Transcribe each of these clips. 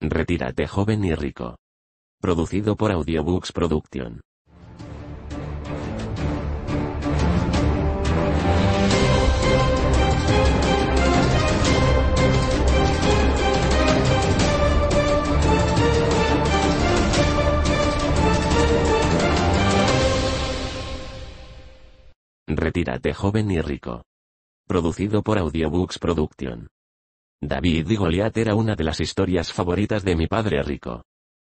Retírate joven y rico. Producido por Audiobooks Production. Retírate joven y rico. Producido por Audiobooks Production. David y Goliat era una de las historias favoritas de mi padre rico.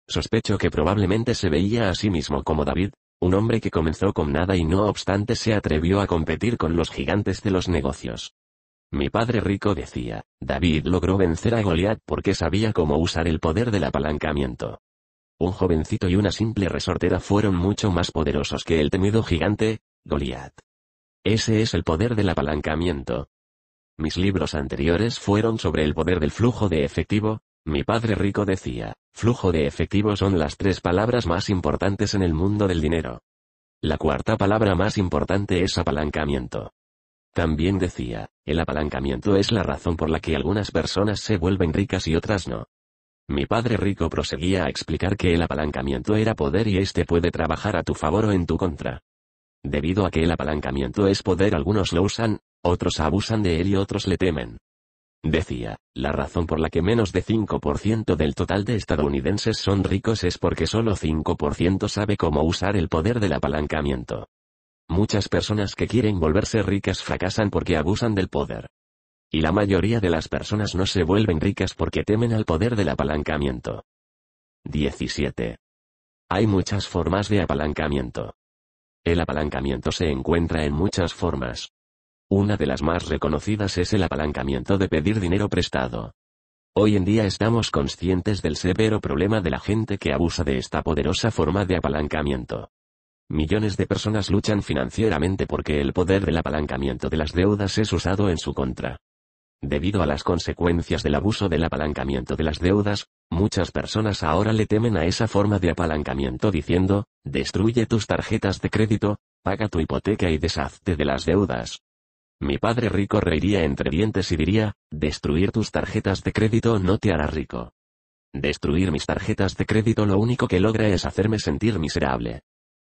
Sospecho que probablemente se veía a sí mismo como David, un hombre que comenzó con nada y no obstante se atrevió a competir con los gigantes de los negocios. Mi padre rico decía, David logró vencer a Goliat porque sabía cómo usar el poder del apalancamiento. Un jovencito y una simple resortera fueron mucho más poderosos que el temido gigante, Goliat. Ese es el poder del apalancamiento, mis libros anteriores fueron sobre el poder del flujo de efectivo, mi padre rico decía, flujo de efectivo son las tres palabras más importantes en el mundo del dinero. La cuarta palabra más importante es apalancamiento. También decía, el apalancamiento es la razón por la que algunas personas se vuelven ricas y otras no. Mi padre rico proseguía a explicar que el apalancamiento era poder y este puede trabajar a tu favor o en tu contra. Debido a que el apalancamiento es poder algunos lo usan, otros abusan de él y otros le temen. Decía, la razón por la que menos de 5% del total de estadounidenses son ricos es porque solo 5% sabe cómo usar el poder del apalancamiento. Muchas personas que quieren volverse ricas fracasan porque abusan del poder. Y la mayoría de las personas no se vuelven ricas porque temen al poder del apalancamiento. 17. Hay muchas formas de apalancamiento. El apalancamiento se encuentra en muchas formas. Una de las más reconocidas es el apalancamiento de pedir dinero prestado. Hoy en día estamos conscientes del severo problema de la gente que abusa de esta poderosa forma de apalancamiento. Millones de personas luchan financieramente porque el poder del apalancamiento de las deudas es usado en su contra. Debido a las consecuencias del abuso del apalancamiento de las deudas, muchas personas ahora le temen a esa forma de apalancamiento diciendo, destruye tus tarjetas de crédito, paga tu hipoteca y deshazte de las deudas. Mi padre rico reiría entre dientes y diría, destruir tus tarjetas de crédito no te hará rico. Destruir mis tarjetas de crédito lo único que logra es hacerme sentir miserable.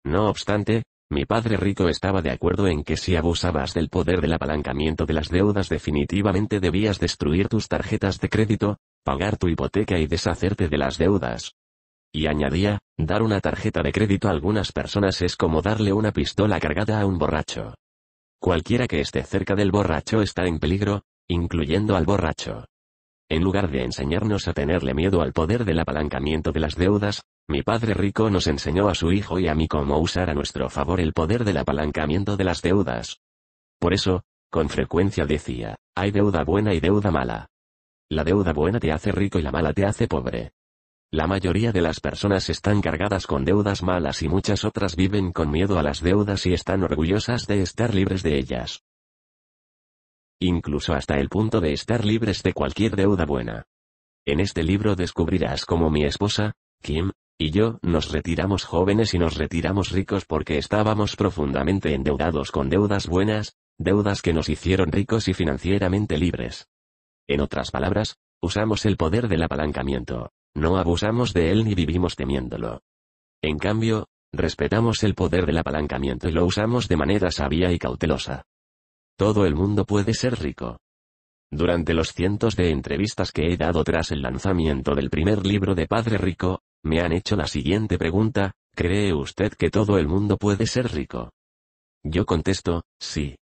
No obstante, mi padre rico estaba de acuerdo en que si abusabas del poder del apalancamiento de las deudas definitivamente debías destruir tus tarjetas de crédito, pagar tu hipoteca y deshacerte de las deudas. Y añadía, dar una tarjeta de crédito a algunas personas es como darle una pistola cargada a un borracho. Cualquiera que esté cerca del borracho está en peligro, incluyendo al borracho. En lugar de enseñarnos a tenerle miedo al poder del apalancamiento de las deudas, mi padre rico nos enseñó a su hijo y a mí cómo usar a nuestro favor el poder del apalancamiento de las deudas. Por eso, con frecuencia decía, hay deuda buena y deuda mala. La deuda buena te hace rico y la mala te hace pobre. La mayoría de las personas están cargadas con deudas malas y muchas otras viven con miedo a las deudas y están orgullosas de estar libres de ellas. Incluso hasta el punto de estar libres de cualquier deuda buena. En este libro descubrirás cómo mi esposa, Kim, y yo nos retiramos jóvenes y nos retiramos ricos porque estábamos profundamente endeudados con deudas buenas, deudas que nos hicieron ricos y financieramente libres. En otras palabras, usamos el poder del apalancamiento. No abusamos de él ni vivimos temiéndolo. En cambio, respetamos el poder del apalancamiento y lo usamos de manera sabia y cautelosa. Todo el mundo puede ser rico. Durante los cientos de entrevistas que he dado tras el lanzamiento del primer libro de Padre Rico, me han hecho la siguiente pregunta, ¿cree usted que todo el mundo puede ser rico? Yo contesto, sí.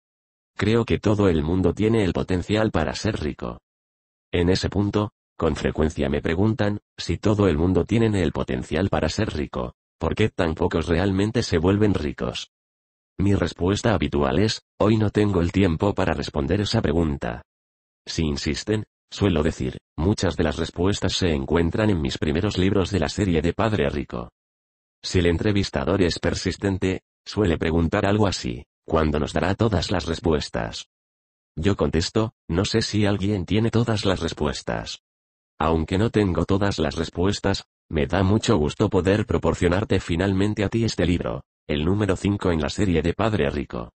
Creo que todo el mundo tiene el potencial para ser rico. En ese punto, con frecuencia me preguntan, si todo el mundo tiene el potencial para ser rico, ¿por qué tan pocos realmente se vuelven ricos? Mi respuesta habitual es, hoy no tengo el tiempo para responder esa pregunta. Si insisten, suelo decir, muchas de las respuestas se encuentran en mis primeros libros de la serie de Padre Rico. Si el entrevistador es persistente, suele preguntar algo así, ¿cuándo nos dará todas las respuestas? Yo contesto, no sé si alguien tiene todas las respuestas. Aunque no tengo todas las respuestas, me da mucho gusto poder proporcionarte finalmente a ti este libro, el número 5 en la serie de Padre Rico.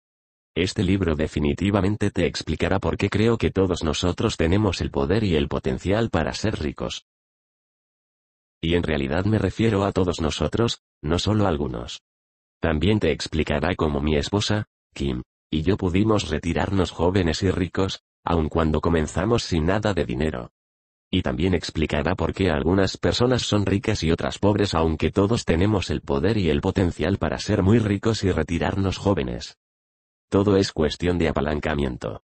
Este libro definitivamente te explicará por qué creo que todos nosotros tenemos el poder y el potencial para ser ricos. Y en realidad me refiero a todos nosotros, no solo a algunos. También te explicará cómo mi esposa, Kim, y yo pudimos retirarnos jóvenes y ricos, aun cuando comenzamos sin nada de dinero. Y también explicará por qué algunas personas son ricas y otras pobres aunque todos tenemos el poder y el potencial para ser muy ricos y retirarnos jóvenes. Todo es cuestión de apalancamiento.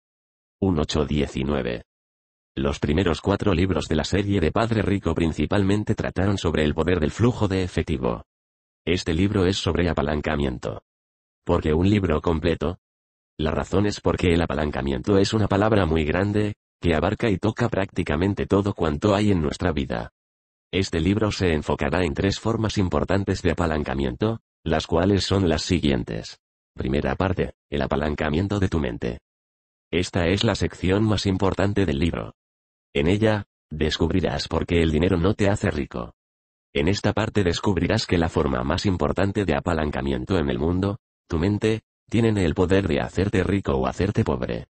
1819. Los primeros cuatro libros de la serie de Padre Rico principalmente trataron sobre el poder del flujo de efectivo. Este libro es sobre apalancamiento. ¿Por qué un libro completo? La razón es porque el apalancamiento es una palabra muy grande, que abarca y toca prácticamente todo cuanto hay en nuestra vida. Este libro se enfocará en tres formas importantes de apalancamiento, las cuales son las siguientes. Primera parte, el apalancamiento de tu mente. Esta es la sección más importante del libro. En ella, descubrirás por qué el dinero no te hace rico. En esta parte descubrirás que la forma más importante de apalancamiento en el mundo, tu mente, tienen el poder de hacerte rico o hacerte pobre.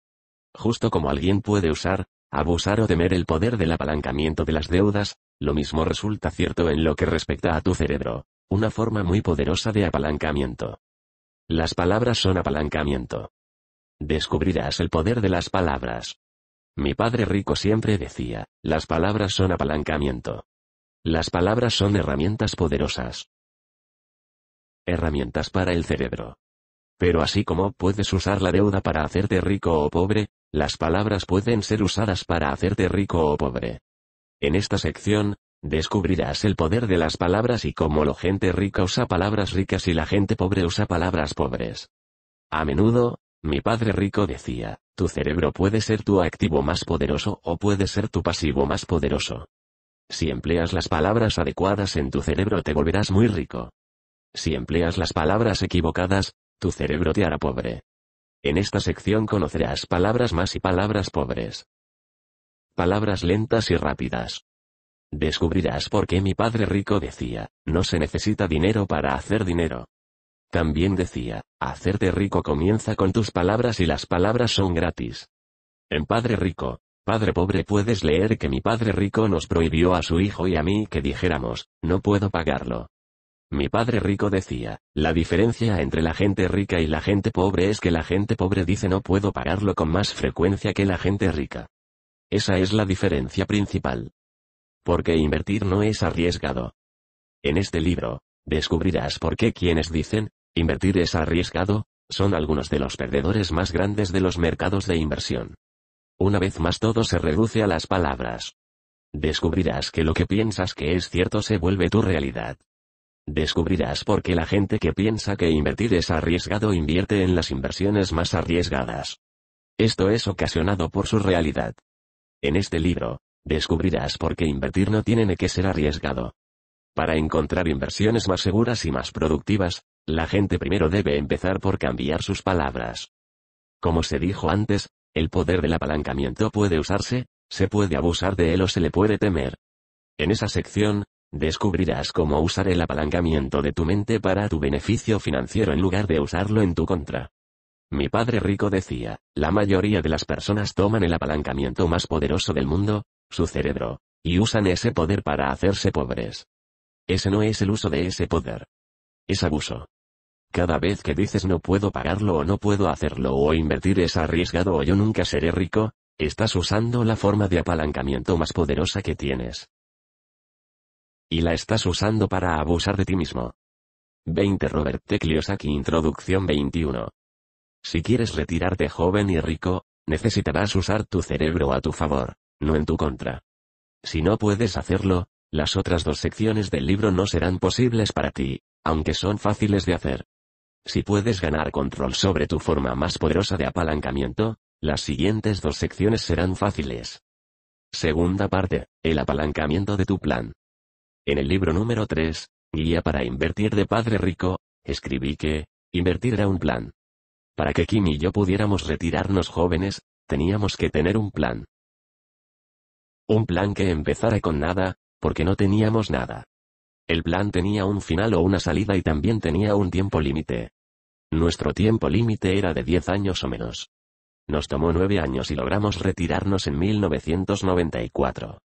Justo como alguien puede usar, abusar o temer el poder del apalancamiento de las deudas, lo mismo resulta cierto en lo que respecta a tu cerebro, una forma muy poderosa de apalancamiento. Las palabras son apalancamiento. Descubrirás el poder de las palabras. Mi padre rico siempre decía, las palabras son apalancamiento. Las palabras son herramientas poderosas. Herramientas para el cerebro. Pero así como puedes usar la deuda para hacerte rico o pobre, las palabras pueden ser usadas para hacerte rico o pobre. En esta sección, descubrirás el poder de las palabras y cómo la gente rica usa palabras ricas y la gente pobre usa palabras pobres. A menudo, mi padre rico decía, tu cerebro puede ser tu activo más poderoso o puede ser tu pasivo más poderoso. Si empleas las palabras adecuadas en tu cerebro te volverás muy rico. Si empleas las palabras equivocadas, tu cerebro te hará pobre. En esta sección conocerás palabras más y palabras pobres. Palabras lentas y rápidas. Descubrirás por qué mi padre rico decía, no se necesita dinero para hacer dinero. También decía, hacerte rico comienza con tus palabras y las palabras son gratis. En Padre Rico, Padre Pobre puedes leer que mi padre rico nos prohibió a su hijo y a mí que dijéramos, no puedo pagarlo. Mi padre rico decía, la diferencia entre la gente rica y la gente pobre es que la gente pobre dice no puedo pagarlo con más frecuencia que la gente rica. Esa es la diferencia principal. Porque invertir no es arriesgado. En este libro, descubrirás por qué quienes dicen, invertir es arriesgado, son algunos de los perdedores más grandes de los mercados de inversión. Una vez más todo se reduce a las palabras. Descubrirás que lo que piensas que es cierto se vuelve tu realidad. Descubrirás por qué la gente que piensa que invertir es arriesgado invierte en las inversiones más arriesgadas. Esto es ocasionado por su realidad. En este libro, descubrirás por qué invertir no tiene que ser arriesgado. Para encontrar inversiones más seguras y más productivas, la gente primero debe empezar por cambiar sus palabras. Como se dijo antes, el poder del apalancamiento puede usarse, se puede abusar de él o se le puede temer. En esa sección, descubrirás cómo usar el apalancamiento de tu mente para tu beneficio financiero en lugar de usarlo en tu contra. Mi padre rico decía, la mayoría de las personas toman el apalancamiento más poderoso del mundo, su cerebro, y usan ese poder para hacerse pobres. Ese no es el uso de ese poder. Es abuso. Cada vez que dices no puedo pagarlo o no puedo hacerlo o invertir es arriesgado o yo nunca seré rico, estás usando la forma de apalancamiento más poderosa que tienes. Y la estás usando para abusar de ti mismo. 20 Robert Tecliosaki, Introducción 21. Si quieres retirarte joven y rico, necesitarás usar tu cerebro a tu favor, no en tu contra. Si no puedes hacerlo, las otras dos secciones del libro no serán posibles para ti, aunque son fáciles de hacer. Si puedes ganar control sobre tu forma más poderosa de apalancamiento, las siguientes dos secciones serán fáciles. Segunda parte, el apalancamiento de tu plan. En el libro número 3, Guía para invertir de Padre Rico, escribí que, invertir era un plan. Para que Kim y yo pudiéramos retirarnos jóvenes, teníamos que tener un plan. Un plan que empezara con nada, porque no teníamos nada. El plan tenía un final o una salida y también tenía un tiempo límite. Nuestro tiempo límite era de 10 años o menos. Nos tomó 9 años y logramos retirarnos en 1994.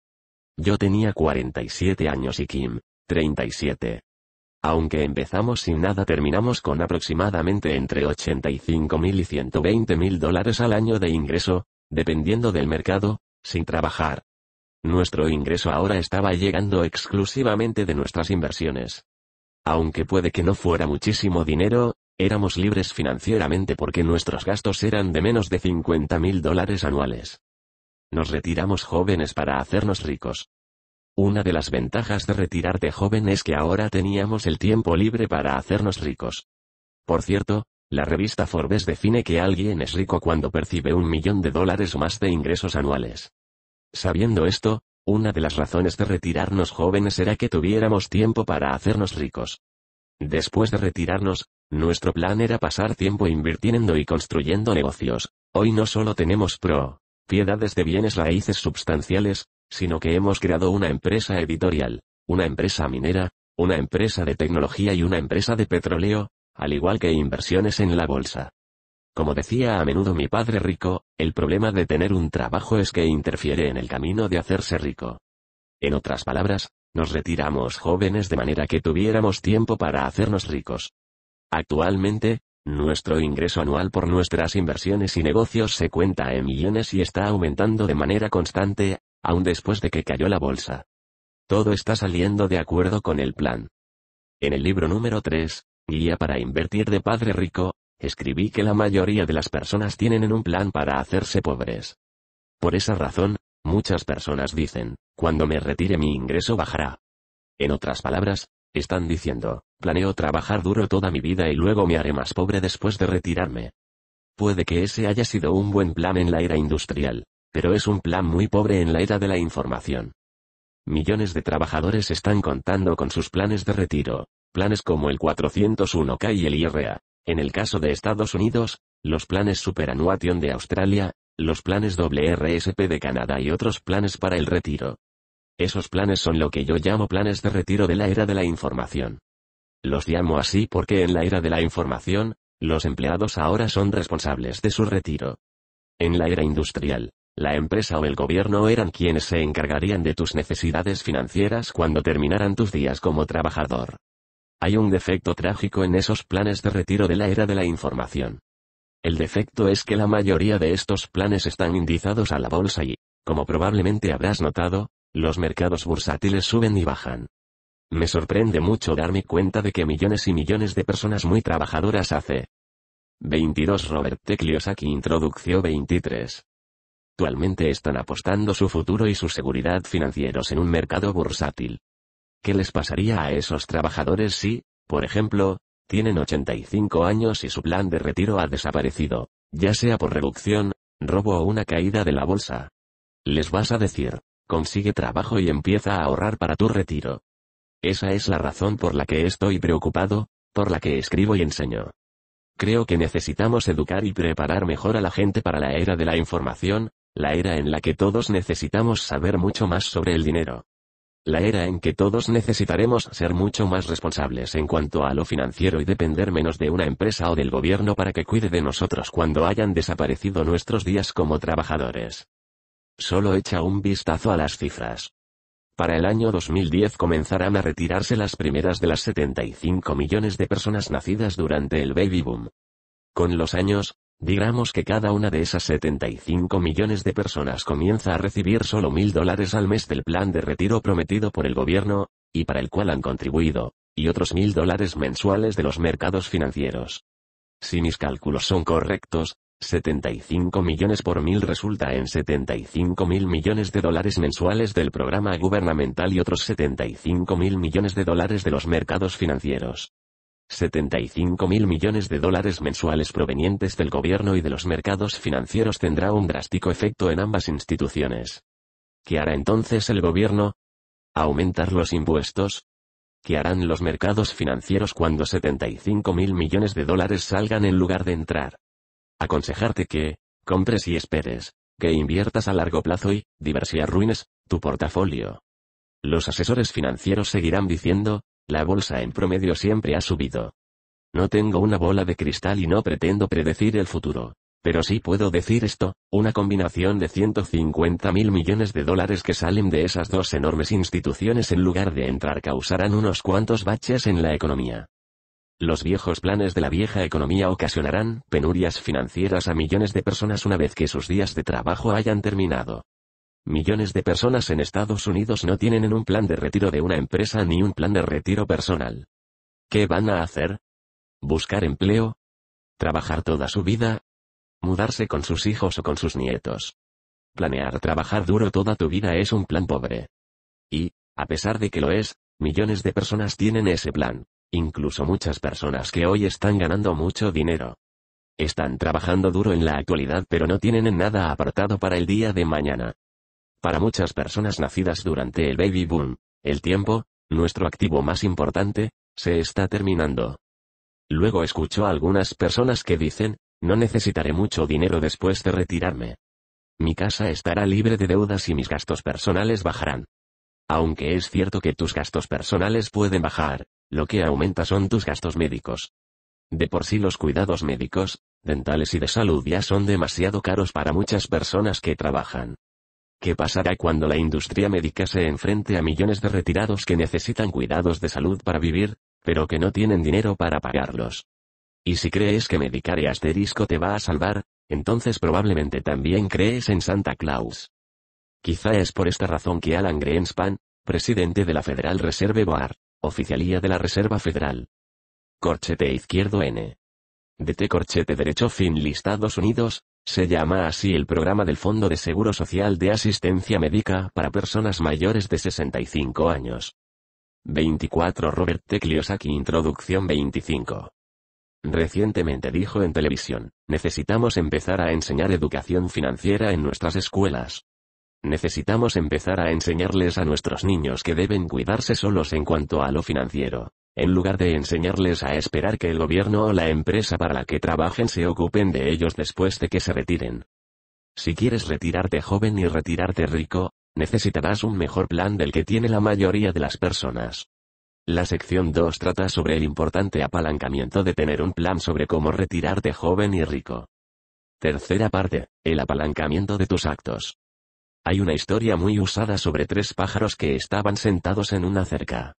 Yo tenía 47 años y Kim, 37. Aunque empezamos sin nada terminamos con aproximadamente entre mil y mil dólares al año de ingreso, dependiendo del mercado, sin trabajar. Nuestro ingreso ahora estaba llegando exclusivamente de nuestras inversiones. Aunque puede que no fuera muchísimo dinero, éramos libres financieramente porque nuestros gastos eran de menos de 50.000 dólares anuales. Nos retiramos jóvenes para hacernos ricos. Una de las ventajas de retirarte joven es que ahora teníamos el tiempo libre para hacernos ricos. Por cierto, la revista Forbes define que alguien es rico cuando percibe un millón de dólares o más de ingresos anuales. Sabiendo esto, una de las razones de retirarnos jóvenes era que tuviéramos tiempo para hacernos ricos. Después de retirarnos, nuestro plan era pasar tiempo invirtiendo y construyendo negocios. Hoy no solo tenemos pro piedades de bienes raíces substanciales, sino que hemos creado una empresa editorial, una empresa minera, una empresa de tecnología y una empresa de petróleo, al igual que inversiones en la bolsa. Como decía a menudo mi padre rico, el problema de tener un trabajo es que interfiere en el camino de hacerse rico. En otras palabras, nos retiramos jóvenes de manera que tuviéramos tiempo para hacernos ricos. Actualmente, nuestro ingreso anual por nuestras inversiones y negocios se cuenta en millones y está aumentando de manera constante, aun después de que cayó la bolsa. Todo está saliendo de acuerdo con el plan. En el libro número 3, Guía para invertir de padre rico, escribí que la mayoría de las personas tienen un plan para hacerse pobres. Por esa razón, muchas personas dicen, cuando me retire mi ingreso bajará. En otras palabras, están diciendo, planeo trabajar duro toda mi vida y luego me haré más pobre después de retirarme. Puede que ese haya sido un buen plan en la era industrial, pero es un plan muy pobre en la era de la información. Millones de trabajadores están contando con sus planes de retiro, planes como el 401k y el IRA. En el caso de Estados Unidos, los planes Superannuation de Australia, los planes WRSP de Canadá y otros planes para el retiro. Esos planes son lo que yo llamo planes de retiro de la era de la información. Los llamo así porque en la era de la información, los empleados ahora son responsables de su retiro. En la era industrial, la empresa o el gobierno eran quienes se encargarían de tus necesidades financieras cuando terminaran tus días como trabajador. Hay un defecto trágico en esos planes de retiro de la era de la información. El defecto es que la mayoría de estos planes están indizados a la bolsa y, como probablemente habrás notado, los mercados bursátiles suben y bajan. Me sorprende mucho darme cuenta de que millones y millones de personas muy trabajadoras hace. 22 Robert T. Kiyosaki Introducción 23. Actualmente están apostando su futuro y su seguridad financieros en un mercado bursátil. ¿Qué les pasaría a esos trabajadores si, por ejemplo, tienen 85 años y su plan de retiro ha desaparecido, ya sea por reducción, robo o una caída de la bolsa? Les vas a decir, Consigue trabajo y empieza a ahorrar para tu retiro. Esa es la razón por la que estoy preocupado, por la que escribo y enseño. Creo que necesitamos educar y preparar mejor a la gente para la era de la información, la era en la que todos necesitamos saber mucho más sobre el dinero. La era en que todos necesitaremos ser mucho más responsables en cuanto a lo financiero y depender menos de una empresa o del gobierno para que cuide de nosotros cuando hayan desaparecido nuestros días como trabajadores. Solo echa un vistazo a las cifras. Para el año 2010 comenzarán a retirarse las primeras de las 75 millones de personas nacidas durante el baby boom. Con los años, digamos que cada una de esas 75 millones de personas comienza a recibir solo mil dólares al mes del plan de retiro prometido por el gobierno, y para el cual han contribuido, y otros mil dólares mensuales de los mercados financieros. Si mis cálculos son correctos, 75 millones por mil resulta en 75 mil millones de dólares mensuales del programa gubernamental y otros 75 mil millones de dólares de los mercados financieros. 75 mil millones de dólares mensuales provenientes del gobierno y de los mercados financieros tendrá un drástico efecto en ambas instituciones. ¿Qué hará entonces el gobierno? ¿Aumentar los impuestos? ¿Qué harán los mercados financieros cuando 75 mil millones de dólares salgan en lugar de entrar? aconsejarte que, compres y esperes, que inviertas a largo plazo y, diversidad ruines, tu portafolio. Los asesores financieros seguirán diciendo, la bolsa en promedio siempre ha subido. No tengo una bola de cristal y no pretendo predecir el futuro. Pero sí puedo decir esto, una combinación de 150 mil millones de dólares que salen de esas dos enormes instituciones en lugar de entrar causarán unos cuantos baches en la economía. Los viejos planes de la vieja economía ocasionarán penurias financieras a millones de personas una vez que sus días de trabajo hayan terminado. Millones de personas en Estados Unidos no tienen un plan de retiro de una empresa ni un plan de retiro personal. ¿Qué van a hacer? ¿Buscar empleo? ¿Trabajar toda su vida? ¿Mudarse con sus hijos o con sus nietos? Planear trabajar duro toda tu vida es un plan pobre. Y, a pesar de que lo es, millones de personas tienen ese plan. Incluso muchas personas que hoy están ganando mucho dinero. Están trabajando duro en la actualidad pero no tienen nada apartado para el día de mañana. Para muchas personas nacidas durante el baby boom, el tiempo, nuestro activo más importante, se está terminando. Luego escucho a algunas personas que dicen, no necesitaré mucho dinero después de retirarme. Mi casa estará libre de deudas y mis gastos personales bajarán. Aunque es cierto que tus gastos personales pueden bajar, lo que aumenta son tus gastos médicos. De por sí los cuidados médicos, dentales y de salud ya son demasiado caros para muchas personas que trabajan. ¿Qué pasará cuando la industria médica se enfrente a millones de retirados que necesitan cuidados de salud para vivir, pero que no tienen dinero para pagarlos? Y si crees que Medicare asterisco te va a salvar, entonces probablemente también crees en Santa Claus. Quizá es por esta razón que Alan Greenspan, presidente de la Federal Reserve Board, Oficialía de la Reserva Federal. Corchete izquierdo N. DT Corchete Derecho Fin Estados Unidos, se llama así el programa del Fondo de Seguro Social de Asistencia Médica para Personas Mayores de 65 años. 24 Robert T. Introducción 25. Recientemente dijo en televisión, necesitamos empezar a enseñar educación financiera en nuestras escuelas. Necesitamos empezar a enseñarles a nuestros niños que deben cuidarse solos en cuanto a lo financiero, en lugar de enseñarles a esperar que el gobierno o la empresa para la que trabajen se ocupen de ellos después de que se retiren. Si quieres retirarte joven y retirarte rico, necesitarás un mejor plan del que tiene la mayoría de las personas. La sección 2 trata sobre el importante apalancamiento de tener un plan sobre cómo retirarte joven y rico. Tercera parte, el apalancamiento de tus actos. Hay una historia muy usada sobre tres pájaros que estaban sentados en una cerca.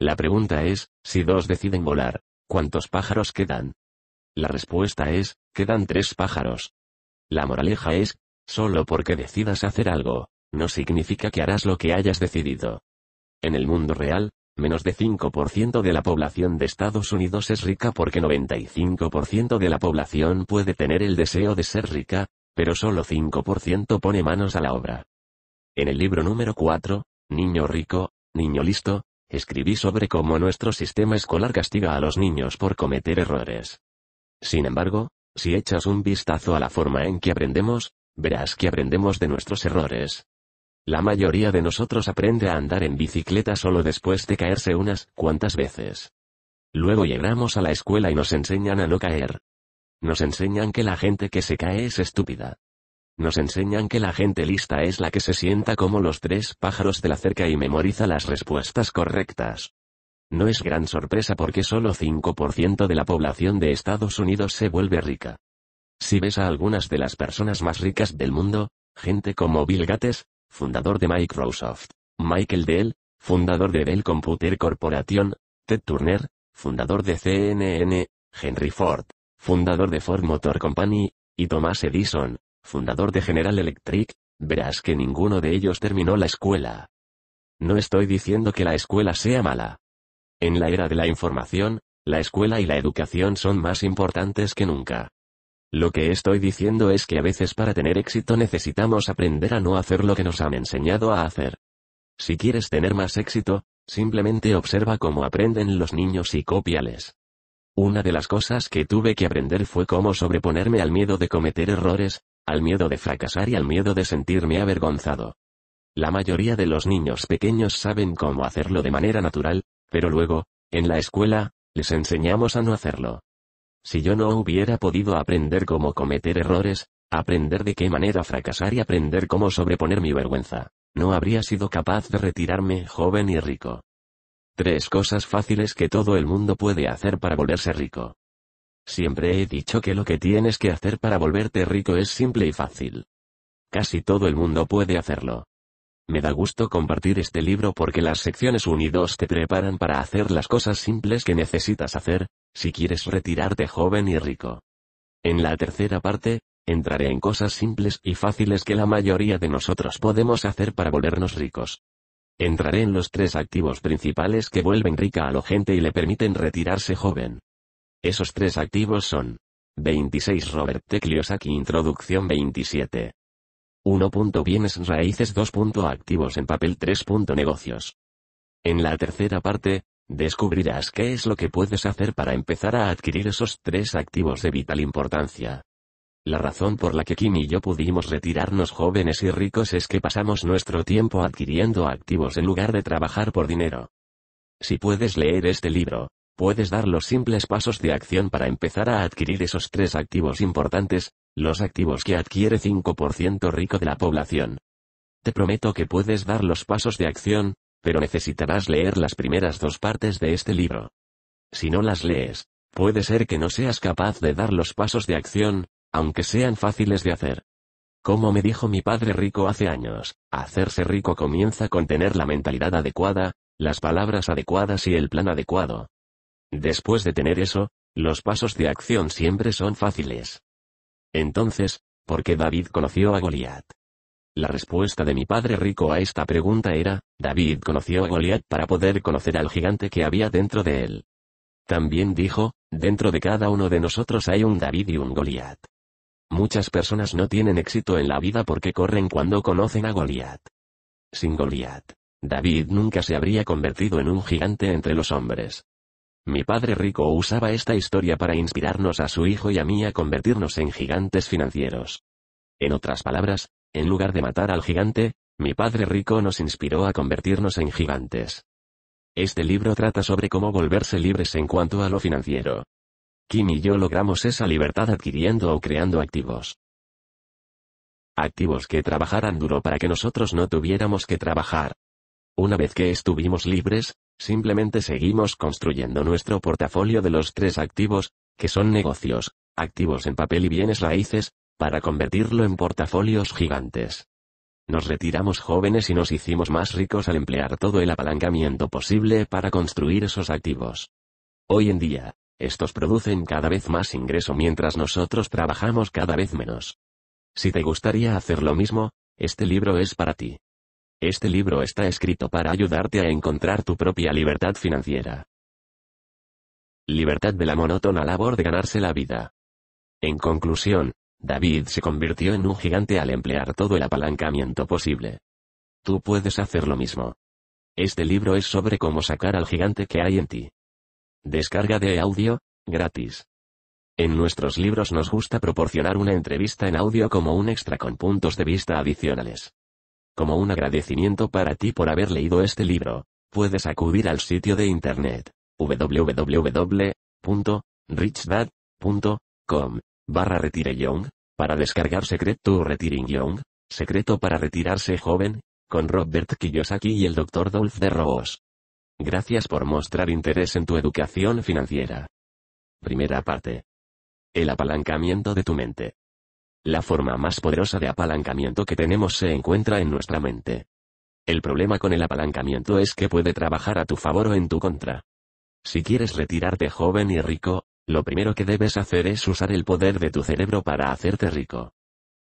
La pregunta es, si dos deciden volar, ¿cuántos pájaros quedan? La respuesta es, quedan tres pájaros. La moraleja es, solo porque decidas hacer algo, no significa que harás lo que hayas decidido. En el mundo real, menos de 5% de la población de Estados Unidos es rica porque 95% de la población puede tener el deseo de ser rica, pero solo 5% pone manos a la obra. En el libro número 4, Niño rico, niño listo, escribí sobre cómo nuestro sistema escolar castiga a los niños por cometer errores. Sin embargo, si echas un vistazo a la forma en que aprendemos, verás que aprendemos de nuestros errores. La mayoría de nosotros aprende a andar en bicicleta solo después de caerse unas cuantas veces. Luego llegamos a la escuela y nos enseñan a no caer, nos enseñan que la gente que se cae es estúpida. Nos enseñan que la gente lista es la que se sienta como los tres pájaros de la cerca y memoriza las respuestas correctas. No es gran sorpresa porque solo 5% de la población de Estados Unidos se vuelve rica. Si ves a algunas de las personas más ricas del mundo, gente como Bill Gates, fundador de Microsoft, Michael Dell, fundador de Dell Computer Corporation, Ted Turner, fundador de CNN, Henry Ford, fundador de Ford Motor Company, y Thomas Edison, fundador de General Electric, verás que ninguno de ellos terminó la escuela. No estoy diciendo que la escuela sea mala. En la era de la información, la escuela y la educación son más importantes que nunca. Lo que estoy diciendo es que a veces para tener éxito necesitamos aprender a no hacer lo que nos han enseñado a hacer. Si quieres tener más éxito, simplemente observa cómo aprenden los niños y copiales. Una de las cosas que tuve que aprender fue cómo sobreponerme al miedo de cometer errores, al miedo de fracasar y al miedo de sentirme avergonzado. La mayoría de los niños pequeños saben cómo hacerlo de manera natural, pero luego, en la escuela, les enseñamos a no hacerlo. Si yo no hubiera podido aprender cómo cometer errores, aprender de qué manera fracasar y aprender cómo sobreponer mi vergüenza, no habría sido capaz de retirarme joven y rico. Tres cosas fáciles que todo el mundo puede hacer para volverse rico. Siempre he dicho que lo que tienes que hacer para volverte rico es simple y fácil. Casi todo el mundo puede hacerlo. Me da gusto compartir este libro porque las secciones 1 y 2 te preparan para hacer las cosas simples que necesitas hacer, si quieres retirarte joven y rico. En la tercera parte, entraré en cosas simples y fáciles que la mayoría de nosotros podemos hacer para volvernos ricos. Entraré en los tres activos principales que vuelven rica a la gente y le permiten retirarse joven. Esos tres activos son 26 Robert T. Kiyosaki Introducción 27. 1. Bienes raíces 2. Activos en papel 3. Negocios. En la tercera parte, descubrirás qué es lo que puedes hacer para empezar a adquirir esos tres activos de vital importancia. La razón por la que Kim y yo pudimos retirarnos jóvenes y ricos es que pasamos nuestro tiempo adquiriendo activos en lugar de trabajar por dinero. Si puedes leer este libro, puedes dar los simples pasos de acción para empezar a adquirir esos tres activos importantes, los activos que adquiere 5% rico de la población. Te prometo que puedes dar los pasos de acción, pero necesitarás leer las primeras dos partes de este libro. Si no las lees, puede ser que no seas capaz de dar los pasos de acción, aunque sean fáciles de hacer. Como me dijo mi padre rico hace años, hacerse rico comienza con tener la mentalidad adecuada, las palabras adecuadas y el plan adecuado. Después de tener eso, los pasos de acción siempre son fáciles. Entonces, ¿por qué David conoció a Goliat? La respuesta de mi padre rico a esta pregunta era, David conoció a Goliat para poder conocer al gigante que había dentro de él. También dijo, dentro de cada uno de nosotros hay un David y un Goliat. Muchas personas no tienen éxito en la vida porque corren cuando conocen a Goliat. Sin Goliat, David nunca se habría convertido en un gigante entre los hombres. Mi padre rico usaba esta historia para inspirarnos a su hijo y a mí a convertirnos en gigantes financieros. En otras palabras, en lugar de matar al gigante, mi padre rico nos inspiró a convertirnos en gigantes. Este libro trata sobre cómo volverse libres en cuanto a lo financiero. Kim y yo logramos esa libertad adquiriendo o creando activos. Activos que trabajaran duro para que nosotros no tuviéramos que trabajar. Una vez que estuvimos libres, simplemente seguimos construyendo nuestro portafolio de los tres activos, que son negocios, activos en papel y bienes raíces, para convertirlo en portafolios gigantes. Nos retiramos jóvenes y nos hicimos más ricos al emplear todo el apalancamiento posible para construir esos activos. Hoy en día, estos producen cada vez más ingreso mientras nosotros trabajamos cada vez menos. Si te gustaría hacer lo mismo, este libro es para ti. Este libro está escrito para ayudarte a encontrar tu propia libertad financiera. Libertad de la monótona labor de ganarse la vida. En conclusión, David se convirtió en un gigante al emplear todo el apalancamiento posible. Tú puedes hacer lo mismo. Este libro es sobre cómo sacar al gigante que hay en ti. Descarga de audio, gratis. En nuestros libros nos gusta proporcionar una entrevista en audio como un extra con puntos de vista adicionales. Como un agradecimiento para ti por haber leído este libro, puedes acudir al sitio de internet www.richdad.com barra retire young, para descargar Secreto Retiring Young, Secreto para retirarse joven, con Robert Kiyosaki y el Dr. Dolph de Roos. Gracias por mostrar interés en tu educación financiera. Primera parte. El apalancamiento de tu mente. La forma más poderosa de apalancamiento que tenemos se encuentra en nuestra mente. El problema con el apalancamiento es que puede trabajar a tu favor o en tu contra. Si quieres retirarte joven y rico, lo primero que debes hacer es usar el poder de tu cerebro para hacerte rico.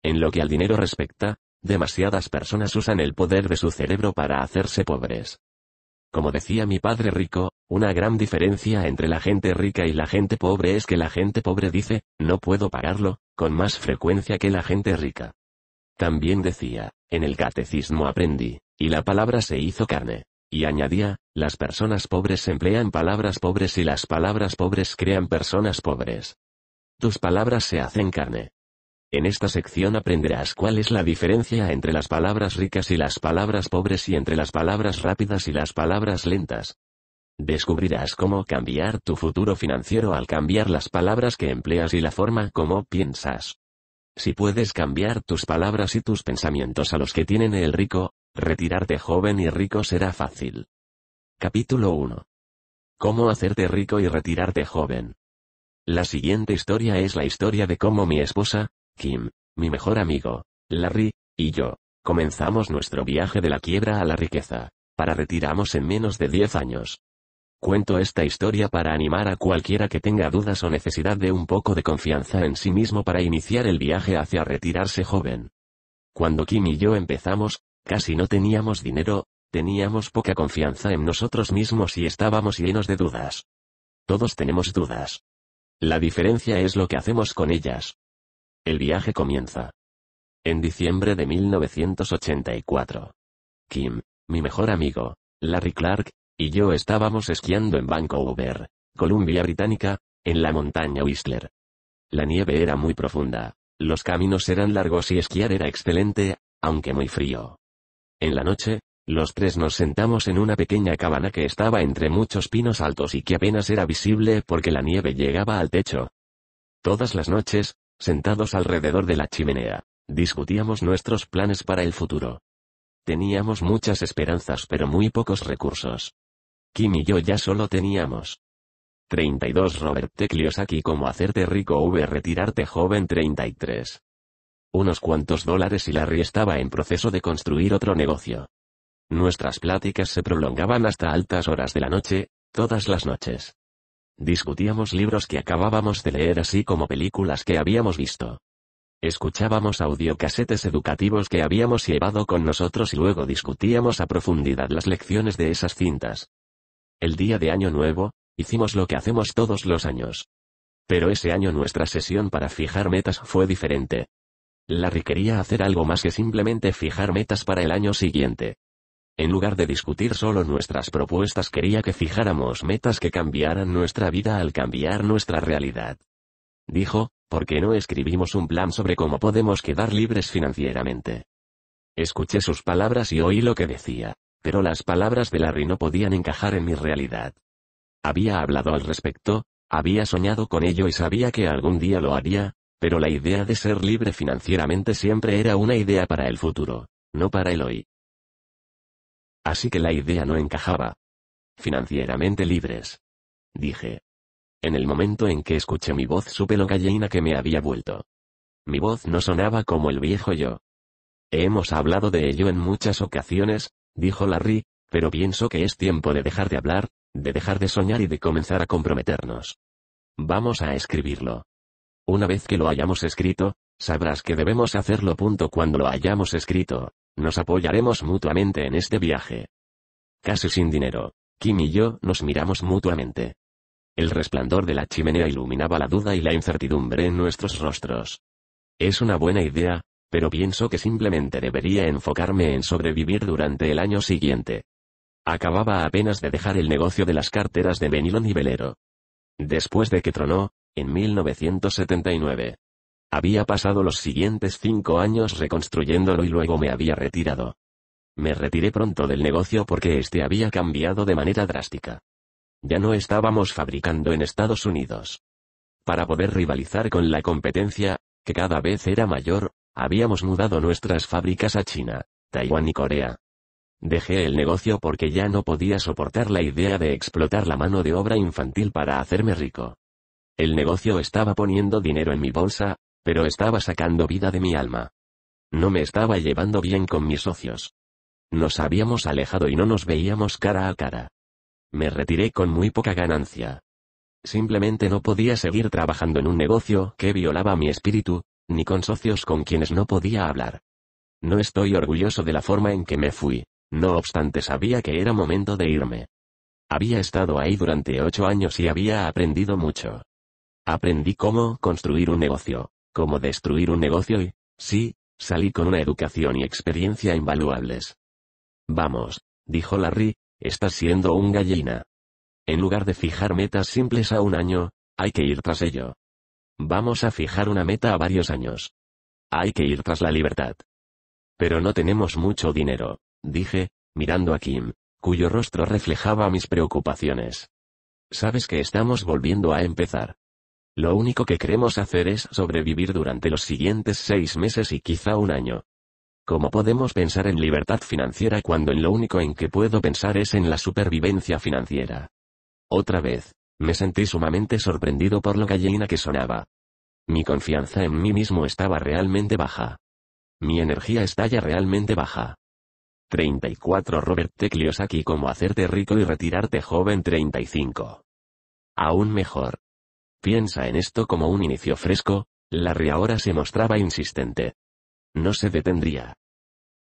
En lo que al dinero respecta, demasiadas personas usan el poder de su cerebro para hacerse pobres. Como decía mi padre rico, una gran diferencia entre la gente rica y la gente pobre es que la gente pobre dice, no puedo pagarlo, con más frecuencia que la gente rica. También decía, en el catecismo aprendí, y la palabra se hizo carne. Y añadía, las personas pobres emplean palabras pobres y las palabras pobres crean personas pobres. Tus palabras se hacen carne, en esta sección aprenderás cuál es la diferencia entre las palabras ricas y las palabras pobres y entre las palabras rápidas y las palabras lentas. Descubrirás cómo cambiar tu futuro financiero al cambiar las palabras que empleas y la forma como piensas. Si puedes cambiar tus palabras y tus pensamientos a los que tienen el rico, retirarte joven y rico será fácil. Capítulo 1. Cómo hacerte rico y retirarte joven. La siguiente historia es la historia de cómo mi esposa, Kim, mi mejor amigo, Larry, y yo, comenzamos nuestro viaje de la quiebra a la riqueza, para retiramos en menos de 10 años. Cuento esta historia para animar a cualquiera que tenga dudas o necesidad de un poco de confianza en sí mismo para iniciar el viaje hacia retirarse joven. Cuando Kim y yo empezamos, casi no teníamos dinero, teníamos poca confianza en nosotros mismos y estábamos llenos de dudas. Todos tenemos dudas. La diferencia es lo que hacemos con ellas. El viaje comienza. En diciembre de 1984. Kim, mi mejor amigo, Larry Clark, y yo estábamos esquiando en Vancouver, Columbia Británica, en la montaña Whistler. La nieve era muy profunda, los caminos eran largos y esquiar era excelente, aunque muy frío. En la noche, los tres nos sentamos en una pequeña cabana que estaba entre muchos pinos altos y que apenas era visible porque la nieve llegaba al techo. Todas las noches, Sentados alrededor de la chimenea, discutíamos nuestros planes para el futuro. Teníamos muchas esperanzas pero muy pocos recursos. Kim y yo ya solo teníamos 32 Robert T. Kiyosaki como hacerte rico v retirarte joven 33. Unos cuantos dólares y Larry estaba en proceso de construir otro negocio. Nuestras pláticas se prolongaban hasta altas horas de la noche, todas las noches. Discutíamos libros que acabábamos de leer así como películas que habíamos visto. Escuchábamos audiocasetes educativos que habíamos llevado con nosotros y luego discutíamos a profundidad las lecciones de esas cintas. El día de Año Nuevo, hicimos lo que hacemos todos los años. Pero ese año nuestra sesión para fijar metas fue diferente. Larry quería hacer algo más que simplemente fijar metas para el año siguiente. En lugar de discutir solo nuestras propuestas quería que fijáramos metas que cambiaran nuestra vida al cambiar nuestra realidad. Dijo, ¿por qué no escribimos un plan sobre cómo podemos quedar libres financieramente. Escuché sus palabras y oí lo que decía, pero las palabras de Larry no podían encajar en mi realidad. Había hablado al respecto, había soñado con ello y sabía que algún día lo haría, pero la idea de ser libre financieramente siempre era una idea para el futuro, no para el hoy. Así que la idea no encajaba. Financieramente libres. Dije. En el momento en que escuché mi voz supe lo gallina que me había vuelto. Mi voz no sonaba como el viejo yo. Hemos hablado de ello en muchas ocasiones, dijo Larry, pero pienso que es tiempo de dejar de hablar, de dejar de soñar y de comenzar a comprometernos. Vamos a escribirlo. Una vez que lo hayamos escrito, sabrás que debemos hacerlo. Punto cuando lo hayamos escrito, nos apoyaremos mutuamente en este viaje. Casi sin dinero, Kim y yo nos miramos mutuamente. El resplandor de la chimenea iluminaba la duda y la incertidumbre en nuestros rostros. Es una buena idea, pero pienso que simplemente debería enfocarme en sobrevivir durante el año siguiente. Acababa apenas de dejar el negocio de las carteras de Benilon y Velero. Después de que tronó, en 1979, había pasado los siguientes cinco años reconstruyéndolo y luego me había retirado. Me retiré pronto del negocio porque este había cambiado de manera drástica. Ya no estábamos fabricando en Estados Unidos. Para poder rivalizar con la competencia, que cada vez era mayor, habíamos mudado nuestras fábricas a China, Taiwán y Corea. Dejé el negocio porque ya no podía soportar la idea de explotar la mano de obra infantil para hacerme rico. El negocio estaba poniendo dinero en mi bolsa, pero estaba sacando vida de mi alma. No me estaba llevando bien con mis socios. Nos habíamos alejado y no nos veíamos cara a cara. Me retiré con muy poca ganancia. Simplemente no podía seguir trabajando en un negocio que violaba mi espíritu, ni con socios con quienes no podía hablar. No estoy orgulloso de la forma en que me fui, no obstante sabía que era momento de irme. Había estado ahí durante ocho años y había aprendido mucho. Aprendí cómo construir un negocio, cómo destruir un negocio y, sí, salí con una educación y experiencia invaluables. Vamos, dijo Larry, estás siendo un gallina. En lugar de fijar metas simples a un año, hay que ir tras ello. Vamos a fijar una meta a varios años. Hay que ir tras la libertad. Pero no tenemos mucho dinero, dije, mirando a Kim, cuyo rostro reflejaba mis preocupaciones. Sabes que estamos volviendo a empezar. Lo único que queremos hacer es sobrevivir durante los siguientes seis meses y quizá un año. ¿Cómo podemos pensar en libertad financiera cuando en lo único en que puedo pensar es en la supervivencia financiera? Otra vez, me sentí sumamente sorprendido por lo gallina que sonaba. Mi confianza en mí mismo estaba realmente baja. Mi energía estalla realmente baja. 34 Robert T. Kiyosaki Cómo hacerte rico y retirarte joven 35. Aún mejor. Piensa en esto como un inicio fresco, Larry ahora se mostraba insistente. No se detendría.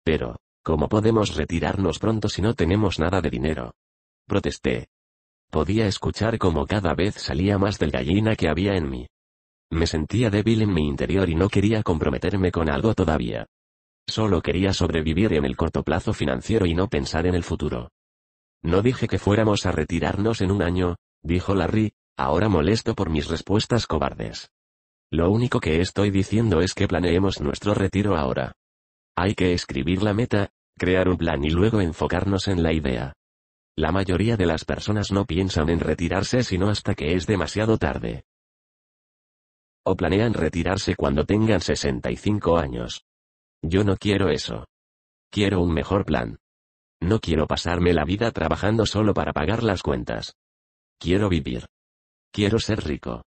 Pero, ¿cómo podemos retirarnos pronto si no tenemos nada de dinero? Protesté. Podía escuchar como cada vez salía más del gallina que había en mí. Me sentía débil en mi interior y no quería comprometerme con algo todavía. Solo quería sobrevivir en el corto plazo financiero y no pensar en el futuro. No dije que fuéramos a retirarnos en un año, dijo Larry, Ahora molesto por mis respuestas cobardes. Lo único que estoy diciendo es que planeemos nuestro retiro ahora. Hay que escribir la meta, crear un plan y luego enfocarnos en la idea. La mayoría de las personas no piensan en retirarse sino hasta que es demasiado tarde. O planean retirarse cuando tengan 65 años. Yo no quiero eso. Quiero un mejor plan. No quiero pasarme la vida trabajando solo para pagar las cuentas. Quiero vivir. Quiero ser rico.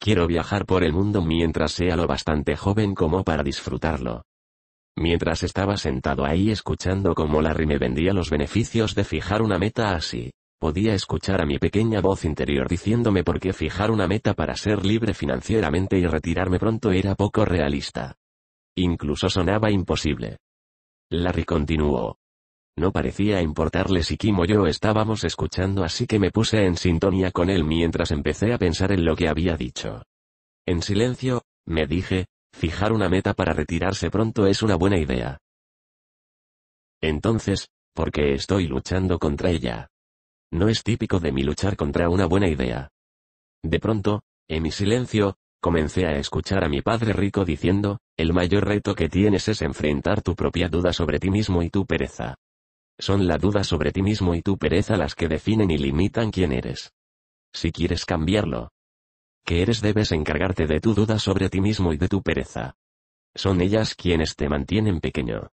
Quiero viajar por el mundo mientras sea lo bastante joven como para disfrutarlo. Mientras estaba sentado ahí escuchando cómo Larry me vendía los beneficios de fijar una meta así, podía escuchar a mi pequeña voz interior diciéndome por qué fijar una meta para ser libre financieramente y retirarme pronto era poco realista. Incluso sonaba imposible. Larry continuó. No parecía importarle si Kim o yo estábamos escuchando así que me puse en sintonía con él mientras empecé a pensar en lo que había dicho. En silencio, me dije, fijar una meta para retirarse pronto es una buena idea. Entonces, ¿por qué estoy luchando contra ella? No es típico de mí luchar contra una buena idea. De pronto, en mi silencio, comencé a escuchar a mi padre rico diciendo, el mayor reto que tienes es enfrentar tu propia duda sobre ti mismo y tu pereza. Son la duda sobre ti mismo y tu pereza las que definen y limitan quién eres. Si quieres cambiarlo, que eres debes encargarte de tu duda sobre ti mismo y de tu pereza. Son ellas quienes te mantienen pequeño.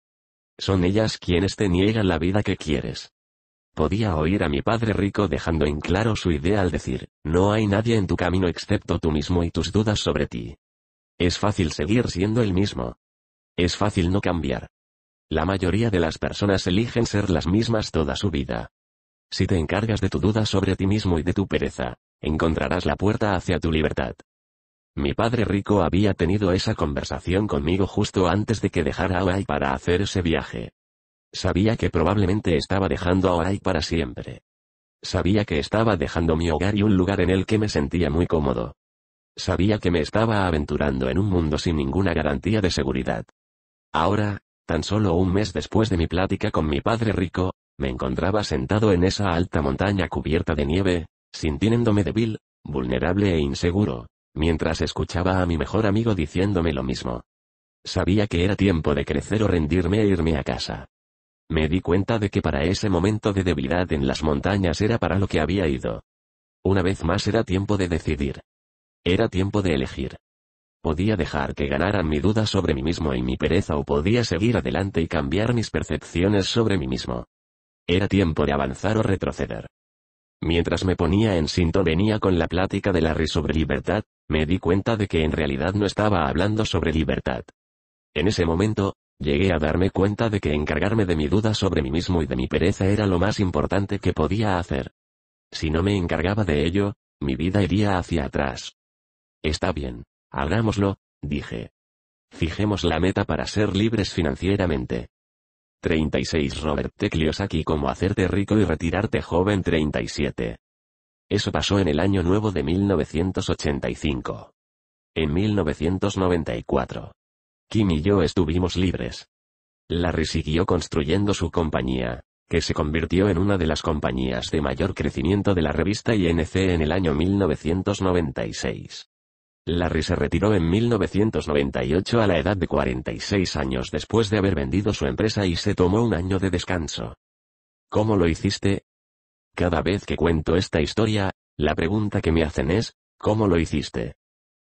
Son ellas quienes te niegan la vida que quieres. Podía oír a mi padre rico dejando en claro su idea al decir, no hay nadie en tu camino excepto tú mismo y tus dudas sobre ti. Es fácil seguir siendo el mismo. Es fácil no cambiar. La mayoría de las personas eligen ser las mismas toda su vida. Si te encargas de tu duda sobre ti mismo y de tu pereza, encontrarás la puerta hacia tu libertad. Mi padre rico había tenido esa conversación conmigo justo antes de que dejara a para hacer ese viaje. Sabía que probablemente estaba dejando a Hawaii para siempre. Sabía que estaba dejando mi hogar y un lugar en el que me sentía muy cómodo. Sabía que me estaba aventurando en un mundo sin ninguna garantía de seguridad. Ahora, Tan solo un mes después de mi plática con mi padre rico, me encontraba sentado en esa alta montaña cubierta de nieve, sintiéndome débil, vulnerable e inseguro, mientras escuchaba a mi mejor amigo diciéndome lo mismo. Sabía que era tiempo de crecer o rendirme e irme a casa. Me di cuenta de que para ese momento de debilidad en las montañas era para lo que había ido. Una vez más era tiempo de decidir. Era tiempo de elegir podía dejar que ganaran mi duda sobre mí mismo y mi pereza o podía seguir adelante y cambiar mis percepciones sobre mí mismo. Era tiempo de avanzar o retroceder. Mientras me ponía en sintonía con la plática de Larry sobre libertad, me di cuenta de que en realidad no estaba hablando sobre libertad. En ese momento, llegué a darme cuenta de que encargarme de mi duda sobre mí mismo y de mi pereza era lo más importante que podía hacer. Si no me encargaba de ello, mi vida iría hacia atrás. Está bien, Hagámoslo, dije. Fijemos la meta para ser libres financieramente. 36 Robert T. Kiyosaki como hacerte rico y retirarte joven 37. Eso pasó en el año nuevo de 1985. En 1994. Kim y yo estuvimos libres. Larry siguió construyendo su compañía, que se convirtió en una de las compañías de mayor crecimiento de la revista INC en el año 1996. Larry se retiró en 1998 a la edad de 46 años después de haber vendido su empresa y se tomó un año de descanso. ¿Cómo lo hiciste? Cada vez que cuento esta historia, la pregunta que me hacen es, ¿cómo lo hiciste?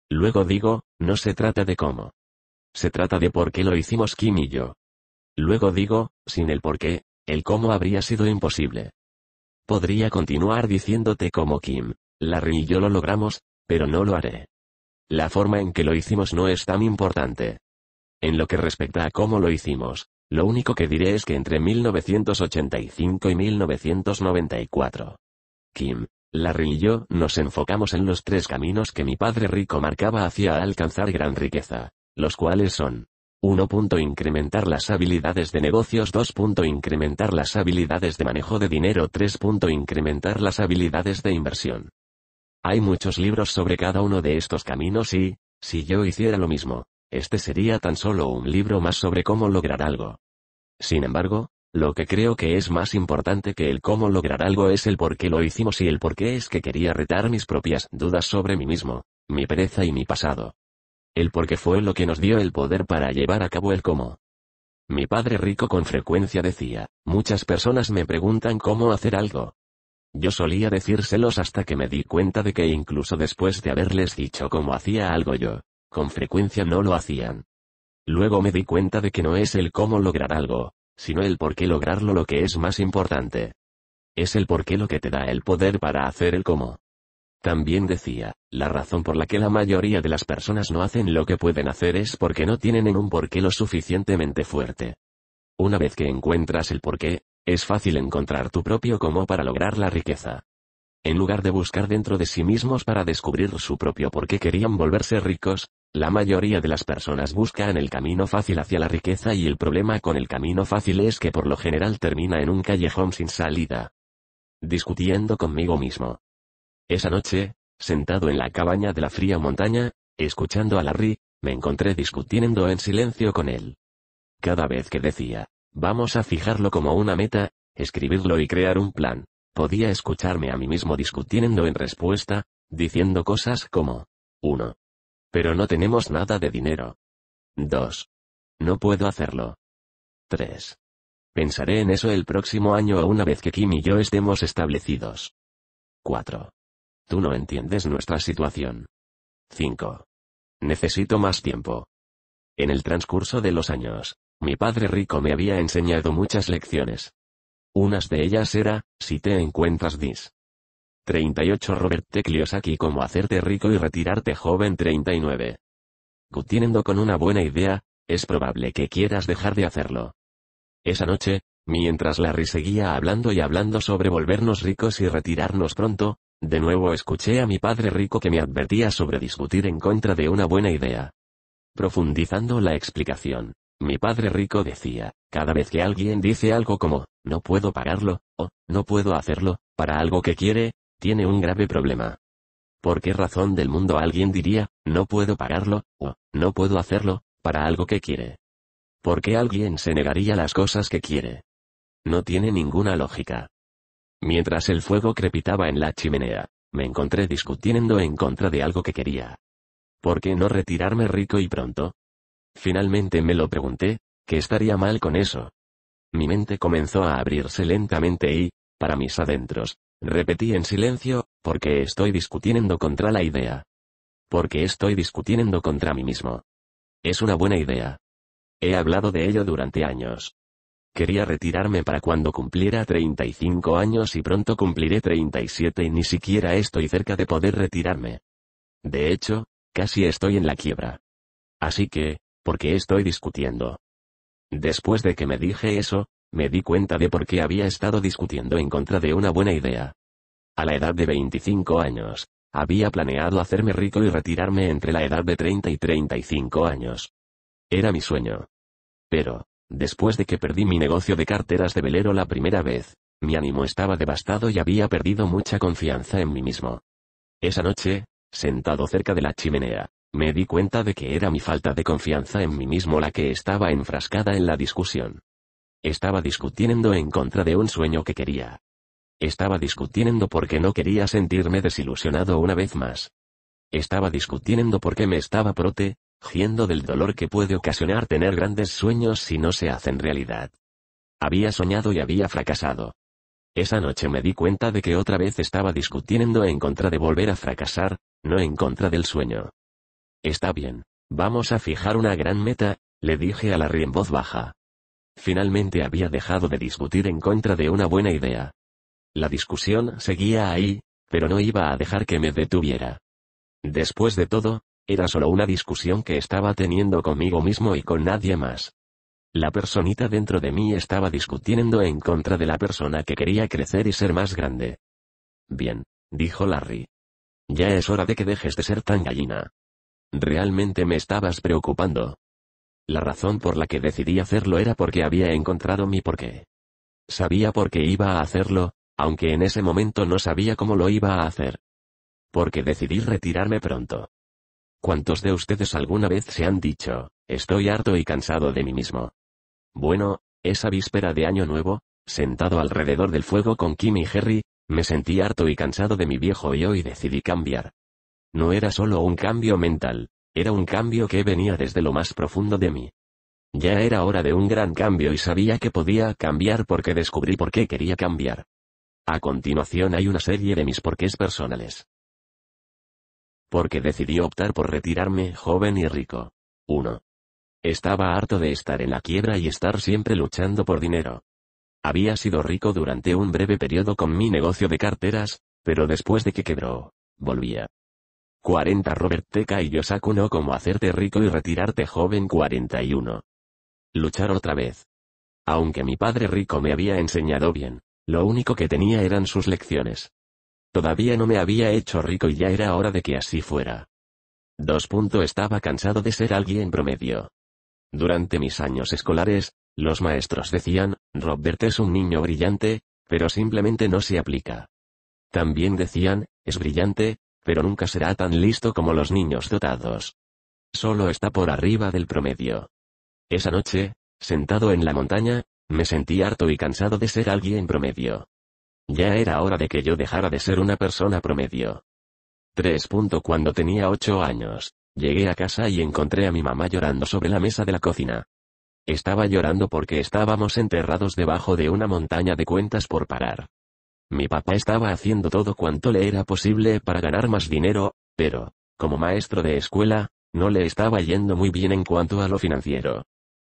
Luego digo, no se trata de cómo. Se trata de por qué lo hicimos Kim y yo. Luego digo, sin el por qué, el cómo habría sido imposible. Podría continuar diciéndote como Kim, Larry y yo lo logramos, pero no lo haré. La forma en que lo hicimos no es tan importante. En lo que respecta a cómo lo hicimos, lo único que diré es que entre 1985 y 1994, Kim, Larry y yo nos enfocamos en los tres caminos que mi padre rico marcaba hacia alcanzar gran riqueza, los cuales son 1. Incrementar las habilidades de negocios 2. Incrementar las habilidades de manejo de dinero 3. Incrementar las habilidades de inversión. Hay muchos libros sobre cada uno de estos caminos y, si yo hiciera lo mismo, este sería tan solo un libro más sobre cómo lograr algo. Sin embargo, lo que creo que es más importante que el cómo lograr algo es el por qué lo hicimos y el por qué es que quería retar mis propias dudas sobre mí mismo, mi pereza y mi pasado. El por qué fue lo que nos dio el poder para llevar a cabo el cómo. Mi padre rico con frecuencia decía, muchas personas me preguntan cómo hacer algo, yo solía decírselos hasta que me di cuenta de que incluso después de haberles dicho cómo hacía algo yo, con frecuencia no lo hacían. Luego me di cuenta de que no es el cómo lograr algo, sino el por qué lograrlo lo que es más importante. Es el por qué lo que te da el poder para hacer el cómo. También decía, la razón por la que la mayoría de las personas no hacen lo que pueden hacer es porque no tienen en un qué lo suficientemente fuerte. Una vez que encuentras el por qué... Es fácil encontrar tu propio cómo para lograr la riqueza. En lugar de buscar dentro de sí mismos para descubrir su propio por qué querían volverse ricos, la mayoría de las personas buscan el camino fácil hacia la riqueza y el problema con el camino fácil es que por lo general termina en un callejón sin salida. Discutiendo conmigo mismo. Esa noche, sentado en la cabaña de la fría montaña, escuchando a Larry, me encontré discutiendo en silencio con él. Cada vez que decía, Vamos a fijarlo como una meta, escribirlo y crear un plan. Podía escucharme a mí mismo discutiendo en respuesta, diciendo cosas como 1. Pero no tenemos nada de dinero. 2. No puedo hacerlo. 3. Pensaré en eso el próximo año o una vez que Kim y yo estemos establecidos. 4. Tú no entiendes nuestra situación. 5. Necesito más tiempo. En el transcurso de los años, mi padre rico me había enseñado muchas lecciones. Unas de ellas era, si te encuentras dis. 38 Robert T. Kiyosaki Cómo hacerte rico y retirarte joven 39. Gutiérrez con una buena idea, es probable que quieras dejar de hacerlo. Esa noche, mientras Larry seguía hablando y hablando sobre volvernos ricos y retirarnos pronto, de nuevo escuché a mi padre rico que me advertía sobre discutir en contra de una buena idea. Profundizando la explicación, mi padre rico decía, cada vez que alguien dice algo como, no puedo pagarlo, o, no puedo hacerlo, para algo que quiere, tiene un grave problema. ¿Por qué razón del mundo alguien diría, no puedo pagarlo, o, no puedo hacerlo, para algo que quiere? ¿Por qué alguien se negaría las cosas que quiere? No tiene ninguna lógica. Mientras el fuego crepitaba en la chimenea, me encontré discutiendo en contra de algo que quería. ¿Por qué no retirarme rico y pronto? Finalmente me lo pregunté, ¿qué estaría mal con eso? Mi mente comenzó a abrirse lentamente y, para mis adentros, repetí en silencio, porque estoy discutiendo contra la idea. Porque estoy discutiendo contra mí mismo. Es una buena idea. He hablado de ello durante años. Quería retirarme para cuando cumpliera 35 años y pronto cumpliré 37 y ni siquiera estoy cerca de poder retirarme. De hecho, casi estoy en la quiebra. Así que, ¿por estoy discutiendo? Después de que me dije eso, me di cuenta de por qué había estado discutiendo en contra de una buena idea. A la edad de 25 años, había planeado hacerme rico y retirarme entre la edad de 30 y 35 años. Era mi sueño. Pero, después de que perdí mi negocio de carteras de velero la primera vez, mi ánimo estaba devastado y había perdido mucha confianza en mí mismo. Esa noche, sentado cerca de la chimenea, me di cuenta de que era mi falta de confianza en mí mismo la que estaba enfrascada en la discusión. Estaba discutiendo en contra de un sueño que quería. Estaba discutiendo porque no quería sentirme desilusionado una vez más. Estaba discutiendo porque me estaba protegiendo del dolor que puede ocasionar tener grandes sueños si no se hacen realidad. Había soñado y había fracasado. Esa noche me di cuenta de que otra vez estaba discutiendo en contra de volver a fracasar, no en contra del sueño. Está bien. Vamos a fijar una gran meta, le dije a Larry en voz baja. Finalmente había dejado de discutir en contra de una buena idea. La discusión seguía ahí, pero no iba a dejar que me detuviera. Después de todo, era solo una discusión que estaba teniendo conmigo mismo y con nadie más. La personita dentro de mí estaba discutiendo en contra de la persona que quería crecer y ser más grande. Bien, dijo Larry. Ya es hora de que dejes de ser tan gallina. Realmente me estabas preocupando. La razón por la que decidí hacerlo era porque había encontrado mi porqué. Sabía por qué iba a hacerlo, aunque en ese momento no sabía cómo lo iba a hacer. Porque decidí retirarme pronto. ¿Cuántos de ustedes alguna vez se han dicho, estoy harto y cansado de mí mismo? Bueno, esa víspera de Año Nuevo, sentado alrededor del fuego con Kim y Harry, me sentí harto y cansado de mi viejo yo y decidí cambiar. No era solo un cambio mental, era un cambio que venía desde lo más profundo de mí. Ya era hora de un gran cambio y sabía que podía cambiar porque descubrí por qué quería cambiar. A continuación hay una serie de mis porqués personales. Porque decidí optar por retirarme joven y rico. 1. Estaba harto de estar en la quiebra y estar siempre luchando por dinero. Había sido rico durante un breve periodo con mi negocio de carteras, pero después de que quebró, volvía 40 Robert Teca y saco no como hacerte rico y retirarte joven 41. Luchar otra vez. Aunque mi padre rico me había enseñado bien, lo único que tenía eran sus lecciones. Todavía no me había hecho rico y ya era hora de que así fuera. 2. Estaba cansado de ser alguien promedio. Durante mis años escolares, los maestros decían, Robert es un niño brillante, pero simplemente no se aplica. También decían, es brillante, pero nunca será tan listo como los niños dotados. Solo está por arriba del promedio. Esa noche, sentado en la montaña, me sentí harto y cansado de ser alguien promedio. Ya era hora de que yo dejara de ser una persona promedio. 3. Cuando tenía 8 años, llegué a casa y encontré a mi mamá llorando sobre la mesa de la cocina. Estaba llorando porque estábamos enterrados debajo de una montaña de cuentas por parar. Mi papá estaba haciendo todo cuanto le era posible para ganar más dinero, pero, como maestro de escuela, no le estaba yendo muy bien en cuanto a lo financiero.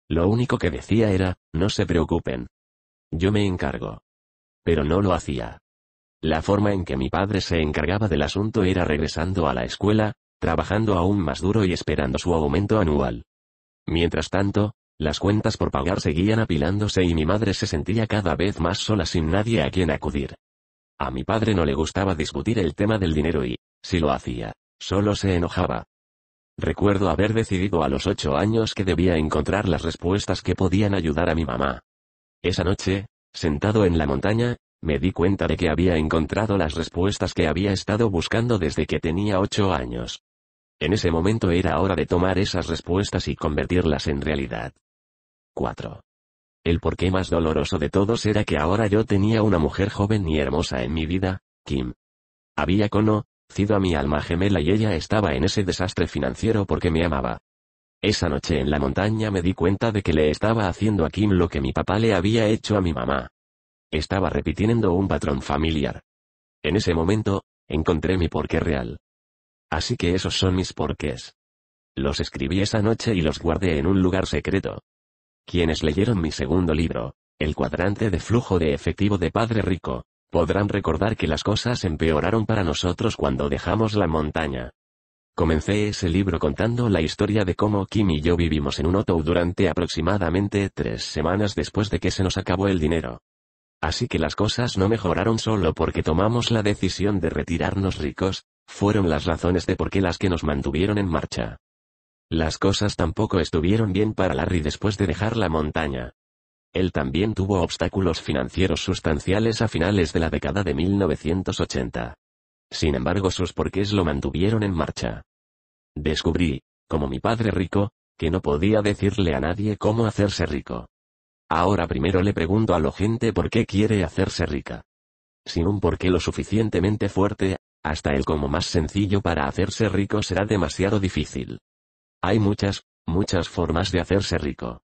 Lo único que decía era, no se preocupen. Yo me encargo. Pero no lo hacía. La forma en que mi padre se encargaba del asunto era regresando a la escuela, trabajando aún más duro y esperando su aumento anual. Mientras tanto, las cuentas por pagar seguían apilándose y mi madre se sentía cada vez más sola sin nadie a quien acudir. A mi padre no le gustaba discutir el tema del dinero y, si lo hacía, solo se enojaba. Recuerdo haber decidido a los ocho años que debía encontrar las respuestas que podían ayudar a mi mamá. Esa noche, sentado en la montaña, me di cuenta de que había encontrado las respuestas que había estado buscando desde que tenía ocho años. En ese momento era hora de tomar esas respuestas y convertirlas en realidad. 4. El porqué más doloroso de todos era que ahora yo tenía una mujer joven y hermosa en mi vida, Kim. Había conocido a mi alma gemela y ella estaba en ese desastre financiero porque me amaba. Esa noche en la montaña me di cuenta de que le estaba haciendo a Kim lo que mi papá le había hecho a mi mamá. Estaba repitiendo un patrón familiar. En ese momento, encontré mi porqué real. Así que esos son mis porqués. Los escribí esa noche y los guardé en un lugar secreto. Quienes leyeron mi segundo libro, El cuadrante de flujo de efectivo de Padre Rico, podrán recordar que las cosas empeoraron para nosotros cuando dejamos la montaña. Comencé ese libro contando la historia de cómo Kim y yo vivimos en un auto durante aproximadamente tres semanas después de que se nos acabó el dinero. Así que las cosas no mejoraron solo porque tomamos la decisión de retirarnos ricos, fueron las razones de por qué las que nos mantuvieron en marcha. Las cosas tampoco estuvieron bien para Larry después de dejar la montaña. Él también tuvo obstáculos financieros sustanciales a finales de la década de 1980. Sin embargo, sus porqués lo mantuvieron en marcha. Descubrí, como mi padre rico, que no podía decirle a nadie cómo hacerse rico. Ahora primero le pregunto a la gente por qué quiere hacerse rica. Sin un porqué lo suficientemente fuerte, hasta el como más sencillo para hacerse rico será demasiado difícil. Hay muchas, muchas formas de hacerse rico.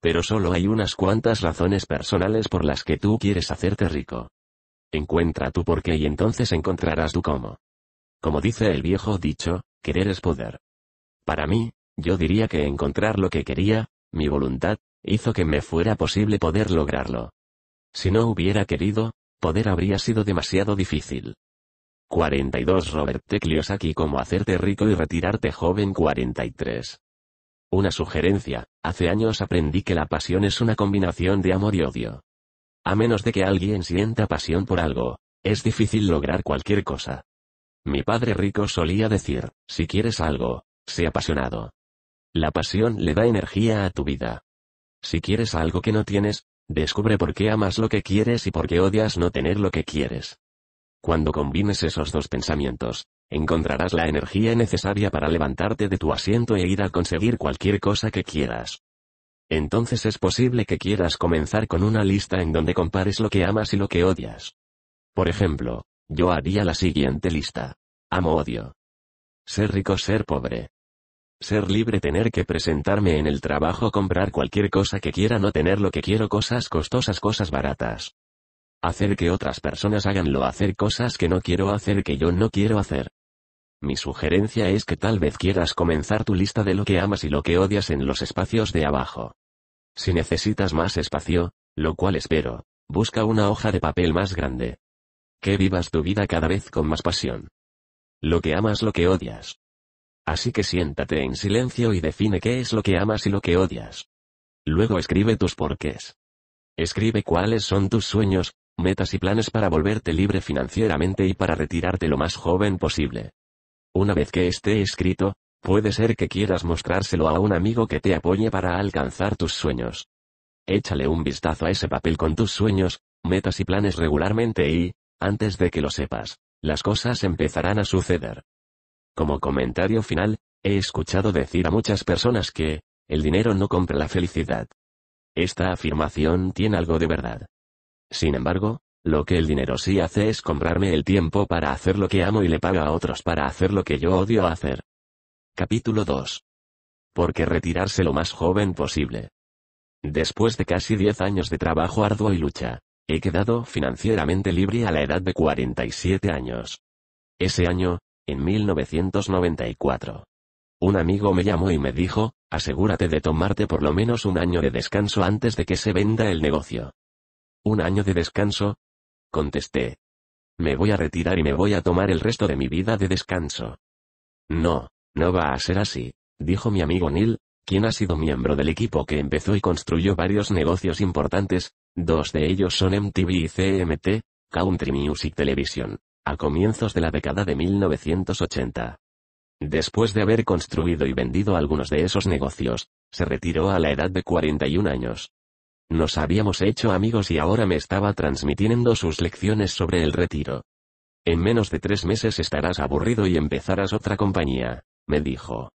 Pero solo hay unas cuantas razones personales por las que tú quieres hacerte rico. Encuentra tu qué y entonces encontrarás tu cómo. Como dice el viejo dicho, querer es poder. Para mí, yo diría que encontrar lo que quería, mi voluntad, hizo que me fuera posible poder lograrlo. Si no hubiera querido, poder habría sido demasiado difícil. 42 Robert Tekliosaki Kiyosaki Cómo hacerte rico y retirarte joven 43. Una sugerencia, hace años aprendí que la pasión es una combinación de amor y odio. A menos de que alguien sienta pasión por algo, es difícil lograr cualquier cosa. Mi padre rico solía decir, si quieres algo, sé apasionado. La pasión le da energía a tu vida. Si quieres algo que no tienes, descubre por qué amas lo que quieres y por qué odias no tener lo que quieres. Cuando combines esos dos pensamientos, encontrarás la energía necesaria para levantarte de tu asiento e ir a conseguir cualquier cosa que quieras. Entonces es posible que quieras comenzar con una lista en donde compares lo que amas y lo que odias. Por ejemplo, yo haría la siguiente lista. Amo-odio. Ser rico, ser pobre. Ser libre, tener que presentarme en el trabajo, comprar cualquier cosa que quiera, no tener lo que quiero, cosas costosas, cosas baratas. Hacer que otras personas hagan lo hacer cosas que no quiero hacer, que yo no quiero hacer. Mi sugerencia es que tal vez quieras comenzar tu lista de lo que amas y lo que odias en los espacios de abajo. Si necesitas más espacio, lo cual espero, busca una hoja de papel más grande. Que vivas tu vida cada vez con más pasión. Lo que amas, lo que odias. Así que siéntate en silencio y define qué es lo que amas y lo que odias. Luego escribe tus porqués. Escribe cuáles son tus sueños, metas y planes para volverte libre financieramente y para retirarte lo más joven posible. Una vez que esté escrito, puede ser que quieras mostrárselo a un amigo que te apoye para alcanzar tus sueños. Échale un vistazo a ese papel con tus sueños, metas y planes regularmente y, antes de que lo sepas, las cosas empezarán a suceder. Como comentario final, he escuchado decir a muchas personas que, el dinero no compra la felicidad. Esta afirmación tiene algo de verdad. Sin embargo, lo que el dinero sí hace es comprarme el tiempo para hacer lo que amo y le pago a otros para hacer lo que yo odio hacer. Capítulo 2. qué retirarse lo más joven posible. Después de casi 10 años de trabajo arduo y lucha, he quedado financieramente libre a la edad de 47 años. Ese año, en 1994. Un amigo me llamó y me dijo, asegúrate de tomarte por lo menos un año de descanso antes de que se venda el negocio. ¿Un año de descanso? Contesté. Me voy a retirar y me voy a tomar el resto de mi vida de descanso. No, no va a ser así, dijo mi amigo Neil, quien ha sido miembro del equipo que empezó y construyó varios negocios importantes, dos de ellos son MTV y CMT, Country Music Television, a comienzos de la década de 1980. Después de haber construido y vendido algunos de esos negocios, se retiró a la edad de 41 años. Nos habíamos hecho amigos y ahora me estaba transmitiendo sus lecciones sobre el retiro. En menos de tres meses estarás aburrido y empezarás otra compañía, me dijo.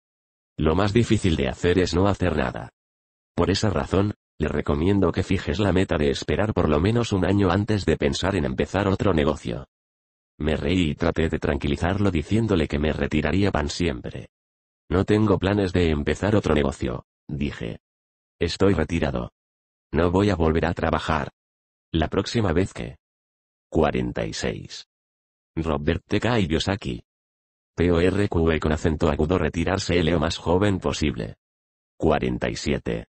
Lo más difícil de hacer es no hacer nada. Por esa razón, le recomiendo que fijes la meta de esperar por lo menos un año antes de pensar en empezar otro negocio. Me reí y traté de tranquilizarlo diciéndole que me retiraría pan siempre. No tengo planes de empezar otro negocio, dije. Estoy retirado. No voy a volver a trabajar. La próxima vez que... 46. Robert T.K. Yosaki. PORQE con acento agudo retirarse el más joven posible. 47.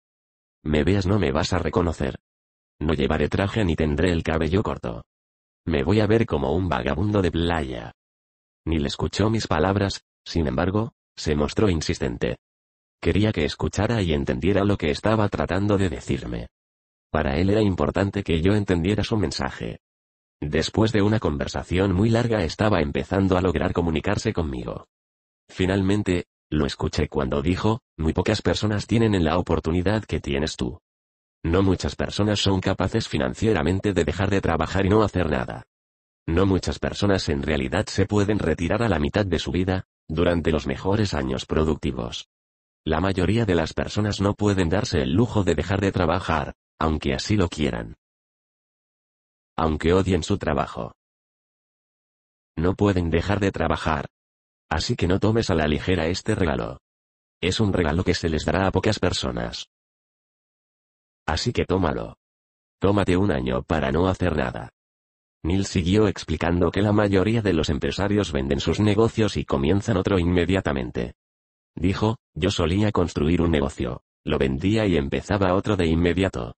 Me veas no me vas a reconocer. No llevaré traje ni tendré el cabello corto. Me voy a ver como un vagabundo de playa. Ni le escuchó mis palabras, sin embargo, se mostró insistente. Quería que escuchara y entendiera lo que estaba tratando de decirme. Para él era importante que yo entendiera su mensaje. Después de una conversación muy larga estaba empezando a lograr comunicarse conmigo. Finalmente, lo escuché cuando dijo, muy pocas personas tienen en la oportunidad que tienes tú. No muchas personas son capaces financieramente de dejar de trabajar y no hacer nada. No muchas personas en realidad se pueden retirar a la mitad de su vida, durante los mejores años productivos. La mayoría de las personas no pueden darse el lujo de dejar de trabajar, aunque así lo quieran. Aunque odien su trabajo. No pueden dejar de trabajar. Así que no tomes a la ligera este regalo. Es un regalo que se les dará a pocas personas. Así que tómalo. Tómate un año para no hacer nada. Neil siguió explicando que la mayoría de los empresarios venden sus negocios y comienzan otro inmediatamente. Dijo, yo solía construir un negocio, lo vendía y empezaba otro de inmediato.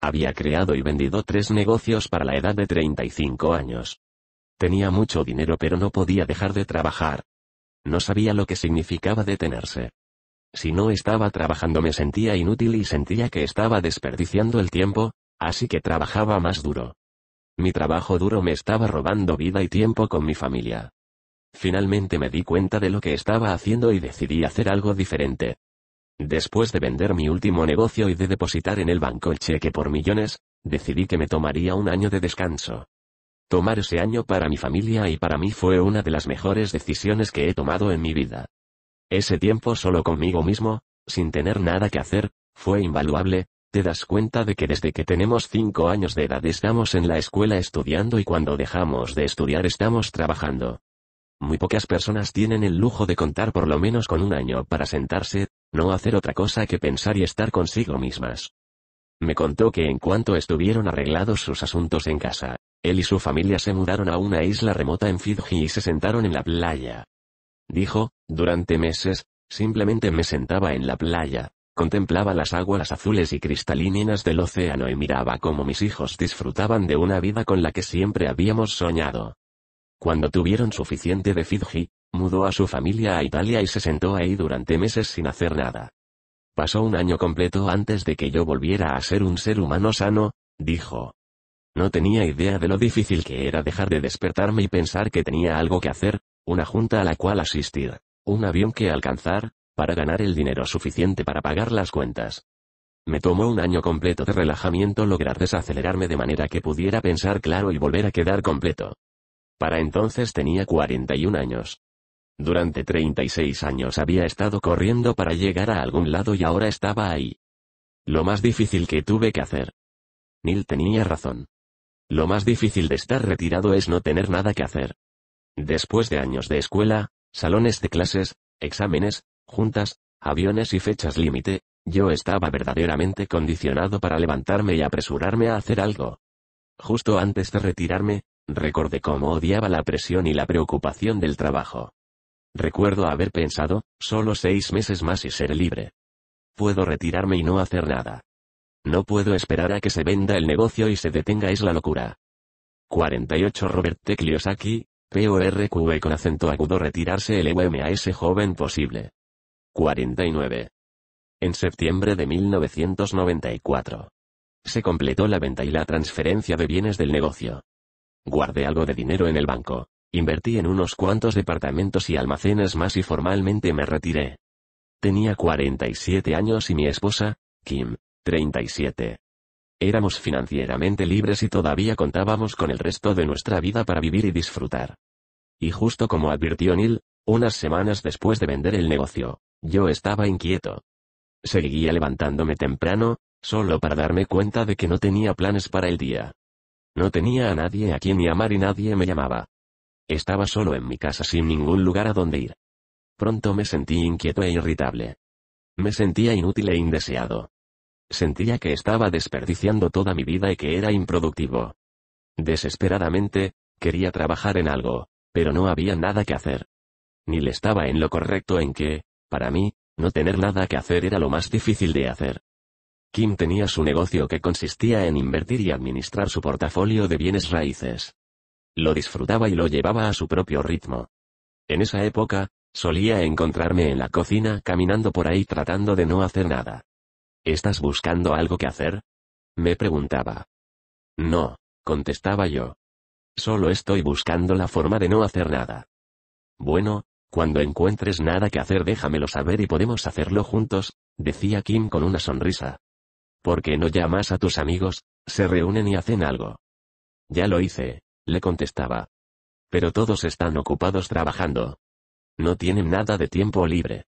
Había creado y vendido tres negocios para la edad de 35 años. Tenía mucho dinero pero no podía dejar de trabajar. No sabía lo que significaba detenerse. Si no estaba trabajando me sentía inútil y sentía que estaba desperdiciando el tiempo, así que trabajaba más duro. Mi trabajo duro me estaba robando vida y tiempo con mi familia. Finalmente me di cuenta de lo que estaba haciendo y decidí hacer algo diferente. Después de vender mi último negocio y de depositar en el banco el cheque por millones, decidí que me tomaría un año de descanso. Tomar ese año para mi familia y para mí fue una de las mejores decisiones que he tomado en mi vida. Ese tiempo solo conmigo mismo, sin tener nada que hacer, fue invaluable, te das cuenta de que desde que tenemos cinco años de edad estamos en la escuela estudiando y cuando dejamos de estudiar estamos trabajando. Muy pocas personas tienen el lujo de contar por lo menos con un año para sentarse, no hacer otra cosa que pensar y estar consigo mismas. Me contó que en cuanto estuvieron arreglados sus asuntos en casa, él y su familia se mudaron a una isla remota en Fiji y se sentaron en la playa. Dijo, durante meses, simplemente me sentaba en la playa, contemplaba las aguas azules y cristalinas del océano y miraba cómo mis hijos disfrutaban de una vida con la que siempre habíamos soñado. Cuando tuvieron suficiente de Fiji, mudó a su familia a Italia y se sentó ahí durante meses sin hacer nada. Pasó un año completo antes de que yo volviera a ser un ser humano sano, dijo. No tenía idea de lo difícil que era dejar de despertarme y pensar que tenía algo que hacer, una junta a la cual asistir, un avión que alcanzar, para ganar el dinero suficiente para pagar las cuentas. Me tomó un año completo de relajamiento lograr desacelerarme de manera que pudiera pensar claro y volver a quedar completo. Para entonces tenía 41 años. Durante 36 años había estado corriendo para llegar a algún lado y ahora estaba ahí. Lo más difícil que tuve que hacer. Neil tenía razón. Lo más difícil de estar retirado es no tener nada que hacer. Después de años de escuela, salones de clases, exámenes, juntas, aviones y fechas límite, yo estaba verdaderamente condicionado para levantarme y apresurarme a hacer algo. Justo antes de retirarme, Recordé cómo odiaba la presión y la preocupación del trabajo. Recuerdo haber pensado, solo seis meses más y seré libre. Puedo retirarme y no hacer nada. No puedo esperar a que se venda el negocio y se detenga es la locura. 48 Robert T. Kiyosaki, PORQE con acento agudo retirarse el ese joven posible. 49. En septiembre de 1994. Se completó la venta y la transferencia de bienes del negocio. Guardé algo de dinero en el banco. Invertí en unos cuantos departamentos y almacenes más y formalmente me retiré. Tenía 47 años y mi esposa, Kim, 37. Éramos financieramente libres y todavía contábamos con el resto de nuestra vida para vivir y disfrutar. Y justo como advirtió Neil, unas semanas después de vender el negocio, yo estaba inquieto. Seguía levantándome temprano, solo para darme cuenta de que no tenía planes para el día. No tenía a nadie a quien llamar y nadie me llamaba. Estaba solo en mi casa sin ningún lugar a donde ir. Pronto me sentí inquieto e irritable. Me sentía inútil e indeseado. Sentía que estaba desperdiciando toda mi vida y que era improductivo. Desesperadamente, quería trabajar en algo, pero no había nada que hacer. Ni le estaba en lo correcto en que, para mí, no tener nada que hacer era lo más difícil de hacer. Kim tenía su negocio que consistía en invertir y administrar su portafolio de bienes raíces. Lo disfrutaba y lo llevaba a su propio ritmo. En esa época, solía encontrarme en la cocina caminando por ahí tratando de no hacer nada. ¿Estás buscando algo que hacer? me preguntaba. No, contestaba yo. Solo estoy buscando la forma de no hacer nada. Bueno, cuando encuentres nada que hacer déjamelo saber y podemos hacerlo juntos, decía Kim con una sonrisa. ¿Por qué no llamas a tus amigos? Se reúnen y hacen algo. Ya lo hice, le contestaba. Pero todos están ocupados trabajando. No tienen nada de tiempo libre.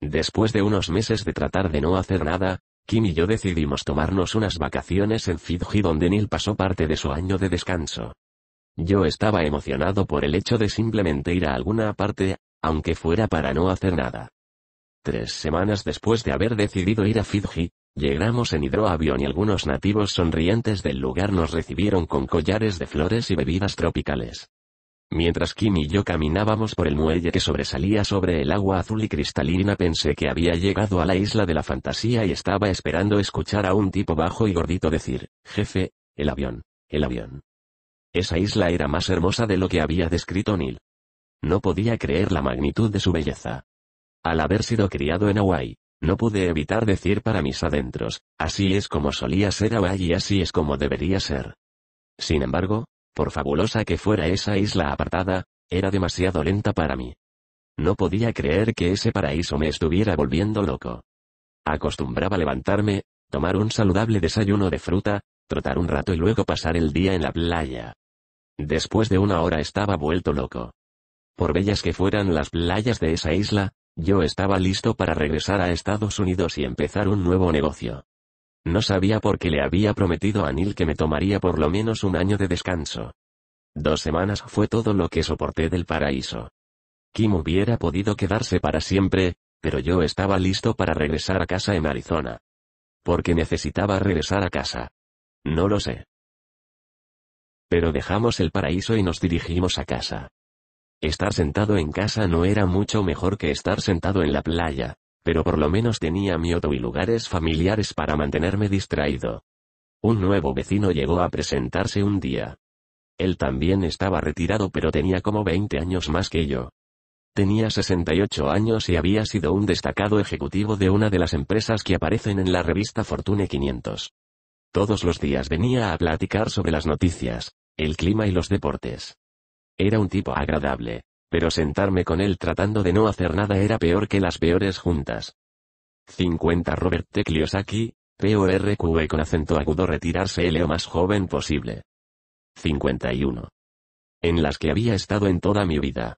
Después de unos meses de tratar de no hacer nada, Kim y yo decidimos tomarnos unas vacaciones en Fiji donde Neil pasó parte de su año de descanso. Yo estaba emocionado por el hecho de simplemente ir a alguna parte, aunque fuera para no hacer nada. Tres semanas después de haber decidido ir a Fiji, Llegamos en hidroavión y algunos nativos sonrientes del lugar nos recibieron con collares de flores y bebidas tropicales. Mientras Kim y yo caminábamos por el muelle que sobresalía sobre el agua azul y cristalina pensé que había llegado a la isla de la fantasía y estaba esperando escuchar a un tipo bajo y gordito decir, jefe, el avión, el avión. Esa isla era más hermosa de lo que había descrito Neil. No podía creer la magnitud de su belleza. Al haber sido criado en Hawái, no pude evitar decir para mis adentros, así es como solía ser agua y así es como debería ser. Sin embargo, por fabulosa que fuera esa isla apartada, era demasiado lenta para mí. No podía creer que ese paraíso me estuviera volviendo loco. Acostumbraba levantarme, tomar un saludable desayuno de fruta, trotar un rato y luego pasar el día en la playa. Después de una hora estaba vuelto loco. Por bellas que fueran las playas de esa isla, yo estaba listo para regresar a Estados Unidos y empezar un nuevo negocio. No sabía por qué le había prometido a Neil que me tomaría por lo menos un año de descanso. Dos semanas fue todo lo que soporté del paraíso. Kim hubiera podido quedarse para siempre, pero yo estaba listo para regresar a casa en Arizona. Porque necesitaba regresar a casa. No lo sé. Pero dejamos el paraíso y nos dirigimos a casa. Estar sentado en casa no era mucho mejor que estar sentado en la playa, pero por lo menos tenía mi y lugares familiares para mantenerme distraído. Un nuevo vecino llegó a presentarse un día. Él también estaba retirado pero tenía como 20 años más que yo. Tenía 68 años y había sido un destacado ejecutivo de una de las empresas que aparecen en la revista Fortune 500. Todos los días venía a platicar sobre las noticias, el clima y los deportes. Era un tipo agradable. Pero sentarme con él tratando de no hacer nada era peor que las peores juntas. 50 Robert T. Kiyosaki, PORQE con acento agudo retirarse el o más joven posible. 51. En las que había estado en toda mi vida.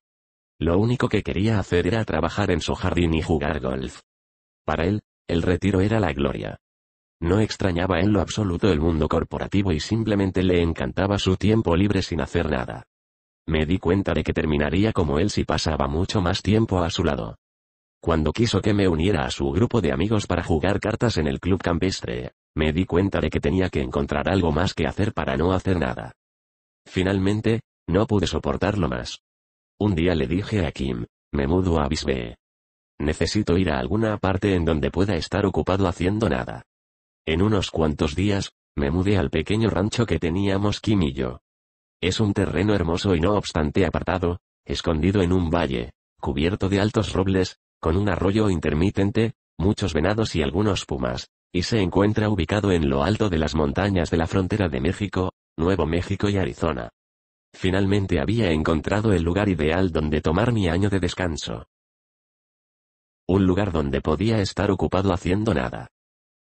Lo único que quería hacer era trabajar en su jardín y jugar golf. Para él, el retiro era la gloria. No extrañaba en lo absoluto el mundo corporativo y simplemente le encantaba su tiempo libre sin hacer nada. Me di cuenta de que terminaría como él si pasaba mucho más tiempo a su lado. Cuando quiso que me uniera a su grupo de amigos para jugar cartas en el club campestre, me di cuenta de que tenía que encontrar algo más que hacer para no hacer nada. Finalmente, no pude soportarlo más. Un día le dije a Kim, me mudo a Bisbee. Necesito ir a alguna parte en donde pueda estar ocupado haciendo nada. En unos cuantos días, me mudé al pequeño rancho que teníamos Kim y yo. Es un terreno hermoso y no obstante apartado, escondido en un valle, cubierto de altos robles, con un arroyo intermitente, muchos venados y algunos pumas, y se encuentra ubicado en lo alto de las montañas de la frontera de México, Nuevo México y Arizona. Finalmente había encontrado el lugar ideal donde tomar mi año de descanso. Un lugar donde podía estar ocupado haciendo nada.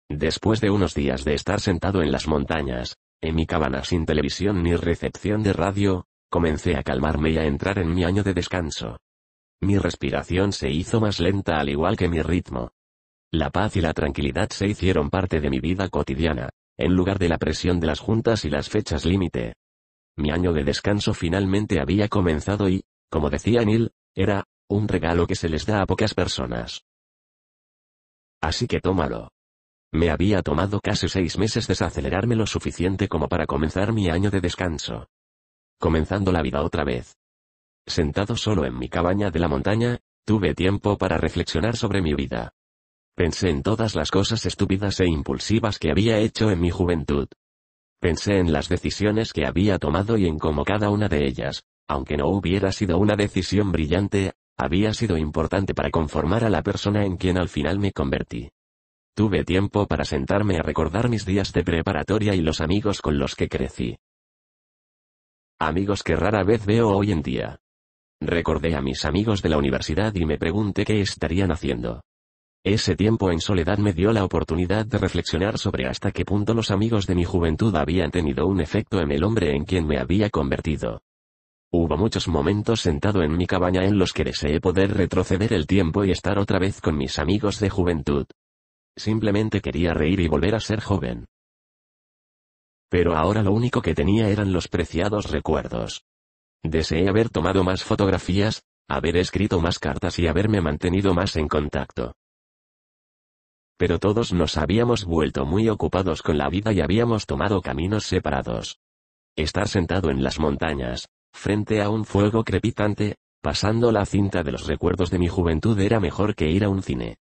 Después de unos días de estar sentado en las montañas, en mi cabana sin televisión ni recepción de radio, comencé a calmarme y a entrar en mi año de descanso. Mi respiración se hizo más lenta al igual que mi ritmo. La paz y la tranquilidad se hicieron parte de mi vida cotidiana, en lugar de la presión de las juntas y las fechas límite. Mi año de descanso finalmente había comenzado y, como decía Neil, era, un regalo que se les da a pocas personas. Así que tómalo. Me había tomado casi seis meses desacelerarme lo suficiente como para comenzar mi año de descanso. Comenzando la vida otra vez. Sentado solo en mi cabaña de la montaña, tuve tiempo para reflexionar sobre mi vida. Pensé en todas las cosas estúpidas e impulsivas que había hecho en mi juventud. Pensé en las decisiones que había tomado y en cómo cada una de ellas, aunque no hubiera sido una decisión brillante, había sido importante para conformar a la persona en quien al final me convertí. Tuve tiempo para sentarme a recordar mis días de preparatoria y los amigos con los que crecí. Amigos que rara vez veo hoy en día. Recordé a mis amigos de la universidad y me pregunté qué estarían haciendo. Ese tiempo en soledad me dio la oportunidad de reflexionar sobre hasta qué punto los amigos de mi juventud habían tenido un efecto en el hombre en quien me había convertido. Hubo muchos momentos sentado en mi cabaña en los que deseé poder retroceder el tiempo y estar otra vez con mis amigos de juventud simplemente quería reír y volver a ser joven. Pero ahora lo único que tenía eran los preciados recuerdos. Deseé haber tomado más fotografías, haber escrito más cartas y haberme mantenido más en contacto. Pero todos nos habíamos vuelto muy ocupados con la vida y habíamos tomado caminos separados. Estar sentado en las montañas, frente a un fuego crepitante, pasando la cinta de los recuerdos de mi juventud era mejor que ir a un cine.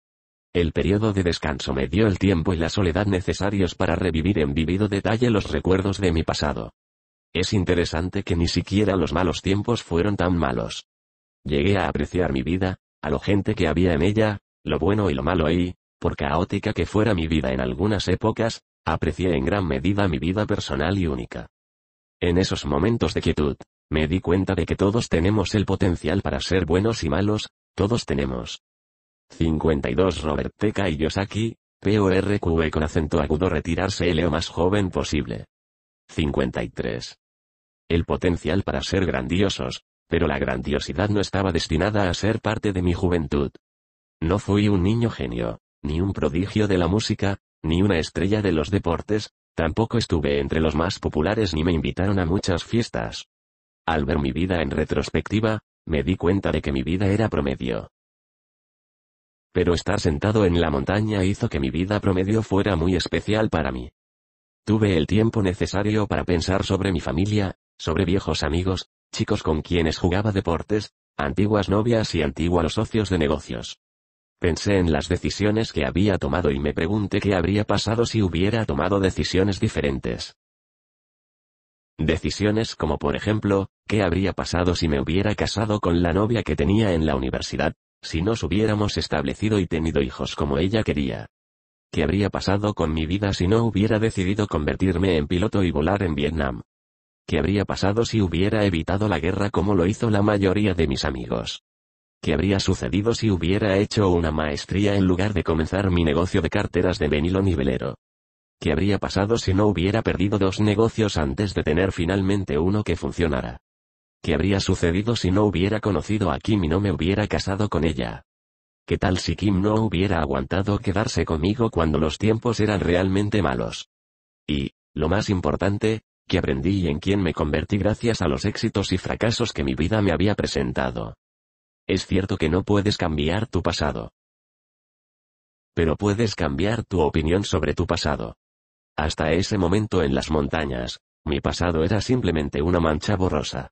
El periodo de descanso me dio el tiempo y la soledad necesarios para revivir en vivido detalle los recuerdos de mi pasado. Es interesante que ni siquiera los malos tiempos fueron tan malos. Llegué a apreciar mi vida, a lo gente que había en ella, lo bueno y lo malo y, por caótica que fuera mi vida en algunas épocas, aprecié en gran medida mi vida personal y única. En esos momentos de quietud, me di cuenta de que todos tenemos el potencial para ser buenos y malos, todos tenemos 52 Robert y Yosaki, PORQE con acento agudo retirarse el o más joven posible. 53. El potencial para ser grandiosos, pero la grandiosidad no estaba destinada a ser parte de mi juventud. No fui un niño genio, ni un prodigio de la música, ni una estrella de los deportes, tampoco estuve entre los más populares ni me invitaron a muchas fiestas. Al ver mi vida en retrospectiva, me di cuenta de que mi vida era promedio pero estar sentado en la montaña hizo que mi vida promedio fuera muy especial para mí. Tuve el tiempo necesario para pensar sobre mi familia, sobre viejos amigos, chicos con quienes jugaba deportes, antiguas novias y antiguos socios de negocios. Pensé en las decisiones que había tomado y me pregunté qué habría pasado si hubiera tomado decisiones diferentes. Decisiones como por ejemplo, ¿qué habría pasado si me hubiera casado con la novia que tenía en la universidad? si nos hubiéramos establecido y tenido hijos como ella quería. ¿Qué habría pasado con mi vida si no hubiera decidido convertirme en piloto y volar en Vietnam? ¿Qué habría pasado si hubiera evitado la guerra como lo hizo la mayoría de mis amigos? ¿Qué habría sucedido si hubiera hecho una maestría en lugar de comenzar mi negocio de carteras de vinilo nivelero? ¿Qué habría pasado si no hubiera perdido dos negocios antes de tener finalmente uno que funcionara? ¿Qué habría sucedido si no hubiera conocido a Kim y no me hubiera casado con ella? ¿Qué tal si Kim no hubiera aguantado quedarse conmigo cuando los tiempos eran realmente malos? Y, lo más importante, que aprendí y en quien me convertí gracias a los éxitos y fracasos que mi vida me había presentado. Es cierto que no puedes cambiar tu pasado. Pero puedes cambiar tu opinión sobre tu pasado. Hasta ese momento en las montañas, mi pasado era simplemente una mancha borrosa.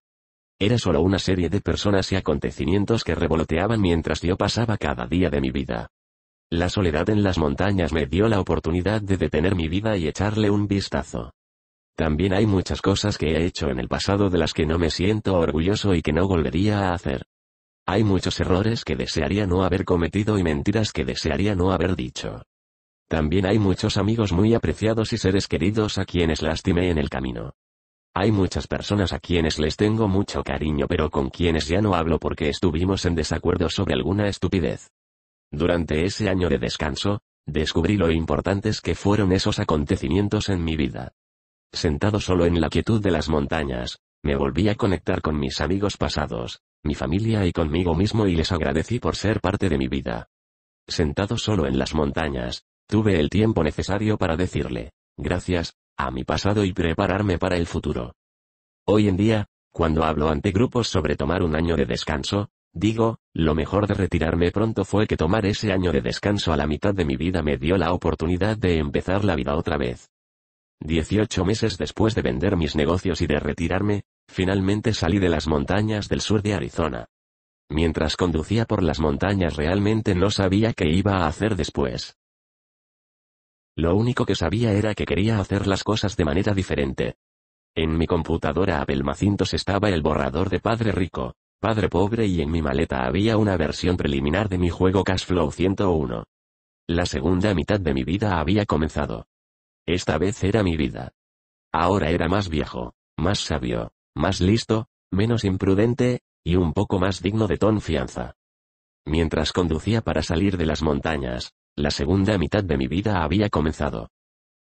Era solo una serie de personas y acontecimientos que revoloteaban mientras yo pasaba cada día de mi vida. La soledad en las montañas me dio la oportunidad de detener mi vida y echarle un vistazo. También hay muchas cosas que he hecho en el pasado de las que no me siento orgulloso y que no volvería a hacer. Hay muchos errores que desearía no haber cometido y mentiras que desearía no haber dicho. También hay muchos amigos muy apreciados y seres queridos a quienes lastimé en el camino. Hay muchas personas a quienes les tengo mucho cariño pero con quienes ya no hablo porque estuvimos en desacuerdo sobre alguna estupidez. Durante ese año de descanso, descubrí lo importantes que fueron esos acontecimientos en mi vida. Sentado solo en la quietud de las montañas, me volví a conectar con mis amigos pasados, mi familia y conmigo mismo y les agradecí por ser parte de mi vida. Sentado solo en las montañas, tuve el tiempo necesario para decirle, gracias, a mi pasado y prepararme para el futuro. Hoy en día, cuando hablo ante grupos sobre tomar un año de descanso, digo, lo mejor de retirarme pronto fue que tomar ese año de descanso a la mitad de mi vida me dio la oportunidad de empezar la vida otra vez. 18 meses después de vender mis negocios y de retirarme, finalmente salí de las montañas del sur de Arizona. Mientras conducía por las montañas realmente no sabía qué iba a hacer después. Lo único que sabía era que quería hacer las cosas de manera diferente. En mi computadora Apple Macintosh estaba el borrador de Padre Rico, Padre Pobre y en mi maleta había una versión preliminar de mi juego Cashflow 101. La segunda mitad de mi vida había comenzado. Esta vez era mi vida. Ahora era más viejo, más sabio, más listo, menos imprudente, y un poco más digno de confianza. Mientras conducía para salir de las montañas, la segunda mitad de mi vida había comenzado.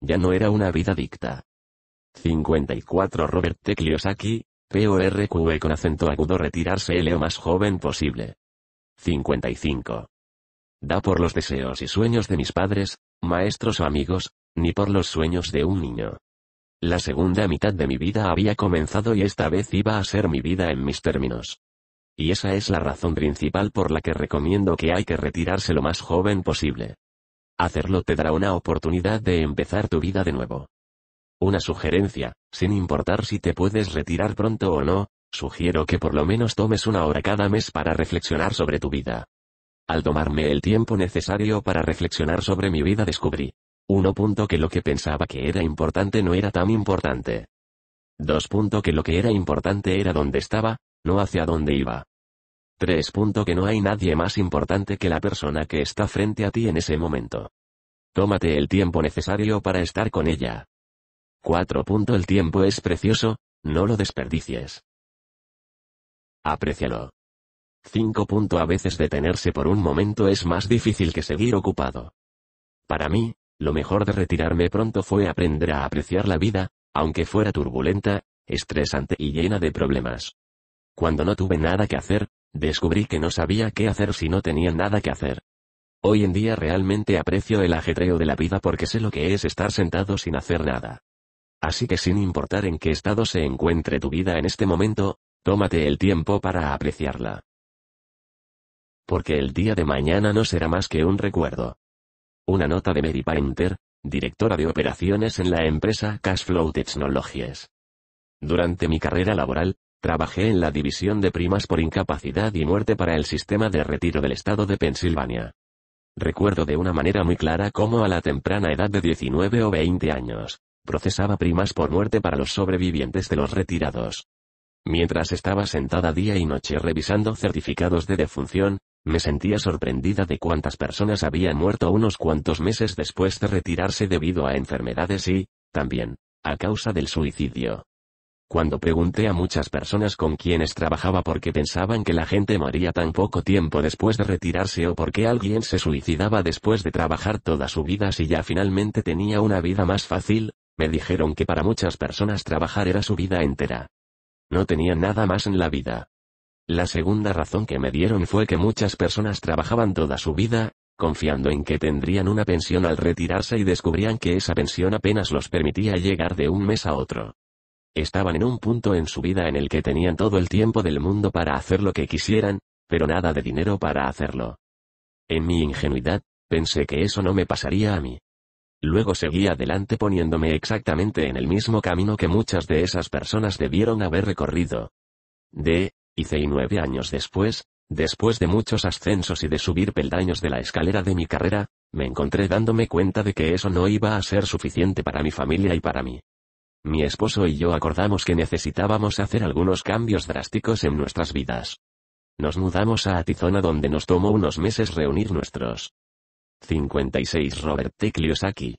Ya no era una vida dicta. 54 Robert T. Kiyosaki, PORQE con acento agudo retirarse el o más joven posible. 55. Da por los deseos y sueños de mis padres, maestros o amigos, ni por los sueños de un niño. La segunda mitad de mi vida había comenzado y esta vez iba a ser mi vida en mis términos. Y esa es la razón principal por la que recomiendo que hay que retirarse lo más joven posible. Hacerlo te dará una oportunidad de empezar tu vida de nuevo. Una sugerencia, sin importar si te puedes retirar pronto o no, sugiero que por lo menos tomes una hora cada mes para reflexionar sobre tu vida. Al tomarme el tiempo necesario para reflexionar sobre mi vida descubrí. Uno punto que lo que pensaba que era importante no era tan importante. Dos que lo que era importante era donde estaba, no hacia dónde iba. 3. Que no hay nadie más importante que la persona que está frente a ti en ese momento. Tómate el tiempo necesario para estar con ella. 4. El tiempo es precioso, no lo desperdicies. Aprécialo. 5. A veces detenerse por un momento es más difícil que seguir ocupado. Para mí, lo mejor de retirarme pronto fue aprender a apreciar la vida, aunque fuera turbulenta, estresante y llena de problemas. Cuando no tuve nada que hacer, descubrí que no sabía qué hacer si no tenía nada que hacer. Hoy en día realmente aprecio el ajetreo de la vida porque sé lo que es estar sentado sin hacer nada. Así que sin importar en qué estado se encuentre tu vida en este momento, tómate el tiempo para apreciarla. Porque el día de mañana no será más que un recuerdo. Una nota de Mary Painter, directora de operaciones en la empresa Cashflow Technologies. Durante mi carrera laboral, Trabajé en la división de primas por incapacidad y muerte para el sistema de retiro del estado de Pensilvania. Recuerdo de una manera muy clara cómo a la temprana edad de 19 o 20 años, procesaba primas por muerte para los sobrevivientes de los retirados. Mientras estaba sentada día y noche revisando certificados de defunción, me sentía sorprendida de cuántas personas habían muerto unos cuantos meses después de retirarse debido a enfermedades y, también, a causa del suicidio. Cuando pregunté a muchas personas con quienes trabajaba por qué pensaban que la gente moría tan poco tiempo después de retirarse o por qué alguien se suicidaba después de trabajar toda su vida si ya finalmente tenía una vida más fácil, me dijeron que para muchas personas trabajar era su vida entera. No tenían nada más en la vida. La segunda razón que me dieron fue que muchas personas trabajaban toda su vida, confiando en que tendrían una pensión al retirarse y descubrían que esa pensión apenas los permitía llegar de un mes a otro. Estaban en un punto en su vida en el que tenían todo el tiempo del mundo para hacer lo que quisieran, pero nada de dinero para hacerlo. En mi ingenuidad, pensé que eso no me pasaría a mí. Luego seguí adelante poniéndome exactamente en el mismo camino que muchas de esas personas debieron haber recorrido. De, hice y nueve años después, después de muchos ascensos y de subir peldaños de la escalera de mi carrera, me encontré dándome cuenta de que eso no iba a ser suficiente para mi familia y para mí mi esposo y yo acordamos que necesitábamos hacer algunos cambios drásticos en nuestras vidas. Nos mudamos a Atizona donde nos tomó unos meses reunir nuestros 56 Robert T. Kiyosaki.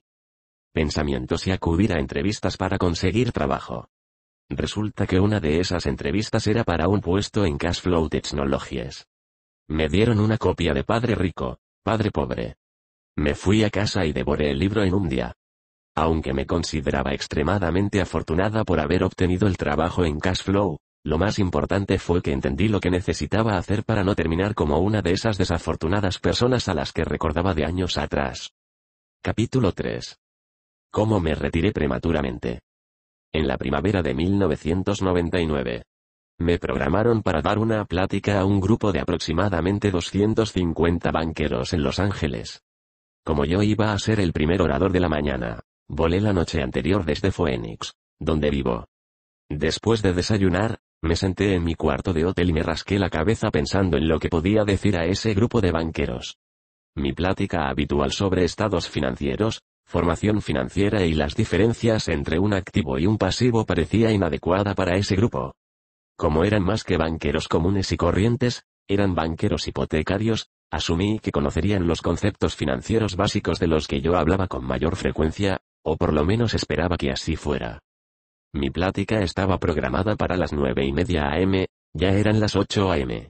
Pensamientos y acudir a entrevistas para conseguir trabajo. Resulta que una de esas entrevistas era para un puesto en Cashflow Technologies. Me dieron una copia de Padre Rico, Padre Pobre. Me fui a casa y devoré el libro en un día. Aunque me consideraba extremadamente afortunada por haber obtenido el trabajo en cash flow, lo más importante fue que entendí lo que necesitaba hacer para no terminar como una de esas desafortunadas personas a las que recordaba de años atrás. Capítulo 3. ¿Cómo me retiré prematuramente? En la primavera de 1999. Me programaron para dar una plática a un grupo de aproximadamente 250 banqueros en Los Ángeles. Como yo iba a ser el primer orador de la mañana, Volé la noche anterior desde Phoenix, donde vivo. Después de desayunar, me senté en mi cuarto de hotel y me rasqué la cabeza pensando en lo que podía decir a ese grupo de banqueros. Mi plática habitual sobre estados financieros, formación financiera y las diferencias entre un activo y un pasivo parecía inadecuada para ese grupo. Como eran más que banqueros comunes y corrientes, eran banqueros hipotecarios, asumí que conocerían los conceptos financieros básicos de los que yo hablaba con mayor frecuencia, o por lo menos esperaba que así fuera. Mi plática estaba programada para las nueve y media am, ya eran las 8 am.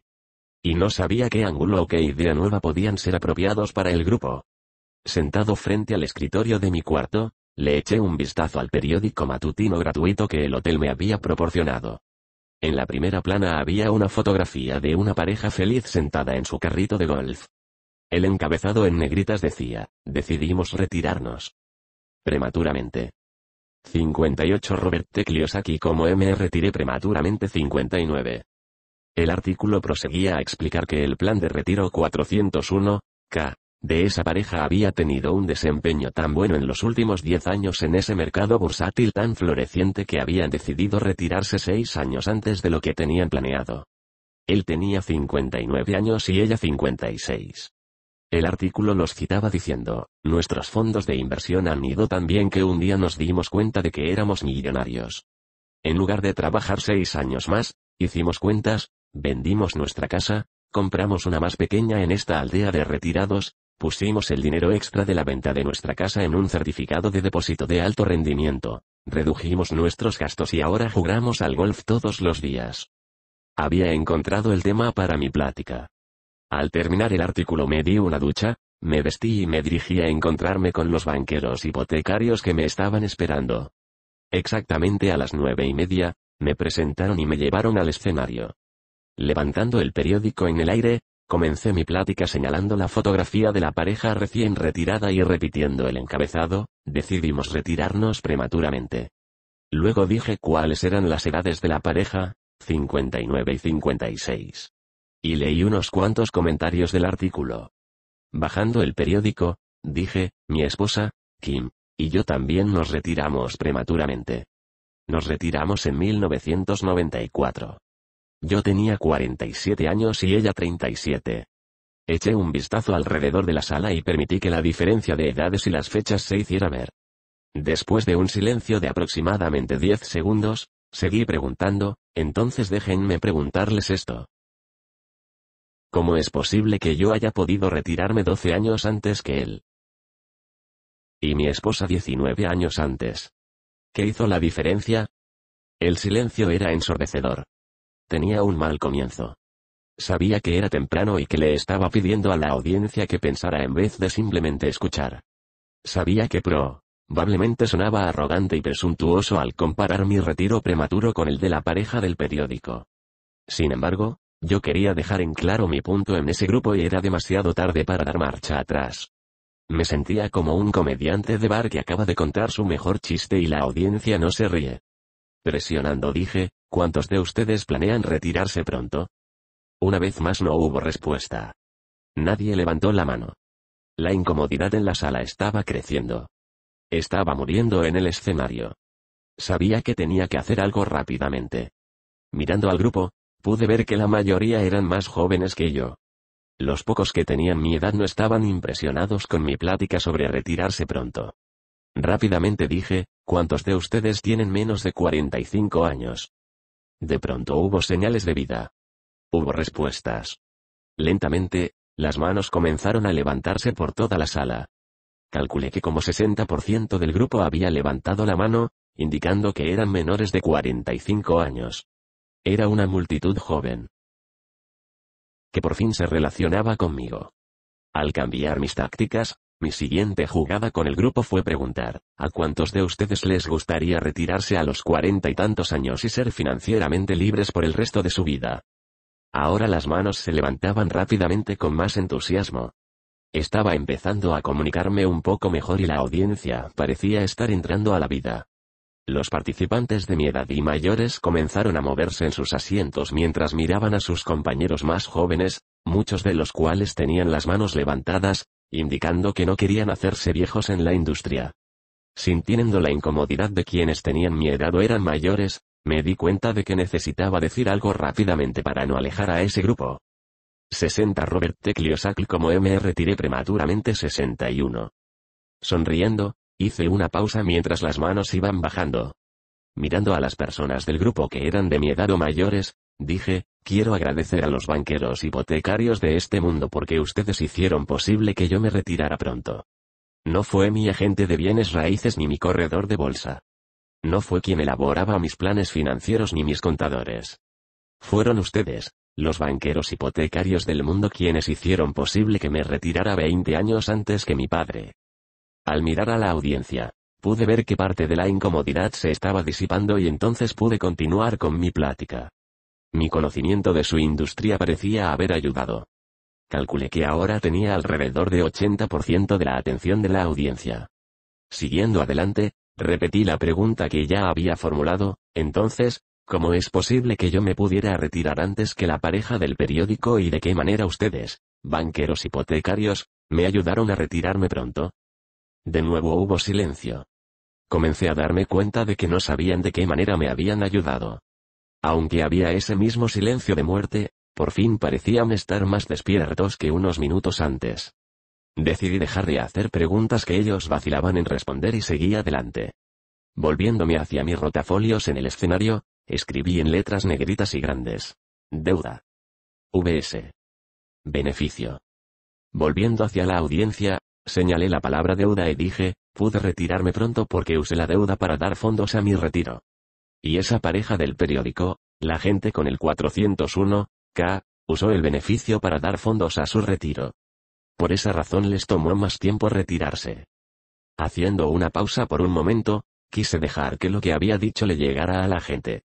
Y no sabía qué ángulo o qué idea nueva podían ser apropiados para el grupo. Sentado frente al escritorio de mi cuarto, le eché un vistazo al periódico matutino gratuito que el hotel me había proporcionado. En la primera plana había una fotografía de una pareja feliz sentada en su carrito de golf. El encabezado en negritas decía, decidimos retirarnos prematuramente. 58 Robert T. como M. retiré prematuramente 59. El artículo proseguía a explicar que el plan de retiro 401, K, de esa pareja había tenido un desempeño tan bueno en los últimos 10 años en ese mercado bursátil tan floreciente que habían decidido retirarse 6 años antes de lo que tenían planeado. Él tenía 59 años y ella 56. El artículo los citaba diciendo, nuestros fondos de inversión han ido tan bien que un día nos dimos cuenta de que éramos millonarios. En lugar de trabajar seis años más, hicimos cuentas, vendimos nuestra casa, compramos una más pequeña en esta aldea de retirados, pusimos el dinero extra de la venta de nuestra casa en un certificado de depósito de alto rendimiento, redujimos nuestros gastos y ahora jugamos al golf todos los días. Había encontrado el tema para mi plática. Al terminar el artículo me di una ducha, me vestí y me dirigí a encontrarme con los banqueros hipotecarios que me estaban esperando. Exactamente a las nueve y media, me presentaron y me llevaron al escenario. Levantando el periódico en el aire, comencé mi plática señalando la fotografía de la pareja recién retirada y repitiendo el encabezado, decidimos retirarnos prematuramente. Luego dije cuáles eran las edades de la pareja, 59 y 56. Y leí unos cuantos comentarios del artículo. Bajando el periódico, dije, mi esposa, Kim, y yo también nos retiramos prematuramente. Nos retiramos en 1994. Yo tenía 47 años y ella 37. Eché un vistazo alrededor de la sala y permití que la diferencia de edades y las fechas se hiciera ver. Después de un silencio de aproximadamente 10 segundos, seguí preguntando, entonces déjenme preguntarles esto. ¿Cómo es posible que yo haya podido retirarme 12 años antes que él? Y mi esposa 19 años antes. ¿Qué hizo la diferencia? El silencio era ensordecedor. Tenía un mal comienzo. Sabía que era temprano y que le estaba pidiendo a la audiencia que pensara en vez de simplemente escuchar. Sabía que probablemente sonaba arrogante y presuntuoso al comparar mi retiro prematuro con el de la pareja del periódico. Sin embargo, yo quería dejar en claro mi punto en ese grupo y era demasiado tarde para dar marcha atrás. Me sentía como un comediante de bar que acaba de contar su mejor chiste y la audiencia no se ríe. Presionando dije, ¿cuántos de ustedes planean retirarse pronto? Una vez más no hubo respuesta. Nadie levantó la mano. La incomodidad en la sala estaba creciendo. Estaba muriendo en el escenario. Sabía que tenía que hacer algo rápidamente. Mirando al grupo, pude ver que la mayoría eran más jóvenes que yo. Los pocos que tenían mi edad no estaban impresionados con mi plática sobre retirarse pronto. Rápidamente dije, ¿cuántos de ustedes tienen menos de 45 años? De pronto hubo señales de vida. Hubo respuestas. Lentamente, las manos comenzaron a levantarse por toda la sala. Calculé que como 60% del grupo había levantado la mano, indicando que eran menores de 45 años. Era una multitud joven. Que por fin se relacionaba conmigo. Al cambiar mis tácticas, mi siguiente jugada con el grupo fue preguntar, ¿a cuántos de ustedes les gustaría retirarse a los cuarenta y tantos años y ser financieramente libres por el resto de su vida? Ahora las manos se levantaban rápidamente con más entusiasmo. Estaba empezando a comunicarme un poco mejor y la audiencia parecía estar entrando a la vida. Los participantes de mi edad y mayores comenzaron a moverse en sus asientos mientras miraban a sus compañeros más jóvenes, muchos de los cuales tenían las manos levantadas, indicando que no querían hacerse viejos en la industria. Sintiendo la incomodidad de quienes tenían mi edad o eran mayores, me di cuenta de que necesitaba decir algo rápidamente para no alejar a ese grupo. 60 Robert T. como MR tiré prematuramente 61. Sonriendo, Hice una pausa mientras las manos iban bajando. Mirando a las personas del grupo que eran de mi edad o mayores, dije, quiero agradecer a los banqueros hipotecarios de este mundo porque ustedes hicieron posible que yo me retirara pronto. No fue mi agente de bienes raíces ni mi corredor de bolsa. No fue quien elaboraba mis planes financieros ni mis contadores. Fueron ustedes, los banqueros hipotecarios del mundo quienes hicieron posible que me retirara 20 años antes que mi padre. Al mirar a la audiencia, pude ver que parte de la incomodidad se estaba disipando y entonces pude continuar con mi plática. Mi conocimiento de su industria parecía haber ayudado. Calculé que ahora tenía alrededor de 80% de la atención de la audiencia. Siguiendo adelante, repetí la pregunta que ya había formulado, entonces, ¿cómo es posible que yo me pudiera retirar antes que la pareja del periódico y de qué manera ustedes, banqueros hipotecarios, me ayudaron a retirarme pronto? De nuevo hubo silencio. Comencé a darme cuenta de que no sabían de qué manera me habían ayudado. Aunque había ese mismo silencio de muerte, por fin parecían estar más despiertos que unos minutos antes. Decidí dejar de hacer preguntas que ellos vacilaban en responder y seguí adelante. Volviéndome hacia mis rotafolios en el escenario, escribí en letras negritas y grandes. Deuda. VS. Beneficio. Volviendo hacia la audiencia, Señalé la palabra deuda y dije, pude retirarme pronto porque usé la deuda para dar fondos a mi retiro. Y esa pareja del periódico, la gente con el 401, K, usó el beneficio para dar fondos a su retiro. Por esa razón les tomó más tiempo retirarse. Haciendo una pausa por un momento, quise dejar que lo que había dicho le llegara a la gente.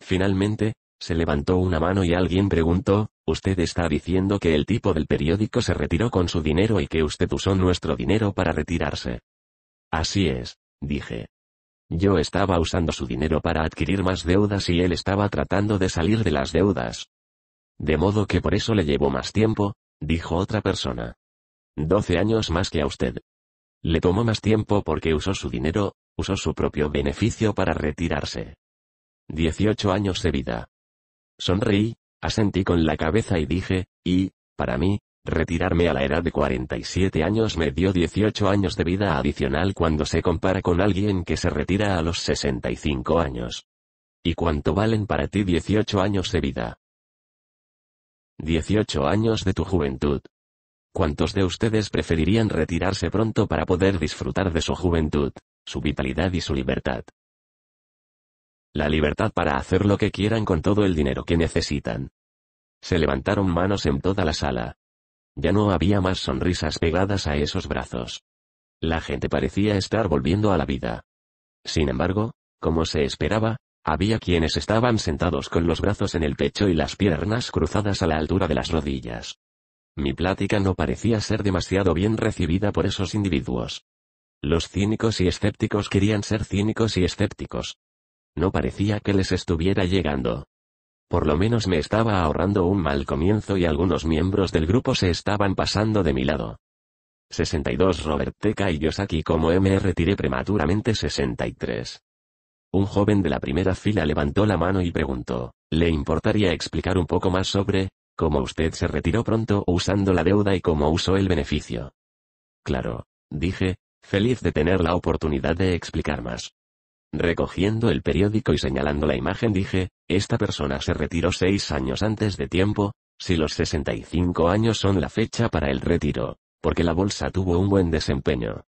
Finalmente, se levantó una mano y alguien preguntó, usted está diciendo que el tipo del periódico se retiró con su dinero y que usted usó nuestro dinero para retirarse. Así es, dije. Yo estaba usando su dinero para adquirir más deudas y él estaba tratando de salir de las deudas. De modo que por eso le llevó más tiempo, dijo otra persona. Doce años más que a usted. Le tomó más tiempo porque usó su dinero, usó su propio beneficio para retirarse. Dieciocho años de vida. Sonreí, asentí con la cabeza y dije, y, para mí, retirarme a la edad de 47 años me dio 18 años de vida adicional cuando se compara con alguien que se retira a los 65 años. ¿Y cuánto valen para ti 18 años de vida? 18 años de tu juventud. ¿Cuántos de ustedes preferirían retirarse pronto para poder disfrutar de su juventud, su vitalidad y su libertad? la libertad para hacer lo que quieran con todo el dinero que necesitan. Se levantaron manos en toda la sala. Ya no había más sonrisas pegadas a esos brazos. La gente parecía estar volviendo a la vida. Sin embargo, como se esperaba, había quienes estaban sentados con los brazos en el pecho y las piernas cruzadas a la altura de las rodillas. Mi plática no parecía ser demasiado bien recibida por esos individuos. Los cínicos y escépticos querían ser cínicos y escépticos, no parecía que les estuviera llegando. Por lo menos me estaba ahorrando un mal comienzo y algunos miembros del grupo se estaban pasando de mi lado. 62 Robert Teca y Yosaki como me retiré prematuramente 63. Un joven de la primera fila levantó la mano y preguntó, ¿le importaría explicar un poco más sobre, cómo usted se retiró pronto usando la deuda y cómo usó el beneficio? Claro, dije, feliz de tener la oportunidad de explicar más. Recogiendo el periódico y señalando la imagen dije, esta persona se retiró seis años antes de tiempo, si los 65 años son la fecha para el retiro, porque la bolsa tuvo un buen desempeño.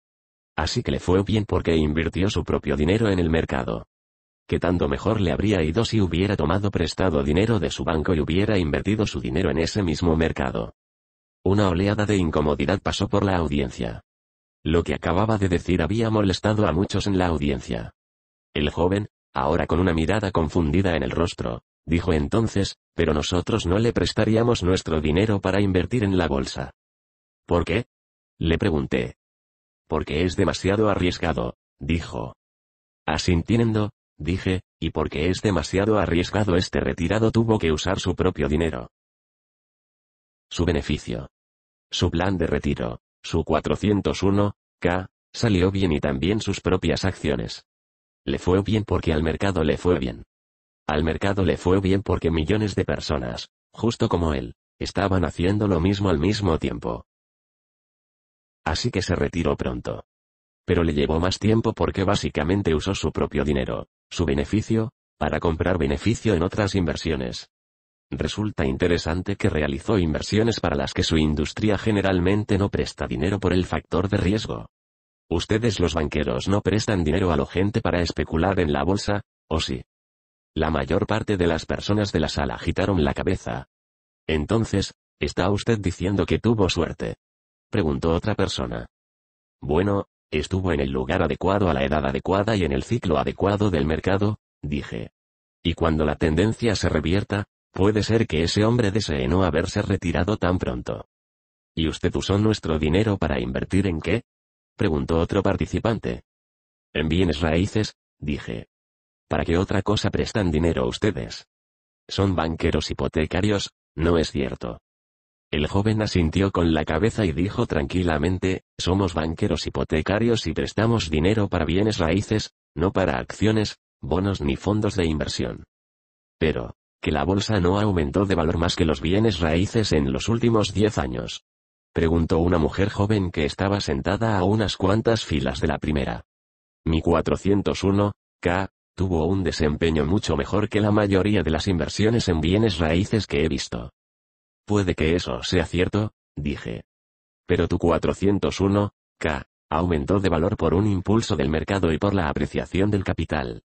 Así que le fue bien porque invirtió su propio dinero en el mercado. Que tanto mejor le habría ido si hubiera tomado prestado dinero de su banco y hubiera invertido su dinero en ese mismo mercado. Una oleada de incomodidad pasó por la audiencia. Lo que acababa de decir había molestado a muchos en la audiencia. El joven, ahora con una mirada confundida en el rostro, dijo entonces, pero nosotros no le prestaríamos nuestro dinero para invertir en la bolsa. ¿Por qué? Le pregunté. Porque es demasiado arriesgado, dijo. Asintiendo, dije, y porque es demasiado arriesgado este retirado tuvo que usar su propio dinero. Su beneficio. Su plan de retiro, su 401, K, salió bien y también sus propias acciones. Le fue bien porque al mercado le fue bien. Al mercado le fue bien porque millones de personas, justo como él, estaban haciendo lo mismo al mismo tiempo. Así que se retiró pronto. Pero le llevó más tiempo porque básicamente usó su propio dinero, su beneficio, para comprar beneficio en otras inversiones. Resulta interesante que realizó inversiones para las que su industria generalmente no presta dinero por el factor de riesgo. Ustedes los banqueros no prestan dinero a la gente para especular en la bolsa, ¿o sí? La mayor parte de las personas de la sala agitaron la cabeza. Entonces, ¿está usted diciendo que tuvo suerte? Preguntó otra persona. Bueno, estuvo en el lugar adecuado a la edad adecuada y en el ciclo adecuado del mercado, dije. Y cuando la tendencia se revierta, puede ser que ese hombre desee no haberse retirado tan pronto. ¿Y usted usó nuestro dinero para invertir en qué? preguntó otro participante. En bienes raíces, dije. ¿Para qué otra cosa prestan dinero ustedes? Son banqueros hipotecarios, no es cierto. El joven asintió con la cabeza y dijo tranquilamente, somos banqueros hipotecarios y prestamos dinero para bienes raíces, no para acciones, bonos ni fondos de inversión. Pero, que la bolsa no aumentó de valor más que los bienes raíces en los últimos 10 años preguntó una mujer joven que estaba sentada a unas cuantas filas de la primera. Mi 401, K, tuvo un desempeño mucho mejor que la mayoría de las inversiones en bienes raíces que he visto. Puede que eso sea cierto, dije. Pero tu 401, K, aumentó de valor por un impulso del mercado y por la apreciación del capital.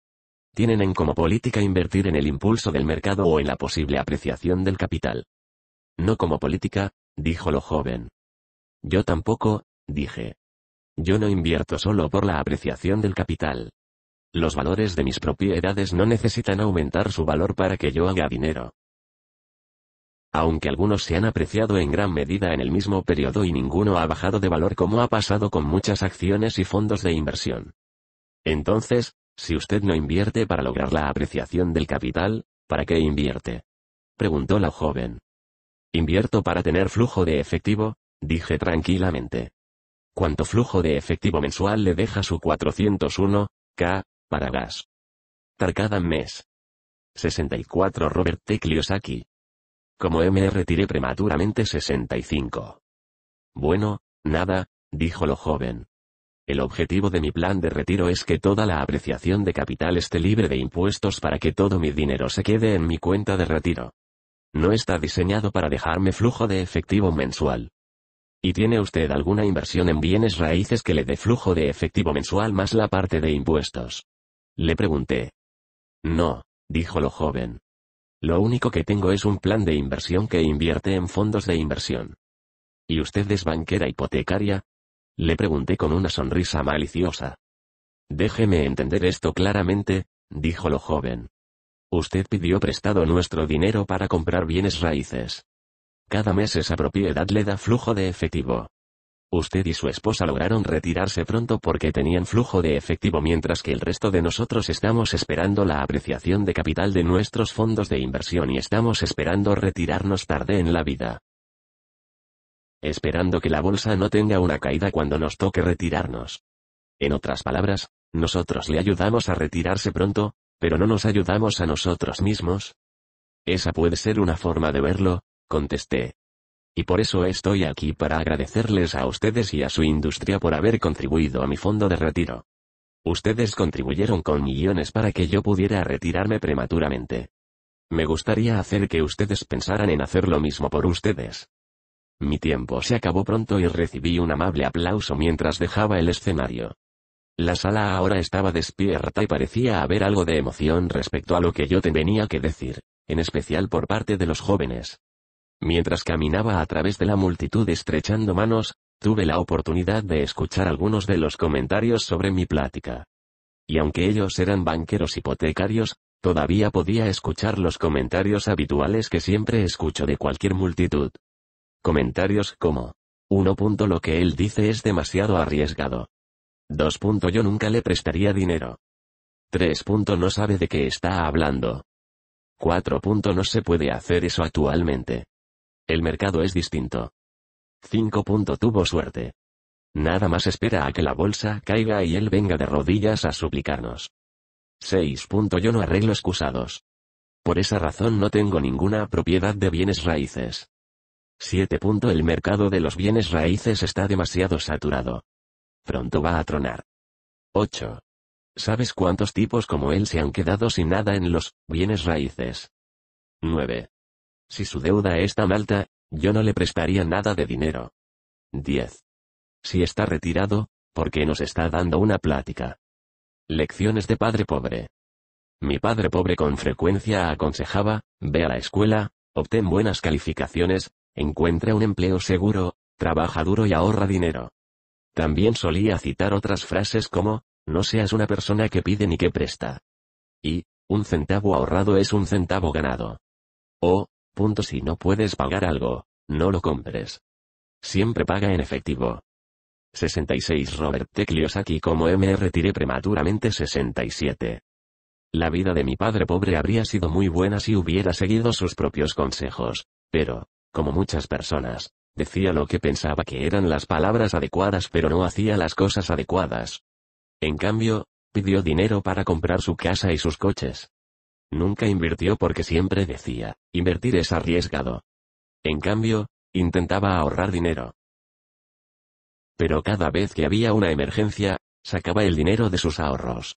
Tienen en como política invertir en el impulso del mercado o en la posible apreciación del capital. No como política, dijo lo joven. Yo tampoco, dije. Yo no invierto solo por la apreciación del capital. Los valores de mis propiedades no necesitan aumentar su valor para que yo haga dinero. Aunque algunos se han apreciado en gran medida en el mismo periodo y ninguno ha bajado de valor como ha pasado con muchas acciones y fondos de inversión. Entonces, si usted no invierte para lograr la apreciación del capital, ¿para qué invierte? preguntó la joven. Invierto para tener flujo de efectivo, dije tranquilamente. ¿Cuánto flujo de efectivo mensual le deja su 401k para gas? Tarcada mes. 64 Robert T. Kiyosaki. Como me retiré prematuramente 65. Bueno, nada, dijo lo joven. El objetivo de mi plan de retiro es que toda la apreciación de capital esté libre de impuestos para que todo mi dinero se quede en mi cuenta de retiro. No está diseñado para dejarme flujo de efectivo mensual. ¿Y tiene usted alguna inversión en bienes raíces que le dé flujo de efectivo mensual más la parte de impuestos? Le pregunté. No, dijo lo joven. Lo único que tengo es un plan de inversión que invierte en fondos de inversión. ¿Y usted es banquera hipotecaria? Le pregunté con una sonrisa maliciosa. Déjeme entender esto claramente, dijo lo joven. Usted pidió prestado nuestro dinero para comprar bienes raíces. Cada mes esa propiedad le da flujo de efectivo. Usted y su esposa lograron retirarse pronto porque tenían flujo de efectivo mientras que el resto de nosotros estamos esperando la apreciación de capital de nuestros fondos de inversión y estamos esperando retirarnos tarde en la vida. Esperando que la bolsa no tenga una caída cuando nos toque retirarnos. En otras palabras, nosotros le ayudamos a retirarse pronto, pero no nos ayudamos a nosotros mismos. Esa puede ser una forma de verlo, contesté. Y por eso estoy aquí para agradecerles a ustedes y a su industria por haber contribuido a mi fondo de retiro. Ustedes contribuyeron con millones para que yo pudiera retirarme prematuramente. Me gustaría hacer que ustedes pensaran en hacer lo mismo por ustedes. Mi tiempo se acabó pronto y recibí un amable aplauso mientras dejaba el escenario. La sala ahora estaba despierta y parecía haber algo de emoción respecto a lo que yo tenía que decir, en especial por parte de los jóvenes. Mientras caminaba a través de la multitud estrechando manos, tuve la oportunidad de escuchar algunos de los comentarios sobre mi plática. Y aunque ellos eran banqueros hipotecarios, todavía podía escuchar los comentarios habituales que siempre escucho de cualquier multitud. Comentarios como, 1. Lo que él dice es demasiado arriesgado. 2. Yo nunca le prestaría dinero. 3. No sabe de qué está hablando. 4. No se puede hacer eso actualmente. El mercado es distinto. 5. Tuvo suerte. Nada más espera a que la bolsa caiga y él venga de rodillas a suplicarnos. 6. Yo no arreglo excusados. Por esa razón no tengo ninguna propiedad de bienes raíces. 7. El mercado de los bienes raíces está demasiado saturado. Pronto va a tronar. 8. ¿Sabes cuántos tipos como él se han quedado sin nada en los bienes raíces? 9. Si su deuda es tan alta, yo no le prestaría nada de dinero. 10. Si está retirado, ¿por qué nos está dando una plática? Lecciones de padre pobre. Mi padre pobre con frecuencia aconsejaba, ve a la escuela, obtén buenas calificaciones, encuentra un empleo seguro, trabaja duro y ahorra dinero. También solía citar otras frases como, no seas una persona que pide ni que presta. Y, un centavo ahorrado es un centavo ganado. O, Punto si no puedes pagar algo, no lo compres. Siempre paga en efectivo. 66 Robert T. Kiyosaki como MR retiré prematuramente 67. La vida de mi padre pobre habría sido muy buena si hubiera seguido sus propios consejos, pero, como muchas personas, decía lo que pensaba que eran las palabras adecuadas pero no hacía las cosas adecuadas. En cambio, pidió dinero para comprar su casa y sus coches. Nunca invirtió porque siempre decía, invertir es arriesgado. En cambio, intentaba ahorrar dinero. Pero cada vez que había una emergencia, sacaba el dinero de sus ahorros.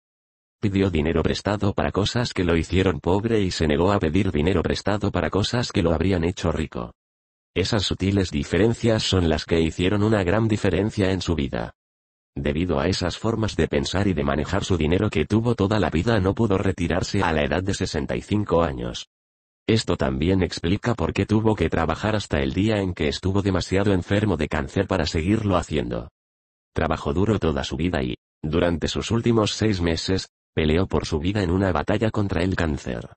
Pidió dinero prestado para cosas que lo hicieron pobre y se negó a pedir dinero prestado para cosas que lo habrían hecho rico. Esas sutiles diferencias son las que hicieron una gran diferencia en su vida. Debido a esas formas de pensar y de manejar su dinero que tuvo toda la vida no pudo retirarse a la edad de 65 años. Esto también explica por qué tuvo que trabajar hasta el día en que estuvo demasiado enfermo de cáncer para seguirlo haciendo. Trabajó duro toda su vida y, durante sus últimos seis meses, peleó por su vida en una batalla contra el cáncer.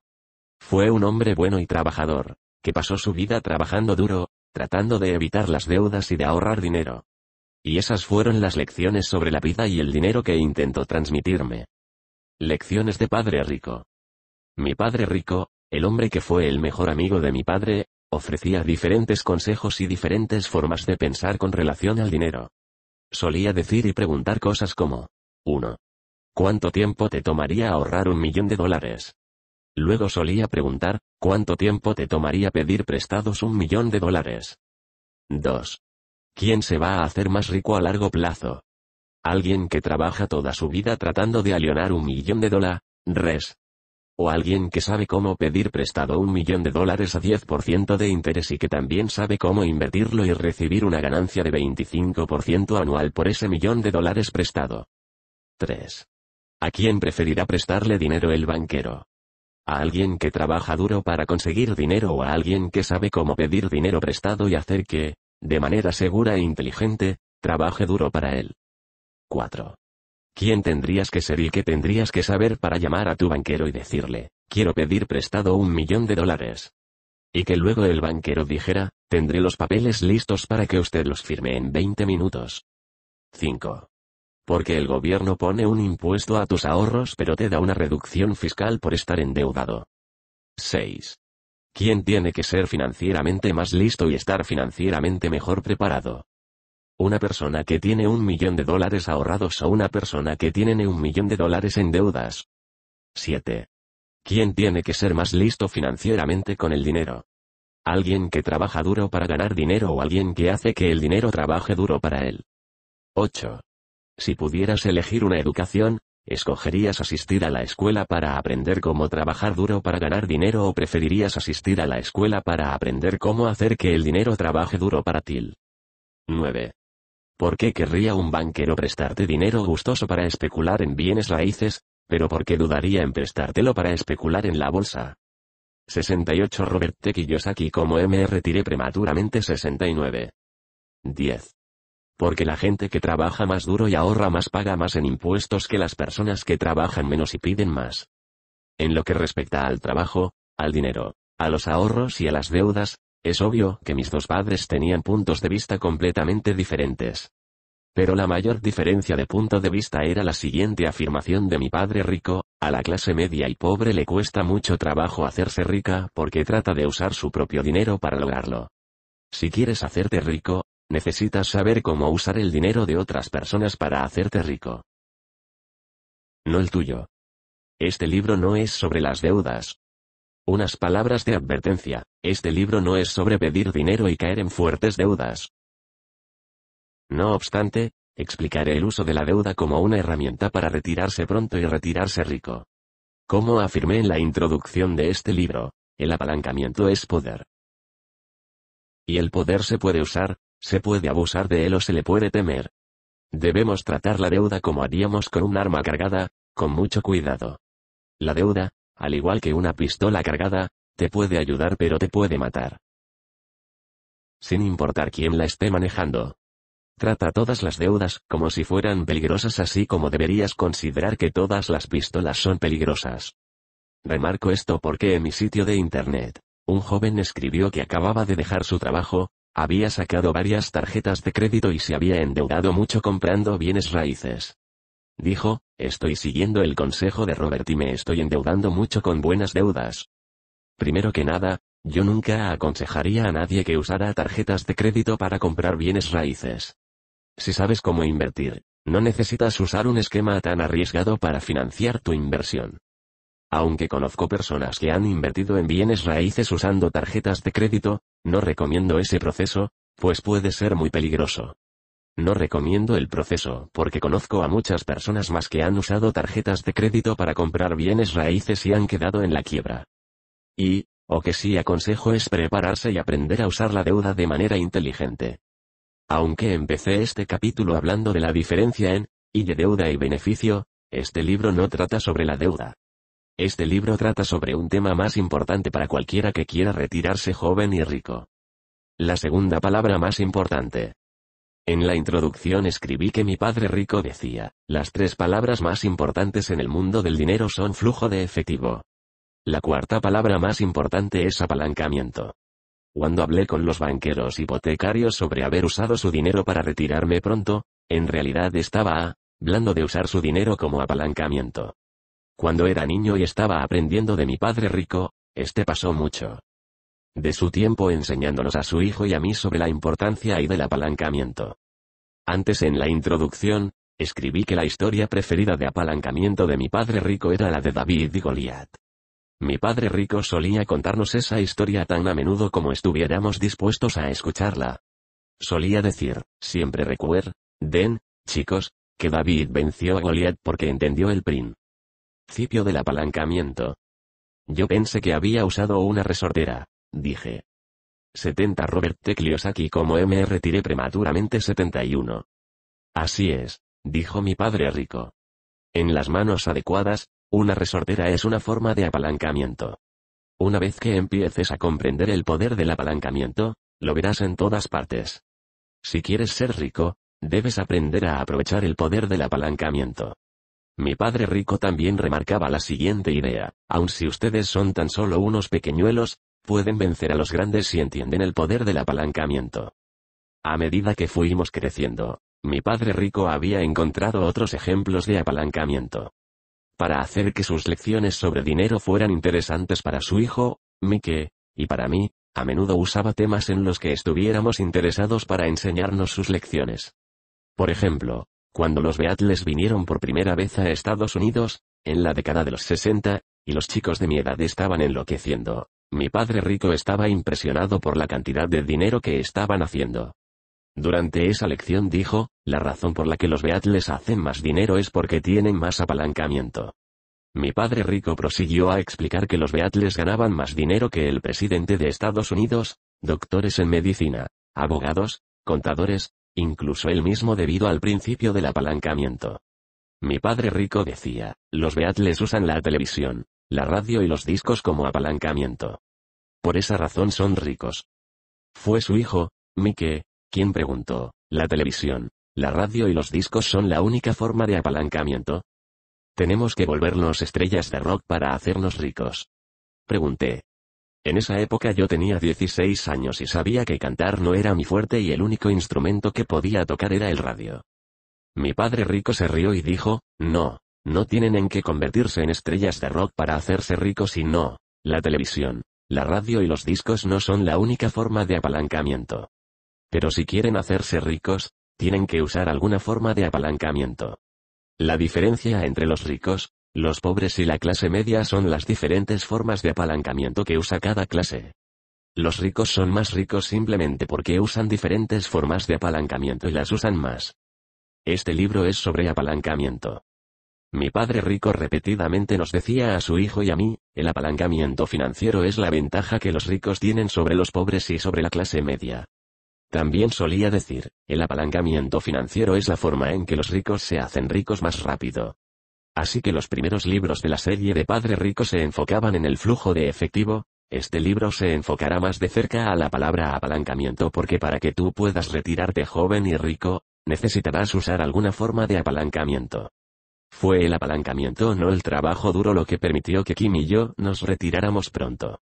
Fue un hombre bueno y trabajador, que pasó su vida trabajando duro, tratando de evitar las deudas y de ahorrar dinero. Y esas fueron las lecciones sobre la vida y el dinero que intentó transmitirme. Lecciones de padre rico. Mi padre rico, el hombre que fue el mejor amigo de mi padre, ofrecía diferentes consejos y diferentes formas de pensar con relación al dinero. Solía decir y preguntar cosas como 1. ¿Cuánto tiempo te tomaría ahorrar un millón de dólares? Luego solía preguntar, ¿cuánto tiempo te tomaría pedir prestados un millón de dólares? 2. ¿Quién se va a hacer más rico a largo plazo? ¿Alguien que trabaja toda su vida tratando de alionar un millón de dólares? Res. O alguien que sabe cómo pedir prestado un millón de dólares a 10% de interés y que también sabe cómo invertirlo y recibir una ganancia de 25% anual por ese millón de dólares prestado. 3. ¿A quién preferirá prestarle dinero el banquero? ¿A alguien que trabaja duro para conseguir dinero o a alguien que sabe cómo pedir dinero prestado y hacer que, de manera segura e inteligente, trabaje duro para él. 4. ¿Quién tendrías que ser y qué tendrías que saber para llamar a tu banquero y decirle, quiero pedir prestado un millón de dólares? Y que luego el banquero dijera, tendré los papeles listos para que usted los firme en 20 minutos. 5. Porque el gobierno pone un impuesto a tus ahorros pero te da una reducción fiscal por estar endeudado. 6. ¿Quién tiene que ser financieramente más listo y estar financieramente mejor preparado? Una persona que tiene un millón de dólares ahorrados o una persona que tiene un millón de dólares en deudas. 7. ¿Quién tiene que ser más listo financieramente con el dinero? Alguien que trabaja duro para ganar dinero o alguien que hace que el dinero trabaje duro para él. 8. Si pudieras elegir una educación, ¿Escogerías asistir a la escuela para aprender cómo trabajar duro para ganar dinero o preferirías asistir a la escuela para aprender cómo hacer que el dinero trabaje duro para ti? 9. ¿Por qué querría un banquero prestarte dinero gustoso para especular en bienes raíces, pero por qué dudaría en prestártelo para especular en la bolsa? 68 Robert T. Kiyosaki como M. retiré prematuramente 69. 10 porque la gente que trabaja más duro y ahorra más paga más en impuestos que las personas que trabajan menos y piden más. En lo que respecta al trabajo, al dinero, a los ahorros y a las deudas, es obvio que mis dos padres tenían puntos de vista completamente diferentes. Pero la mayor diferencia de punto de vista era la siguiente afirmación de mi padre rico, a la clase media y pobre le cuesta mucho trabajo hacerse rica porque trata de usar su propio dinero para lograrlo. Si quieres hacerte rico, necesitas saber cómo usar el dinero de otras personas para hacerte rico. No el tuyo. Este libro no es sobre las deudas. Unas palabras de advertencia, este libro no es sobre pedir dinero y caer en fuertes deudas. No obstante, explicaré el uso de la deuda como una herramienta para retirarse pronto y retirarse rico. Como afirmé en la introducción de este libro, el apalancamiento es poder. Y el poder se puede usar, se puede abusar de él o se le puede temer. Debemos tratar la deuda como haríamos con un arma cargada, con mucho cuidado. La deuda, al igual que una pistola cargada, te puede ayudar pero te puede matar. Sin importar quién la esté manejando. Trata todas las deudas como si fueran peligrosas así como deberías considerar que todas las pistolas son peligrosas. Remarco esto porque en mi sitio de internet, un joven escribió que acababa de dejar su trabajo, había sacado varias tarjetas de crédito y se había endeudado mucho comprando bienes raíces. Dijo, estoy siguiendo el consejo de Robert y me estoy endeudando mucho con buenas deudas. Primero que nada, yo nunca aconsejaría a nadie que usara tarjetas de crédito para comprar bienes raíces. Si sabes cómo invertir, no necesitas usar un esquema tan arriesgado para financiar tu inversión. Aunque conozco personas que han invertido en bienes raíces usando tarjetas de crédito, no recomiendo ese proceso, pues puede ser muy peligroso. No recomiendo el proceso porque conozco a muchas personas más que han usado tarjetas de crédito para comprar bienes raíces y han quedado en la quiebra. Y, o que sí aconsejo es prepararse y aprender a usar la deuda de manera inteligente. Aunque empecé este capítulo hablando de la diferencia en, y de deuda y beneficio, este libro no trata sobre la deuda. Este libro trata sobre un tema más importante para cualquiera que quiera retirarse joven y rico. La segunda palabra más importante. En la introducción escribí que mi padre rico decía, las tres palabras más importantes en el mundo del dinero son flujo de efectivo. La cuarta palabra más importante es apalancamiento. Cuando hablé con los banqueros hipotecarios sobre haber usado su dinero para retirarme pronto, en realidad estaba hablando de usar su dinero como apalancamiento. Cuando era niño y estaba aprendiendo de mi padre rico, este pasó mucho de su tiempo enseñándonos a su hijo y a mí sobre la importancia y del apalancamiento. Antes en la introducción, escribí que la historia preferida de apalancamiento de mi padre rico era la de David y Goliat. Mi padre rico solía contarnos esa historia tan a menudo como estuviéramos dispuestos a escucharla. Solía decir, siempre recuerden, chicos, que David venció a Goliat porque entendió el PRIN principio del apalancamiento. Yo pensé que había usado una resortera, dije. 70 Robert T. como me retiré prematuramente 71. Así es, dijo mi padre rico. En las manos adecuadas, una resortera es una forma de apalancamiento. Una vez que empieces a comprender el poder del apalancamiento, lo verás en todas partes. Si quieres ser rico, debes aprender a aprovechar el poder del apalancamiento. Mi padre rico también remarcaba la siguiente idea, aun si ustedes son tan solo unos pequeñuelos, pueden vencer a los grandes si entienden el poder del apalancamiento. A medida que fuimos creciendo, mi padre rico había encontrado otros ejemplos de apalancamiento. Para hacer que sus lecciones sobre dinero fueran interesantes para su hijo, Mike, y para mí, a menudo usaba temas en los que estuviéramos interesados para enseñarnos sus lecciones. Por ejemplo, cuando los Beatles vinieron por primera vez a Estados Unidos, en la década de los 60, y los chicos de mi edad estaban enloqueciendo, mi padre rico estaba impresionado por la cantidad de dinero que estaban haciendo. Durante esa lección dijo, la razón por la que los Beatles hacen más dinero es porque tienen más apalancamiento. Mi padre rico prosiguió a explicar que los Beatles ganaban más dinero que el presidente de Estados Unidos, doctores en medicina, abogados, contadores, incluso él mismo debido al principio del apalancamiento. Mi padre rico decía, los Beatles usan la televisión, la radio y los discos como apalancamiento. Por esa razón son ricos. Fue su hijo, Mike, quien preguntó, ¿la televisión, la radio y los discos son la única forma de apalancamiento? Tenemos que volvernos estrellas de rock para hacernos ricos. Pregunté, en esa época yo tenía 16 años y sabía que cantar no era mi fuerte y el único instrumento que podía tocar era el radio. Mi padre rico se rió y dijo, no, no tienen en qué convertirse en estrellas de rock para hacerse ricos y no, la televisión, la radio y los discos no son la única forma de apalancamiento. Pero si quieren hacerse ricos, tienen que usar alguna forma de apalancamiento. La diferencia entre los ricos, los pobres y la clase media son las diferentes formas de apalancamiento que usa cada clase. Los ricos son más ricos simplemente porque usan diferentes formas de apalancamiento y las usan más. Este libro es sobre apalancamiento. Mi padre rico repetidamente nos decía a su hijo y a mí, el apalancamiento financiero es la ventaja que los ricos tienen sobre los pobres y sobre la clase media. También solía decir, el apalancamiento financiero es la forma en que los ricos se hacen ricos más rápido. Así que los primeros libros de la serie de Padre Rico se enfocaban en el flujo de efectivo, este libro se enfocará más de cerca a la palabra apalancamiento porque para que tú puedas retirarte joven y rico, necesitarás usar alguna forma de apalancamiento. Fue el apalancamiento no el trabajo duro lo que permitió que Kim y yo nos retiráramos pronto.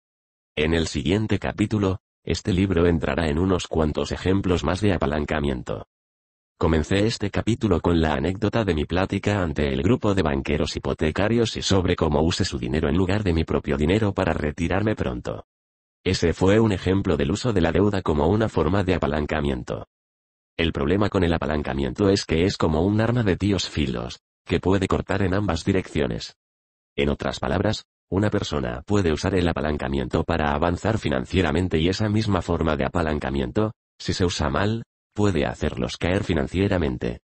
En el siguiente capítulo, este libro entrará en unos cuantos ejemplos más de apalancamiento. Comencé este capítulo con la anécdota de mi plática ante el grupo de banqueros hipotecarios y sobre cómo use su dinero en lugar de mi propio dinero para retirarme pronto. Ese fue un ejemplo del uso de la deuda como una forma de apalancamiento. El problema con el apalancamiento es que es como un arma de tíos filos, que puede cortar en ambas direcciones. En otras palabras, una persona puede usar el apalancamiento para avanzar financieramente y esa misma forma de apalancamiento, si se usa mal, puede hacerlos caer financieramente.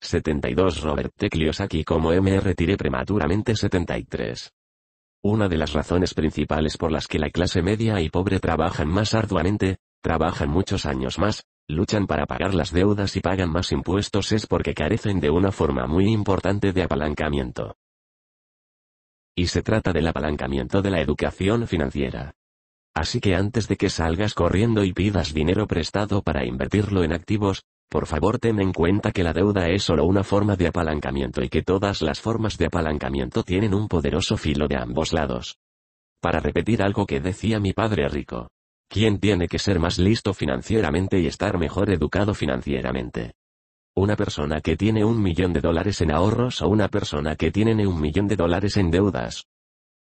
72 Robert T. como M. retiré prematuramente 73. Una de las razones principales por las que la clase media y pobre trabajan más arduamente, trabajan muchos años más, luchan para pagar las deudas y pagan más impuestos es porque carecen de una forma muy importante de apalancamiento. Y se trata del apalancamiento de la educación financiera. Así que antes de que salgas corriendo y pidas dinero prestado para invertirlo en activos, por favor ten en cuenta que la deuda es solo una forma de apalancamiento y que todas las formas de apalancamiento tienen un poderoso filo de ambos lados. Para repetir algo que decía mi padre rico. ¿Quién tiene que ser más listo financieramente y estar mejor educado financieramente? ¿Una persona que tiene un millón de dólares en ahorros o una persona que tiene un millón de dólares en deudas?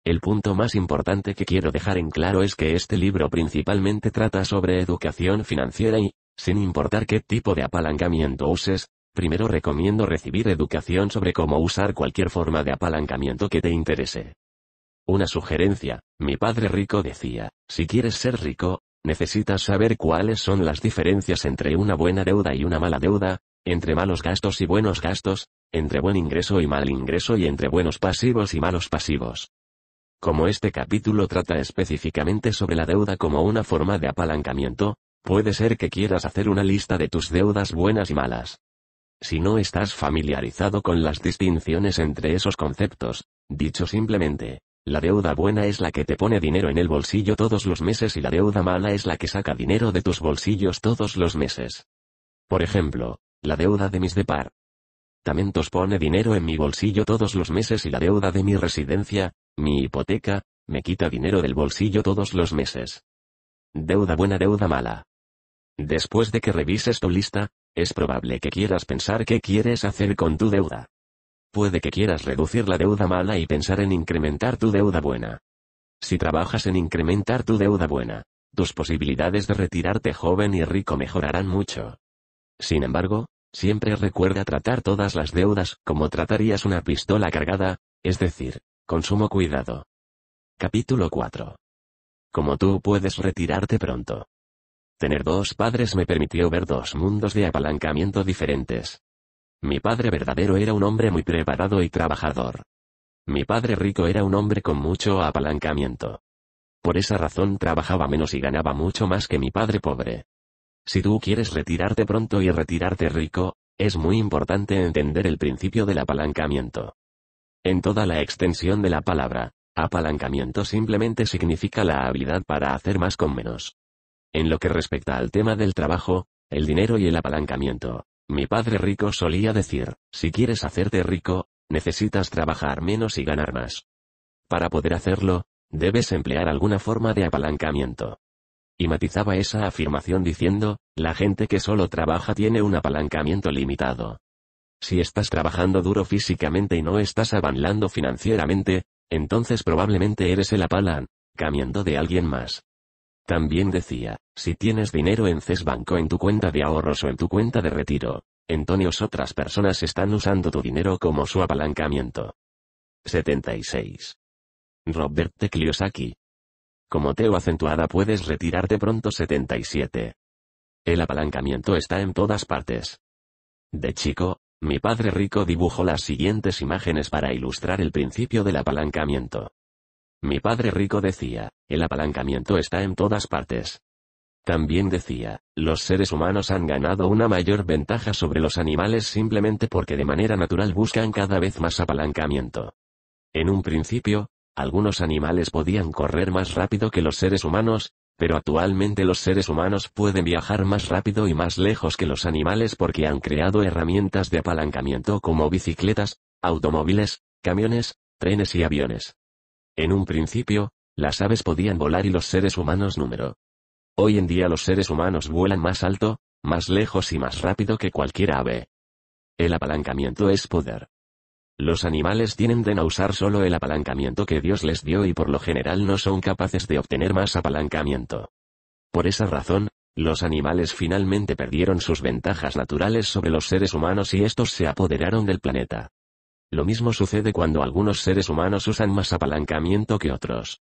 El punto más importante que quiero dejar en claro es que este libro principalmente trata sobre educación financiera y, sin importar qué tipo de apalancamiento uses, primero recomiendo recibir educación sobre cómo usar cualquier forma de apalancamiento que te interese. Una sugerencia, mi padre rico decía, si quieres ser rico, necesitas saber cuáles son las diferencias entre una buena deuda y una mala deuda, entre malos gastos y buenos gastos, entre buen ingreso y mal ingreso y entre buenos pasivos y malos pasivos. Como este capítulo trata específicamente sobre la deuda como una forma de apalancamiento, puede ser que quieras hacer una lista de tus deudas buenas y malas. Si no estás familiarizado con las distinciones entre esos conceptos, dicho simplemente, la deuda buena es la que te pone dinero en el bolsillo todos los meses y la deuda mala es la que saca dinero de tus bolsillos todos los meses. Por ejemplo, la deuda de mis te pone dinero en mi bolsillo todos los meses y la deuda de mi residencia, mi hipoteca, me quita dinero del bolsillo todos los meses. Deuda buena, deuda mala. Después de que revises tu lista, es probable que quieras pensar qué quieres hacer con tu deuda. Puede que quieras reducir la deuda mala y pensar en incrementar tu deuda buena. Si trabajas en incrementar tu deuda buena, tus posibilidades de retirarte joven y rico mejorarán mucho. Sin embargo, siempre recuerda tratar todas las deudas como tratarías una pistola cargada, es decir, con cuidado. Capítulo 4. Como tú puedes retirarte pronto. Tener dos padres me permitió ver dos mundos de apalancamiento diferentes. Mi padre verdadero era un hombre muy preparado y trabajador. Mi padre rico era un hombre con mucho apalancamiento. Por esa razón trabajaba menos y ganaba mucho más que mi padre pobre. Si tú quieres retirarte pronto y retirarte rico, es muy importante entender el principio del apalancamiento en toda la extensión de la palabra. Apalancamiento simplemente significa la habilidad para hacer más con menos. En lo que respecta al tema del trabajo, el dinero y el apalancamiento, mi padre rico solía decir, si quieres hacerte rico, necesitas trabajar menos y ganar más. Para poder hacerlo, debes emplear alguna forma de apalancamiento. Y matizaba esa afirmación diciendo, la gente que solo trabaja tiene un apalancamiento limitado. Si estás trabajando duro físicamente y no estás avanlando financieramente, entonces probablemente eres el apalan, cambiando de alguien más. También decía, si tienes dinero en Banco en tu cuenta de ahorros o en tu cuenta de retiro, entonces otras personas están usando tu dinero como su apalancamiento. 76. Robert T. Como teo acentuada puedes retirarte pronto 77. El apalancamiento está en todas partes. De chico, mi padre rico dibujó las siguientes imágenes para ilustrar el principio del apalancamiento. Mi padre rico decía, el apalancamiento está en todas partes. También decía, los seres humanos han ganado una mayor ventaja sobre los animales simplemente porque de manera natural buscan cada vez más apalancamiento. En un principio, algunos animales podían correr más rápido que los seres humanos, pero actualmente los seres humanos pueden viajar más rápido y más lejos que los animales porque han creado herramientas de apalancamiento como bicicletas, automóviles, camiones, trenes y aviones. En un principio, las aves podían volar y los seres humanos número. Hoy en día los seres humanos vuelan más alto, más lejos y más rápido que cualquier ave. El apalancamiento es poder. Los animales tienden a usar solo el apalancamiento que Dios les dio y por lo general no son capaces de obtener más apalancamiento. Por esa razón, los animales finalmente perdieron sus ventajas naturales sobre los seres humanos y estos se apoderaron del planeta. Lo mismo sucede cuando algunos seres humanos usan más apalancamiento que otros.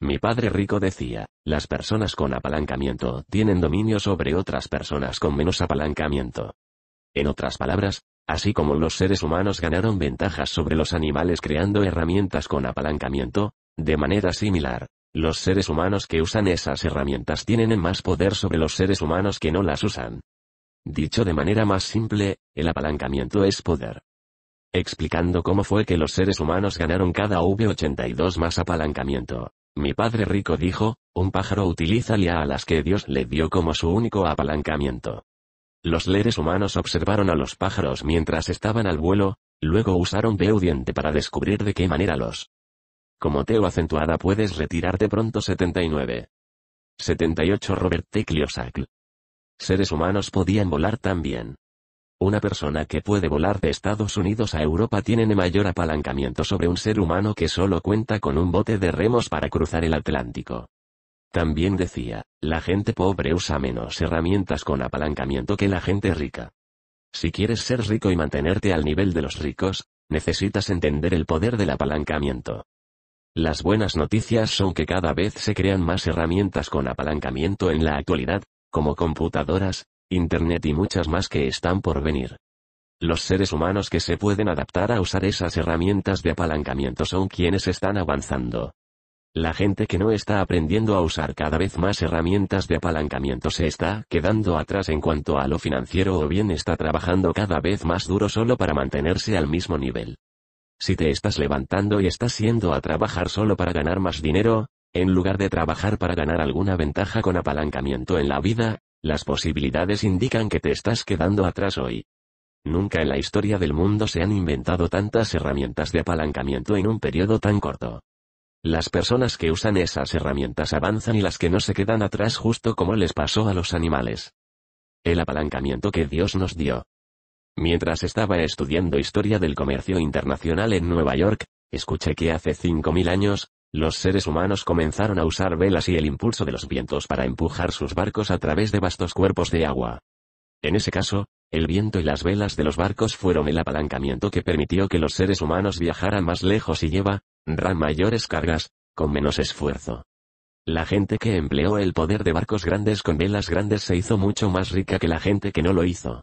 Mi padre rico decía, las personas con apalancamiento tienen dominio sobre otras personas con menos apalancamiento. En otras palabras, así como los seres humanos ganaron ventajas sobre los animales creando herramientas con apalancamiento, de manera similar, los seres humanos que usan esas herramientas tienen más poder sobre los seres humanos que no las usan. Dicho de manera más simple, el apalancamiento es poder. Explicando cómo fue que los seres humanos ganaron cada V82 más apalancamiento. Mi padre rico dijo, un pájaro utiliza lia a las que Dios le dio como su único apalancamiento. Los leres humanos observaron a los pájaros mientras estaban al vuelo, luego usaron Udiente para descubrir de qué manera los. Como Teo acentuada puedes retirarte pronto 79. 78 Robert T. Seres humanos podían volar también. Una persona que puede volar de Estados Unidos a Europa tiene mayor apalancamiento sobre un ser humano que solo cuenta con un bote de remos para cruzar el Atlántico. También decía, la gente pobre usa menos herramientas con apalancamiento que la gente rica. Si quieres ser rico y mantenerte al nivel de los ricos, necesitas entender el poder del apalancamiento. Las buenas noticias son que cada vez se crean más herramientas con apalancamiento en la actualidad, como computadoras, Internet y muchas más que están por venir. Los seres humanos que se pueden adaptar a usar esas herramientas de apalancamiento son quienes están avanzando. La gente que no está aprendiendo a usar cada vez más herramientas de apalancamiento se está quedando atrás en cuanto a lo financiero o bien está trabajando cada vez más duro solo para mantenerse al mismo nivel. Si te estás levantando y estás yendo a trabajar solo para ganar más dinero, en lugar de trabajar para ganar alguna ventaja con apalancamiento en la vida, las posibilidades indican que te estás quedando atrás hoy. Nunca en la historia del mundo se han inventado tantas herramientas de apalancamiento en un periodo tan corto. Las personas que usan esas herramientas avanzan y las que no se quedan atrás justo como les pasó a los animales. El apalancamiento que Dios nos dio. Mientras estaba estudiando historia del comercio internacional en Nueva York, escuché que hace 5.000 años, los seres humanos comenzaron a usar velas y el impulso de los vientos para empujar sus barcos a través de vastos cuerpos de agua. En ese caso, el viento y las velas de los barcos fueron el apalancamiento que permitió que los seres humanos viajaran más lejos y lleva, Ra mayores cargas, con menos esfuerzo. La gente que empleó el poder de barcos grandes con velas grandes se hizo mucho más rica que la gente que no lo hizo.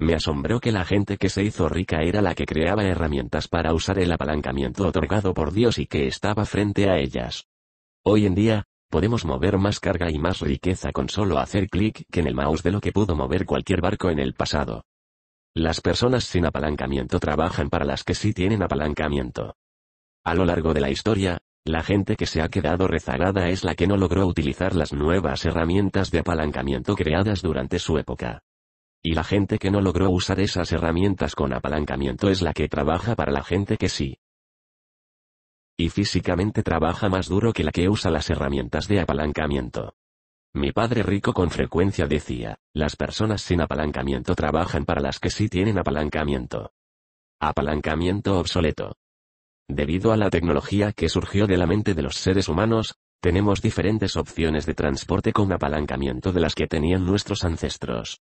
Me asombró que la gente que se hizo rica era la que creaba herramientas para usar el apalancamiento otorgado por Dios y que estaba frente a ellas. Hoy en día, podemos mover más carga y más riqueza con solo hacer clic que en el mouse de lo que pudo mover cualquier barco en el pasado. Las personas sin apalancamiento trabajan para las que sí tienen apalancamiento. A lo largo de la historia, la gente que se ha quedado rezagada es la que no logró utilizar las nuevas herramientas de apalancamiento creadas durante su época. Y la gente que no logró usar esas herramientas con apalancamiento es la que trabaja para la gente que sí. Y físicamente trabaja más duro que la que usa las herramientas de apalancamiento. Mi padre rico con frecuencia decía, las personas sin apalancamiento trabajan para las que sí tienen apalancamiento. Apalancamiento obsoleto. Debido a la tecnología que surgió de la mente de los seres humanos, tenemos diferentes opciones de transporte con apalancamiento de las que tenían nuestros ancestros.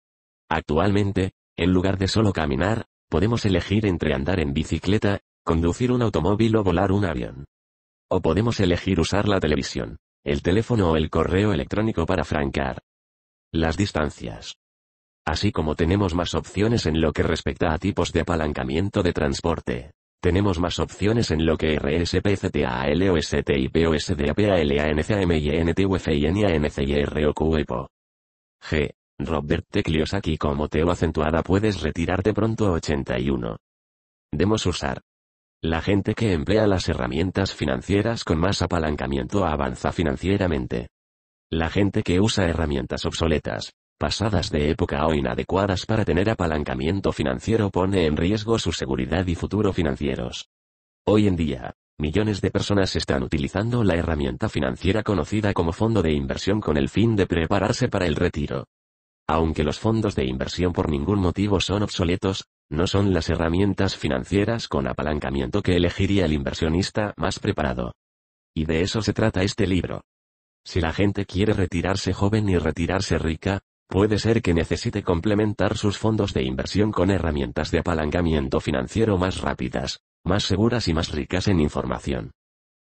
Actualmente, en lugar de solo caminar, podemos elegir entre andar en bicicleta, conducir un automóvil o volar un avión. O podemos elegir usar la televisión, el teléfono o el correo electrónico para francar las distancias. Así como tenemos más opciones en lo que respecta a tipos de apalancamiento de transporte. Tenemos más opciones en lo que RSPZALOSTIPOSDAPALANCAMYNTUFINANCYROQEPO. E e G. Robert aquí como Teo acentuada puedes retirarte pronto 81. Demos usar. La gente que emplea las herramientas financieras con más apalancamiento avanza financieramente. La gente que usa herramientas obsoletas, pasadas de época o inadecuadas para tener apalancamiento financiero pone en riesgo su seguridad y futuro financieros. Hoy en día, millones de personas están utilizando la herramienta financiera conocida como fondo de inversión con el fin de prepararse para el retiro. Aunque los fondos de inversión por ningún motivo son obsoletos, no son las herramientas financieras con apalancamiento que elegiría el inversionista más preparado. Y de eso se trata este libro. Si la gente quiere retirarse joven y retirarse rica, Puede ser que necesite complementar sus fondos de inversión con herramientas de apalancamiento financiero más rápidas, más seguras y más ricas en información.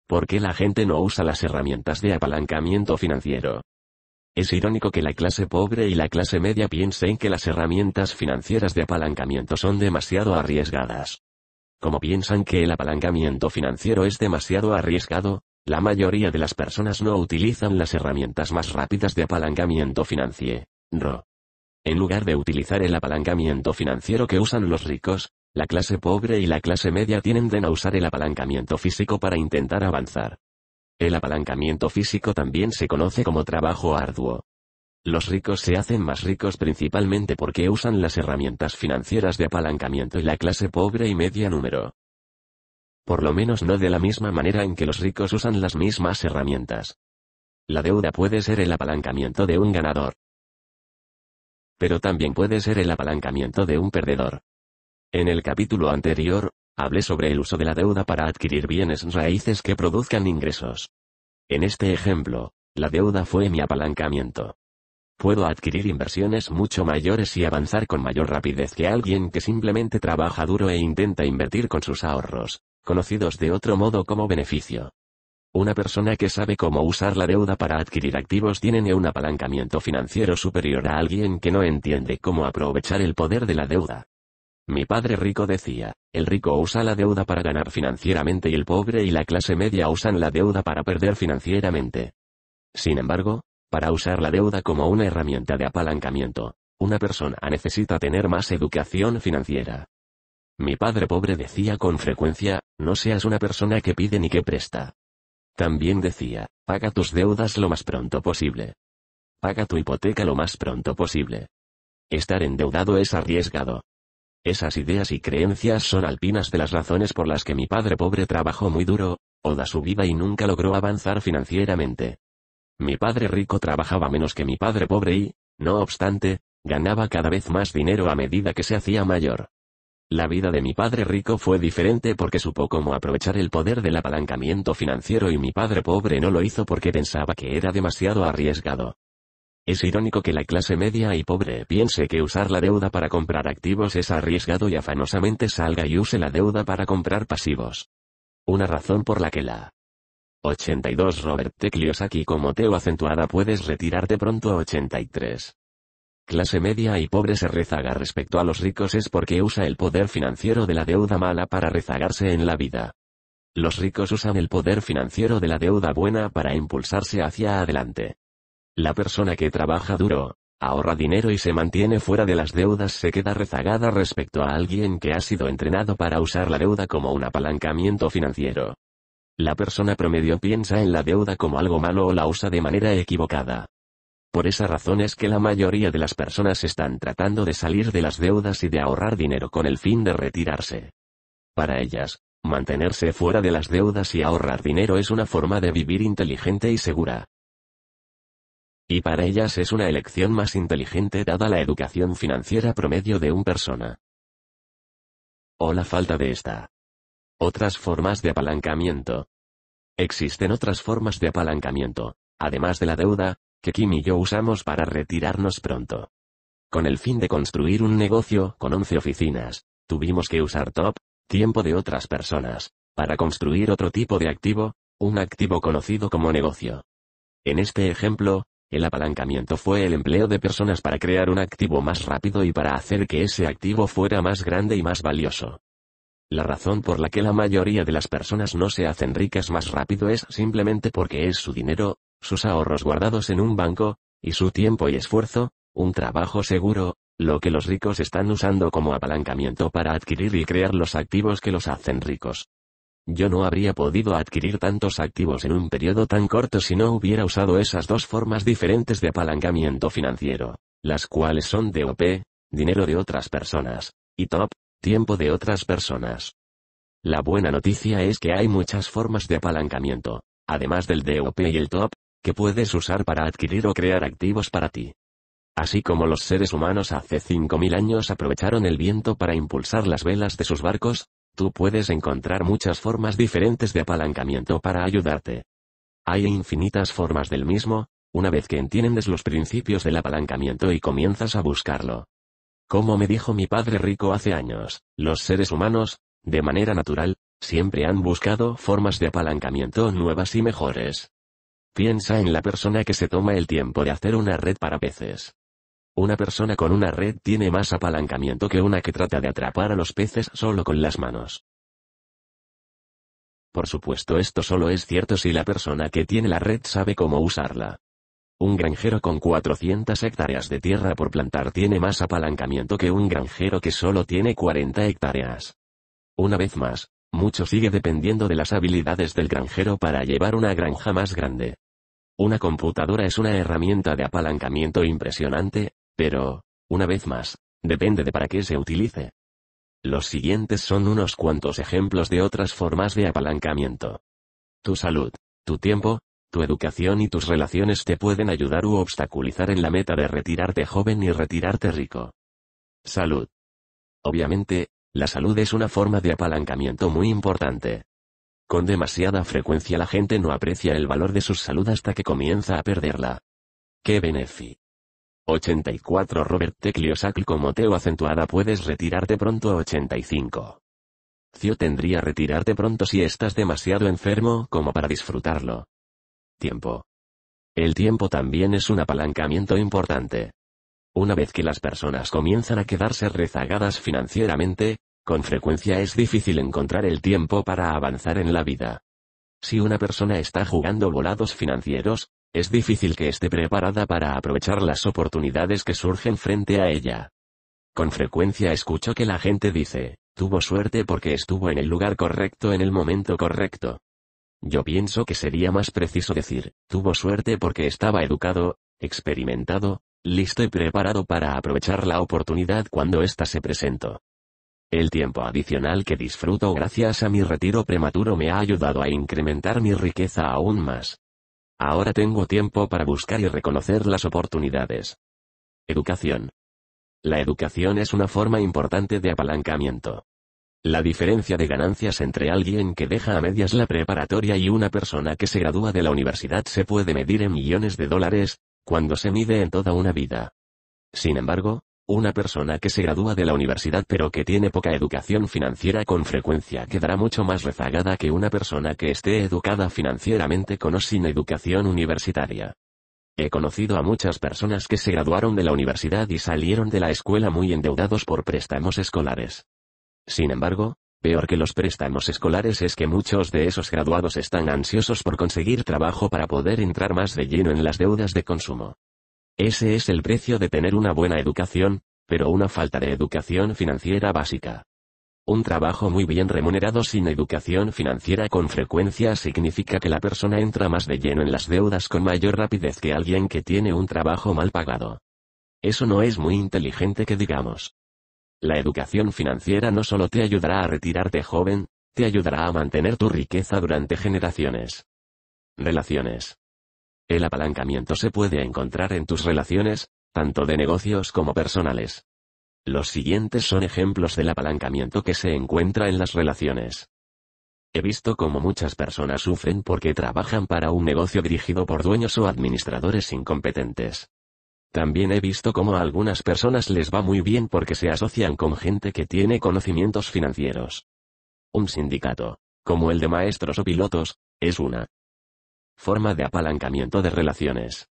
¿Por qué la gente no usa las herramientas de apalancamiento financiero? Es irónico que la clase pobre y la clase media piensen que las herramientas financieras de apalancamiento son demasiado arriesgadas. Como piensan que el apalancamiento financiero es demasiado arriesgado, la mayoría de las personas no utilizan las herramientas más rápidas de apalancamiento financiero. En lugar de utilizar el apalancamiento financiero que usan los ricos, la clase pobre y la clase media tienden a usar el apalancamiento físico para intentar avanzar. El apalancamiento físico también se conoce como trabajo arduo. Los ricos se hacen más ricos principalmente porque usan las herramientas financieras de apalancamiento y la clase pobre y media número. Por lo menos no de la misma manera en que los ricos usan las mismas herramientas. La deuda puede ser el apalancamiento de un ganador pero también puede ser el apalancamiento de un perdedor. En el capítulo anterior, hablé sobre el uso de la deuda para adquirir bienes raíces que produzcan ingresos. En este ejemplo, la deuda fue mi apalancamiento. Puedo adquirir inversiones mucho mayores y avanzar con mayor rapidez que alguien que simplemente trabaja duro e intenta invertir con sus ahorros, conocidos de otro modo como beneficio. Una persona que sabe cómo usar la deuda para adquirir activos tiene un apalancamiento financiero superior a alguien que no entiende cómo aprovechar el poder de la deuda. Mi padre rico decía, el rico usa la deuda para ganar financieramente y el pobre y la clase media usan la deuda para perder financieramente. Sin embargo, para usar la deuda como una herramienta de apalancamiento, una persona necesita tener más educación financiera. Mi padre pobre decía con frecuencia, no seas una persona que pide ni que presta. También decía, paga tus deudas lo más pronto posible. Paga tu hipoteca lo más pronto posible. Estar endeudado es arriesgado. Esas ideas y creencias son alpinas de las razones por las que mi padre pobre trabajó muy duro, da su vida y nunca logró avanzar financieramente. Mi padre rico trabajaba menos que mi padre pobre y, no obstante, ganaba cada vez más dinero a medida que se hacía mayor. La vida de mi padre rico fue diferente porque supo cómo aprovechar el poder del apalancamiento financiero y mi padre pobre no lo hizo porque pensaba que era demasiado arriesgado. Es irónico que la clase media y pobre piense que usar la deuda para comprar activos es arriesgado y afanosamente salga y use la deuda para comprar pasivos. Una razón por la que la 82 Robert Tecliosaki como Teo acentuada puedes retirarte pronto a 83 clase media y pobre se rezaga respecto a los ricos es porque usa el poder financiero de la deuda mala para rezagarse en la vida. Los ricos usan el poder financiero de la deuda buena para impulsarse hacia adelante. La persona que trabaja duro, ahorra dinero y se mantiene fuera de las deudas se queda rezagada respecto a alguien que ha sido entrenado para usar la deuda como un apalancamiento financiero. La persona promedio piensa en la deuda como algo malo o la usa de manera equivocada. Por esa razón es que la mayoría de las personas están tratando de salir de las deudas y de ahorrar dinero con el fin de retirarse. Para ellas, mantenerse fuera de las deudas y ahorrar dinero es una forma de vivir inteligente y segura. Y para ellas es una elección más inteligente dada la educación financiera promedio de una persona. O la falta de esta. Otras formas de apalancamiento. Existen otras formas de apalancamiento, además de la deuda, que Kim y yo usamos para retirarnos pronto. Con el fin de construir un negocio con 11 oficinas, tuvimos que usar top, tiempo de otras personas, para construir otro tipo de activo, un activo conocido como negocio. En este ejemplo, el apalancamiento fue el empleo de personas para crear un activo más rápido y para hacer que ese activo fuera más grande y más valioso. La razón por la que la mayoría de las personas no se hacen ricas más rápido es simplemente porque es su dinero, sus ahorros guardados en un banco, y su tiempo y esfuerzo, un trabajo seguro, lo que los ricos están usando como apalancamiento para adquirir y crear los activos que los hacen ricos. Yo no habría podido adquirir tantos activos en un periodo tan corto si no hubiera usado esas dos formas diferentes de apalancamiento financiero, las cuales son DOP, dinero de otras personas, y TOP, tiempo de otras personas. La buena noticia es que hay muchas formas de apalancamiento, además del DOP y el TOP, que puedes usar para adquirir o crear activos para ti. Así como los seres humanos hace 5.000 años aprovecharon el viento para impulsar las velas de sus barcos, tú puedes encontrar muchas formas diferentes de apalancamiento para ayudarte. Hay infinitas formas del mismo, una vez que entiendes los principios del apalancamiento y comienzas a buscarlo. Como me dijo mi padre rico hace años, los seres humanos, de manera natural, siempre han buscado formas de apalancamiento nuevas y mejores. Piensa en la persona que se toma el tiempo de hacer una red para peces. Una persona con una red tiene más apalancamiento que una que trata de atrapar a los peces solo con las manos. Por supuesto esto solo es cierto si la persona que tiene la red sabe cómo usarla. Un granjero con 400 hectáreas de tierra por plantar tiene más apalancamiento que un granjero que solo tiene 40 hectáreas. Una vez más, mucho sigue dependiendo de las habilidades del granjero para llevar una granja más grande. Una computadora es una herramienta de apalancamiento impresionante, pero, una vez más, depende de para qué se utilice. Los siguientes son unos cuantos ejemplos de otras formas de apalancamiento. Tu salud, tu tiempo, tu educación y tus relaciones te pueden ayudar u obstaculizar en la meta de retirarte joven y retirarte rico. Salud. Obviamente, la salud es una forma de apalancamiento muy importante. Con demasiada frecuencia la gente no aprecia el valor de su salud hasta que comienza a perderla. ¡Qué beneficio! 84 Robert Tecliosacl como Teo acentuada puedes retirarte pronto 85. Cio tendría retirarte pronto si estás demasiado enfermo como para disfrutarlo. Tiempo. El tiempo también es un apalancamiento importante. Una vez que las personas comienzan a quedarse rezagadas financieramente, con frecuencia es difícil encontrar el tiempo para avanzar en la vida. Si una persona está jugando volados financieros, es difícil que esté preparada para aprovechar las oportunidades que surgen frente a ella. Con frecuencia escucho que la gente dice, tuvo suerte porque estuvo en el lugar correcto en el momento correcto. Yo pienso que sería más preciso decir, tuvo suerte porque estaba educado, experimentado, listo y preparado para aprovechar la oportunidad cuando ésta se presentó. El tiempo adicional que disfruto gracias a mi retiro prematuro me ha ayudado a incrementar mi riqueza aún más. Ahora tengo tiempo para buscar y reconocer las oportunidades. Educación. La educación es una forma importante de apalancamiento. La diferencia de ganancias entre alguien que deja a medias la preparatoria y una persona que se gradúa de la universidad se puede medir en millones de dólares, cuando se mide en toda una vida. Sin embargo, una persona que se gradúa de la universidad pero que tiene poca educación financiera con frecuencia quedará mucho más rezagada que una persona que esté educada financieramente con o sin educación universitaria. He conocido a muchas personas que se graduaron de la universidad y salieron de la escuela muy endeudados por préstamos escolares. Sin embargo, peor que los préstamos escolares es que muchos de esos graduados están ansiosos por conseguir trabajo para poder entrar más de lleno en las deudas de consumo. Ese es el precio de tener una buena educación, pero una falta de educación financiera básica. Un trabajo muy bien remunerado sin educación financiera con frecuencia significa que la persona entra más de lleno en las deudas con mayor rapidez que alguien que tiene un trabajo mal pagado. Eso no es muy inteligente que digamos. La educación financiera no solo te ayudará a retirarte joven, te ayudará a mantener tu riqueza durante generaciones. Relaciones. El apalancamiento se puede encontrar en tus relaciones, tanto de negocios como personales. Los siguientes son ejemplos del apalancamiento que se encuentra en las relaciones. He visto cómo muchas personas sufren porque trabajan para un negocio dirigido por dueños o administradores incompetentes. También he visto cómo a algunas personas les va muy bien porque se asocian con gente que tiene conocimientos financieros. Un sindicato, como el de maestros o pilotos, es una forma de apalancamiento de relaciones.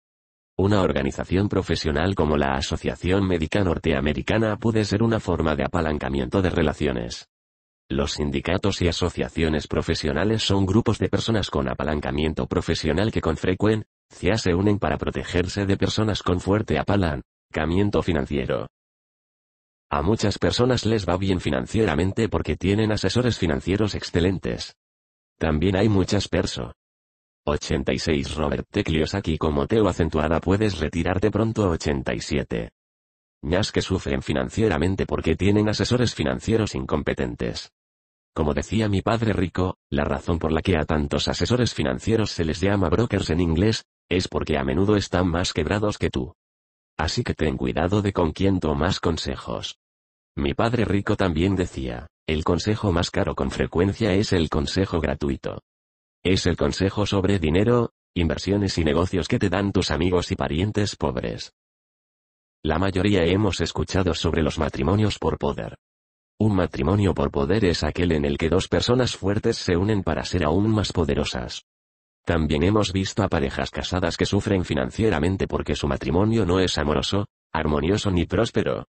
Una organización profesional como la Asociación Médica Norteamericana puede ser una forma de apalancamiento de relaciones. Los sindicatos y asociaciones profesionales son grupos de personas con apalancamiento profesional que con frecuencia se unen para protegerse de personas con fuerte apalancamiento financiero. A muchas personas les va bien financieramente porque tienen asesores financieros excelentes. También hay muchas perso. 86 Robert T. aquí como Teo acentuada puedes retirarte pronto 87. Ñas que sufren financieramente porque tienen asesores financieros incompetentes. Como decía mi padre rico, la razón por la que a tantos asesores financieros se les llama brokers en inglés, es porque a menudo están más quebrados que tú. Así que ten cuidado de con quién tomas consejos. Mi padre rico también decía, el consejo más caro con frecuencia es el consejo gratuito. Es el consejo sobre dinero, inversiones y negocios que te dan tus amigos y parientes pobres. La mayoría hemos escuchado sobre los matrimonios por poder. Un matrimonio por poder es aquel en el que dos personas fuertes se unen para ser aún más poderosas. También hemos visto a parejas casadas que sufren financieramente porque su matrimonio no es amoroso, armonioso ni próspero.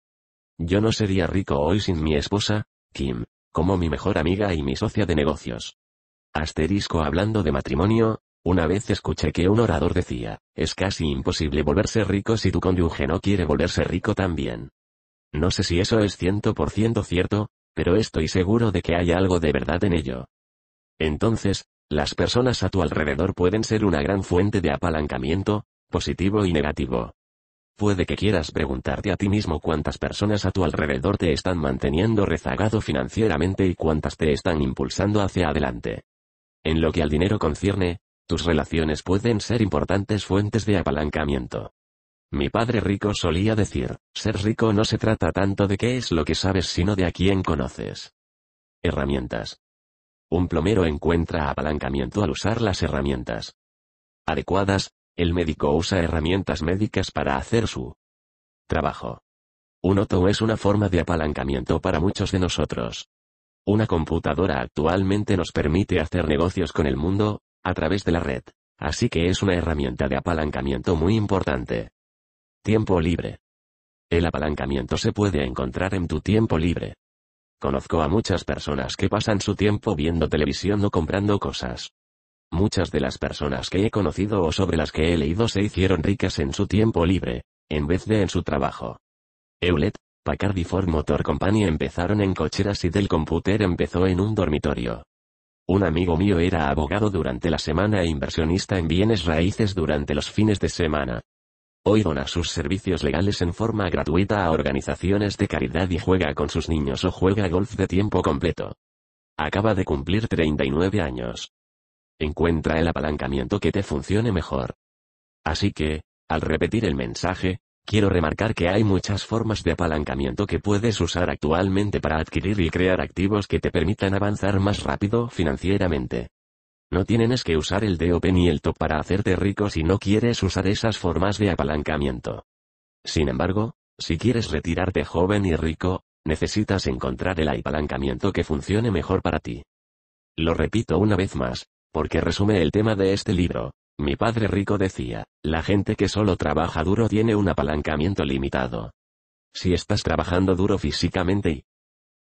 Yo no sería rico hoy sin mi esposa, Kim, como mi mejor amiga y mi socia de negocios. Asterisco hablando de matrimonio, una vez escuché que un orador decía, es casi imposible volverse rico si tu cónyuge no quiere volverse rico también. No sé si eso es 100% cierto, pero estoy seguro de que hay algo de verdad en ello. Entonces, las personas a tu alrededor pueden ser una gran fuente de apalancamiento, positivo y negativo. Puede que quieras preguntarte a ti mismo cuántas personas a tu alrededor te están manteniendo rezagado financieramente y cuántas te están impulsando hacia adelante. En lo que al dinero concierne, tus relaciones pueden ser importantes fuentes de apalancamiento. Mi padre rico solía decir, ser rico no se trata tanto de qué es lo que sabes sino de a quién conoces. Herramientas. Un plomero encuentra apalancamiento al usar las herramientas adecuadas, el médico usa herramientas médicas para hacer su trabajo. Un auto es una forma de apalancamiento para muchos de nosotros. Una computadora actualmente nos permite hacer negocios con el mundo, a través de la red. Así que es una herramienta de apalancamiento muy importante. Tiempo libre. El apalancamiento se puede encontrar en tu tiempo libre. Conozco a muchas personas que pasan su tiempo viendo televisión o comprando cosas. Muchas de las personas que he conocido o sobre las que he leído se hicieron ricas en su tiempo libre, en vez de en su trabajo. Eulet, Packard y Ford Motor Company empezaron en cocheras y Del Computer empezó en un dormitorio. Un amigo mío era abogado durante la semana e inversionista en bienes raíces durante los fines de semana. Hoy dona sus servicios legales en forma gratuita a organizaciones de caridad y juega con sus niños o juega golf de tiempo completo. Acaba de cumplir 39 años. Encuentra el apalancamiento que te funcione mejor. Así que, al repetir el mensaje, Quiero remarcar que hay muchas formas de apalancamiento que puedes usar actualmente para adquirir y crear activos que te permitan avanzar más rápido financieramente. No tienes que usar el DOP ni el TOP para hacerte rico si no quieres usar esas formas de apalancamiento. Sin embargo, si quieres retirarte joven y rico, necesitas encontrar el apalancamiento que funcione mejor para ti. Lo repito una vez más, porque resume el tema de este libro, mi padre rico decía, la gente que solo trabaja duro tiene un apalancamiento limitado. Si estás trabajando duro físicamente y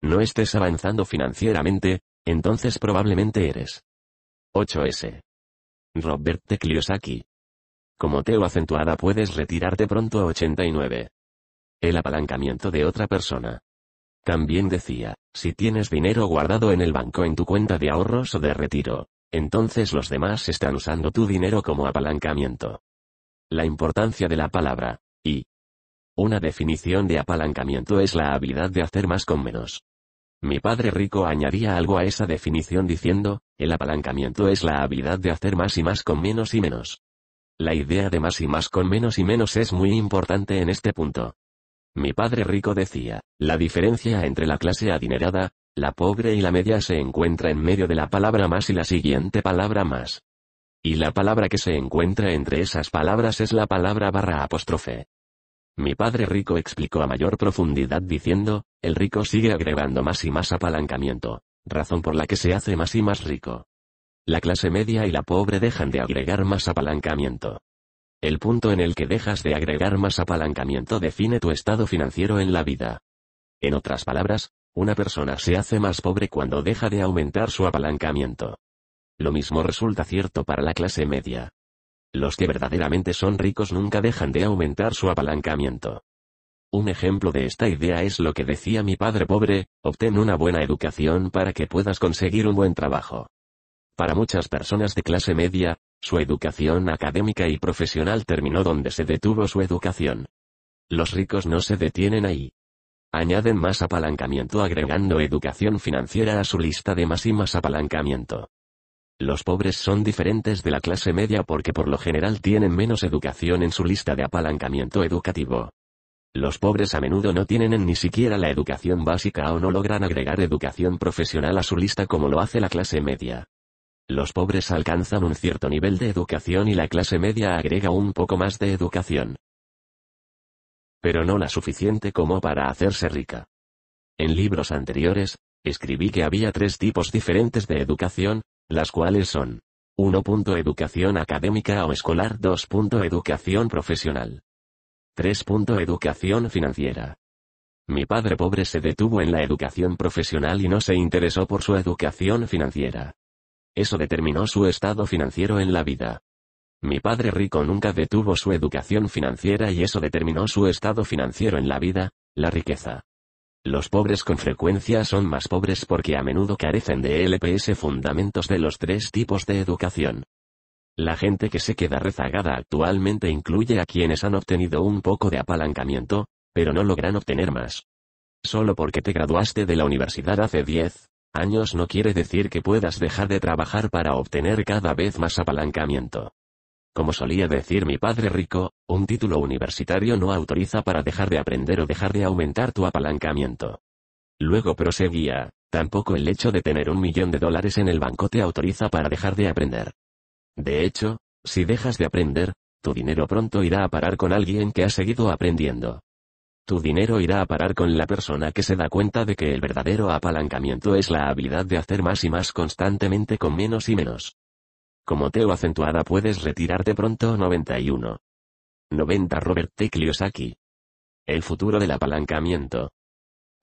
no estés avanzando financieramente, entonces probablemente eres 8S. Robert T. Como Teo acentuada puedes retirarte pronto a 89. El apalancamiento de otra persona. También decía, si tienes dinero guardado en el banco en tu cuenta de ahorros o de retiro, entonces los demás están usando tu dinero como apalancamiento. La importancia de la palabra, y. Una definición de apalancamiento es la habilidad de hacer más con menos. Mi padre rico añadía algo a esa definición diciendo, el apalancamiento es la habilidad de hacer más y más con menos y menos. La idea de más y más con menos y menos es muy importante en este punto. Mi padre rico decía, la diferencia entre la clase adinerada, la pobre y la media se encuentra en medio de la palabra más y la siguiente palabra más. Y la palabra que se encuentra entre esas palabras es la palabra barra apóstrofe. Mi padre rico explicó a mayor profundidad diciendo, el rico sigue agregando más y más apalancamiento, razón por la que se hace más y más rico. La clase media y la pobre dejan de agregar más apalancamiento. El punto en el que dejas de agregar más apalancamiento define tu estado financiero en la vida. En otras palabras, una persona se hace más pobre cuando deja de aumentar su apalancamiento. Lo mismo resulta cierto para la clase media. Los que verdaderamente son ricos nunca dejan de aumentar su apalancamiento. Un ejemplo de esta idea es lo que decía mi padre pobre, obtén una buena educación para que puedas conseguir un buen trabajo. Para muchas personas de clase media, su educación académica y profesional terminó donde se detuvo su educación. Los ricos no se detienen ahí. Añaden más apalancamiento agregando educación financiera a su lista de más y más apalancamiento. Los pobres son diferentes de la clase media porque por lo general tienen menos educación en su lista de apalancamiento educativo. Los pobres a menudo no tienen ni siquiera la educación básica o no logran agregar educación profesional a su lista como lo hace la clase media. Los pobres alcanzan un cierto nivel de educación y la clase media agrega un poco más de educación pero no la suficiente como para hacerse rica. En libros anteriores, escribí que había tres tipos diferentes de educación, las cuales son 1. Educación académica o escolar 2. Educación profesional 3. Educación financiera. Mi padre pobre se detuvo en la educación profesional y no se interesó por su educación financiera. Eso determinó su estado financiero en la vida. Mi padre rico nunca detuvo su educación financiera y eso determinó su estado financiero en la vida, la riqueza. Los pobres con frecuencia son más pobres porque a menudo carecen de LPS fundamentos de los tres tipos de educación. La gente que se queda rezagada actualmente incluye a quienes han obtenido un poco de apalancamiento, pero no logran obtener más. Solo porque te graduaste de la universidad hace 10 años no quiere decir que puedas dejar de trabajar para obtener cada vez más apalancamiento. Como solía decir mi padre rico, un título universitario no autoriza para dejar de aprender o dejar de aumentar tu apalancamiento. Luego proseguía, tampoco el hecho de tener un millón de dólares en el banco te autoriza para dejar de aprender. De hecho, si dejas de aprender, tu dinero pronto irá a parar con alguien que ha seguido aprendiendo. Tu dinero irá a parar con la persona que se da cuenta de que el verdadero apalancamiento es la habilidad de hacer más y más constantemente con menos y menos. Como Teo acentuada puedes retirarte pronto 91. 90 Robert T. El futuro del apalancamiento.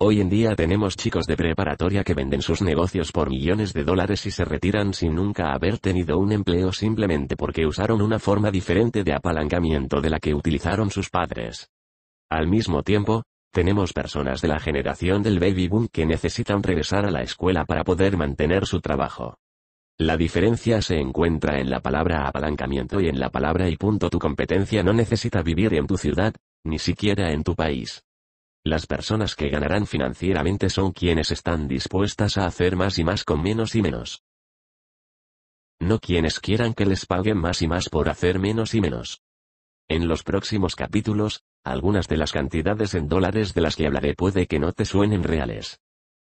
Hoy en día tenemos chicos de preparatoria que venden sus negocios por millones de dólares y se retiran sin nunca haber tenido un empleo simplemente porque usaron una forma diferente de apalancamiento de la que utilizaron sus padres. Al mismo tiempo, tenemos personas de la generación del baby boom que necesitan regresar a la escuela para poder mantener su trabajo. La diferencia se encuentra en la palabra apalancamiento y en la palabra y punto. Tu competencia no necesita vivir en tu ciudad, ni siquiera en tu país. Las personas que ganarán financieramente son quienes están dispuestas a hacer más y más con menos y menos. No quienes quieran que les paguen más y más por hacer menos y menos. En los próximos capítulos, algunas de las cantidades en dólares de las que hablaré puede que no te suenen reales.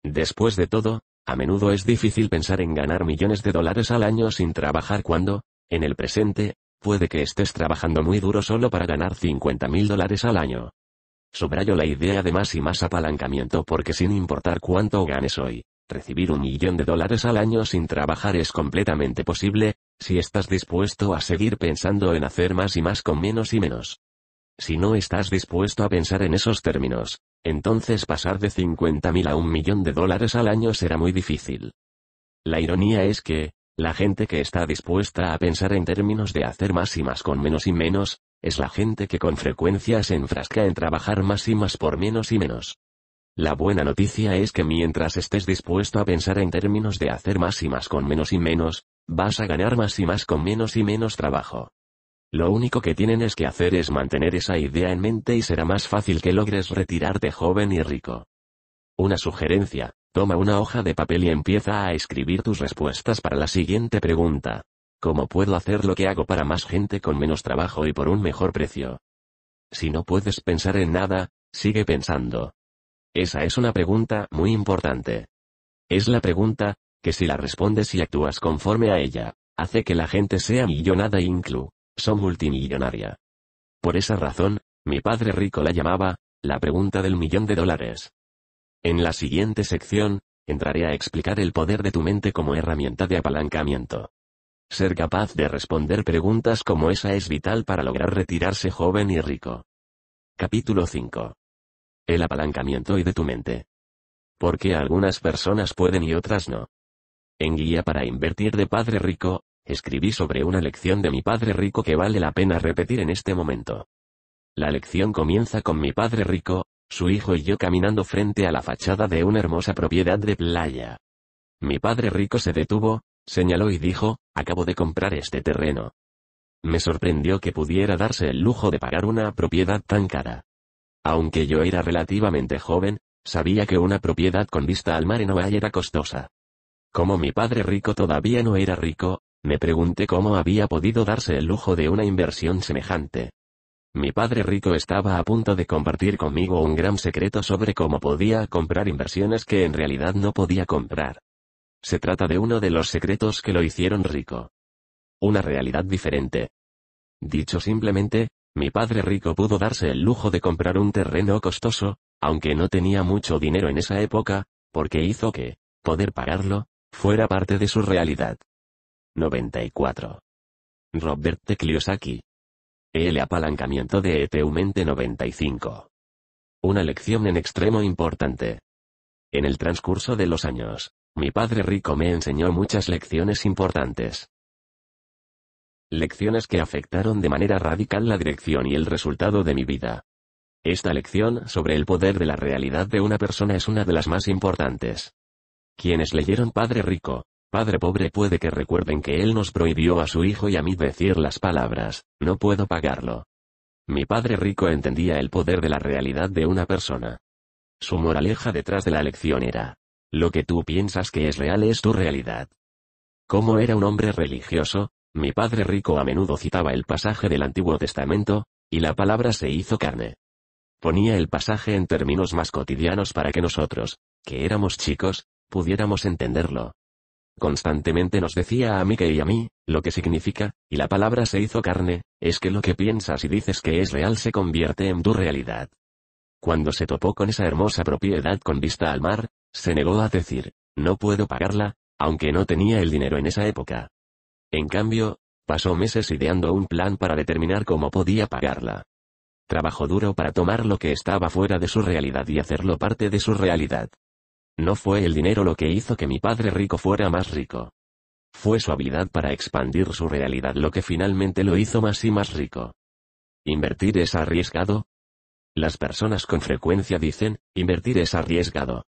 Después de todo, a menudo es difícil pensar en ganar millones de dólares al año sin trabajar cuando, en el presente, puede que estés trabajando muy duro solo para ganar 50 mil dólares al año. Subrayo la idea de más y más apalancamiento porque sin importar cuánto ganes hoy, recibir un millón de dólares al año sin trabajar es completamente posible, si estás dispuesto a seguir pensando en hacer más y más con menos y menos. Si no estás dispuesto a pensar en esos términos, entonces pasar de 50.000 a un millón de dólares al año será muy difícil. La ironía es que, la gente que está dispuesta a pensar en términos de hacer más y más con menos y menos, es la gente que con frecuencia se enfrasca en trabajar más y más por menos y menos. La buena noticia es que mientras estés dispuesto a pensar en términos de hacer más y más con menos y menos, vas a ganar más y más con menos y menos trabajo. Lo único que tienen es que hacer es mantener esa idea en mente y será más fácil que logres retirarte joven y rico. Una sugerencia, toma una hoja de papel y empieza a escribir tus respuestas para la siguiente pregunta. ¿Cómo puedo hacer lo que hago para más gente con menos trabajo y por un mejor precio? Si no puedes pensar en nada, sigue pensando. Esa es una pregunta muy importante. Es la pregunta, que si la respondes y actúas conforme a ella, hace que la gente sea millonada inclu son multimillonaria. Por esa razón, mi padre rico la llamaba, la pregunta del millón de dólares. En la siguiente sección, entraré a explicar el poder de tu mente como herramienta de apalancamiento. Ser capaz de responder preguntas como esa es vital para lograr retirarse joven y rico. Capítulo 5. El apalancamiento y de tu mente. ¿Por qué algunas personas pueden y otras no? En Guía para invertir de Padre Rico, Escribí sobre una lección de mi padre rico que vale la pena repetir en este momento. La lección comienza con mi padre rico, su hijo y yo caminando frente a la fachada de una hermosa propiedad de playa. Mi padre rico se detuvo, señaló y dijo, acabo de comprar este terreno. Me sorprendió que pudiera darse el lujo de pagar una propiedad tan cara. Aunque yo era relativamente joven, sabía que una propiedad con vista al mar en Hawaii era costosa. Como mi padre rico todavía no era rico, me pregunté cómo había podido darse el lujo de una inversión semejante. Mi padre rico estaba a punto de compartir conmigo un gran secreto sobre cómo podía comprar inversiones que en realidad no podía comprar. Se trata de uno de los secretos que lo hicieron rico. Una realidad diferente. Dicho simplemente, mi padre rico pudo darse el lujo de comprar un terreno costoso, aunque no tenía mucho dinero en esa época, porque hizo que, poder pagarlo, fuera parte de su realidad. 94. Robert T. El apalancamiento de eteumente 95. Una lección en extremo importante. En el transcurso de los años, mi padre rico me enseñó muchas lecciones importantes. Lecciones que afectaron de manera radical la dirección y el resultado de mi vida. Esta lección sobre el poder de la realidad de una persona es una de las más importantes. Quienes leyeron Padre Rico, Padre pobre puede que recuerden que él nos prohibió a su hijo y a mí decir las palabras, no puedo pagarlo. Mi padre rico entendía el poder de la realidad de una persona. Su moraleja detrás de la lección era, lo que tú piensas que es real es tu realidad. Como era un hombre religioso, mi padre rico a menudo citaba el pasaje del Antiguo Testamento, y la palabra se hizo carne. Ponía el pasaje en términos más cotidianos para que nosotros, que éramos chicos, pudiéramos entenderlo. Constantemente nos decía a Mike y a mí, lo que significa, y la palabra se hizo carne, es que lo que piensas y dices que es real se convierte en tu realidad. Cuando se topó con esa hermosa propiedad con vista al mar, se negó a decir, no puedo pagarla, aunque no tenía el dinero en esa época. En cambio, pasó meses ideando un plan para determinar cómo podía pagarla. Trabajó duro para tomar lo que estaba fuera de su realidad y hacerlo parte de su realidad. No fue el dinero lo que hizo que mi padre rico fuera más rico. Fue su habilidad para expandir su realidad lo que finalmente lo hizo más y más rico. ¿Invertir es arriesgado? Las personas con frecuencia dicen, invertir es arriesgado.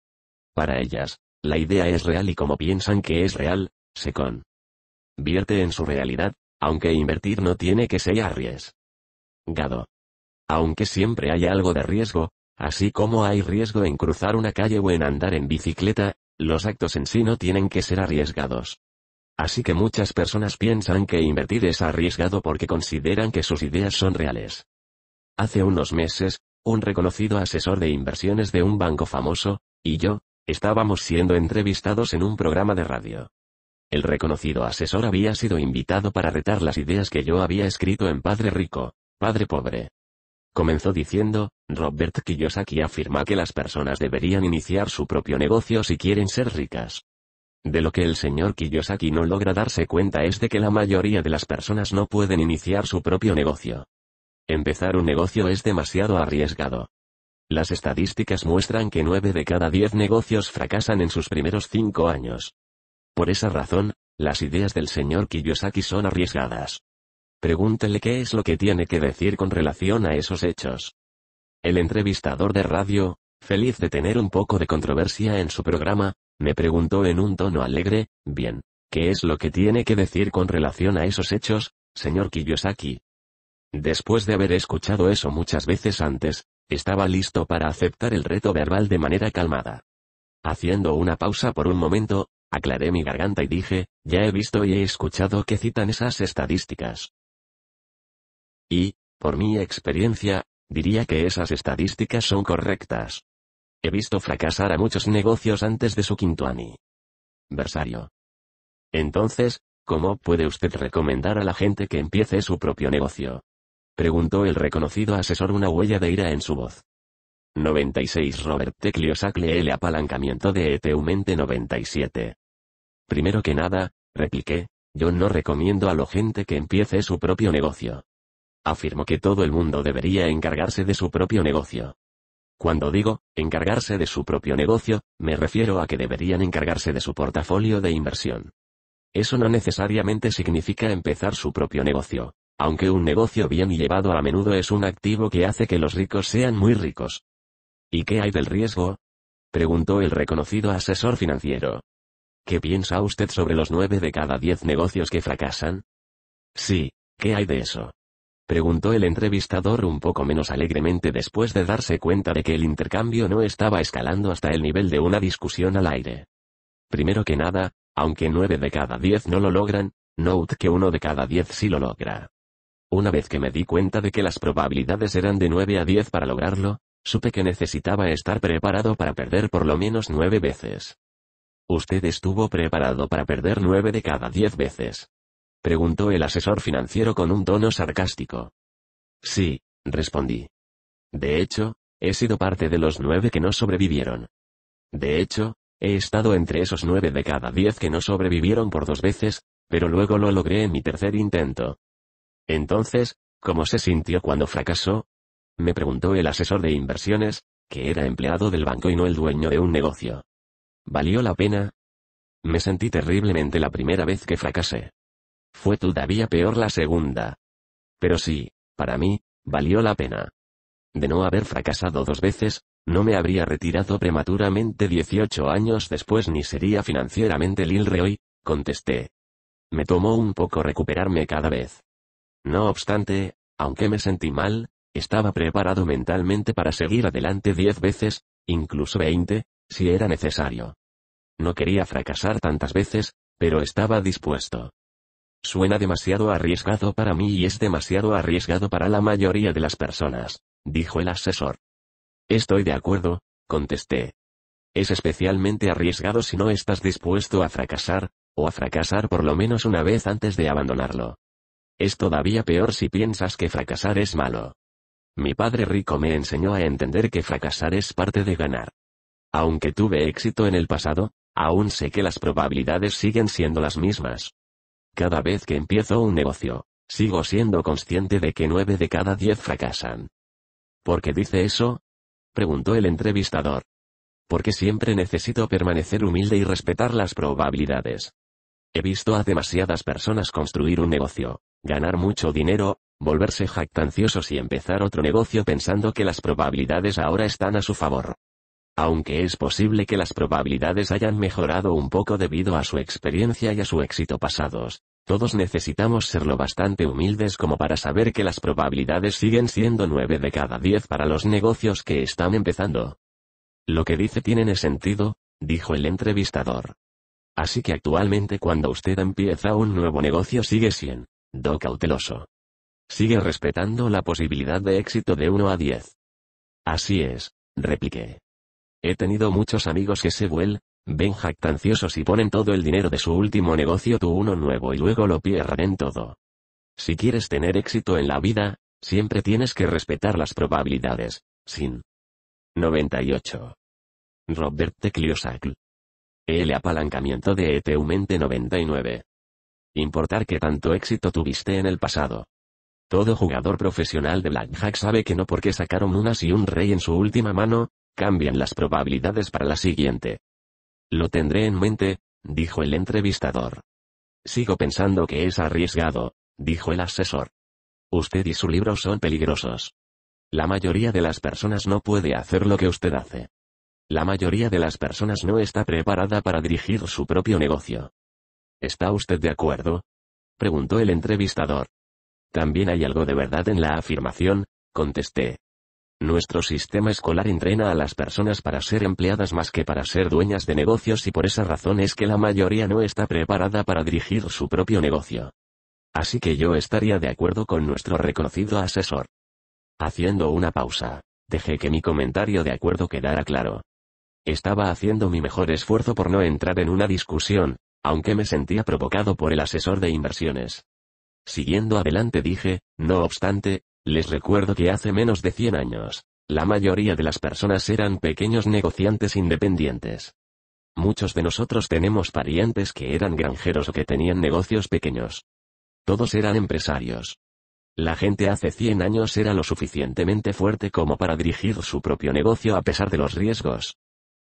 Para ellas, la idea es real y como piensan que es real, se con. Vierte en su realidad, aunque invertir no tiene que ser arriesgado. Aunque siempre hay algo de riesgo, Así como hay riesgo en cruzar una calle o en andar en bicicleta, los actos en sí no tienen que ser arriesgados. Así que muchas personas piensan que invertir es arriesgado porque consideran que sus ideas son reales. Hace unos meses, un reconocido asesor de inversiones de un banco famoso, y yo, estábamos siendo entrevistados en un programa de radio. El reconocido asesor había sido invitado para retar las ideas que yo había escrito en Padre Rico, Padre Pobre. Comenzó diciendo, Robert Kiyosaki afirma que las personas deberían iniciar su propio negocio si quieren ser ricas. De lo que el señor Kiyosaki no logra darse cuenta es de que la mayoría de las personas no pueden iniciar su propio negocio. Empezar un negocio es demasiado arriesgado. Las estadísticas muestran que 9 de cada 10 negocios fracasan en sus primeros 5 años. Por esa razón, las ideas del señor Kiyosaki son arriesgadas. Pregúntele qué es lo que tiene que decir con relación a esos hechos. El entrevistador de radio, feliz de tener un poco de controversia en su programa, me preguntó en un tono alegre, bien, ¿qué es lo que tiene que decir con relación a esos hechos, señor Kiyosaki? Después de haber escuchado eso muchas veces antes, estaba listo para aceptar el reto verbal de manera calmada. Haciendo una pausa por un momento, aclaré mi garganta y dije, ya he visto y he escuchado que citan esas estadísticas. Y, por mi experiencia, diría que esas estadísticas son correctas. He visto fracasar a muchos negocios antes de su quinto Versario. Entonces, ¿cómo puede usted recomendar a la gente que empiece su propio negocio? Preguntó el reconocido asesor una huella de ira en su voz. 96 Robert Teclio sacle el apalancamiento de Eteumente 97. Primero que nada, repliqué, yo no recomiendo a la gente que empiece su propio negocio. Afirmo que todo el mundo debería encargarse de su propio negocio. Cuando digo, encargarse de su propio negocio, me refiero a que deberían encargarse de su portafolio de inversión. Eso no necesariamente significa empezar su propio negocio, aunque un negocio bien llevado a menudo es un activo que hace que los ricos sean muy ricos. ¿Y qué hay del riesgo? preguntó el reconocido asesor financiero. ¿Qué piensa usted sobre los nueve de cada diez negocios que fracasan? Sí, ¿qué hay de eso? preguntó el entrevistador un poco menos alegremente después de darse cuenta de que el intercambio no estaba escalando hasta el nivel de una discusión al aire. Primero que nada, aunque nueve de cada diez no lo logran, note que uno de cada diez sí lo logra. Una vez que me di cuenta de que las probabilidades eran de 9 a 10 para lograrlo, supe que necesitaba estar preparado para perder por lo menos nueve veces. Usted estuvo preparado para perder nueve de cada diez veces preguntó el asesor financiero con un tono sarcástico. Sí, respondí. De hecho, he sido parte de los nueve que no sobrevivieron. De hecho, he estado entre esos nueve de cada diez que no sobrevivieron por dos veces, pero luego lo logré en mi tercer intento. Entonces, ¿cómo se sintió cuando fracasó? Me preguntó el asesor de inversiones, que era empleado del banco y no el dueño de un negocio. ¿Valió la pena? Me sentí terriblemente la primera vez que fracasé. Fue todavía peor la segunda. Pero sí, para mí, valió la pena. De no haber fracasado dos veces, no me habría retirado prematuramente 18 años después ni sería financieramente Lil hoy, contesté. Me tomó un poco recuperarme cada vez. No obstante, aunque me sentí mal, estaba preparado mentalmente para seguir adelante diez veces, incluso veinte, si era necesario. No quería fracasar tantas veces, pero estaba dispuesto. Suena demasiado arriesgado para mí y es demasiado arriesgado para la mayoría de las personas, dijo el asesor. Estoy de acuerdo, contesté. Es especialmente arriesgado si no estás dispuesto a fracasar, o a fracasar por lo menos una vez antes de abandonarlo. Es todavía peor si piensas que fracasar es malo. Mi padre rico me enseñó a entender que fracasar es parte de ganar. Aunque tuve éxito en el pasado, aún sé que las probabilidades siguen siendo las mismas. Cada vez que empiezo un negocio, sigo siendo consciente de que nueve de cada diez fracasan. ¿Por qué dice eso? preguntó el entrevistador. Porque siempre necesito permanecer humilde y respetar las probabilidades. He visto a demasiadas personas construir un negocio, ganar mucho dinero, volverse jactanciosos y empezar otro negocio pensando que las probabilidades ahora están a su favor aunque es posible que las probabilidades hayan mejorado un poco debido a su experiencia y a su éxito pasados. Todos necesitamos serlo bastante humildes como para saber que las probabilidades siguen siendo 9 de cada 10 para los negocios que están empezando. Lo que dice tiene sentido, dijo el entrevistador. Así que actualmente cuando usted empieza un nuevo negocio sigue siendo do cauteloso. Sigue respetando la posibilidad de éxito de 1 a 10. Así es, repliqué. He tenido muchos amigos que se vuelven jactanciosos y ponen todo el dinero de su último negocio tu uno nuevo y luego lo pierden todo. Si quieres tener éxito en la vida, siempre tienes que respetar las probabilidades, sin. 98. Robert T. El apalancamiento de eteumente 99. Importar que tanto éxito tuviste en el pasado. Todo jugador profesional de Blackjack sabe que no porque sacaron unas y un rey en su última mano, cambian las probabilidades para la siguiente. Lo tendré en mente, dijo el entrevistador. Sigo pensando que es arriesgado, dijo el asesor. Usted y su libro son peligrosos. La mayoría de las personas no puede hacer lo que usted hace. La mayoría de las personas no está preparada para dirigir su propio negocio. ¿Está usted de acuerdo? preguntó el entrevistador. También hay algo de verdad en la afirmación, contesté. Nuestro sistema escolar entrena a las personas para ser empleadas más que para ser dueñas de negocios y por esa razón es que la mayoría no está preparada para dirigir su propio negocio. Así que yo estaría de acuerdo con nuestro reconocido asesor. Haciendo una pausa, dejé que mi comentario de acuerdo quedara claro. Estaba haciendo mi mejor esfuerzo por no entrar en una discusión, aunque me sentía provocado por el asesor de inversiones. Siguiendo adelante dije, no obstante, les recuerdo que hace menos de 100 años, la mayoría de las personas eran pequeños negociantes independientes. Muchos de nosotros tenemos parientes que eran granjeros o que tenían negocios pequeños. Todos eran empresarios. La gente hace 100 años era lo suficientemente fuerte como para dirigir su propio negocio a pesar de los riesgos.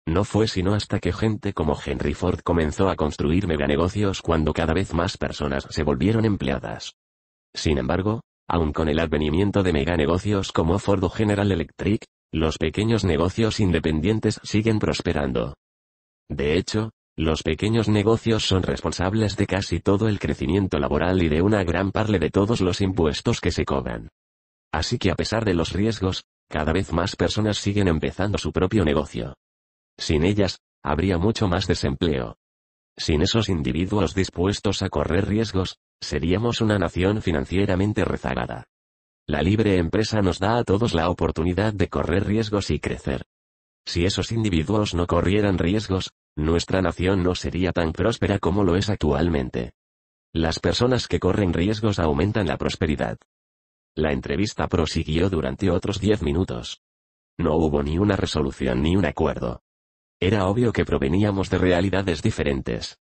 No fue sino hasta que gente como Henry Ford comenzó a construir meganegocios cuando cada vez más personas se volvieron empleadas. Sin embargo, Aun con el advenimiento de meganegocios como Ford General Electric, los pequeños negocios independientes siguen prosperando. De hecho, los pequeños negocios son responsables de casi todo el crecimiento laboral y de una gran parte de todos los impuestos que se cobran. Así que a pesar de los riesgos, cada vez más personas siguen empezando su propio negocio. Sin ellas, habría mucho más desempleo. Sin esos individuos dispuestos a correr riesgos, seríamos una nación financieramente rezagada. La libre empresa nos da a todos la oportunidad de correr riesgos y crecer. Si esos individuos no corrieran riesgos, nuestra nación no sería tan próspera como lo es actualmente. Las personas que corren riesgos aumentan la prosperidad. La entrevista prosiguió durante otros diez minutos. No hubo ni una resolución ni un acuerdo. Era obvio que proveníamos de realidades diferentes.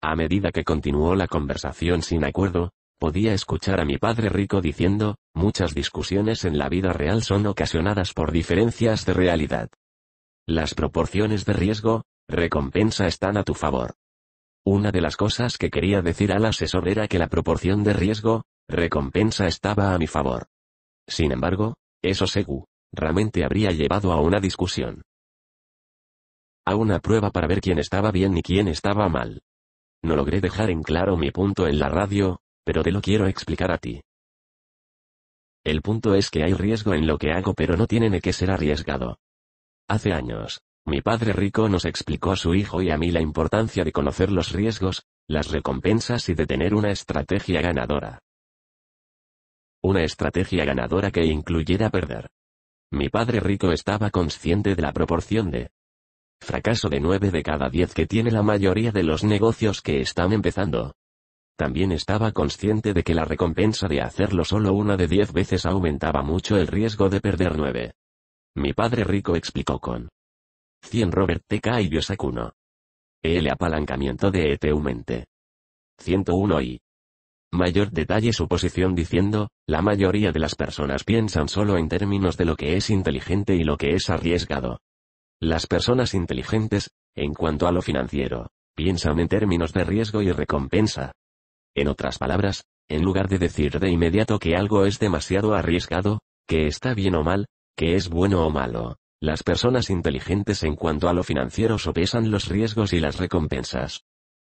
A medida que continuó la conversación sin acuerdo, podía escuchar a mi padre rico diciendo, muchas discusiones en la vida real son ocasionadas por diferencias de realidad. Las proporciones de riesgo, recompensa están a tu favor. Una de las cosas que quería decir al asesor era que la proporción de riesgo, recompensa estaba a mi favor. Sin embargo, eso realmente habría llevado a una discusión a una prueba para ver quién estaba bien y quién estaba mal. No logré dejar en claro mi punto en la radio, pero te lo quiero explicar a ti. El punto es que hay riesgo en lo que hago pero no tiene que ser arriesgado. Hace años, mi padre rico nos explicó a su hijo y a mí la importancia de conocer los riesgos, las recompensas y de tener una estrategia ganadora. Una estrategia ganadora que incluyera perder. Mi padre rico estaba consciente de la proporción de Fracaso de 9 de cada 10 que tiene la mayoría de los negocios que están empezando. También estaba consciente de que la recompensa de hacerlo solo una de 10 veces aumentaba mucho el riesgo de perder 9. Mi padre rico explicó con 100 Robert T.K. y Yosakuno. El apalancamiento de Eteumente. 101 y mayor detalle su posición diciendo, la mayoría de las personas piensan solo en términos de lo que es inteligente y lo que es arriesgado. Las personas inteligentes, en cuanto a lo financiero, piensan en términos de riesgo y recompensa. En otras palabras, en lugar de decir de inmediato que algo es demasiado arriesgado, que está bien o mal, que es bueno o malo, las personas inteligentes en cuanto a lo financiero sopesan los riesgos y las recompensas.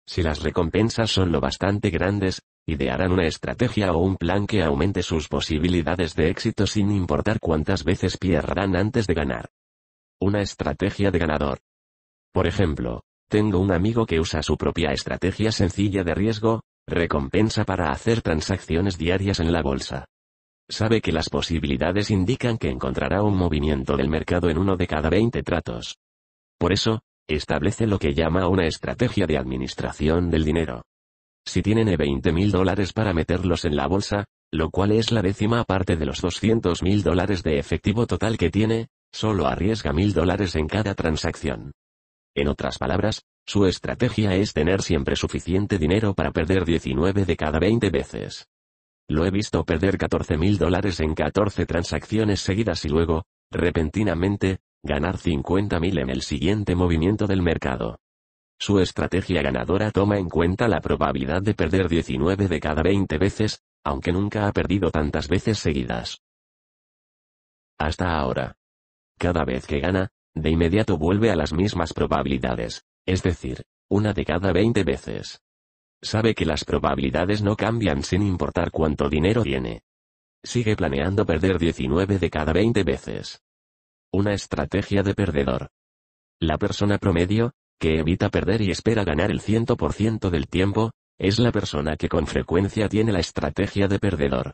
Si las recompensas son lo bastante grandes, idearán una estrategia o un plan que aumente sus posibilidades de éxito sin importar cuántas veces pierdan antes de ganar una estrategia de ganador. Por ejemplo, tengo un amigo que usa su propia estrategia sencilla de riesgo, recompensa para hacer transacciones diarias en la bolsa. Sabe que las posibilidades indican que encontrará un movimiento del mercado en uno de cada 20 tratos. Por eso, establece lo que llama una estrategia de administración del dinero. Si tiene 20 mil dólares para meterlos en la bolsa, lo cual es la décima parte de los 200 mil dólares de efectivo total que tiene, Solo arriesga mil dólares en cada transacción. En otras palabras, su estrategia es tener siempre suficiente dinero para perder 19 de cada 20 veces. Lo he visto perder 14 mil dólares en 14 transacciones seguidas y luego, repentinamente, ganar 50 mil en el siguiente movimiento del mercado. Su estrategia ganadora toma en cuenta la probabilidad de perder 19 de cada 20 veces, aunque nunca ha perdido tantas veces seguidas. Hasta ahora. Cada vez que gana, de inmediato vuelve a las mismas probabilidades, es decir, una de cada 20 veces. Sabe que las probabilidades no cambian sin importar cuánto dinero tiene. Sigue planeando perder 19 de cada 20 veces. Una estrategia de perdedor. La persona promedio, que evita perder y espera ganar el 100% del tiempo, es la persona que con frecuencia tiene la estrategia de perdedor.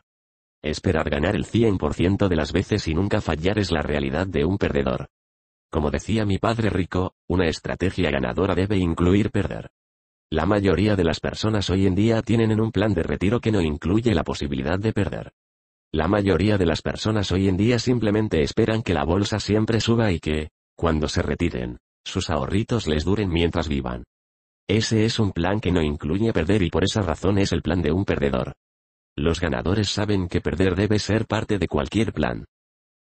Esperar ganar el 100% de las veces y nunca fallar es la realidad de un perdedor. Como decía mi padre rico, una estrategia ganadora debe incluir perder. La mayoría de las personas hoy en día tienen un plan de retiro que no incluye la posibilidad de perder. La mayoría de las personas hoy en día simplemente esperan que la bolsa siempre suba y que, cuando se retiren, sus ahorritos les duren mientras vivan. Ese es un plan que no incluye perder y por esa razón es el plan de un perdedor. Los ganadores saben que perder debe ser parte de cualquier plan.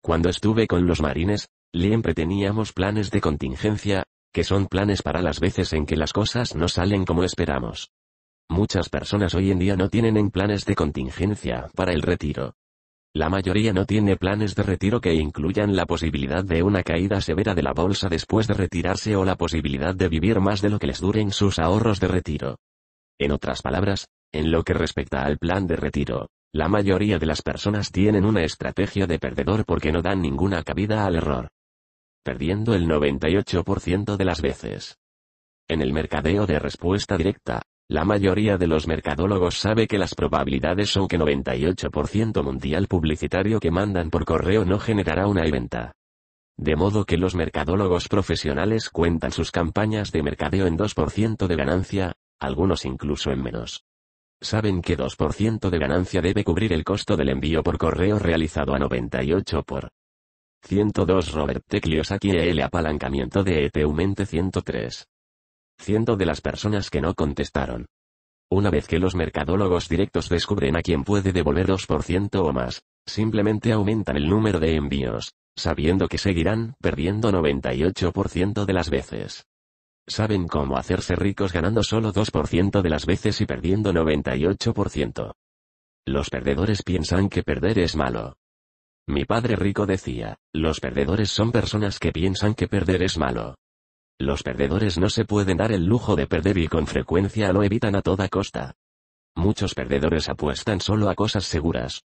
Cuando estuve con los marines, siempre teníamos planes de contingencia, que son planes para las veces en que las cosas no salen como esperamos. Muchas personas hoy en día no tienen en planes de contingencia para el retiro. La mayoría no tiene planes de retiro que incluyan la posibilidad de una caída severa de la bolsa después de retirarse o la posibilidad de vivir más de lo que les duren sus ahorros de retiro. En otras palabras, en lo que respecta al plan de retiro, la mayoría de las personas tienen una estrategia de perdedor porque no dan ninguna cabida al error. Perdiendo el 98% de las veces. En el mercadeo de respuesta directa, la mayoría de los mercadólogos sabe que las probabilidades son que 98% mundial publicitario que mandan por correo no generará una venta. De modo que los mercadólogos profesionales cuentan sus campañas de mercadeo en 2% de ganancia, algunos incluso en menos saben que 2% de ganancia debe cubrir el costo del envío por correo realizado a 98 por 102 Robert Teclios aquí el apalancamiento de ETUmente 103. Ciento de las personas que no contestaron. Una vez que los mercadólogos directos descubren a quién puede devolver 2% o más, simplemente aumentan el número de envíos, sabiendo que seguirán perdiendo 98% de las veces. Saben cómo hacerse ricos ganando solo 2% de las veces y perdiendo 98%. Los perdedores piensan que perder es malo. Mi padre rico decía, los perdedores son personas que piensan que perder es malo. Los perdedores no se pueden dar el lujo de perder y con frecuencia lo evitan a toda costa. Muchos perdedores apuestan solo a cosas seguras.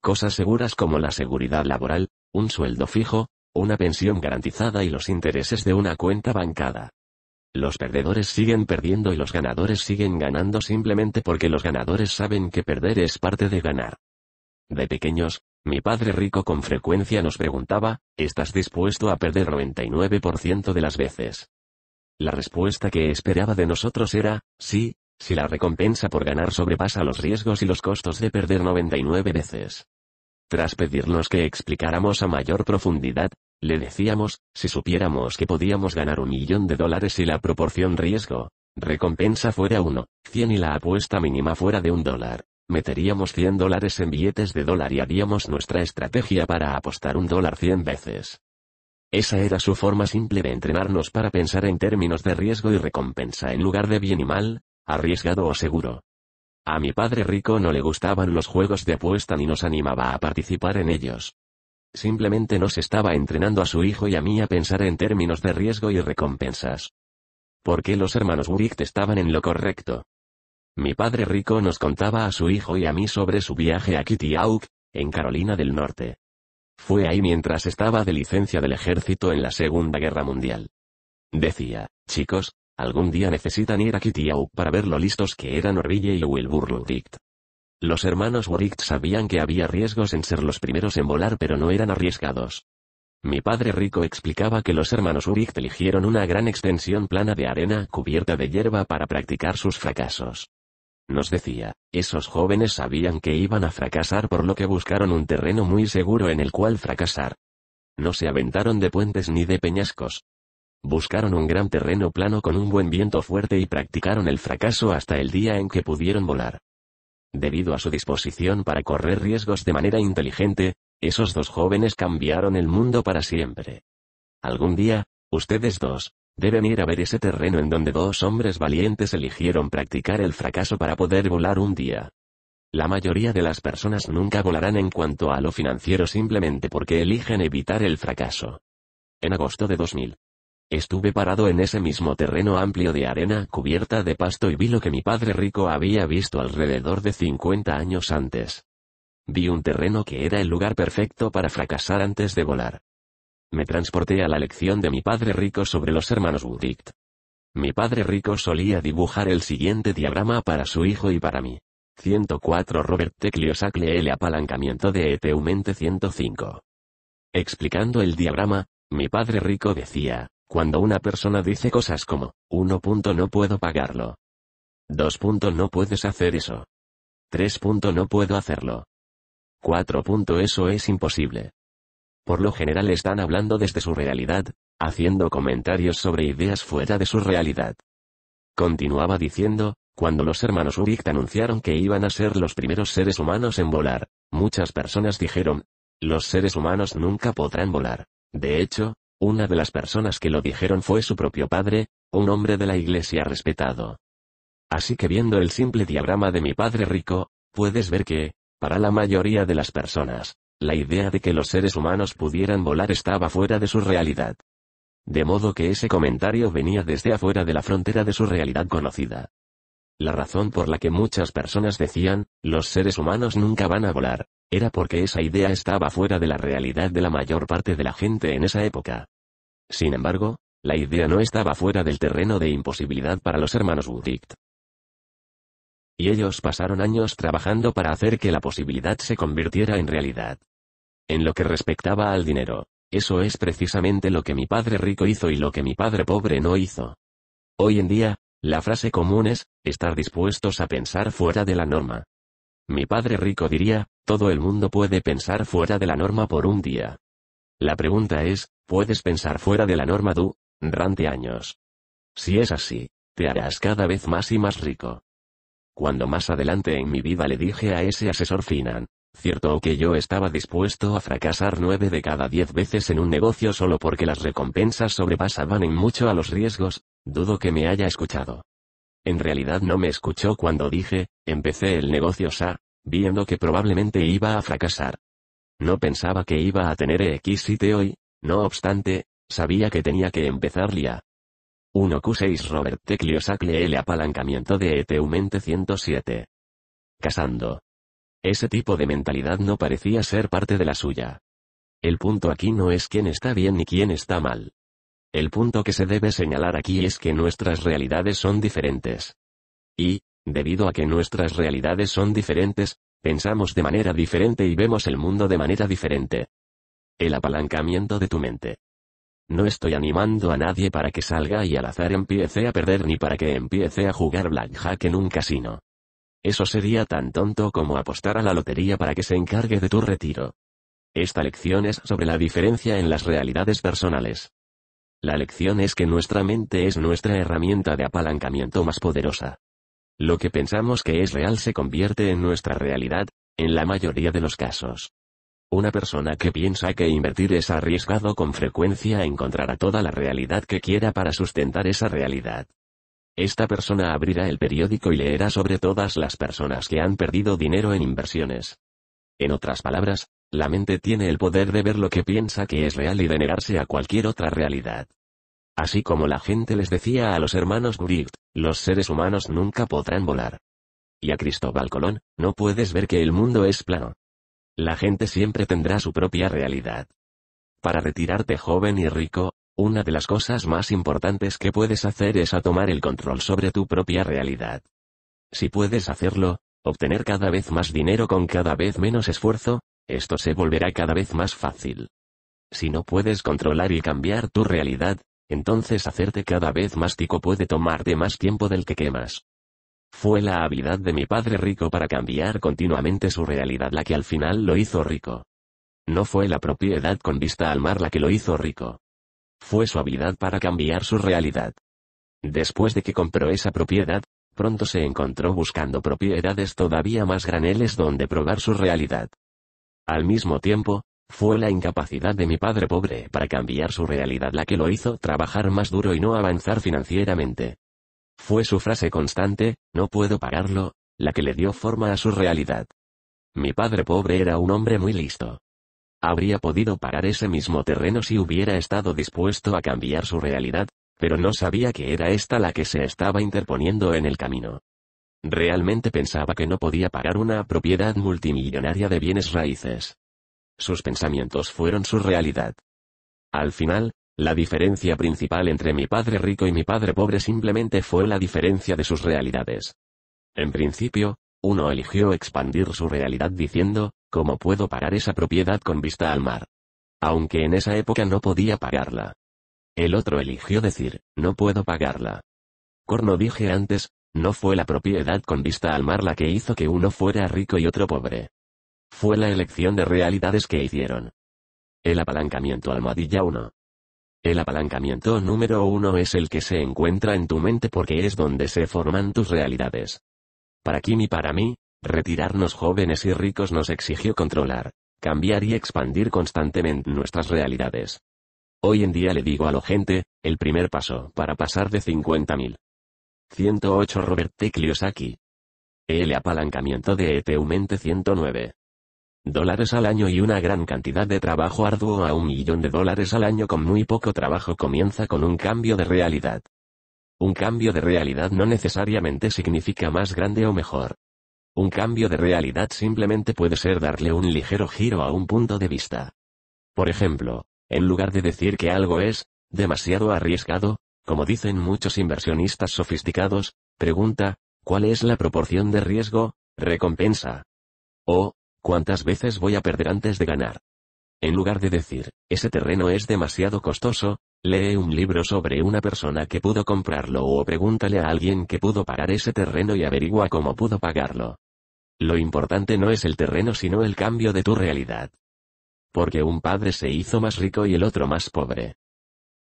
Cosas seguras como la seguridad laboral, un sueldo fijo, una pensión garantizada y los intereses de una cuenta bancada. Los perdedores siguen perdiendo y los ganadores siguen ganando simplemente porque los ganadores saben que perder es parte de ganar. De pequeños, mi padre rico con frecuencia nos preguntaba, ¿estás dispuesto a perder 99% de las veces? La respuesta que esperaba de nosotros era, sí, si la recompensa por ganar sobrepasa los riesgos y los costos de perder 99 veces. Tras pedirnos que explicáramos a mayor profundidad, le decíamos, si supiéramos que podíamos ganar un millón de dólares y la proporción riesgo, recompensa fuera 1, 100 y la apuesta mínima fuera de un dólar, meteríamos 100 dólares en billetes de dólar y haríamos nuestra estrategia para apostar un dólar 100 veces. Esa era su forma simple de entrenarnos para pensar en términos de riesgo y recompensa en lugar de bien y mal, arriesgado o seguro. A mi padre rico no le gustaban los juegos de apuesta ni nos animaba a participar en ellos. Simplemente nos estaba entrenando a su hijo y a mí a pensar en términos de riesgo y recompensas. Porque los hermanos Wurigt estaban en lo correcto? Mi padre rico nos contaba a su hijo y a mí sobre su viaje a Kitty Hawk, en Carolina del Norte. Fue ahí mientras estaba de licencia del ejército en la Segunda Guerra Mundial. Decía, chicos, Algún día necesitan ir a Kitiau para ver lo listos que eran Orville y Wilbur Ludwig. Los hermanos Warwick sabían que había riesgos en ser los primeros en volar pero no eran arriesgados. Mi padre rico explicaba que los hermanos Wright eligieron una gran extensión plana de arena cubierta de hierba para practicar sus fracasos. Nos decía, esos jóvenes sabían que iban a fracasar por lo que buscaron un terreno muy seguro en el cual fracasar. No se aventaron de puentes ni de peñascos, Buscaron un gran terreno plano con un buen viento fuerte y practicaron el fracaso hasta el día en que pudieron volar. Debido a su disposición para correr riesgos de manera inteligente, esos dos jóvenes cambiaron el mundo para siempre. Algún día, ustedes dos, deben ir a ver ese terreno en donde dos hombres valientes eligieron practicar el fracaso para poder volar un día. La mayoría de las personas nunca volarán en cuanto a lo financiero simplemente porque eligen evitar el fracaso. En agosto de 2000, Estuve parado en ese mismo terreno amplio de arena cubierta de pasto y vi lo que mi padre rico había visto alrededor de 50 años antes. Vi un terreno que era el lugar perfecto para fracasar antes de volar. Me transporté a la lección de mi padre rico sobre los hermanos Woodict. Mi padre rico solía dibujar el siguiente diagrama para su hijo y para mí. 104 Robert Tecliosacle El apalancamiento de Eteumente 105. Explicando el diagrama, mi padre rico decía, cuando una persona dice cosas como, 1. No puedo pagarlo. 2. No puedes hacer eso. 3. No puedo hacerlo. 4. Eso es imposible. Por lo general están hablando desde su realidad, haciendo comentarios sobre ideas fuera de su realidad. Continuaba diciendo, cuando los hermanos Ubik anunciaron que iban a ser los primeros seres humanos en volar, muchas personas dijeron, los seres humanos nunca podrán volar. De hecho, una de las personas que lo dijeron fue su propio padre, un hombre de la iglesia respetado. Así que viendo el simple diagrama de mi padre rico, puedes ver que, para la mayoría de las personas, la idea de que los seres humanos pudieran volar estaba fuera de su realidad. De modo que ese comentario venía desde afuera de la frontera de su realidad conocida. La razón por la que muchas personas decían, los seres humanos nunca van a volar, era porque esa idea estaba fuera de la realidad de la mayor parte de la gente en esa época. Sin embargo, la idea no estaba fuera del terreno de imposibilidad para los hermanos Woodict. Y ellos pasaron años trabajando para hacer que la posibilidad se convirtiera en realidad. En lo que respectaba al dinero, eso es precisamente lo que mi padre rico hizo y lo que mi padre pobre no hizo. Hoy en día, la frase común es, estar dispuestos a pensar fuera de la norma. Mi padre rico diría, todo el mundo puede pensar fuera de la norma por un día. La pregunta es, Puedes pensar fuera de la norma du, rante años. Si es así, te harás cada vez más y más rico. Cuando más adelante en mi vida le dije a ese asesor finan, cierto que yo estaba dispuesto a fracasar nueve de cada diez veces en un negocio solo porque las recompensas sobrepasaban en mucho a los riesgos, dudo que me haya escuchado. En realidad no me escuchó cuando dije, empecé el negocio SA, viendo que probablemente iba a fracasar. No pensaba que iba a tener éxito hoy, no obstante, sabía que tenía que empezar ya. 1Q6 Robert Teclio Sacle el apalancamiento de Eteumente 107. Casando. Ese tipo de mentalidad no parecía ser parte de la suya. El punto aquí no es quién está bien ni quién está mal. El punto que se debe señalar aquí es que nuestras realidades son diferentes. Y, debido a que nuestras realidades son diferentes, pensamos de manera diferente y vemos el mundo de manera diferente el apalancamiento de tu mente. No estoy animando a nadie para que salga y al azar empiece a perder ni para que empiece a jugar blackjack en un casino. Eso sería tan tonto como apostar a la lotería para que se encargue de tu retiro. Esta lección es sobre la diferencia en las realidades personales. La lección es que nuestra mente es nuestra herramienta de apalancamiento más poderosa. Lo que pensamos que es real se convierte en nuestra realidad, en la mayoría de los casos. Una persona que piensa que invertir es arriesgado con frecuencia encontrará toda la realidad que quiera para sustentar esa realidad. Esta persona abrirá el periódico y leerá sobre todas las personas que han perdido dinero en inversiones. En otras palabras, la mente tiene el poder de ver lo que piensa que es real y de negarse a cualquier otra realidad. Así como la gente les decía a los hermanos Gritt, los seres humanos nunca podrán volar. Y a Cristóbal Colón, no puedes ver que el mundo es plano. La gente siempre tendrá su propia realidad. Para retirarte joven y rico, una de las cosas más importantes que puedes hacer es a tomar el control sobre tu propia realidad. Si puedes hacerlo, obtener cada vez más dinero con cada vez menos esfuerzo, esto se volverá cada vez más fácil. Si no puedes controlar y cambiar tu realidad, entonces hacerte cada vez más tico puede tomarte más tiempo del que quemas. Fue la habilidad de mi padre rico para cambiar continuamente su realidad la que al final lo hizo rico. No fue la propiedad con vista al mar la que lo hizo rico. Fue su habilidad para cambiar su realidad. Después de que compró esa propiedad, pronto se encontró buscando propiedades todavía más graneles donde probar su realidad. Al mismo tiempo, fue la incapacidad de mi padre pobre para cambiar su realidad la que lo hizo trabajar más duro y no avanzar financieramente. Fue su frase constante, no puedo pagarlo, la que le dio forma a su realidad. Mi padre pobre era un hombre muy listo. Habría podido pagar ese mismo terreno si hubiera estado dispuesto a cambiar su realidad, pero no sabía que era esta la que se estaba interponiendo en el camino. Realmente pensaba que no podía pagar una propiedad multimillonaria de bienes raíces. Sus pensamientos fueron su realidad. Al final, la diferencia principal entre mi padre rico y mi padre pobre simplemente fue la diferencia de sus realidades. En principio, uno eligió expandir su realidad diciendo, ¿cómo puedo pagar esa propiedad con vista al mar? Aunque en esa época no podía pagarla. El otro eligió decir, no puedo pagarla. Corno dije antes, no fue la propiedad con vista al mar la que hizo que uno fuera rico y otro pobre. Fue la elección de realidades que hicieron. El apalancamiento almohadilla 1. El apalancamiento número uno es el que se encuentra en tu mente porque es donde se forman tus realidades. Para Kim y para mí, retirarnos jóvenes y ricos nos exigió controlar, cambiar y expandir constantemente nuestras realidades. Hoy en día le digo a la gente, el primer paso para pasar de 50.000. 108 Robert T. Kiyosaki. El apalancamiento de ETU Mente 109 dólares al año y una gran cantidad de trabajo arduo a un millón de dólares al año con muy poco trabajo comienza con un cambio de realidad. Un cambio de realidad no necesariamente significa más grande o mejor. Un cambio de realidad simplemente puede ser darle un ligero giro a un punto de vista. Por ejemplo, en lugar de decir que algo es, demasiado arriesgado, como dicen muchos inversionistas sofisticados, pregunta, ¿cuál es la proporción de riesgo, recompensa? O, ¿Cuántas veces voy a perder antes de ganar? En lugar de decir, ese terreno es demasiado costoso, lee un libro sobre una persona que pudo comprarlo o pregúntale a alguien que pudo pagar ese terreno y averigua cómo pudo pagarlo. Lo importante no es el terreno sino el cambio de tu realidad. Porque un padre se hizo más rico y el otro más pobre.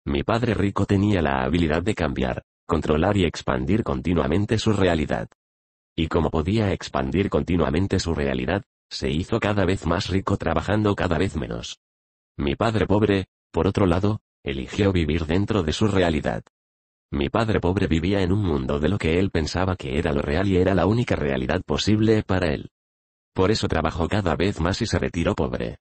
Mi padre rico tenía la habilidad de cambiar, controlar y expandir continuamente su realidad. Y como podía expandir continuamente su realidad, se hizo cada vez más rico trabajando cada vez menos. Mi padre pobre, por otro lado, eligió vivir dentro de su realidad. Mi padre pobre vivía en un mundo de lo que él pensaba que era lo real y era la única realidad posible para él. Por eso trabajó cada vez más y se retiró pobre.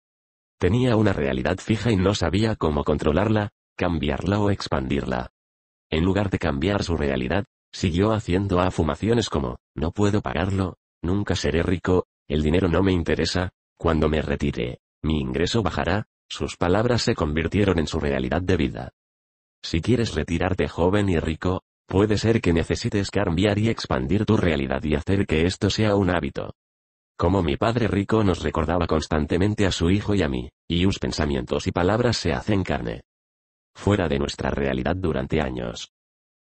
Tenía una realidad fija y no sabía cómo controlarla, cambiarla o expandirla. En lugar de cambiar su realidad, siguió haciendo afumaciones como, no puedo pagarlo, nunca seré rico, el dinero no me interesa, cuando me retire, mi ingreso bajará, sus palabras se convirtieron en su realidad de vida. Si quieres retirarte joven y rico, puede ser que necesites cambiar y expandir tu realidad y hacer que esto sea un hábito. Como mi padre rico nos recordaba constantemente a su hijo y a mí, y sus pensamientos y palabras se hacen carne. Fuera de nuestra realidad durante años.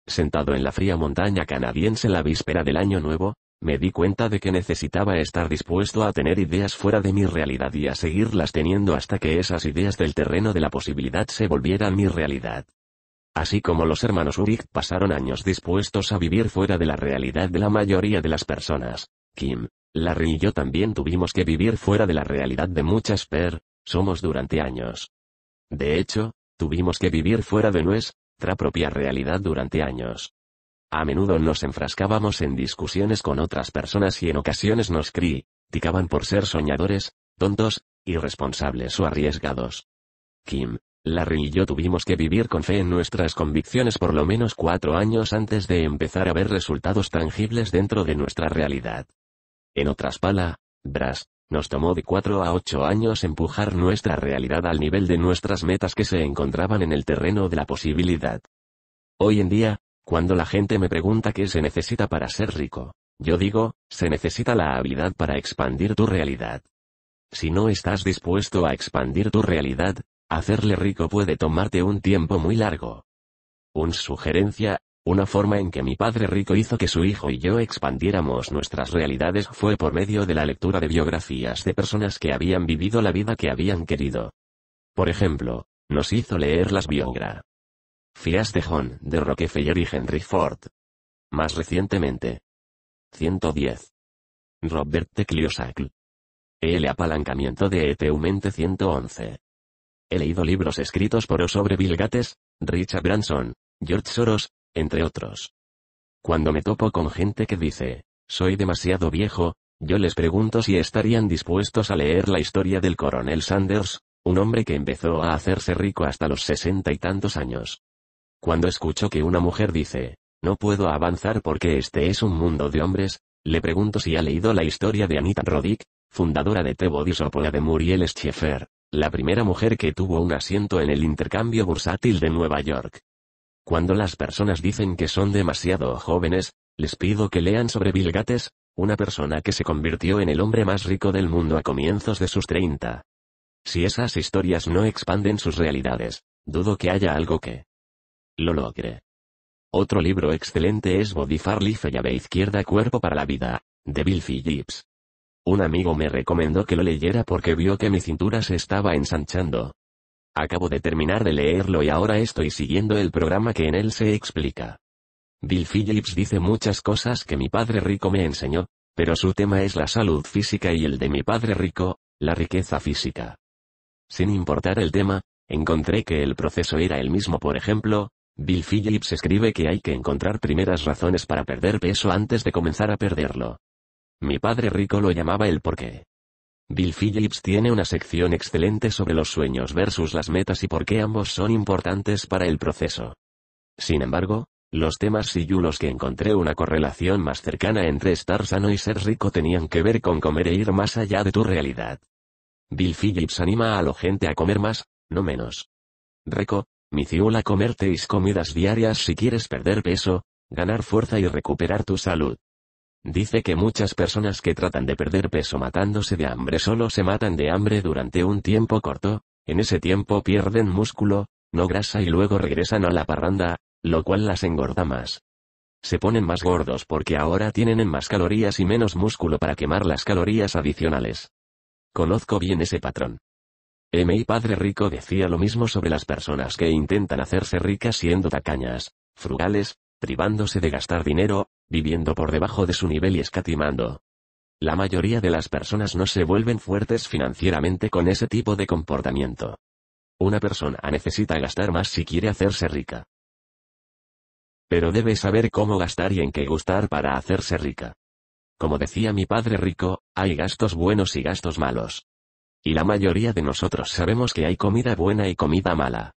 Sentado en la fría montaña canadiense la víspera del año nuevo, me di cuenta de que necesitaba estar dispuesto a tener ideas fuera de mi realidad y a seguirlas teniendo hasta que esas ideas del terreno de la posibilidad se volvieran mi realidad. Así como los hermanos Urik pasaron años dispuestos a vivir fuera de la realidad de la mayoría de las personas, Kim, Larry y yo también tuvimos que vivir fuera de la realidad de muchas per, somos durante años. De hecho, tuvimos que vivir fuera de nuestra propia realidad durante años. A menudo nos enfrascábamos en discusiones con otras personas y en ocasiones nos criticaban por ser soñadores, tontos, irresponsables o arriesgados. Kim, Larry y yo tuvimos que vivir con fe en nuestras convicciones por lo menos cuatro años antes de empezar a ver resultados tangibles dentro de nuestra realidad. En otras palabras, nos tomó de cuatro a ocho años empujar nuestra realidad al nivel de nuestras metas que se encontraban en el terreno de la posibilidad. Hoy en día, cuando la gente me pregunta qué se necesita para ser rico, yo digo, se necesita la habilidad para expandir tu realidad. Si no estás dispuesto a expandir tu realidad, hacerle rico puede tomarte un tiempo muy largo. Un sugerencia, una forma en que mi padre rico hizo que su hijo y yo expandiéramos nuestras realidades fue por medio de la lectura de biografías de personas que habían vivido la vida que habían querido. Por ejemplo, nos hizo leer las biografías Fias de de Rockefeller y Henry Ford. Más recientemente. 110. Robert de Kiyosaki. El apalancamiento de e Mente 111. He leído libros escritos por o sobre Bill Gates, Richard Branson, George Soros, entre otros. Cuando me topo con gente que dice, soy demasiado viejo, yo les pregunto si estarían dispuestos a leer la historia del coronel Sanders, un hombre que empezó a hacerse rico hasta los sesenta y tantos años. Cuando escucho que una mujer dice, no puedo avanzar porque este es un mundo de hombres, le pregunto si ha leído la historia de Anita Roddick, fundadora de The body de Muriel Schaeffer, la primera mujer que tuvo un asiento en el intercambio bursátil de Nueva York. Cuando las personas dicen que son demasiado jóvenes, les pido que lean sobre Bill Gates, una persona que se convirtió en el hombre más rico del mundo a comienzos de sus 30. Si esas historias no expanden sus realidades, dudo que haya algo que lo logré. Otro libro excelente es Body Far Life Llave Izquierda Cuerpo para la Vida, de Bill Phillips. Un amigo me recomendó que lo leyera porque vio que mi cintura se estaba ensanchando. Acabo de terminar de leerlo y ahora estoy siguiendo el programa que en él se explica. Bill Phillips dice muchas cosas que mi padre rico me enseñó, pero su tema es la salud física y el de mi padre rico, la riqueza física. Sin importar el tema, encontré que el proceso era el mismo, por ejemplo, Bill Phillips escribe que hay que encontrar primeras razones para perder peso antes de comenzar a perderlo. Mi padre rico lo llamaba el porqué. Bill Phillips tiene una sección excelente sobre los sueños versus las metas y por qué ambos son importantes para el proceso. Sin embargo, los temas y que encontré una correlación más cercana entre estar sano y ser rico tenían que ver con comer e ir más allá de tu realidad. Bill Phillips anima a la gente a comer más, no menos. Rico, mi ciula comerteis comidas diarias si quieres perder peso, ganar fuerza y recuperar tu salud. Dice que muchas personas que tratan de perder peso matándose de hambre solo se matan de hambre durante un tiempo corto, en ese tiempo pierden músculo, no grasa y luego regresan a la parranda, lo cual las engorda más. Se ponen más gordos porque ahora tienen más calorías y menos músculo para quemar las calorías adicionales. Conozco bien ese patrón. Mi padre rico decía lo mismo sobre las personas que intentan hacerse ricas siendo tacañas, frugales, privándose de gastar dinero, viviendo por debajo de su nivel y escatimando. La mayoría de las personas no se vuelven fuertes financieramente con ese tipo de comportamiento. Una persona necesita gastar más si quiere hacerse rica. Pero debe saber cómo gastar y en qué gustar para hacerse rica. Como decía mi padre rico, hay gastos buenos y gastos malos. Y la mayoría de nosotros sabemos que hay comida buena y comida mala.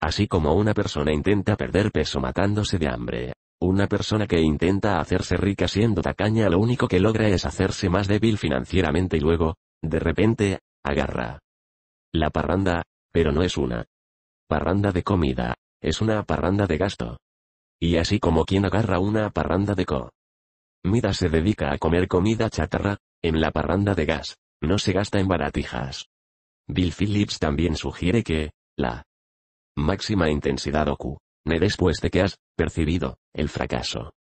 Así como una persona intenta perder peso matándose de hambre, una persona que intenta hacerse rica siendo tacaña lo único que logra es hacerse más débil financieramente y luego, de repente, agarra. La parranda, pero no es una. Parranda de comida, es una parranda de gasto. Y así como quien agarra una parranda de co. Mida se dedica a comer comida chatarra, en la parranda de gas no se gasta en baratijas. Bill Phillips también sugiere que, la máxima intensidad ocurre después de que has percibido el fracaso.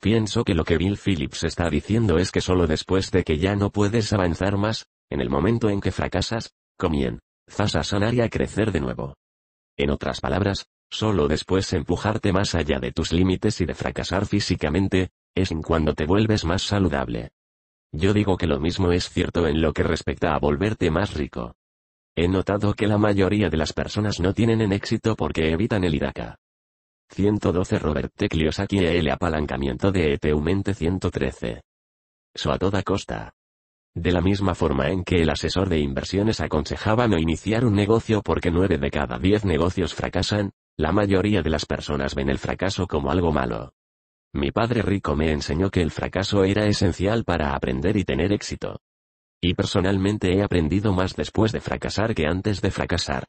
Pienso que lo que Bill Phillips está diciendo es que solo después de que ya no puedes avanzar más, en el momento en que fracasas, comienzas a sanar y a crecer de nuevo. En otras palabras, solo después empujarte más allá de tus límites y de fracasar físicamente, es en cuando te vuelves más saludable. Yo digo que lo mismo es cierto en lo que respecta a volverte más rico. He notado que la mayoría de las personas no tienen en éxito porque evitan el IRACA. 112 Robert T. E el apalancamiento de Eteumente 113. So a toda costa. De la misma forma en que el asesor de inversiones aconsejaba no iniciar un negocio porque 9 de cada 10 negocios fracasan, la mayoría de las personas ven el fracaso como algo malo. Mi padre rico me enseñó que el fracaso era esencial para aprender y tener éxito. Y personalmente he aprendido más después de fracasar que antes de fracasar.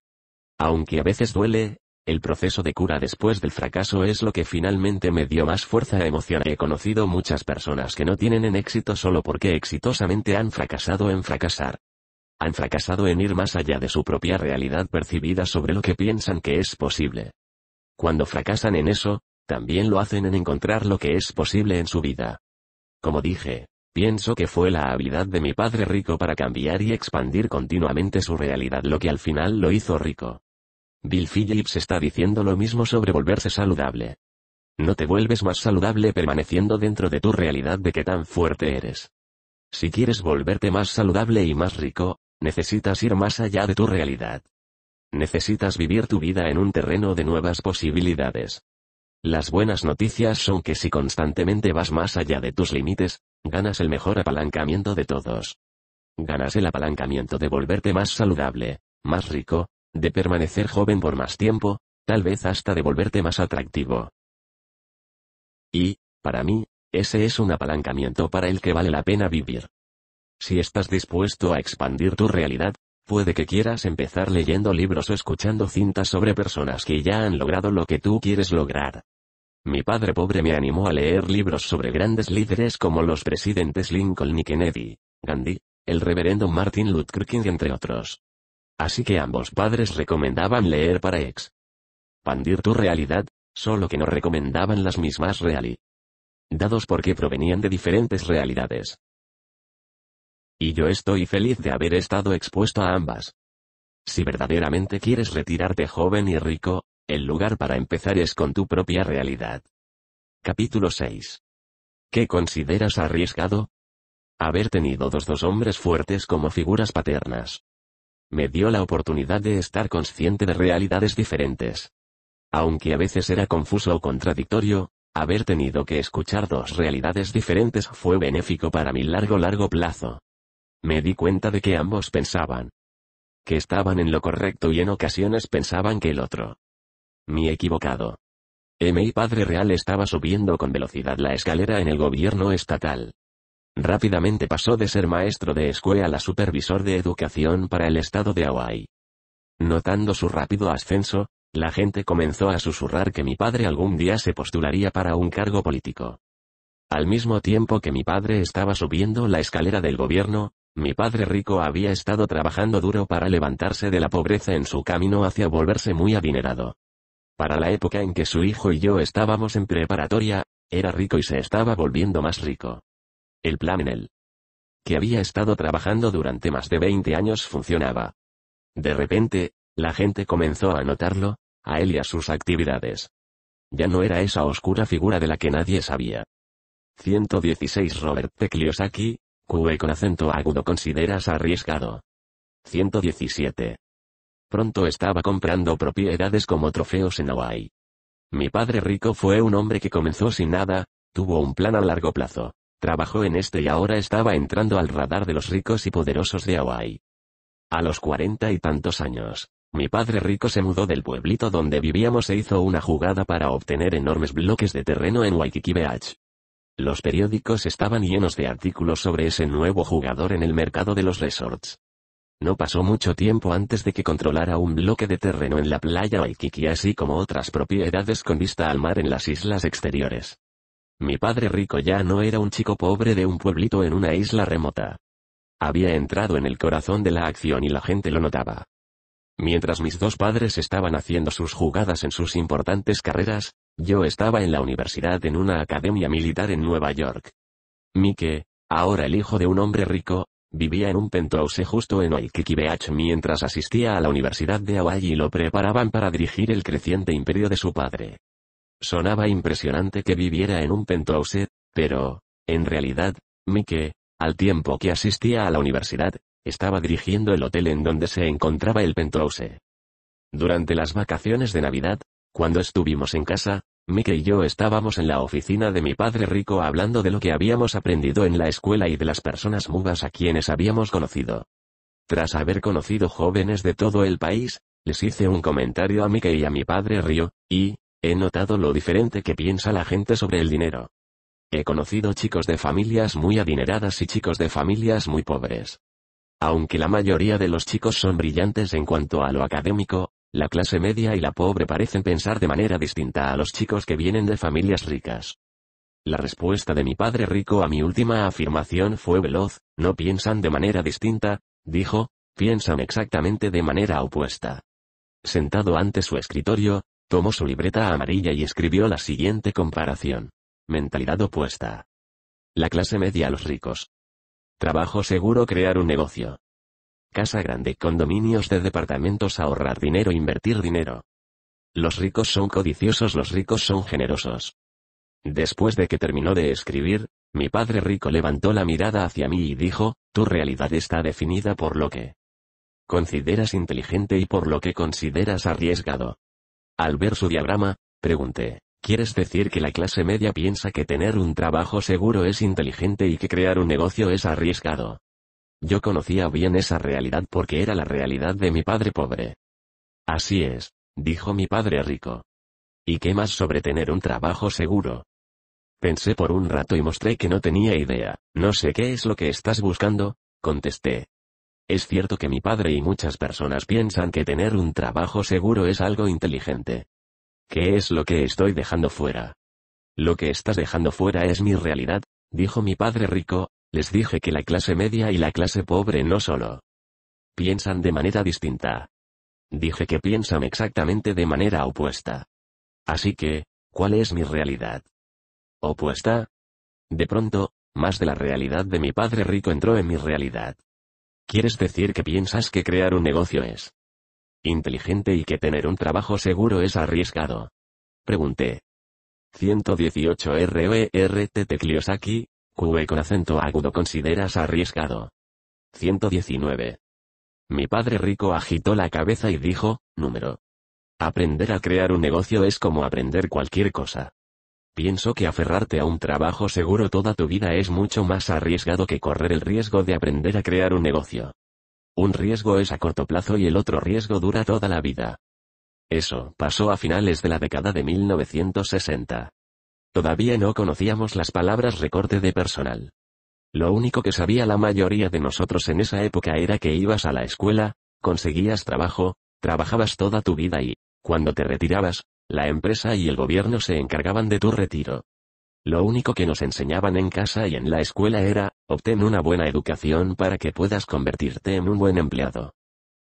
Aunque a veces duele, el proceso de cura después del fracaso es lo que finalmente me dio más fuerza emocional. He conocido muchas personas que no tienen en éxito solo porque exitosamente han fracasado en fracasar. Han fracasado en ir más allá de su propia realidad percibida sobre lo que piensan que es posible. Cuando fracasan en eso, también lo hacen en encontrar lo que es posible en su vida. Como dije, pienso que fue la habilidad de mi padre rico para cambiar y expandir continuamente su realidad lo que al final lo hizo rico. Bill Phillips está diciendo lo mismo sobre volverse saludable. No te vuelves más saludable permaneciendo dentro de tu realidad de que tan fuerte eres. Si quieres volverte más saludable y más rico, necesitas ir más allá de tu realidad. Necesitas vivir tu vida en un terreno de nuevas posibilidades. Las buenas noticias son que si constantemente vas más allá de tus límites, ganas el mejor apalancamiento de todos. Ganas el apalancamiento de volverte más saludable, más rico, de permanecer joven por más tiempo, tal vez hasta de volverte más atractivo. Y, para mí, ese es un apalancamiento para el que vale la pena vivir. Si estás dispuesto a expandir tu realidad, Puede que quieras empezar leyendo libros o escuchando cintas sobre personas que ya han logrado lo que tú quieres lograr. Mi padre pobre me animó a leer libros sobre grandes líderes como los presidentes Lincoln y Kennedy, Gandhi, el reverendo Martin Luther King entre otros. Así que ambos padres recomendaban leer para expandir tu realidad, solo que no recomendaban las mismas reali. Dados porque provenían de diferentes realidades. Y yo estoy feliz de haber estado expuesto a ambas. Si verdaderamente quieres retirarte joven y rico, el lugar para empezar es con tu propia realidad. Capítulo 6. ¿Qué consideras arriesgado? Haber tenido dos dos hombres fuertes como figuras paternas. Me dio la oportunidad de estar consciente de realidades diferentes. Aunque a veces era confuso o contradictorio, haber tenido que escuchar dos realidades diferentes fue benéfico para mi largo largo plazo. Me di cuenta de que ambos pensaban que estaban en lo correcto y en ocasiones pensaban que el otro. Mi equivocado. Mi padre real estaba subiendo con velocidad la escalera en el gobierno estatal. Rápidamente pasó de ser maestro de escuela a supervisor de educación para el estado de Hawái. Notando su rápido ascenso, la gente comenzó a susurrar que mi padre algún día se postularía para un cargo político. Al mismo tiempo que mi padre estaba subiendo la escalera del gobierno, mi padre rico había estado trabajando duro para levantarse de la pobreza en su camino hacia volverse muy adinerado. Para la época en que su hijo y yo estábamos en preparatoria, era rico y se estaba volviendo más rico. El plan en él, que había estado trabajando durante más de 20 años funcionaba. De repente, la gente comenzó a notarlo, a él y a sus actividades. Ya no era esa oscura figura de la que nadie sabía. 116 Robert T con acento agudo consideras arriesgado. 117. Pronto estaba comprando propiedades como trofeos en Hawaii. Mi padre rico fue un hombre que comenzó sin nada, tuvo un plan a largo plazo, trabajó en este y ahora estaba entrando al radar de los ricos y poderosos de Hawaii. A los cuarenta y tantos años, mi padre rico se mudó del pueblito donde vivíamos e hizo una jugada para obtener enormes bloques de terreno en Waikiki Beach. Los periódicos estaban llenos de artículos sobre ese nuevo jugador en el mercado de los resorts. No pasó mucho tiempo antes de que controlara un bloque de terreno en la playa Waikiki así como otras propiedades con vista al mar en las islas exteriores. Mi padre rico ya no era un chico pobre de un pueblito en una isla remota. Había entrado en el corazón de la acción y la gente lo notaba. Mientras mis dos padres estaban haciendo sus jugadas en sus importantes carreras, yo estaba en la universidad en una academia militar en Nueva York. Mike, ahora el hijo de un hombre rico, vivía en un penthouse justo en Waikiki Beach mientras asistía a la Universidad de Hawaii y lo preparaban para dirigir el creciente imperio de su padre. Sonaba impresionante que viviera en un penthouse, pero, en realidad, Mike, al tiempo que asistía a la universidad, estaba dirigiendo el hotel en donde se encontraba el penthouse. Durante las vacaciones de Navidad, cuando estuvimos en casa, Mike y yo estábamos en la oficina de mi padre rico hablando de lo que habíamos aprendido en la escuela y de las personas mudas a quienes habíamos conocido. Tras haber conocido jóvenes de todo el país, les hice un comentario a Mike y a mi padre Río, y, he notado lo diferente que piensa la gente sobre el dinero. He conocido chicos de familias muy adineradas y chicos de familias muy pobres. Aunque la mayoría de los chicos son brillantes en cuanto a lo académico, la clase media y la pobre parecen pensar de manera distinta a los chicos que vienen de familias ricas. La respuesta de mi padre rico a mi última afirmación fue veloz, no piensan de manera distinta, dijo, piensan exactamente de manera opuesta. Sentado ante su escritorio, tomó su libreta amarilla y escribió la siguiente comparación. Mentalidad opuesta. La clase media a los ricos. Trabajo seguro crear un negocio. Casa grande, condominios de departamentos, ahorrar dinero, invertir dinero. Los ricos son codiciosos, los ricos son generosos. Después de que terminó de escribir, mi padre rico levantó la mirada hacia mí y dijo, tu realidad está definida por lo que consideras inteligente y por lo que consideras arriesgado. Al ver su diagrama, pregunté, ¿quieres decir que la clase media piensa que tener un trabajo seguro es inteligente y que crear un negocio es arriesgado? Yo conocía bien esa realidad porque era la realidad de mi padre pobre. Así es, dijo mi padre rico. ¿Y qué más sobre tener un trabajo seguro? Pensé por un rato y mostré que no tenía idea. No sé qué es lo que estás buscando, contesté. Es cierto que mi padre y muchas personas piensan que tener un trabajo seguro es algo inteligente. ¿Qué es lo que estoy dejando fuera? Lo que estás dejando fuera es mi realidad, dijo mi padre rico, les dije que la clase media y la clase pobre no solo piensan de manera distinta. Dije que piensan exactamente de manera opuesta. Así que, ¿cuál es mi realidad? ¿Opuesta? De pronto, más de la realidad de mi padre rico entró en mi realidad. ¿Quieres decir que piensas que crear un negocio es inteligente y que tener un trabajo seguro es arriesgado? Pregunté. 118 ROERT Tecliosaki, e con acento agudo consideras arriesgado. 119. Mi padre rico agitó la cabeza y dijo, número. Aprender a crear un negocio es como aprender cualquier cosa. Pienso que aferrarte a un trabajo seguro toda tu vida es mucho más arriesgado que correr el riesgo de aprender a crear un negocio. Un riesgo es a corto plazo y el otro riesgo dura toda la vida. Eso pasó a finales de la década de 1960. Todavía no conocíamos las palabras recorte de personal. Lo único que sabía la mayoría de nosotros en esa época era que ibas a la escuela, conseguías trabajo, trabajabas toda tu vida y, cuando te retirabas, la empresa y el gobierno se encargaban de tu retiro. Lo único que nos enseñaban en casa y en la escuela era, obtén una buena educación para que puedas convertirte en un buen empleado.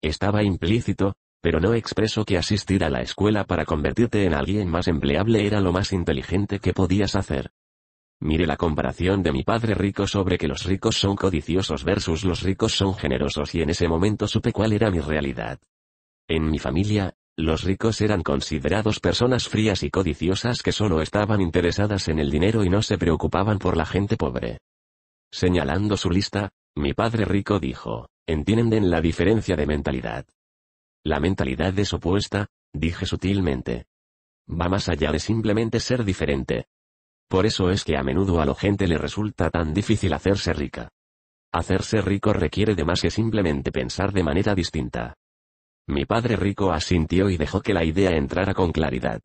Estaba implícito, pero no expreso que asistir a la escuela para convertirte en alguien más empleable era lo más inteligente que podías hacer. Mire la comparación de mi padre rico sobre que los ricos son codiciosos versus los ricos son generosos y en ese momento supe cuál era mi realidad. En mi familia, los ricos eran considerados personas frías y codiciosas que solo estaban interesadas en el dinero y no se preocupaban por la gente pobre. Señalando su lista, mi padre rico dijo, ¿entienden la diferencia de mentalidad? La mentalidad es opuesta, dije sutilmente. Va más allá de simplemente ser diferente. Por eso es que a menudo a la gente le resulta tan difícil hacerse rica. Hacerse rico requiere de más que simplemente pensar de manera distinta. Mi padre rico asintió y dejó que la idea entrara con claridad.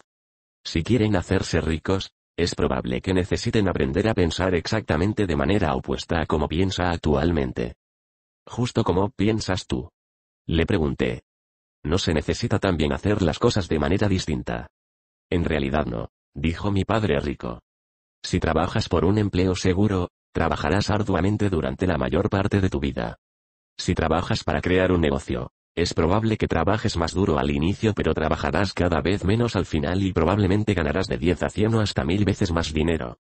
Si quieren hacerse ricos, es probable que necesiten aprender a pensar exactamente de manera opuesta a como piensa actualmente. Justo como piensas tú. Le pregunté. No se necesita también hacer las cosas de manera distinta. En realidad no, dijo mi padre rico. Si trabajas por un empleo seguro, trabajarás arduamente durante la mayor parte de tu vida. Si trabajas para crear un negocio, es probable que trabajes más duro al inicio pero trabajarás cada vez menos al final y probablemente ganarás de 10 a 100 o hasta mil veces más dinero.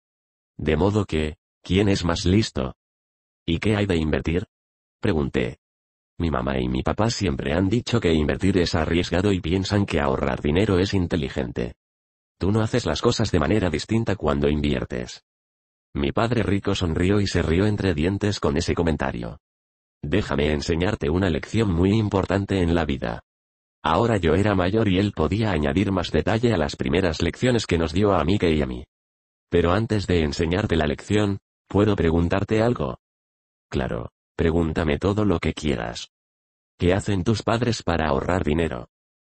De modo que, ¿quién es más listo? ¿Y qué hay de invertir? Pregunté. Mi mamá y mi papá siempre han dicho que invertir es arriesgado y piensan que ahorrar dinero es inteligente. Tú no haces las cosas de manera distinta cuando inviertes. Mi padre rico sonrió y se rió entre dientes con ese comentario. Déjame enseñarte una lección muy importante en la vida. Ahora yo era mayor y él podía añadir más detalle a las primeras lecciones que nos dio a Mike y a mí. Pero antes de enseñarte la lección, ¿puedo preguntarte algo? Claro. Pregúntame todo lo que quieras. ¿Qué hacen tus padres para ahorrar dinero?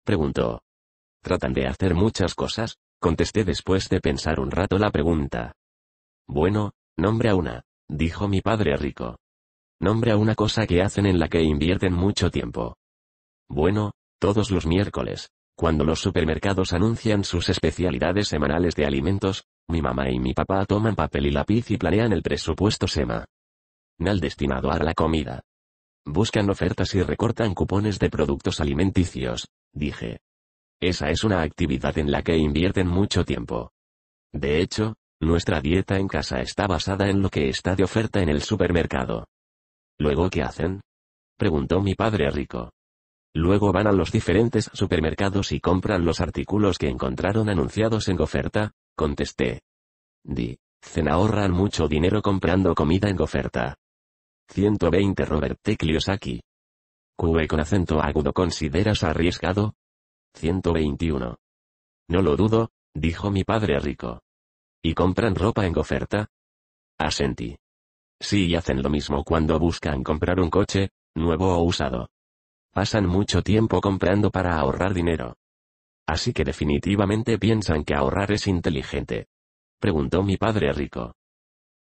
Preguntó. Tratan de hacer muchas cosas, contesté después de pensar un rato la pregunta. Bueno, nombre a una, dijo mi padre rico. «Nombre a una cosa que hacen en la que invierten mucho tiempo. Bueno, todos los miércoles, cuando los supermercados anuncian sus especialidades semanales de alimentos, mi mamá y mi papá toman papel y lápiz y planean el presupuesto SEMA nal destinado a la comida. Buscan ofertas y recortan cupones de productos alimenticios, dije. Esa es una actividad en la que invierten mucho tiempo. De hecho, nuestra dieta en casa está basada en lo que está de oferta en el supermercado. ¿Luego qué hacen? preguntó mi padre rico. Luego van a los diferentes supermercados y compran los artículos que encontraron anunciados en oferta, contesté. Di, cena ahorran mucho dinero comprando comida en oferta. 120 Robert T. Kiyosaki. Q con acento agudo consideras arriesgado? 121. No lo dudo, dijo mi padre rico. ¿Y compran ropa en oferta? Asentí. Sí y hacen lo mismo cuando buscan comprar un coche, nuevo o usado. Pasan mucho tiempo comprando para ahorrar dinero. Así que definitivamente piensan que ahorrar es inteligente. Preguntó mi padre rico.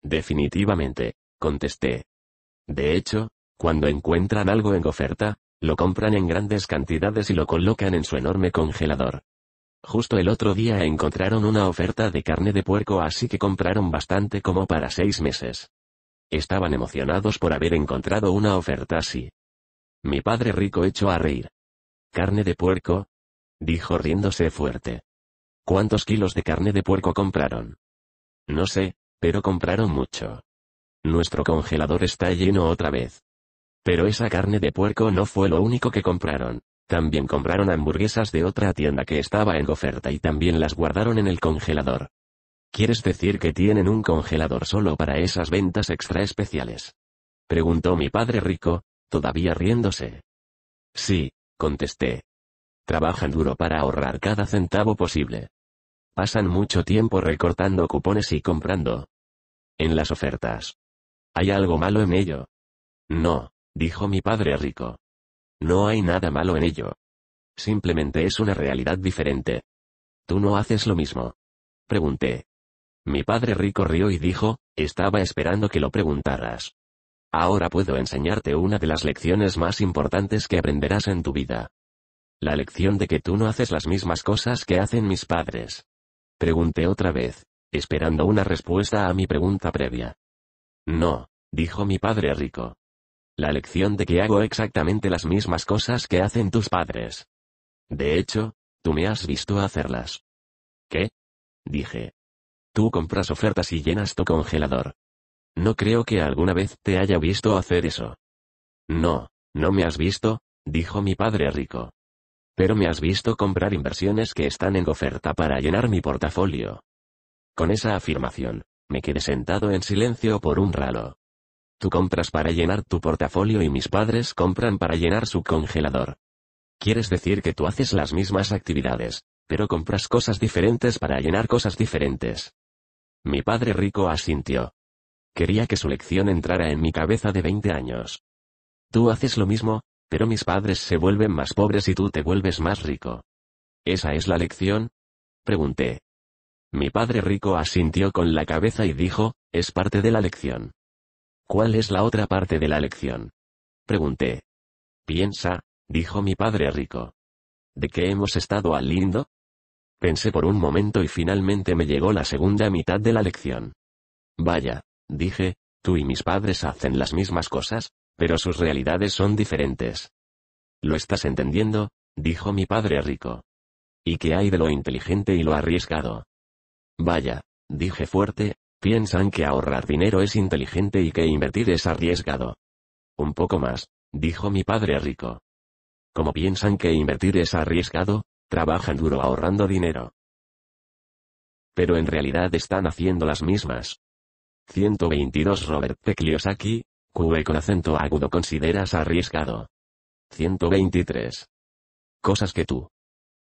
Definitivamente, contesté. De hecho, cuando encuentran algo en oferta, lo compran en grandes cantidades y lo colocan en su enorme congelador. Justo el otro día encontraron una oferta de carne de puerco así que compraron bastante como para seis meses. Estaban emocionados por haber encontrado una oferta así. Mi padre rico echó a reír. ¿Carne de puerco? dijo riéndose fuerte. ¿Cuántos kilos de carne de puerco compraron? No sé, pero compraron mucho. Nuestro congelador está lleno otra vez. Pero esa carne de puerco no fue lo único que compraron. También compraron hamburguesas de otra tienda que estaba en oferta y también las guardaron en el congelador. ¿Quieres decir que tienen un congelador solo para esas ventas extra especiales? Preguntó mi padre rico, todavía riéndose. Sí, contesté. Trabajan duro para ahorrar cada centavo posible. Pasan mucho tiempo recortando cupones y comprando. En las ofertas. ¿Hay algo malo en ello? No, dijo mi padre rico. No hay nada malo en ello. Simplemente es una realidad diferente. ¿Tú no haces lo mismo? Pregunté. Mi padre rico rió y dijo, estaba esperando que lo preguntaras. Ahora puedo enseñarte una de las lecciones más importantes que aprenderás en tu vida. La lección de que tú no haces las mismas cosas que hacen mis padres. Pregunté otra vez, esperando una respuesta a mi pregunta previa. No, dijo mi padre rico. La lección de que hago exactamente las mismas cosas que hacen tus padres. De hecho, tú me has visto hacerlas. ¿Qué? Dije. Tú compras ofertas y llenas tu congelador. No creo que alguna vez te haya visto hacer eso. No, no me has visto, dijo mi padre rico. Pero me has visto comprar inversiones que están en oferta para llenar mi portafolio. Con esa afirmación, me quedé sentado en silencio por un ralo. Tú compras para llenar tu portafolio y mis padres compran para llenar su congelador. Quieres decir que tú haces las mismas actividades, pero compras cosas diferentes para llenar cosas diferentes. Mi padre rico asintió. Quería que su lección entrara en mi cabeza de 20 años. Tú haces lo mismo, pero mis padres se vuelven más pobres y tú te vuelves más rico. ¿Esa es la lección? Pregunté. Mi padre rico asintió con la cabeza y dijo, es parte de la lección. ¿Cuál es la otra parte de la lección? Pregunté. Piensa, dijo mi padre rico. ¿De qué hemos estado al lindo? Pensé por un momento y finalmente me llegó la segunda mitad de la lección. Vaya, dije, tú y mis padres hacen las mismas cosas, pero sus realidades son diferentes. ¿Lo estás entendiendo? dijo mi padre rico. ¿Y qué hay de lo inteligente y lo arriesgado? Vaya, dije fuerte, Piensan que ahorrar dinero es inteligente y que invertir es arriesgado. Un poco más, dijo mi padre rico. Como piensan que invertir es arriesgado, trabajan duro ahorrando dinero. Pero en realidad están haciendo las mismas. 122 Robert P. Kiyosaki, con acento agudo consideras arriesgado. 123. Cosas que tú,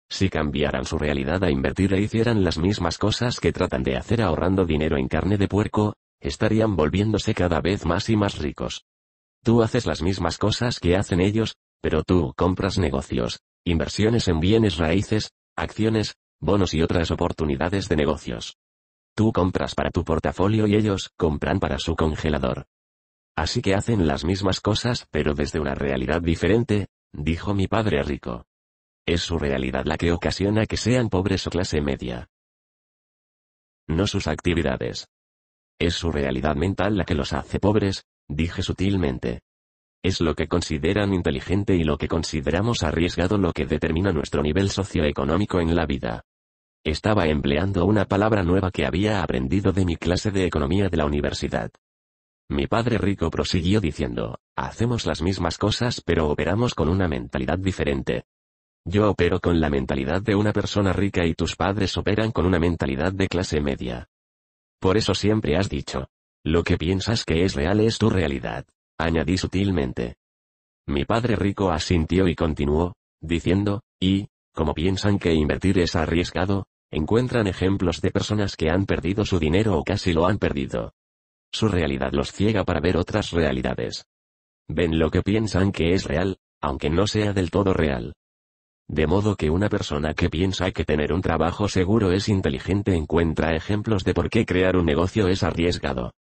si cambiaran su realidad a invertir e hicieran las mismas cosas que tratan de hacer ahorrando dinero en carne de puerco, estarían volviéndose cada vez más y más ricos. Tú haces las mismas cosas que hacen ellos, pero tú compras negocios, inversiones en bienes raíces, acciones, bonos y otras oportunidades de negocios. Tú compras para tu portafolio y ellos compran para su congelador. Así que hacen las mismas cosas pero desde una realidad diferente, dijo mi padre rico. Es su realidad la que ocasiona que sean pobres o clase media. No sus actividades. Es su realidad mental la que los hace pobres, dije sutilmente. Es lo que consideran inteligente y lo que consideramos arriesgado lo que determina nuestro nivel socioeconómico en la vida. Estaba empleando una palabra nueva que había aprendido de mi clase de economía de la universidad. Mi padre rico prosiguió diciendo, hacemos las mismas cosas pero operamos con una mentalidad diferente. Yo opero con la mentalidad de una persona rica y tus padres operan con una mentalidad de clase media. Por eso siempre has dicho, lo que piensas que es real es tu realidad, añadí sutilmente. Mi padre rico asintió y continuó, diciendo, y, como piensan que invertir es arriesgado, encuentran ejemplos de personas que han perdido su dinero o casi lo han perdido. Su realidad los ciega para ver otras realidades. Ven lo que piensan que es real, aunque no sea del todo real. De modo que una persona que piensa que tener un trabajo seguro es inteligente encuentra ejemplos de por qué crear un negocio es arriesgado.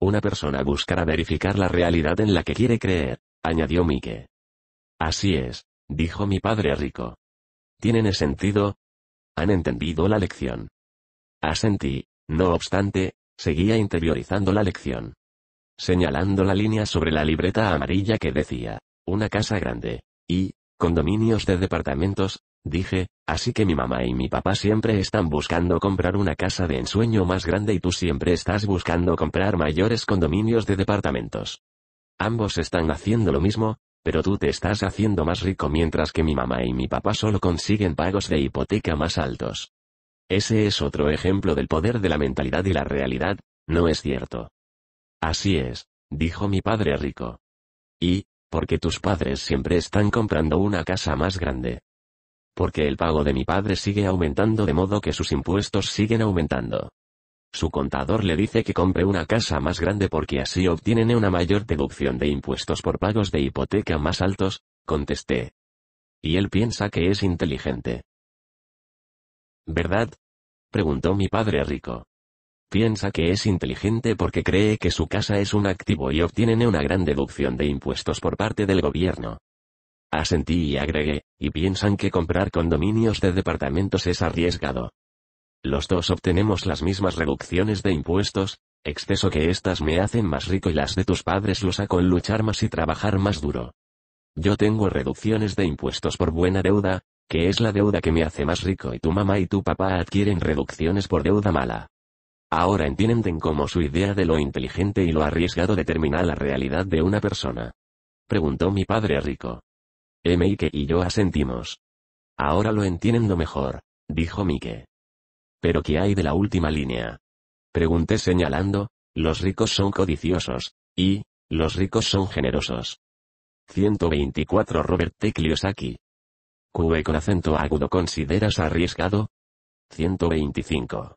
Una persona buscará verificar la realidad en la que quiere creer, añadió Mike. Así es, dijo mi padre rico. ¿Tienen sentido? Han entendido la lección. Asentí, no obstante, seguía interiorizando la lección. Señalando la línea sobre la libreta amarilla que decía, una casa grande, y, condominios de departamentos, dije, así que mi mamá y mi papá siempre están buscando comprar una casa de ensueño más grande y tú siempre estás buscando comprar mayores condominios de departamentos. Ambos están haciendo lo mismo, pero tú te estás haciendo más rico mientras que mi mamá y mi papá solo consiguen pagos de hipoteca más altos. Ese es otro ejemplo del poder de la mentalidad y la realidad, ¿no es cierto? Así es, dijo mi padre rico. Y, porque tus padres siempre están comprando una casa más grande. Porque el pago de mi padre sigue aumentando de modo que sus impuestos siguen aumentando. Su contador le dice que compre una casa más grande porque así obtienen una mayor deducción de impuestos por pagos de hipoteca más altos, contesté. Y él piensa que es inteligente. ¿Verdad? preguntó mi padre rico. Piensa que es inteligente porque cree que su casa es un activo y obtiene una gran deducción de impuestos por parte del gobierno. Asentí y agregué, y piensan que comprar condominios de departamentos es arriesgado. Los dos obtenemos las mismas reducciones de impuestos, exceso que estas me hacen más rico y las de tus padres los saco en luchar más y trabajar más duro. Yo tengo reducciones de impuestos por buena deuda, que es la deuda que me hace más rico y tu mamá y tu papá adquieren reducciones por deuda mala. Ahora entienden cómo su idea de lo inteligente y lo arriesgado determina la realidad de una persona. Preguntó mi padre rico. Mike y yo asentimos. Ahora lo lo mejor, dijo Mike. Pero ¿qué hay de la última línea? Pregunté señalando, los ricos son codiciosos, y, los ricos son generosos. 124 Robert T. Kiyosaki. Q e con acento agudo consideras arriesgado? 125.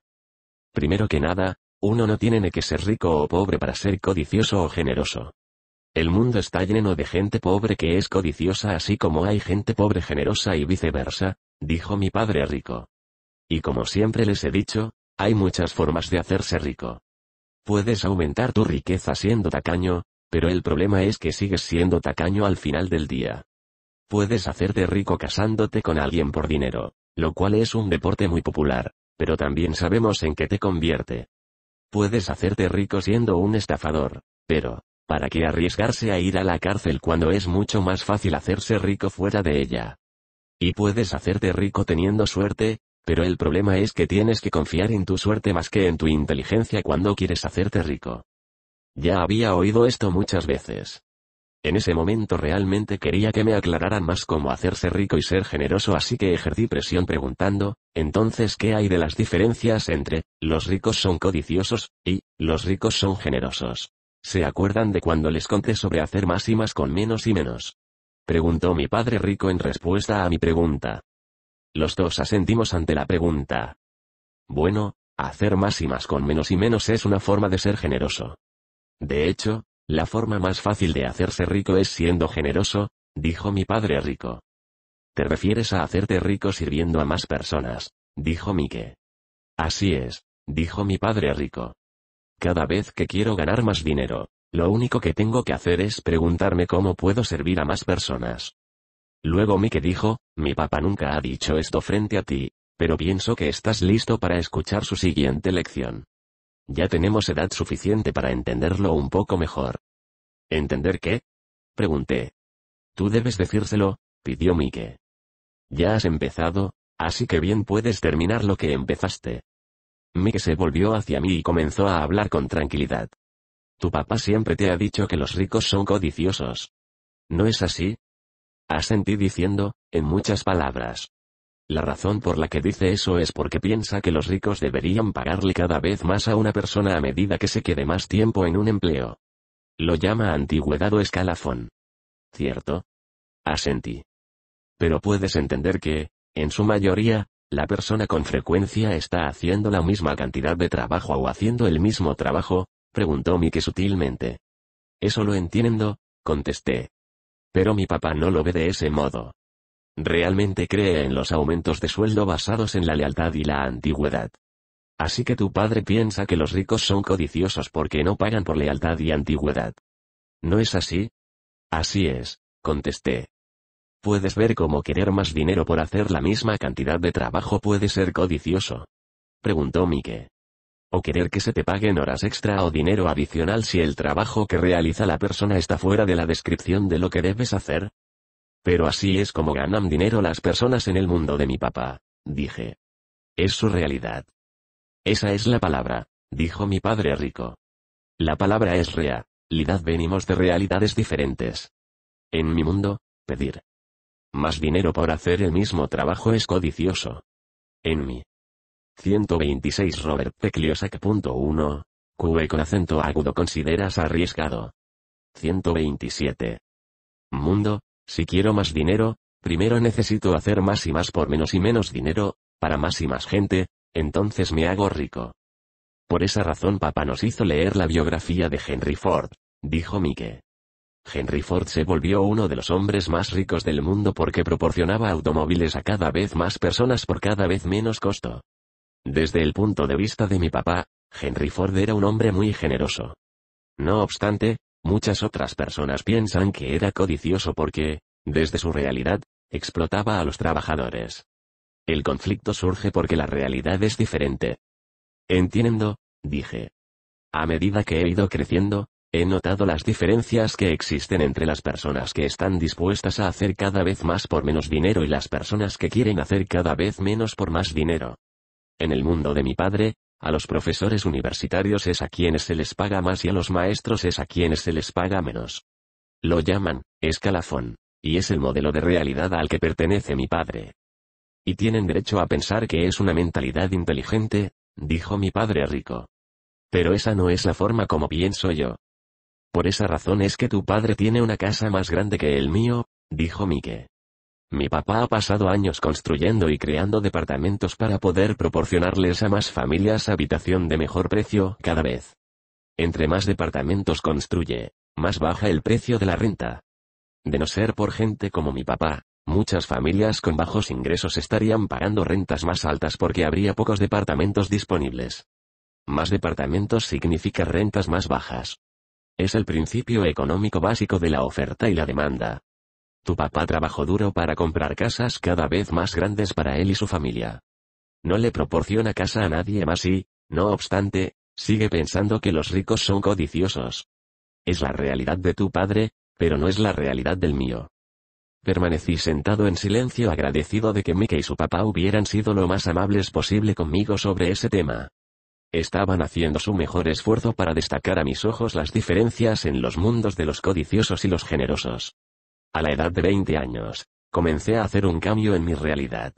Primero que nada, uno no tiene que ser rico o pobre para ser codicioso o generoso. El mundo está lleno de gente pobre que es codiciosa así como hay gente pobre generosa y viceversa, dijo mi padre rico. Y como siempre les he dicho, hay muchas formas de hacerse rico. Puedes aumentar tu riqueza siendo tacaño, pero el problema es que sigues siendo tacaño al final del día. Puedes hacerte rico casándote con alguien por dinero, lo cual es un deporte muy popular, pero también sabemos en qué te convierte. Puedes hacerte rico siendo un estafador, pero, ¿para qué arriesgarse a ir a la cárcel cuando es mucho más fácil hacerse rico fuera de ella? Y puedes hacerte rico teniendo suerte, pero el problema es que tienes que confiar en tu suerte más que en tu inteligencia cuando quieres hacerte rico. Ya había oído esto muchas veces. En ese momento realmente quería que me aclararan más cómo hacerse rico y ser generoso así que ejercí presión preguntando, entonces ¿qué hay de las diferencias entre, los ricos son codiciosos, y, los ricos son generosos? ¿Se acuerdan de cuando les conté sobre hacer más y más con menos y menos? Preguntó mi padre rico en respuesta a mi pregunta. Los dos asentimos ante la pregunta. Bueno, hacer más y más con menos y menos es una forma de ser generoso. De hecho, la forma más fácil de hacerse rico es siendo generoso, dijo mi padre rico. Te refieres a hacerte rico sirviendo a más personas, dijo Mike. Así es, dijo mi padre rico. Cada vez que quiero ganar más dinero, lo único que tengo que hacer es preguntarme cómo puedo servir a más personas. Luego Mike dijo, mi papá nunca ha dicho esto frente a ti, pero pienso que estás listo para escuchar su siguiente lección. Ya tenemos edad suficiente para entenderlo un poco mejor. ¿Entender qué? Pregunté. Tú debes decírselo, pidió Mike. Ya has empezado, así que bien puedes terminar lo que empezaste. Mike se volvió hacia mí y comenzó a hablar con tranquilidad. Tu papá siempre te ha dicho que los ricos son codiciosos. ¿No es así? Asentí diciendo, en muchas palabras. La razón por la que dice eso es porque piensa que los ricos deberían pagarle cada vez más a una persona a medida que se quede más tiempo en un empleo. Lo llama antigüedad o escalafón. ¿Cierto? Asentí. Pero puedes entender que, en su mayoría, la persona con frecuencia está haciendo la misma cantidad de trabajo o haciendo el mismo trabajo, preguntó Mike sutilmente. Eso lo entiendo, contesté. Pero mi papá no lo ve de ese modo. Realmente cree en los aumentos de sueldo basados en la lealtad y la antigüedad. Así que tu padre piensa que los ricos son codiciosos porque no pagan por lealtad y antigüedad. ¿No es así? Así es, contesté. Puedes ver cómo querer más dinero por hacer la misma cantidad de trabajo puede ser codicioso. Preguntó Mike. O querer que se te paguen horas extra o dinero adicional si el trabajo que realiza la persona está fuera de la descripción de lo que debes hacer, pero así es como ganan dinero las personas en el mundo de mi papá, dije. Es su realidad. Esa es la palabra, dijo mi padre rico. La palabra es realidad. Venimos de realidades diferentes. En mi mundo, pedir más dinero por hacer el mismo trabajo es codicioso. En mi 126 Robert Pecliosac.1. QE con acento agudo consideras arriesgado. 127. Mundo, si quiero más dinero, primero necesito hacer más y más por menos y menos dinero, para más y más gente, entonces me hago rico. Por esa razón papá nos hizo leer la biografía de Henry Ford, dijo Mike. Henry Ford se volvió uno de los hombres más ricos del mundo porque proporcionaba automóviles a cada vez más personas por cada vez menos costo. Desde el punto de vista de mi papá, Henry Ford era un hombre muy generoso. No obstante, Muchas otras personas piensan que era codicioso porque, desde su realidad, explotaba a los trabajadores. El conflicto surge porque la realidad es diferente. Entiendo, dije. A medida que he ido creciendo, he notado las diferencias que existen entre las personas que están dispuestas a hacer cada vez más por menos dinero y las personas que quieren hacer cada vez menos por más dinero. En el mundo de mi padre, a los profesores universitarios es a quienes se les paga más y a los maestros es a quienes se les paga menos. Lo llaman, escalafón, y es el modelo de realidad al que pertenece mi padre. Y tienen derecho a pensar que es una mentalidad inteligente, dijo mi padre rico. Pero esa no es la forma como pienso yo. Por esa razón es que tu padre tiene una casa más grande que el mío, dijo Mike. Mi papá ha pasado años construyendo y creando departamentos para poder proporcionarles a más familias habitación de mejor precio cada vez. Entre más departamentos construye, más baja el precio de la renta. De no ser por gente como mi papá, muchas familias con bajos ingresos estarían pagando rentas más altas porque habría pocos departamentos disponibles. Más departamentos significa rentas más bajas. Es el principio económico básico de la oferta y la demanda. Tu papá trabajó duro para comprar casas cada vez más grandes para él y su familia. No le proporciona casa a nadie más y, no obstante, sigue pensando que los ricos son codiciosos. Es la realidad de tu padre, pero no es la realidad del mío. Permanecí sentado en silencio agradecido de que Mike y su papá hubieran sido lo más amables posible conmigo sobre ese tema. Estaban haciendo su mejor esfuerzo para destacar a mis ojos las diferencias en los mundos de los codiciosos y los generosos. A la edad de 20 años, comencé a hacer un cambio en mi realidad.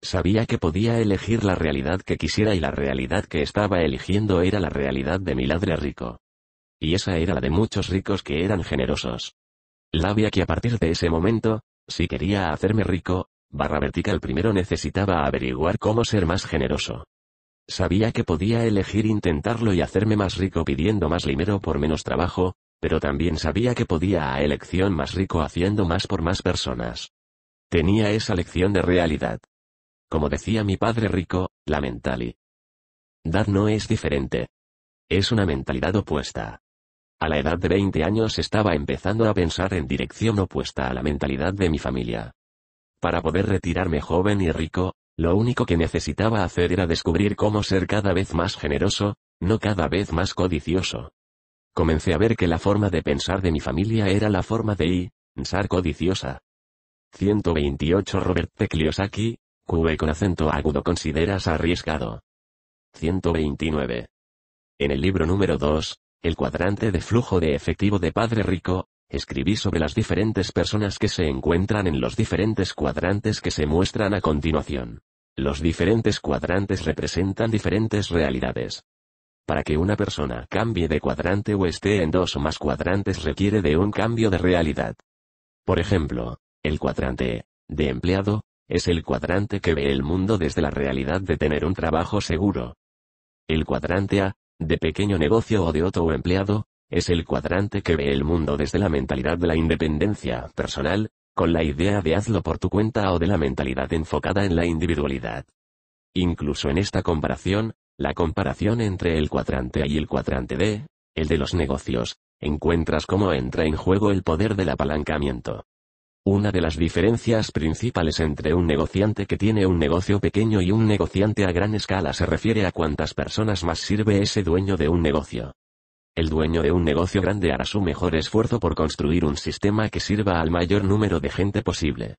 Sabía que podía elegir la realidad que quisiera y la realidad que estaba eligiendo era la realidad de mi ladre rico. Y esa era la de muchos ricos que eran generosos. Labia que a partir de ese momento, si quería hacerme rico, barra vertical primero necesitaba averiguar cómo ser más generoso. Sabía que podía elegir intentarlo y hacerme más rico pidiendo más dinero por menos trabajo, pero también sabía que podía a elección más rico haciendo más por más personas. Tenía esa lección de realidad. Como decía mi padre rico, la mentalidad Dad no es diferente. Es una mentalidad opuesta. A la edad de 20 años estaba empezando a pensar en dirección opuesta a la mentalidad de mi familia. Para poder retirarme joven y rico, lo único que necesitaba hacer era descubrir cómo ser cada vez más generoso, no cada vez más codicioso. Comencé a ver que la forma de pensar de mi familia era la forma de I, pensar codiciosa. 128 Robert P. Kiyosaki, QE con acento agudo consideras arriesgado. 129. En el libro número 2, El cuadrante de flujo de efectivo de Padre Rico, escribí sobre las diferentes personas que se encuentran en los diferentes cuadrantes que se muestran a continuación. Los diferentes cuadrantes representan diferentes realidades. Para que una persona cambie de cuadrante o esté en dos o más cuadrantes requiere de un cambio de realidad. Por ejemplo, el cuadrante de empleado es el cuadrante que ve el mundo desde la realidad de tener un trabajo seguro. El cuadrante A, de pequeño negocio o de otro empleado, es el cuadrante que ve el mundo desde la mentalidad de la independencia personal, con la idea de hazlo por tu cuenta o de la mentalidad enfocada en la individualidad. Incluso en esta comparación, la comparación entre el cuadrante A y el cuadrante D, el de los negocios, encuentras cómo entra en juego el poder del apalancamiento. Una de las diferencias principales entre un negociante que tiene un negocio pequeño y un negociante a gran escala se refiere a cuántas personas más sirve ese dueño de un negocio. El dueño de un negocio grande hará su mejor esfuerzo por construir un sistema que sirva al mayor número de gente posible.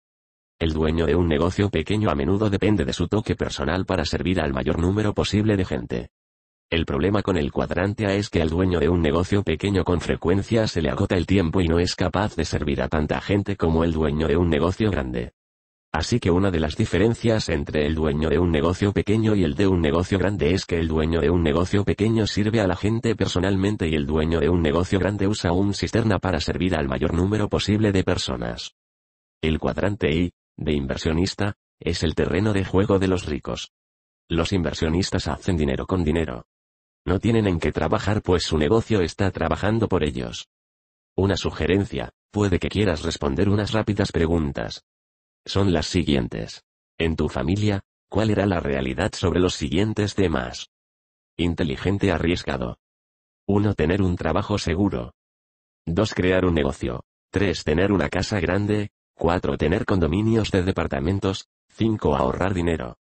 El dueño de un negocio pequeño a menudo depende de su toque personal para servir al mayor número posible de gente. El problema con el cuadrante A es que al dueño de un negocio pequeño con frecuencia se le agota el tiempo y no es capaz de servir a tanta gente como el dueño de un negocio grande. Así que una de las diferencias entre el dueño de un negocio pequeño y el de un negocio grande es que el dueño de un negocio pequeño sirve a la gente personalmente y el dueño de un negocio grande usa un cisterna para servir al mayor número posible de personas. El cuadrante I, de inversionista, es el terreno de juego de los ricos. Los inversionistas hacen dinero con dinero. No tienen en qué trabajar pues su negocio está trabajando por ellos. Una sugerencia, puede que quieras responder unas rápidas preguntas. Son las siguientes. En tu familia, ¿cuál era la realidad sobre los siguientes temas? Inteligente arriesgado. 1. Tener un trabajo seguro. 2. Crear un negocio. 3. Tener una casa grande. 4. Tener condominios de departamentos. 5. Ahorrar dinero.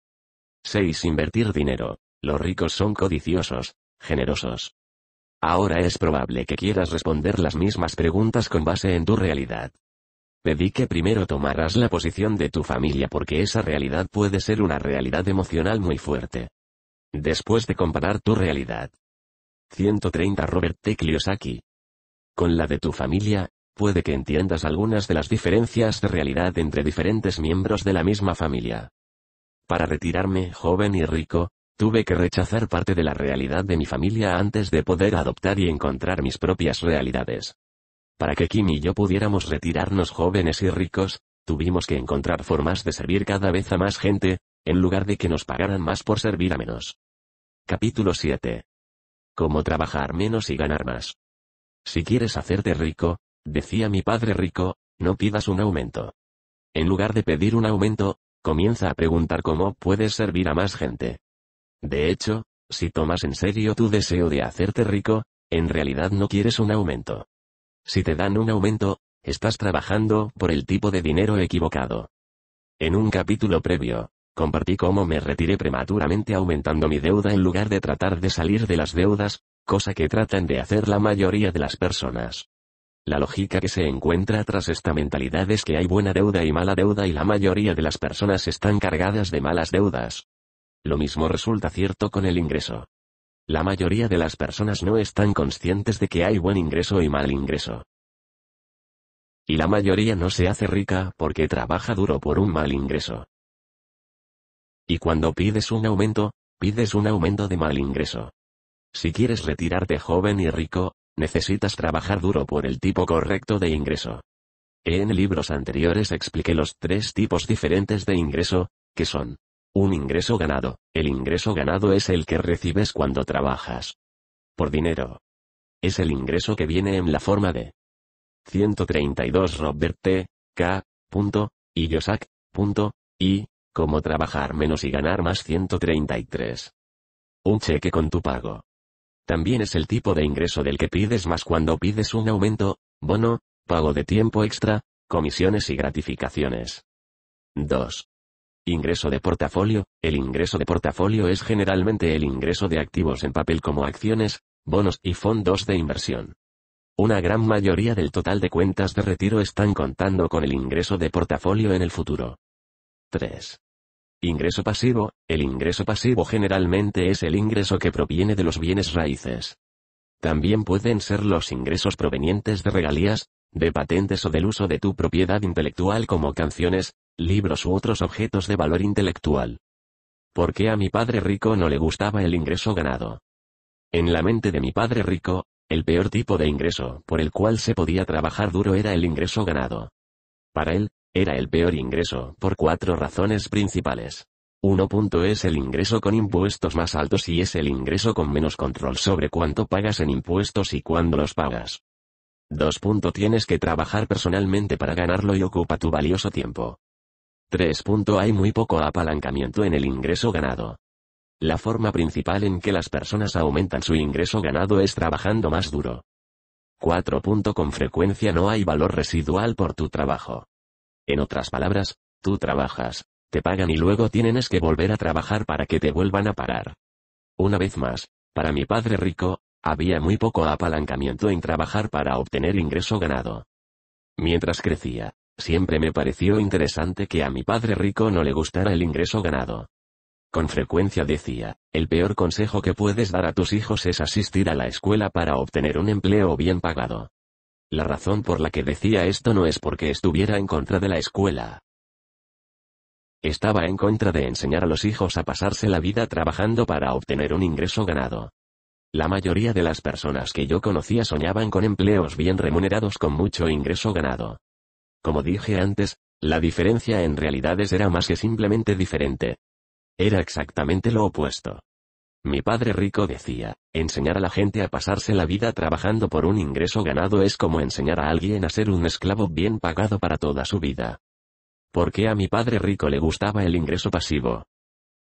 6. Invertir dinero. Los ricos son codiciosos, generosos. Ahora es probable que quieras responder las mismas preguntas con base en tu realidad. Pedí que primero tomaras la posición de tu familia porque esa realidad puede ser una realidad emocional muy fuerte. Después de comparar tu realidad. 130 Robert T. Con la de tu familia, puede que entiendas algunas de las diferencias de realidad entre diferentes miembros de la misma familia. Para retirarme joven y rico, tuve que rechazar parte de la realidad de mi familia antes de poder adoptar y encontrar mis propias realidades. Para que Kim y yo pudiéramos retirarnos jóvenes y ricos, tuvimos que encontrar formas de servir cada vez a más gente, en lugar de que nos pagaran más por servir a menos. Capítulo 7. Cómo trabajar menos y ganar más. Si quieres hacerte rico, Decía mi padre rico, no pidas un aumento. En lugar de pedir un aumento, comienza a preguntar cómo puedes servir a más gente. De hecho, si tomas en serio tu deseo de hacerte rico, en realidad no quieres un aumento. Si te dan un aumento, estás trabajando por el tipo de dinero equivocado. En un capítulo previo, compartí cómo me retiré prematuramente aumentando mi deuda en lugar de tratar de salir de las deudas, cosa que tratan de hacer la mayoría de las personas. La lógica que se encuentra tras esta mentalidad es que hay buena deuda y mala deuda y la mayoría de las personas están cargadas de malas deudas. Lo mismo resulta cierto con el ingreso. La mayoría de las personas no están conscientes de que hay buen ingreso y mal ingreso. Y la mayoría no se hace rica porque trabaja duro por un mal ingreso. Y cuando pides un aumento, pides un aumento de mal ingreso. Si quieres retirarte joven y rico, Necesitas trabajar duro por el tipo correcto de ingreso. En libros anteriores expliqué los tres tipos diferentes de ingreso, que son. Un ingreso ganado. El ingreso ganado es el que recibes cuando trabajas. Por dinero. Es el ingreso que viene en la forma de 132 Robert T. K. y y, cómo trabajar menos y ganar más 133. Un cheque con tu pago. También es el tipo de ingreso del que pides más cuando pides un aumento, bono, pago de tiempo extra, comisiones y gratificaciones. 2. Ingreso de portafolio. El ingreso de portafolio es generalmente el ingreso de activos en papel como acciones, bonos y fondos de inversión. Una gran mayoría del total de cuentas de retiro están contando con el ingreso de portafolio en el futuro. 3. Ingreso pasivo. El ingreso pasivo generalmente es el ingreso que proviene de los bienes raíces. También pueden ser los ingresos provenientes de regalías, de patentes o del uso de tu propiedad intelectual como canciones, libros u otros objetos de valor intelectual. ¿Por qué a mi padre rico no le gustaba el ingreso ganado? En la mente de mi padre rico, el peor tipo de ingreso por el cual se podía trabajar duro era el ingreso ganado. Para él, era el peor ingreso, por cuatro razones principales. 1. es el ingreso con impuestos más altos y es el ingreso con menos control sobre cuánto pagas en impuestos y cuándo los pagas. 2. Tienes que trabajar personalmente para ganarlo y ocupa tu valioso tiempo. 3. Hay muy poco apalancamiento en el ingreso ganado. La forma principal en que las personas aumentan su ingreso ganado es trabajando más duro. 4. Con frecuencia no hay valor residual por tu trabajo. En otras palabras, tú trabajas, te pagan y luego tienes que volver a trabajar para que te vuelvan a pagar. Una vez más, para mi padre rico, había muy poco apalancamiento en trabajar para obtener ingreso ganado. Mientras crecía, siempre me pareció interesante que a mi padre rico no le gustara el ingreso ganado. Con frecuencia decía, el peor consejo que puedes dar a tus hijos es asistir a la escuela para obtener un empleo bien pagado. La razón por la que decía esto no es porque estuviera en contra de la escuela. Estaba en contra de enseñar a los hijos a pasarse la vida trabajando para obtener un ingreso ganado. La mayoría de las personas que yo conocía soñaban con empleos bien remunerados con mucho ingreso ganado. Como dije antes, la diferencia en realidades era más que simplemente diferente. Era exactamente lo opuesto. Mi padre rico decía, enseñar a la gente a pasarse la vida trabajando por un ingreso ganado es como enseñar a alguien a ser un esclavo bien pagado para toda su vida. Porque a mi padre rico le gustaba el ingreso pasivo?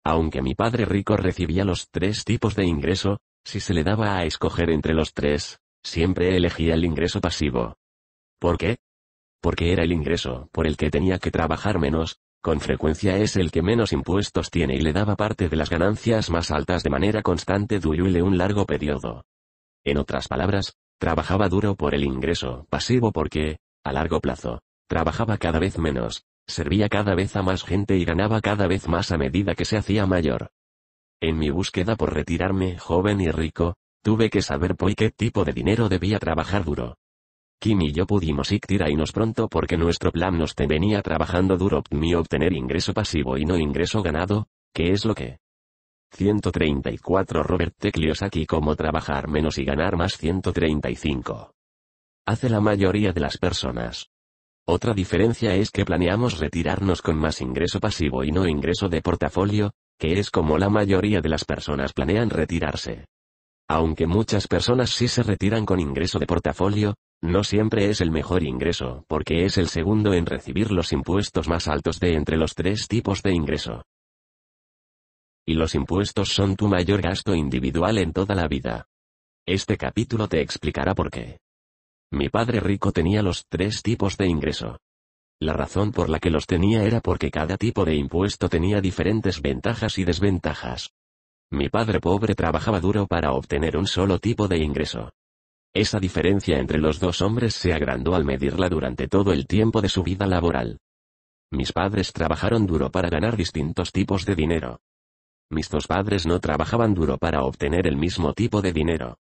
Aunque mi padre rico recibía los tres tipos de ingreso, si se le daba a escoger entre los tres, siempre elegía el ingreso pasivo. ¿Por qué? Porque era el ingreso por el que tenía que trabajar menos, con frecuencia es el que menos impuestos tiene y le daba parte de las ganancias más altas de manera constante durante un largo periodo. En otras palabras, trabajaba duro por el ingreso pasivo porque, a largo plazo, trabajaba cada vez menos, servía cada vez a más gente y ganaba cada vez más a medida que se hacía mayor. En mi búsqueda por retirarme joven y rico, tuve que saber por qué tipo de dinero debía trabajar duro, Kim y yo pudimos ir nos pronto porque nuestro plan nos te venía trabajando duro mi obtener ingreso pasivo y no ingreso ganado, que es lo que 134 Robert Teclios aquí como trabajar menos y ganar más 135. Hace la mayoría de las personas. Otra diferencia es que planeamos retirarnos con más ingreso pasivo y no ingreso de portafolio, que es como la mayoría de las personas planean retirarse. Aunque muchas personas sí se retiran con ingreso de portafolio, no siempre es el mejor ingreso, porque es el segundo en recibir los impuestos más altos de entre los tres tipos de ingreso. Y los impuestos son tu mayor gasto individual en toda la vida. Este capítulo te explicará por qué. Mi padre rico tenía los tres tipos de ingreso. La razón por la que los tenía era porque cada tipo de impuesto tenía diferentes ventajas y desventajas. Mi padre pobre trabajaba duro para obtener un solo tipo de ingreso. Esa diferencia entre los dos hombres se agrandó al medirla durante todo el tiempo de su vida laboral. Mis padres trabajaron duro para ganar distintos tipos de dinero. Mis dos padres no trabajaban duro para obtener el mismo tipo de dinero.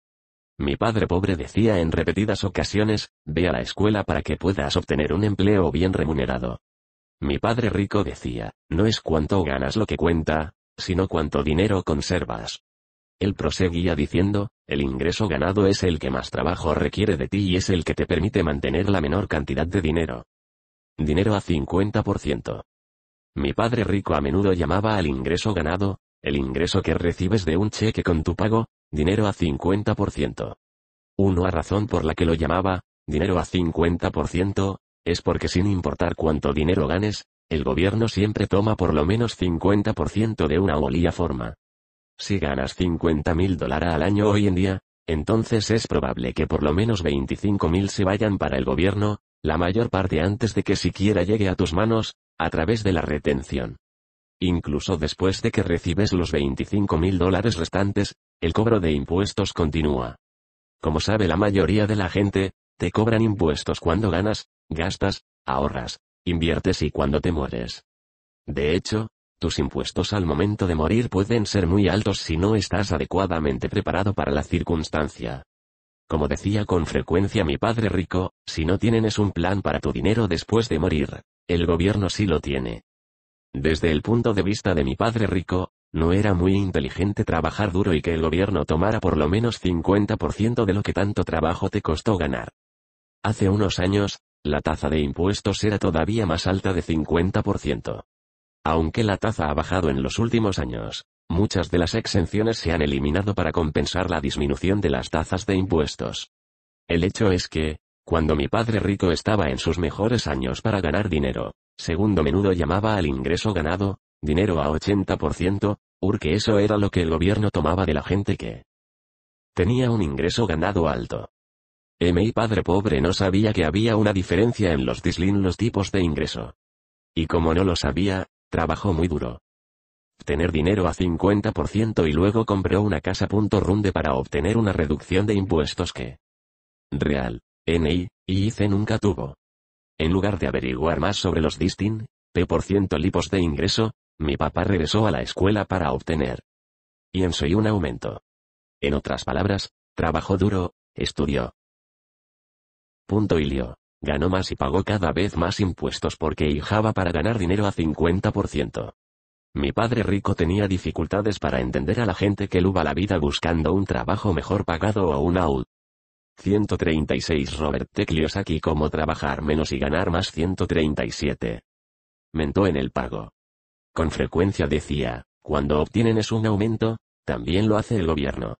Mi padre pobre decía en repetidas ocasiones, ve a la escuela para que puedas obtener un empleo bien remunerado. Mi padre rico decía, no es cuánto ganas lo que cuenta, sino cuánto dinero conservas. Él proseguía diciendo, el ingreso ganado es el que más trabajo requiere de ti y es el que te permite mantener la menor cantidad de dinero. Dinero a 50%. Mi padre rico a menudo llamaba al ingreso ganado, el ingreso que recibes de un cheque con tu pago, dinero a 50%. Uno a razón por la que lo llamaba, dinero a 50%, es porque sin importar cuánto dinero ganes, el gobierno siempre toma por lo menos 50% de una lía forma. Si ganas 50.000 dólares al año hoy en día, entonces es probable que por lo menos 25.000 se vayan para el gobierno, la mayor parte antes de que siquiera llegue a tus manos, a través de la retención. Incluso después de que recibes los 25 mil dólares restantes, el cobro de impuestos continúa. Como sabe la mayoría de la gente, te cobran impuestos cuando ganas, gastas, ahorras, inviertes y cuando te mueres. De hecho, tus impuestos al momento de morir pueden ser muy altos si no estás adecuadamente preparado para la circunstancia. Como decía con frecuencia mi padre rico, si no tienes un plan para tu dinero después de morir, el gobierno sí lo tiene. Desde el punto de vista de mi padre rico, no era muy inteligente trabajar duro y que el gobierno tomara por lo menos 50% de lo que tanto trabajo te costó ganar. Hace unos años, la tasa de impuestos era todavía más alta de 50%. Aunque la tasa ha bajado en los últimos años, muchas de las exenciones se han eliminado para compensar la disminución de las tasas de impuestos. El hecho es que, cuando mi padre rico estaba en sus mejores años para ganar dinero, segundo menudo llamaba al ingreso ganado, dinero a 80%, que eso era lo que el gobierno tomaba de la gente que tenía un ingreso ganado alto. Mi padre pobre no sabía que había una diferencia en los dislin los tipos de ingreso. Y como no lo sabía, Trabajó muy duro. Tener dinero a 50% y luego compró una casa. Runde para obtener una reducción de impuestos que Real, NI, y IC nunca tuvo. En lugar de averiguar más sobre los distin, P% lipos de ingreso, mi papá regresó a la escuela para obtener y en soy un aumento. En otras palabras, trabajó duro, estudió. Punto ganó más y pagó cada vez más impuestos porque hijaba para ganar dinero a 50%. Mi padre rico tenía dificultades para entender a la gente que luba la vida buscando un trabajo mejor pagado o un out. 136 Robert Teclios aquí Cómo trabajar menos y ganar más 137. Mentó en el pago. Con frecuencia decía, cuando obtienen es un aumento, también lo hace el gobierno.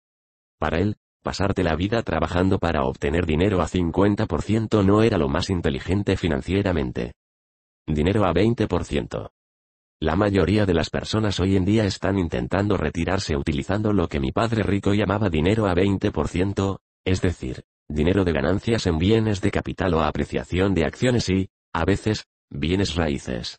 Para él, Pasarte la vida trabajando para obtener dinero a 50% no era lo más inteligente financieramente. Dinero a 20%. La mayoría de las personas hoy en día están intentando retirarse utilizando lo que mi padre rico llamaba dinero a 20%, es decir, dinero de ganancias en bienes de capital o apreciación de acciones y, a veces, bienes raíces.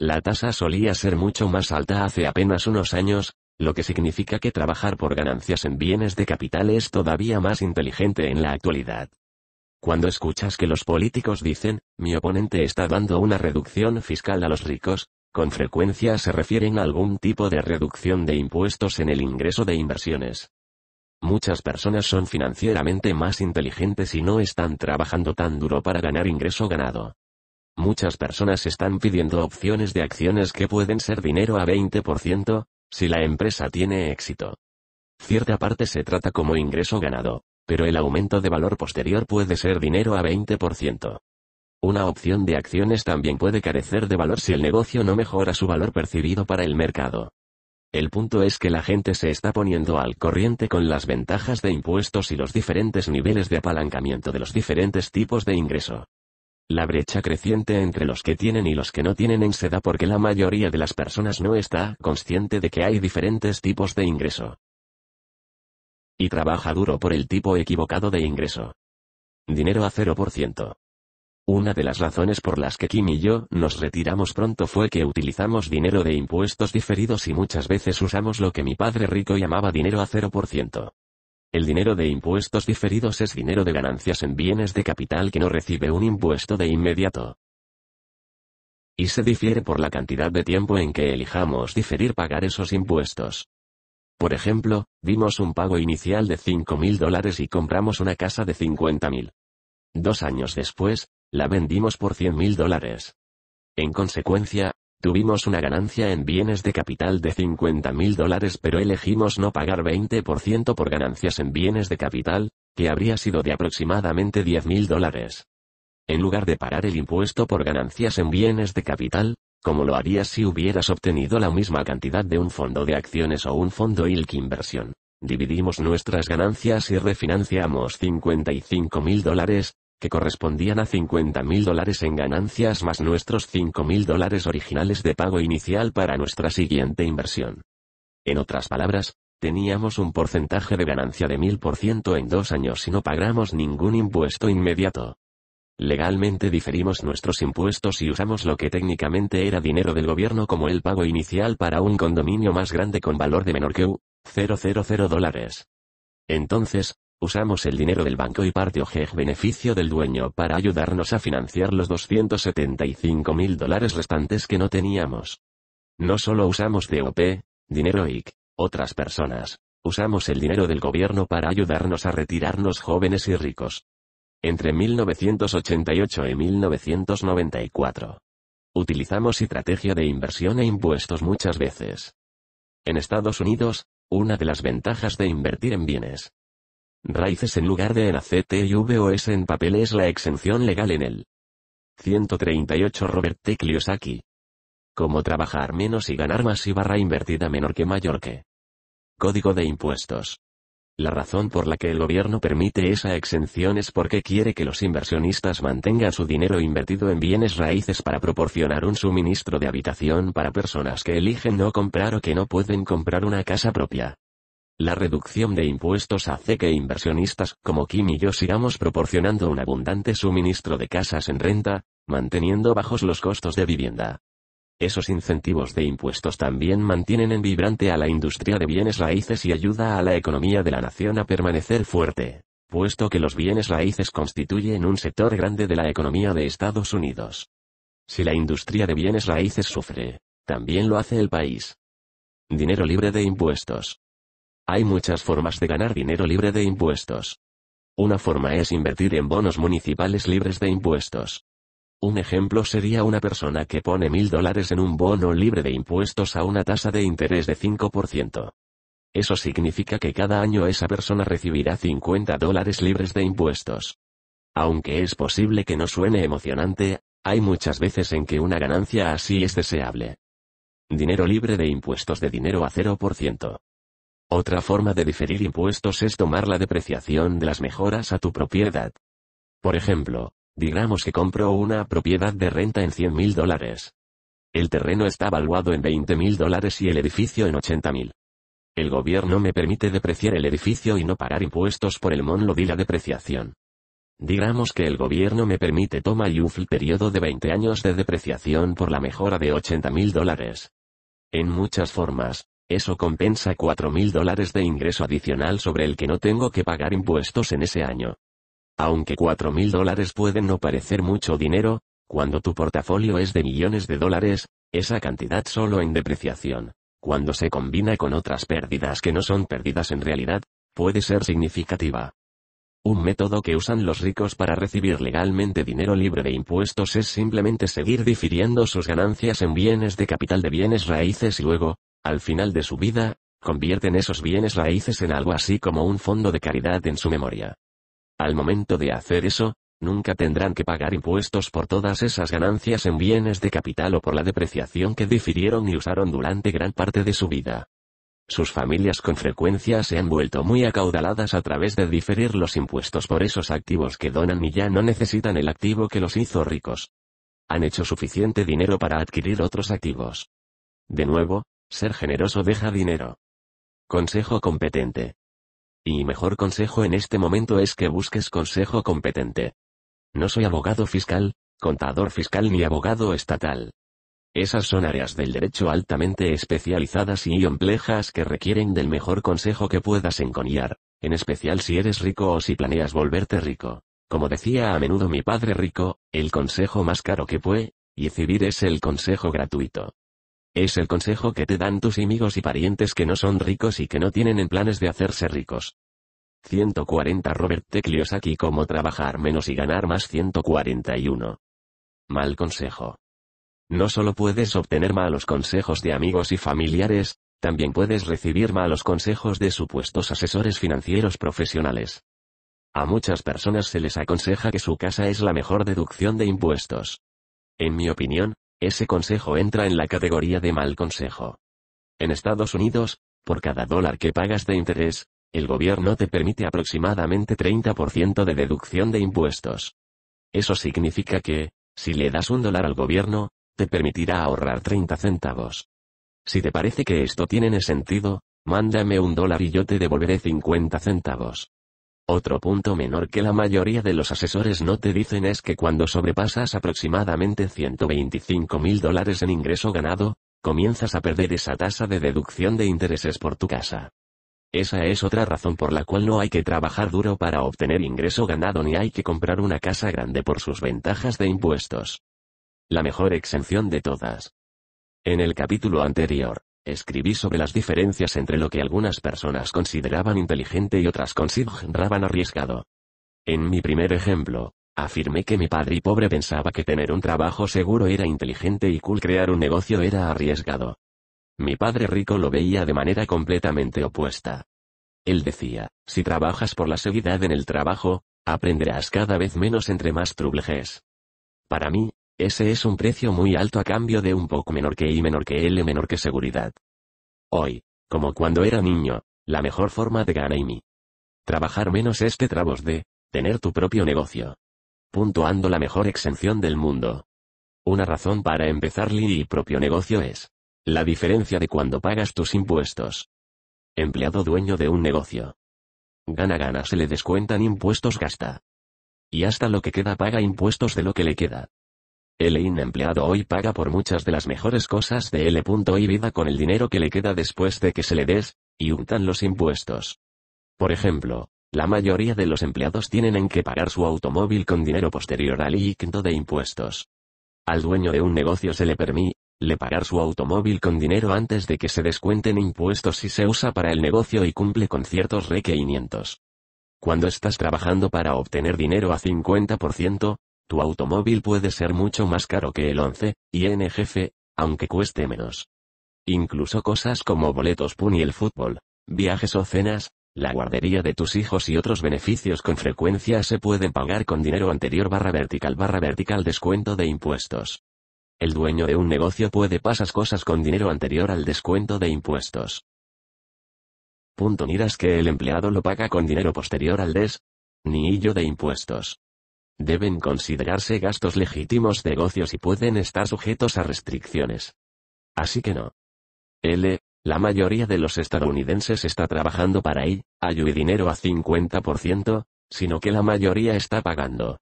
La tasa solía ser mucho más alta hace apenas unos años, lo que significa que trabajar por ganancias en bienes de capital es todavía más inteligente en la actualidad. Cuando escuchas que los políticos dicen, mi oponente está dando una reducción fiscal a los ricos, con frecuencia se refieren a algún tipo de reducción de impuestos en el ingreso de inversiones. Muchas personas son financieramente más inteligentes y no están trabajando tan duro para ganar ingreso ganado. Muchas personas están pidiendo opciones de acciones que pueden ser dinero a 20%, si la empresa tiene éxito, cierta parte se trata como ingreso ganado, pero el aumento de valor posterior puede ser dinero a 20%. Una opción de acciones también puede carecer de valor si el negocio no mejora su valor percibido para el mercado. El punto es que la gente se está poniendo al corriente con las ventajas de impuestos y los diferentes niveles de apalancamiento de los diferentes tipos de ingreso. La brecha creciente entre los que tienen y los que no tienen en seda porque la mayoría de las personas no está consciente de que hay diferentes tipos de ingreso. Y trabaja duro por el tipo equivocado de ingreso. Dinero a 0%. Una de las razones por las que Kim y yo nos retiramos pronto fue que utilizamos dinero de impuestos diferidos y muchas veces usamos lo que mi padre rico llamaba dinero a 0%. El dinero de impuestos diferidos es dinero de ganancias en bienes de capital que no recibe un impuesto de inmediato. Y se difiere por la cantidad de tiempo en que elijamos diferir pagar esos impuestos. Por ejemplo, dimos un pago inicial de 5.000 dólares y compramos una casa de 50.000. Dos años después, la vendimos por 100.000 dólares. En consecuencia, Tuvimos una ganancia en bienes de capital de 50 mil dólares pero elegimos no pagar 20% por ganancias en bienes de capital, que habría sido de aproximadamente 10 mil dólares. En lugar de pagar el impuesto por ganancias en bienes de capital, como lo harías si hubieras obtenido la misma cantidad de un fondo de acciones o un fondo ILK inversión, dividimos nuestras ganancias y refinanciamos 55 mil dólares, que correspondían a 50.000 dólares en ganancias más nuestros 5.000 dólares originales de pago inicial para nuestra siguiente inversión. En otras palabras, teníamos un porcentaje de ganancia de 1.000% en dos años y no pagamos ningún impuesto inmediato. Legalmente diferimos nuestros impuestos y usamos lo que técnicamente era dinero del gobierno como el pago inicial para un condominio más grande con valor de menor que U, 000 dólares. Entonces, Usamos el dinero del banco y parte ojej beneficio del dueño para ayudarnos a financiar los 275 mil dólares restantes que no teníamos. No solo usamos DOP, dinero IC, otras personas, usamos el dinero del gobierno para ayudarnos a retirarnos jóvenes y ricos. Entre 1988 y 1994. Utilizamos estrategia de inversión e impuestos muchas veces. En Estados Unidos, una de las ventajas de invertir en bienes Raíces en lugar de en ACT y VOS en papel es la exención legal en el 138 Robert T. Kiyosaki. Cómo trabajar menos y ganar más y barra invertida menor que mayor que. Código de impuestos. La razón por la que el gobierno permite esa exención es porque quiere que los inversionistas mantengan su dinero invertido en bienes raíces para proporcionar un suministro de habitación para personas que eligen no comprar o que no pueden comprar una casa propia. La reducción de impuestos hace que inversionistas como Kim y yo sigamos proporcionando un abundante suministro de casas en renta, manteniendo bajos los costos de vivienda. Esos incentivos de impuestos también mantienen en vibrante a la industria de bienes raíces y ayuda a la economía de la nación a permanecer fuerte, puesto que los bienes raíces constituyen un sector grande de la economía de Estados Unidos. Si la industria de bienes raíces sufre, también lo hace el país. Dinero libre de impuestos. Hay muchas formas de ganar dinero libre de impuestos. Una forma es invertir en bonos municipales libres de impuestos. Un ejemplo sería una persona que pone mil dólares en un bono libre de impuestos a una tasa de interés de 5%. Eso significa que cada año esa persona recibirá 50 dólares libres de impuestos. Aunque es posible que no suene emocionante, hay muchas veces en que una ganancia así es deseable. Dinero libre de impuestos de dinero a 0%. Otra forma de diferir impuestos es tomar la depreciación de las mejoras a tu propiedad. Por ejemplo, digamos que compro una propiedad de renta en 100 mil dólares. El terreno está valuado en 20 mil dólares y el edificio en 80 mil. El gobierno me permite depreciar el edificio y no pagar impuestos por el monlo de la depreciación. Digamos que el gobierno me permite tomar y período periodo de 20 años de depreciación por la mejora de 80 mil dólares. En muchas formas, eso compensa 4.000 dólares de ingreso adicional sobre el que no tengo que pagar impuestos en ese año. Aunque 4.000 dólares pueden no parecer mucho dinero, cuando tu portafolio es de millones de dólares, esa cantidad solo en depreciación, cuando se combina con otras pérdidas que no son pérdidas en realidad, puede ser significativa. Un método que usan los ricos para recibir legalmente dinero libre de impuestos es simplemente seguir difiriendo sus ganancias en bienes de capital de bienes raíces y luego, al final de su vida, convierten esos bienes raíces en algo así como un fondo de caridad en su memoria. Al momento de hacer eso, nunca tendrán que pagar impuestos por todas esas ganancias en bienes de capital o por la depreciación que difirieron y usaron durante gran parte de su vida. Sus familias con frecuencia se han vuelto muy acaudaladas a través de diferir los impuestos por esos activos que donan y ya no necesitan el activo que los hizo ricos. Han hecho suficiente dinero para adquirir otros activos. De nuevo, ser generoso deja dinero. Consejo competente. Y mejor consejo en este momento es que busques consejo competente. No soy abogado fiscal, contador fiscal ni abogado estatal. Esas son áreas del derecho altamente especializadas y complejas que requieren del mejor consejo que puedas enconiar, en especial si eres rico o si planeas volverte rico. Como decía a menudo mi padre rico, el consejo más caro que puede, y recibir es el consejo gratuito. Es el consejo que te dan tus amigos y parientes que no son ricos y que no tienen en planes de hacerse ricos. 140 Robert T. Kiyosaki Cómo trabajar menos y ganar más 141. Mal consejo. No solo puedes obtener malos consejos de amigos y familiares, también puedes recibir malos consejos de supuestos asesores financieros profesionales. A muchas personas se les aconseja que su casa es la mejor deducción de impuestos. En mi opinión, ese consejo entra en la categoría de mal consejo. En Estados Unidos, por cada dólar que pagas de interés, el gobierno te permite aproximadamente 30% de deducción de impuestos. Eso significa que, si le das un dólar al gobierno, te permitirá ahorrar 30 centavos. Si te parece que esto tiene sentido, mándame un dólar y yo te devolveré 50 centavos. Otro punto menor que la mayoría de los asesores no te dicen es que cuando sobrepasas aproximadamente 125 mil dólares en ingreso ganado, comienzas a perder esa tasa de deducción de intereses por tu casa. Esa es otra razón por la cual no hay que trabajar duro para obtener ingreso ganado ni hay que comprar una casa grande por sus ventajas de impuestos. La mejor exención de todas. En el capítulo anterior, Escribí sobre las diferencias entre lo que algunas personas consideraban inteligente y otras consideraban arriesgado. En mi primer ejemplo, afirmé que mi padre pobre pensaba que tener un trabajo seguro era inteligente y cool crear un negocio era arriesgado. Mi padre rico lo veía de manera completamente opuesta. Él decía, si trabajas por la seguridad en el trabajo, aprenderás cada vez menos entre más trublejes. Para mí, ese es un precio muy alto a cambio de un poco menor que I menor que L menor que seguridad. Hoy, como cuando era niño, la mejor forma de ganar mi Trabajar menos este trabos de, tener tu propio negocio. Puntuando la mejor exención del mundo. Una razón para empezar y propio negocio es, la diferencia de cuando pagas tus impuestos. Empleado dueño de un negocio. Gana gana se le descuentan impuestos gasta. Y hasta lo que queda paga impuestos de lo que le queda. El empleado hoy paga por muchas de las mejores cosas de L. y vida con el dinero que le queda después de que se le des, y untan los impuestos. Por ejemplo, la mayoría de los empleados tienen en que pagar su automóvil con dinero posterior al IQNTO de impuestos. Al dueño de un negocio se le permite le pagar su automóvil con dinero antes de que se descuenten impuestos si se usa para el negocio y cumple con ciertos requerimientos. Cuando estás trabajando para obtener dinero a 50%, tu automóvil puede ser mucho más caro que el 11, jefe, aunque cueste menos. Incluso cosas como boletos PUN y el fútbol, viajes o cenas, la guardería de tus hijos y otros beneficios con frecuencia se pueden pagar con dinero anterior barra vertical barra vertical descuento de impuestos. El dueño de un negocio puede pasar cosas con dinero anterior al descuento de impuestos. Punto miras que el empleado lo paga con dinero posterior al des. Niillo de impuestos. Deben considerarse gastos legítimos de negocios y pueden estar sujetos a restricciones. Así que no. L. La mayoría de los estadounidenses está trabajando para I, y dinero a 50%, sino que la mayoría está pagando.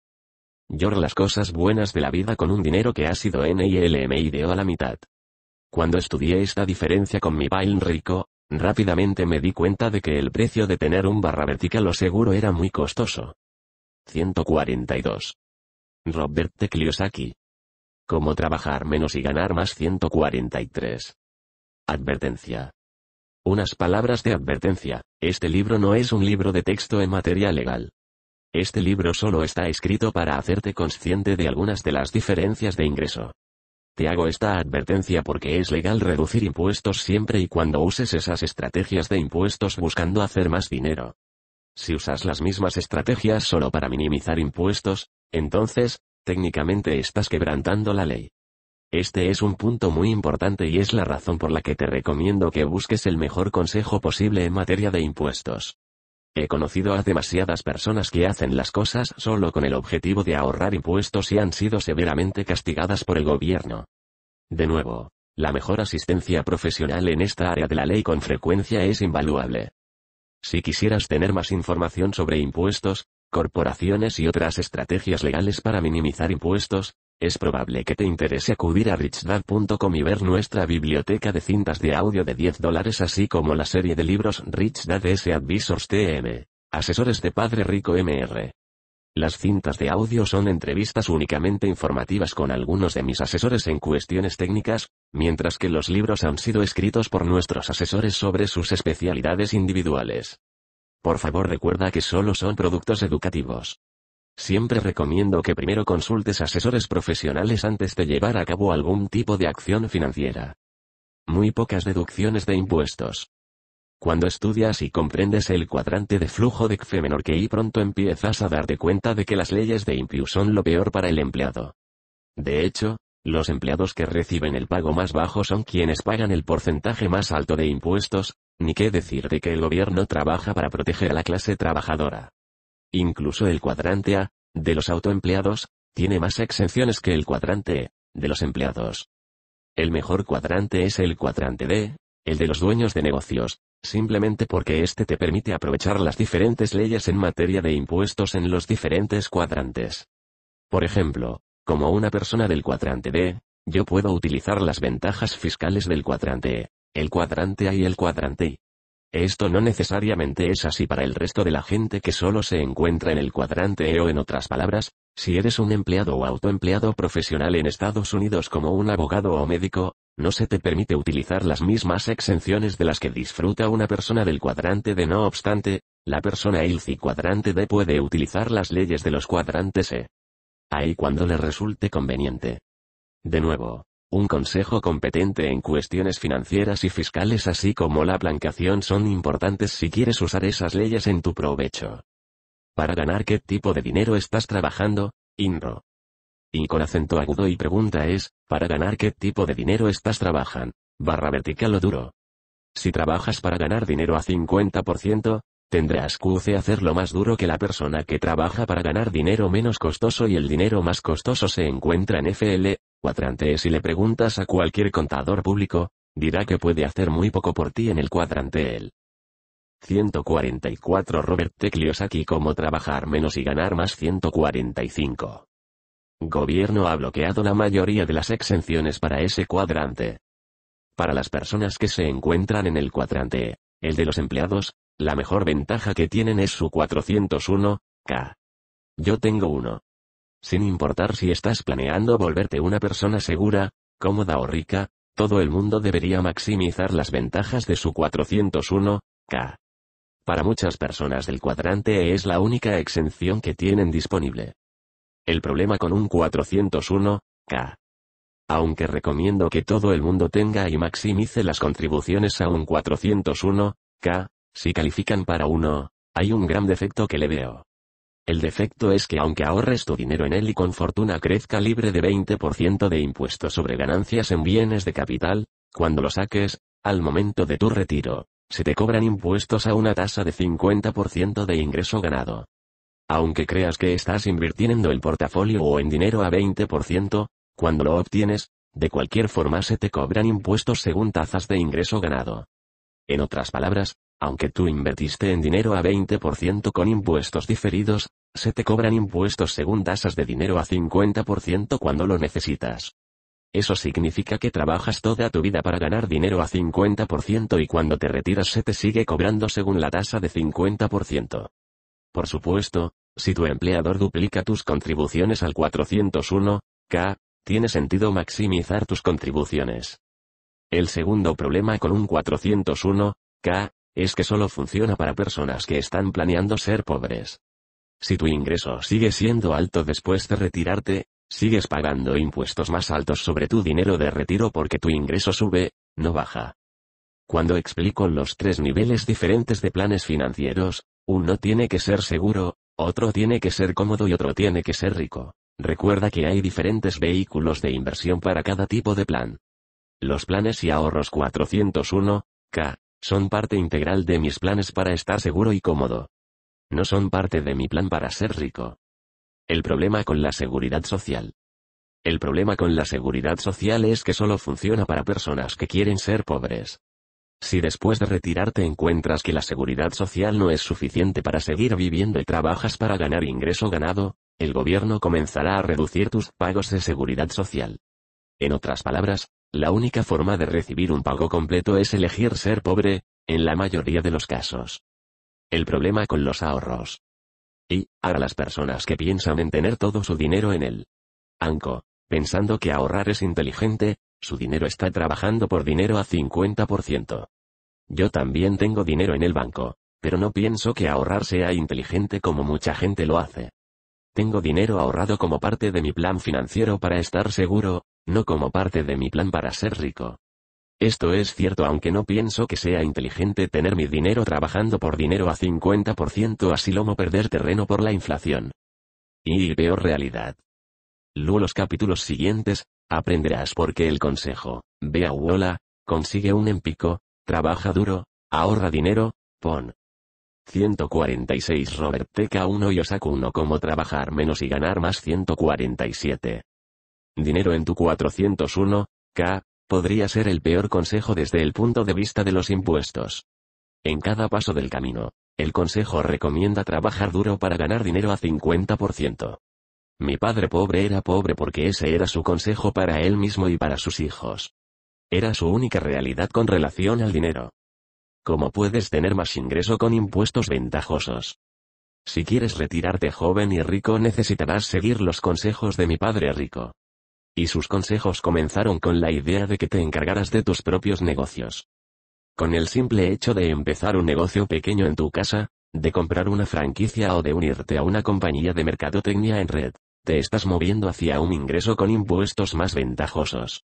Yor las cosas buenas de la vida con un dinero que ha sido N y o a la mitad. Cuando estudié esta diferencia con mi baile rico, rápidamente me di cuenta de que el precio de tener un barra vertical o seguro era muy costoso. 142. Robert Kiyosaki. Cómo trabajar menos y ganar más 143. Advertencia. Unas palabras de advertencia. Este libro no es un libro de texto en materia legal. Este libro solo está escrito para hacerte consciente de algunas de las diferencias de ingreso. Te hago esta advertencia porque es legal reducir impuestos siempre y cuando uses esas estrategias de impuestos buscando hacer más dinero. Si usas las mismas estrategias solo para minimizar impuestos, entonces, técnicamente estás quebrantando la ley. Este es un punto muy importante y es la razón por la que te recomiendo que busques el mejor consejo posible en materia de impuestos. He conocido a demasiadas personas que hacen las cosas solo con el objetivo de ahorrar impuestos y han sido severamente castigadas por el gobierno. De nuevo, la mejor asistencia profesional en esta área de la ley con frecuencia es invaluable. Si quisieras tener más información sobre impuestos, corporaciones y otras estrategias legales para minimizar impuestos, es probable que te interese acudir a richdad.com y ver nuestra biblioteca de cintas de audio de 10 dólares así como la serie de libros Rich Dad S Advisors TM, Asesores de Padre Rico MR. Las cintas de audio son entrevistas únicamente informativas con algunos de mis asesores en cuestiones técnicas, mientras que los libros han sido escritos por nuestros asesores sobre sus especialidades individuales. Por favor recuerda que solo son productos educativos. Siempre recomiendo que primero consultes asesores profesionales antes de llevar a cabo algún tipo de acción financiera. Muy pocas deducciones de impuestos. Cuando estudias y comprendes el cuadrante de flujo de CFE menor que I pronto empiezas a darte cuenta de que las leyes de impuestos son lo peor para el empleado. De hecho, los empleados que reciben el pago más bajo son quienes pagan el porcentaje más alto de impuestos, ni qué decir de que el gobierno trabaja para proteger a la clase trabajadora. Incluso el cuadrante A, de los autoempleados, tiene más exenciones que el cuadrante E, de los empleados. El mejor cuadrante es el cuadrante D, el de los dueños de negocios, simplemente porque este te permite aprovechar las diferentes leyes en materia de impuestos en los diferentes cuadrantes. Por ejemplo, como una persona del cuadrante D, yo puedo utilizar las ventajas fiscales del cuadrante E, el cuadrante A y el cuadrante I. Esto no necesariamente es así para el resto de la gente que solo se encuentra en el cuadrante E o en otras palabras, si eres un empleado o autoempleado profesional en Estados Unidos como un abogado o médico, no se te permite utilizar las mismas exenciones de las que disfruta una persona del cuadrante D. No obstante, la persona ILCI cuadrante D puede utilizar las leyes de los cuadrantes E. Ahí cuando le resulte conveniente. De nuevo, un consejo competente en cuestiones financieras y fiscales así como la plancación son importantes si quieres usar esas leyes en tu provecho. Para ganar qué tipo de dinero estás trabajando, Inro. Y con acento agudo y pregunta es, para ganar qué tipo de dinero estás trabajando, barra vertical o duro. Si trabajas para ganar dinero a 50%, tendrás QC hacerlo más duro que la persona que trabaja para ganar dinero menos costoso y el dinero más costoso se encuentra en FL, cuadrante e. si le preguntas a cualquier contador público, dirá que puede hacer muy poco por ti en el cuadrante e L. 144 Robert Teclios aquí como trabajar menos y ganar más 145. Gobierno ha bloqueado la mayoría de las exenciones para ese cuadrante. Para las personas que se encuentran en el cuadrante, el de los empleados, la mejor ventaja que tienen es su 401k. Yo tengo uno. Sin importar si estás planeando volverte una persona segura, cómoda o rica, todo el mundo debería maximizar las ventajas de su 401k. Para muchas personas del cuadrante E es la única exención que tienen disponible. El problema con un 401K. Aunque recomiendo que todo el mundo tenga y maximice las contribuciones a un 401K, si califican para uno, hay un gran defecto que le veo. El defecto es que aunque ahorres tu dinero en él y con fortuna crezca libre de 20% de impuestos sobre ganancias en bienes de capital, cuando lo saques, al momento de tu retiro, se te cobran impuestos a una tasa de 50% de ingreso ganado. Aunque creas que estás invirtiendo el portafolio o en dinero a 20%, cuando lo obtienes, de cualquier forma se te cobran impuestos según tasas de ingreso ganado. En otras palabras, aunque tú invertiste en dinero a 20% con impuestos diferidos, se te cobran impuestos según tasas de dinero a 50% cuando lo necesitas. Eso significa que trabajas toda tu vida para ganar dinero a 50% y cuando te retiras se te sigue cobrando según la tasa de 50%. Por supuesto, si tu empleador duplica tus contribuciones al 401k, tiene sentido maximizar tus contribuciones. El segundo problema con un 401k es que solo funciona para personas que están planeando ser pobres. Si tu ingreso sigue siendo alto después de retirarte, Sigues pagando impuestos más altos sobre tu dinero de retiro porque tu ingreso sube, no baja. Cuando explico los tres niveles diferentes de planes financieros, uno tiene que ser seguro, otro tiene que ser cómodo y otro tiene que ser rico. Recuerda que hay diferentes vehículos de inversión para cada tipo de plan. Los planes y ahorros 401, K, son parte integral de mis planes para estar seguro y cómodo. No son parte de mi plan para ser rico. El problema con la seguridad social. El problema con la seguridad social es que solo funciona para personas que quieren ser pobres. Si después de retirarte encuentras que la seguridad social no es suficiente para seguir viviendo y trabajas para ganar ingreso ganado, el gobierno comenzará a reducir tus pagos de seguridad social. En otras palabras, la única forma de recibir un pago completo es elegir ser pobre, en la mayoría de los casos. El problema con los ahorros y, a las personas que piensan en tener todo su dinero en el anco, pensando que ahorrar es inteligente, su dinero está trabajando por dinero a 50%. Yo también tengo dinero en el banco, pero no pienso que ahorrar sea inteligente como mucha gente lo hace. Tengo dinero ahorrado como parte de mi plan financiero para estar seguro, no como parte de mi plan para ser rico. Esto es cierto aunque no pienso que sea inteligente tener mi dinero trabajando por dinero a 50% así lomo perder terreno por la inflación. Y peor realidad. Lu los capítulos siguientes, aprenderás por qué el consejo, ve a Uola, consigue un empico, trabaja duro, ahorra dinero, pon. 146 Robert TK1 y Osaku 1 como trabajar menos y ganar más 147. Dinero en tu 401, K, podría ser el peor consejo desde el punto de vista de los impuestos. En cada paso del camino, el consejo recomienda trabajar duro para ganar dinero a 50%. Mi padre pobre era pobre porque ese era su consejo para él mismo y para sus hijos. Era su única realidad con relación al dinero. ¿Cómo puedes tener más ingreso con impuestos ventajosos? Si quieres retirarte joven y rico necesitarás seguir los consejos de mi padre rico y sus consejos comenzaron con la idea de que te encargaras de tus propios negocios. Con el simple hecho de empezar un negocio pequeño en tu casa, de comprar una franquicia o de unirte a una compañía de mercadotecnia en red, te estás moviendo hacia un ingreso con impuestos más ventajosos.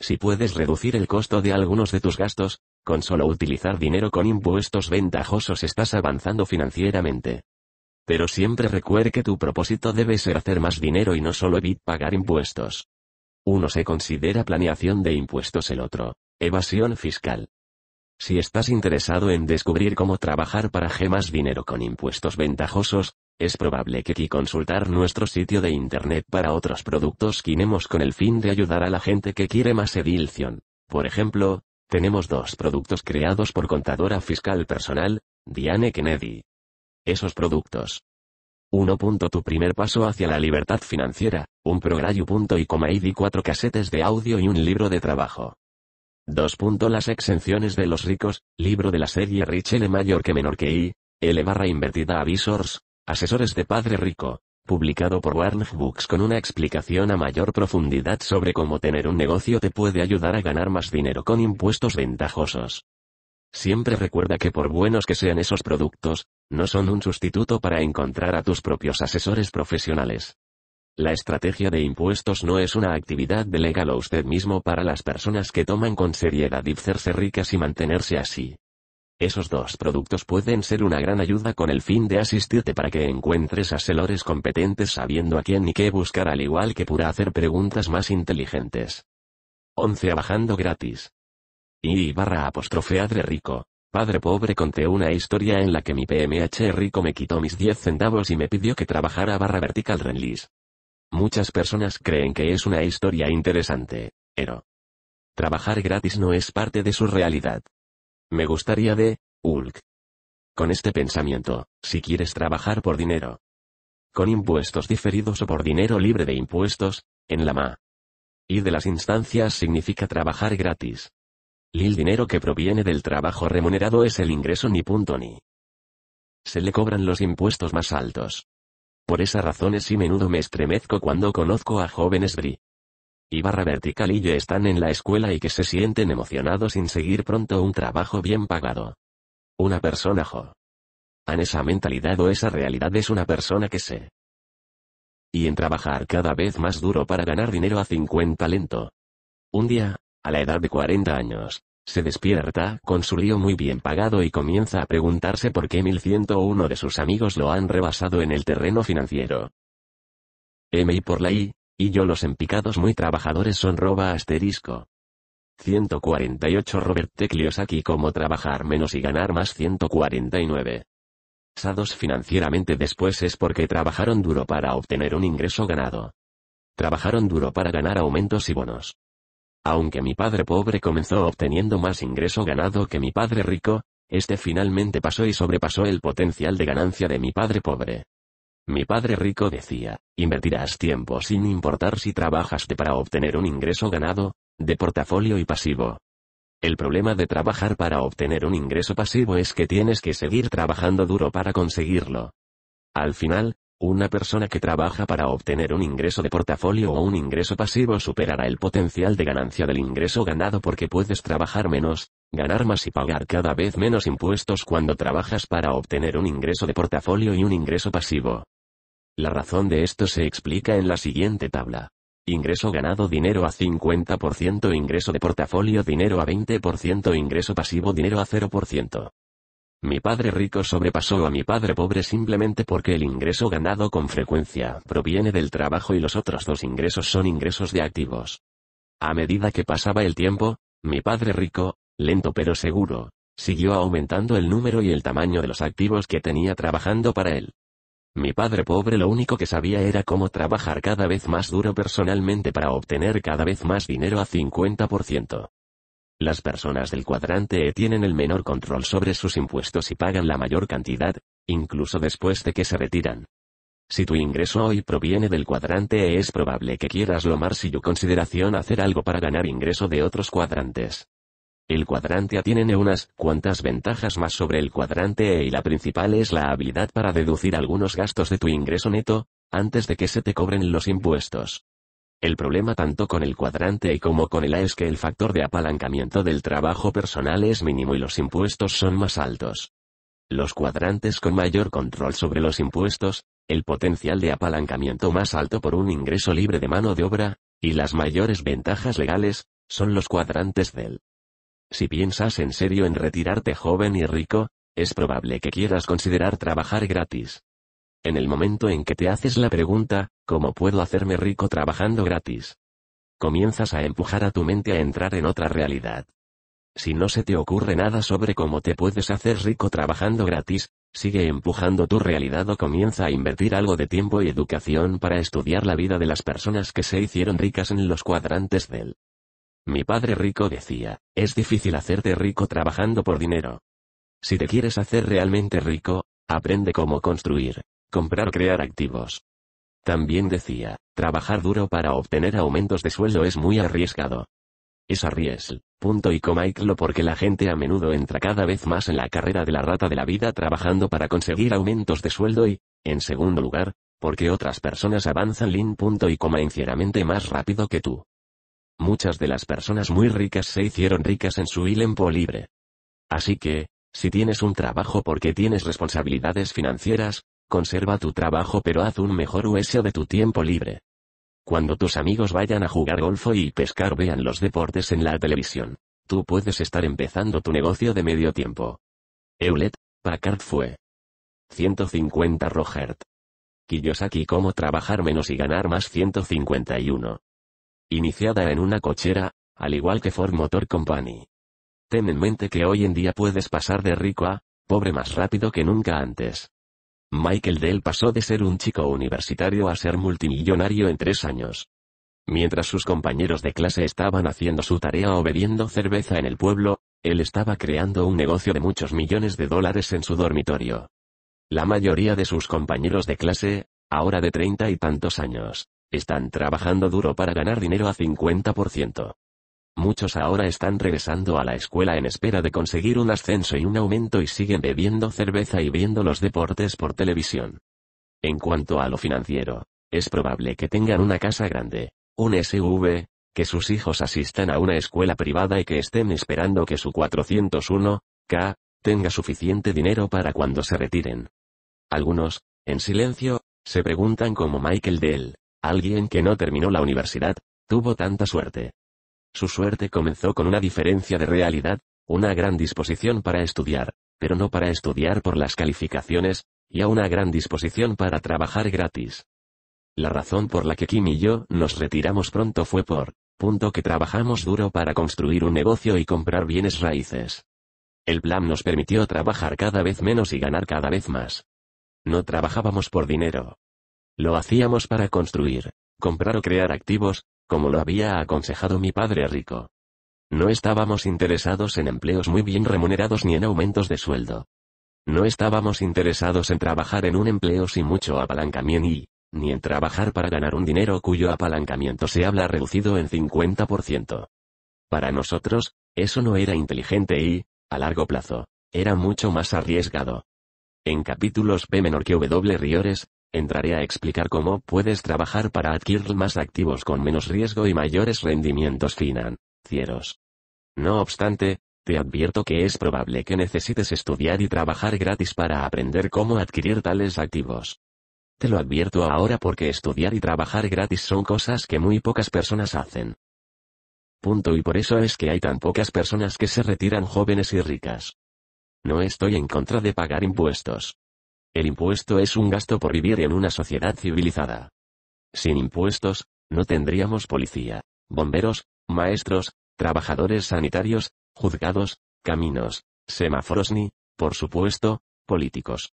Si puedes reducir el costo de algunos de tus gastos, con solo utilizar dinero con impuestos ventajosos estás avanzando financieramente. Pero siempre recuerde que tu propósito debe ser hacer más dinero y no solo evitar pagar impuestos. Uno se considera planeación de impuestos el otro, evasión fiscal. Si estás interesado en descubrir cómo trabajar para G más dinero con impuestos ventajosos, es probable que aquí consultar nuestro sitio de internet para otros productos que tenemos con el fin de ayudar a la gente que quiere más edilción. Por ejemplo, tenemos dos productos creados por contadora fiscal personal, Diane Kennedy. Esos productos, 1. Tu primer paso hacia la libertad financiera, un pro y coma cuatro casetes de audio y un libro de trabajo. 2. Las exenciones de los ricos, libro de la serie L Mayor que menor que I, L barra invertida Avisors, asesores de padre rico, publicado por Warner Books con una explicación a mayor profundidad sobre cómo tener un negocio te puede ayudar a ganar más dinero con impuestos ventajosos. Siempre recuerda que por buenos que sean esos productos, no son un sustituto para encontrar a tus propios asesores profesionales. La estrategia de impuestos no es una actividad de legal o usted mismo para las personas que toman con seriedad y hacerse ricas y mantenerse así. Esos dos productos pueden ser una gran ayuda con el fin de asistirte para que encuentres asesores competentes sabiendo a quién y qué buscar al igual que pura hacer preguntas más inteligentes. 11. Bajando gratis y barra apostrofeadre rico. Padre pobre conté una historia en la que mi PMH rico me quitó mis 10 centavos y me pidió que trabajara barra vertical renlis. Muchas personas creen que es una historia interesante, pero trabajar gratis no es parte de su realidad. Me gustaría de, Hulk. Con este pensamiento, si quieres trabajar por dinero, con impuestos diferidos o por dinero libre de impuestos, en la MA. Y de las instancias significa trabajar gratis. Y el dinero que proviene del trabajo remunerado es el ingreso ni punto ni. Se le cobran los impuestos más altos. Por razón es y menudo me estremezco cuando conozco a jóvenes BRI. Y barra vertical y yo están en la escuela y que se sienten emocionados sin seguir pronto un trabajo bien pagado. Una persona jo. En esa mentalidad o esa realidad es una persona que se. Y en trabajar cada vez más duro para ganar dinero a 50 lento. Un día, a la edad de 40 años, se despierta con su lío muy bien pagado y comienza a preguntarse por qué 1101 de sus amigos lo han rebasado en el terreno financiero. M.I. por la I, y yo los empicados muy trabajadores son roba asterisco. 148 Robert teclios aquí como trabajar menos y ganar más 149. Sados financieramente después es porque trabajaron duro para obtener un ingreso ganado. Trabajaron duro para ganar aumentos y bonos. Aunque mi padre pobre comenzó obteniendo más ingreso ganado que mi padre rico, este finalmente pasó y sobrepasó el potencial de ganancia de mi padre pobre. Mi padre rico decía, invertirás tiempo sin importar si trabajaste para obtener un ingreso ganado, de portafolio y pasivo. El problema de trabajar para obtener un ingreso pasivo es que tienes que seguir trabajando duro para conseguirlo. Al final, una persona que trabaja para obtener un ingreso de portafolio o un ingreso pasivo superará el potencial de ganancia del ingreso ganado porque puedes trabajar menos, ganar más y pagar cada vez menos impuestos cuando trabajas para obtener un ingreso de portafolio y un ingreso pasivo. La razón de esto se explica en la siguiente tabla. Ingreso ganado dinero a 50%, ingreso de portafolio dinero a 20%, ingreso pasivo dinero a 0%. Mi padre rico sobrepasó a mi padre pobre simplemente porque el ingreso ganado con frecuencia proviene del trabajo y los otros dos ingresos son ingresos de activos. A medida que pasaba el tiempo, mi padre rico, lento pero seguro, siguió aumentando el número y el tamaño de los activos que tenía trabajando para él. Mi padre pobre lo único que sabía era cómo trabajar cada vez más duro personalmente para obtener cada vez más dinero a 50%. Las personas del cuadrante E tienen el menor control sobre sus impuestos y pagan la mayor cantidad, incluso después de que se retiran. Si tu ingreso hoy proviene del cuadrante E es probable que quieras lo más si yo consideración hacer algo para ganar ingreso de otros cuadrantes. El cuadrante A tiene unas cuantas ventajas más sobre el cuadrante E y la principal es la habilidad para deducir algunos gastos de tu ingreso neto, antes de que se te cobren los impuestos. El problema tanto con el cuadrante como con el A es que el factor de apalancamiento del trabajo personal es mínimo y los impuestos son más altos. Los cuadrantes con mayor control sobre los impuestos, el potencial de apalancamiento más alto por un ingreso libre de mano de obra, y las mayores ventajas legales, son los cuadrantes del. Si piensas en serio en retirarte joven y rico, es probable que quieras considerar trabajar gratis. En el momento en que te haces la pregunta, ¿Cómo puedo hacerme rico trabajando gratis? Comienzas a empujar a tu mente a entrar en otra realidad. Si no se te ocurre nada sobre cómo te puedes hacer rico trabajando gratis, sigue empujando tu realidad o comienza a invertir algo de tiempo y educación para estudiar la vida de las personas que se hicieron ricas en los cuadrantes del. Mi padre rico decía, es difícil hacerte rico trabajando por dinero. Si te quieres hacer realmente rico, aprende cómo construir, comprar, crear activos, también decía, trabajar duro para obtener aumentos de sueldo es muy arriesgado. Es arriesgado. Punto y coma porque la gente a menudo entra cada vez más en la carrera de la rata de la vida trabajando para conseguir aumentos de sueldo y, en segundo lugar, porque otras personas avanzan lin punto y coma incieramente más rápido que tú. Muchas de las personas muy ricas se hicieron ricas en su tiempo libre. Así que, si tienes un trabajo porque tienes responsabilidades financieras, Conserva tu trabajo pero haz un mejor uso de tu tiempo libre. Cuando tus amigos vayan a jugar golfo y pescar vean los deportes en la televisión. Tú puedes estar empezando tu negocio de medio tiempo. Eulet, Packard fue. 150 Rogert. Kiyosaki Cómo trabajar menos y ganar más 151. Iniciada en una cochera, al igual que Ford Motor Company. Ten en mente que hoy en día puedes pasar de rico a pobre más rápido que nunca antes. Michael Dell pasó de ser un chico universitario a ser multimillonario en tres años. Mientras sus compañeros de clase estaban haciendo su tarea o bebiendo cerveza en el pueblo, él estaba creando un negocio de muchos millones de dólares en su dormitorio. La mayoría de sus compañeros de clase, ahora de treinta y tantos años, están trabajando duro para ganar dinero a 50%. Muchos ahora están regresando a la escuela en espera de conseguir un ascenso y un aumento y siguen bebiendo cerveza y viendo los deportes por televisión. En cuanto a lo financiero, es probable que tengan una casa grande, un SUV, que sus hijos asistan a una escuela privada y que estén esperando que su 401k tenga suficiente dinero para cuando se retiren. Algunos, en silencio, se preguntan cómo Michael Dell, alguien que no terminó la universidad, tuvo tanta suerte. Su suerte comenzó con una diferencia de realidad, una gran disposición para estudiar, pero no para estudiar por las calificaciones, y a una gran disposición para trabajar gratis. La razón por la que Kim y yo nos retiramos pronto fue por, punto que trabajamos duro para construir un negocio y comprar bienes raíces. El plan nos permitió trabajar cada vez menos y ganar cada vez más. No trabajábamos por dinero. Lo hacíamos para construir, comprar o crear activos, como lo había aconsejado mi padre rico. No estábamos interesados en empleos muy bien remunerados ni en aumentos de sueldo. No estábamos interesados en trabajar en un empleo sin mucho apalancamiento y, ni en trabajar para ganar un dinero cuyo apalancamiento se habla reducido en 50%. Para nosotros, eso no era inteligente y, a largo plazo, era mucho más arriesgado. En capítulos P menor que W Riores, entraré a explicar cómo puedes trabajar para adquirir más activos con menos riesgo y mayores rendimientos financieros. No obstante, te advierto que es probable que necesites estudiar y trabajar gratis para aprender cómo adquirir tales activos. Te lo advierto ahora porque estudiar y trabajar gratis son cosas que muy pocas personas hacen. Punto y por eso es que hay tan pocas personas que se retiran jóvenes y ricas. No estoy en contra de pagar impuestos. El impuesto es un gasto por vivir en una sociedad civilizada. Sin impuestos, no tendríamos policía, bomberos, maestros, trabajadores sanitarios, juzgados, caminos, semáforos ni, por supuesto, políticos.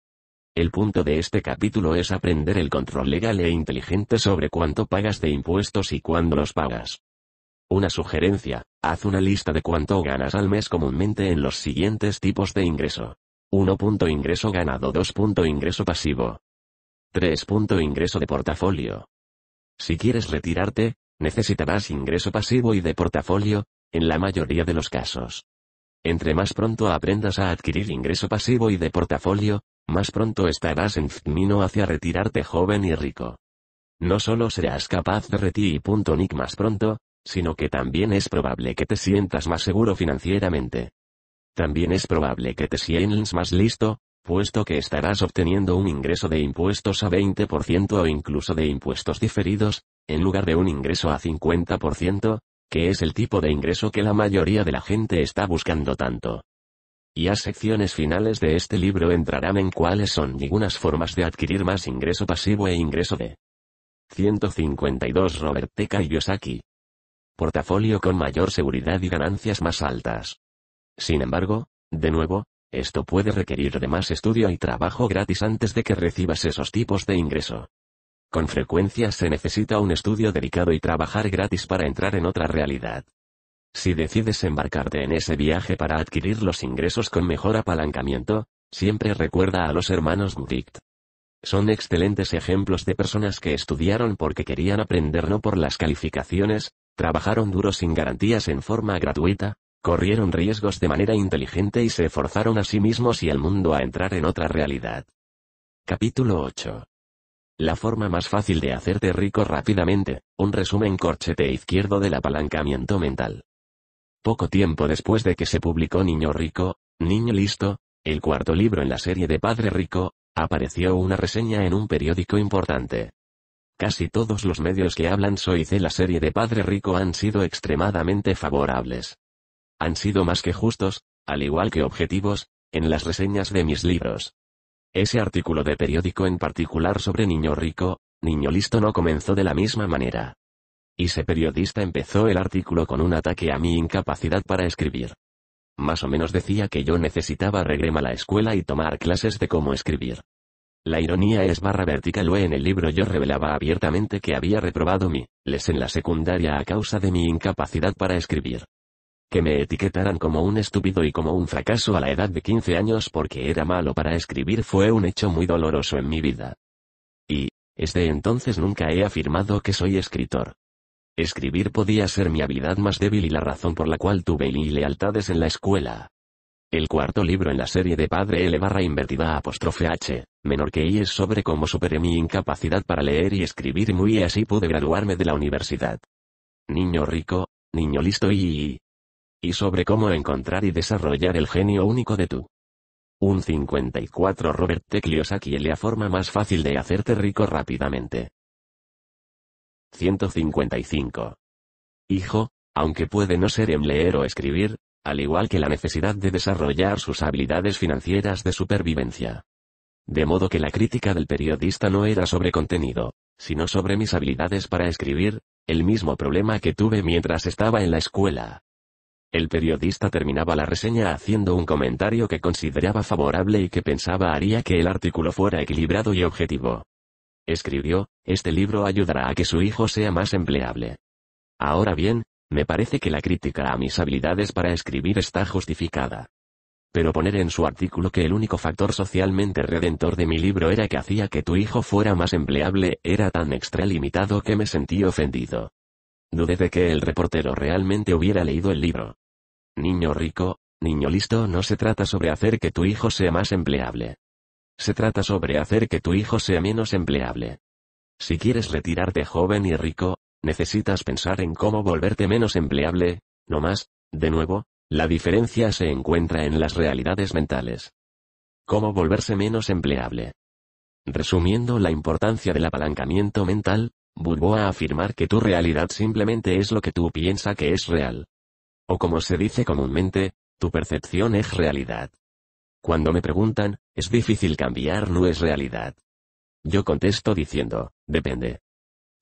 El punto de este capítulo es aprender el control legal e inteligente sobre cuánto pagas de impuestos y cuándo los pagas. Una sugerencia, haz una lista de cuánto ganas al mes comúnmente en los siguientes tipos de ingreso. 1. ingreso ganado. 2. ingreso pasivo. 3. ingreso de portafolio. Si quieres retirarte, necesitarás ingreso pasivo y de portafolio, en la mayoría de los casos. Entre más pronto aprendas a adquirir ingreso pasivo y de portafolio, más pronto estarás en camino hacia retirarte joven y rico. No solo serás capaz de retirar más pronto, sino que también es probable que te sientas más seguro financieramente. También es probable que te sientas más listo, puesto que estarás obteniendo un ingreso de impuestos a 20% o incluso de impuestos diferidos, en lugar de un ingreso a 50%, que es el tipo de ingreso que la mayoría de la gente está buscando tanto. Y a secciones finales de este libro entrarán en cuáles son algunas formas de adquirir más ingreso pasivo e ingreso de 152 Robert T. Yosaki. Portafolio con mayor seguridad y ganancias más altas. Sin embargo, de nuevo, esto puede requerir de más estudio y trabajo gratis antes de que recibas esos tipos de ingreso. Con frecuencia se necesita un estudio dedicado y trabajar gratis para entrar en otra realidad. Si decides embarcarte en ese viaje para adquirir los ingresos con mejor apalancamiento, siempre recuerda a los hermanos Gudicht. Son excelentes ejemplos de personas que estudiaron porque querían aprender no por las calificaciones, trabajaron duro sin garantías en forma gratuita, Corrieron riesgos de manera inteligente y se forzaron a sí mismos y al mundo a entrar en otra realidad. Capítulo 8. La forma más fácil de hacerte rico rápidamente, un resumen corchete izquierdo del apalancamiento mental. Poco tiempo después de que se publicó Niño Rico, Niño Listo, el cuarto libro en la serie de Padre Rico, apareció una reseña en un periódico importante. Casi todos los medios que hablan sobre la serie de Padre Rico han sido extremadamente favorables han sido más que justos, al igual que objetivos, en las reseñas de mis libros. Ese artículo de periódico en particular sobre Niño Rico, Niño Listo no comenzó de la misma manera. Ese periodista empezó el artículo con un ataque a mi incapacidad para escribir. Más o menos decía que yo necesitaba regrema a la escuela y tomar clases de cómo escribir. La ironía es barra vertical o en el libro yo revelaba abiertamente que había reprobado mi les en la secundaria a causa de mi incapacidad para escribir que me etiquetaran como un estúpido y como un fracaso a la edad de 15 años porque era malo para escribir fue un hecho muy doloroso en mi vida. Y, desde entonces nunca he afirmado que soy escritor. Escribir podía ser mi habilidad más débil y la razón por la cual tuve lealtades en la escuela. El cuarto libro en la serie de Padre L barra invertida apóstrofe H, menor que I es sobre cómo superé mi incapacidad para leer y escribir y muy así pude graduarme de la universidad. Niño rico, niño listo y y sobre cómo encontrar y desarrollar el genio único de tu. Un 54 Robert T. Kiyosaki la forma más fácil de hacerte rico rápidamente. 155. Hijo, aunque puede no ser en leer o escribir, al igual que la necesidad de desarrollar sus habilidades financieras de supervivencia. De modo que la crítica del periodista no era sobre contenido, sino sobre mis habilidades para escribir, el mismo problema que tuve mientras estaba en la escuela. El periodista terminaba la reseña haciendo un comentario que consideraba favorable y que pensaba haría que el artículo fuera equilibrado y objetivo. Escribió, este libro ayudará a que su hijo sea más empleable. Ahora bien, me parece que la crítica a mis habilidades para escribir está justificada. Pero poner en su artículo que el único factor socialmente redentor de mi libro era que hacía que tu hijo fuera más empleable era tan extralimitado que me sentí ofendido. Dudé de que el reportero realmente hubiera leído el libro. Niño rico, niño listo no se trata sobre hacer que tu hijo sea más empleable. Se trata sobre hacer que tu hijo sea menos empleable. Si quieres retirarte joven y rico, necesitas pensar en cómo volverte menos empleable, no más, de nuevo, la diferencia se encuentra en las realidades mentales. ¿Cómo volverse menos empleable? Resumiendo la importancia del apalancamiento mental, Vuelvo a afirmar que tu realidad simplemente es lo que tú piensas que es real. O como se dice comúnmente, tu percepción es realidad. Cuando me preguntan, ¿es difícil cambiar no es realidad? Yo contesto diciendo, depende.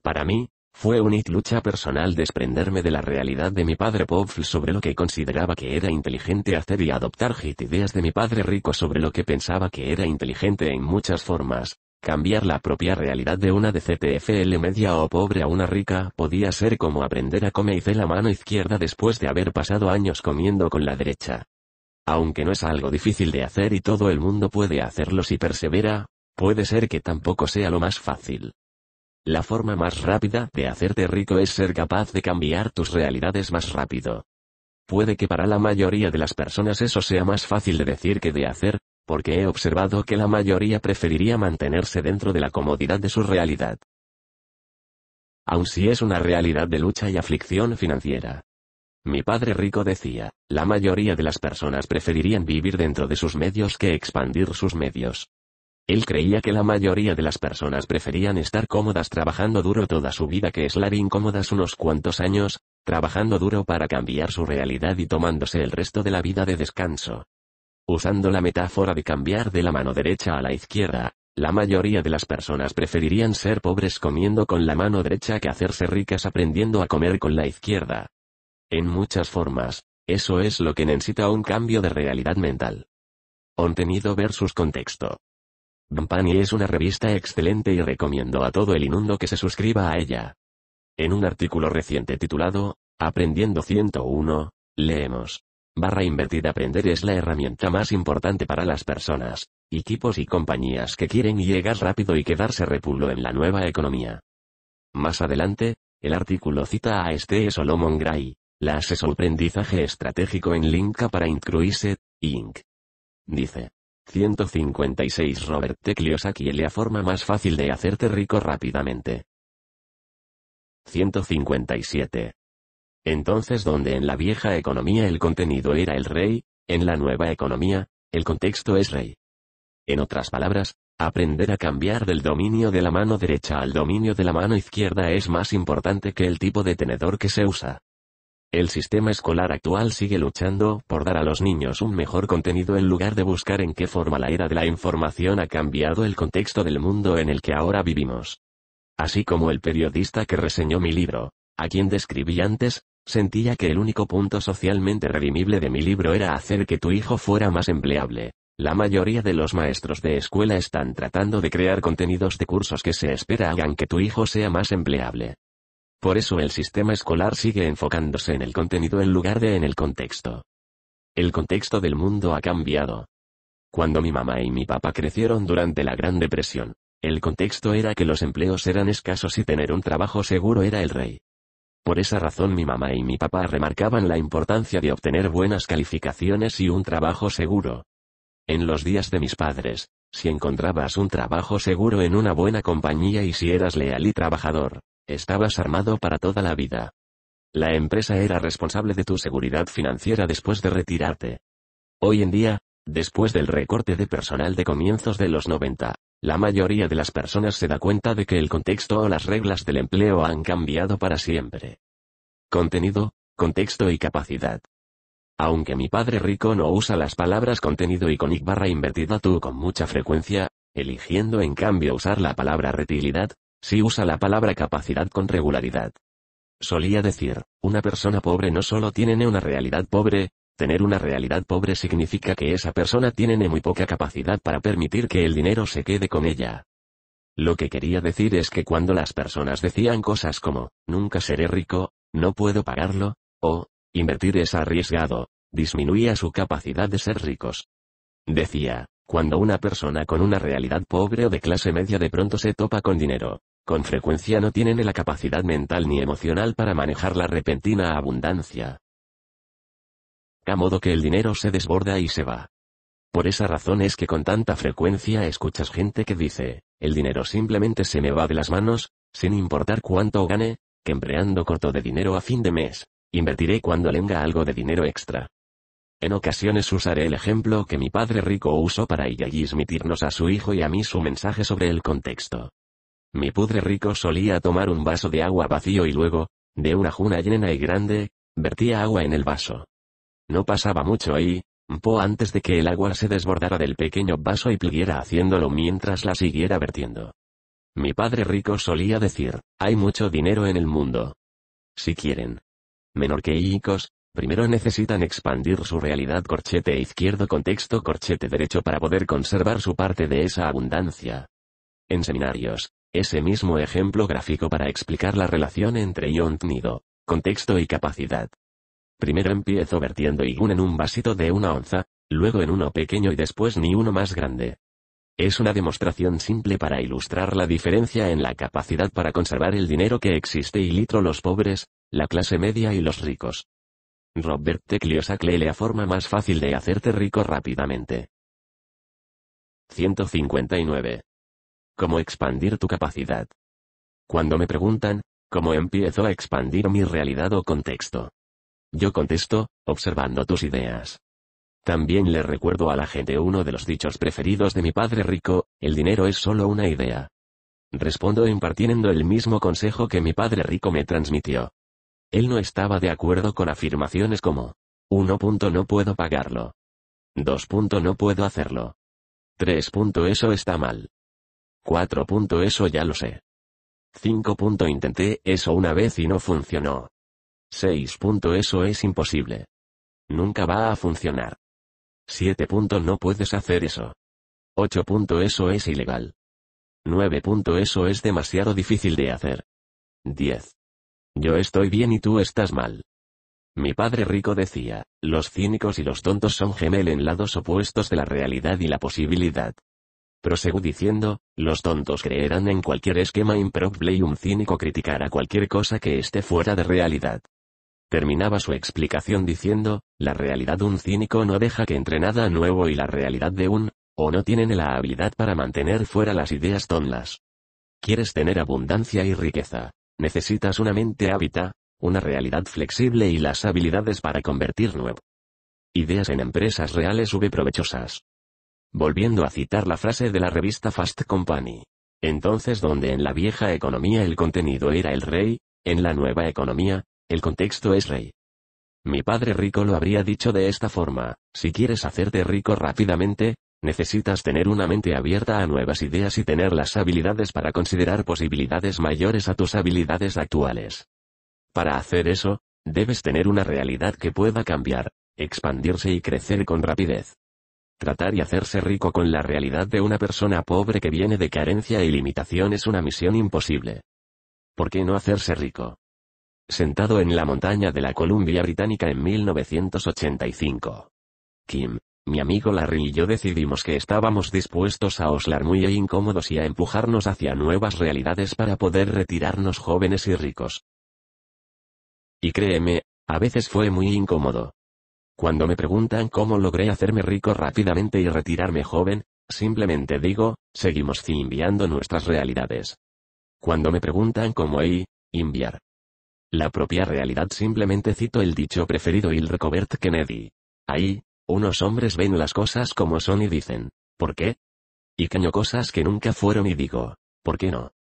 Para mí, fue una lucha personal desprenderme de la realidad de mi padre Popfl sobre lo que consideraba que era inteligente hacer y adoptar hit ideas de mi padre rico sobre lo que pensaba que era inteligente en muchas formas, Cambiar la propia realidad de una DCTFL media o pobre a una rica podía ser como aprender a comer la mano izquierda después de haber pasado años comiendo con la derecha. Aunque no es algo difícil de hacer y todo el mundo puede hacerlo si persevera, puede ser que tampoco sea lo más fácil. La forma más rápida de hacerte rico es ser capaz de cambiar tus realidades más rápido. Puede que para la mayoría de las personas eso sea más fácil de decir que de hacer, porque he observado que la mayoría preferiría mantenerse dentro de la comodidad de su realidad. Aun si es una realidad de lucha y aflicción financiera. Mi padre rico decía, la mayoría de las personas preferirían vivir dentro de sus medios que expandir sus medios. Él creía que la mayoría de las personas preferían estar cómodas trabajando duro toda su vida que es estar incómodas unos cuantos años, trabajando duro para cambiar su realidad y tomándose el resto de la vida de descanso. Usando la metáfora de cambiar de la mano derecha a la izquierda, la mayoría de las personas preferirían ser pobres comiendo con la mano derecha que hacerse ricas aprendiendo a comer con la izquierda. En muchas formas, eso es lo que necesita un cambio de realidad mental. Contenido versus contexto. Bumpany es una revista excelente y recomiendo a todo el inundo que se suscriba a ella. En un artículo reciente titulado, Aprendiendo 101, leemos barra invertir aprender es la herramienta más importante para las personas, equipos y compañías que quieren llegar rápido y quedarse repulo en la nueva economía. Más adelante, el artículo cita a este Solomon Gray, la asesor aprendizaje estratégico en Linka para incluirse, Inc. Dice. 156 Robert T. Kiyosaki la forma más fácil de hacerte rico rápidamente. 157. Entonces donde en la vieja economía el contenido era el rey, en la nueva economía, el contexto es rey. En otras palabras, aprender a cambiar del dominio de la mano derecha al dominio de la mano izquierda es más importante que el tipo de tenedor que se usa. El sistema escolar actual sigue luchando por dar a los niños un mejor contenido en lugar de buscar en qué forma la era de la información ha cambiado el contexto del mundo en el que ahora vivimos. Así como el periodista que reseñó mi libro, a quien describí antes, Sentía que el único punto socialmente redimible de mi libro era hacer que tu hijo fuera más empleable. La mayoría de los maestros de escuela están tratando de crear contenidos de cursos que se espera hagan que tu hijo sea más empleable. Por eso el sistema escolar sigue enfocándose en el contenido en lugar de en el contexto. El contexto del mundo ha cambiado. Cuando mi mamá y mi papá crecieron durante la Gran Depresión, el contexto era que los empleos eran escasos y tener un trabajo seguro era el rey. Por esa razón mi mamá y mi papá remarcaban la importancia de obtener buenas calificaciones y un trabajo seguro. En los días de mis padres, si encontrabas un trabajo seguro en una buena compañía y si eras leal y trabajador, estabas armado para toda la vida. La empresa era responsable de tu seguridad financiera después de retirarte. Hoy en día, después del recorte de personal de comienzos de los 90, la mayoría de las personas se da cuenta de que el contexto o las reglas del empleo han cambiado para siempre. Contenido, contexto y capacidad. Aunque mi padre rico no usa las palabras contenido y con barra invertida tú con mucha frecuencia, eligiendo en cambio usar la palabra retilidad, sí usa la palabra capacidad con regularidad. Solía decir, una persona pobre no solo tiene una realidad pobre, Tener una realidad pobre significa que esa persona tiene muy poca capacidad para permitir que el dinero se quede con ella. Lo que quería decir es que cuando las personas decían cosas como, nunca seré rico, no puedo pagarlo, o, invertir es arriesgado, disminuía su capacidad de ser ricos. Decía, cuando una persona con una realidad pobre o de clase media de pronto se topa con dinero, con frecuencia no tiene la capacidad mental ni emocional para manejar la repentina abundancia a modo que el dinero se desborda y se va. Por esa razón es que con tanta frecuencia escuchas gente que dice, el dinero simplemente se me va de las manos, sin importar cuánto gane, que empleando corto de dinero a fin de mes, invertiré cuando tenga algo de dinero extra. En ocasiones usaré el ejemplo que mi padre rico usó para transmitirnos a su hijo y a mí su mensaje sobre el contexto. Mi padre rico solía tomar un vaso de agua vacío y luego, de una juna llena y grande, vertía agua en el vaso. No pasaba mucho ahí, po antes de que el agua se desbordara del pequeño vaso y pluguiera haciéndolo mientras la siguiera vertiendo. Mi padre rico solía decir, hay mucho dinero en el mundo. Si quieren. Menor que primero necesitan expandir su realidad corchete izquierdo contexto corchete derecho para poder conservar su parte de esa abundancia. En seminarios, ese mismo ejemplo gráfico para explicar la relación entre ion nido, contexto y capacidad. Primero empiezo vertiendo Igun en un vasito de una onza, luego en uno pequeño y después ni uno más grande. Es una demostración simple para ilustrar la diferencia en la capacidad para conservar el dinero que existe y litro los pobres, la clase media y los ricos. Robert Tecliosa la forma más fácil de hacerte rico rápidamente. 159. ¿Cómo expandir tu capacidad? Cuando me preguntan, ¿cómo empiezo a expandir mi realidad o contexto? Yo contesto, observando tus ideas. También le recuerdo a la gente uno de los dichos preferidos de mi padre rico, el dinero es solo una idea. Respondo impartiendo el mismo consejo que mi padre rico me transmitió. Él no estaba de acuerdo con afirmaciones como 1. No puedo pagarlo. 2. No puedo hacerlo. 3. Eso está mal. 4. Eso ya lo sé. 5. Intenté eso una vez y no funcionó. 6. Eso es imposible. Nunca va a funcionar. 7. No puedes hacer eso. 8. Eso es ilegal. 9. Eso es demasiado difícil de hacer. 10. Yo estoy bien y tú estás mal. Mi padre rico decía, los cínicos y los tontos son gemel en lados opuestos de la realidad y la posibilidad. Proseguí diciendo, los tontos creerán en cualquier esquema improbable y un cínico criticará cualquier cosa que esté fuera de realidad. Terminaba su explicación diciendo, la realidad de un cínico no deja que entre nada nuevo y la realidad de un, o no tienen la habilidad para mantener fuera las ideas tonlas. Quieres tener abundancia y riqueza. Necesitas una mente hábita, una realidad flexible y las habilidades para convertir nuevo. Ideas en empresas reales v provechosas. Volviendo a citar la frase de la revista Fast Company. Entonces donde en la vieja economía el contenido era el rey, en la nueva economía, el contexto es rey. Mi padre rico lo habría dicho de esta forma, si quieres hacerte rico rápidamente, necesitas tener una mente abierta a nuevas ideas y tener las habilidades para considerar posibilidades mayores a tus habilidades actuales. Para hacer eso, debes tener una realidad que pueda cambiar, expandirse y crecer con rapidez. Tratar y hacerse rico con la realidad de una persona pobre que viene de carencia y limitación es una misión imposible. ¿Por qué no hacerse rico? sentado en la montaña de la Columbia Británica en 1985. Kim, mi amigo Larry y yo decidimos que estábamos dispuestos a oslar muy incómodos y a empujarnos hacia nuevas realidades para poder retirarnos jóvenes y ricos. Y créeme, a veces fue muy incómodo. Cuando me preguntan cómo logré hacerme rico rápidamente y retirarme joven, simplemente digo, seguimos cimbiando nuestras realidades. Cuando me preguntan cómo he, inviar, la propia realidad simplemente cito el dicho preferido de recobert Kennedy. Ahí, unos hombres ven las cosas como son y dicen, ¿por qué? Y caño cosas que nunca fueron y digo, ¿por qué no?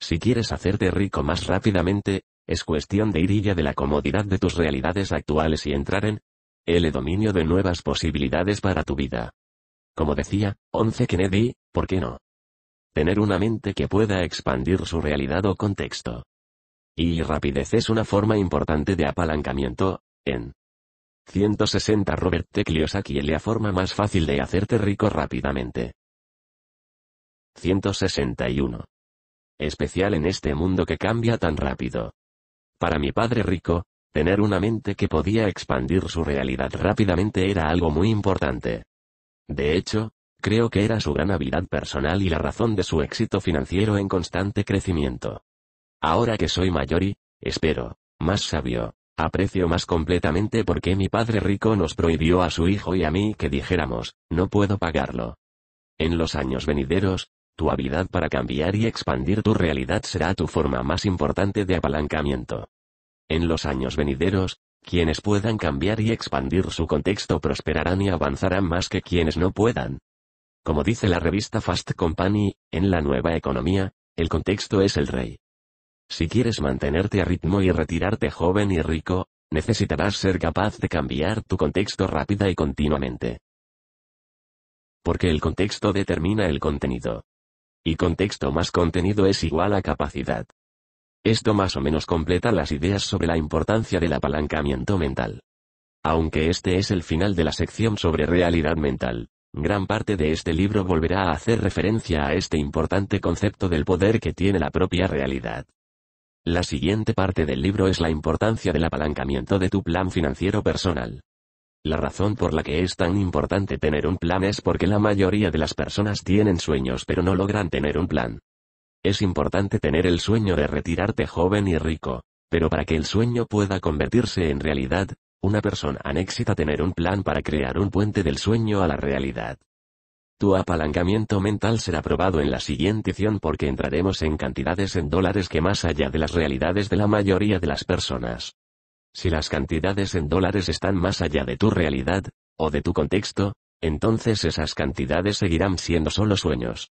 Si quieres hacerte rico más rápidamente, es cuestión de ir ya de la comodidad de tus realidades actuales y entrar en el dominio de nuevas posibilidades para tu vida. Como decía, 11 Kennedy, ¿por qué no? Tener una mente que pueda expandir su realidad o contexto. Y rapidez es una forma importante de apalancamiento, en 160 Robert T. Kiyosaki la forma más fácil de hacerte rico rápidamente. 161. Especial en este mundo que cambia tan rápido. Para mi padre rico, tener una mente que podía expandir su realidad rápidamente era algo muy importante. De hecho, creo que era su gran habilidad personal y la razón de su éxito financiero en constante crecimiento. Ahora que soy mayor y, espero, más sabio, aprecio más completamente porque mi padre rico nos prohibió a su hijo y a mí que dijéramos, no puedo pagarlo. En los años venideros, tu habilidad para cambiar y expandir tu realidad será tu forma más importante de apalancamiento. En los años venideros, quienes puedan cambiar y expandir su contexto prosperarán y avanzarán más que quienes no puedan. Como dice la revista Fast Company, en la nueva economía, el contexto es el rey. Si quieres mantenerte a ritmo y retirarte joven y rico, necesitarás ser capaz de cambiar tu contexto rápida y continuamente. Porque el contexto determina el contenido. Y contexto más contenido es igual a capacidad. Esto más o menos completa las ideas sobre la importancia del apalancamiento mental. Aunque este es el final de la sección sobre realidad mental, gran parte de este libro volverá a hacer referencia a este importante concepto del poder que tiene la propia realidad. La siguiente parte del libro es la importancia del apalancamiento de tu plan financiero personal. La razón por la que es tan importante tener un plan es porque la mayoría de las personas tienen sueños pero no logran tener un plan. Es importante tener el sueño de retirarte joven y rico, pero para que el sueño pueda convertirse en realidad, una persona anexita tener un plan para crear un puente del sueño a la realidad. Tu apalancamiento mental será probado en la siguiente edición porque entraremos en cantidades en dólares que más allá de las realidades de la mayoría de las personas. Si las cantidades en dólares están más allá de tu realidad, o de tu contexto, entonces esas cantidades seguirán siendo solo sueños.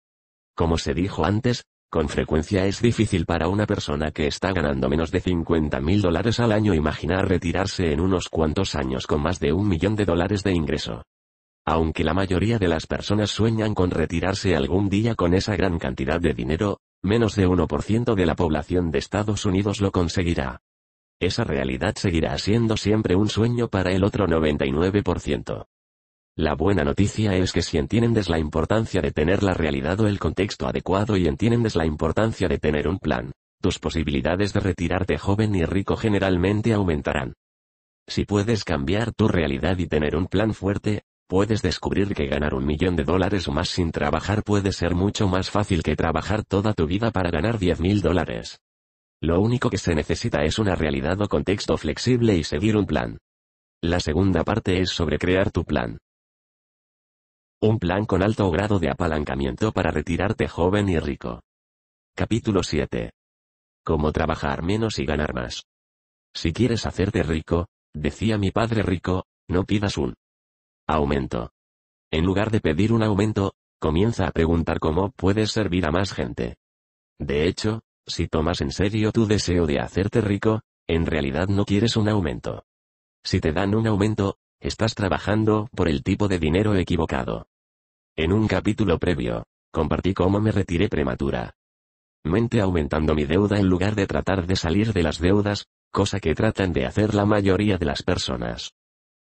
Como se dijo antes, con frecuencia es difícil para una persona que está ganando menos de 50 mil dólares al año imaginar retirarse en unos cuantos años con más de un millón de dólares de ingreso. Aunque la mayoría de las personas sueñan con retirarse algún día con esa gran cantidad de dinero, menos de 1% de la población de Estados Unidos lo conseguirá. Esa realidad seguirá siendo siempre un sueño para el otro 99%. La buena noticia es que si entiendes la importancia de tener la realidad o el contexto adecuado y entiendes la importancia de tener un plan, tus posibilidades de retirarte joven y rico generalmente aumentarán. Si puedes cambiar tu realidad y tener un plan fuerte, puedes descubrir que ganar un millón de dólares o más sin trabajar puede ser mucho más fácil que trabajar toda tu vida para ganar 10 mil dólares. Lo único que se necesita es una realidad o contexto flexible y seguir un plan. La segunda parte es sobre crear tu plan. Un plan con alto grado de apalancamiento para retirarte joven y rico. Capítulo 7. Cómo trabajar menos y ganar más. Si quieres hacerte rico, decía mi padre rico, no pidas un Aumento. En lugar de pedir un aumento, comienza a preguntar cómo puedes servir a más gente. De hecho, si tomas en serio tu deseo de hacerte rico, en realidad no quieres un aumento. Si te dan un aumento, estás trabajando por el tipo de dinero equivocado. En un capítulo previo, compartí cómo me retiré prematura. Mente aumentando mi deuda en lugar de tratar de salir de las deudas, cosa que tratan de hacer la mayoría de las personas.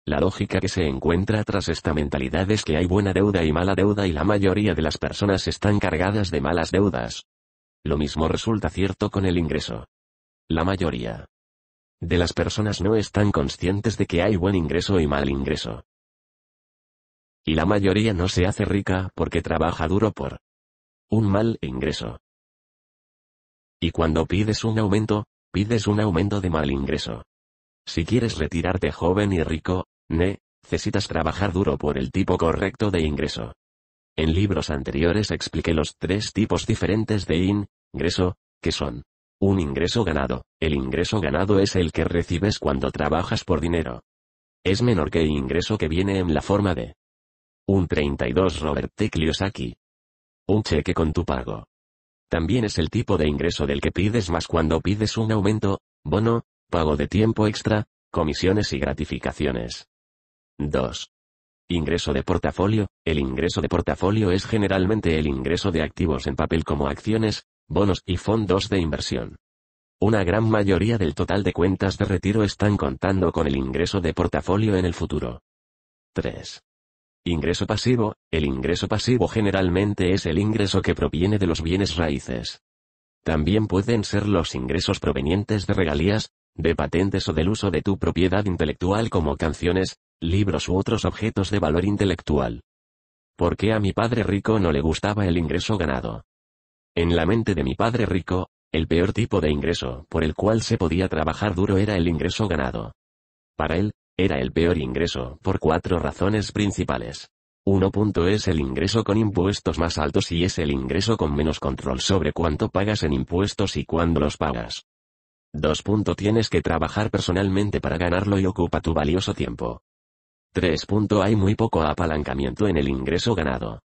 La lógica que se encuentra tras esta mentalidad es que hay buena deuda y mala deuda y la mayoría de las personas están cargadas de malas deudas. Lo mismo resulta cierto con el ingreso. La mayoría de las personas no están conscientes de que hay buen ingreso y mal ingreso. Y la mayoría no se hace rica porque trabaja duro por un mal ingreso. Y cuando pides un aumento, pides un aumento de mal ingreso. Si quieres retirarte joven y rico, Ne, necesitas trabajar duro por el tipo correcto de ingreso. En libros anteriores expliqué los tres tipos diferentes de ingreso, que son. Un ingreso ganado. El ingreso ganado es el que recibes cuando trabajas por dinero. Es menor que ingreso que viene en la forma de. Un 32 Robert Kiyosaki. Un cheque con tu pago. También es el tipo de ingreso del que pides más cuando pides un aumento, bono, pago de tiempo extra, comisiones y gratificaciones. 2. Ingreso de portafolio. El ingreso de portafolio es generalmente el ingreso de activos en papel como acciones, bonos y fondos de inversión. Una gran mayoría del total de cuentas de retiro están contando con el ingreso de portafolio en el futuro. 3. Ingreso pasivo. El ingreso pasivo generalmente es el ingreso que proviene de los bienes raíces. También pueden ser los ingresos provenientes de regalías, de patentes o del uso de tu propiedad intelectual como canciones, libros u otros objetos de valor intelectual. ¿Por qué a mi padre rico no le gustaba el ingreso ganado? En la mente de mi padre rico, el peor tipo de ingreso por el cual se podía trabajar duro era el ingreso ganado. Para él, era el peor ingreso por cuatro razones principales. Uno punto es el ingreso con impuestos más altos y es el ingreso con menos control sobre cuánto pagas en impuestos y cuándo los pagas. 2. Tienes que trabajar personalmente para ganarlo y ocupa tu valioso tiempo. 3. Hay muy poco apalancamiento en el ingreso ganado.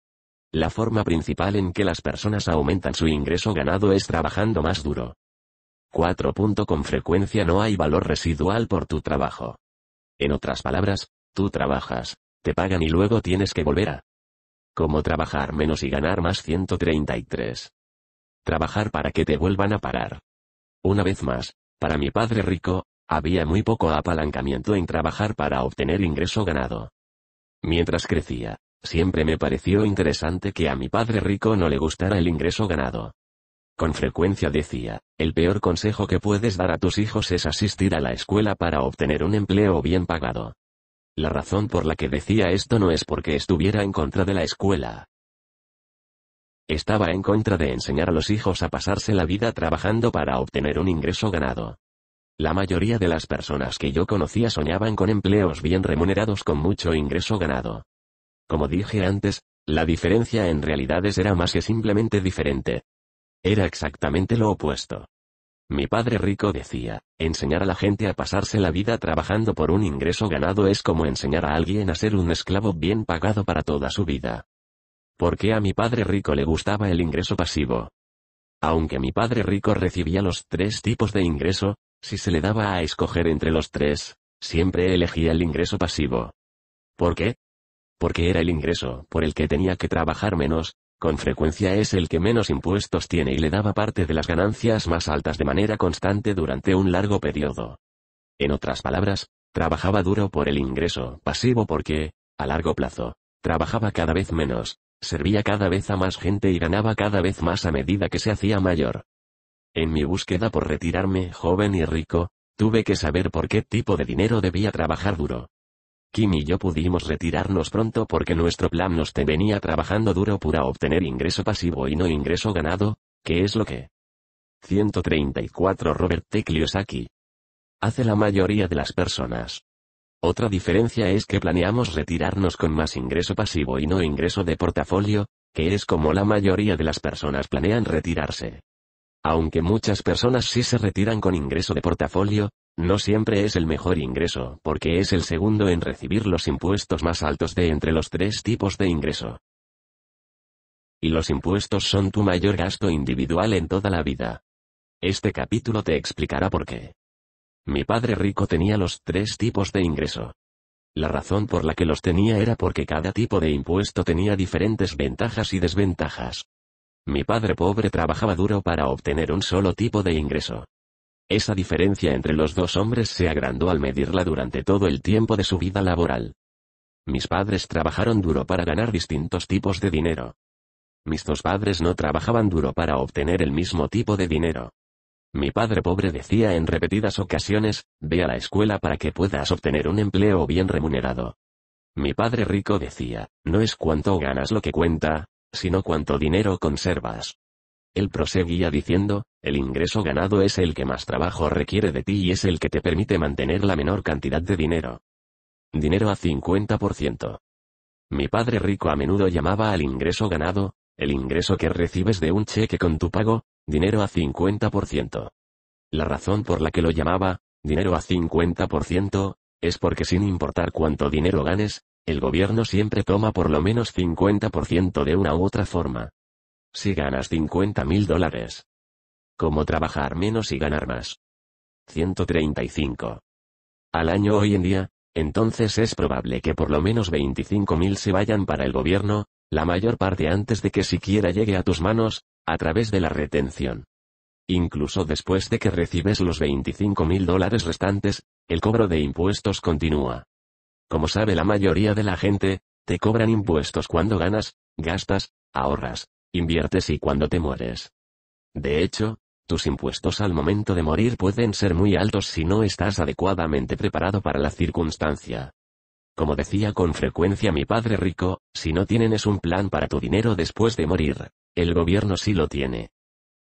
La forma principal en que las personas aumentan su ingreso ganado es trabajando más duro. 4. Con frecuencia no hay valor residual por tu trabajo. En otras palabras, tú trabajas, te pagan y luego tienes que volver a. Como trabajar menos y ganar más 133. Trabajar para que te vuelvan a parar. Una vez más, para mi padre rico, había muy poco apalancamiento en trabajar para obtener ingreso ganado. Mientras crecía, siempre me pareció interesante que a mi padre rico no le gustara el ingreso ganado. Con frecuencia decía, el peor consejo que puedes dar a tus hijos es asistir a la escuela para obtener un empleo bien pagado. La razón por la que decía esto no es porque estuviera en contra de la escuela. Estaba en contra de enseñar a los hijos a pasarse la vida trabajando para obtener un ingreso ganado. La mayoría de las personas que yo conocía soñaban con empleos bien remunerados con mucho ingreso ganado. Como dije antes, la diferencia en realidades era más que simplemente diferente. Era exactamente lo opuesto. Mi padre rico decía, enseñar a la gente a pasarse la vida trabajando por un ingreso ganado es como enseñar a alguien a ser un esclavo bien pagado para toda su vida. Porque a mi padre rico le gustaba el ingreso pasivo. Aunque mi padre rico recibía los tres tipos de ingreso, si se le daba a escoger entre los tres, siempre elegía el ingreso pasivo. ¿Por qué? Porque era el ingreso por el que tenía que trabajar menos, con frecuencia es el que menos impuestos tiene y le daba parte de las ganancias más altas de manera constante durante un largo periodo. En otras palabras, trabajaba duro por el ingreso pasivo porque, a largo plazo, trabajaba cada vez menos, servía cada vez a más gente y ganaba cada vez más a medida que se hacía mayor. En mi búsqueda por retirarme joven y rico, tuve que saber por qué tipo de dinero debía trabajar duro. Kim y yo pudimos retirarnos pronto porque nuestro plan nos venía trabajando duro para obtener ingreso pasivo y no ingreso ganado, que es lo que 134 Robert T. Kiyosaki hace la mayoría de las personas. Otra diferencia es que planeamos retirarnos con más ingreso pasivo y no ingreso de portafolio, que es como la mayoría de las personas planean retirarse. Aunque muchas personas sí se retiran con ingreso de portafolio, no siempre es el mejor ingreso porque es el segundo en recibir los impuestos más altos de entre los tres tipos de ingreso. Y los impuestos son tu mayor gasto individual en toda la vida. Este capítulo te explicará por qué. Mi padre rico tenía los tres tipos de ingreso. La razón por la que los tenía era porque cada tipo de impuesto tenía diferentes ventajas y desventajas. Mi padre pobre trabajaba duro para obtener un solo tipo de ingreso. Esa diferencia entre los dos hombres se agrandó al medirla durante todo el tiempo de su vida laboral. Mis padres trabajaron duro para ganar distintos tipos de dinero. Mis dos padres no trabajaban duro para obtener el mismo tipo de dinero. Mi padre pobre decía en repetidas ocasiones, ve a la escuela para que puedas obtener un empleo bien remunerado. Mi padre rico decía, no es cuánto ganas lo que cuenta, sino cuánto dinero conservas. Él proseguía diciendo, el ingreso ganado es el que más trabajo requiere de ti y es el que te permite mantener la menor cantidad de dinero. Dinero a 50%. Mi padre rico a menudo llamaba al ingreso ganado, el ingreso que recibes de un cheque con tu pago, dinero a 50%. La razón por la que lo llamaba, dinero a 50%, es porque sin importar cuánto dinero ganes, el gobierno siempre toma por lo menos 50% de una u otra forma. Si ganas 50 mil dólares. ¿Cómo trabajar menos y ganar más? 135. Al año hoy en día, entonces es probable que por lo menos 25.000 se vayan para el gobierno, la mayor parte antes de que siquiera llegue a tus manos, a través de la retención. Incluso después de que recibes los mil dólares restantes, el cobro de impuestos continúa. Como sabe la mayoría de la gente, te cobran impuestos cuando ganas, gastas, ahorras, inviertes y cuando te mueres. De hecho, tus impuestos al momento de morir pueden ser muy altos si no estás adecuadamente preparado para la circunstancia. Como decía con frecuencia mi padre rico, si no tienes un plan para tu dinero después de morir, el gobierno sí lo tiene.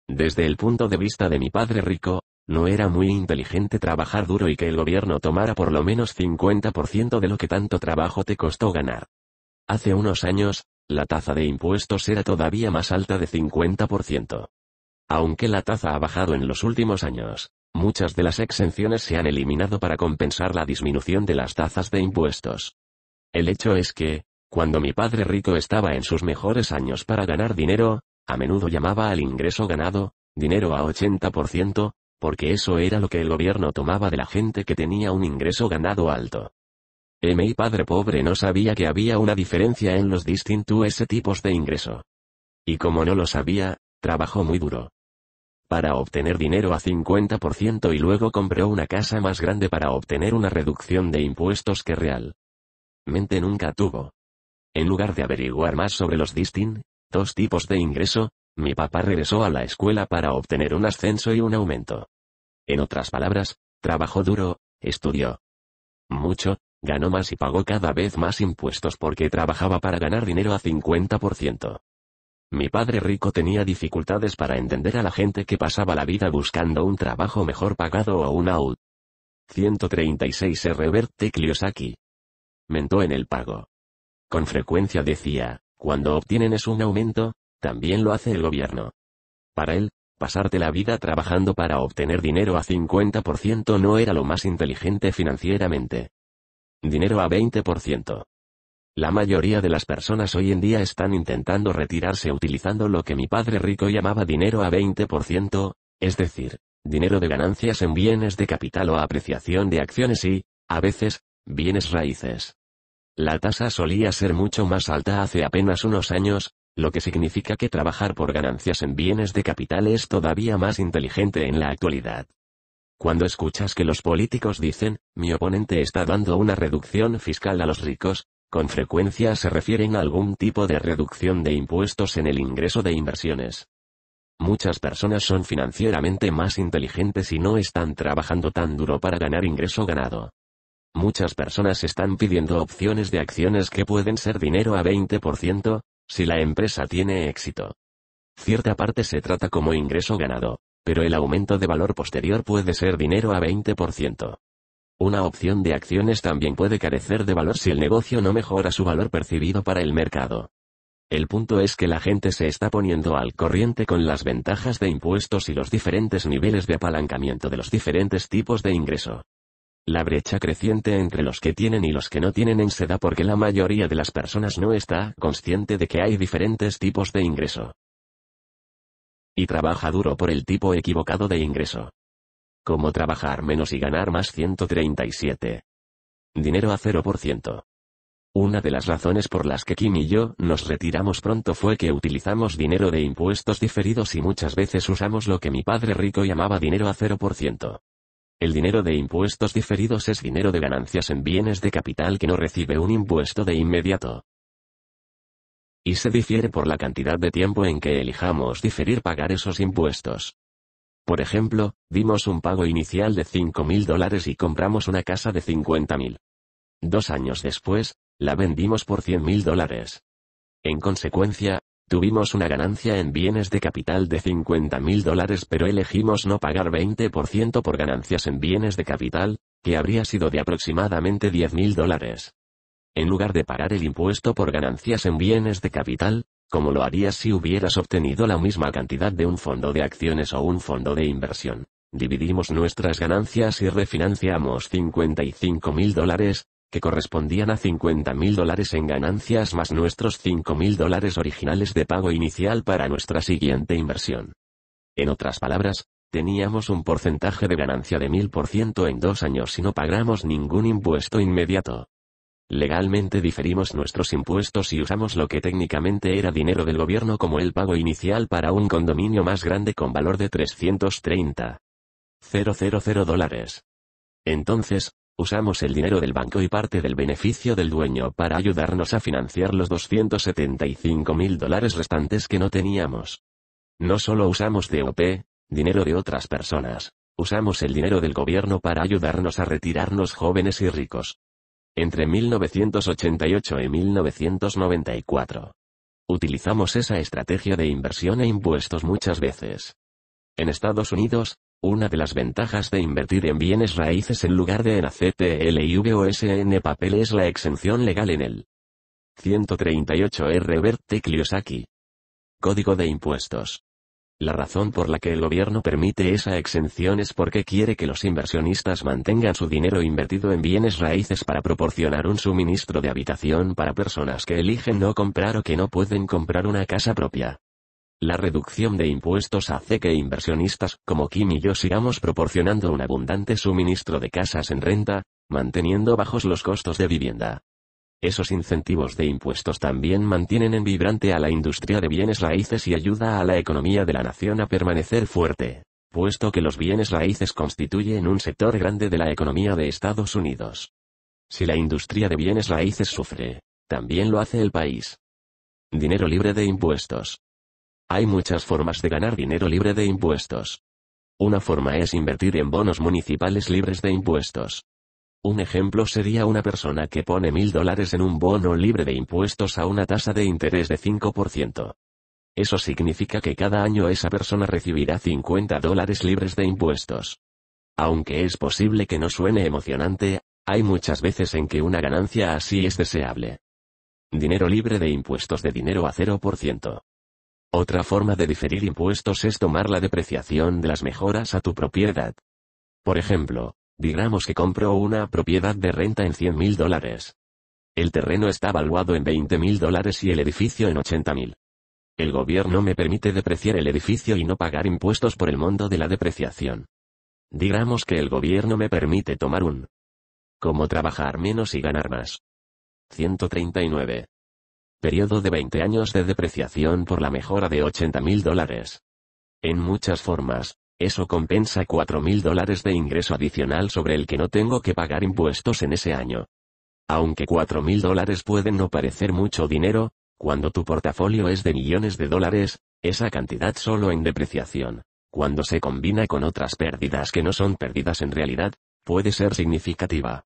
Desde el punto de vista de mi padre rico, no era muy inteligente trabajar duro y que el gobierno tomara por lo menos 50% de lo que tanto trabajo te costó ganar. Hace unos años, la tasa de impuestos era todavía más alta de 50%. Aunque la tasa ha bajado en los últimos años, muchas de las exenciones se han eliminado para compensar la disminución de las tasas de impuestos. El hecho es que, cuando mi padre rico estaba en sus mejores años para ganar dinero, a menudo llamaba al ingreso ganado, dinero a 80%, porque eso era lo que el gobierno tomaba de la gente que tenía un ingreso ganado alto. Mi padre pobre no sabía que había una diferencia en los distintos tipos de ingreso. Y como no lo sabía, trabajó muy duro. Para obtener dinero a 50% y luego compró una casa más grande para obtener una reducción de impuestos que realmente nunca tuvo. En lugar de averiguar más sobre los distintos tipos de ingreso, mi papá regresó a la escuela para obtener un ascenso y un aumento. En otras palabras, trabajó duro, estudió mucho, ganó más y pagó cada vez más impuestos porque trabajaba para ganar dinero a 50%. Mi padre rico tenía dificultades para entender a la gente que pasaba la vida buscando un trabajo mejor pagado o un out. 136 Herbert Kiyosaki. Mentó en el pago. Con frecuencia decía, cuando obtienen es un aumento, también lo hace el gobierno. Para él, Pasarte la vida trabajando para obtener dinero a 50% no era lo más inteligente financieramente. Dinero a 20%. La mayoría de las personas hoy en día están intentando retirarse utilizando lo que mi padre rico llamaba dinero a 20%, es decir, dinero de ganancias en bienes de capital o apreciación de acciones y, a veces, bienes raíces. La tasa solía ser mucho más alta hace apenas unos años, lo que significa que trabajar por ganancias en bienes de capital es todavía más inteligente en la actualidad. Cuando escuchas que los políticos dicen, mi oponente está dando una reducción fiscal a los ricos, con frecuencia se refieren a algún tipo de reducción de impuestos en el ingreso de inversiones. Muchas personas son financieramente más inteligentes y no están trabajando tan duro para ganar ingreso ganado. Muchas personas están pidiendo opciones de acciones que pueden ser dinero a 20%, si la empresa tiene éxito. Cierta parte se trata como ingreso ganado, pero el aumento de valor posterior puede ser dinero a 20%. Una opción de acciones también puede carecer de valor si el negocio no mejora su valor percibido para el mercado. El punto es que la gente se está poniendo al corriente con las ventajas de impuestos y los diferentes niveles de apalancamiento de los diferentes tipos de ingreso. La brecha creciente entre los que tienen y los que no tienen se da porque la mayoría de las personas no está consciente de que hay diferentes tipos de ingreso. Y trabaja duro por el tipo equivocado de ingreso. Como trabajar menos y ganar más 137. Dinero a 0%. Una de las razones por las que Kim y yo nos retiramos pronto fue que utilizamos dinero de impuestos diferidos y muchas veces usamos lo que mi padre rico llamaba dinero a 0%. El dinero de impuestos diferidos es dinero de ganancias en bienes de capital que no recibe un impuesto de inmediato. Y se difiere por la cantidad de tiempo en que elijamos diferir pagar esos impuestos. Por ejemplo, dimos un pago inicial de 5.000 dólares y compramos una casa de 50.000. Dos años después, la vendimos por 100.000 dólares. En consecuencia, Tuvimos una ganancia en bienes de capital de 50 mil dólares pero elegimos no pagar 20% por ganancias en bienes de capital, que habría sido de aproximadamente 10 mil dólares. En lugar de pagar el impuesto por ganancias en bienes de capital, como lo harías si hubieras obtenido la misma cantidad de un fondo de acciones o un fondo de inversión. Dividimos nuestras ganancias y refinanciamos 55 mil dólares, que correspondían a 50.000 dólares en ganancias más nuestros 5.000 dólares originales de pago inicial para nuestra siguiente inversión. En otras palabras, teníamos un porcentaje de ganancia de 1000% en dos años y no pagamos ningún impuesto inmediato. Legalmente diferimos nuestros impuestos y usamos lo que técnicamente era dinero del gobierno como el pago inicial para un condominio más grande con valor de 330.000 dólares. Entonces, Usamos el dinero del banco y parte del beneficio del dueño para ayudarnos a financiar los 275 mil dólares restantes que no teníamos. No solo usamos DOP, dinero de otras personas, usamos el dinero del gobierno para ayudarnos a retirarnos jóvenes y ricos. Entre 1988 y 1994. Utilizamos esa estrategia de inversión e impuestos muchas veces. En Estados Unidos, una de las ventajas de invertir en bienes raíces en lugar de en ACTL y VOSN papel es la exención legal en el 138 R. Verte Código de Impuestos. La razón por la que el gobierno permite esa exención es porque quiere que los inversionistas mantengan su dinero invertido en bienes raíces para proporcionar un suministro de habitación para personas que eligen no comprar o que no pueden comprar una casa propia. La reducción de impuestos hace que inversionistas como Kim y yo sigamos proporcionando un abundante suministro de casas en renta, manteniendo bajos los costos de vivienda. Esos incentivos de impuestos también mantienen en vibrante a la industria de bienes raíces y ayuda a la economía de la nación a permanecer fuerte, puesto que los bienes raíces constituyen un sector grande de la economía de Estados Unidos. Si la industria de bienes raíces sufre, también lo hace el país. Dinero libre de impuestos. Hay muchas formas de ganar dinero libre de impuestos. Una forma es invertir en bonos municipales libres de impuestos. Un ejemplo sería una persona que pone mil dólares en un bono libre de impuestos a una tasa de interés de 5%. Eso significa que cada año esa persona recibirá 50 dólares libres de impuestos. Aunque es posible que no suene emocionante, hay muchas veces en que una ganancia así es deseable. Dinero libre de impuestos de dinero a 0%. Otra forma de diferir impuestos es tomar la depreciación de las mejoras a tu propiedad. Por ejemplo, digamos que compro una propiedad de renta en 100 mil dólares. El terreno está valuado en 20 mil dólares y el edificio en 80.000. mil. El gobierno me permite depreciar el edificio y no pagar impuestos por el monto de la depreciación. Digamos que el gobierno me permite tomar un. Como trabajar menos y ganar más. 139. Periodo de 20 años de depreciación por la mejora de 80.000 dólares. En muchas formas, eso compensa 4.000 dólares de ingreso adicional sobre el que no tengo que pagar impuestos en ese año. Aunque 4.000 dólares pueden no parecer mucho dinero, cuando tu portafolio es de millones de dólares, esa cantidad solo en depreciación, cuando se combina con otras pérdidas que no son pérdidas en realidad, puede ser significativa.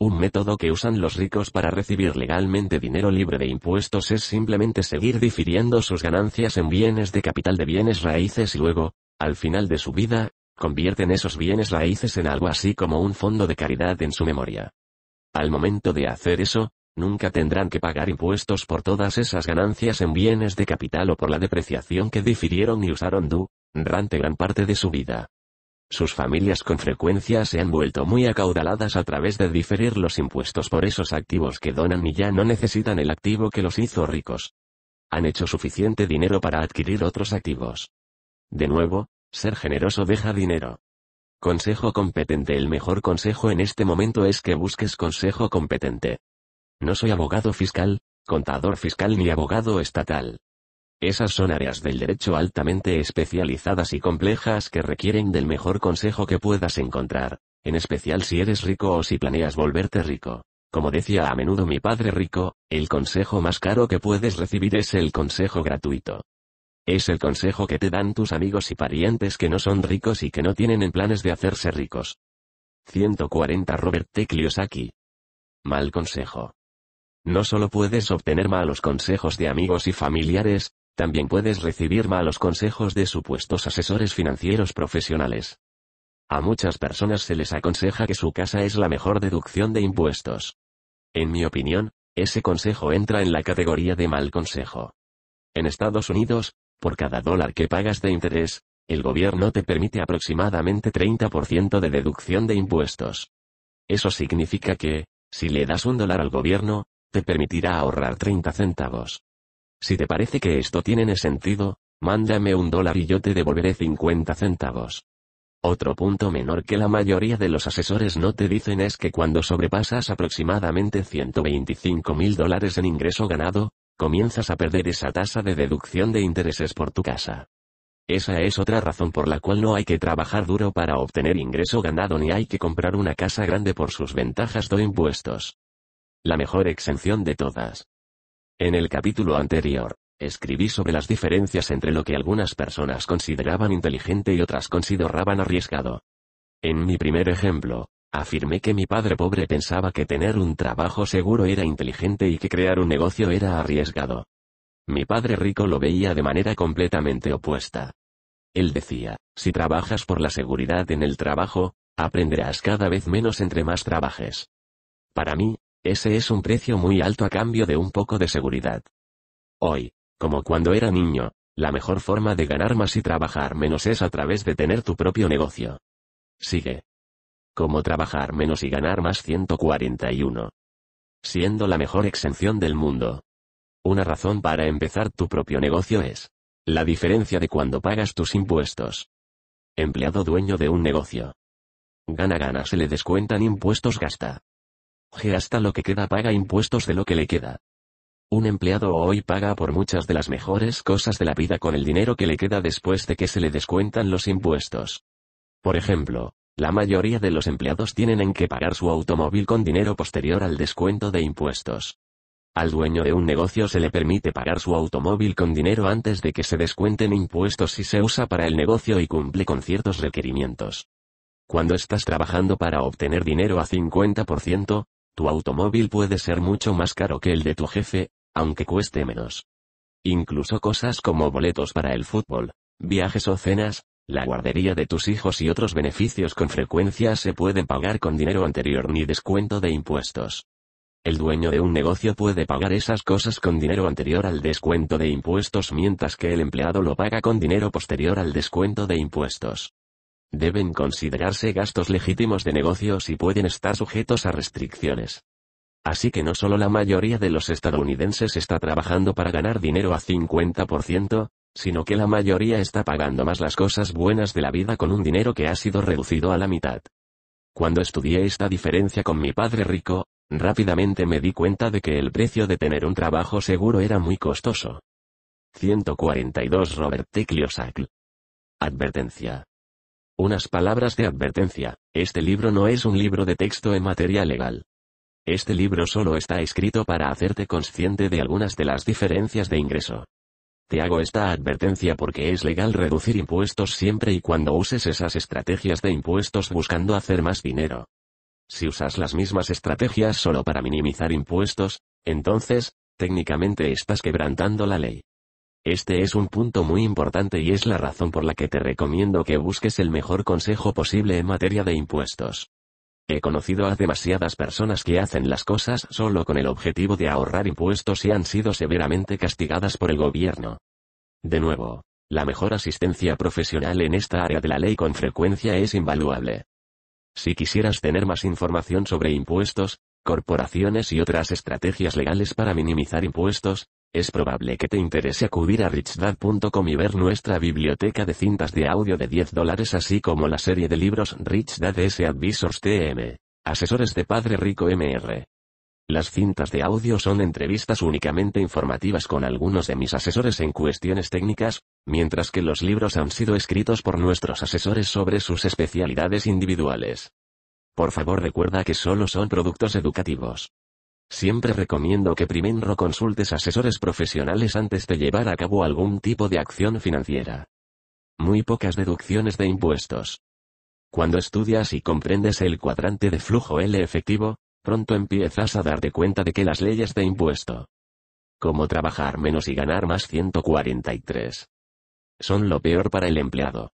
Un método que usan los ricos para recibir legalmente dinero libre de impuestos es simplemente seguir difiriendo sus ganancias en bienes de capital de bienes raíces y luego, al final de su vida, convierten esos bienes raíces en algo así como un fondo de caridad en su memoria. Al momento de hacer eso, nunca tendrán que pagar impuestos por todas esas ganancias en bienes de capital o por la depreciación que difirieron y usaron durante gran parte de su vida. Sus familias con frecuencia se han vuelto muy acaudaladas a través de diferir los impuestos por esos activos que donan y ya no necesitan el activo que los hizo ricos. Han hecho suficiente dinero para adquirir otros activos. De nuevo, ser generoso deja dinero. Consejo competente El mejor consejo en este momento es que busques consejo competente. No soy abogado fiscal, contador fiscal ni abogado estatal. Esas son áreas del derecho altamente especializadas y complejas que requieren del mejor consejo que puedas encontrar, en especial si eres rico o si planeas volverte rico. Como decía a menudo mi padre rico, el consejo más caro que puedes recibir es el consejo gratuito. Es el consejo que te dan tus amigos y parientes que no son ricos y que no tienen en planes de hacerse ricos. 140 Robert T. Kiyosaki. Mal consejo. No solo puedes obtener malos consejos de amigos y familiares, también puedes recibir malos consejos de supuestos asesores financieros profesionales. A muchas personas se les aconseja que su casa es la mejor deducción de impuestos. En mi opinión, ese consejo entra en la categoría de mal consejo. En Estados Unidos, por cada dólar que pagas de interés, el gobierno te permite aproximadamente 30% de deducción de impuestos. Eso significa que, si le das un dólar al gobierno, te permitirá ahorrar 30 centavos. Si te parece que esto tiene sentido, mándame un dólar y yo te devolveré 50 centavos. Otro punto menor que la mayoría de los asesores no te dicen es que cuando sobrepasas aproximadamente 125 mil dólares en ingreso ganado, comienzas a perder esa tasa de deducción de intereses por tu casa. Esa es otra razón por la cual no hay que trabajar duro para obtener ingreso ganado ni hay que comprar una casa grande por sus ventajas de impuestos. La mejor exención de todas. En el capítulo anterior, escribí sobre las diferencias entre lo que algunas personas consideraban inteligente y otras consideraban arriesgado. En mi primer ejemplo, afirmé que mi padre pobre pensaba que tener un trabajo seguro era inteligente y que crear un negocio era arriesgado. Mi padre rico lo veía de manera completamente opuesta. Él decía, si trabajas por la seguridad en el trabajo, aprenderás cada vez menos entre más trabajes. Para mí, ese es un precio muy alto a cambio de un poco de seguridad. Hoy, como cuando era niño, la mejor forma de ganar más y trabajar menos es a través de tener tu propio negocio. Sigue. Cómo trabajar menos y ganar más 141. Siendo la mejor exención del mundo. Una razón para empezar tu propio negocio es la diferencia de cuando pagas tus impuestos. Empleado dueño de un negocio. Gana gana se le descuentan impuestos gasta. G hasta lo que queda paga impuestos de lo que le queda. Un empleado hoy paga por muchas de las mejores cosas de la vida con el dinero que le queda después de que se le descuentan los impuestos. Por ejemplo, la mayoría de los empleados tienen en que pagar su automóvil con dinero posterior al descuento de impuestos. Al dueño de un negocio se le permite pagar su automóvil con dinero antes de que se descuenten impuestos si se usa para el negocio y cumple con ciertos requerimientos. Cuando estás trabajando para obtener dinero a 50%, tu automóvil puede ser mucho más caro que el de tu jefe, aunque cueste menos. Incluso cosas como boletos para el fútbol, viajes o cenas, la guardería de tus hijos y otros beneficios con frecuencia se pueden pagar con dinero anterior ni descuento de impuestos. El dueño de un negocio puede pagar esas cosas con dinero anterior al descuento de impuestos mientras que el empleado lo paga con dinero posterior al descuento de impuestos. Deben considerarse gastos legítimos de negocios y pueden estar sujetos a restricciones. Así que no solo la mayoría de los estadounidenses está trabajando para ganar dinero a 50%, sino que la mayoría está pagando más las cosas buenas de la vida con un dinero que ha sido reducido a la mitad. Cuando estudié esta diferencia con mi padre rico, rápidamente me di cuenta de que el precio de tener un trabajo seguro era muy costoso. 142 Robert T. Cliosacl Advertencia. Unas palabras de advertencia, este libro no es un libro de texto en materia legal. Este libro solo está escrito para hacerte consciente de algunas de las diferencias de ingreso. Te hago esta advertencia porque es legal reducir impuestos siempre y cuando uses esas estrategias de impuestos buscando hacer más dinero. Si usas las mismas estrategias solo para minimizar impuestos, entonces, técnicamente estás quebrantando la ley. Este es un punto muy importante y es la razón por la que te recomiendo que busques el mejor consejo posible en materia de impuestos. He conocido a demasiadas personas que hacen las cosas solo con el objetivo de ahorrar impuestos y han sido severamente castigadas por el gobierno. De nuevo, la mejor asistencia profesional en esta área de la ley con frecuencia es invaluable. Si quisieras tener más información sobre impuestos, corporaciones y otras estrategias legales para minimizar impuestos, es probable que te interese acudir a richdad.com y ver nuestra biblioteca de cintas de audio de 10 dólares así como la serie de libros Rich Dad S. Advisors TM. Asesores de Padre Rico MR. Las cintas de audio son entrevistas únicamente informativas con algunos de mis asesores en cuestiones técnicas, mientras que los libros han sido escritos por nuestros asesores sobre sus especialidades individuales. Por favor recuerda que solo son productos educativos. Siempre recomiendo que primero consultes asesores profesionales antes de llevar a cabo algún tipo de acción financiera. Muy pocas deducciones de impuestos. Cuando estudias y comprendes el cuadrante de flujo L efectivo, pronto empiezas a darte cuenta de que las leyes de impuesto. Como trabajar menos y ganar más 143. Son lo peor para el empleado.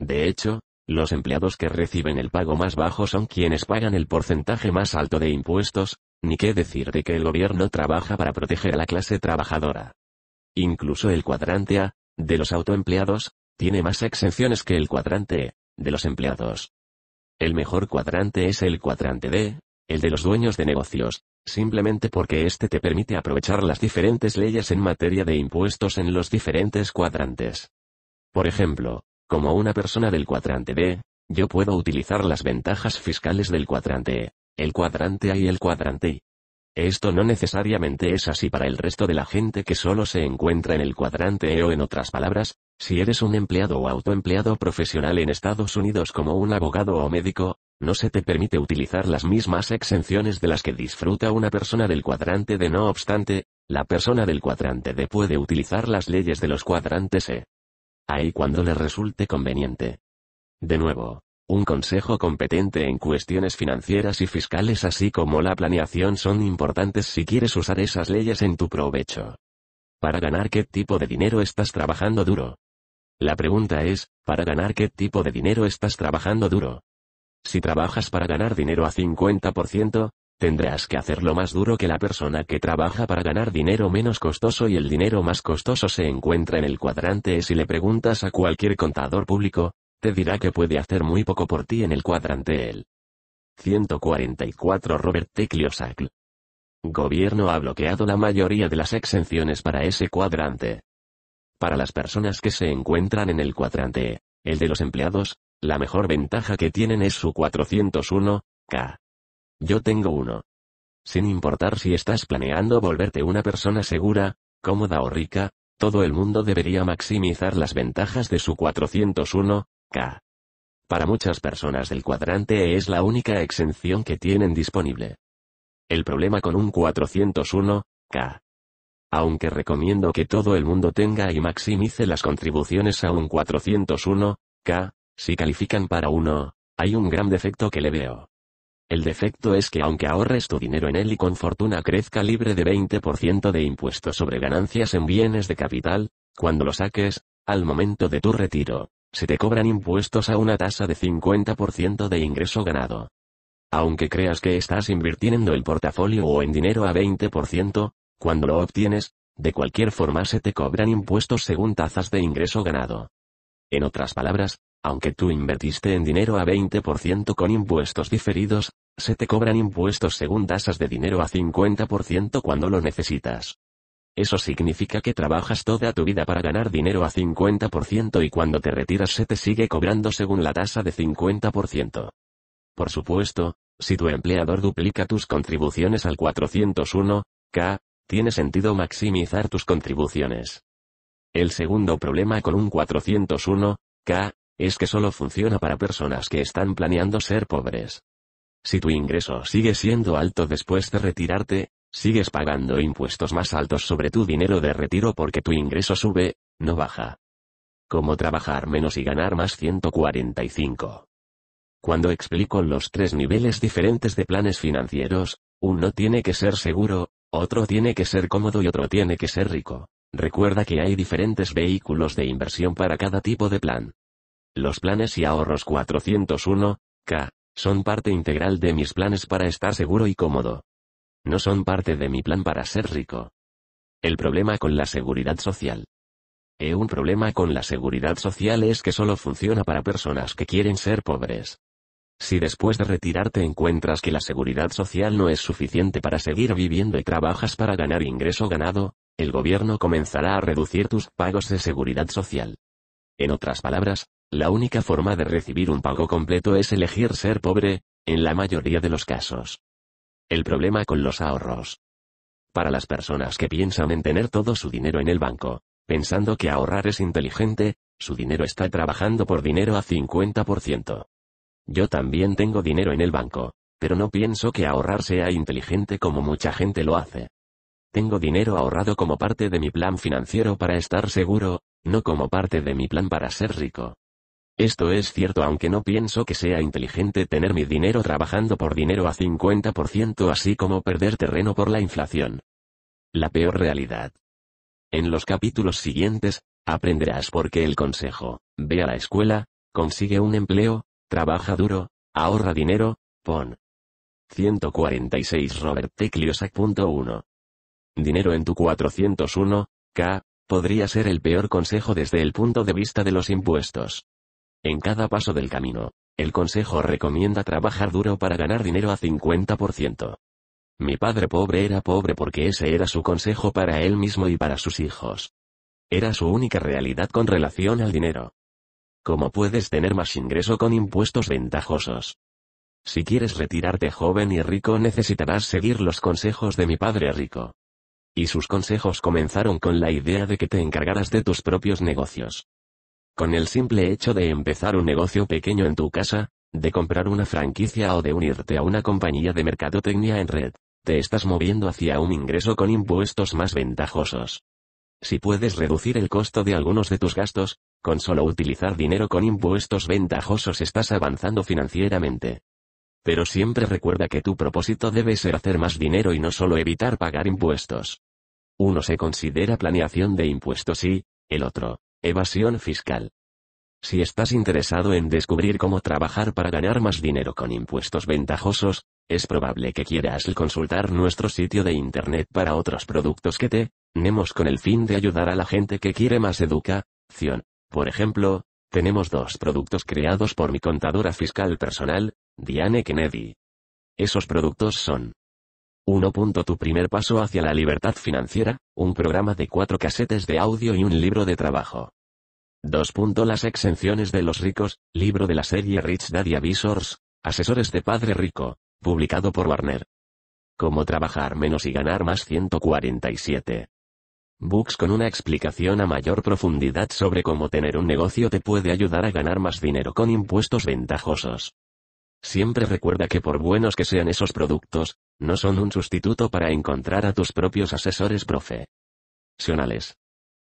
De hecho, los empleados que reciben el pago más bajo son quienes pagan el porcentaje más alto de impuestos, ni qué decir de que el gobierno trabaja para proteger a la clase trabajadora. Incluso el cuadrante A, de los autoempleados, tiene más exenciones que el cuadrante E, de los empleados. El mejor cuadrante es el cuadrante D, el de los dueños de negocios, simplemente porque este te permite aprovechar las diferentes leyes en materia de impuestos en los diferentes cuadrantes. Por ejemplo, como una persona del cuadrante D, yo puedo utilizar las ventajas fiscales del cuadrante E, el cuadrante A y el cuadrante I. Esto no necesariamente es así para el resto de la gente que solo se encuentra en el cuadrante E o en otras palabras, si eres un empleado o autoempleado profesional en Estados Unidos como un abogado o médico, no se te permite utilizar las mismas exenciones de las que disfruta una persona del cuadrante D. No obstante, la persona del cuadrante D puede utilizar las leyes de los cuadrantes E. Ahí cuando le resulte conveniente. De nuevo, un consejo competente en cuestiones financieras y fiscales así como la planeación son importantes si quieres usar esas leyes en tu provecho. Para ganar qué tipo de dinero estás trabajando duro. La pregunta es, ¿para ganar qué tipo de dinero estás trabajando duro? Si trabajas para ganar dinero a 50%, tendrás que hacerlo más duro que la persona que trabaja para ganar dinero menos costoso y el dinero más costoso se encuentra en el cuadrante si le preguntas a cualquier contador público, dirá que puede hacer muy poco por ti en el cuadrante el 144 Robert T. Gobierno ha bloqueado la mayoría de las exenciones para ese cuadrante. Para las personas que se encuentran en el cuadrante, e, el de los empleados, la mejor ventaja que tienen es su 401k. Yo tengo uno. Sin importar si estás planeando volverte una persona segura, cómoda o rica, todo el mundo debería maximizar las ventajas de su 401 K. Para muchas personas del cuadrante e es la única exención que tienen disponible. El problema con un 401, K. Aunque recomiendo que todo el mundo tenga y maximice las contribuciones a un 401, K, si califican para uno, hay un gran defecto que le veo. El defecto es que aunque ahorres tu dinero en él y con fortuna crezca libre de 20% de impuestos sobre ganancias en bienes de capital, cuando lo saques, al momento de tu retiro, se te cobran impuestos a una tasa de 50% de ingreso ganado. Aunque creas que estás invirtiendo el portafolio o en dinero a 20%, cuando lo obtienes, de cualquier forma se te cobran impuestos según tasas de ingreso ganado. En otras palabras, aunque tú invertiste en dinero a 20% con impuestos diferidos, se te cobran impuestos según tasas de dinero a 50% cuando lo necesitas. Eso significa que trabajas toda tu vida para ganar dinero a 50% y cuando te retiras se te sigue cobrando según la tasa de 50%. Por supuesto, si tu empleador duplica tus contribuciones al 401k, tiene sentido maximizar tus contribuciones. El segundo problema con un 401k es que solo funciona para personas que están planeando ser pobres. Si tu ingreso sigue siendo alto después de retirarte, Sigues pagando impuestos más altos sobre tu dinero de retiro porque tu ingreso sube, no baja. Cómo trabajar menos y ganar más 145. Cuando explico los tres niveles diferentes de planes financieros, uno tiene que ser seguro, otro tiene que ser cómodo y otro tiene que ser rico. Recuerda que hay diferentes vehículos de inversión para cada tipo de plan. Los planes y ahorros 401, K, son parte integral de mis planes para estar seguro y cómodo. No son parte de mi plan para ser rico. El problema con la seguridad social. E un problema con la seguridad social es que solo funciona para personas que quieren ser pobres. Si después de retirarte encuentras que la seguridad social no es suficiente para seguir viviendo y trabajas para ganar ingreso ganado, el gobierno comenzará a reducir tus pagos de seguridad social. En otras palabras, la única forma de recibir un pago completo es elegir ser pobre, en la mayoría de los casos. El problema con los ahorros. Para las personas que piensan en tener todo su dinero en el banco, pensando que ahorrar es inteligente, su dinero está trabajando por dinero a 50%. Yo también tengo dinero en el banco, pero no pienso que ahorrar sea inteligente como mucha gente lo hace. Tengo dinero ahorrado como parte de mi plan financiero para estar seguro, no como parte de mi plan para ser rico. Esto es cierto aunque no pienso que sea inteligente tener mi dinero trabajando por dinero a 50% así como perder terreno por la inflación. La peor realidad. En los capítulos siguientes, aprenderás por qué el consejo, ve a la escuela, consigue un empleo, trabaja duro, ahorra dinero, pon. 146 Robert T. Dinero en tu 401, K, podría ser el peor consejo desde el punto de vista de los impuestos. En cada paso del camino, el consejo recomienda trabajar duro para ganar dinero a 50%. Mi padre pobre era pobre porque ese era su consejo para él mismo y para sus hijos. Era su única realidad con relación al dinero. ¿Cómo puedes tener más ingreso con impuestos ventajosos? Si quieres retirarte joven y rico necesitarás seguir los consejos de mi padre rico. Y sus consejos comenzaron con la idea de que te encargaras de tus propios negocios. Con el simple hecho de empezar un negocio pequeño en tu casa, de comprar una franquicia o de unirte a una compañía de mercadotecnia en red, te estás moviendo hacia un ingreso con impuestos más ventajosos. Si puedes reducir el costo de algunos de tus gastos, con solo utilizar dinero con impuestos ventajosos estás avanzando financieramente. Pero siempre recuerda que tu propósito debe ser hacer más dinero y no solo evitar pagar impuestos. Uno se considera planeación de impuestos y, el otro, Evasión fiscal. Si estás interesado en descubrir cómo trabajar para ganar más dinero con impuestos ventajosos, es probable que quieras consultar nuestro sitio de internet para otros productos que te tenemos con el fin de ayudar a la gente que quiere más educación. Por ejemplo, tenemos dos productos creados por mi contadora fiscal personal, Diane Kennedy. Esos productos son 1. Tu primer paso hacia la libertad financiera, un programa de cuatro casetes de audio y un libro de trabajo. 2. Las exenciones de los ricos, libro de la serie Rich Daddy Avisors, Asesores de Padre Rico, publicado por Warner. Cómo trabajar menos y ganar más 147. Books con una explicación a mayor profundidad sobre cómo tener un negocio te puede ayudar a ganar más dinero con impuestos ventajosos. Siempre recuerda que por buenos que sean esos productos, no son un sustituto para encontrar a tus propios asesores profesionales.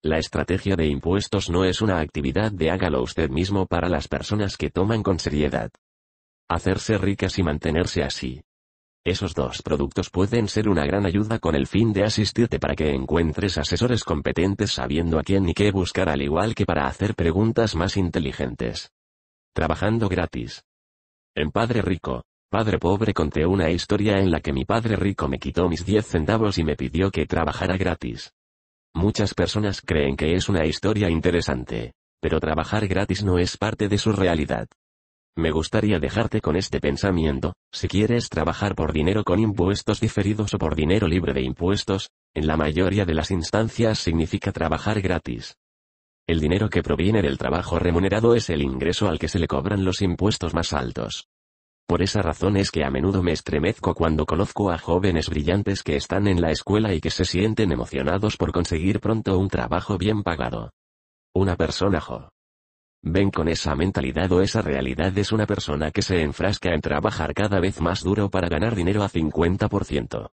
La estrategia de impuestos no es una actividad de hágalo usted mismo para las personas que toman con seriedad. Hacerse ricas y mantenerse así. Esos dos productos pueden ser una gran ayuda con el fin de asistirte para que encuentres asesores competentes sabiendo a quién y qué buscar al igual que para hacer preguntas más inteligentes. Trabajando gratis. En Padre Rico, Padre Pobre conté una historia en la que mi padre rico me quitó mis 10 centavos y me pidió que trabajara gratis. Muchas personas creen que es una historia interesante, pero trabajar gratis no es parte de su realidad. Me gustaría dejarte con este pensamiento, si quieres trabajar por dinero con impuestos diferidos o por dinero libre de impuestos, en la mayoría de las instancias significa trabajar gratis. El dinero que proviene del trabajo remunerado es el ingreso al que se le cobran los impuestos más altos. Por esa razón es que a menudo me estremezco cuando conozco a jóvenes brillantes que están en la escuela y que se sienten emocionados por conseguir pronto un trabajo bien pagado. Una persona jo. Ven con esa mentalidad o esa realidad es una persona que se enfrasca en trabajar cada vez más duro para ganar dinero a 50%.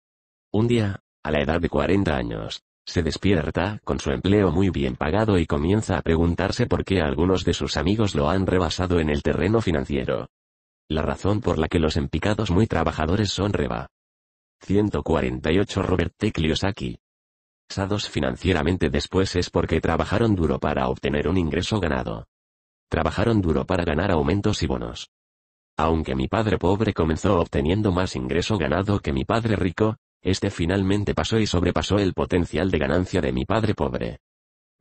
Un día, a la edad de 40 años, se despierta con su empleo muy bien pagado y comienza a preguntarse por qué algunos de sus amigos lo han rebasado en el terreno financiero la razón por la que los empicados muy trabajadores son Reba. 148 Robert T. Kiyosaki. Sados financieramente después es porque trabajaron duro para obtener un ingreso ganado. Trabajaron duro para ganar aumentos y bonos. Aunque mi padre pobre comenzó obteniendo más ingreso ganado que mi padre rico, este finalmente pasó y sobrepasó el potencial de ganancia de mi padre pobre.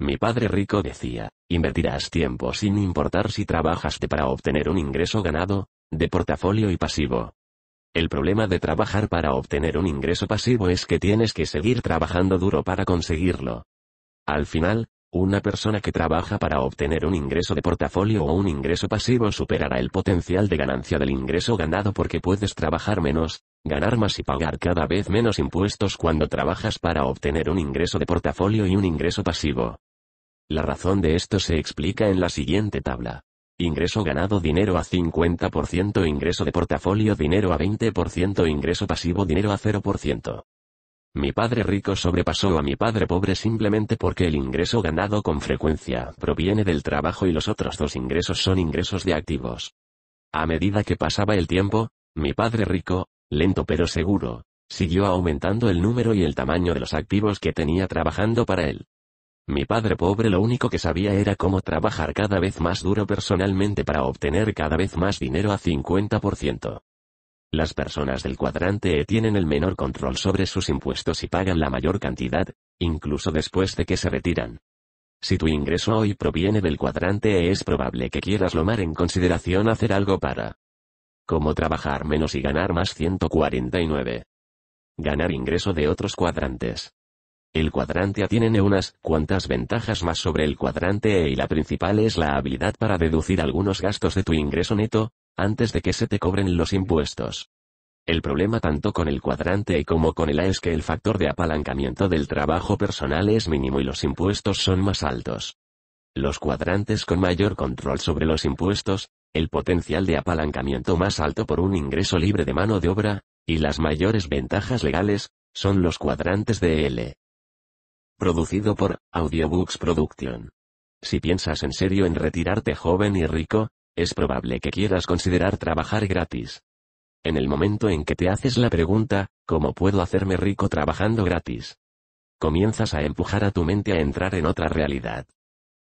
Mi padre rico decía, invertirás tiempo sin importar si trabajaste para obtener un ingreso ganado, de portafolio y pasivo. El problema de trabajar para obtener un ingreso pasivo es que tienes que seguir trabajando duro para conseguirlo. Al final, una persona que trabaja para obtener un ingreso de portafolio o un ingreso pasivo superará el potencial de ganancia del ingreso ganado porque puedes trabajar menos, ganar más y pagar cada vez menos impuestos cuando trabajas para obtener un ingreso de portafolio y un ingreso pasivo. La razón de esto se explica en la siguiente tabla. Ingreso ganado dinero a 50%, ingreso de portafolio dinero a 20%, ingreso pasivo dinero a 0%. Mi padre rico sobrepasó a mi padre pobre simplemente porque el ingreso ganado con frecuencia proviene del trabajo y los otros dos ingresos son ingresos de activos. A medida que pasaba el tiempo, mi padre rico, lento pero seguro, siguió aumentando el número y el tamaño de los activos que tenía trabajando para él. Mi padre pobre lo único que sabía era cómo trabajar cada vez más duro personalmente para obtener cada vez más dinero a 50%. Las personas del cuadrante E tienen el menor control sobre sus impuestos y pagan la mayor cantidad, incluso después de que se retiran. Si tu ingreso hoy proviene del cuadrante E es probable que quieras tomar en consideración hacer algo para cómo trabajar menos y ganar más 149. Ganar ingreso de otros cuadrantes. El cuadrante A tiene unas cuantas ventajas más sobre el cuadrante E y la principal es la habilidad para deducir algunos gastos de tu ingreso neto, antes de que se te cobren los impuestos. El problema tanto con el cuadrante E como con el A es que el factor de apalancamiento del trabajo personal es mínimo y los impuestos son más altos. Los cuadrantes con mayor control sobre los impuestos, el potencial de apalancamiento más alto por un ingreso libre de mano de obra, y las mayores ventajas legales, son los cuadrantes de L. Producido por Audiobooks Production. Si piensas en serio en retirarte joven y rico, es probable que quieras considerar trabajar gratis. En el momento en que te haces la pregunta, ¿cómo puedo hacerme rico trabajando gratis? Comienzas a empujar a tu mente a entrar en otra realidad.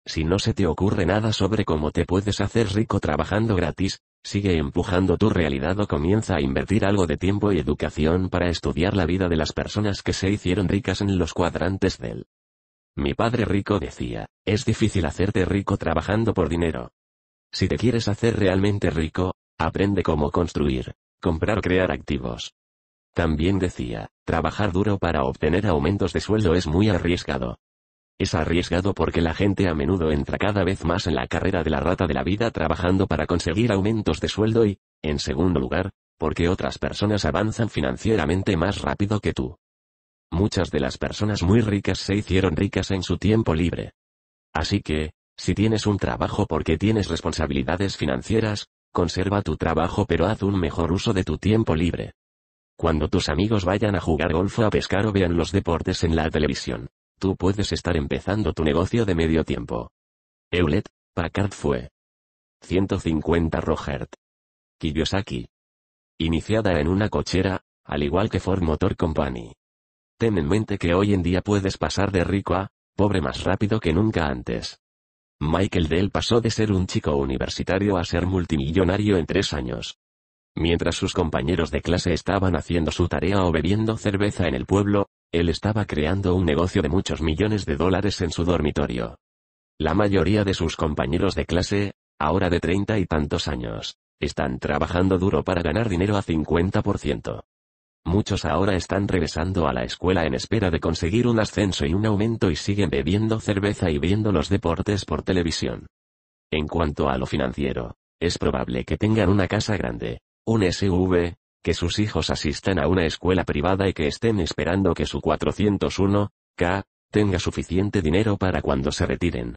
Si no se te ocurre nada sobre cómo te puedes hacer rico trabajando gratis, sigue empujando tu realidad o comienza a invertir algo de tiempo y educación para estudiar la vida de las personas que se hicieron ricas en los cuadrantes del. Mi padre rico decía, es difícil hacerte rico trabajando por dinero. Si te quieres hacer realmente rico, aprende cómo construir, comprar, o crear activos. También decía, trabajar duro para obtener aumentos de sueldo es muy arriesgado. Es arriesgado porque la gente a menudo entra cada vez más en la carrera de la rata de la vida trabajando para conseguir aumentos de sueldo y, en segundo lugar, porque otras personas avanzan financieramente más rápido que tú. Muchas de las personas muy ricas se hicieron ricas en su tiempo libre. Así que, si tienes un trabajo porque tienes responsabilidades financieras, conserva tu trabajo pero haz un mejor uso de tu tiempo libre. Cuando tus amigos vayan a jugar golf o a pescar o vean los deportes en la televisión, tú puedes estar empezando tu negocio de medio tiempo. Eulet Packard fue. 150 Roger. Kiyosaki. Iniciada en una cochera, al igual que Ford Motor Company. Ten en mente que hoy en día puedes pasar de rico a pobre más rápido que nunca antes. Michael Dell pasó de ser un chico universitario a ser multimillonario en tres años. Mientras sus compañeros de clase estaban haciendo su tarea o bebiendo cerveza en el pueblo, él estaba creando un negocio de muchos millones de dólares en su dormitorio. La mayoría de sus compañeros de clase, ahora de treinta y tantos años, están trabajando duro para ganar dinero a 50%. Muchos ahora están regresando a la escuela en espera de conseguir un ascenso y un aumento y siguen bebiendo cerveza y viendo los deportes por televisión. En cuanto a lo financiero, es probable que tengan una casa grande, un SUV, que sus hijos asistan a una escuela privada y que estén esperando que su 401, k, tenga suficiente dinero para cuando se retiren.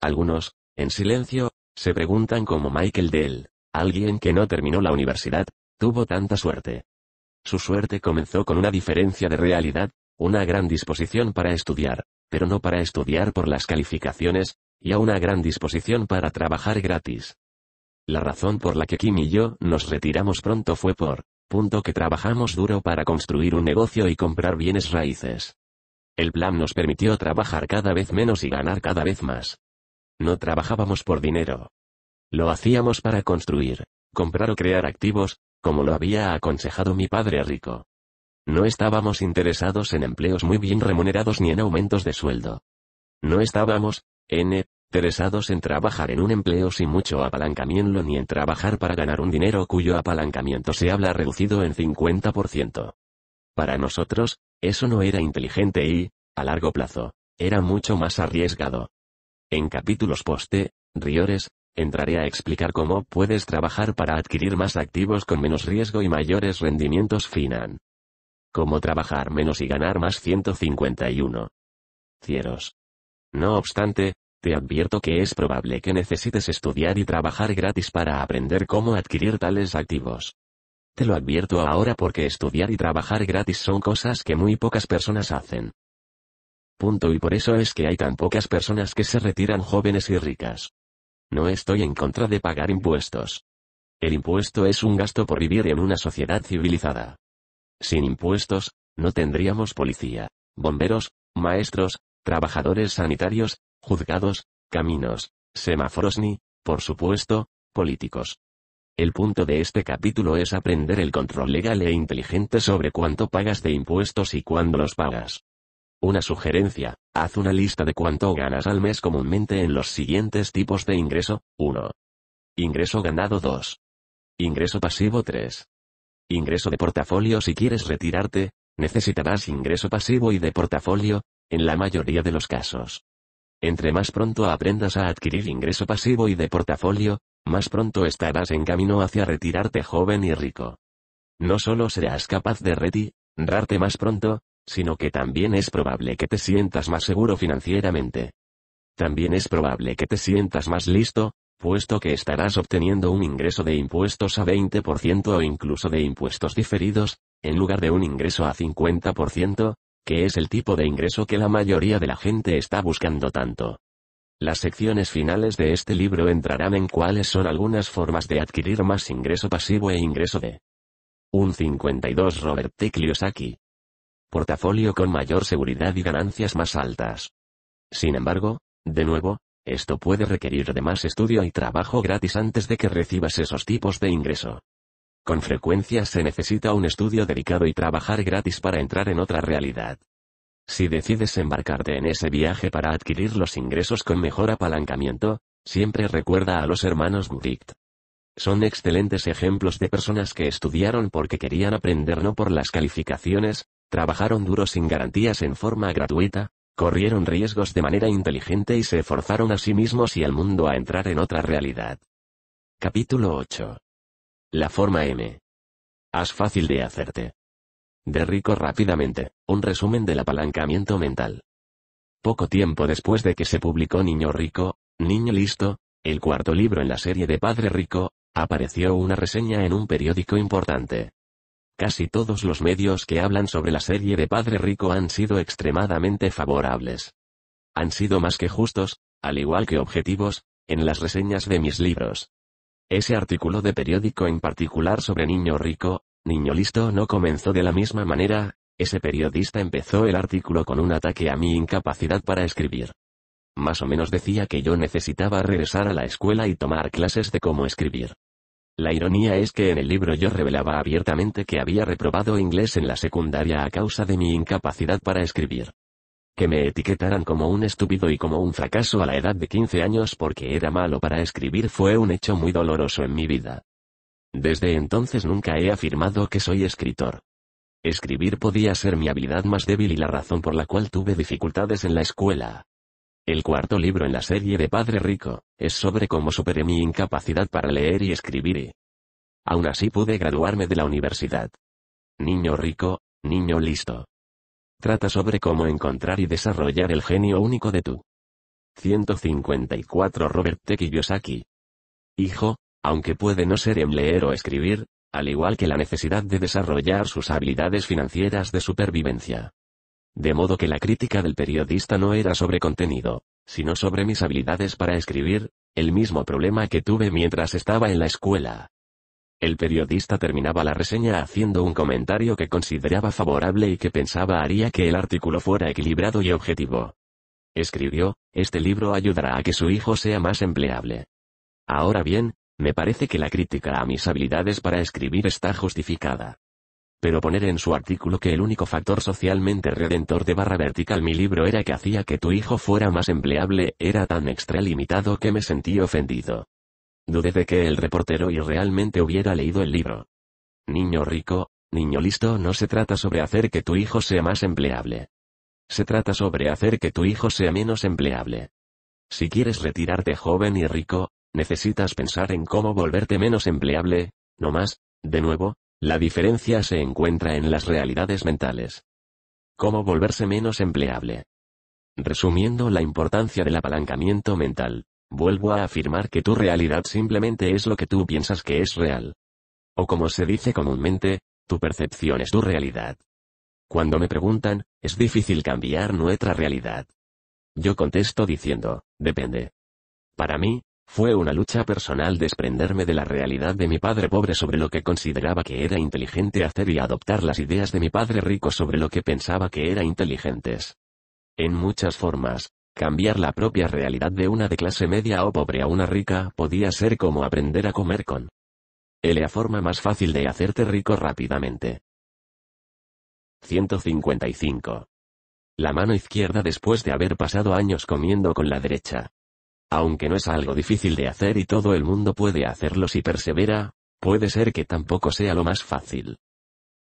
Algunos, en silencio, se preguntan cómo Michael Dell, alguien que no terminó la universidad, tuvo tanta suerte. Su suerte comenzó con una diferencia de realidad, una gran disposición para estudiar, pero no para estudiar por las calificaciones, y a una gran disposición para trabajar gratis. La razón por la que Kim y yo nos retiramos pronto fue por, Punto que trabajamos duro para construir un negocio y comprar bienes raíces. El plan nos permitió trabajar cada vez menos y ganar cada vez más. No trabajábamos por dinero. Lo hacíamos para construir, comprar o crear activos, como lo había aconsejado mi padre rico. No estábamos interesados en empleos muy bien remunerados ni en aumentos de sueldo. No estábamos, N, interesados en trabajar en un empleo sin mucho apalancamiento ni en trabajar para ganar un dinero cuyo apalancamiento se habla reducido en 50%. Para nosotros, eso no era inteligente y, a largo plazo, era mucho más arriesgado. En capítulos poste, Riores, entraré a explicar cómo puedes trabajar para adquirir más activos con menos riesgo y mayores rendimientos finan. Cómo trabajar menos y ganar más 151. Cieros. No obstante, te advierto que es probable que necesites estudiar y trabajar gratis para aprender cómo adquirir tales activos. Te lo advierto ahora porque estudiar y trabajar gratis son cosas que muy pocas personas hacen. Punto y por eso es que hay tan pocas personas que se retiran jóvenes y ricas. No estoy en contra de pagar impuestos. El impuesto es un gasto por vivir en una sociedad civilizada. Sin impuestos, no tendríamos policía, bomberos, maestros, trabajadores sanitarios, juzgados, caminos, semáforos ni, por supuesto, políticos. El punto de este capítulo es aprender el control legal e inteligente sobre cuánto pagas de impuestos y cuándo los pagas. Una sugerencia, haz una lista de cuánto ganas al mes comúnmente en los siguientes tipos de ingreso, 1. Ingreso ganado 2. Ingreso pasivo 3. Ingreso de portafolio si quieres retirarte, necesitarás ingreso pasivo y de portafolio, en la mayoría de los casos. Entre más pronto aprendas a adquirir ingreso pasivo y de portafolio, más pronto estarás en camino hacia retirarte joven y rico. No solo serás capaz de retirarte más pronto, sino que también es probable que te sientas más seguro financieramente. También es probable que te sientas más listo, puesto que estarás obteniendo un ingreso de impuestos a 20% o incluso de impuestos diferidos, en lugar de un ingreso a 50%, que es el tipo de ingreso que la mayoría de la gente está buscando tanto. Las secciones finales de este libro entrarán en cuáles son algunas formas de adquirir más ingreso pasivo e ingreso de un 52 Robert T. Kiyosaki. Portafolio con mayor seguridad y ganancias más altas. Sin embargo, de nuevo, esto puede requerir de más estudio y trabajo gratis antes de que recibas esos tipos de ingreso. Con frecuencia se necesita un estudio dedicado y trabajar gratis para entrar en otra realidad. Si decides embarcarte en ese viaje para adquirir los ingresos con mejor apalancamiento, siempre recuerda a los hermanos Gudicht. Son excelentes ejemplos de personas que estudiaron porque querían aprender no por las calificaciones, trabajaron duro sin garantías en forma gratuita, corrieron riesgos de manera inteligente y se forzaron a sí mismos y al mundo a entrar en otra realidad. Capítulo 8. La forma M. Haz fácil de hacerte. De rico rápidamente, un resumen del apalancamiento mental. Poco tiempo después de que se publicó Niño Rico, Niño Listo, el cuarto libro en la serie de Padre Rico, apareció una reseña en un periódico importante. Casi todos los medios que hablan sobre la serie de Padre Rico han sido extremadamente favorables. Han sido más que justos, al igual que objetivos, en las reseñas de mis libros. Ese artículo de periódico en particular sobre Niño Rico, Niño Listo no comenzó de la misma manera, ese periodista empezó el artículo con un ataque a mi incapacidad para escribir. Más o menos decía que yo necesitaba regresar a la escuela y tomar clases de cómo escribir. La ironía es que en el libro yo revelaba abiertamente que había reprobado inglés en la secundaria a causa de mi incapacidad para escribir que me etiquetaran como un estúpido y como un fracaso a la edad de 15 años porque era malo para escribir fue un hecho muy doloroso en mi vida. Desde entonces nunca he afirmado que soy escritor. Escribir podía ser mi habilidad más débil y la razón por la cual tuve dificultades en la escuela. El cuarto libro en la serie de Padre Rico, es sobre cómo superé mi incapacidad para leer y escribir y... Aún así pude graduarme de la universidad. Niño rico, niño listo trata sobre cómo encontrar y desarrollar el genio único de tu. 154 Robert T. Kiyosaki. Hijo, aunque puede no ser en leer o escribir, al igual que la necesidad de desarrollar sus habilidades financieras de supervivencia. De modo que la crítica del periodista no era sobre contenido, sino sobre mis habilidades para escribir, el mismo problema que tuve mientras estaba en la escuela. El periodista terminaba la reseña haciendo un comentario que consideraba favorable y que pensaba haría que el artículo fuera equilibrado y objetivo. Escribió, este libro ayudará a que su hijo sea más empleable. Ahora bien, me parece que la crítica a mis habilidades para escribir está justificada. Pero poner en su artículo que el único factor socialmente redentor de barra vertical mi libro era que hacía que tu hijo fuera más empleable era tan extralimitado que me sentí ofendido. Dudé de que el reportero y realmente hubiera leído el libro. Niño rico, niño listo no se trata sobre hacer que tu hijo sea más empleable. Se trata sobre hacer que tu hijo sea menos empleable. Si quieres retirarte joven y rico, necesitas pensar en cómo volverte menos empleable, no más, de nuevo, la diferencia se encuentra en las realidades mentales. ¿Cómo volverse menos empleable? Resumiendo la importancia del apalancamiento mental vuelvo a afirmar que tu realidad simplemente es lo que tú piensas que es real. O como se dice comúnmente, tu percepción es tu realidad. Cuando me preguntan, ¿es difícil cambiar nuestra realidad? Yo contesto diciendo, depende. Para mí, fue una lucha personal desprenderme de la realidad de mi padre pobre sobre lo que consideraba que era inteligente hacer y adoptar las ideas de mi padre rico sobre lo que pensaba que era inteligentes. En muchas formas, Cambiar la propia realidad de una de clase media o pobre a una rica podía ser como aprender a comer con. él: la forma más fácil de hacerte rico rápidamente. 155. La mano izquierda después de haber pasado años comiendo con la derecha. Aunque no es algo difícil de hacer y todo el mundo puede hacerlo si persevera, puede ser que tampoco sea lo más fácil.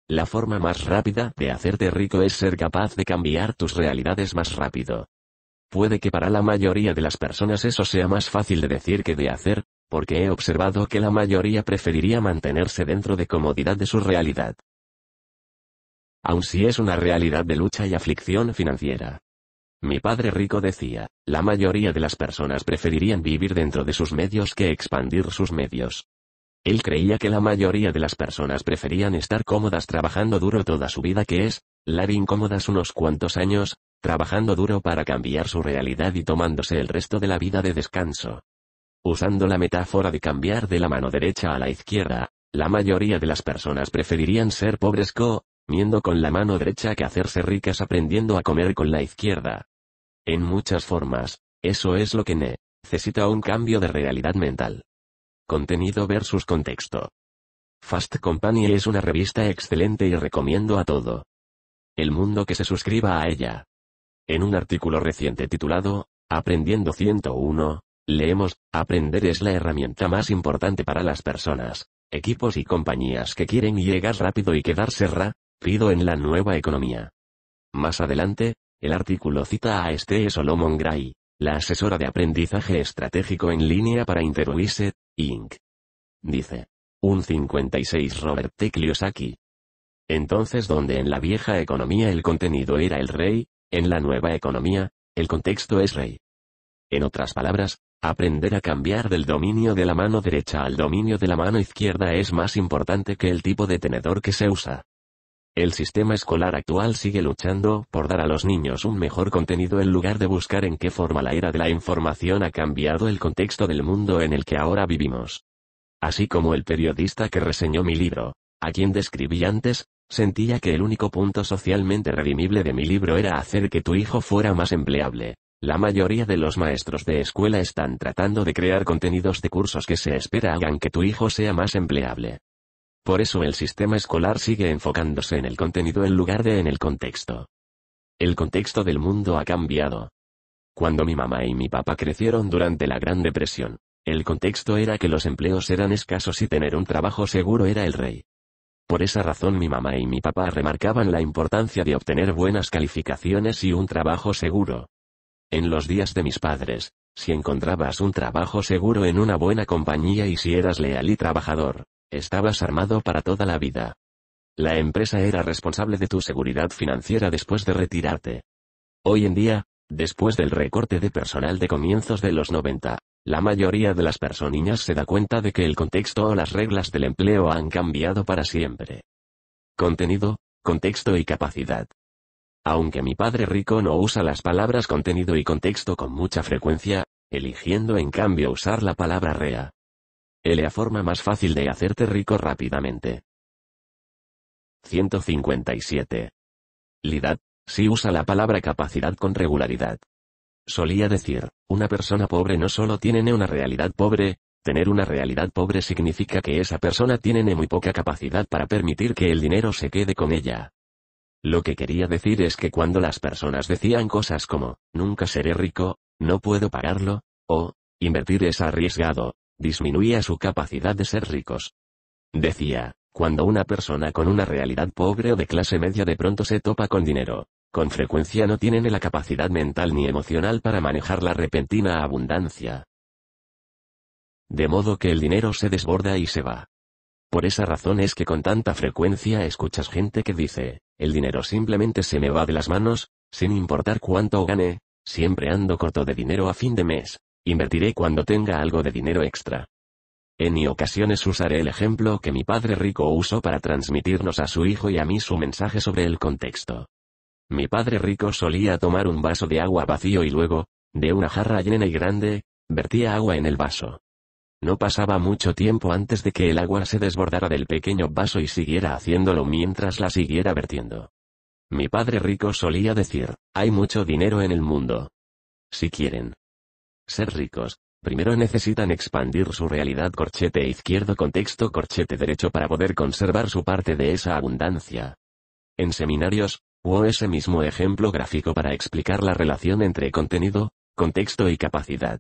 La forma más rápida de hacerte rico es ser capaz de cambiar tus realidades más rápido. Puede que para la mayoría de las personas eso sea más fácil de decir que de hacer, porque he observado que la mayoría preferiría mantenerse dentro de comodidad de su realidad. Aun si es una realidad de lucha y aflicción financiera. Mi padre rico decía, la mayoría de las personas preferirían vivir dentro de sus medios que expandir sus medios. Él creía que la mayoría de las personas preferían estar cómodas trabajando duro toda su vida que es, lar incómodas unos cuantos años, trabajando duro para cambiar su realidad y tomándose el resto de la vida de descanso. Usando la metáfora de cambiar de la mano derecha a la izquierda, la mayoría de las personas preferirían ser pobres comiendo con la mano derecha que hacerse ricas aprendiendo a comer con la izquierda. En muchas formas, eso es lo que necesita un cambio de realidad mental. Contenido versus contexto. Fast Company es una revista excelente y recomiendo a todo el mundo que se suscriba a ella. En un artículo reciente titulado, Aprendiendo 101, leemos, Aprender es la herramienta más importante para las personas, equipos y compañías que quieren llegar rápido y quedarse rápido en la nueva economía. Más adelante, el artículo cita a este Solomon Gray, la asesora de aprendizaje estratégico en línea para Interwiset, Inc. Dice. Un 56 Robert T. Kiyosaki. Entonces donde en la vieja economía el contenido era el rey, en la nueva economía, el contexto es rey. En otras palabras, aprender a cambiar del dominio de la mano derecha al dominio de la mano izquierda es más importante que el tipo de tenedor que se usa. El sistema escolar actual sigue luchando por dar a los niños un mejor contenido en lugar de buscar en qué forma la era de la información ha cambiado el contexto del mundo en el que ahora vivimos. Así como el periodista que reseñó mi libro, a quien describí antes, Sentía que el único punto socialmente redimible de mi libro era hacer que tu hijo fuera más empleable. La mayoría de los maestros de escuela están tratando de crear contenidos de cursos que se espera hagan que tu hijo sea más empleable. Por eso el sistema escolar sigue enfocándose en el contenido en lugar de en el contexto. El contexto del mundo ha cambiado. Cuando mi mamá y mi papá crecieron durante la Gran Depresión, el contexto era que los empleos eran escasos y tener un trabajo seguro era el rey. Por esa razón mi mamá y mi papá remarcaban la importancia de obtener buenas calificaciones y un trabajo seguro. En los días de mis padres, si encontrabas un trabajo seguro en una buena compañía y si eras leal y trabajador, estabas armado para toda la vida. La empresa era responsable de tu seguridad financiera después de retirarte. Hoy en día, después del recorte de personal de comienzos de los 90, la mayoría de las personiñas se da cuenta de que el contexto o las reglas del empleo han cambiado para siempre. Contenido, contexto y capacidad. Aunque mi padre rico no usa las palabras contenido y contexto con mucha frecuencia, eligiendo en cambio usar la palabra REA. Elea la forma más fácil de hacerte rico rápidamente. 157. Lidad, si usa la palabra capacidad con regularidad. Solía decir, una persona pobre no solo tiene una realidad pobre, tener una realidad pobre significa que esa persona tiene muy poca capacidad para permitir que el dinero se quede con ella. Lo que quería decir es que cuando las personas decían cosas como, nunca seré rico, no puedo pagarlo, o, invertir es arriesgado, disminuía su capacidad de ser ricos. Decía, cuando una persona con una realidad pobre o de clase media de pronto se topa con dinero, con frecuencia no tienen la capacidad mental ni emocional para manejar la repentina abundancia. De modo que el dinero se desborda y se va. Por esa razón es que con tanta frecuencia escuchas gente que dice, el dinero simplemente se me va de las manos, sin importar cuánto gane, siempre ando corto de dinero a fin de mes, invertiré cuando tenga algo de dinero extra. En mi ocasiones usaré el ejemplo que mi padre rico usó para transmitirnos a su hijo y a mí su mensaje sobre el contexto. Mi padre rico solía tomar un vaso de agua vacío y luego, de una jarra llena y grande, vertía agua en el vaso. No pasaba mucho tiempo antes de que el agua se desbordara del pequeño vaso y siguiera haciéndolo mientras la siguiera vertiendo. Mi padre rico solía decir, hay mucho dinero en el mundo. Si quieren ser ricos, primero necesitan expandir su realidad corchete izquierdo contexto corchete derecho para poder conservar su parte de esa abundancia. En seminarios, o ese mismo ejemplo gráfico para explicar la relación entre contenido, contexto y capacidad.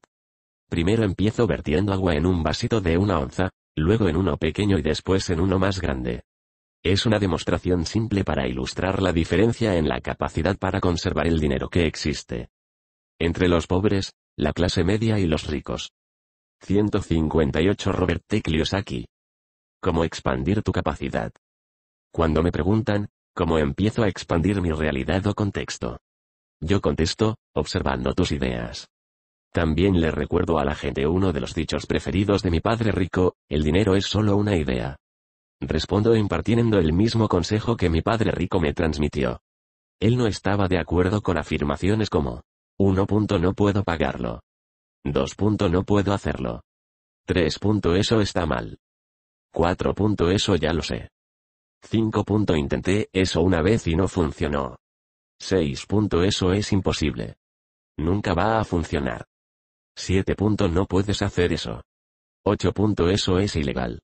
Primero empiezo vertiendo agua en un vasito de una onza, luego en uno pequeño y después en uno más grande. Es una demostración simple para ilustrar la diferencia en la capacidad para conservar el dinero que existe. Entre los pobres, la clase media y los ricos. 158 Robert T. Kiyosaki. ¿Cómo expandir tu capacidad? Cuando me preguntan, ¿Cómo empiezo a expandir mi realidad o contexto? Yo contesto, observando tus ideas. También le recuerdo a la gente uno de los dichos preferidos de mi padre rico, el dinero es solo una idea. Respondo impartiendo el mismo consejo que mi padre rico me transmitió. Él no estaba de acuerdo con afirmaciones como 1. No puedo pagarlo. 2. No puedo hacerlo. 3. Eso está mal. 4. Eso ya lo sé. 5. Intenté eso una vez y no funcionó. 6. Eso es imposible. Nunca va a funcionar. 7. No puedes hacer eso. 8. Eso es ilegal.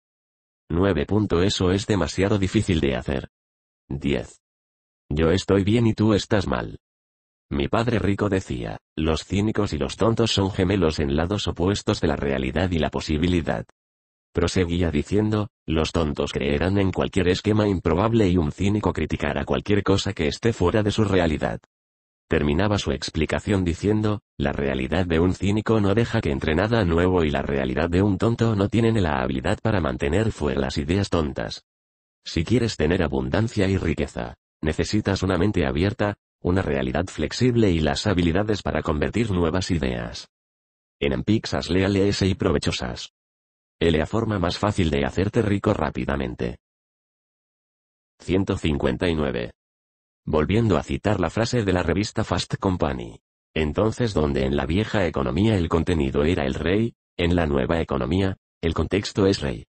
9. Eso es demasiado difícil de hacer. 10. Yo estoy bien y tú estás mal. Mi padre rico decía, los cínicos y los tontos son gemelos en lados opuestos de la realidad y la posibilidad. Proseguía diciendo, los tontos creerán en cualquier esquema improbable y un cínico criticará cualquier cosa que esté fuera de su realidad. Terminaba su explicación diciendo, la realidad de un cínico no deja que entre nada nuevo y la realidad de un tonto no tienen la habilidad para mantener fuera las ideas tontas. Si quieres tener abundancia y riqueza, necesitas una mente abierta, una realidad flexible y las habilidades para convertir nuevas ideas en pixas leales y provechosas. Es la forma más fácil de hacerte rico rápidamente. 159. Volviendo a citar la frase de la revista Fast Company. Entonces donde en la vieja economía el contenido era el rey, en la nueva economía, el contexto es rey.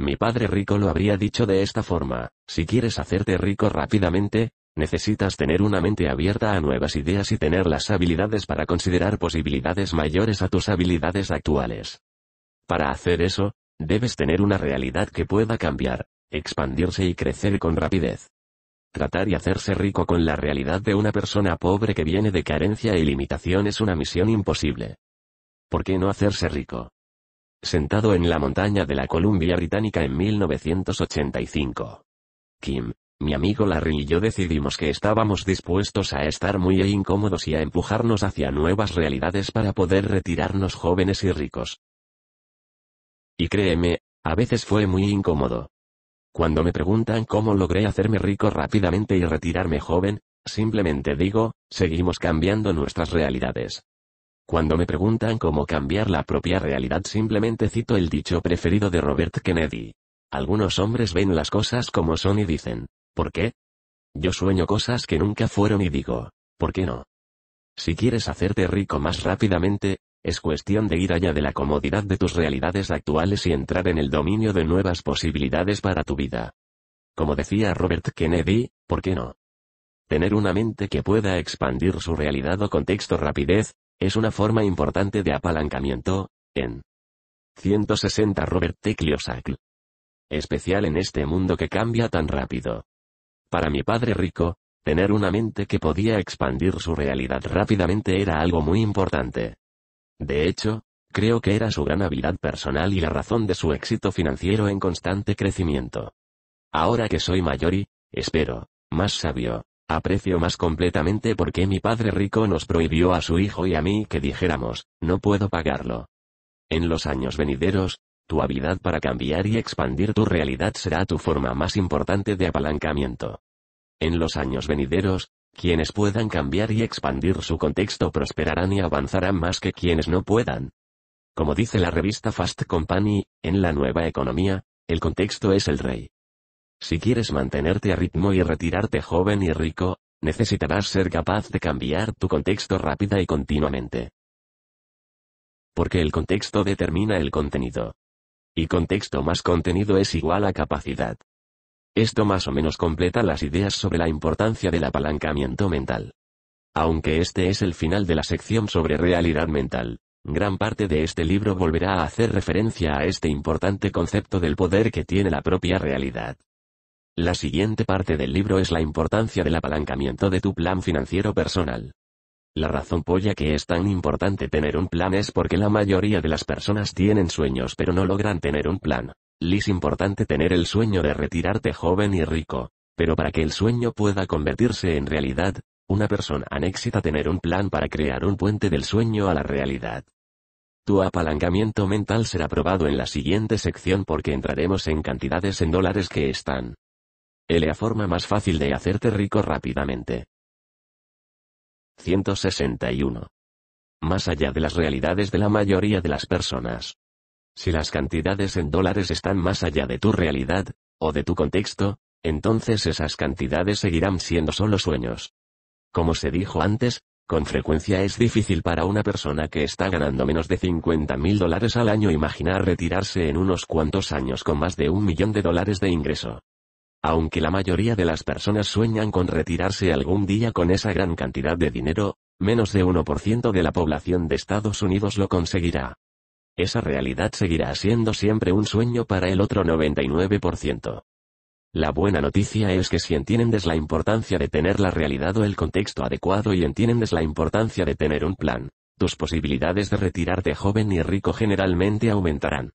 Mi padre rico lo habría dicho de esta forma, si quieres hacerte rico rápidamente, necesitas tener una mente abierta a nuevas ideas y tener las habilidades para considerar posibilidades mayores a tus habilidades actuales. Para hacer eso, debes tener una realidad que pueda cambiar, expandirse y crecer con rapidez. Tratar y hacerse rico con la realidad de una persona pobre que viene de carencia y limitación es una misión imposible. ¿Por qué no hacerse rico? Sentado en la montaña de la Columbia Británica en 1985. Kim, mi amigo Larry y yo decidimos que estábamos dispuestos a estar muy incómodos y a empujarnos hacia nuevas realidades para poder retirarnos jóvenes y ricos. Y créeme, a veces fue muy incómodo. Cuando me preguntan cómo logré hacerme rico rápidamente y retirarme joven, simplemente digo, seguimos cambiando nuestras realidades. Cuando me preguntan cómo cambiar la propia realidad simplemente cito el dicho preferido de Robert Kennedy. Algunos hombres ven las cosas como son y dicen, ¿por qué? Yo sueño cosas que nunca fueron y digo, ¿por qué no? Si quieres hacerte rico más rápidamente, es cuestión de ir allá de la comodidad de tus realidades actuales y entrar en el dominio de nuevas posibilidades para tu vida. Como decía Robert Kennedy, ¿por qué no? Tener una mente que pueda expandir su realidad o contexto rapidez, es una forma importante de apalancamiento, en 160 Robert T. Especial en este mundo que cambia tan rápido. Para mi padre rico, tener una mente que podía expandir su realidad rápidamente era algo muy importante. De hecho, creo que era su gran habilidad personal y la razón de su éxito financiero en constante crecimiento. Ahora que soy mayor y, espero, más sabio, aprecio más completamente por qué mi padre rico nos prohibió a su hijo y a mí que dijéramos, no puedo pagarlo. En los años venideros, tu habilidad para cambiar y expandir tu realidad será tu forma más importante de apalancamiento. En los años venideros, quienes puedan cambiar y expandir su contexto prosperarán y avanzarán más que quienes no puedan. Como dice la revista Fast Company, en la nueva economía, el contexto es el rey. Si quieres mantenerte a ritmo y retirarte joven y rico, necesitarás ser capaz de cambiar tu contexto rápida y continuamente. Porque el contexto determina el contenido. Y contexto más contenido es igual a capacidad. Esto más o menos completa las ideas sobre la importancia del apalancamiento mental. Aunque este es el final de la sección sobre realidad mental, gran parte de este libro volverá a hacer referencia a este importante concepto del poder que tiene la propia realidad. La siguiente parte del libro es la importancia del apalancamiento de tu plan financiero personal. La razón polla que es tan importante tener un plan es porque la mayoría de las personas tienen sueños pero no logran tener un plan. Es importante tener el sueño de retirarte joven y rico, pero para que el sueño pueda convertirse en realidad, una persona anexita tener un plan para crear un puente del sueño a la realidad. Tu apalancamiento mental será probado en la siguiente sección porque entraremos en cantidades en dólares que están. L la forma más fácil de hacerte rico rápidamente. 161. Más allá de las realidades de la mayoría de las personas. Si las cantidades en dólares están más allá de tu realidad, o de tu contexto, entonces esas cantidades seguirán siendo solo sueños. Como se dijo antes, con frecuencia es difícil para una persona que está ganando menos de 50 mil dólares al año imaginar retirarse en unos cuantos años con más de un millón de dólares de ingreso. Aunque la mayoría de las personas sueñan con retirarse algún día con esa gran cantidad de dinero, menos de 1% de la población de Estados Unidos lo conseguirá esa realidad seguirá siendo siempre un sueño para el otro 99%. La buena noticia es que si entiendes la importancia de tener la realidad o el contexto adecuado y entiendes la importancia de tener un plan, tus posibilidades de retirarte joven y rico generalmente aumentarán.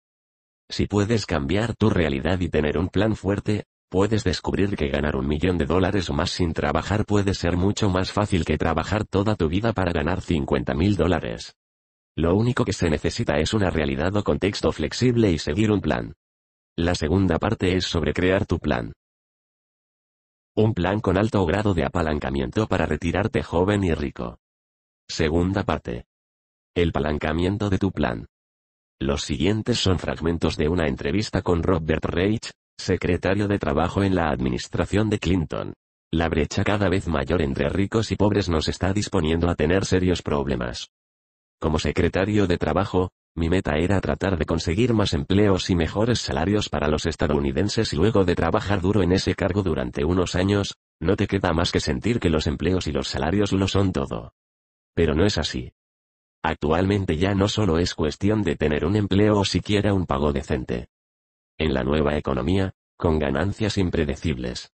Si puedes cambiar tu realidad y tener un plan fuerte, puedes descubrir que ganar un millón de dólares o más sin trabajar puede ser mucho más fácil que trabajar toda tu vida para ganar 50 mil dólares. Lo único que se necesita es una realidad o contexto flexible y seguir un plan. La segunda parte es sobre crear tu plan. Un plan con alto grado de apalancamiento para retirarte joven y rico. Segunda parte. El palancamiento de tu plan. Los siguientes son fragmentos de una entrevista con Robert Reich, secretario de Trabajo en la administración de Clinton. La brecha cada vez mayor entre ricos y pobres nos está disponiendo a tener serios problemas. Como secretario de Trabajo, mi meta era tratar de conseguir más empleos y mejores salarios para los estadounidenses y luego de trabajar duro en ese cargo durante unos años, no te queda más que sentir que los empleos y los salarios lo son todo. Pero no es así. Actualmente ya no solo es cuestión de tener un empleo o siquiera un pago decente. En la nueva economía, con ganancias impredecibles.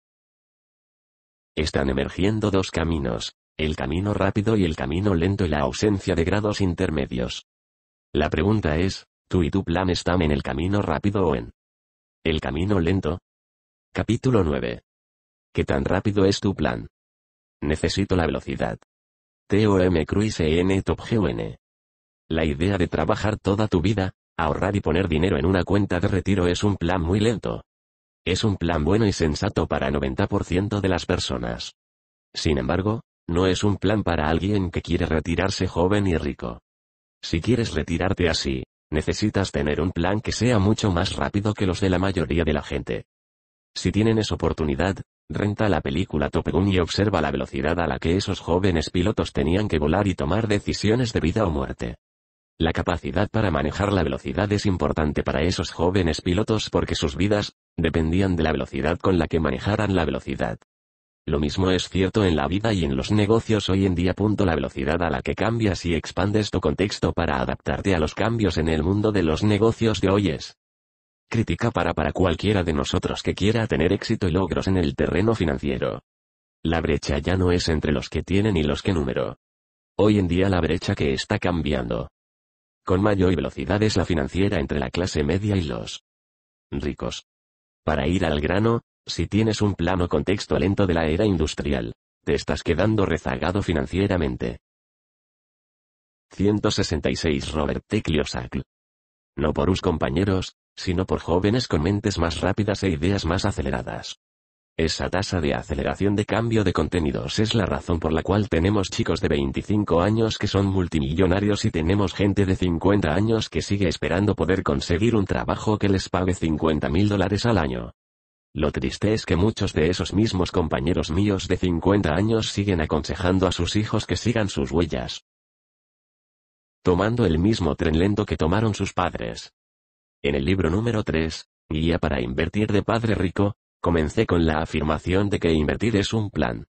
Están emergiendo dos caminos, el camino rápido y el camino lento y la ausencia de grados intermedios. La pregunta es, ¿tú y tu plan están en el camino rápido o en el camino lento? Capítulo 9. ¿Qué tan rápido es tu plan? Necesito la velocidad. TOM Cruise N Top GON. La idea de trabajar toda tu vida, ahorrar y poner dinero en una cuenta de retiro es un plan muy lento. Es un plan bueno y sensato para 90% de las personas. Sin embargo, no es un plan para alguien que quiere retirarse joven y rico. Si quieres retirarte así, necesitas tener un plan que sea mucho más rápido que los de la mayoría de la gente. Si tienen esa oportunidad, renta la película Top Gun y observa la velocidad a la que esos jóvenes pilotos tenían que volar y tomar decisiones de vida o muerte. La capacidad para manejar la velocidad es importante para esos jóvenes pilotos porque sus vidas, dependían de la velocidad con la que manejaran la velocidad. Lo mismo es cierto en la vida y en los negocios hoy en día. Punto La velocidad a la que cambias y expandes tu contexto para adaptarte a los cambios en el mundo de los negocios de hoy es crítica para para cualquiera de nosotros que quiera tener éxito y logros en el terreno financiero. La brecha ya no es entre los que tienen y los que número. Hoy en día la brecha que está cambiando con mayor velocidad es la financiera entre la clase media y los ricos. Para ir al grano, si tienes un plano contexto lento de la era industrial, te estás quedando rezagado financieramente. 166 Robert T. No por sus compañeros, sino por jóvenes con mentes más rápidas e ideas más aceleradas. Esa tasa de aceleración de cambio de contenidos es la razón por la cual tenemos chicos de 25 años que son multimillonarios y tenemos gente de 50 años que sigue esperando poder conseguir un trabajo que les pague 50 mil dólares al año. Lo triste es que muchos de esos mismos compañeros míos de 50 años siguen aconsejando a sus hijos que sigan sus huellas. Tomando el mismo tren lento que tomaron sus padres. En el libro número 3, Guía para invertir de padre rico, comencé con la afirmación de que invertir es un plan.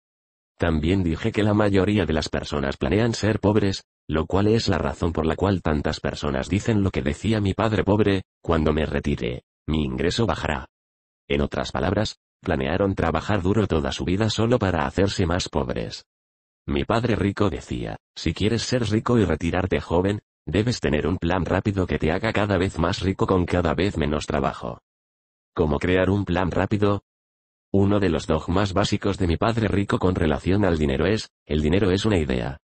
También dije que la mayoría de las personas planean ser pobres, lo cual es la razón por la cual tantas personas dicen lo que decía mi padre pobre, cuando me retire, mi ingreso bajará. En otras palabras, planearon trabajar duro toda su vida solo para hacerse más pobres. Mi padre rico decía, si quieres ser rico y retirarte joven, debes tener un plan rápido que te haga cada vez más rico con cada vez menos trabajo. ¿Cómo crear un plan rápido? Uno de los dogmas básicos de mi padre rico con relación al dinero es, el dinero es una idea.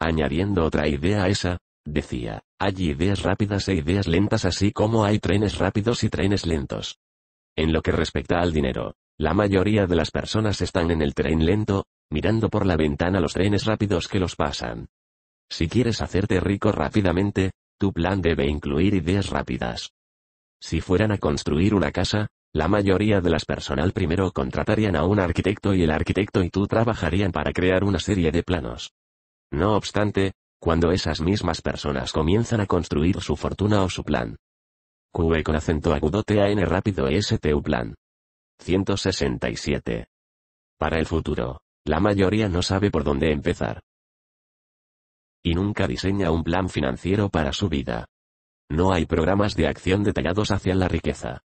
Añadiendo otra idea a esa, decía, hay ideas rápidas e ideas lentas así como hay trenes rápidos y trenes lentos. En lo que respecta al dinero, la mayoría de las personas están en el tren lento, mirando por la ventana los trenes rápidos que los pasan. Si quieres hacerte rico rápidamente, tu plan debe incluir ideas rápidas. Si fueran a construir una casa, la mayoría de las personas primero contratarían a un arquitecto y el arquitecto y tú trabajarían para crear una serie de planos. No obstante, cuando esas mismas personas comienzan a construir su fortuna o su plan, QE con acento agudo TAN rápido e STU plan. 167. Para el futuro, la mayoría no sabe por dónde empezar. Y nunca diseña un plan financiero para su vida. No hay programas de acción detallados hacia la riqueza.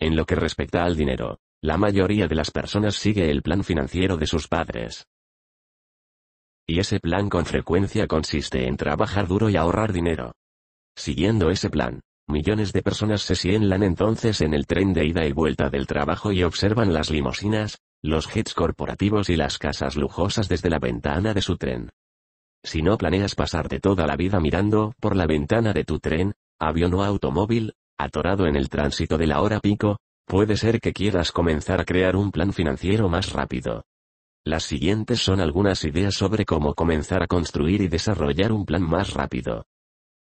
En lo que respecta al dinero, la mayoría de las personas sigue el plan financiero de sus padres. Y ese plan con frecuencia consiste en trabajar duro y ahorrar dinero. Siguiendo ese plan, Millones de personas se sientan entonces en el tren de ida y vuelta del trabajo y observan las limosinas, los jets corporativos y las casas lujosas desde la ventana de su tren. Si no planeas pasarte toda la vida mirando por la ventana de tu tren, avión o automóvil, atorado en el tránsito de la hora pico, puede ser que quieras comenzar a crear un plan financiero más rápido. Las siguientes son algunas ideas sobre cómo comenzar a construir y desarrollar un plan más rápido.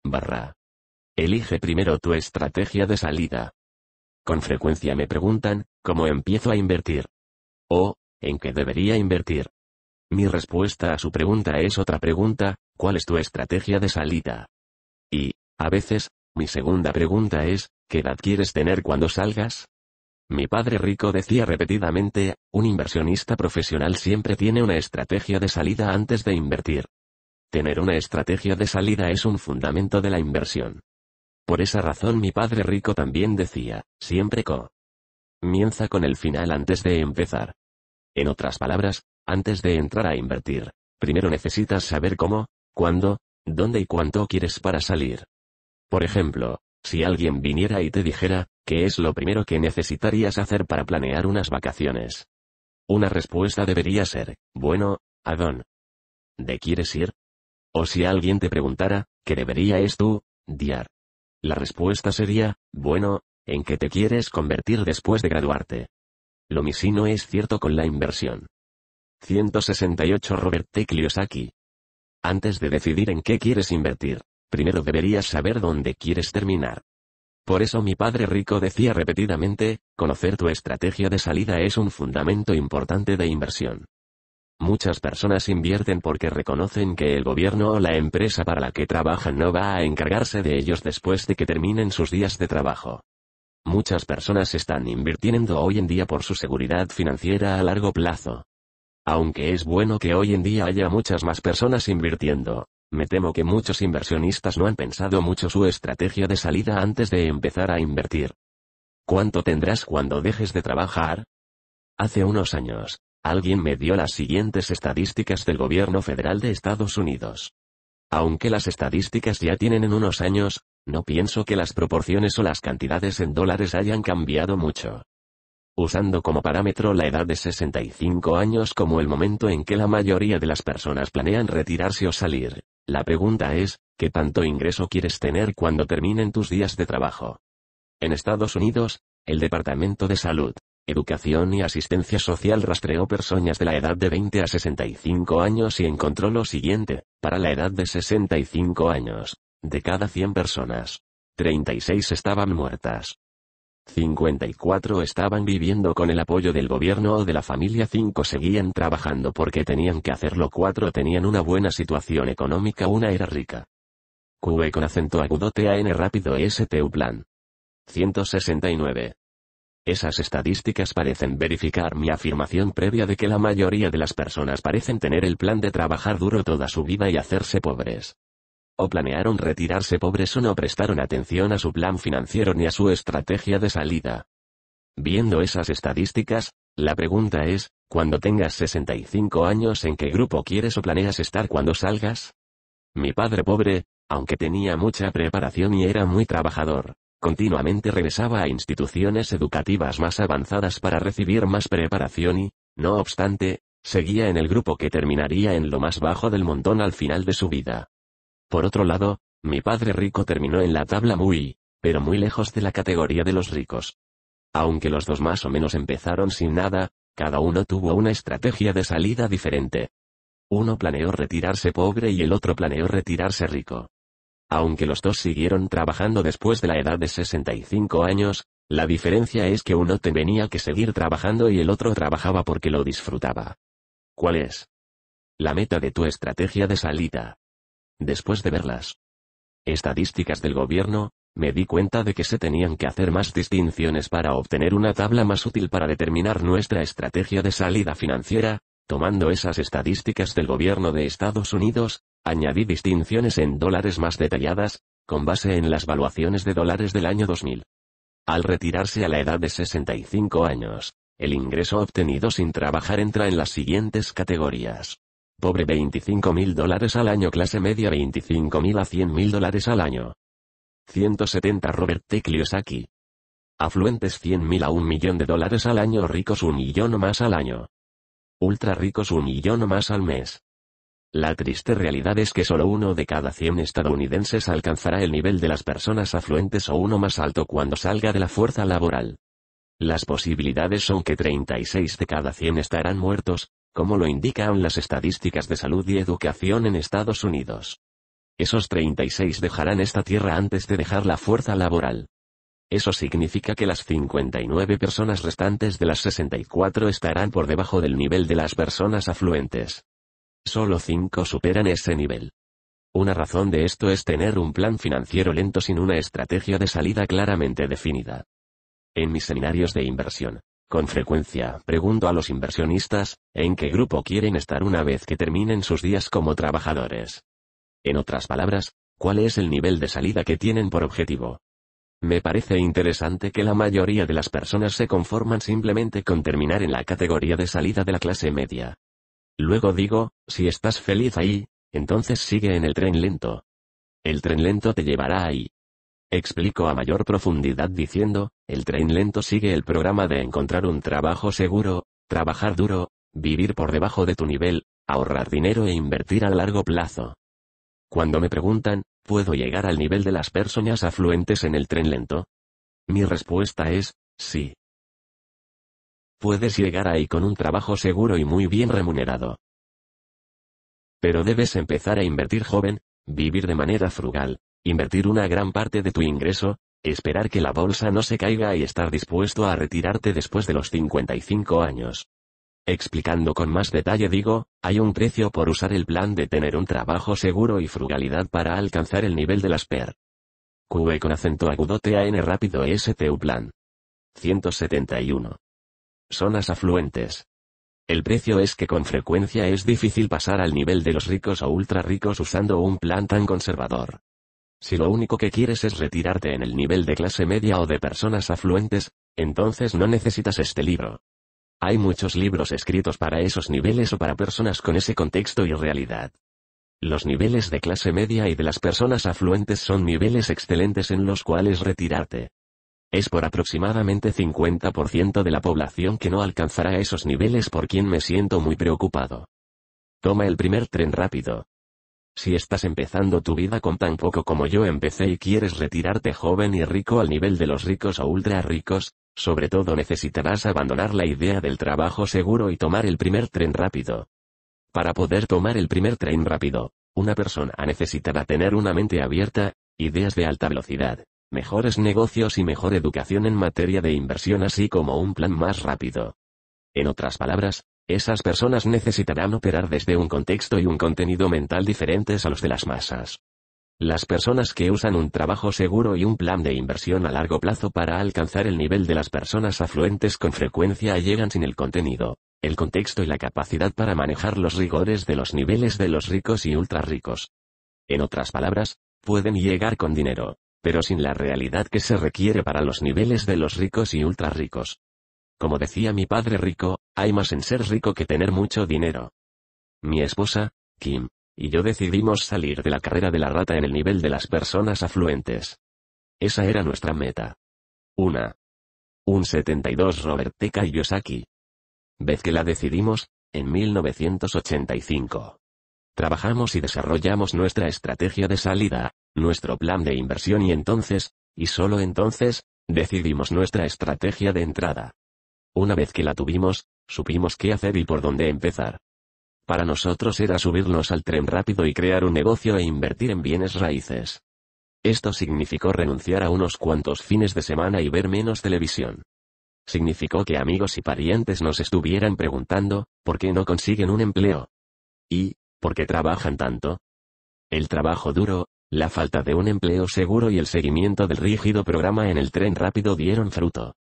Barra. Elige primero tu estrategia de salida. Con frecuencia me preguntan, ¿cómo empiezo a invertir? O, ¿en qué debería invertir? Mi respuesta a su pregunta es otra pregunta, ¿cuál es tu estrategia de salida? Y, a veces, mi segunda pregunta es, ¿qué edad quieres tener cuando salgas? Mi padre rico decía repetidamente, un inversionista profesional siempre tiene una estrategia de salida antes de invertir. Tener una estrategia de salida es un fundamento de la inversión. Por esa razón mi padre rico también decía, siempre co. Mienza con el final antes de empezar. En otras palabras, antes de entrar a invertir, primero necesitas saber cómo, cuándo, dónde y cuánto quieres para salir. Por ejemplo, si alguien viniera y te dijera, ¿qué es lo primero que necesitarías hacer para planear unas vacaciones? Una respuesta debería ser, bueno, ¿a dónde quieres ir? O si alguien te preguntara, ¿qué debería es tú, diar? La respuesta sería, bueno, ¿en qué te quieres convertir después de graduarte? Lo mismo es cierto con la inversión. 168 Robert T. Kiyosaki. Antes de decidir en qué quieres invertir, primero deberías saber dónde quieres terminar. Por eso mi padre rico decía repetidamente, conocer tu estrategia de salida es un fundamento importante de inversión. Muchas personas invierten porque reconocen que el gobierno o la empresa para la que trabajan no va a encargarse de ellos después de que terminen sus días de trabajo. Muchas personas están invirtiendo hoy en día por su seguridad financiera a largo plazo. Aunque es bueno que hoy en día haya muchas más personas invirtiendo, me temo que muchos inversionistas no han pensado mucho su estrategia de salida antes de empezar a invertir. ¿Cuánto tendrás cuando dejes de trabajar? Hace unos años, Alguien me dio las siguientes estadísticas del gobierno federal de Estados Unidos. Aunque las estadísticas ya tienen en unos años, no pienso que las proporciones o las cantidades en dólares hayan cambiado mucho. Usando como parámetro la edad de 65 años como el momento en que la mayoría de las personas planean retirarse o salir, la pregunta es, ¿qué tanto ingreso quieres tener cuando terminen tus días de trabajo? En Estados Unidos, el Departamento de Salud, Educación y Asistencia Social rastreó personas de la edad de 20 a 65 años y encontró lo siguiente, para la edad de 65 años, de cada 100 personas, 36 estaban muertas. 54 estaban viviendo con el apoyo del gobierno o de la familia, 5 seguían trabajando porque tenían que hacerlo, 4 tenían una buena situación económica, una era rica. QE con acento agudo TAN rápido STU plan. 169. Esas estadísticas parecen verificar mi afirmación previa de que la mayoría de las personas parecen tener el plan de trabajar duro toda su vida y hacerse pobres. O planearon retirarse pobres o no prestaron atención a su plan financiero ni a su estrategia de salida. Viendo esas estadísticas, la pregunta es, cuando tengas 65 años, ¿en qué grupo quieres o planeas estar cuando salgas? Mi padre pobre, aunque tenía mucha preparación y era muy trabajador, continuamente regresaba a instituciones educativas más avanzadas para recibir más preparación y, no obstante, seguía en el grupo que terminaría en lo más bajo del montón al final de su vida. Por otro lado, mi padre rico terminó en la tabla muy, pero muy lejos de la categoría de los ricos. Aunque los dos más o menos empezaron sin nada, cada uno tuvo una estrategia de salida diferente. Uno planeó retirarse pobre y el otro planeó retirarse rico. Aunque los dos siguieron trabajando después de la edad de 65 años, la diferencia es que uno tenía que seguir trabajando y el otro trabajaba porque lo disfrutaba. ¿Cuál es? La meta de tu estrategia de salida. Después de ver las estadísticas del gobierno, me di cuenta de que se tenían que hacer más distinciones para obtener una tabla más útil para determinar nuestra estrategia de salida financiera, tomando esas estadísticas del gobierno de Estados Unidos, Añadí distinciones en dólares más detalladas, con base en las valuaciones de dólares del año 2000. Al retirarse a la edad de 65 años, el ingreso obtenido sin trabajar entra en las siguientes categorías. Pobre 25 mil dólares al año, clase media 25 mil a 100 mil dólares al año. 170 Robert T. Kiyosaki. Afluentes 100 mil a un millón de dólares al año, ricos un millón o más al año. Ultra ricos un millón o más al mes. La triste realidad es que solo uno de cada 100 estadounidenses alcanzará el nivel de las personas afluentes o uno más alto cuando salga de la fuerza laboral. Las posibilidades son que 36 de cada 100 estarán muertos, como lo indican las estadísticas de salud y educación en Estados Unidos. Esos 36 dejarán esta tierra antes de dejar la fuerza laboral. Eso significa que las 59 personas restantes de las 64 estarán por debajo del nivel de las personas afluentes. Solo cinco superan ese nivel. Una razón de esto es tener un plan financiero lento sin una estrategia de salida claramente definida. En mis seminarios de inversión, con frecuencia, pregunto a los inversionistas, ¿en qué grupo quieren estar una vez que terminen sus días como trabajadores? En otras palabras, ¿cuál es el nivel de salida que tienen por objetivo? Me parece interesante que la mayoría de las personas se conforman simplemente con terminar en la categoría de salida de la clase media. Luego digo, si estás feliz ahí, entonces sigue en el tren lento. El tren lento te llevará ahí. Explico a mayor profundidad diciendo, el tren lento sigue el programa de encontrar un trabajo seguro, trabajar duro, vivir por debajo de tu nivel, ahorrar dinero e invertir a largo plazo. Cuando me preguntan, ¿puedo llegar al nivel de las personas afluentes en el tren lento? Mi respuesta es, sí puedes llegar ahí con un trabajo seguro y muy bien remunerado. Pero debes empezar a invertir joven, vivir de manera frugal, invertir una gran parte de tu ingreso, esperar que la bolsa no se caiga y estar dispuesto a retirarte después de los 55 años. Explicando con más detalle digo, hay un precio por usar el plan de tener un trabajo seguro y frugalidad para alcanzar el nivel de las PER. QE con acento agudo TAN rápido STU plan. 171 zonas afluentes. El precio es que con frecuencia es difícil pasar al nivel de los ricos o ultra ricos usando un plan tan conservador. Si lo único que quieres es retirarte en el nivel de clase media o de personas afluentes, entonces no necesitas este libro. Hay muchos libros escritos para esos niveles o para personas con ese contexto y realidad. Los niveles de clase media y de las personas afluentes son niveles excelentes en los cuales retirarte. Es por aproximadamente 50% de la población que no alcanzará esos niveles por quien me siento muy preocupado. Toma el primer tren rápido. Si estás empezando tu vida con tan poco como yo empecé y quieres retirarte joven y rico al nivel de los ricos o ultra ricos, sobre todo necesitarás abandonar la idea del trabajo seguro y tomar el primer tren rápido. Para poder tomar el primer tren rápido, una persona necesitará tener una mente abierta, ideas de alta velocidad, mejores negocios y mejor educación en materia de inversión así como un plan más rápido. En otras palabras, esas personas necesitarán operar desde un contexto y un contenido mental diferentes a los de las masas. Las personas que usan un trabajo seguro y un plan de inversión a largo plazo para alcanzar el nivel de las personas afluentes con frecuencia llegan sin el contenido, el contexto y la capacidad para manejar los rigores de los niveles de los ricos y ultra ricos. En otras palabras, pueden llegar con dinero, pero sin la realidad que se requiere para los niveles de los ricos y ultra ricos. Como decía mi padre rico, hay más en ser rico que tener mucho dinero. Mi esposa, Kim, y yo decidimos salir de la carrera de la rata en el nivel de las personas afluentes. Esa era nuestra meta. Una. Un 72 Robert T. Kiyosaki. Vez que la decidimos, en 1985 trabajamos y desarrollamos nuestra estrategia de salida, nuestro plan de inversión y entonces, y solo entonces, decidimos nuestra estrategia de entrada. Una vez que la tuvimos, supimos qué hacer y por dónde empezar. Para nosotros era subirnos al tren rápido y crear un negocio e invertir en bienes raíces. Esto significó renunciar a unos cuantos fines de semana y ver menos televisión. Significó que amigos y parientes nos estuvieran preguntando, ¿por qué no consiguen un empleo? Y, ¿Por qué trabajan tanto? El trabajo duro, la falta de un empleo seguro y el seguimiento del rígido programa en el tren rápido dieron fruto.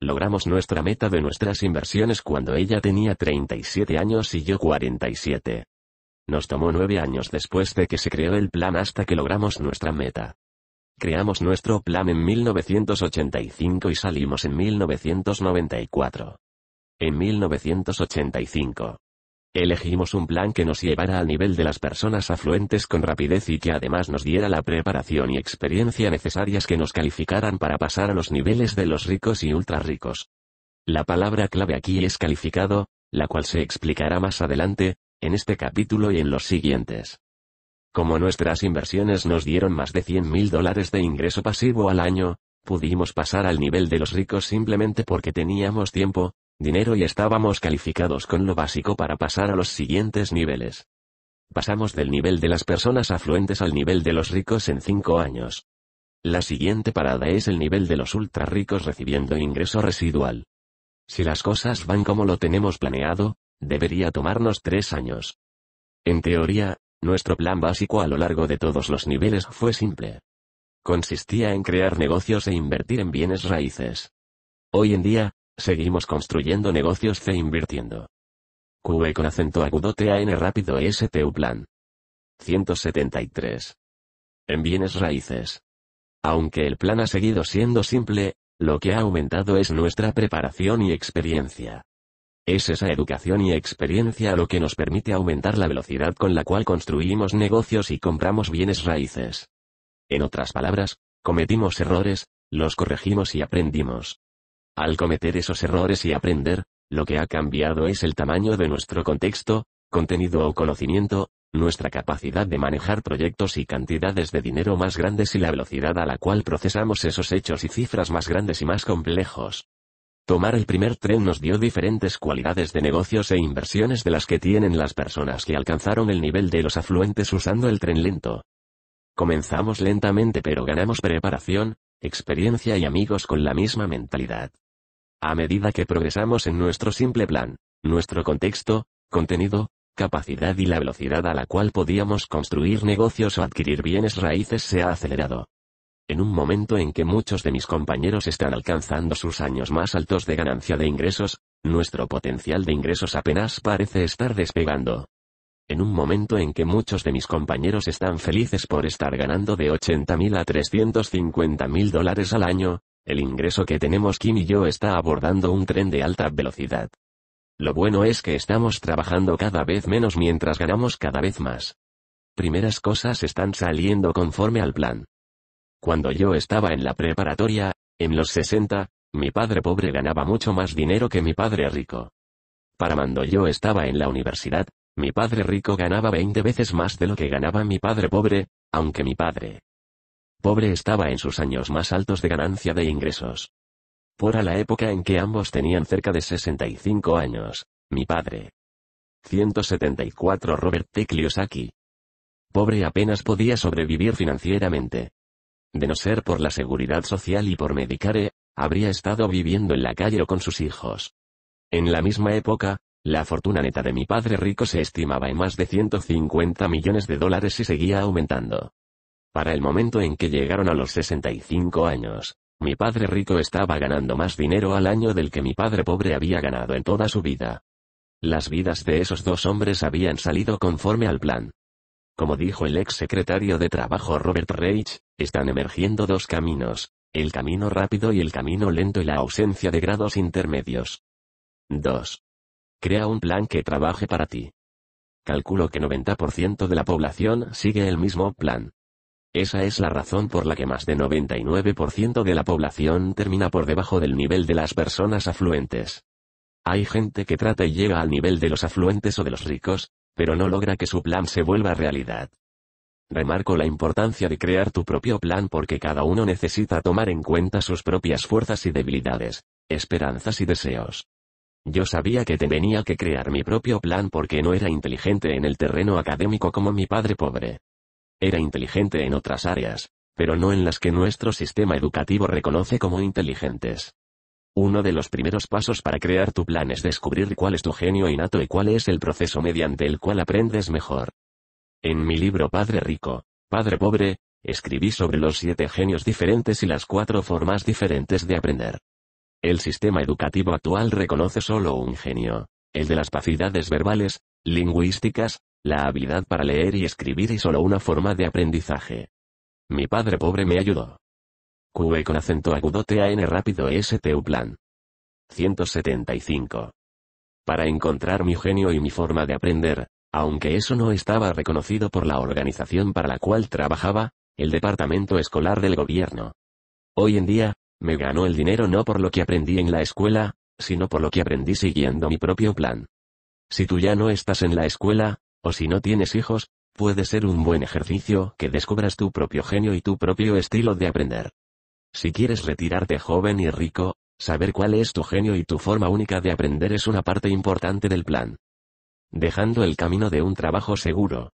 Logramos nuestra meta de nuestras inversiones cuando ella tenía 37 años y yo 47. Nos tomó nueve años después de que se creó el plan hasta que logramos nuestra meta. Creamos nuestro plan en 1985 y salimos en 1994. En 1985. Elegimos un plan que nos llevara al nivel de las personas afluentes con rapidez y que además nos diera la preparación y experiencia necesarias que nos calificaran para pasar a los niveles de los ricos y ultra ricos. La palabra clave aquí es calificado, la cual se explicará más adelante, en este capítulo y en los siguientes. Como nuestras inversiones nos dieron más de 100 mil dólares de ingreso pasivo al año, pudimos pasar al nivel de los ricos simplemente porque teníamos tiempo, dinero y estábamos calificados con lo básico para pasar a los siguientes niveles. Pasamos del nivel de las personas afluentes al nivel de los ricos en cinco años. La siguiente parada es el nivel de los ultra ricos recibiendo ingreso residual. Si las cosas van como lo tenemos planeado, debería tomarnos tres años. En teoría, nuestro plan básico a lo largo de todos los niveles fue simple. Consistía en crear negocios e invertir en bienes raíces. Hoy en día, Seguimos construyendo negocios e invirtiendo. QE con acento agudo TAN rápido STU plan. 173. En bienes raíces. Aunque el plan ha seguido siendo simple, lo que ha aumentado es nuestra preparación y experiencia. Es esa educación y experiencia lo que nos permite aumentar la velocidad con la cual construimos negocios y compramos bienes raíces. En otras palabras, cometimos errores, los corregimos y aprendimos. Al cometer esos errores y aprender, lo que ha cambiado es el tamaño de nuestro contexto, contenido o conocimiento, nuestra capacidad de manejar proyectos y cantidades de dinero más grandes y la velocidad a la cual procesamos esos hechos y cifras más grandes y más complejos. Tomar el primer tren nos dio diferentes cualidades de negocios e inversiones de las que tienen las personas que alcanzaron el nivel de los afluentes usando el tren lento. Comenzamos lentamente pero ganamos preparación, experiencia y amigos con la misma mentalidad a medida que progresamos en nuestro simple plan, nuestro contexto, contenido, capacidad y la velocidad a la cual podíamos construir negocios o adquirir bienes raíces se ha acelerado. En un momento en que muchos de mis compañeros están alcanzando sus años más altos de ganancia de ingresos, nuestro potencial de ingresos apenas parece estar despegando. En un momento en que muchos de mis compañeros están felices por estar ganando de 80.000 a 350.000 dólares al año, el ingreso que tenemos Kim y yo está abordando un tren de alta velocidad. Lo bueno es que estamos trabajando cada vez menos mientras ganamos cada vez más. Primeras cosas están saliendo conforme al plan. Cuando yo estaba en la preparatoria, en los 60, mi padre pobre ganaba mucho más dinero que mi padre rico. Para cuando yo estaba en la universidad, mi padre rico ganaba 20 veces más de lo que ganaba mi padre pobre, aunque mi padre Pobre estaba en sus años más altos de ganancia de ingresos. a la época en que ambos tenían cerca de 65 años, mi padre. 174 Robert T. Kiyosaki. Pobre apenas podía sobrevivir financieramente. De no ser por la seguridad social y por Medicare, habría estado viviendo en la calle o con sus hijos. En la misma época, la fortuna neta de mi padre rico se estimaba en más de 150 millones de dólares y seguía aumentando. Para el momento en que llegaron a los 65 años, mi padre rico estaba ganando más dinero al año del que mi padre pobre había ganado en toda su vida. Las vidas de esos dos hombres habían salido conforme al plan. Como dijo el ex secretario de Trabajo Robert Reich, están emergiendo dos caminos, el camino rápido y el camino lento y la ausencia de grados intermedios. 2. Crea un plan que trabaje para ti. Calculo que 90% de la población sigue el mismo plan. Esa es la razón por la que más de 99% de la población termina por debajo del nivel de las personas afluentes. Hay gente que trata y llega al nivel de los afluentes o de los ricos, pero no logra que su plan se vuelva realidad. Remarco la importancia de crear tu propio plan porque cada uno necesita tomar en cuenta sus propias fuerzas y debilidades, esperanzas y deseos. Yo sabía que tenía que crear mi propio plan porque no era inteligente en el terreno académico como mi padre pobre. Era inteligente en otras áreas, pero no en las que nuestro sistema educativo reconoce como inteligentes. Uno de los primeros pasos para crear tu plan es descubrir cuál es tu genio innato y cuál es el proceso mediante el cual aprendes mejor. En mi libro Padre Rico, Padre Pobre, escribí sobre los siete genios diferentes y las cuatro formas diferentes de aprender. El sistema educativo actual reconoce solo un genio, el de las capacidades verbales, lingüísticas, la habilidad para leer y escribir es solo una forma de aprendizaje. Mi padre pobre me ayudó. QE con acento agudo TAN rápido STU plan. 175. Para encontrar mi genio y mi forma de aprender, aunque eso no estaba reconocido por la organización para la cual trabajaba, el departamento escolar del gobierno. Hoy en día, me ganó el dinero no por lo que aprendí en la escuela, sino por lo que aprendí siguiendo mi propio plan. Si tú ya no estás en la escuela, o si no tienes hijos, puede ser un buen ejercicio que descubras tu propio genio y tu propio estilo de aprender. Si quieres retirarte joven y rico, saber cuál es tu genio y tu forma única de aprender es una parte importante del plan. Dejando el camino de un trabajo seguro.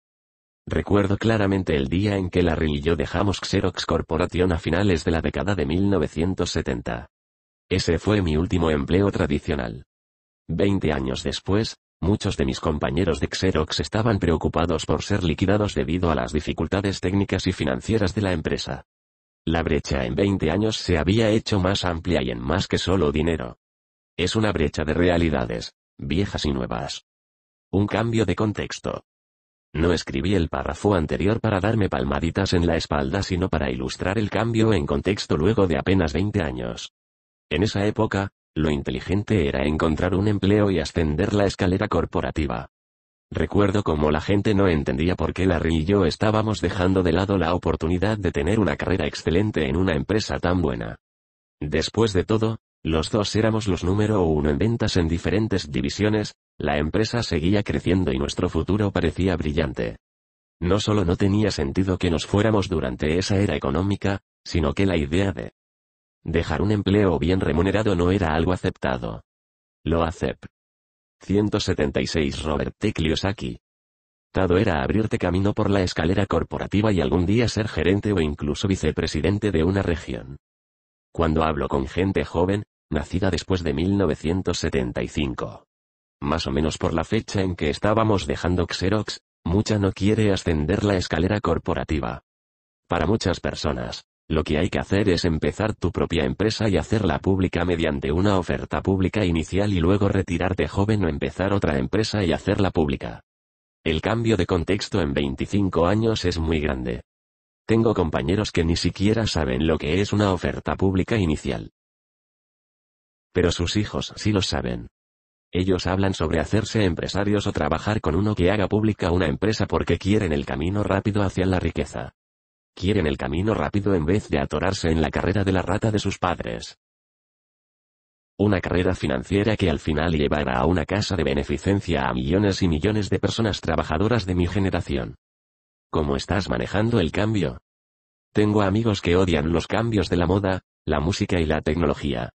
Recuerdo claramente el día en que Larry y yo dejamos Xerox Corporation a finales de la década de 1970. Ese fue mi último empleo tradicional. Veinte años después, Muchos de mis compañeros de Xerox estaban preocupados por ser liquidados debido a las dificultades técnicas y financieras de la empresa. La brecha en 20 años se había hecho más amplia y en más que solo dinero. Es una brecha de realidades, viejas y nuevas. Un cambio de contexto. No escribí el párrafo anterior para darme palmaditas en la espalda, sino para ilustrar el cambio en contexto luego de apenas 20 años. En esa época, lo inteligente era encontrar un empleo y ascender la escalera corporativa. Recuerdo como la gente no entendía por qué Larry y yo estábamos dejando de lado la oportunidad de tener una carrera excelente en una empresa tan buena. Después de todo, los dos éramos los número uno en ventas en diferentes divisiones, la empresa seguía creciendo y nuestro futuro parecía brillante. No solo no tenía sentido que nos fuéramos durante esa era económica, sino que la idea de Dejar un empleo bien remunerado no era algo aceptado. Lo ACEP. 176 Robert T. Kiyosaki. Tado era abrirte camino por la escalera corporativa y algún día ser gerente o incluso vicepresidente de una región. Cuando hablo con gente joven, nacida después de 1975. Más o menos por la fecha en que estábamos dejando Xerox, mucha no quiere ascender la escalera corporativa. Para muchas personas, lo que hay que hacer es empezar tu propia empresa y hacerla pública mediante una oferta pública inicial y luego retirarte joven o empezar otra empresa y hacerla pública. El cambio de contexto en 25 años es muy grande. Tengo compañeros que ni siquiera saben lo que es una oferta pública inicial. Pero sus hijos sí lo saben. Ellos hablan sobre hacerse empresarios o trabajar con uno que haga pública una empresa porque quieren el camino rápido hacia la riqueza. Quieren el camino rápido en vez de atorarse en la carrera de la rata de sus padres. Una carrera financiera que al final llevará a una casa de beneficencia a millones y millones de personas trabajadoras de mi generación. ¿Cómo estás manejando el cambio? Tengo amigos que odian los cambios de la moda, la música y la tecnología.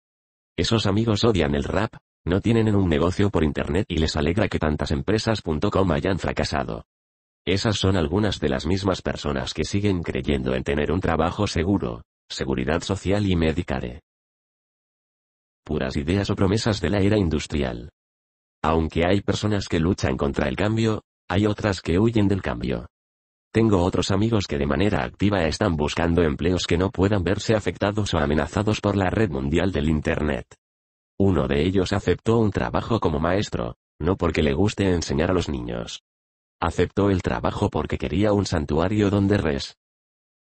Esos amigos odian el rap, no tienen un negocio por internet y les alegra que tantas empresas.com hayan fracasado. Esas son algunas de las mismas personas que siguen creyendo en tener un trabajo seguro, seguridad social y Medicare. Puras ideas o promesas de la era industrial. Aunque hay personas que luchan contra el cambio, hay otras que huyen del cambio. Tengo otros amigos que de manera activa están buscando empleos que no puedan verse afectados o amenazados por la red mundial del Internet. Uno de ellos aceptó un trabajo como maestro, no porque le guste enseñar a los niños, Aceptó el trabajo porque quería un santuario donde res.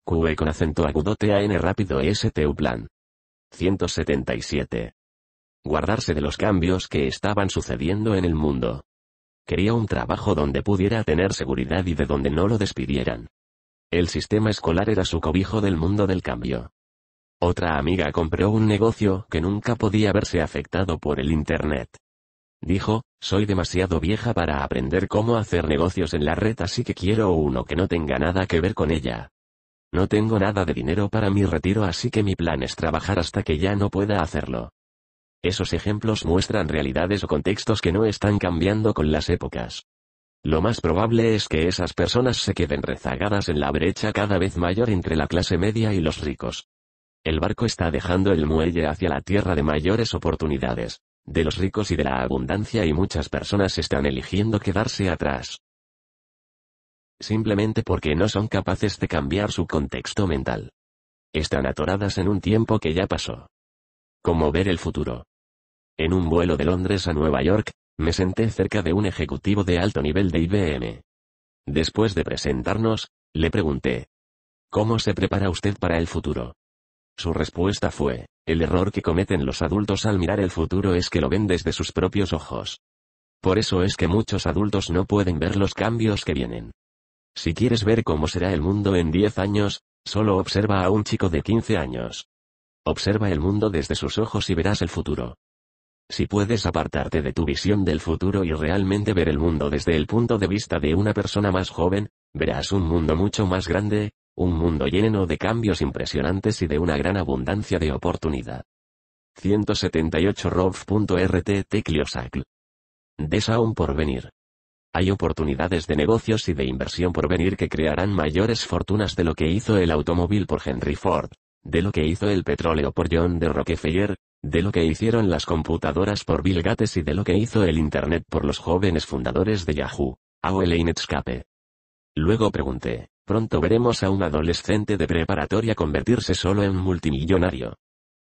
QE con acento agudo TAN rápido STU plan. 177. Guardarse de los cambios que estaban sucediendo en el mundo. Quería un trabajo donde pudiera tener seguridad y de donde no lo despidieran. El sistema escolar era su cobijo del mundo del cambio. Otra amiga compró un negocio que nunca podía verse afectado por el Internet dijo, soy demasiado vieja para aprender cómo hacer negocios en la red así que quiero uno que no tenga nada que ver con ella. No tengo nada de dinero para mi retiro así que mi plan es trabajar hasta que ya no pueda hacerlo. Esos ejemplos muestran realidades o contextos que no están cambiando con las épocas. Lo más probable es que esas personas se queden rezagadas en la brecha cada vez mayor entre la clase media y los ricos. El barco está dejando el muelle hacia la tierra de mayores oportunidades de los ricos y de la abundancia y muchas personas están eligiendo quedarse atrás. Simplemente porque no son capaces de cambiar su contexto mental. Están atoradas en un tiempo que ya pasó. ¿Cómo ver el futuro. En un vuelo de Londres a Nueva York, me senté cerca de un ejecutivo de alto nivel de IBM. Después de presentarnos, le pregunté. ¿Cómo se prepara usted para el futuro? Su respuesta fue, el error que cometen los adultos al mirar el futuro es que lo ven desde sus propios ojos. Por eso es que muchos adultos no pueden ver los cambios que vienen. Si quieres ver cómo será el mundo en 10 años, solo observa a un chico de 15 años. Observa el mundo desde sus ojos y verás el futuro. Si puedes apartarte de tu visión del futuro y realmente ver el mundo desde el punto de vista de una persona más joven, verás un mundo mucho más grande, un mundo lleno de cambios impresionantes y de una gran abundancia de oportunidad. 178 Tecliosacl. Desa un por venir. Hay oportunidades de negocios y de inversión por venir que crearán mayores fortunas de lo que hizo el automóvil por Henry Ford, de lo que hizo el petróleo por John de Rockefeller, de lo que hicieron las computadoras por Bill Gates y de lo que hizo el Internet por los jóvenes fundadores de Yahoo, AOL y Netscape. Luego pregunté, Pronto veremos a un adolescente de preparatoria convertirse solo en multimillonario.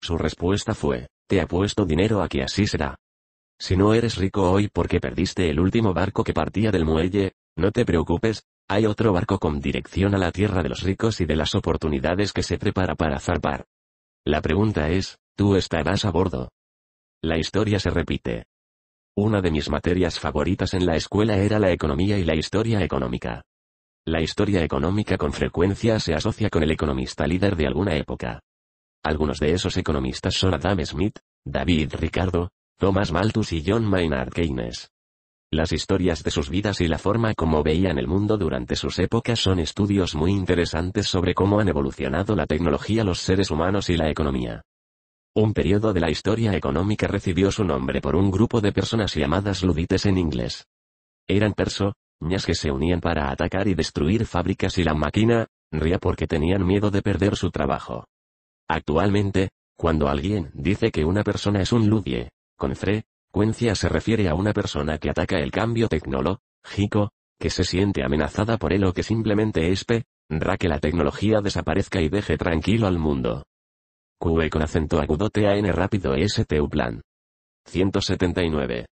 Su respuesta fue, te apuesto dinero a que así será. Si no eres rico hoy porque perdiste el último barco que partía del muelle, no te preocupes, hay otro barco con dirección a la tierra de los ricos y de las oportunidades que se prepara para zarpar. La pregunta es, ¿tú estarás a bordo? La historia se repite. Una de mis materias favoritas en la escuela era la economía y la historia económica. La historia económica con frecuencia se asocia con el economista líder de alguna época. Algunos de esos economistas son Adam Smith, David Ricardo, Thomas Malthus y John Maynard Keynes. Las historias de sus vidas y la forma como veían el mundo durante sus épocas son estudios muy interesantes sobre cómo han evolucionado la tecnología, los seres humanos y la economía. Un periodo de la historia económica recibió su nombre por un grupo de personas llamadas ludites en inglés. Eran perso, ñas que se unían para atacar y destruir fábricas y la máquina, ría porque tenían miedo de perder su trabajo. Actualmente, cuando alguien dice que una persona es un ludie, con fre, cuencia se refiere a una persona que ataca el cambio tecnológico, que se siente amenazada por él o que simplemente espe, ra que la tecnología desaparezca y deje tranquilo al mundo. QE con acento agudo TAN rápido STU plan. 179.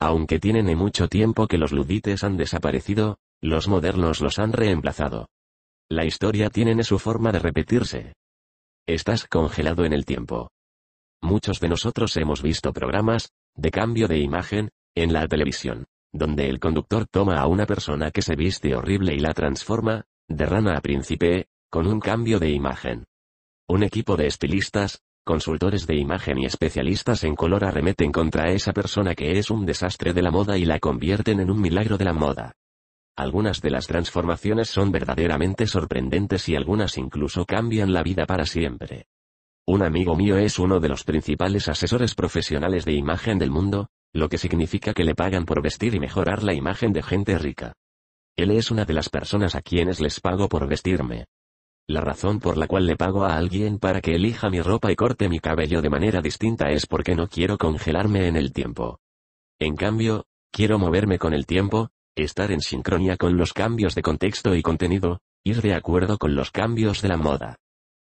Aunque tienen mucho tiempo que los ludites han desaparecido, los modernos los han reemplazado. La historia tiene su forma de repetirse. Estás congelado en el tiempo. Muchos de nosotros hemos visto programas, de cambio de imagen, en la televisión, donde el conductor toma a una persona que se viste horrible y la transforma, de rana a príncipe, con un cambio de imagen. Un equipo de estilistas, consultores de imagen y especialistas en color arremeten contra esa persona que es un desastre de la moda y la convierten en un milagro de la moda. Algunas de las transformaciones son verdaderamente sorprendentes y algunas incluso cambian la vida para siempre. Un amigo mío es uno de los principales asesores profesionales de imagen del mundo, lo que significa que le pagan por vestir y mejorar la imagen de gente rica. Él es una de las personas a quienes les pago por vestirme, la razón por la cual le pago a alguien para que elija mi ropa y corte mi cabello de manera distinta es porque no quiero congelarme en el tiempo. En cambio, quiero moverme con el tiempo, estar en sincronía con los cambios de contexto y contenido, ir de acuerdo con los cambios de la moda.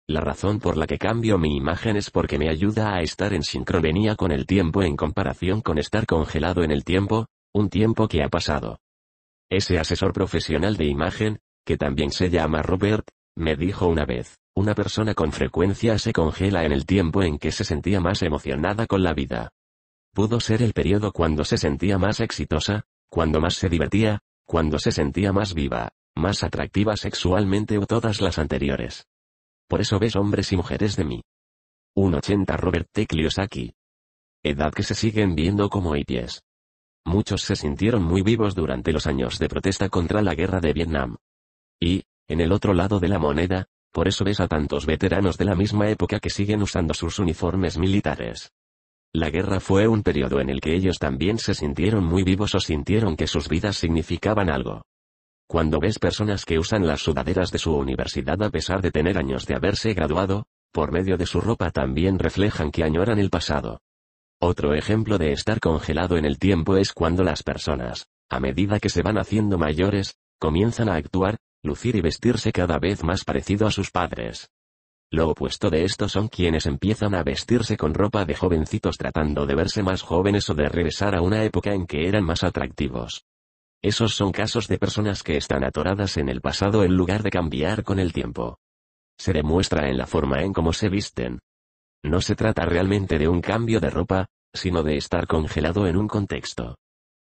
La razón por la que cambio mi imagen es porque me ayuda a estar en sincronía con el tiempo en comparación con estar congelado en el tiempo, un tiempo que ha pasado. Ese asesor profesional de imagen, que también se llama Robert, me dijo una vez, una persona con frecuencia se congela en el tiempo en que se sentía más emocionada con la vida. Pudo ser el periodo cuando se sentía más exitosa, cuando más se divertía, cuando se sentía más viva, más atractiva sexualmente o todas las anteriores. Por eso ves hombres y mujeres de mí. 80 Robert T. Kiyosaki. Edad que se siguen viendo como hippies. Muchos se sintieron muy vivos durante los años de protesta contra la guerra de Vietnam. Y, en el otro lado de la moneda, por eso ves a tantos veteranos de la misma época que siguen usando sus uniformes militares. La guerra fue un periodo en el que ellos también se sintieron muy vivos o sintieron que sus vidas significaban algo. Cuando ves personas que usan las sudaderas de su universidad a pesar de tener años de haberse graduado, por medio de su ropa también reflejan que añoran el pasado. Otro ejemplo de estar congelado en el tiempo es cuando las personas, a medida que se van haciendo mayores, comienzan a actuar, lucir y vestirse cada vez más parecido a sus padres. Lo opuesto de esto son quienes empiezan a vestirse con ropa de jovencitos tratando de verse más jóvenes o de regresar a una época en que eran más atractivos. Esos son casos de personas que están atoradas en el pasado en lugar de cambiar con el tiempo. Se demuestra en la forma en cómo se visten. No se trata realmente de un cambio de ropa, sino de estar congelado en un contexto.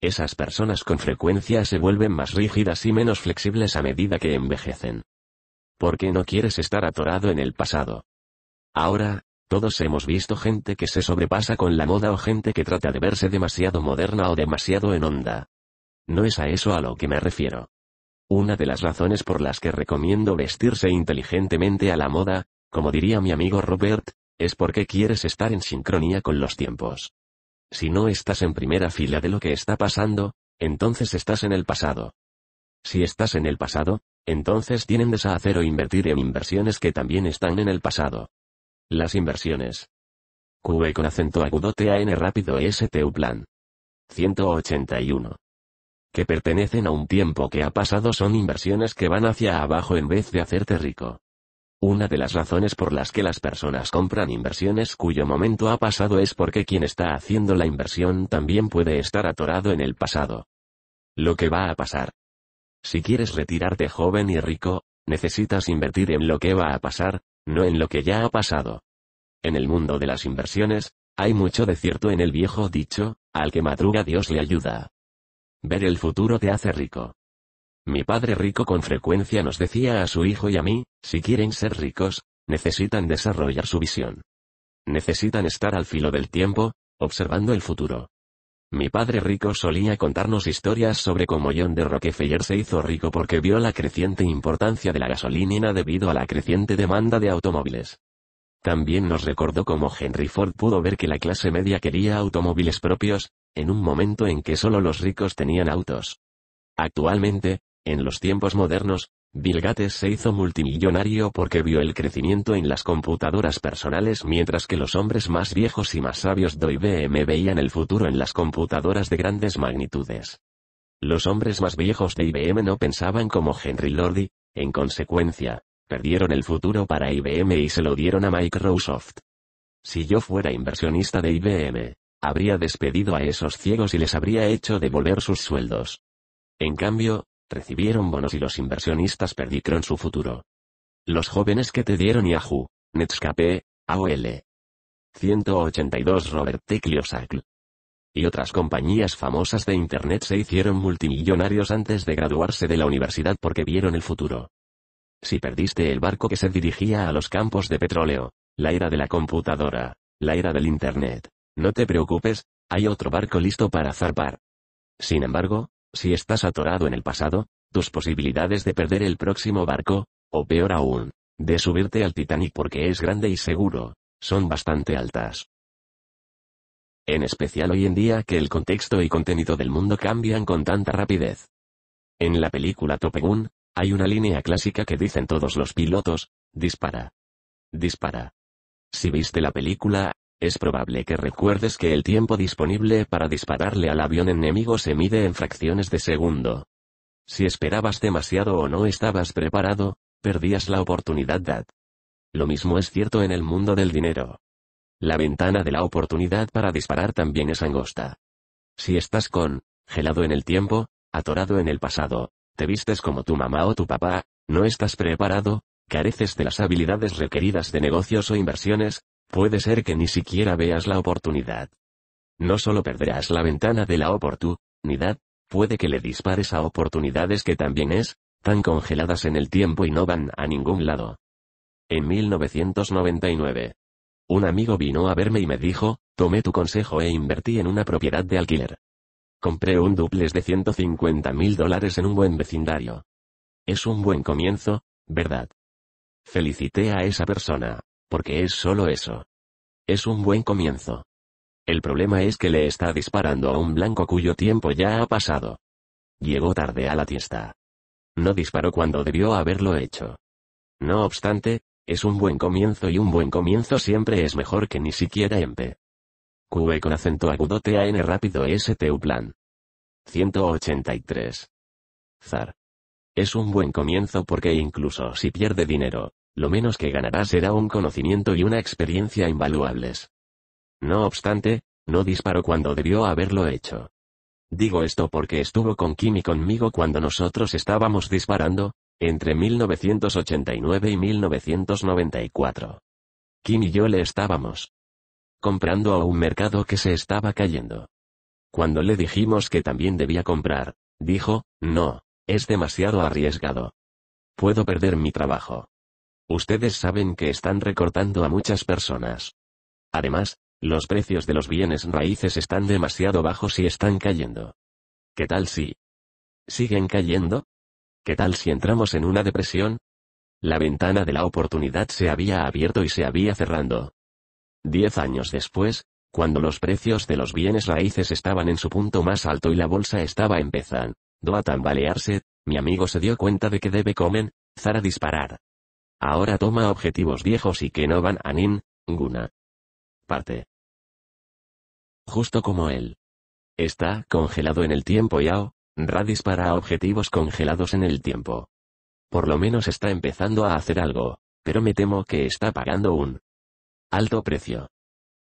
Esas personas con frecuencia se vuelven más rígidas y menos flexibles a medida que envejecen. Porque no quieres estar atorado en el pasado. Ahora, todos hemos visto gente que se sobrepasa con la moda o gente que trata de verse demasiado moderna o demasiado en onda. No es a eso a lo que me refiero. Una de las razones por las que recomiendo vestirse inteligentemente a la moda, como diría mi amigo Robert, es porque quieres estar en sincronía con los tiempos. Si no estás en primera fila de lo que está pasando, entonces estás en el pasado. Si estás en el pasado, entonces tienen deshacer o invertir en inversiones que también están en el pasado. Las inversiones. QE con acento agudo TAN rápido e STU plan. 181. Que pertenecen a un tiempo que ha pasado son inversiones que van hacia abajo en vez de hacerte rico. Una de las razones por las que las personas compran inversiones cuyo momento ha pasado es porque quien está haciendo la inversión también puede estar atorado en el pasado. Lo que va a pasar. Si quieres retirarte joven y rico, necesitas invertir en lo que va a pasar, no en lo que ya ha pasado. En el mundo de las inversiones, hay mucho de cierto en el viejo dicho, al que madruga Dios le ayuda. Ver el futuro te hace rico. Mi padre rico con frecuencia nos decía a su hijo y a mí, si quieren ser ricos, necesitan desarrollar su visión. Necesitan estar al filo del tiempo, observando el futuro. Mi padre rico solía contarnos historias sobre cómo John de Rockefeller se hizo rico porque vio la creciente importancia de la gasolina debido a la creciente demanda de automóviles. También nos recordó cómo Henry Ford pudo ver que la clase media quería automóviles propios, en un momento en que solo los ricos tenían autos. Actualmente, en los tiempos modernos, Bill Gates se hizo multimillonario porque vio el crecimiento en las computadoras personales mientras que los hombres más viejos y más sabios de IBM veían el futuro en las computadoras de grandes magnitudes. Los hombres más viejos de IBM no pensaban como Henry Lordy, en consecuencia, perdieron el futuro para IBM y se lo dieron a Microsoft. Si yo fuera inversionista de IBM, habría despedido a esos ciegos y les habría hecho devolver sus sueldos. En cambio, recibieron bonos y los inversionistas perdieron su futuro. Los jóvenes que te dieron Yahoo, Netscape, AOL. 182 Robert T. Kiyosaki. Y otras compañías famosas de Internet se hicieron multimillonarios antes de graduarse de la universidad porque vieron el futuro. Si perdiste el barco que se dirigía a los campos de petróleo, la era de la computadora, la era del Internet, no te preocupes, hay otro barco listo para zarpar. Sin embargo, si estás atorado en el pasado, tus posibilidades de perder el próximo barco, o peor aún, de subirte al Titanic porque es grande y seguro, son bastante altas. En especial hoy en día que el contexto y contenido del mundo cambian con tanta rapidez. En la película Top Gun, hay una línea clásica que dicen todos los pilotos, dispara. Dispara. Si viste la película, es probable que recuerdes que el tiempo disponible para dispararle al avión enemigo se mide en fracciones de segundo. Si esperabas demasiado o no estabas preparado, perdías la oportunidad. Dad. Lo mismo es cierto en el mundo del dinero. La ventana de la oportunidad para disparar también es angosta. Si estás con, gelado en el tiempo, atorado en el pasado, te vistes como tu mamá o tu papá, no estás preparado, careces de las habilidades requeridas de negocios o inversiones, puede ser que ni siquiera veas la oportunidad. No solo perderás la ventana de la oportunidad, puede que le dispares a oportunidades que también es, tan congeladas en el tiempo y no van a ningún lado. En 1999. Un amigo vino a verme y me dijo, tomé tu consejo e invertí en una propiedad de alquiler. Compré un duples de 150 mil dólares en un buen vecindario. Es un buen comienzo, ¿verdad? Felicité a esa persona porque es solo eso. Es un buen comienzo. El problema es que le está disparando a un blanco cuyo tiempo ya ha pasado. Llegó tarde a la tiesta. No disparó cuando debió haberlo hecho. No obstante, es un buen comienzo y un buen comienzo siempre es mejor que ni siquiera empe. Q e con acento agudo TAN rápido STU plan. 183. Zar. Es un buen comienzo porque incluso si pierde dinero, lo menos que ganarás será un conocimiento y una experiencia invaluables. No obstante, no disparó cuando debió haberlo hecho. Digo esto porque estuvo con Kim y conmigo cuando nosotros estábamos disparando, entre 1989 y 1994. Kim y yo le estábamos comprando a un mercado que se estaba cayendo. Cuando le dijimos que también debía comprar, dijo, no, es demasiado arriesgado. Puedo perder mi trabajo. Ustedes saben que están recortando a muchas personas. Además, los precios de los bienes raíces están demasiado bajos y están cayendo. ¿Qué tal si siguen cayendo? ¿Qué tal si entramos en una depresión? La ventana de la oportunidad se había abierto y se había cerrando. Diez años después, cuando los precios de los bienes raíces estaban en su punto más alto y la bolsa estaba empezando a tambalearse, mi amigo se dio cuenta de que debe comen, Zara disparar. Ahora toma objetivos viejos y que no van a ninguna parte. Justo como él. Está congelado en el tiempo Yao, Ra dispara para objetivos congelados en el tiempo. Por lo menos está empezando a hacer algo, pero me temo que está pagando un alto precio.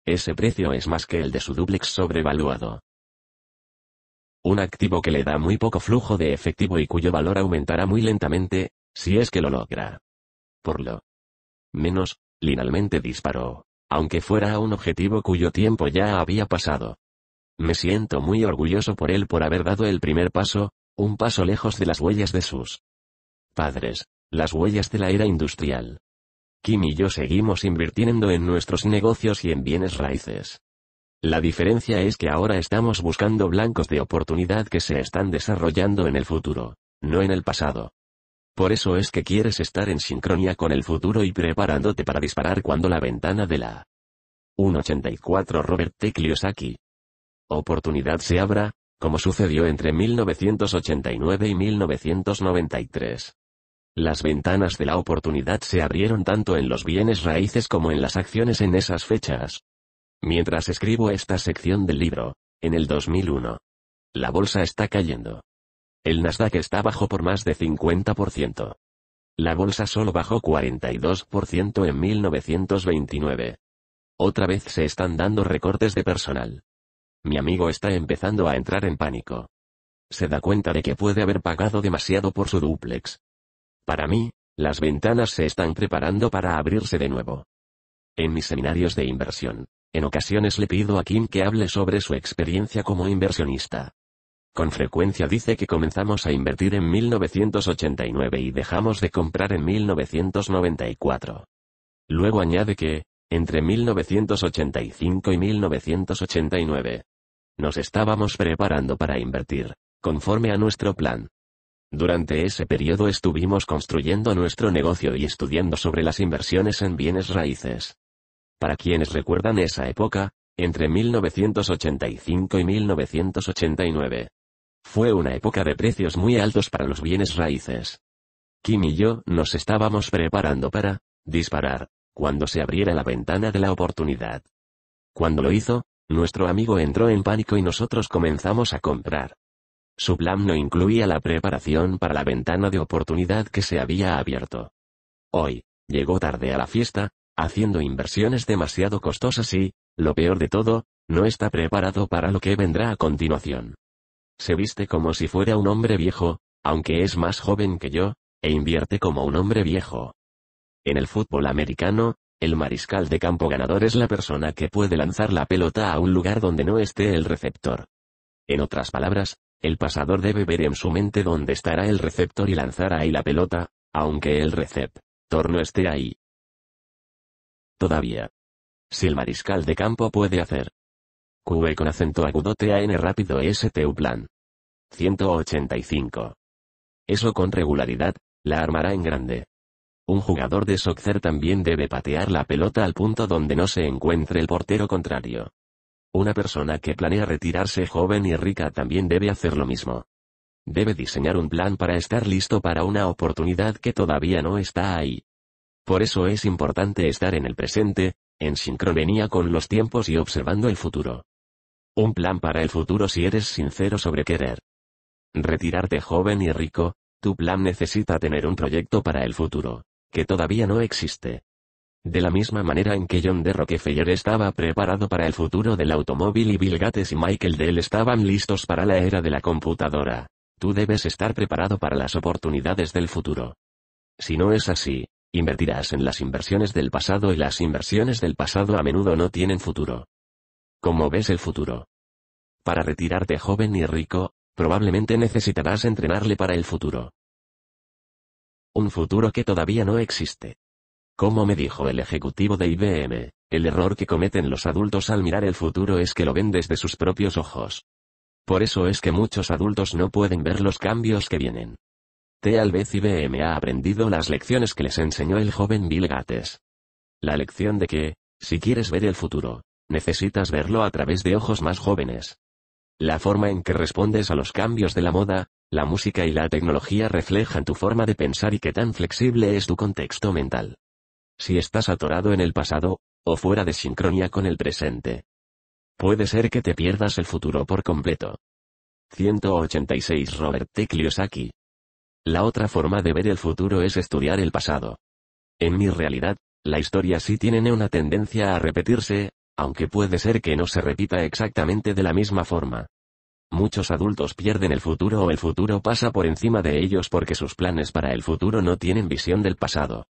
Ese precio es más que el de su duplex sobrevaluado. Un activo que le da muy poco flujo de efectivo y cuyo valor aumentará muy lentamente, si es que lo logra por lo menos, linalmente disparó, aunque fuera a un objetivo cuyo tiempo ya había pasado. Me siento muy orgulloso por él por haber dado el primer paso, un paso lejos de las huellas de sus padres, las huellas de la era industrial. Kim y yo seguimos invirtiendo en nuestros negocios y en bienes raíces. La diferencia es que ahora estamos buscando blancos de oportunidad que se están desarrollando en el futuro, no en el pasado. Por eso es que quieres estar en sincronía con el futuro y preparándote para disparar cuando la ventana de la 184 Robert T. Kiyosaki oportunidad se abra, como sucedió entre 1989 y 1993. Las ventanas de la oportunidad se abrieron tanto en los bienes raíces como en las acciones en esas fechas. Mientras escribo esta sección del libro, en el 2001, la bolsa está cayendo. El Nasdaq está bajo por más de 50%. La bolsa solo bajó 42% en 1929. Otra vez se están dando recortes de personal. Mi amigo está empezando a entrar en pánico. Se da cuenta de que puede haber pagado demasiado por su duplex. Para mí, las ventanas se están preparando para abrirse de nuevo. En mis seminarios de inversión, en ocasiones le pido a Kim que hable sobre su experiencia como inversionista. Con frecuencia dice que comenzamos a invertir en 1989 y dejamos de comprar en 1994. Luego añade que, entre 1985 y 1989, nos estábamos preparando para invertir, conforme a nuestro plan. Durante ese periodo estuvimos construyendo nuestro negocio y estudiando sobre las inversiones en bienes raíces. Para quienes recuerdan esa época, entre 1985 y 1989, fue una época de precios muy altos para los bienes raíces. Kim y yo nos estábamos preparando para disparar cuando se abriera la ventana de la oportunidad. Cuando lo hizo, nuestro amigo entró en pánico y nosotros comenzamos a comprar. Su plan no incluía la preparación para la ventana de oportunidad que se había abierto. Hoy, llegó tarde a la fiesta, haciendo inversiones demasiado costosas y, lo peor de todo, no está preparado para lo que vendrá a continuación. Se viste como si fuera un hombre viejo, aunque es más joven que yo, e invierte como un hombre viejo. En el fútbol americano, el mariscal de campo ganador es la persona que puede lanzar la pelota a un lugar donde no esté el receptor. En otras palabras, el pasador debe ver en su mente dónde estará el receptor y lanzar ahí la pelota, aunque el receptor no esté ahí. Todavía. Si el mariscal de campo puede hacer QE con acento agudo TAN rápido e STU plan. 185. Eso con regularidad, la armará en grande. Un jugador de soccer también debe patear la pelota al punto donde no se encuentre el portero contrario. Una persona que planea retirarse joven y rica también debe hacer lo mismo. Debe diseñar un plan para estar listo para una oportunidad que todavía no está ahí. Por eso es importante estar en el presente, en sincronía con los tiempos y observando el futuro. Un plan para el futuro si eres sincero sobre querer. Retirarte joven y rico, tu plan necesita tener un proyecto para el futuro, que todavía no existe. De la misma manera en que John De Rockefeller estaba preparado para el futuro del automóvil y Bill Gates y Michael Dell estaban listos para la era de la computadora, tú debes estar preparado para las oportunidades del futuro. Si no es así, invertirás en las inversiones del pasado y las inversiones del pasado a menudo no tienen futuro. ¿Cómo ves el futuro? Para retirarte joven y rico, probablemente necesitarás entrenarle para el futuro. Un futuro que todavía no existe. Como me dijo el ejecutivo de IBM, el error que cometen los adultos al mirar el futuro es que lo ven desde sus propios ojos. Por eso es que muchos adultos no pueden ver los cambios que vienen. Tal vez IBM ha aprendido las lecciones que les enseñó el joven Bill Gates. La lección de que, si quieres ver el futuro, necesitas verlo a través de ojos más jóvenes. La forma en que respondes a los cambios de la moda, la música y la tecnología reflejan tu forma de pensar y qué tan flexible es tu contexto mental. Si estás atorado en el pasado, o fuera de sincronía con el presente. Puede ser que te pierdas el futuro por completo. 186 Robert T. Kiyosaki. La otra forma de ver el futuro es estudiar el pasado. En mi realidad, la historia sí tiene una tendencia a repetirse, aunque puede ser que no se repita exactamente de la misma forma. Muchos adultos pierden el futuro o el futuro pasa por encima de ellos porque sus planes para el futuro no tienen visión del pasado.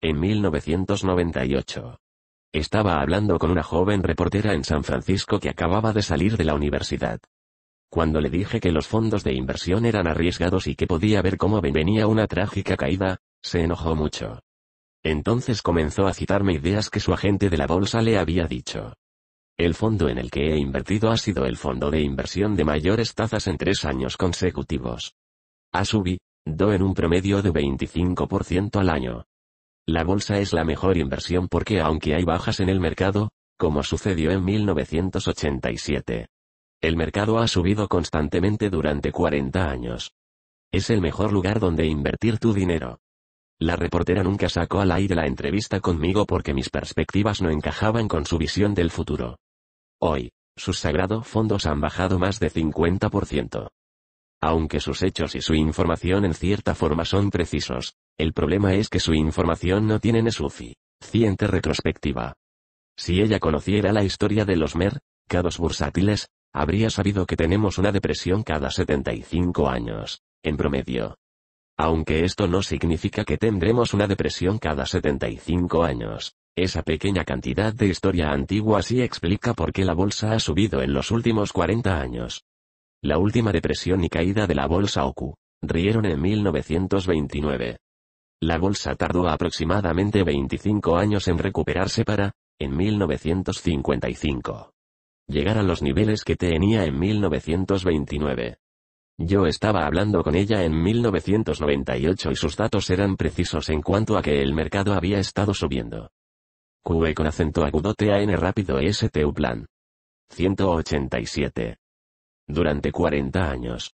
En 1998. Estaba hablando con una joven reportera en San Francisco que acababa de salir de la universidad. Cuando le dije que los fondos de inversión eran arriesgados y que podía ver cómo venía una trágica caída, se enojó mucho. Entonces comenzó a citarme ideas que su agente de la bolsa le había dicho. El fondo en el que he invertido ha sido el fondo de inversión de mayores tasas en tres años consecutivos. Ha subido en un promedio de 25% al año. La bolsa es la mejor inversión porque aunque hay bajas en el mercado, como sucedió en 1987, el mercado ha subido constantemente durante 40 años. Es el mejor lugar donde invertir tu dinero. La reportera nunca sacó al aire la entrevista conmigo porque mis perspectivas no encajaban con su visión del futuro. Hoy, sus sagrado fondos han bajado más de 50%. Aunque sus hechos y su información en cierta forma son precisos, el problema es que su información no tiene suficiente retrospectiva. Si ella conociera la historia de los mercados bursátiles, habría sabido que tenemos una depresión cada 75 años, en promedio. Aunque esto no significa que tendremos una depresión cada 75 años. Esa pequeña cantidad de historia antigua sí explica por qué la bolsa ha subido en los últimos 40 años. La última depresión y caída de la bolsa oku rieron en 1929. La bolsa tardó aproximadamente 25 años en recuperarse para, en 1955, llegar a los niveles que tenía en 1929. Yo estaba hablando con ella en 1998 y sus datos eran precisos en cuanto a que el mercado había estado subiendo. QE con acento agudo TAN rápido STU plan. 187. Durante 40 años.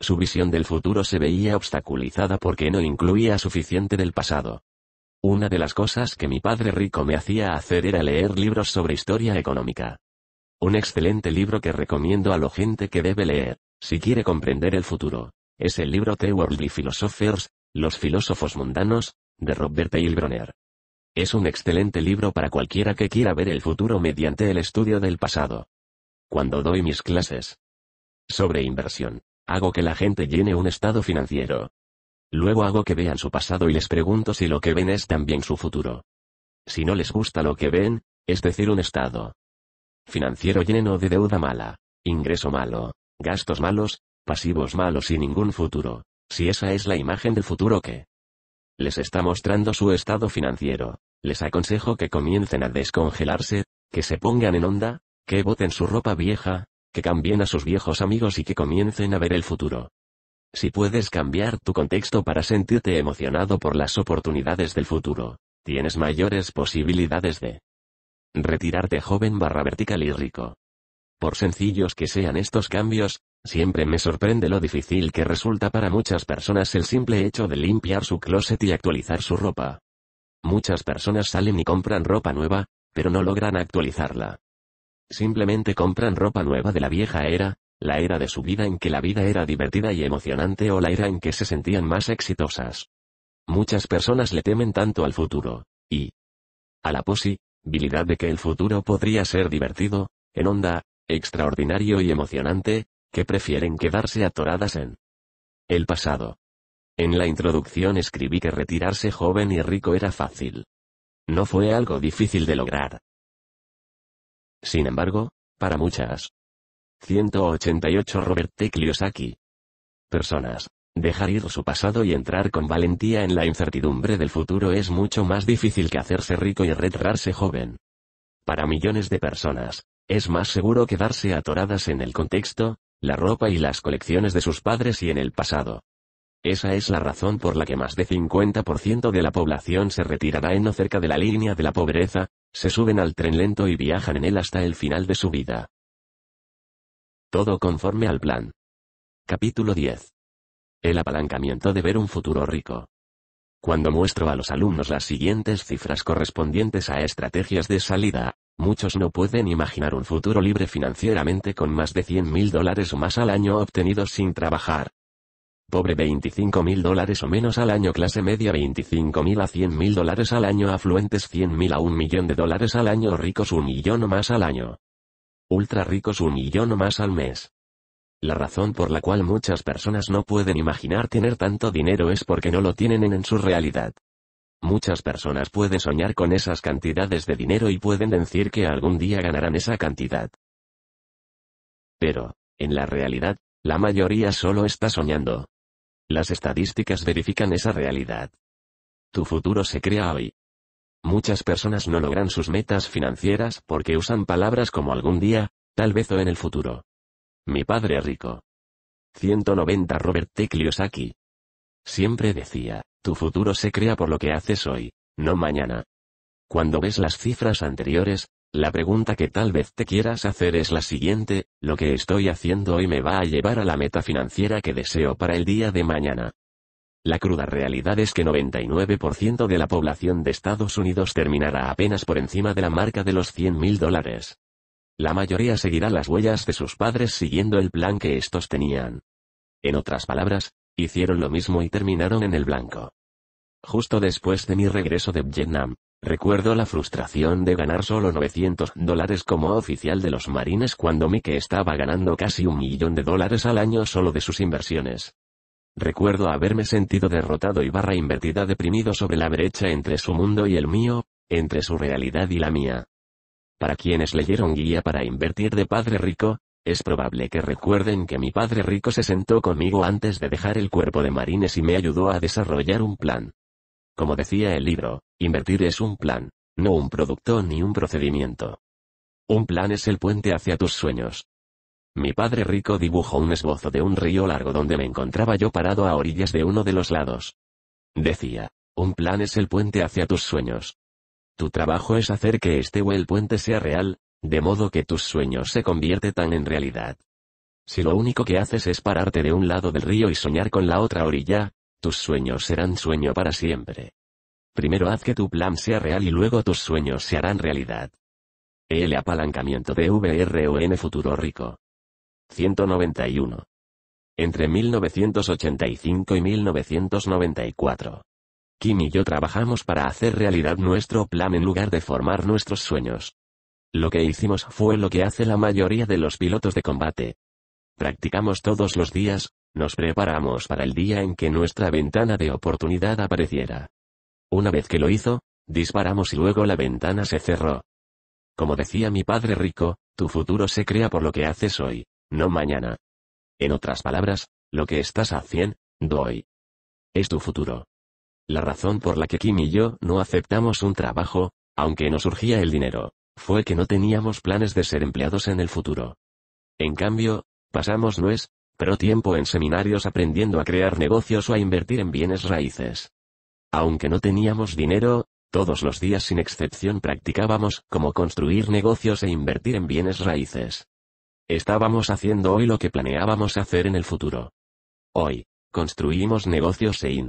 Su visión del futuro se veía obstaculizada porque no incluía suficiente del pasado. Una de las cosas que mi padre rico me hacía hacer era leer libros sobre historia económica. Un excelente libro que recomiendo a la gente que debe leer. Si quiere comprender el futuro, es el libro The Worldly Philosophers, Los filósofos mundanos, de Robert Heilbronner. Es un excelente libro para cualquiera que quiera ver el futuro mediante el estudio del pasado. Cuando doy mis clases sobre inversión, hago que la gente llene un estado financiero. Luego hago que vean su pasado y les pregunto si lo que ven es también su futuro. Si no les gusta lo que ven, es decir, un estado financiero lleno de deuda mala, ingreso malo, gastos malos, pasivos malos y ningún futuro. Si esa es la imagen del futuro que les está mostrando su estado financiero, les aconsejo que comiencen a descongelarse, que se pongan en onda, que boten su ropa vieja, que cambien a sus viejos amigos y que comiencen a ver el futuro. Si puedes cambiar tu contexto para sentirte emocionado por las oportunidades del futuro, tienes mayores posibilidades de retirarte joven barra vertical y rico. Por sencillos que sean estos cambios, siempre me sorprende lo difícil que resulta para muchas personas el simple hecho de limpiar su closet y actualizar su ropa. Muchas personas salen y compran ropa nueva, pero no logran actualizarla. Simplemente compran ropa nueva de la vieja era, la era de su vida en que la vida era divertida y emocionante o la era en que se sentían más exitosas. Muchas personas le temen tanto al futuro, y a la posibilidad de que el futuro podría ser divertido, en onda, extraordinario y emocionante, que prefieren quedarse atoradas en el pasado. En la introducción escribí que retirarse joven y rico era fácil. No fue algo difícil de lograr. Sin embargo, para muchas 188 Robert T. Kiyosaki. Personas, dejar ir su pasado y entrar con valentía en la incertidumbre del futuro es mucho más difícil que hacerse rico y retirarse joven. Para millones de personas, es más seguro quedarse atoradas en el contexto, la ropa y las colecciones de sus padres y en el pasado. Esa es la razón por la que más de 50% de la población se retirará en no cerca de la línea de la pobreza, se suben al tren lento y viajan en él hasta el final de su vida. Todo conforme al plan. Capítulo 10. El apalancamiento de ver un futuro rico. Cuando muestro a los alumnos las siguientes cifras correspondientes a estrategias de salida, Muchos no pueden imaginar un futuro libre financieramente con más de 100 mil dólares o más al año obtenidos sin trabajar. Pobre 25 mil dólares o menos al año, clase media 25 mil a 100 mil dólares al año, afluentes 100 mil a un millón de dólares al año, ricos un millón o más al año. Ultra ricos un millón o más al mes. La razón por la cual muchas personas no pueden imaginar tener tanto dinero es porque no lo tienen en su realidad. Muchas personas pueden soñar con esas cantidades de dinero y pueden decir que algún día ganarán esa cantidad. Pero, en la realidad, la mayoría solo está soñando. Las estadísticas verifican esa realidad. Tu futuro se crea hoy. Muchas personas no logran sus metas financieras porque usan palabras como algún día, tal vez o en el futuro. Mi padre rico. 190 Robert T. Kiyosaki. Siempre decía, tu futuro se crea por lo que haces hoy, no mañana. Cuando ves las cifras anteriores, la pregunta que tal vez te quieras hacer es la siguiente, lo que estoy haciendo hoy me va a llevar a la meta financiera que deseo para el día de mañana. La cruda realidad es que 99% de la población de Estados Unidos terminará apenas por encima de la marca de los 100 mil dólares. La mayoría seguirá las huellas de sus padres siguiendo el plan que estos tenían. En otras palabras, Hicieron lo mismo y terminaron en el blanco. Justo después de mi regreso de Vietnam, recuerdo la frustración de ganar solo 900 dólares como oficial de los marines cuando Mike estaba ganando casi un millón de dólares al año solo de sus inversiones. Recuerdo haberme sentido derrotado y barra invertida deprimido sobre la brecha entre su mundo y el mío, entre su realidad y la mía. Para quienes leyeron Guía para invertir de Padre Rico, es probable que recuerden que mi padre rico se sentó conmigo antes de dejar el cuerpo de marines y me ayudó a desarrollar un plan. Como decía el libro, invertir es un plan, no un producto ni un procedimiento. Un plan es el puente hacia tus sueños. Mi padre rico dibujó un esbozo de un río largo donde me encontraba yo parado a orillas de uno de los lados. Decía, un plan es el puente hacia tus sueños. Tu trabajo es hacer que este o el puente sea real, de modo que tus sueños se convierten en realidad. Si lo único que haces es pararte de un lado del río y soñar con la otra orilla, tus sueños serán sueño para siempre. Primero haz que tu plan sea real y luego tus sueños se harán realidad. El apalancamiento de VRON Futuro Rico. 191. Entre 1985 y 1994. Kim y yo trabajamos para hacer realidad nuestro plan en lugar de formar nuestros sueños. Lo que hicimos fue lo que hace la mayoría de los pilotos de combate. Practicamos todos los días, nos preparamos para el día en que nuestra ventana de oportunidad apareciera. Una vez que lo hizo, disparamos y luego la ventana se cerró. Como decía mi padre rico, tu futuro se crea por lo que haces hoy, no mañana. En otras palabras, lo que estás haciendo, doy. Es tu futuro. La razón por la que Kim y yo no aceptamos un trabajo, aunque nos surgía el dinero, fue que no teníamos planes de ser empleados en el futuro. En cambio, pasamos no pero tiempo en seminarios aprendiendo a crear negocios o a invertir en bienes raíces. Aunque no teníamos dinero, todos los días sin excepción practicábamos cómo construir negocios e invertir en bienes raíces. Estábamos haciendo hoy lo que planeábamos hacer en el futuro. Hoy, construimos negocios e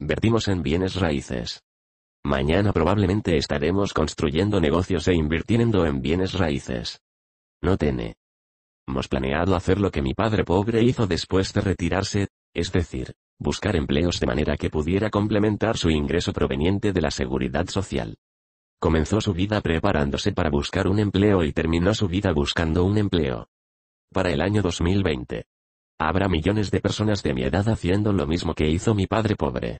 invertimos en bienes raíces. Mañana probablemente estaremos construyendo negocios e invirtiendo en bienes raíces. No tene. Hemos planeado hacer lo que mi padre pobre hizo después de retirarse, es decir, buscar empleos de manera que pudiera complementar su ingreso proveniente de la seguridad social. Comenzó su vida preparándose para buscar un empleo y terminó su vida buscando un empleo. Para el año 2020. Habrá millones de personas de mi edad haciendo lo mismo que hizo mi padre pobre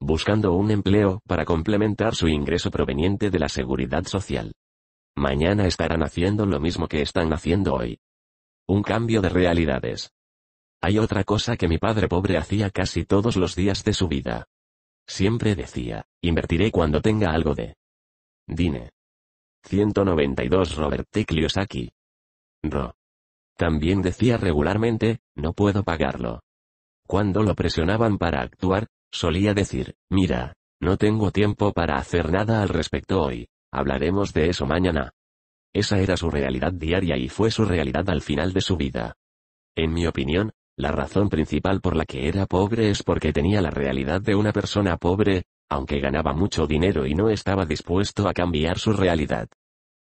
buscando un empleo para complementar su ingreso proveniente de la seguridad social. Mañana estarán haciendo lo mismo que están haciendo hoy. Un cambio de realidades. Hay otra cosa que mi padre pobre hacía casi todos los días de su vida. Siempre decía, invertiré cuando tenga algo de... Dine. 192 Robert T. Kiyosaki. Ro. También decía regularmente, no puedo pagarlo. Cuando lo presionaban para actuar, Solía decir, mira, no tengo tiempo para hacer nada al respecto hoy, hablaremos de eso mañana. Esa era su realidad diaria y fue su realidad al final de su vida. En mi opinión, la razón principal por la que era pobre es porque tenía la realidad de una persona pobre, aunque ganaba mucho dinero y no estaba dispuesto a cambiar su realidad.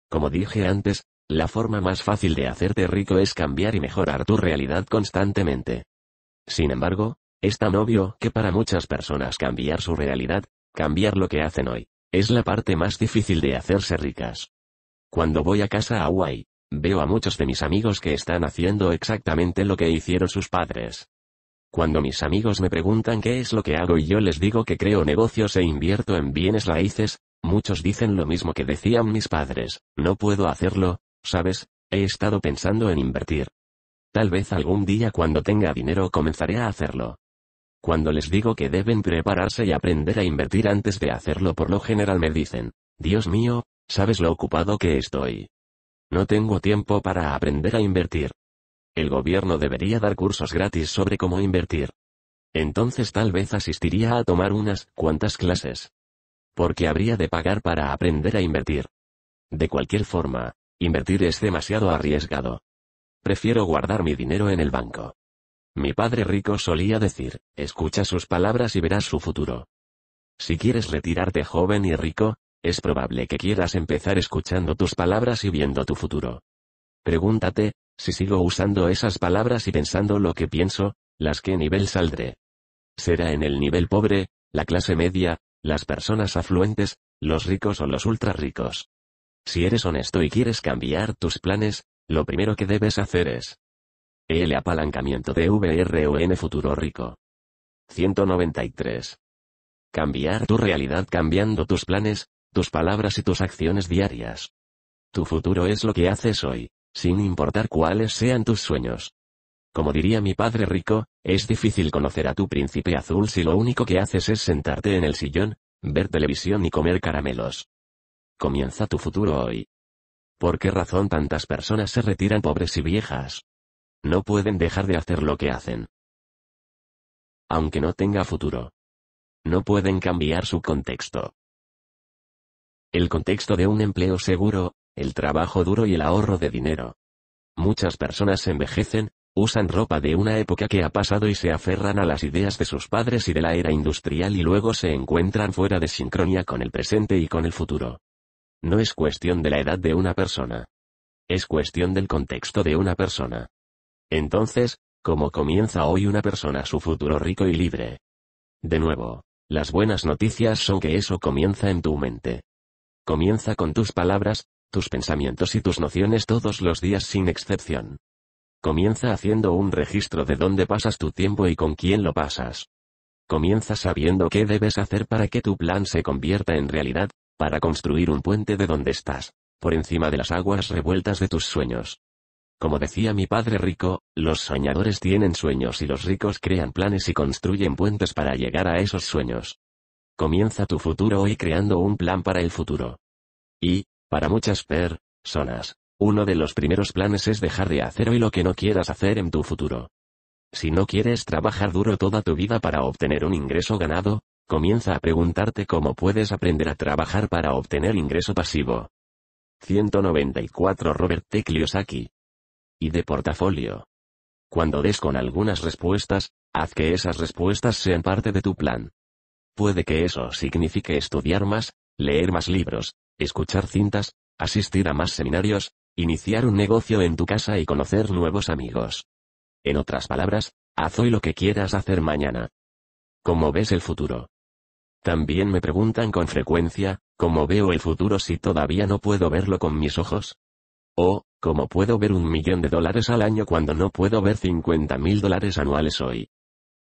Como dije antes, la forma más fácil de hacerte rico es cambiar y mejorar tu realidad constantemente. Sin embargo, es tan obvio que para muchas personas cambiar su realidad, cambiar lo que hacen hoy, es la parte más difícil de hacerse ricas. Cuando voy a casa a Hawaii, veo a muchos de mis amigos que están haciendo exactamente lo que hicieron sus padres. Cuando mis amigos me preguntan qué es lo que hago y yo les digo que creo negocios e invierto en bienes raíces, muchos dicen lo mismo que decían mis padres, no puedo hacerlo, sabes, he estado pensando en invertir. Tal vez algún día cuando tenga dinero comenzaré a hacerlo. Cuando les digo que deben prepararse y aprender a invertir antes de hacerlo por lo general me dicen, Dios mío, ¿sabes lo ocupado que estoy? No tengo tiempo para aprender a invertir. El gobierno debería dar cursos gratis sobre cómo invertir. Entonces tal vez asistiría a tomar unas cuantas clases. Porque habría de pagar para aprender a invertir. De cualquier forma, invertir es demasiado arriesgado. Prefiero guardar mi dinero en el banco. Mi padre rico solía decir, escucha sus palabras y verás su futuro. Si quieres retirarte joven y rico, es probable que quieras empezar escuchando tus palabras y viendo tu futuro. Pregúntate, si sigo usando esas palabras y pensando lo que pienso, ¿las qué nivel saldré? ¿Será en el nivel pobre, la clase media, las personas afluentes, los ricos o los ultra ricos? Si eres honesto y quieres cambiar tus planes, lo primero que debes hacer es, el apalancamiento de VRON Futuro Rico. 193. Cambiar tu realidad cambiando tus planes, tus palabras y tus acciones diarias. Tu futuro es lo que haces hoy, sin importar cuáles sean tus sueños. Como diría mi padre rico, es difícil conocer a tu príncipe azul si lo único que haces es sentarte en el sillón, ver televisión y comer caramelos. Comienza tu futuro hoy. ¿Por qué razón tantas personas se retiran pobres y viejas? No pueden dejar de hacer lo que hacen. Aunque no tenga futuro. No pueden cambiar su contexto. El contexto de un empleo seguro, el trabajo duro y el ahorro de dinero. Muchas personas envejecen, usan ropa de una época que ha pasado y se aferran a las ideas de sus padres y de la era industrial y luego se encuentran fuera de sincronía con el presente y con el futuro. No es cuestión de la edad de una persona. Es cuestión del contexto de una persona. Entonces, ¿cómo comienza hoy una persona su futuro rico y libre? De nuevo, las buenas noticias son que eso comienza en tu mente. Comienza con tus palabras, tus pensamientos y tus nociones todos los días sin excepción. Comienza haciendo un registro de dónde pasas tu tiempo y con quién lo pasas. Comienza sabiendo qué debes hacer para que tu plan se convierta en realidad, para construir un puente de donde estás, por encima de las aguas revueltas de tus sueños. Como decía mi padre rico, los soñadores tienen sueños y los ricos crean planes y construyen puentes para llegar a esos sueños. Comienza tu futuro hoy creando un plan para el futuro. Y, para muchas personas, uno de los primeros planes es dejar de hacer hoy lo que no quieras hacer en tu futuro. Si no quieres trabajar duro toda tu vida para obtener un ingreso ganado, comienza a preguntarte cómo puedes aprender a trabajar para obtener ingreso pasivo. 194 Robert T. Kiyosaki y de portafolio. Cuando des con algunas respuestas, haz que esas respuestas sean parte de tu plan. Puede que eso signifique estudiar más, leer más libros, escuchar cintas, asistir a más seminarios, iniciar un negocio en tu casa y conocer nuevos amigos. En otras palabras, haz hoy lo que quieras hacer mañana. ¿Cómo ves el futuro? También me preguntan con frecuencia, ¿cómo veo el futuro si todavía no puedo verlo con mis ojos? O, ¿Cómo puedo ver un millón de dólares al año cuando no puedo ver 50 mil dólares anuales hoy?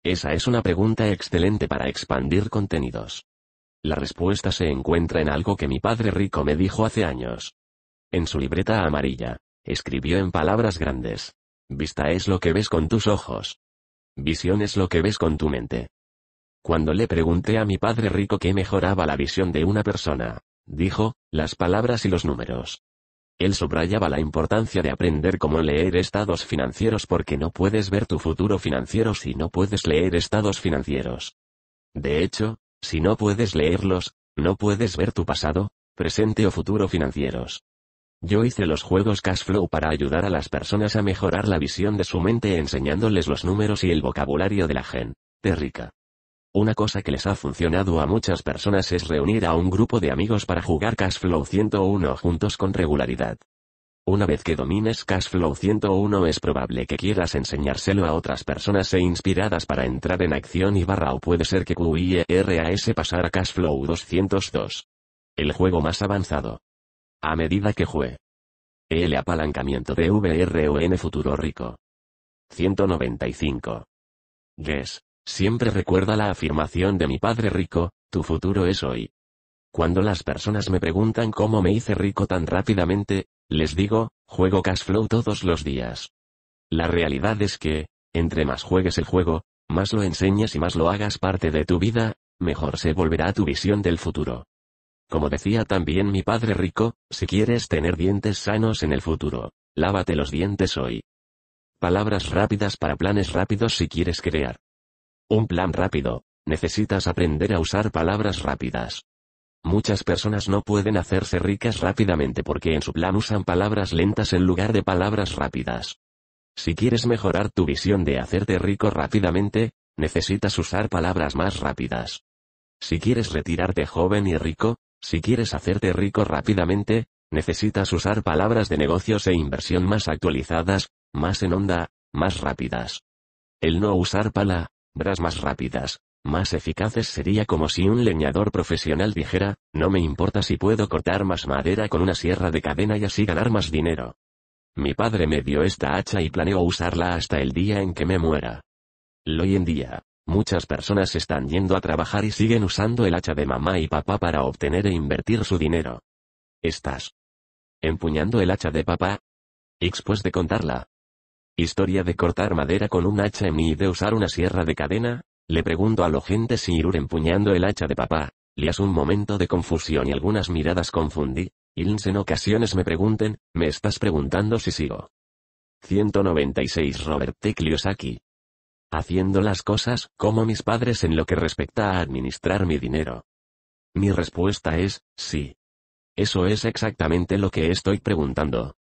Esa es una pregunta excelente para expandir contenidos. La respuesta se encuentra en algo que mi padre rico me dijo hace años. En su libreta amarilla, escribió en palabras grandes. Vista es lo que ves con tus ojos. Visión es lo que ves con tu mente. Cuando le pregunté a mi padre rico qué mejoraba la visión de una persona, dijo, las palabras y los números. Él subrayaba la importancia de aprender cómo leer estados financieros porque no puedes ver tu futuro financiero si no puedes leer estados financieros. De hecho, si no puedes leerlos, no puedes ver tu pasado, presente o futuro financieros. Yo hice los juegos Cashflow para ayudar a las personas a mejorar la visión de su mente enseñándoles los números y el vocabulario de la gente rica. Una cosa que les ha funcionado a muchas personas es reunir a un grupo de amigos para jugar Cashflow 101 juntos con regularidad. Una vez que domines Cashflow 101 es probable que quieras enseñárselo a otras personas e inspiradas para entrar en acción y barra o puede ser que QIERAS pasara a Cash 202. El juego más avanzado. A medida que juegue. El apalancamiento de VRON Futuro Rico. 195. Yes. Siempre recuerda la afirmación de mi padre rico, tu futuro es hoy. Cuando las personas me preguntan cómo me hice rico tan rápidamente, les digo, juego cash flow todos los días. La realidad es que, entre más juegues el juego, más lo enseñes y más lo hagas parte de tu vida, mejor se volverá tu visión del futuro. Como decía también mi padre rico, si quieres tener dientes sanos en el futuro, lávate los dientes hoy. Palabras rápidas para planes rápidos si quieres crear. Un plan rápido. Necesitas aprender a usar palabras rápidas. Muchas personas no pueden hacerse ricas rápidamente porque en su plan usan palabras lentas en lugar de palabras rápidas. Si quieres mejorar tu visión de hacerte rico rápidamente, necesitas usar palabras más rápidas. Si quieres retirarte joven y rico, si quieres hacerte rico rápidamente, necesitas usar palabras de negocios e inversión más actualizadas, más en onda, más rápidas. El no usar pala, Bras más rápidas, más eficaces sería como si un leñador profesional dijera, no me importa si puedo cortar más madera con una sierra de cadena y así ganar más dinero. Mi padre me dio esta hacha y planeo usarla hasta el día en que me muera. Hoy en día, muchas personas están yendo a trabajar y siguen usando el hacha de mamá y papá para obtener e invertir su dinero. Estás empuñando el hacha de papá. X pues, de contarla, Historia de cortar madera con un hacha en y de usar una sierra de cadena, le pregunto a lo gente si Irur empuñando el hacha de papá, le Lias un momento de confusión y algunas miradas confundí, Ilns en ocasiones me pregunten, me estás preguntando si sigo. 196 Robert T. Haciendo las cosas, como mis padres en lo que respecta a administrar mi dinero. Mi respuesta es, sí. Eso es exactamente lo que estoy preguntando.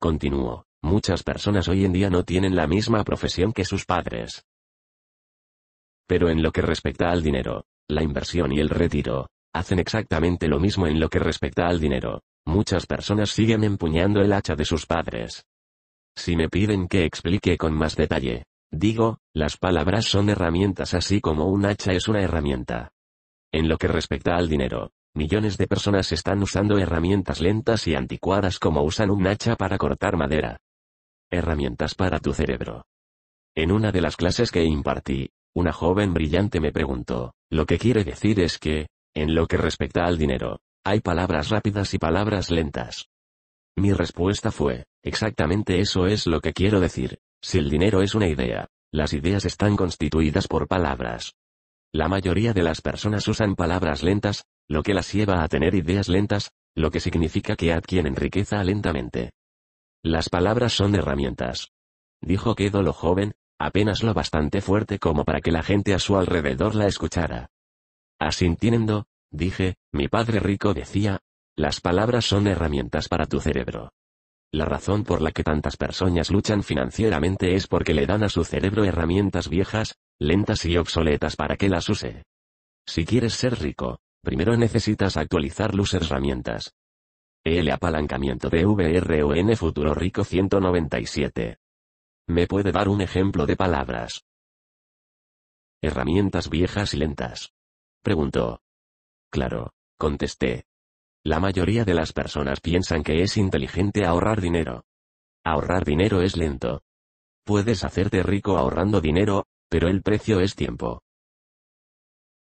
Continúo. Muchas personas hoy en día no tienen la misma profesión que sus padres. Pero en lo que respecta al dinero, la inversión y el retiro, hacen exactamente lo mismo en lo que respecta al dinero. Muchas personas siguen empuñando el hacha de sus padres. Si me piden que explique con más detalle, digo, las palabras son herramientas así como un hacha es una herramienta. En lo que respecta al dinero, millones de personas están usando herramientas lentas y anticuadas como usan un hacha para cortar madera. Herramientas para tu cerebro. En una de las clases que impartí, una joven brillante me preguntó, lo que quiere decir es que, en lo que respecta al dinero, hay palabras rápidas y palabras lentas. Mi respuesta fue, exactamente eso es lo que quiero decir, si el dinero es una idea, las ideas están constituidas por palabras. La mayoría de las personas usan palabras lentas, lo que las lleva a tener ideas lentas, lo que significa que adquieren riqueza lentamente. Las palabras son herramientas. Dijo quedo lo joven, apenas lo bastante fuerte como para que la gente a su alrededor la escuchara. Asintiendo, dije, mi padre rico decía, las palabras son herramientas para tu cerebro. La razón por la que tantas personas luchan financieramente es porque le dan a su cerebro herramientas viejas, lentas y obsoletas para que las use. Si quieres ser rico, primero necesitas actualizar tus herramientas, el apalancamiento de VRON Futuro Rico 197. ¿Me puede dar un ejemplo de palabras? Herramientas viejas y lentas. Preguntó. Claro, contesté. La mayoría de las personas piensan que es inteligente ahorrar dinero. Ahorrar dinero es lento. Puedes hacerte rico ahorrando dinero, pero el precio es tiempo.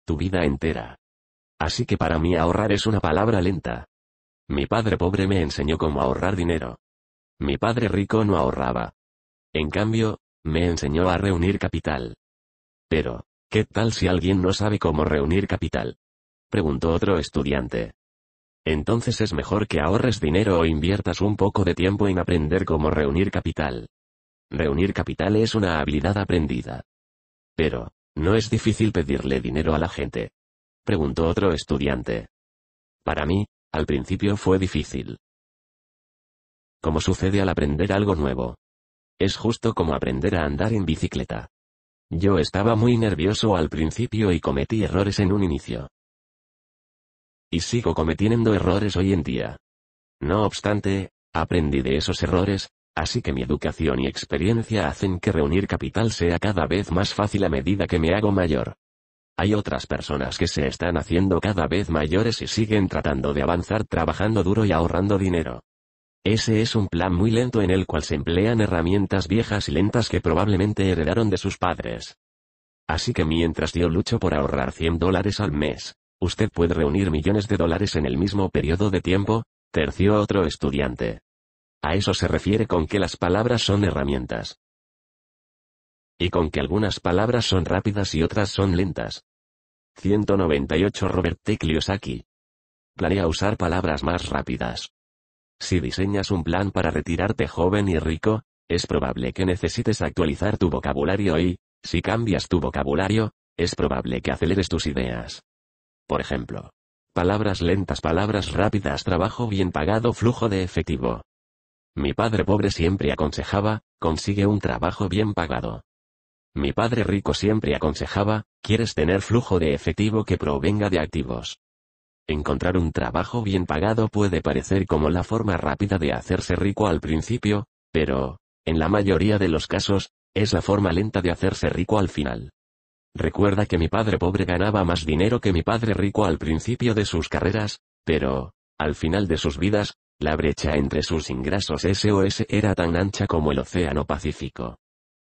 Tu vida entera. Así que para mí ahorrar es una palabra lenta. Mi padre pobre me enseñó cómo ahorrar dinero. Mi padre rico no ahorraba. En cambio, me enseñó a reunir capital. Pero, ¿qué tal si alguien no sabe cómo reunir capital? preguntó otro estudiante. Entonces es mejor que ahorres dinero o inviertas un poco de tiempo en aprender cómo reunir capital. Reunir capital es una habilidad aprendida. Pero, ¿no es difícil pedirle dinero a la gente? preguntó otro estudiante. Para mí, al principio fue difícil. Como sucede al aprender algo nuevo. Es justo como aprender a andar en bicicleta. Yo estaba muy nervioso al principio y cometí errores en un inicio. Y sigo cometiendo errores hoy en día. No obstante, aprendí de esos errores, así que mi educación y experiencia hacen que reunir capital sea cada vez más fácil a medida que me hago mayor. Hay otras personas que se están haciendo cada vez mayores y siguen tratando de avanzar trabajando duro y ahorrando dinero. Ese es un plan muy lento en el cual se emplean herramientas viejas y lentas que probablemente heredaron de sus padres. Así que mientras yo lucho por ahorrar 100 dólares al mes, usted puede reunir millones de dólares en el mismo periodo de tiempo, terció otro estudiante. A eso se refiere con que las palabras son herramientas y con que algunas palabras son rápidas y otras son lentas. 198 Robert T. Kiyosaki. Planea usar palabras más rápidas. Si diseñas un plan para retirarte joven y rico, es probable que necesites actualizar tu vocabulario y, si cambias tu vocabulario, es probable que aceleres tus ideas. Por ejemplo, palabras lentas, palabras rápidas, trabajo bien pagado, flujo de efectivo. Mi padre pobre siempre aconsejaba, consigue un trabajo bien pagado. Mi padre rico siempre aconsejaba, quieres tener flujo de efectivo que provenga de activos. Encontrar un trabajo bien pagado puede parecer como la forma rápida de hacerse rico al principio, pero, en la mayoría de los casos, es la forma lenta de hacerse rico al final. Recuerda que mi padre pobre ganaba más dinero que mi padre rico al principio de sus carreras, pero, al final de sus vidas, la brecha entre sus ingresos SOS era tan ancha como el Océano Pacífico.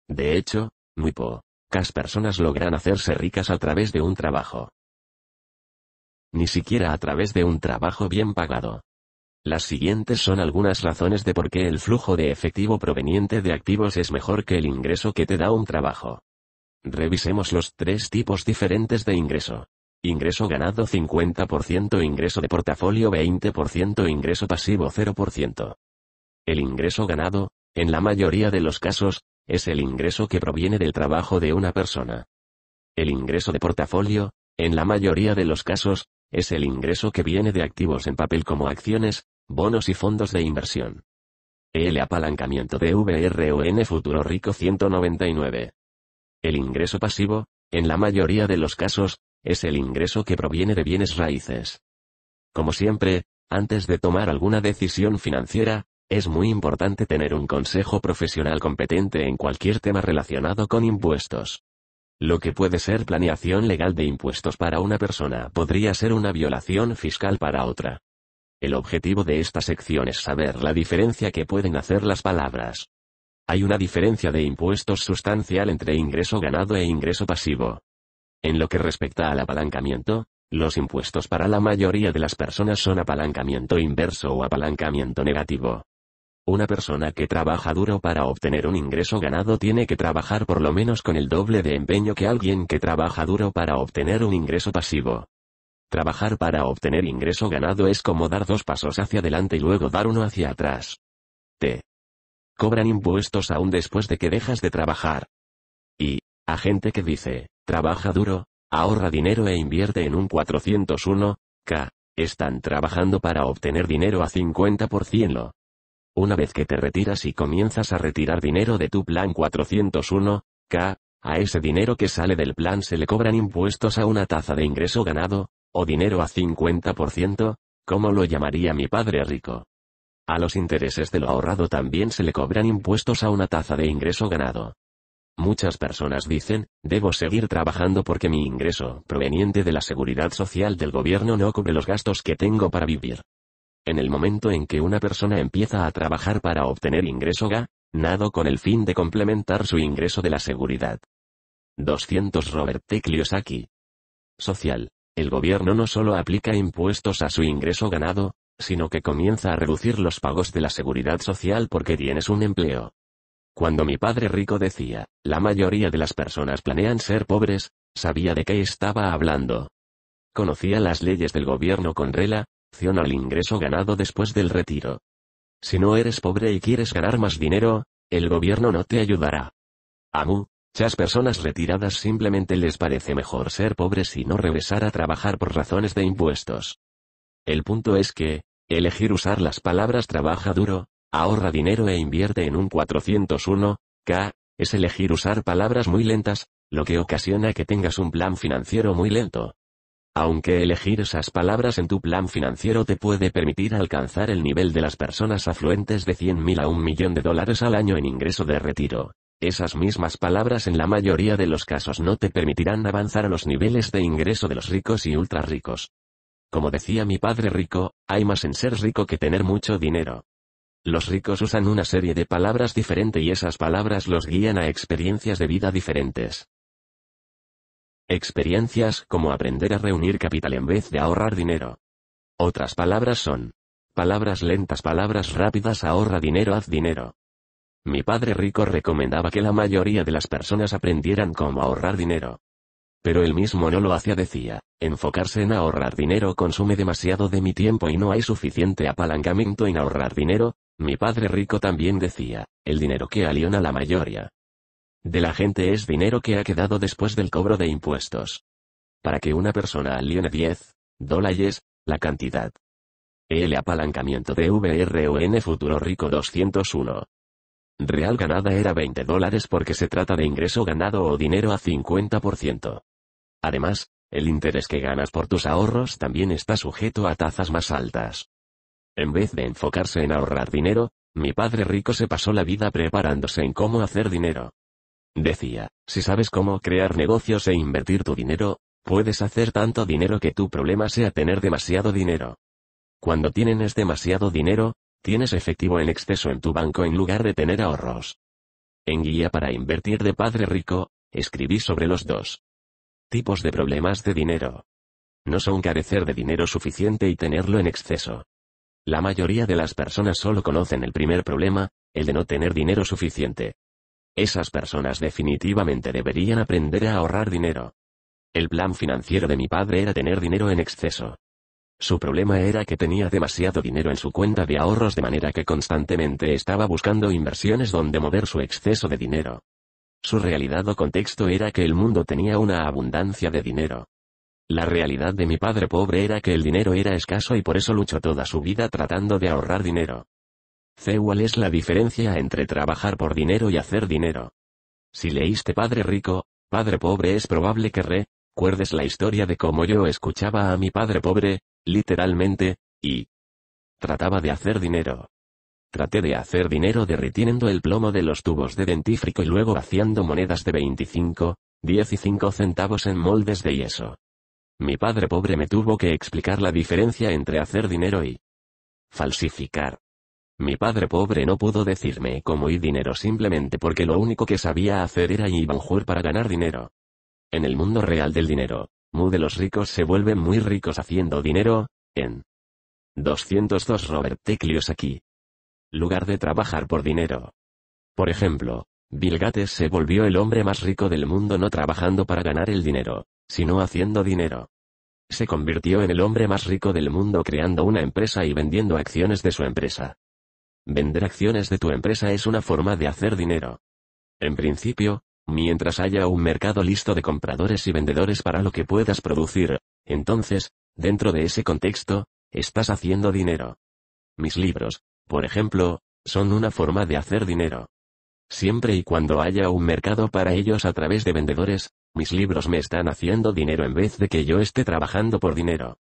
De hecho, muy pocas personas logran hacerse ricas a través de un trabajo. Ni siquiera a través de un trabajo bien pagado. Las siguientes son algunas razones de por qué el flujo de efectivo proveniente de activos es mejor que el ingreso que te da un trabajo. Revisemos los tres tipos diferentes de ingreso. Ingreso ganado 50%, ingreso de portafolio 20%, ingreso pasivo 0%. El ingreso ganado, en la mayoría de los casos, es el ingreso que proviene del trabajo de una persona. El ingreso de portafolio, en la mayoría de los casos, es el ingreso que viene de activos en papel como acciones, bonos y fondos de inversión. El apalancamiento de VRON Futuro Rico 199. El ingreso pasivo, en la mayoría de los casos, es el ingreso que proviene de bienes raíces. Como siempre, antes de tomar alguna decisión financiera, es muy importante tener un consejo profesional competente en cualquier tema relacionado con impuestos. Lo que puede ser planeación legal de impuestos para una persona podría ser una violación fiscal para otra. El objetivo de esta sección es saber la diferencia que pueden hacer las palabras. Hay una diferencia de impuestos sustancial entre ingreso ganado e ingreso pasivo. En lo que respecta al apalancamiento, los impuestos para la mayoría de las personas son apalancamiento inverso o apalancamiento negativo. Una persona que trabaja duro para obtener un ingreso ganado tiene que trabajar por lo menos con el doble de empeño que alguien que trabaja duro para obtener un ingreso pasivo. Trabajar para obtener ingreso ganado es como dar dos pasos hacia adelante y luego dar uno hacia atrás. T. cobran impuestos aún después de que dejas de trabajar. Y, a gente que dice, trabaja duro, ahorra dinero e invierte en un 401k, están trabajando para obtener dinero a 50%. Una vez que te retiras y comienzas a retirar dinero de tu plan 401, K, a ese dinero que sale del plan se le cobran impuestos a una taza de ingreso ganado, o dinero a 50%, como lo llamaría mi padre rico. A los intereses de lo ahorrado también se le cobran impuestos a una taza de ingreso ganado. Muchas personas dicen, debo seguir trabajando porque mi ingreso proveniente de la seguridad social del gobierno no cubre los gastos que tengo para vivir. En el momento en que una persona empieza a trabajar para obtener ingreso ganado nado con el fin de complementar su ingreso de la seguridad. 200 Robert T. Kiyosaki. Social. El gobierno no solo aplica impuestos a su ingreso ganado, sino que comienza a reducir los pagos de la seguridad social porque tienes un empleo. Cuando mi padre rico decía, la mayoría de las personas planean ser pobres, sabía de qué estaba hablando. Conocía las leyes del gobierno con rela, al ingreso ganado después del retiro. Si no eres pobre y quieres ganar más dinero, el gobierno no te ayudará. A muchas personas retiradas simplemente les parece mejor ser pobres y no regresar a trabajar por razones de impuestos. El punto es que, elegir usar las palabras trabaja duro, ahorra dinero e invierte en un 401k, es elegir usar palabras muy lentas, lo que ocasiona que tengas un plan financiero muy lento. Aunque elegir esas palabras en tu plan financiero te puede permitir alcanzar el nivel de las personas afluentes de 100.000 a un millón de dólares al año en ingreso de retiro, esas mismas palabras en la mayoría de los casos no te permitirán avanzar a los niveles de ingreso de los ricos y ultra ricos. Como decía mi padre rico, hay más en ser rico que tener mucho dinero. Los ricos usan una serie de palabras diferente y esas palabras los guían a experiencias de vida diferentes. Experiencias como aprender a reunir capital en vez de ahorrar dinero. Otras palabras son. Palabras lentas, palabras rápidas, ahorra dinero, haz dinero. Mi padre rico recomendaba que la mayoría de las personas aprendieran cómo ahorrar dinero. Pero él mismo no lo hacía, decía, enfocarse en ahorrar dinero consume demasiado de mi tiempo y no hay suficiente apalancamiento en ahorrar dinero. Mi padre rico también decía, el dinero que aliona la mayoría de la gente es dinero que ha quedado después del cobro de impuestos. Para que una persona aliene 10 dólares, la cantidad. El apalancamiento de VRON Futuro Rico 201. Real ganada era 20 dólares porque se trata de ingreso ganado o dinero a 50%. Además, el interés que ganas por tus ahorros también está sujeto a tasas más altas. En vez de enfocarse en ahorrar dinero, mi padre rico se pasó la vida preparándose en cómo hacer dinero. Decía, si sabes cómo crear negocios e invertir tu dinero, puedes hacer tanto dinero que tu problema sea tener demasiado dinero. Cuando tienes demasiado dinero, tienes efectivo en exceso en tu banco en lugar de tener ahorros. En Guía para Invertir de Padre Rico, escribí sobre los dos tipos de problemas de dinero. No son carecer de dinero suficiente y tenerlo en exceso. La mayoría de las personas solo conocen el primer problema, el de no tener dinero suficiente. Esas personas definitivamente deberían aprender a ahorrar dinero. El plan financiero de mi padre era tener dinero en exceso. Su problema era que tenía demasiado dinero en su cuenta de ahorros de manera que constantemente estaba buscando inversiones donde mover su exceso de dinero. Su realidad o contexto era que el mundo tenía una abundancia de dinero. La realidad de mi padre pobre era que el dinero era escaso y por eso luchó toda su vida tratando de ahorrar dinero. ¿Cuál es la diferencia entre trabajar por dinero y hacer dinero? Si leíste Padre Rico, Padre Pobre es probable que recuerdes la historia de cómo yo escuchaba a mi padre pobre, literalmente, y trataba de hacer dinero. Traté de hacer dinero derritiendo el plomo de los tubos de dentífrico y luego haciendo monedas de 25, 15 y centavos en moldes de yeso. Mi padre pobre me tuvo que explicar la diferencia entre hacer dinero y falsificar. Mi padre pobre no pudo decirme cómo y dinero simplemente porque lo único que sabía hacer era jugar para ganar dinero. En el mundo real del dinero, mu de los ricos se vuelven muy ricos haciendo dinero, en 202 Robert T. aquí. Lugar de trabajar por dinero. Por ejemplo, Bill Gates se volvió el hombre más rico del mundo no trabajando para ganar el dinero, sino haciendo dinero. Se convirtió en el hombre más rico del mundo creando una empresa y vendiendo acciones de su empresa. Vender acciones de tu empresa es una forma de hacer dinero. En principio, mientras haya un mercado listo de compradores y vendedores para lo que puedas producir, entonces, dentro de ese contexto, estás haciendo dinero. Mis libros, por ejemplo, son una forma de hacer dinero. Siempre y cuando haya un mercado para ellos a través de vendedores, mis libros me están haciendo dinero en vez de que yo esté trabajando por dinero.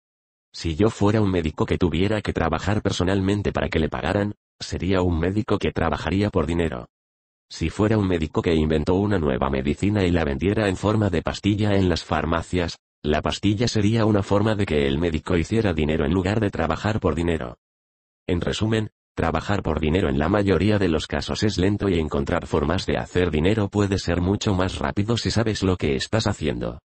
Si yo fuera un médico que tuviera que trabajar personalmente para que le pagaran, Sería un médico que trabajaría por dinero. Si fuera un médico que inventó una nueva medicina y la vendiera en forma de pastilla en las farmacias, la pastilla sería una forma de que el médico hiciera dinero en lugar de trabajar por dinero. En resumen, trabajar por dinero en la mayoría de los casos es lento y encontrar formas de hacer dinero puede ser mucho más rápido si sabes lo que estás haciendo.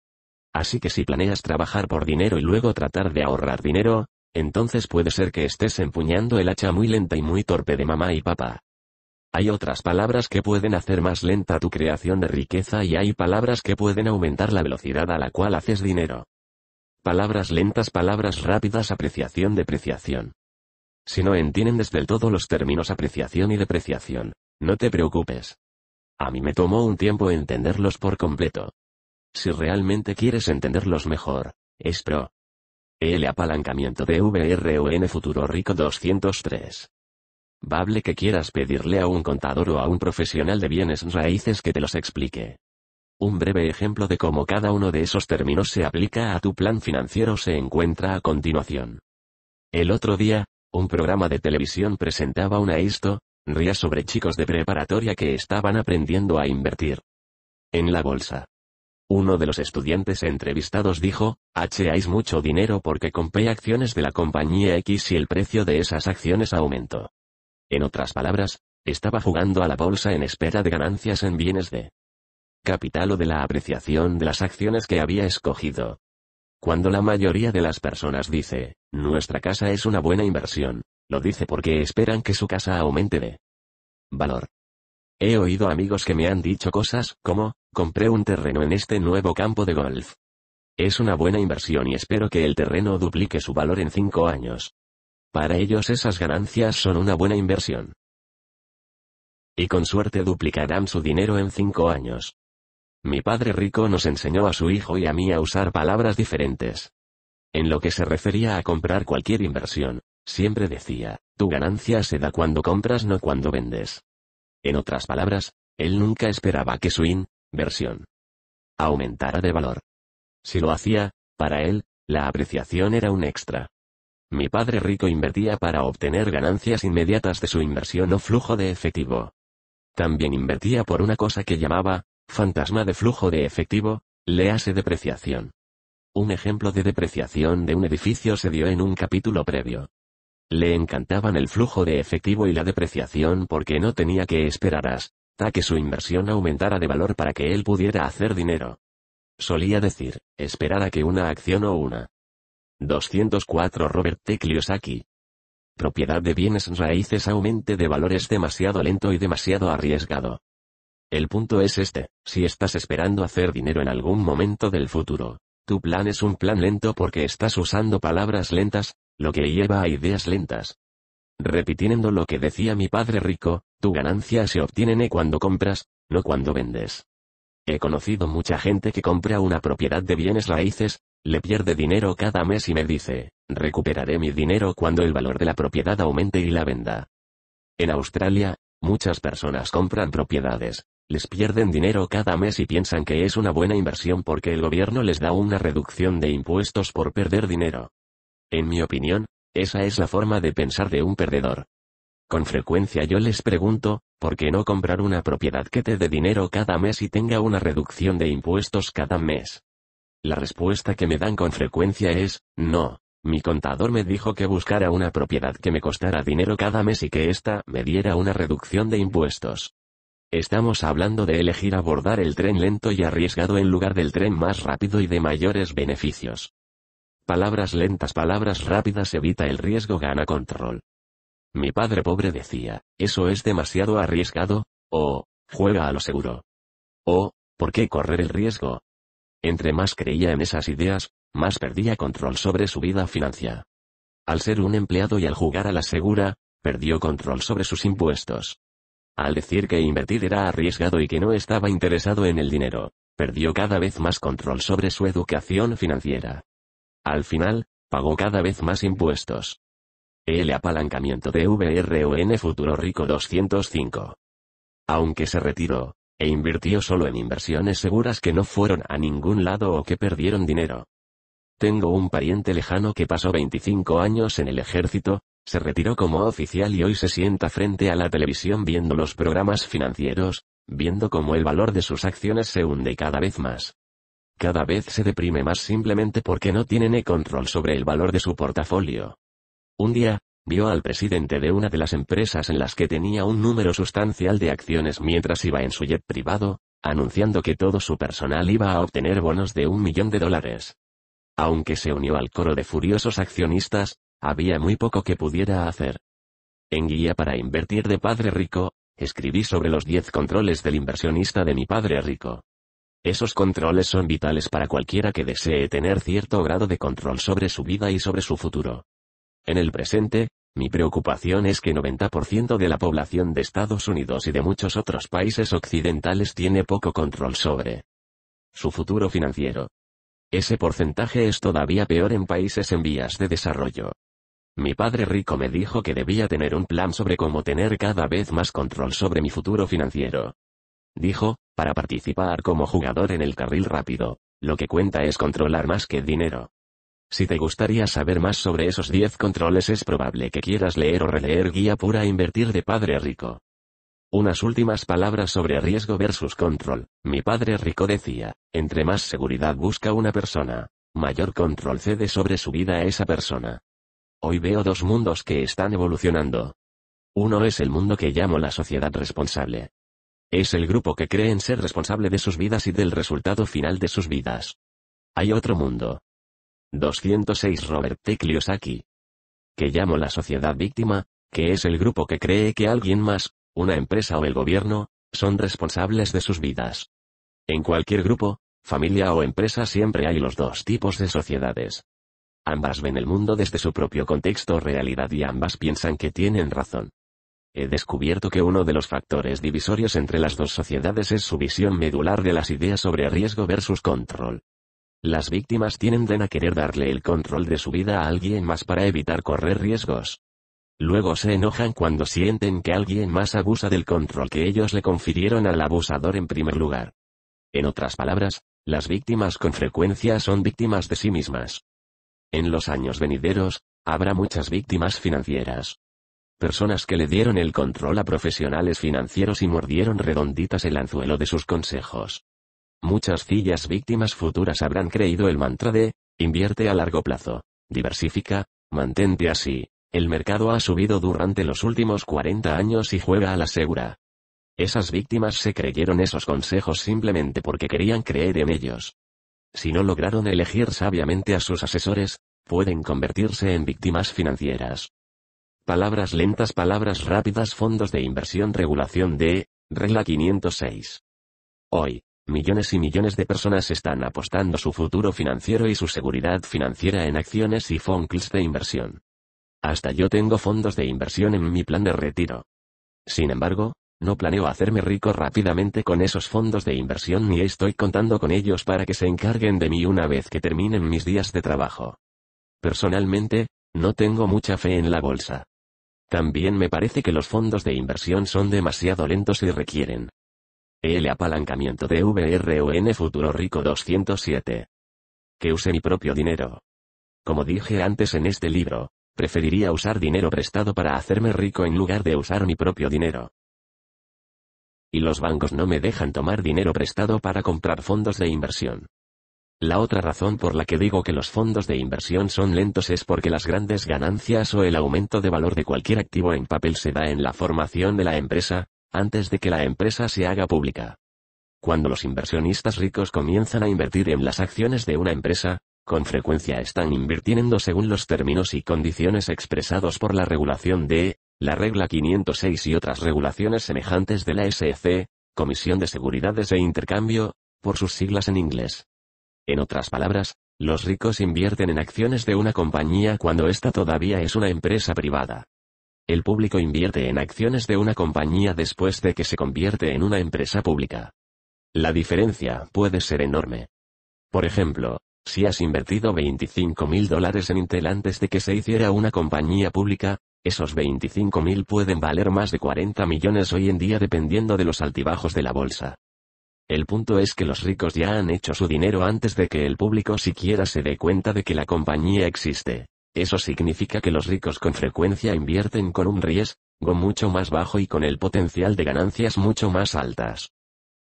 Así que si planeas trabajar por dinero y luego tratar de ahorrar dinero, entonces puede ser que estés empuñando el hacha muy lenta y muy torpe de mamá y papá. Hay otras palabras que pueden hacer más lenta tu creación de riqueza y hay palabras que pueden aumentar la velocidad a la cual haces dinero. Palabras lentas, palabras rápidas, apreciación, depreciación. Si no desde el todo los términos apreciación y depreciación, no te preocupes. A mí me tomó un tiempo entenderlos por completo. Si realmente quieres entenderlos mejor, es pro, el apalancamiento de VRON Futuro Rico 203. Bable que quieras pedirle a un contador o a un profesional de bienes raíces que te los explique. Un breve ejemplo de cómo cada uno de esos términos se aplica a tu plan financiero se encuentra a continuación. El otro día, un programa de televisión presentaba una historia, ría sobre chicos de preparatoria que estaban aprendiendo a invertir en la bolsa. Uno de los estudiantes entrevistados dijo, hacéis mucho dinero porque compré acciones de la compañía X y el precio de esas acciones aumentó. En otras palabras, estaba jugando a la bolsa en espera de ganancias en bienes de capital o de la apreciación de las acciones que había escogido. Cuando la mayoría de las personas dice, nuestra casa es una buena inversión, lo dice porque esperan que su casa aumente de valor. He oído amigos que me han dicho cosas como, Compré un terreno en este nuevo campo de golf. Es una buena inversión y espero que el terreno duplique su valor en cinco años. Para ellos esas ganancias son una buena inversión. Y con suerte duplicarán su dinero en cinco años. Mi padre rico nos enseñó a su hijo y a mí a usar palabras diferentes. En lo que se refería a comprar cualquier inversión, siempre decía, tu ganancia se da cuando compras no cuando vendes. En otras palabras, él nunca esperaba que su in Inversión. aumentara de valor. Si lo hacía, para él, la apreciación era un extra. Mi padre rico invertía para obtener ganancias inmediatas de su inversión o flujo de efectivo. También invertía por una cosa que llamaba, fantasma de flujo de efectivo, léase depreciación. Un ejemplo de depreciación de un edificio se dio en un capítulo previo. Le encantaban el flujo de efectivo y la depreciación porque no tenía que esperar esperarás a que su inversión aumentara de valor para que él pudiera hacer dinero. Solía decir, esperar a que una acción o una. 204 Robert T. Kiyosaki. Propiedad de bienes raíces aumente de valor es demasiado lento y demasiado arriesgado. El punto es este, si estás esperando hacer dinero en algún momento del futuro, tu plan es un plan lento porque estás usando palabras lentas, lo que lleva a ideas lentas. Repitiendo lo que decía mi padre rico, tu ganancia se obtiene cuando compras, no cuando vendes. He conocido mucha gente que compra una propiedad de bienes raíces, le pierde dinero cada mes y me dice, recuperaré mi dinero cuando el valor de la propiedad aumente y la venda. En Australia, muchas personas compran propiedades, les pierden dinero cada mes y piensan que es una buena inversión porque el gobierno les da una reducción de impuestos por perder dinero. En mi opinión, esa es la forma de pensar de un perdedor. Con frecuencia yo les pregunto, ¿por qué no comprar una propiedad que te dé dinero cada mes y tenga una reducción de impuestos cada mes? La respuesta que me dan con frecuencia es, no. Mi contador me dijo que buscara una propiedad que me costara dinero cada mes y que ésta me diera una reducción de impuestos. Estamos hablando de elegir abordar el tren lento y arriesgado en lugar del tren más rápido y de mayores beneficios. Palabras lentas, palabras rápidas evita el riesgo, gana control. Mi padre pobre decía, eso es demasiado arriesgado, o, juega a lo seguro. O, ¿por qué correr el riesgo? Entre más creía en esas ideas, más perdía control sobre su vida financiera. Al ser un empleado y al jugar a la segura, perdió control sobre sus impuestos. Al decir que invertir era arriesgado y que no estaba interesado en el dinero, perdió cada vez más control sobre su educación financiera. Al final, pagó cada vez más impuestos. El apalancamiento de VRON Futuro Rico 205. Aunque se retiró, e invirtió solo en inversiones seguras que no fueron a ningún lado o que perdieron dinero. Tengo un pariente lejano que pasó 25 años en el ejército, se retiró como oficial y hoy se sienta frente a la televisión viendo los programas financieros, viendo cómo el valor de sus acciones se hunde cada vez más. Cada vez se deprime más simplemente porque no tiene control sobre el valor de su portafolio. Un día, vio al presidente de una de las empresas en las que tenía un número sustancial de acciones mientras iba en su jet privado, anunciando que todo su personal iba a obtener bonos de un millón de dólares. Aunque se unió al coro de furiosos accionistas, había muy poco que pudiera hacer. En Guía para Invertir de Padre Rico, escribí sobre los 10 controles del inversionista de mi padre rico. Esos controles son vitales para cualquiera que desee tener cierto grado de control sobre su vida y sobre su futuro. En el presente, mi preocupación es que 90% de la población de Estados Unidos y de muchos otros países occidentales tiene poco control sobre su futuro financiero. Ese porcentaje es todavía peor en países en vías de desarrollo. Mi padre rico me dijo que debía tener un plan sobre cómo tener cada vez más control sobre mi futuro financiero. Dijo, para participar como jugador en el carril rápido, lo que cuenta es controlar más que dinero. Si te gustaría saber más sobre esos 10 controles es probable que quieras leer o releer Guía pura invertir de Padre Rico. Unas últimas palabras sobre riesgo versus control. Mi padre rico decía, entre más seguridad busca una persona, mayor control cede sobre su vida a esa persona. Hoy veo dos mundos que están evolucionando. Uno es el mundo que llamo la sociedad responsable. Es el grupo que creen ser responsable de sus vidas y del resultado final de sus vidas. Hay otro mundo, 206 Robert T. Kiyosaki. Que llamo la sociedad víctima, que es el grupo que cree que alguien más, una empresa o el gobierno, son responsables de sus vidas. En cualquier grupo, familia o empresa siempre hay los dos tipos de sociedades. Ambas ven el mundo desde su propio contexto o realidad y ambas piensan que tienen razón. He descubierto que uno de los factores divisorios entre las dos sociedades es su visión medular de las ideas sobre riesgo versus control. Las víctimas tienden a querer darle el control de su vida a alguien más para evitar correr riesgos. Luego se enojan cuando sienten que alguien más abusa del control que ellos le confirieron al abusador en primer lugar. En otras palabras, las víctimas con frecuencia son víctimas de sí mismas. En los años venideros, habrá muchas víctimas financieras. Personas que le dieron el control a profesionales financieros y mordieron redonditas el anzuelo de sus consejos. Muchas fillas víctimas futuras habrán creído el mantra de, invierte a largo plazo, diversifica, mantente así. El mercado ha subido durante los últimos 40 años y juega a la segura. Esas víctimas se creyeron esos consejos simplemente porque querían creer en ellos. Si no lograron elegir sabiamente a sus asesores, pueden convertirse en víctimas financieras. Palabras lentas, palabras rápidas, fondos de inversión, regulación de, regla 506. Hoy, Millones y millones de personas están apostando su futuro financiero y su seguridad financiera en acciones y fondos de inversión. Hasta yo tengo fondos de inversión en mi plan de retiro. Sin embargo, no planeo hacerme rico rápidamente con esos fondos de inversión ni estoy contando con ellos para que se encarguen de mí una vez que terminen mis días de trabajo. Personalmente, no tengo mucha fe en la bolsa. También me parece que los fondos de inversión son demasiado lentos y requieren el apalancamiento de VRON Futuro Rico 207. Que use mi propio dinero. Como dije antes en este libro, preferiría usar dinero prestado para hacerme rico en lugar de usar mi propio dinero. Y los bancos no me dejan tomar dinero prestado para comprar fondos de inversión. La otra razón por la que digo que los fondos de inversión son lentos es porque las grandes ganancias o el aumento de valor de cualquier activo en papel se da en la formación de la empresa, antes de que la empresa se haga pública. Cuando los inversionistas ricos comienzan a invertir en las acciones de una empresa, con frecuencia están invirtiendo según los términos y condiciones expresados por la regulación de la regla 506 y otras regulaciones semejantes de la SEC, Comisión de Seguridades e Intercambio, por sus siglas en inglés. En otras palabras, los ricos invierten en acciones de una compañía cuando ésta todavía es una empresa privada. El público invierte en acciones de una compañía después de que se convierte en una empresa pública. La diferencia puede ser enorme. Por ejemplo, si has invertido 25 mil dólares en Intel antes de que se hiciera una compañía pública, esos 25 mil pueden valer más de 40 millones hoy en día dependiendo de los altibajos de la bolsa. El punto es que los ricos ya han hecho su dinero antes de que el público siquiera se dé cuenta de que la compañía existe. Eso significa que los ricos con frecuencia invierten con un riesgo mucho más bajo y con el potencial de ganancias mucho más altas.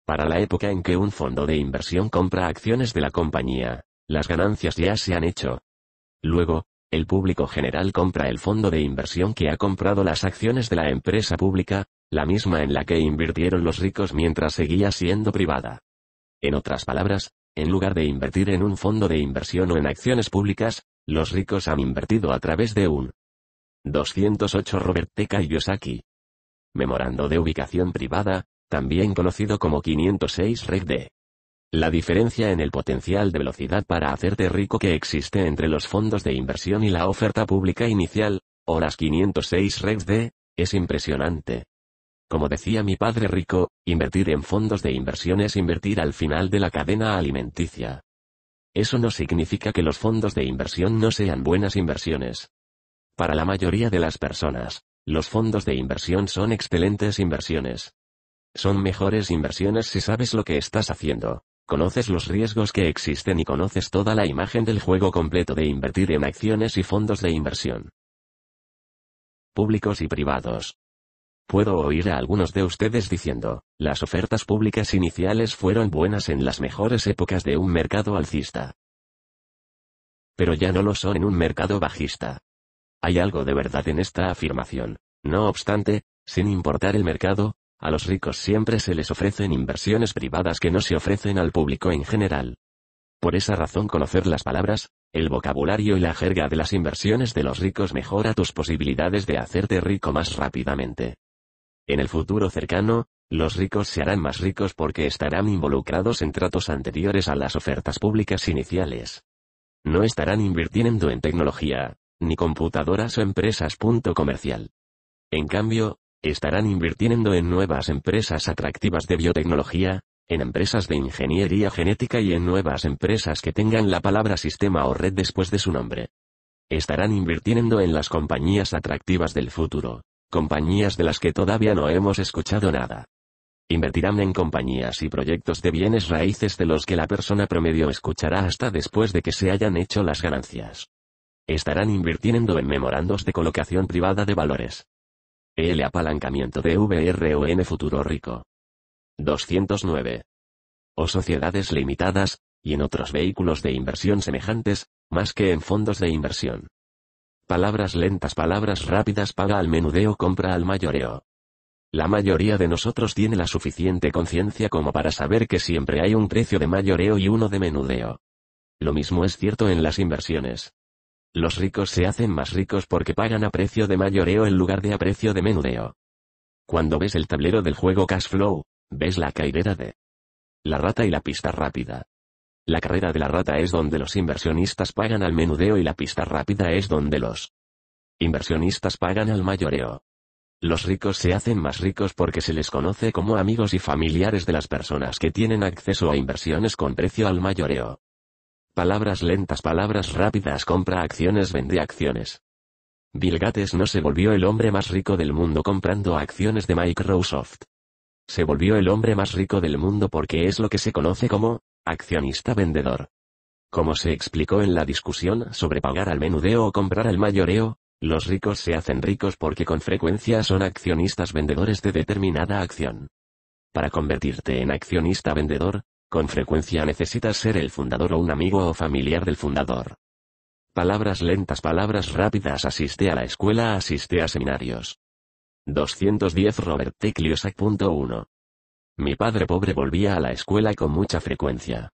Para la época en que un fondo de inversión compra acciones de la compañía, las ganancias ya se han hecho. Luego, el público general compra el fondo de inversión que ha comprado las acciones de la empresa pública, la misma en la que invirtieron los ricos mientras seguía siendo privada. En otras palabras, en lugar de invertir en un fondo de inversión o en acciones públicas, los ricos han invertido a través de un 208 Robert T. Yosaki. Memorando de ubicación privada, también conocido como 506 Reg D. La diferencia en el potencial de velocidad para hacerte rico que existe entre los fondos de inversión y la oferta pública inicial, o las 506 Reg D, es impresionante. Como decía mi padre rico, invertir en fondos de inversión es invertir al final de la cadena alimenticia. Eso no significa que los fondos de inversión no sean buenas inversiones. Para la mayoría de las personas, los fondos de inversión son excelentes inversiones. Son mejores inversiones si sabes lo que estás haciendo, conoces los riesgos que existen y conoces toda la imagen del juego completo de invertir en acciones y fondos de inversión. Públicos y privados. Puedo oír a algunos de ustedes diciendo, las ofertas públicas iniciales fueron buenas en las mejores épocas de un mercado alcista. Pero ya no lo son en un mercado bajista. Hay algo de verdad en esta afirmación. No obstante, sin importar el mercado, a los ricos siempre se les ofrecen inversiones privadas que no se ofrecen al público en general. Por esa razón conocer las palabras, el vocabulario y la jerga de las inversiones de los ricos mejora tus posibilidades de hacerte rico más rápidamente. En el futuro cercano, los ricos se harán más ricos porque estarán involucrados en tratos anteriores a las ofertas públicas iniciales. No estarán invirtiendo en tecnología, ni computadoras o empresas. punto comercial. En cambio, estarán invirtiendo en nuevas empresas atractivas de biotecnología, en empresas de ingeniería genética y en nuevas empresas que tengan la palabra sistema o red después de su nombre. Estarán invirtiendo en las compañías atractivas del futuro. Compañías de las que todavía no hemos escuchado nada. Invertirán en compañías y proyectos de bienes raíces de los que la persona promedio escuchará hasta después de que se hayan hecho las ganancias. Estarán invirtiendo en memorandos de colocación privada de valores. El apalancamiento de VRON Futuro Rico. 209. O sociedades limitadas, y en otros vehículos de inversión semejantes, más que en fondos de inversión. Palabras lentas, palabras rápidas, paga al menudeo, compra al mayoreo. La mayoría de nosotros tiene la suficiente conciencia como para saber que siempre hay un precio de mayoreo y uno de menudeo. Lo mismo es cierto en las inversiones. Los ricos se hacen más ricos porque pagan a precio de mayoreo en lugar de a precio de menudeo. Cuando ves el tablero del juego Cash Flow, ves la caída de la rata y la pista rápida. La carrera de la rata es donde los inversionistas pagan al menudeo y la pista rápida es donde los inversionistas pagan al mayoreo. Los ricos se hacen más ricos porque se les conoce como amigos y familiares de las personas que tienen acceso a inversiones con precio al mayoreo. Palabras lentas, palabras rápidas, compra acciones, vende acciones. Bill Gates no se volvió el hombre más rico del mundo comprando acciones de Microsoft. Se volvió el hombre más rico del mundo porque es lo que se conoce como Accionista vendedor. Como se explicó en la discusión sobre pagar al menudeo o comprar al mayoreo, los ricos se hacen ricos porque con frecuencia son accionistas vendedores de determinada acción. Para convertirte en accionista vendedor, con frecuencia necesitas ser el fundador o un amigo o familiar del fundador. Palabras lentas, palabras rápidas, asiste a la escuela, asiste a seminarios. 210 Robert 1 mi padre pobre volvía a la escuela con mucha frecuencia.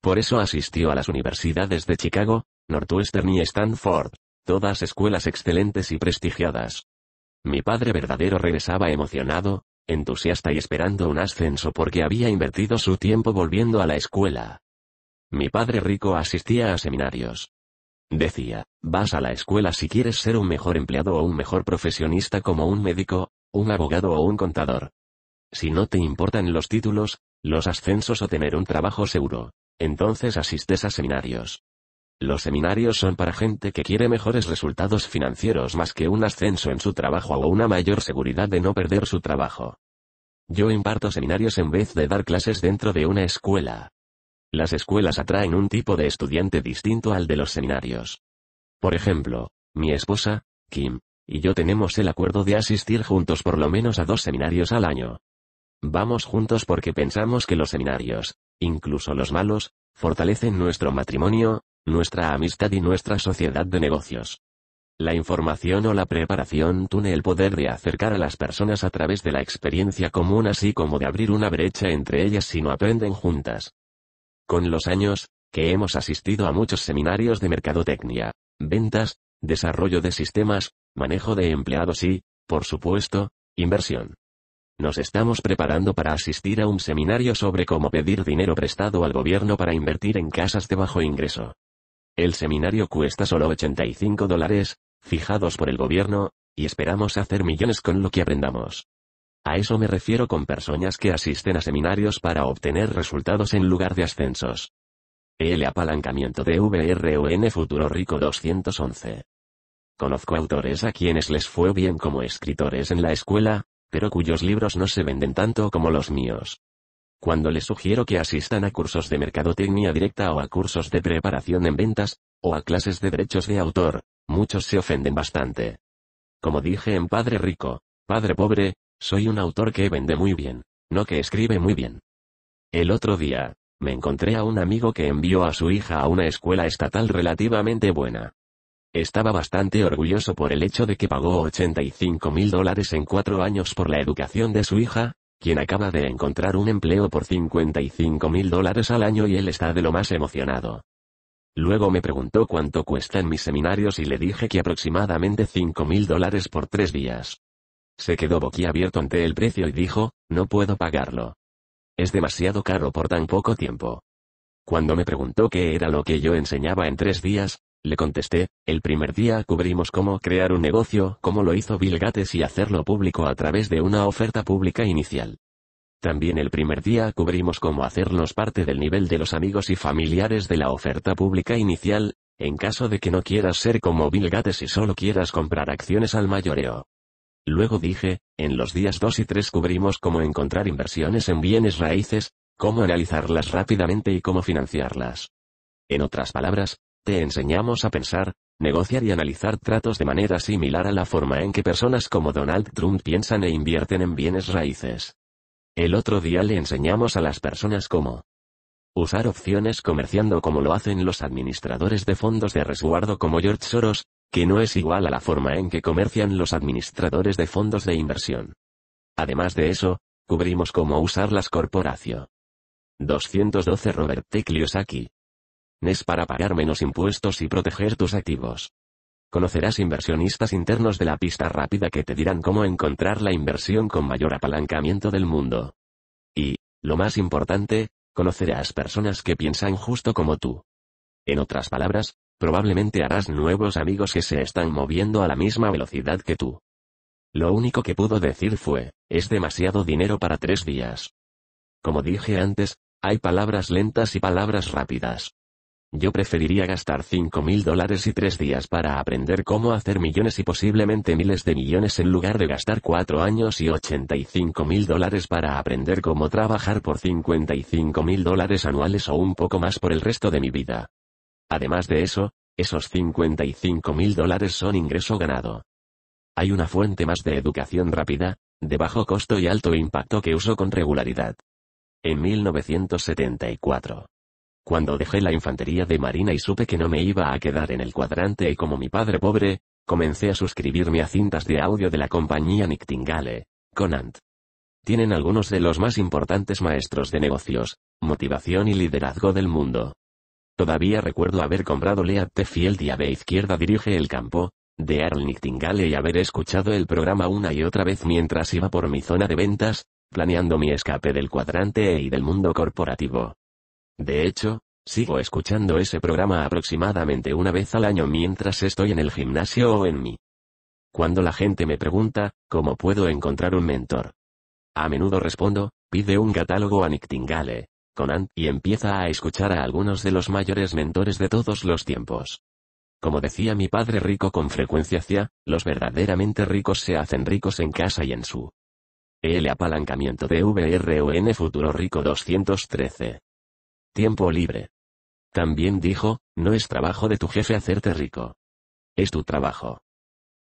Por eso asistió a las universidades de Chicago, Northwestern y Stanford, todas escuelas excelentes y prestigiadas. Mi padre verdadero regresaba emocionado, entusiasta y esperando un ascenso porque había invertido su tiempo volviendo a la escuela. Mi padre rico asistía a seminarios. Decía, vas a la escuela si quieres ser un mejor empleado o un mejor profesionista como un médico, un abogado o un contador, si no te importan los títulos, los ascensos o tener un trabajo seguro, entonces asistes a seminarios. Los seminarios son para gente que quiere mejores resultados financieros más que un ascenso en su trabajo o una mayor seguridad de no perder su trabajo. Yo imparto seminarios en vez de dar clases dentro de una escuela. Las escuelas atraen un tipo de estudiante distinto al de los seminarios. Por ejemplo, mi esposa, Kim, y yo tenemos el acuerdo de asistir juntos por lo menos a dos seminarios al año. Vamos juntos porque pensamos que los seminarios, incluso los malos, fortalecen nuestro matrimonio, nuestra amistad y nuestra sociedad de negocios. La información o la preparación tiene el poder de acercar a las personas a través de la experiencia común así como de abrir una brecha entre ellas si no aprenden juntas. Con los años, que hemos asistido a muchos seminarios de mercadotecnia, ventas, desarrollo de sistemas, manejo de empleados y, por supuesto, inversión. Nos estamos preparando para asistir a un seminario sobre cómo pedir dinero prestado al gobierno para invertir en casas de bajo ingreso. El seminario cuesta solo 85 dólares, fijados por el gobierno, y esperamos hacer millones con lo que aprendamos. A eso me refiero con personas que asisten a seminarios para obtener resultados en lugar de ascensos. El apalancamiento de VRON Futuro Rico 211. Conozco autores a quienes les fue bien como escritores en la escuela, pero cuyos libros no se venden tanto como los míos. Cuando les sugiero que asistan a cursos de mercadotecnia directa o a cursos de preparación en ventas, o a clases de derechos de autor, muchos se ofenden bastante. Como dije en Padre Rico, Padre Pobre, soy un autor que vende muy bien, no que escribe muy bien. El otro día, me encontré a un amigo que envió a su hija a una escuela estatal relativamente buena. Estaba bastante orgulloso por el hecho de que pagó 85 mil dólares en cuatro años por la educación de su hija, quien acaba de encontrar un empleo por 55 mil dólares al año y él está de lo más emocionado. Luego me preguntó cuánto cuesta en mis seminarios y le dije que aproximadamente 5 mil dólares por tres días. Se quedó boquiabierto ante el precio y dijo, no puedo pagarlo. Es demasiado caro por tan poco tiempo. Cuando me preguntó qué era lo que yo enseñaba en tres días, le contesté, el primer día cubrimos cómo crear un negocio, como lo hizo Bill Gates y hacerlo público a través de una oferta pública inicial. También el primer día cubrimos cómo hacernos parte del nivel de los amigos y familiares de la oferta pública inicial, en caso de que no quieras ser como Bill Gates y solo quieras comprar acciones al mayoreo. Luego dije, en los días 2 y 3 cubrimos cómo encontrar inversiones en bienes raíces, cómo analizarlas rápidamente y cómo financiarlas. En otras palabras, te enseñamos a pensar, negociar y analizar tratos de manera similar a la forma en que personas como Donald Trump piensan e invierten en bienes raíces. El otro día le enseñamos a las personas cómo usar opciones comerciando como lo hacen los administradores de fondos de resguardo como George Soros, que no es igual a la forma en que comercian los administradores de fondos de inversión. Además de eso, cubrimos cómo usar las corporación. 212 Robert T. Kiyosaki, NES para pagar menos impuestos y proteger tus activos. Conocerás inversionistas internos de la pista rápida que te dirán cómo encontrar la inversión con mayor apalancamiento del mundo. Y, lo más importante, conocerás personas que piensan justo como tú. En otras palabras, probablemente harás nuevos amigos que se están moviendo a la misma velocidad que tú. Lo único que pudo decir fue, es demasiado dinero para tres días. Como dije antes, hay palabras lentas y palabras rápidas. Yo preferiría gastar 5 mil dólares y 3 días para aprender cómo hacer millones y posiblemente miles de millones en lugar de gastar 4 años y 85 mil dólares para aprender cómo trabajar por 55 mil dólares anuales o un poco más por el resto de mi vida. Además de eso, esos 55 mil dólares son ingreso ganado. Hay una fuente más de educación rápida, de bajo costo y alto impacto que uso con regularidad. En 1974. Cuando dejé la infantería de marina y supe que no me iba a quedar en el cuadrante y como mi padre pobre, comencé a suscribirme a cintas de audio de la compañía Nightingale, Conant. Tienen algunos de los más importantes maestros de negocios, motivación y liderazgo del mundo. Todavía recuerdo haber comprado Lead Field y de Izquierda dirige el campo, de Earl Nightingale y haber escuchado el programa una y otra vez mientras iba por mi zona de ventas, planeando mi escape del cuadrante y del mundo corporativo. De hecho, sigo escuchando ese programa aproximadamente una vez al año mientras estoy en el gimnasio o en mi. Cuando la gente me pregunta, ¿cómo puedo encontrar un mentor? A menudo respondo, pide un catálogo a Tingale. Conan, y empieza a escuchar a algunos de los mayores mentores de todos los tiempos. Como decía mi padre rico con frecuencia, hacia, los verdaderamente ricos se hacen ricos en casa y en su. El apalancamiento de VRON Futuro Rico 213 tiempo libre. También dijo, no es trabajo de tu jefe hacerte rico. Es tu trabajo.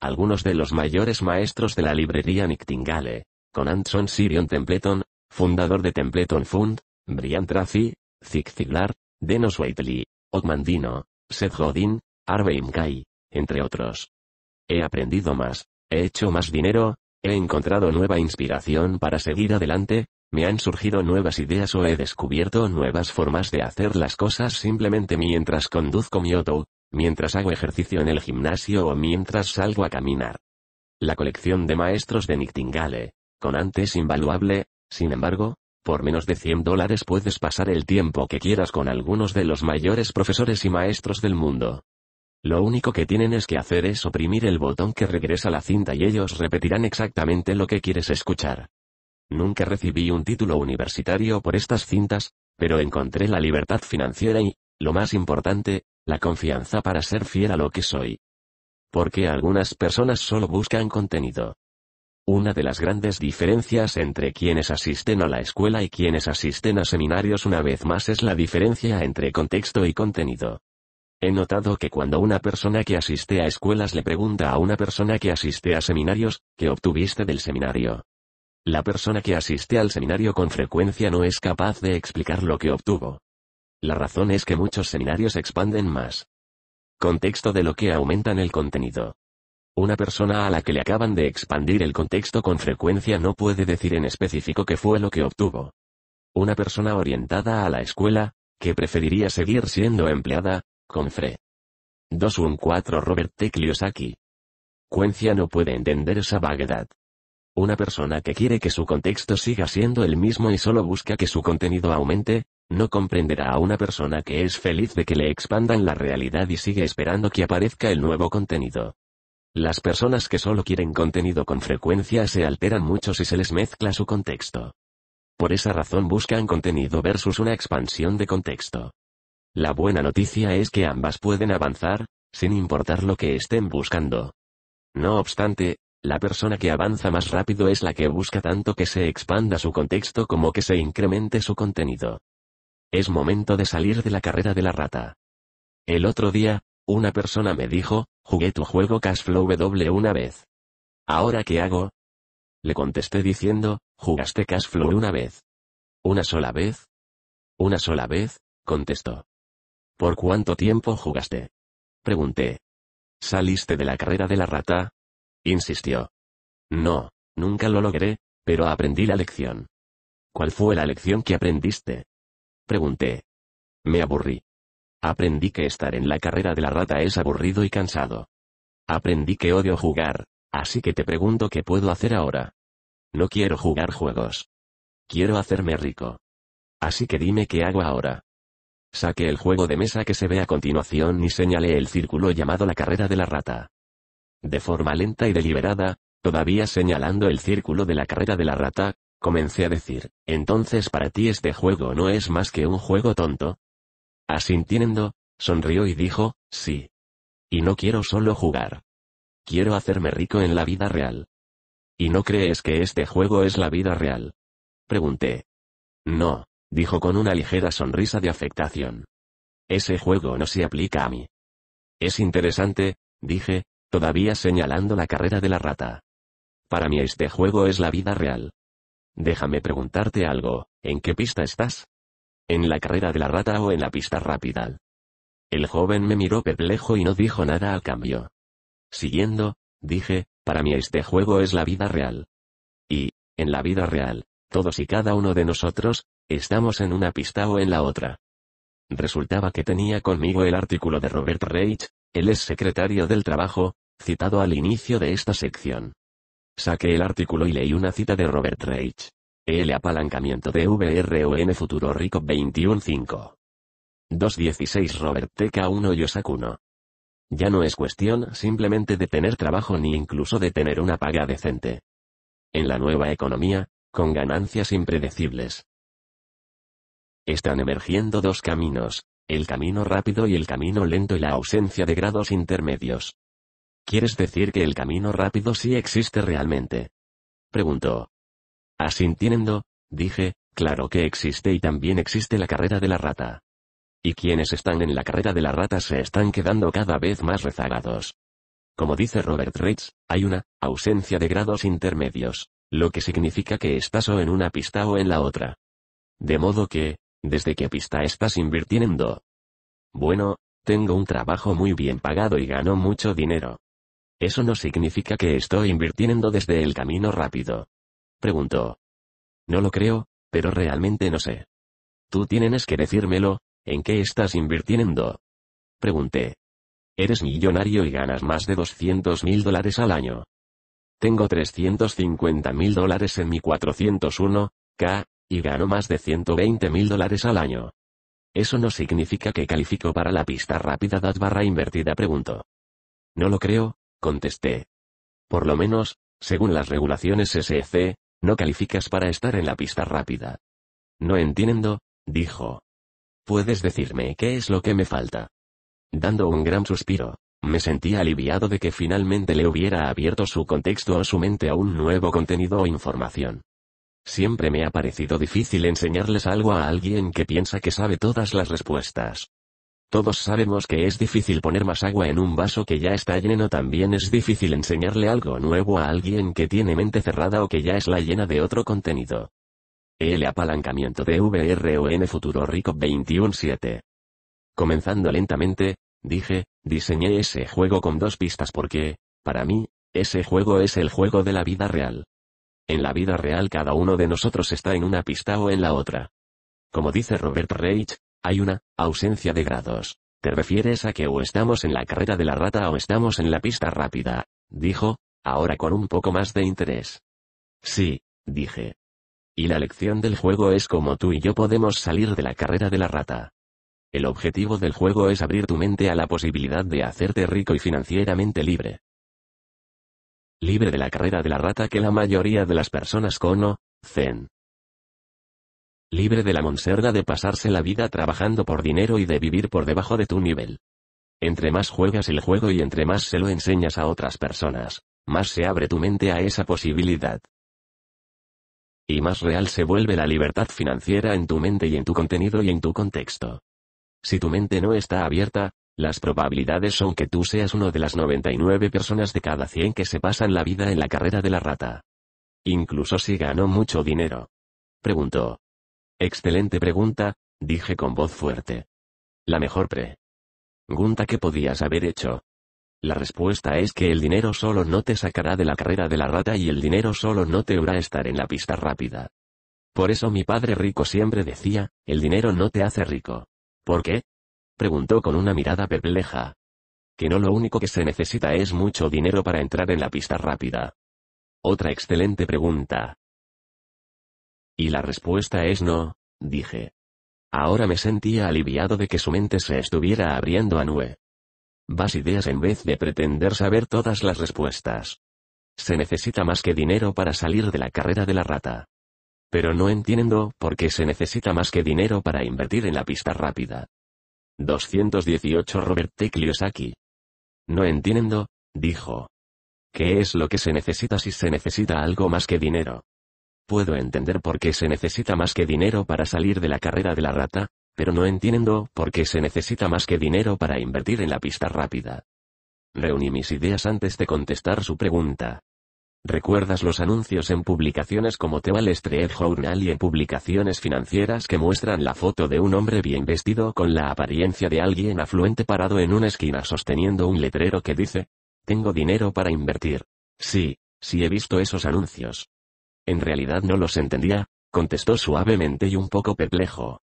Algunos de los mayores maestros de la librería Tingale, con Anson Sirion Templeton, fundador de Templeton Fund, Brian Tracy, Zig Ziglar, Denos Waitley, Ogmandino, Seth Godin, Harvey Imkay, entre otros. He aprendido más, he hecho más dinero, he encontrado nueva inspiración para seguir adelante, me han surgido nuevas ideas o he descubierto nuevas formas de hacer las cosas simplemente mientras conduzco mi auto, mientras hago ejercicio en el gimnasio o mientras salgo a caminar. La colección de maestros de Nictingale, con antes invaluable, sin embargo, por menos de 100 dólares puedes pasar el tiempo que quieras con algunos de los mayores profesores y maestros del mundo. Lo único que tienen es que hacer es oprimir el botón que regresa la cinta y ellos repetirán exactamente lo que quieres escuchar. Nunca recibí un título universitario por estas cintas, pero encontré la libertad financiera y, lo más importante, la confianza para ser fiel a lo que soy. Porque algunas personas solo buscan contenido. Una de las grandes diferencias entre quienes asisten a la escuela y quienes asisten a seminarios una vez más es la diferencia entre contexto y contenido. He notado que cuando una persona que asiste a escuelas le pregunta a una persona que asiste a seminarios, ¿qué obtuviste del seminario? La persona que asiste al seminario con frecuencia no es capaz de explicar lo que obtuvo. La razón es que muchos seminarios expanden más. Contexto de lo que aumentan el contenido. Una persona a la que le acaban de expandir el contexto con frecuencia no puede decir en específico qué fue lo que obtuvo. Una persona orientada a la escuela, que preferiría seguir siendo empleada, con Fre. 214 Robert T. Cuencia no puede entender esa vaguedad. Una persona que quiere que su contexto siga siendo el mismo y solo busca que su contenido aumente, no comprenderá a una persona que es feliz de que le expandan la realidad y sigue esperando que aparezca el nuevo contenido. Las personas que solo quieren contenido con frecuencia se alteran mucho si se les mezcla su contexto. Por esa razón buscan contenido versus una expansión de contexto. La buena noticia es que ambas pueden avanzar, sin importar lo que estén buscando. No obstante, la persona que avanza más rápido es la que busca tanto que se expanda su contexto como que se incremente su contenido. Es momento de salir de la carrera de la rata. El otro día, una persona me dijo, jugué tu juego Cashflow W una vez. ¿Ahora qué hago? Le contesté diciendo, jugaste Cashflow una vez. ¿Una sola vez? Una sola vez, contestó. ¿Por cuánto tiempo jugaste? Pregunté. ¿Saliste de la carrera de la rata? insistió. No, nunca lo logré, pero aprendí la lección. ¿Cuál fue la lección que aprendiste? Pregunté. Me aburrí. Aprendí que estar en la carrera de la rata es aburrido y cansado. Aprendí que odio jugar, así que te pregunto qué puedo hacer ahora. No quiero jugar juegos. Quiero hacerme rico. Así que dime qué hago ahora. Saqué el juego de mesa que se ve a continuación y señalé el círculo llamado la carrera de la rata de forma lenta y deliberada, todavía señalando el círculo de la carrera de la rata, comencé a decir, entonces para ti este juego no es más que un juego tonto. Asintiendo, sonrió y dijo, sí. Y no quiero solo jugar. Quiero hacerme rico en la vida real. ¿Y no crees que este juego es la vida real? Pregunté. No, dijo con una ligera sonrisa de afectación. Ese juego no se aplica a mí. Es interesante, dije, Todavía señalando la carrera de la rata. Para mí este juego es la vida real. Déjame preguntarte algo, ¿en qué pista estás? ¿En la carrera de la rata o en la pista rápida? El joven me miró perplejo y no dijo nada a cambio. Siguiendo, dije, para mí este juego es la vida real. Y, en la vida real, todos y cada uno de nosotros, estamos en una pista o en la otra. Resultaba que tenía conmigo el artículo de Robert Reich, el es secretario del trabajo, citado al inicio de esta sección. Saqué el artículo y leí una cita de Robert Reich. El apalancamiento de VRON Futuro Rico 21.5. 2.16 Robert TK1 OSAC1. Ya no es cuestión simplemente de tener trabajo ni incluso de tener una paga decente. En la nueva economía, con ganancias impredecibles. Están emergiendo dos caminos, el camino rápido y el camino lento y la ausencia de grados intermedios. ¿Quieres decir que el camino rápido sí existe realmente? Preguntó. Asintiendo, dije, claro que existe y también existe la carrera de la rata. Y quienes están en la carrera de la rata se están quedando cada vez más rezagados. Como dice Robert Ritz, hay una ausencia de grados intermedios, lo que significa que estás o en una pista o en la otra. De modo que, ¿desde qué pista estás invirtiendo? Bueno, tengo un trabajo muy bien pagado y gano mucho dinero. ¿Eso no significa que estoy invirtiendo desde el camino rápido? Preguntó. No lo creo, pero realmente no sé. Tú tienes que decírmelo, ¿en qué estás invirtiendo? Pregunté. Eres millonario y ganas más de 200 mil dólares al año. Tengo 350 mil dólares en mi 401k, y gano más de 120 mil dólares al año. ¿Eso no significa que califico para la pista rápida DAT barra invertida? Preguntó. No lo creo, contesté. Por lo menos, según las regulaciones SEC, no calificas para estar en la pista rápida. No entiendo, dijo. ¿Puedes decirme qué es lo que me falta? Dando un gran suspiro, me sentí aliviado de que finalmente le hubiera abierto su contexto o su mente a un nuevo contenido o información. Siempre me ha parecido difícil enseñarles algo a alguien que piensa que sabe todas las respuestas. Todos sabemos que es difícil poner más agua en un vaso que ya está lleno, también es difícil enseñarle algo nuevo a alguien que tiene mente cerrada o que ya es la llena de otro contenido. El apalancamiento de VRON Futuro Rico 21 Comenzando lentamente, dije, diseñé ese juego con dos pistas porque, para mí, ese juego es el juego de la vida real. En la vida real cada uno de nosotros está en una pista o en la otra. Como dice Robert Reich, hay una ausencia de grados. Te refieres a que o estamos en la carrera de la rata o estamos en la pista rápida, dijo, ahora con un poco más de interés. Sí, dije. Y la lección del juego es como tú y yo podemos salir de la carrera de la rata. El objetivo del juego es abrir tu mente a la posibilidad de hacerte rico y financieramente libre. Libre de la carrera de la rata que la mayoría de las personas cono, zen, libre de la monserga de pasarse la vida trabajando por dinero y de vivir por debajo de tu nivel. Entre más juegas el juego y entre más se lo enseñas a otras personas, más se abre tu mente a esa posibilidad. Y más real se vuelve la libertad financiera en tu mente y en tu contenido y en tu contexto. Si tu mente no está abierta, las probabilidades son que tú seas uno de las 99 personas de cada 100 que se pasan la vida en la carrera de la rata. Incluso si ganó mucho dinero. Preguntó, Excelente pregunta, dije con voz fuerte. La mejor pregunta que podías haber hecho. La respuesta es que el dinero solo no te sacará de la carrera de la rata y el dinero solo no te hará estar en la pista rápida. Por eso mi padre rico siempre decía, el dinero no te hace rico. ¿Por qué? Preguntó con una mirada perpleja. Que no lo único que se necesita es mucho dinero para entrar en la pista rápida. Otra excelente pregunta, y la respuesta es no, dije. Ahora me sentía aliviado de que su mente se estuviera abriendo a nuevas Vas ideas en vez de pretender saber todas las respuestas. Se necesita más que dinero para salir de la carrera de la rata. Pero no entiendo por qué se necesita más que dinero para invertir en la pista rápida. 218 Robert T. Kiyosaki. No entiendo, dijo. ¿Qué es lo que se necesita si se necesita algo más que dinero? Puedo entender por qué se necesita más que dinero para salir de la carrera de la rata, pero no entiendo por qué se necesita más que dinero para invertir en la pista rápida. Reuní mis ideas antes de contestar su pregunta. ¿Recuerdas los anuncios en publicaciones como The Wall Street Journal y en publicaciones financieras que muestran la foto de un hombre bien vestido con la apariencia de alguien afluente parado en una esquina sosteniendo un letrero que dice, tengo dinero para invertir? Sí, sí he visto esos anuncios. En realidad no los entendía, contestó suavemente y un poco perplejo.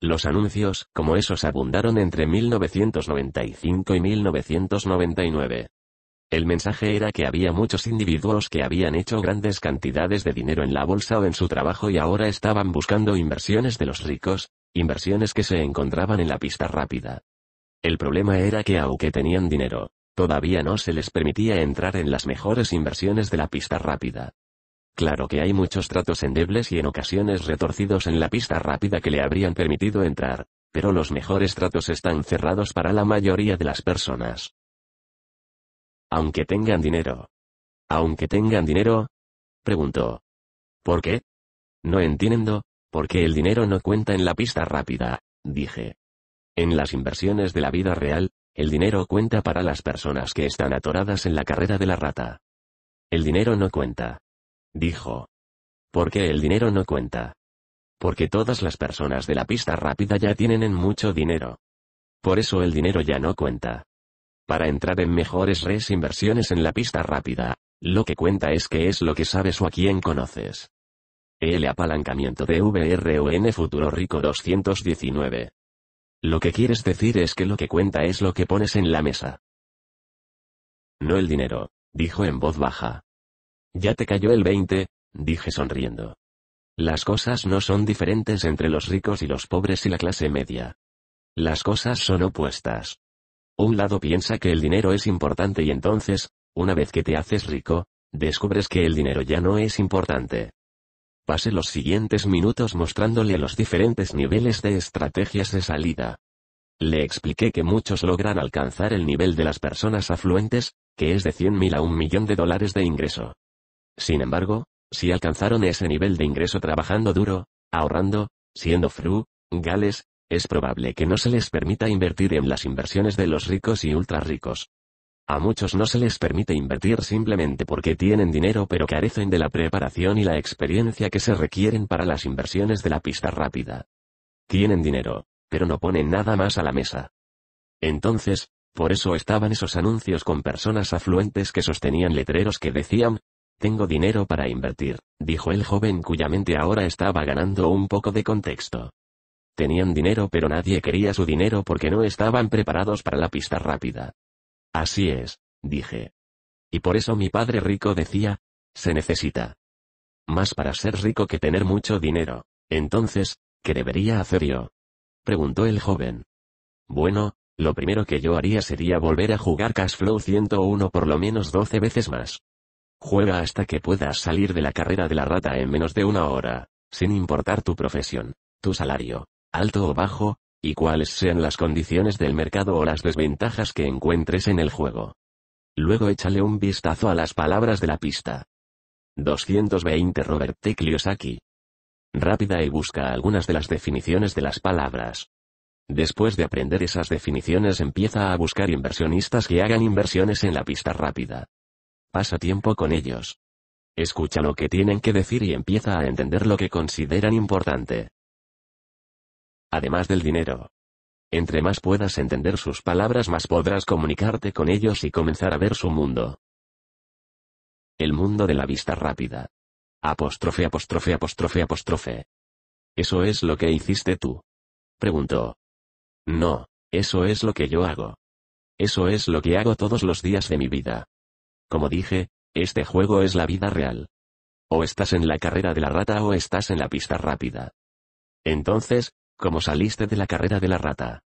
Los anuncios, como esos, abundaron entre 1995 y 1999. El mensaje era que había muchos individuos que habían hecho grandes cantidades de dinero en la bolsa o en su trabajo y ahora estaban buscando inversiones de los ricos, inversiones que se encontraban en la pista rápida. El problema era que aunque tenían dinero, todavía no se les permitía entrar en las mejores inversiones de la pista rápida. Claro que hay muchos tratos endebles y en ocasiones retorcidos en la pista rápida que le habrían permitido entrar, pero los mejores tratos están cerrados para la mayoría de las personas. Aunque tengan dinero. Aunque tengan dinero? Preguntó. ¿Por qué? No entiendo, porque el dinero no cuenta en la pista rápida, dije. En las inversiones de la vida real, el dinero cuenta para las personas que están atoradas en la carrera de la rata. El dinero no cuenta dijo. qué el dinero no cuenta. Porque todas las personas de la pista rápida ya tienen en mucho dinero. Por eso el dinero ya no cuenta. Para entrar en mejores res inversiones en la pista rápida, lo que cuenta es que es lo que sabes o a quién conoces. El apalancamiento de VRON Futuro Rico 219. Lo que quieres decir es que lo que cuenta es lo que pones en la mesa. No el dinero, dijo en voz baja. Ya te cayó el 20, dije sonriendo. Las cosas no son diferentes entre los ricos y los pobres y la clase media. Las cosas son opuestas. Un lado piensa que el dinero es importante y entonces, una vez que te haces rico, descubres que el dinero ya no es importante. Pasé los siguientes minutos mostrándole los diferentes niveles de estrategias de salida. Le expliqué que muchos logran alcanzar el nivel de las personas afluentes, que es de 100.000 a un millón de dólares de ingreso. Sin embargo, si alcanzaron ese nivel de ingreso trabajando duro, ahorrando, siendo fru, gales, es probable que no se les permita invertir en las inversiones de los ricos y ultra ricos. A muchos no se les permite invertir simplemente porque tienen dinero pero carecen de la preparación y la experiencia que se requieren para las inversiones de la pista rápida. Tienen dinero, pero no ponen nada más a la mesa. Entonces, por eso estaban esos anuncios con personas afluentes que sostenían letreros que decían, tengo dinero para invertir, dijo el joven cuya mente ahora estaba ganando un poco de contexto. Tenían dinero pero nadie quería su dinero porque no estaban preparados para la pista rápida. Así es, dije. Y por eso mi padre rico decía, se necesita. Más para ser rico que tener mucho dinero. Entonces, ¿qué debería hacer yo? Preguntó el joven. Bueno, lo primero que yo haría sería volver a jugar Cash Flow 101 por lo menos 12 veces más. Juega hasta que puedas salir de la carrera de la rata en menos de una hora, sin importar tu profesión, tu salario, alto o bajo, y cuáles sean las condiciones del mercado o las desventajas que encuentres en el juego. Luego échale un vistazo a las palabras de la pista. 220 Robert T. Kiyosaki. Rápida y busca algunas de las definiciones de las palabras. Después de aprender esas definiciones empieza a buscar inversionistas que hagan inversiones en la pista rápida. Pasa tiempo con ellos. Escucha lo que tienen que decir y empieza a entender lo que consideran importante. Además del dinero. Entre más puedas entender sus palabras, más podrás comunicarte con ellos y comenzar a ver su mundo. El mundo de la vista rápida. Apóstrofe, apóstrofe, apóstrofe, apóstrofe. ¿Eso es lo que hiciste tú? Preguntó. No, eso es lo que yo hago. Eso es lo que hago todos los días de mi vida. Como dije, este juego es la vida real. O estás en la carrera de la rata o estás en la pista rápida. Entonces, ¿cómo saliste de la carrera de la rata?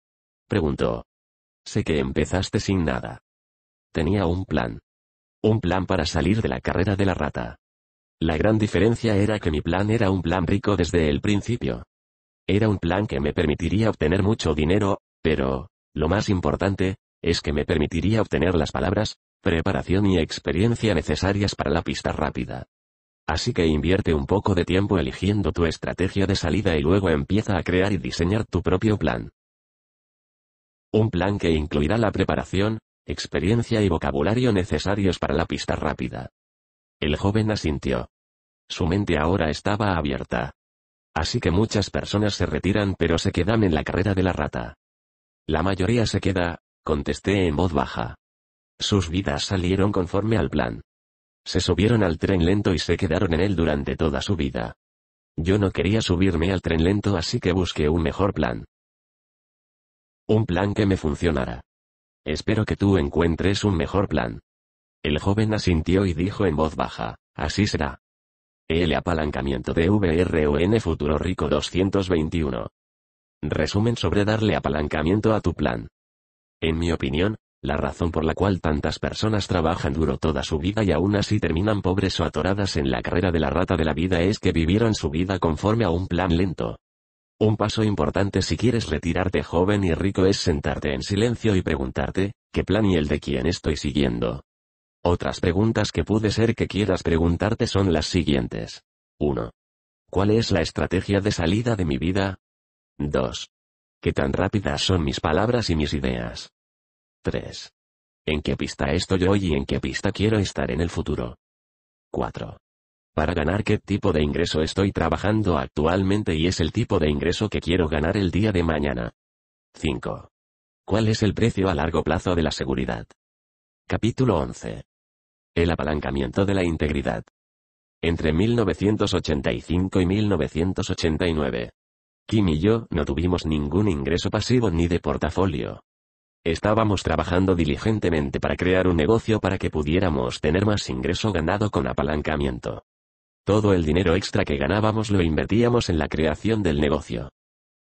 Preguntó. Sé que empezaste sin nada. Tenía un plan. Un plan para salir de la carrera de la rata. La gran diferencia era que mi plan era un plan rico desde el principio. Era un plan que me permitiría obtener mucho dinero, pero, lo más importante, es que me permitiría obtener las palabras, preparación y experiencia necesarias para la pista rápida. Así que invierte un poco de tiempo eligiendo tu estrategia de salida y luego empieza a crear y diseñar tu propio plan. Un plan que incluirá la preparación, experiencia y vocabulario necesarios para la pista rápida. El joven asintió. Su mente ahora estaba abierta. Así que muchas personas se retiran pero se quedan en la carrera de la rata. La mayoría se queda, contesté en voz baja. Sus vidas salieron conforme al plan. Se subieron al tren lento y se quedaron en él durante toda su vida. Yo no quería subirme al tren lento así que busqué un mejor plan. Un plan que me funcionara. Espero que tú encuentres un mejor plan. El joven asintió y dijo en voz baja, así será. El apalancamiento de VRON Futuro Rico 221. Resumen sobre darle apalancamiento a tu plan. En mi opinión, la razón por la cual tantas personas trabajan duro toda su vida y aún así terminan pobres o atoradas en la carrera de la rata de la vida es que vivieron su vida conforme a un plan lento. Un paso importante si quieres retirarte joven y rico es sentarte en silencio y preguntarte, ¿qué plan y el de quién estoy siguiendo? Otras preguntas que puede ser que quieras preguntarte son las siguientes. 1. ¿Cuál es la estrategia de salida de mi vida? 2. ¿Qué tan rápidas son mis palabras y mis ideas? 3. ¿En qué pista estoy hoy y en qué pista quiero estar en el futuro? 4. Para ganar qué tipo de ingreso estoy trabajando actualmente y es el tipo de ingreso que quiero ganar el día de mañana. 5. ¿Cuál es el precio a largo plazo de la seguridad? Capítulo 11. El apalancamiento de la integridad. Entre 1985 y 1989. Kim y yo no tuvimos ningún ingreso pasivo ni de portafolio. Estábamos trabajando diligentemente para crear un negocio para que pudiéramos tener más ingreso ganado con apalancamiento. Todo el dinero extra que ganábamos lo invertíamos en la creación del negocio.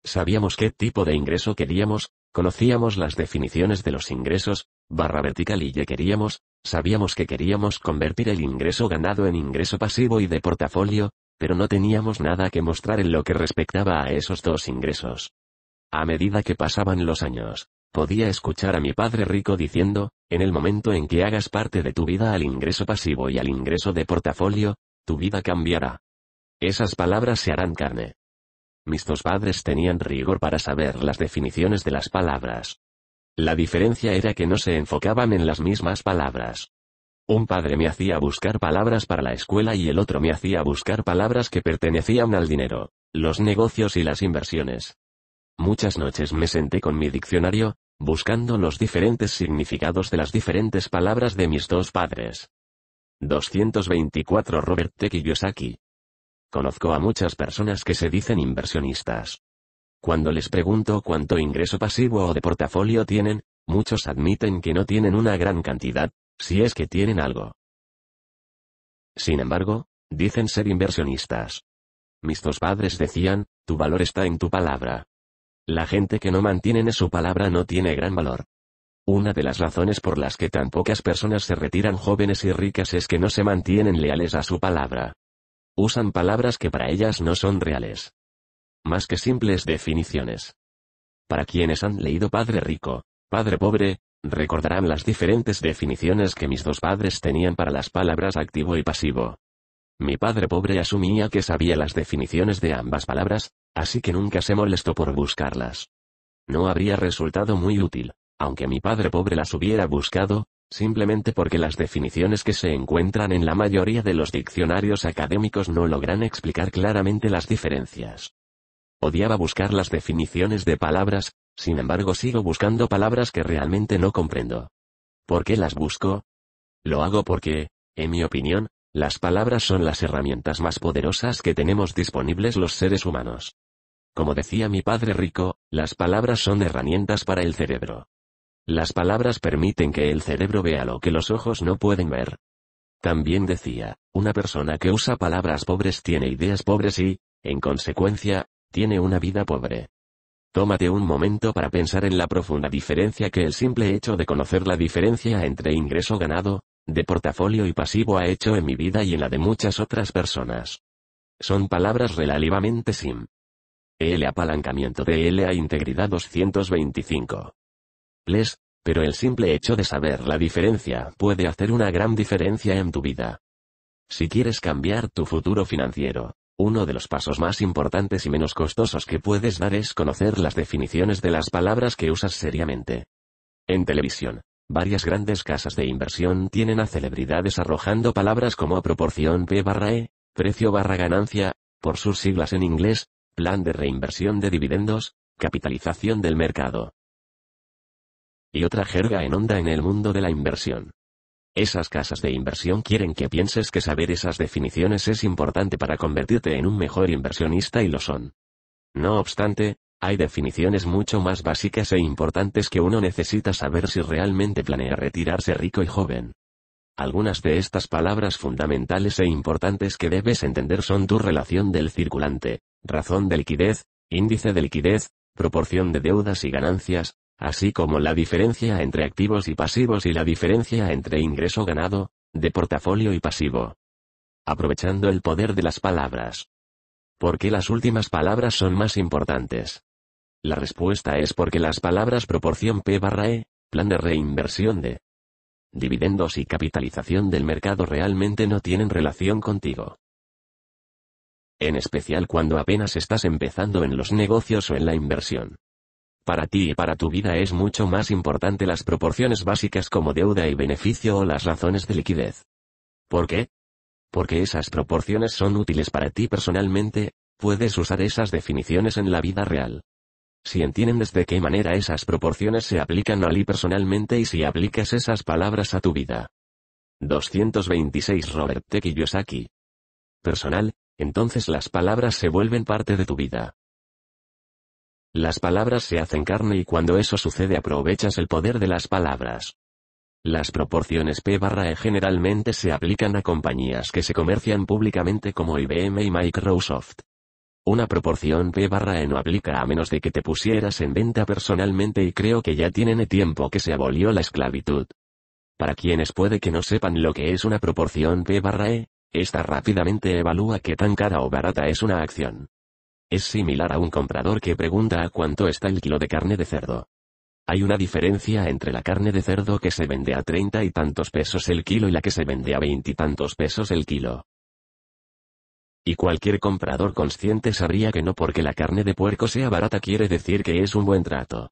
Sabíamos qué tipo de ingreso queríamos, conocíamos las definiciones de los ingresos, barra vertical y ya queríamos, sabíamos que queríamos convertir el ingreso ganado en ingreso pasivo y de portafolio, pero no teníamos nada que mostrar en lo que respectaba a esos dos ingresos. A medida que pasaban los años, Podía escuchar a mi padre rico diciendo, en el momento en que hagas parte de tu vida al ingreso pasivo y al ingreso de portafolio, tu vida cambiará. Esas palabras se harán carne. Mis dos padres tenían rigor para saber las definiciones de las palabras. La diferencia era que no se enfocaban en las mismas palabras. Un padre me hacía buscar palabras para la escuela y el otro me hacía buscar palabras que pertenecían al dinero, los negocios y las inversiones. Muchas noches me senté con mi diccionario, buscando los diferentes significados de las diferentes palabras de mis dos padres. 224 Robert T. Kiyosaki. Conozco a muchas personas que se dicen inversionistas. Cuando les pregunto cuánto ingreso pasivo o de portafolio tienen, muchos admiten que no tienen una gran cantidad, si es que tienen algo. Sin embargo, dicen ser inversionistas. Mis dos padres decían, tu valor está en tu palabra. La gente que no mantiene su palabra no tiene gran valor. Una de las razones por las que tan pocas personas se retiran jóvenes y ricas es que no se mantienen leales a su palabra. Usan palabras que para ellas no son reales. Más que simples definiciones. Para quienes han leído Padre Rico, Padre Pobre, recordarán las diferentes definiciones que mis dos padres tenían para las palabras activo y pasivo. Mi padre pobre asumía que sabía las definiciones de ambas palabras, así que nunca se molestó por buscarlas. No habría resultado muy útil, aunque mi padre pobre las hubiera buscado, simplemente porque las definiciones que se encuentran en la mayoría de los diccionarios académicos no logran explicar claramente las diferencias. Odiaba buscar las definiciones de palabras, sin embargo sigo buscando palabras que realmente no comprendo. ¿Por qué las busco? Lo hago porque, en mi opinión, las palabras son las herramientas más poderosas que tenemos disponibles los seres humanos. Como decía mi padre rico, las palabras son herramientas para el cerebro. Las palabras permiten que el cerebro vea lo que los ojos no pueden ver. También decía, una persona que usa palabras pobres tiene ideas pobres y, en consecuencia, tiene una vida pobre. Tómate un momento para pensar en la profunda diferencia que el simple hecho de conocer la diferencia entre ingreso ganado, de portafolio y pasivo ha hecho en mi vida y en la de muchas otras personas. Son palabras relativamente simples, el apalancamiento de L a integridad 225. Les, pero el simple hecho de saber la diferencia puede hacer una gran diferencia en tu vida. Si quieres cambiar tu futuro financiero, uno de los pasos más importantes y menos costosos que puedes dar es conocer las definiciones de las palabras que usas seriamente. En televisión, varias grandes casas de inversión tienen a celebridades arrojando palabras como proporción P barra E, precio barra ganancia, por sus siglas en inglés, plan de reinversión de dividendos, capitalización del mercado. Y otra jerga en onda en el mundo de la inversión. Esas casas de inversión quieren que pienses que saber esas definiciones es importante para convertirte en un mejor inversionista y lo son. No obstante, hay definiciones mucho más básicas e importantes que uno necesita saber si realmente planea retirarse rico y joven. Algunas de estas palabras fundamentales e importantes que debes entender son tu relación del circulante, razón de liquidez, índice de liquidez, proporción de deudas y ganancias, así como la diferencia entre activos y pasivos y la diferencia entre ingreso ganado, de portafolio y pasivo. Aprovechando el poder de las palabras. ¿Por qué las últimas palabras son más importantes? La respuesta es porque las palabras proporción P barra E, plan de reinversión de dividendos y capitalización del mercado realmente no tienen relación contigo en especial cuando apenas estás empezando en los negocios o en la inversión. Para ti y para tu vida es mucho más importante las proporciones básicas como deuda y beneficio o las razones de liquidez. ¿Por qué? Porque esas proporciones son útiles para ti personalmente, puedes usar esas definiciones en la vida real. Si entiendes de qué manera esas proporciones se aplican a ti personalmente y si aplicas esas palabras a tu vida. 226 Robert Kiyosaki, personal, entonces las palabras se vuelven parte de tu vida. Las palabras se hacen carne y cuando eso sucede aprovechas el poder de las palabras. Las proporciones P barra E generalmente se aplican a compañías que se comercian públicamente como IBM y Microsoft. Una proporción P barra E no aplica a menos de que te pusieras en venta personalmente y creo que ya tiene tiempo que se abolió la esclavitud. Para quienes puede que no sepan lo que es una proporción P barra E, esta rápidamente evalúa qué tan cara o barata es una acción. Es similar a un comprador que pregunta a cuánto está el kilo de carne de cerdo. Hay una diferencia entre la carne de cerdo que se vende a treinta y tantos pesos el kilo y la que se vende a veintitantos pesos el kilo. Y cualquier comprador consciente sabría que no porque la carne de puerco sea barata quiere decir que es un buen trato.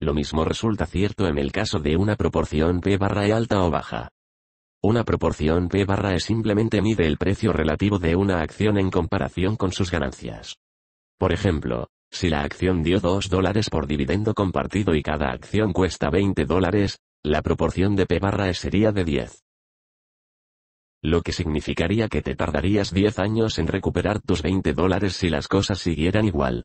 Lo mismo resulta cierto en el caso de una proporción P barra e alta o baja. Una proporción P barra es simplemente mide el precio relativo de una acción en comparación con sus ganancias. Por ejemplo, si la acción dio 2 dólares por dividendo compartido y cada acción cuesta 20 dólares, la proporción de P barra E sería de 10. Lo que significaría que te tardarías 10 años en recuperar tus 20 dólares si las cosas siguieran igual.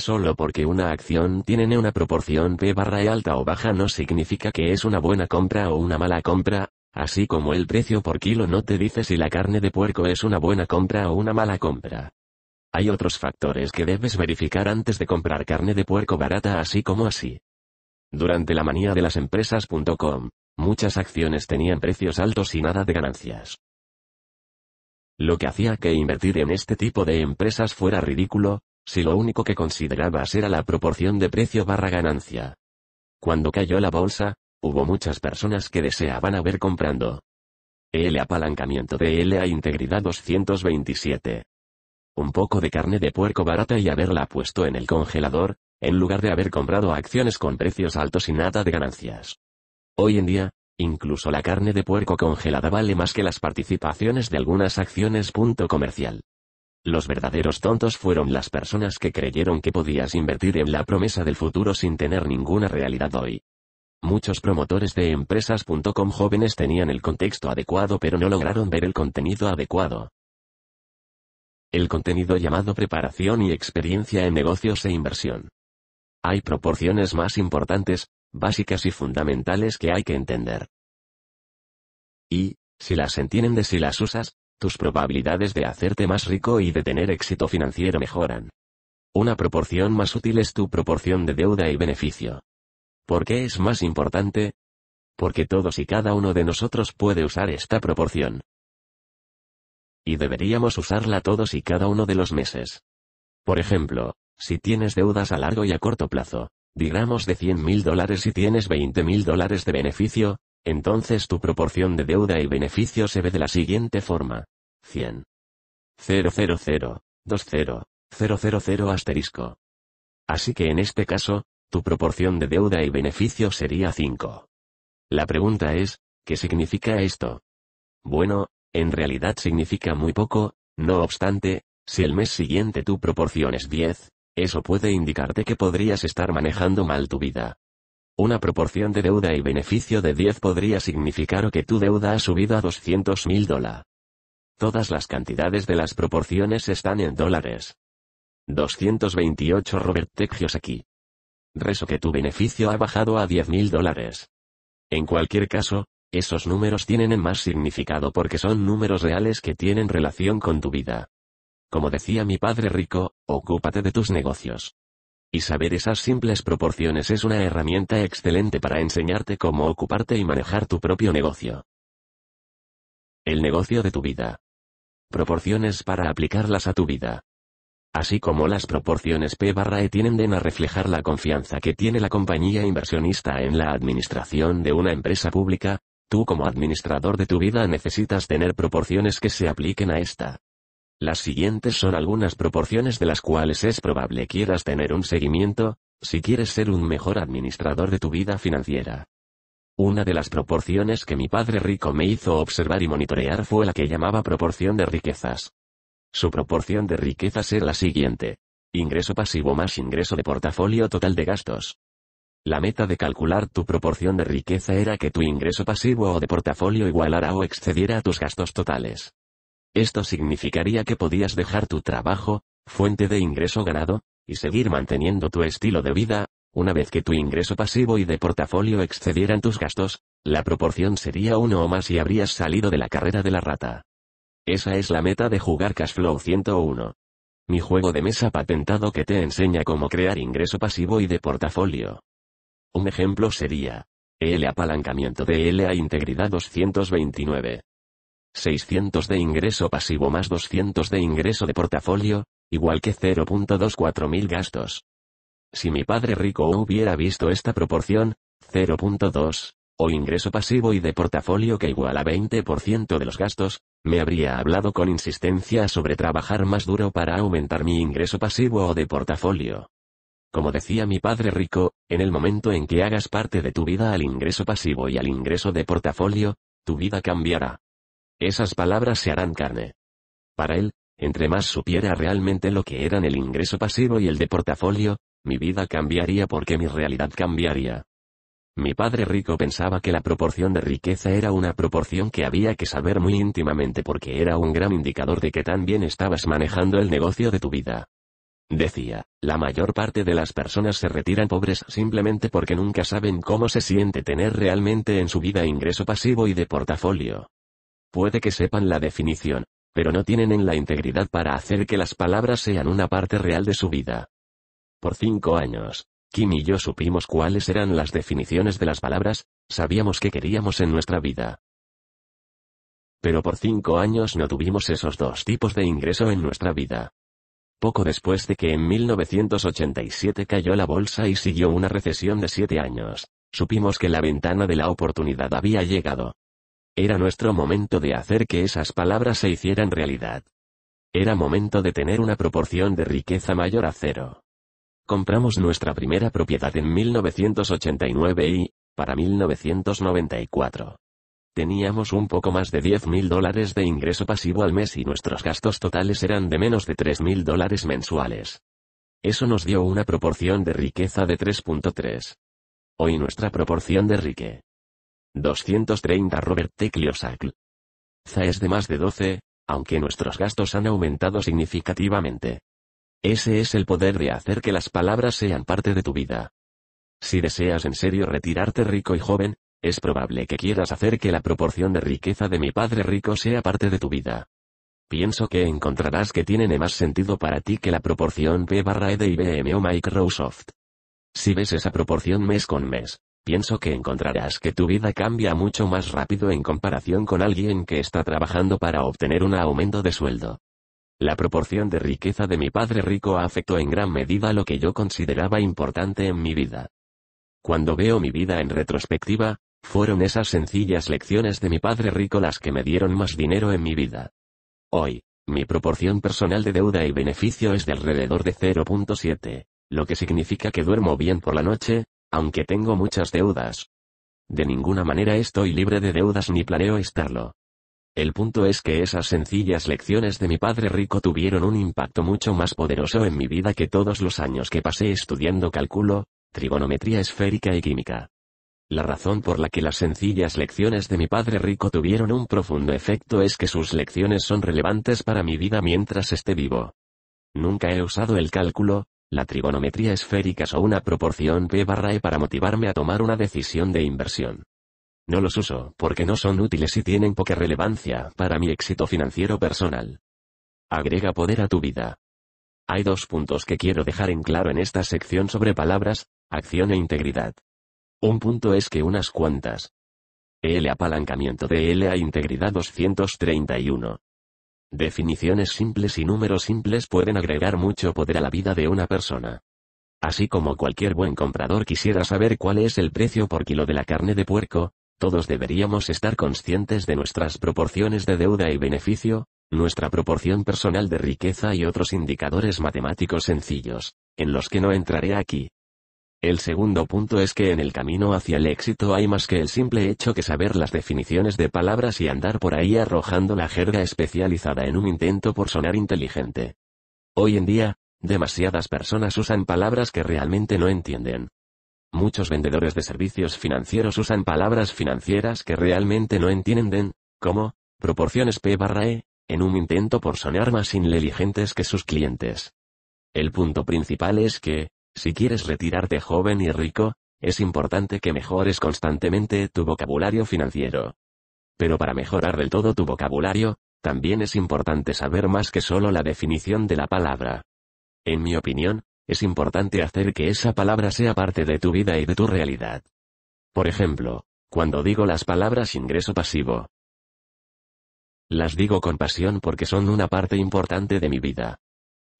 Solo porque una acción tiene una proporción P barra e alta o baja no significa que es una buena compra o una mala compra, así como el precio por kilo no te dice si la carne de puerco es una buena compra o una mala compra. Hay otros factores que debes verificar antes de comprar carne de puerco barata así como así. Durante la manía de las empresas.com, muchas acciones tenían precios altos y nada de ganancias. Lo que hacía que invertir en este tipo de empresas fuera ridículo, si lo único que considerabas era la proporción de precio barra ganancia. Cuando cayó la bolsa, Hubo muchas personas que deseaban haber comprando. El apalancamiento de L a integridad 227. Un poco de carne de puerco barata y haberla puesto en el congelador, en lugar de haber comprado acciones con precios altos y nada de ganancias. Hoy en día, incluso la carne de puerco congelada vale más que las participaciones de algunas acciones. Punto comercial. Los verdaderos tontos fueron las personas que creyeron que podías invertir en la promesa del futuro sin tener ninguna realidad hoy. Muchos promotores de empresas.com jóvenes tenían el contexto adecuado pero no lograron ver el contenido adecuado. El contenido llamado preparación y experiencia en negocios e inversión. Hay proporciones más importantes, básicas y fundamentales que hay que entender. Y, si las entiendes y las usas, tus probabilidades de hacerte más rico y de tener éxito financiero mejoran. Una proporción más útil es tu proporción de deuda y beneficio. ¿Por qué es más importante? Porque todos y cada uno de nosotros puede usar esta proporción. Y deberíamos usarla todos y cada uno de los meses. Por ejemplo, si tienes deudas a largo y a corto plazo, digamos de 100 mil dólares y tienes 20 mil dólares de beneficio, entonces tu proporción de deuda y beneficio se ve de la siguiente forma. 100. asterisco. Así que en este caso, tu proporción de deuda y beneficio sería 5. La pregunta es, ¿qué significa esto? Bueno, en realidad significa muy poco, no obstante, si el mes siguiente tu proporción es 10, eso puede indicarte que podrías estar manejando mal tu vida. Una proporción de deuda y beneficio de 10 podría significar que tu deuda ha subido a 200 mil dólares. Todas las cantidades de las proporciones están en dólares. 228 Robert Techios aquí rezo que tu beneficio ha bajado a 10 mil dólares. En cualquier caso, esos números tienen más significado porque son números reales que tienen relación con tu vida. Como decía mi padre rico, ocúpate de tus negocios. Y saber esas simples proporciones es una herramienta excelente para enseñarte cómo ocuparte y manejar tu propio negocio. El negocio de tu vida. Proporciones para aplicarlas a tu vida así como las proporciones P barra E tienden a reflejar la confianza que tiene la compañía inversionista en la administración de una empresa pública, tú como administrador de tu vida necesitas tener proporciones que se apliquen a esta. Las siguientes son algunas proporciones de las cuales es probable quieras tener un seguimiento, si quieres ser un mejor administrador de tu vida financiera. Una de las proporciones que mi padre rico me hizo observar y monitorear fue la que llamaba proporción de riquezas. Su proporción de riqueza será la siguiente. Ingreso pasivo más ingreso de portafolio total de gastos. La meta de calcular tu proporción de riqueza era que tu ingreso pasivo o de portafolio igualara o excediera a tus gastos totales. Esto significaría que podías dejar tu trabajo, fuente de ingreso ganado, y seguir manteniendo tu estilo de vida, una vez que tu ingreso pasivo y de portafolio excedieran tus gastos, la proporción sería uno o más y habrías salido de la carrera de la rata. Esa es la meta de jugar Cashflow 101. Mi juego de mesa patentado que te enseña cómo crear ingreso pasivo y de portafolio. Un ejemplo sería. El apalancamiento de LA integridad 229. 600 de ingreso pasivo más 200 de ingreso de portafolio, igual que 0.24 mil gastos. Si mi padre rico hubiera visto esta proporción, 0.2, o ingreso pasivo y de portafolio que igual a 20% de los gastos, me habría hablado con insistencia sobre trabajar más duro para aumentar mi ingreso pasivo o de portafolio. Como decía mi padre rico, en el momento en que hagas parte de tu vida al ingreso pasivo y al ingreso de portafolio, tu vida cambiará. Esas palabras se harán carne. Para él, entre más supiera realmente lo que eran el ingreso pasivo y el de portafolio, mi vida cambiaría porque mi realidad cambiaría. Mi padre rico pensaba que la proporción de riqueza era una proporción que había que saber muy íntimamente porque era un gran indicador de que tan bien estabas manejando el negocio de tu vida. Decía, la mayor parte de las personas se retiran pobres simplemente porque nunca saben cómo se siente tener realmente en su vida ingreso pasivo y de portafolio. Puede que sepan la definición, pero no tienen en la integridad para hacer que las palabras sean una parte real de su vida. Por cinco años, Kim y yo supimos cuáles eran las definiciones de las palabras, sabíamos qué queríamos en nuestra vida. Pero por cinco años no tuvimos esos dos tipos de ingreso en nuestra vida. Poco después de que en 1987 cayó la bolsa y siguió una recesión de siete años, supimos que la ventana de la oportunidad había llegado. Era nuestro momento de hacer que esas palabras se hicieran realidad. Era momento de tener una proporción de riqueza mayor a cero. Compramos nuestra primera propiedad en 1989 y, para 1994, teníamos un poco más de 10 mil dólares de ingreso pasivo al mes y nuestros gastos totales eran de menos de 3 mil dólares mensuales. Eso nos dio una proporción de riqueza de 3.3. Hoy nuestra proporción de riqueza 230 Robert T. ZA es de más de 12, aunque nuestros gastos han aumentado significativamente. Ese es el poder de hacer que las palabras sean parte de tu vida. Si deseas en serio retirarte rico y joven, es probable que quieras hacer que la proporción de riqueza de mi padre rico sea parte de tu vida. Pienso que encontrarás que tiene más sentido para ti que la proporción P barra E de IBM o Microsoft. Si ves esa proporción mes con mes, pienso que encontrarás que tu vida cambia mucho más rápido en comparación con alguien que está trabajando para obtener un aumento de sueldo. La proporción de riqueza de mi padre rico afectó en gran medida lo que yo consideraba importante en mi vida. Cuando veo mi vida en retrospectiva, fueron esas sencillas lecciones de mi padre rico las que me dieron más dinero en mi vida. Hoy, mi proporción personal de deuda y beneficio es de alrededor de 0.7, lo que significa que duermo bien por la noche, aunque tengo muchas deudas. De ninguna manera estoy libre de deudas ni planeo estarlo. El punto es que esas sencillas lecciones de mi padre rico tuvieron un impacto mucho más poderoso en mi vida que todos los años que pasé estudiando cálculo, trigonometría esférica y química. La razón por la que las sencillas lecciones de mi padre rico tuvieron un profundo efecto es que sus lecciones son relevantes para mi vida mientras esté vivo. Nunca he usado el cálculo, la trigonometría esférica o una proporción P barra E para motivarme a tomar una decisión de inversión. No los uso, porque no son útiles y tienen poca relevancia para mi éxito financiero personal. Agrega poder a tu vida. Hay dos puntos que quiero dejar en claro en esta sección sobre palabras, acción e integridad. Un punto es que unas cuantas. El apalancamiento de L a integridad 231. Definiciones simples y números simples pueden agregar mucho poder a la vida de una persona. Así como cualquier buen comprador quisiera saber cuál es el precio por kilo de la carne de puerco, todos deberíamos estar conscientes de nuestras proporciones de deuda y beneficio, nuestra proporción personal de riqueza y otros indicadores matemáticos sencillos, en los que no entraré aquí. El segundo punto es que en el camino hacia el éxito hay más que el simple hecho que saber las definiciones de palabras y andar por ahí arrojando la jerga especializada en un intento por sonar inteligente. Hoy en día, demasiadas personas usan palabras que realmente no entienden, Muchos vendedores de servicios financieros usan palabras financieras que realmente no entienden, como, proporciones P barra E, en un intento por sonar más inteligentes que sus clientes. El punto principal es que, si quieres retirarte joven y rico, es importante que mejores constantemente tu vocabulario financiero. Pero para mejorar del todo tu vocabulario, también es importante saber más que solo la definición de la palabra. En mi opinión, es importante hacer que esa palabra sea parte de tu vida y de tu realidad. Por ejemplo, cuando digo las palabras ingreso pasivo. Las digo con pasión porque son una parte importante de mi vida.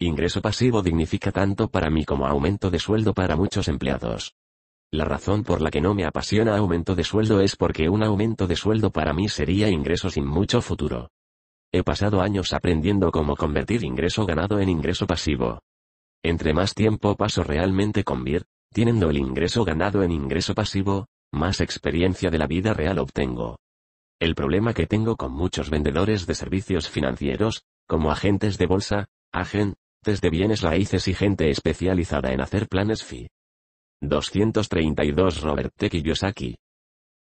Ingreso pasivo dignifica tanto para mí como aumento de sueldo para muchos empleados. La razón por la que no me apasiona aumento de sueldo es porque un aumento de sueldo para mí sería ingreso sin mucho futuro. He pasado años aprendiendo cómo convertir ingreso ganado en ingreso pasivo. Entre más tiempo paso realmente con Vir, teniendo el ingreso ganado en ingreso pasivo, más experiencia de la vida real obtengo. El problema que tengo con muchos vendedores de servicios financieros, como agentes de bolsa, agentes de bienes raíces y gente especializada en hacer planes FI. 232 Robert T. Yosaki: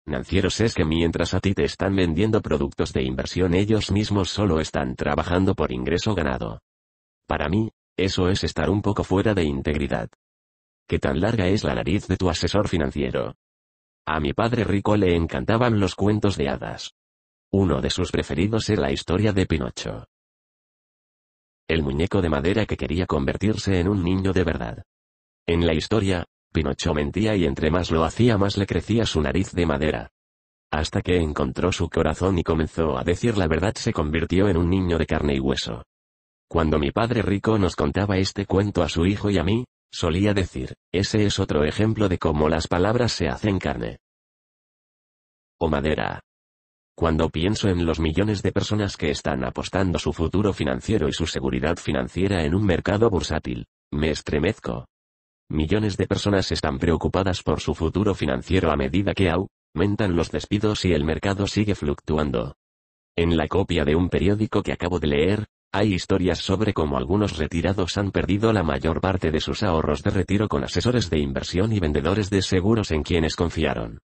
Nancieros es que mientras a ti te están vendiendo productos de inversión ellos mismos solo están trabajando por ingreso ganado. Para mí, eso es estar un poco fuera de integridad. ¿Qué tan larga es la nariz de tu asesor financiero? A mi padre rico le encantaban los cuentos de hadas. Uno de sus preferidos era la historia de Pinocho. El muñeco de madera que quería convertirse en un niño de verdad. En la historia, Pinocho mentía y entre más lo hacía más le crecía su nariz de madera. Hasta que encontró su corazón y comenzó a decir la verdad se convirtió en un niño de carne y hueso. Cuando mi padre rico nos contaba este cuento a su hijo y a mí, solía decir, ese es otro ejemplo de cómo las palabras se hacen carne. O madera. Cuando pienso en los millones de personas que están apostando su futuro financiero y su seguridad financiera en un mercado bursátil, me estremezco. Millones de personas están preocupadas por su futuro financiero a medida que aumentan los despidos y el mercado sigue fluctuando. En la copia de un periódico que acabo de leer, hay historias sobre cómo algunos retirados han perdido la mayor parte de sus ahorros de retiro con asesores de inversión y vendedores de seguros en quienes confiaron.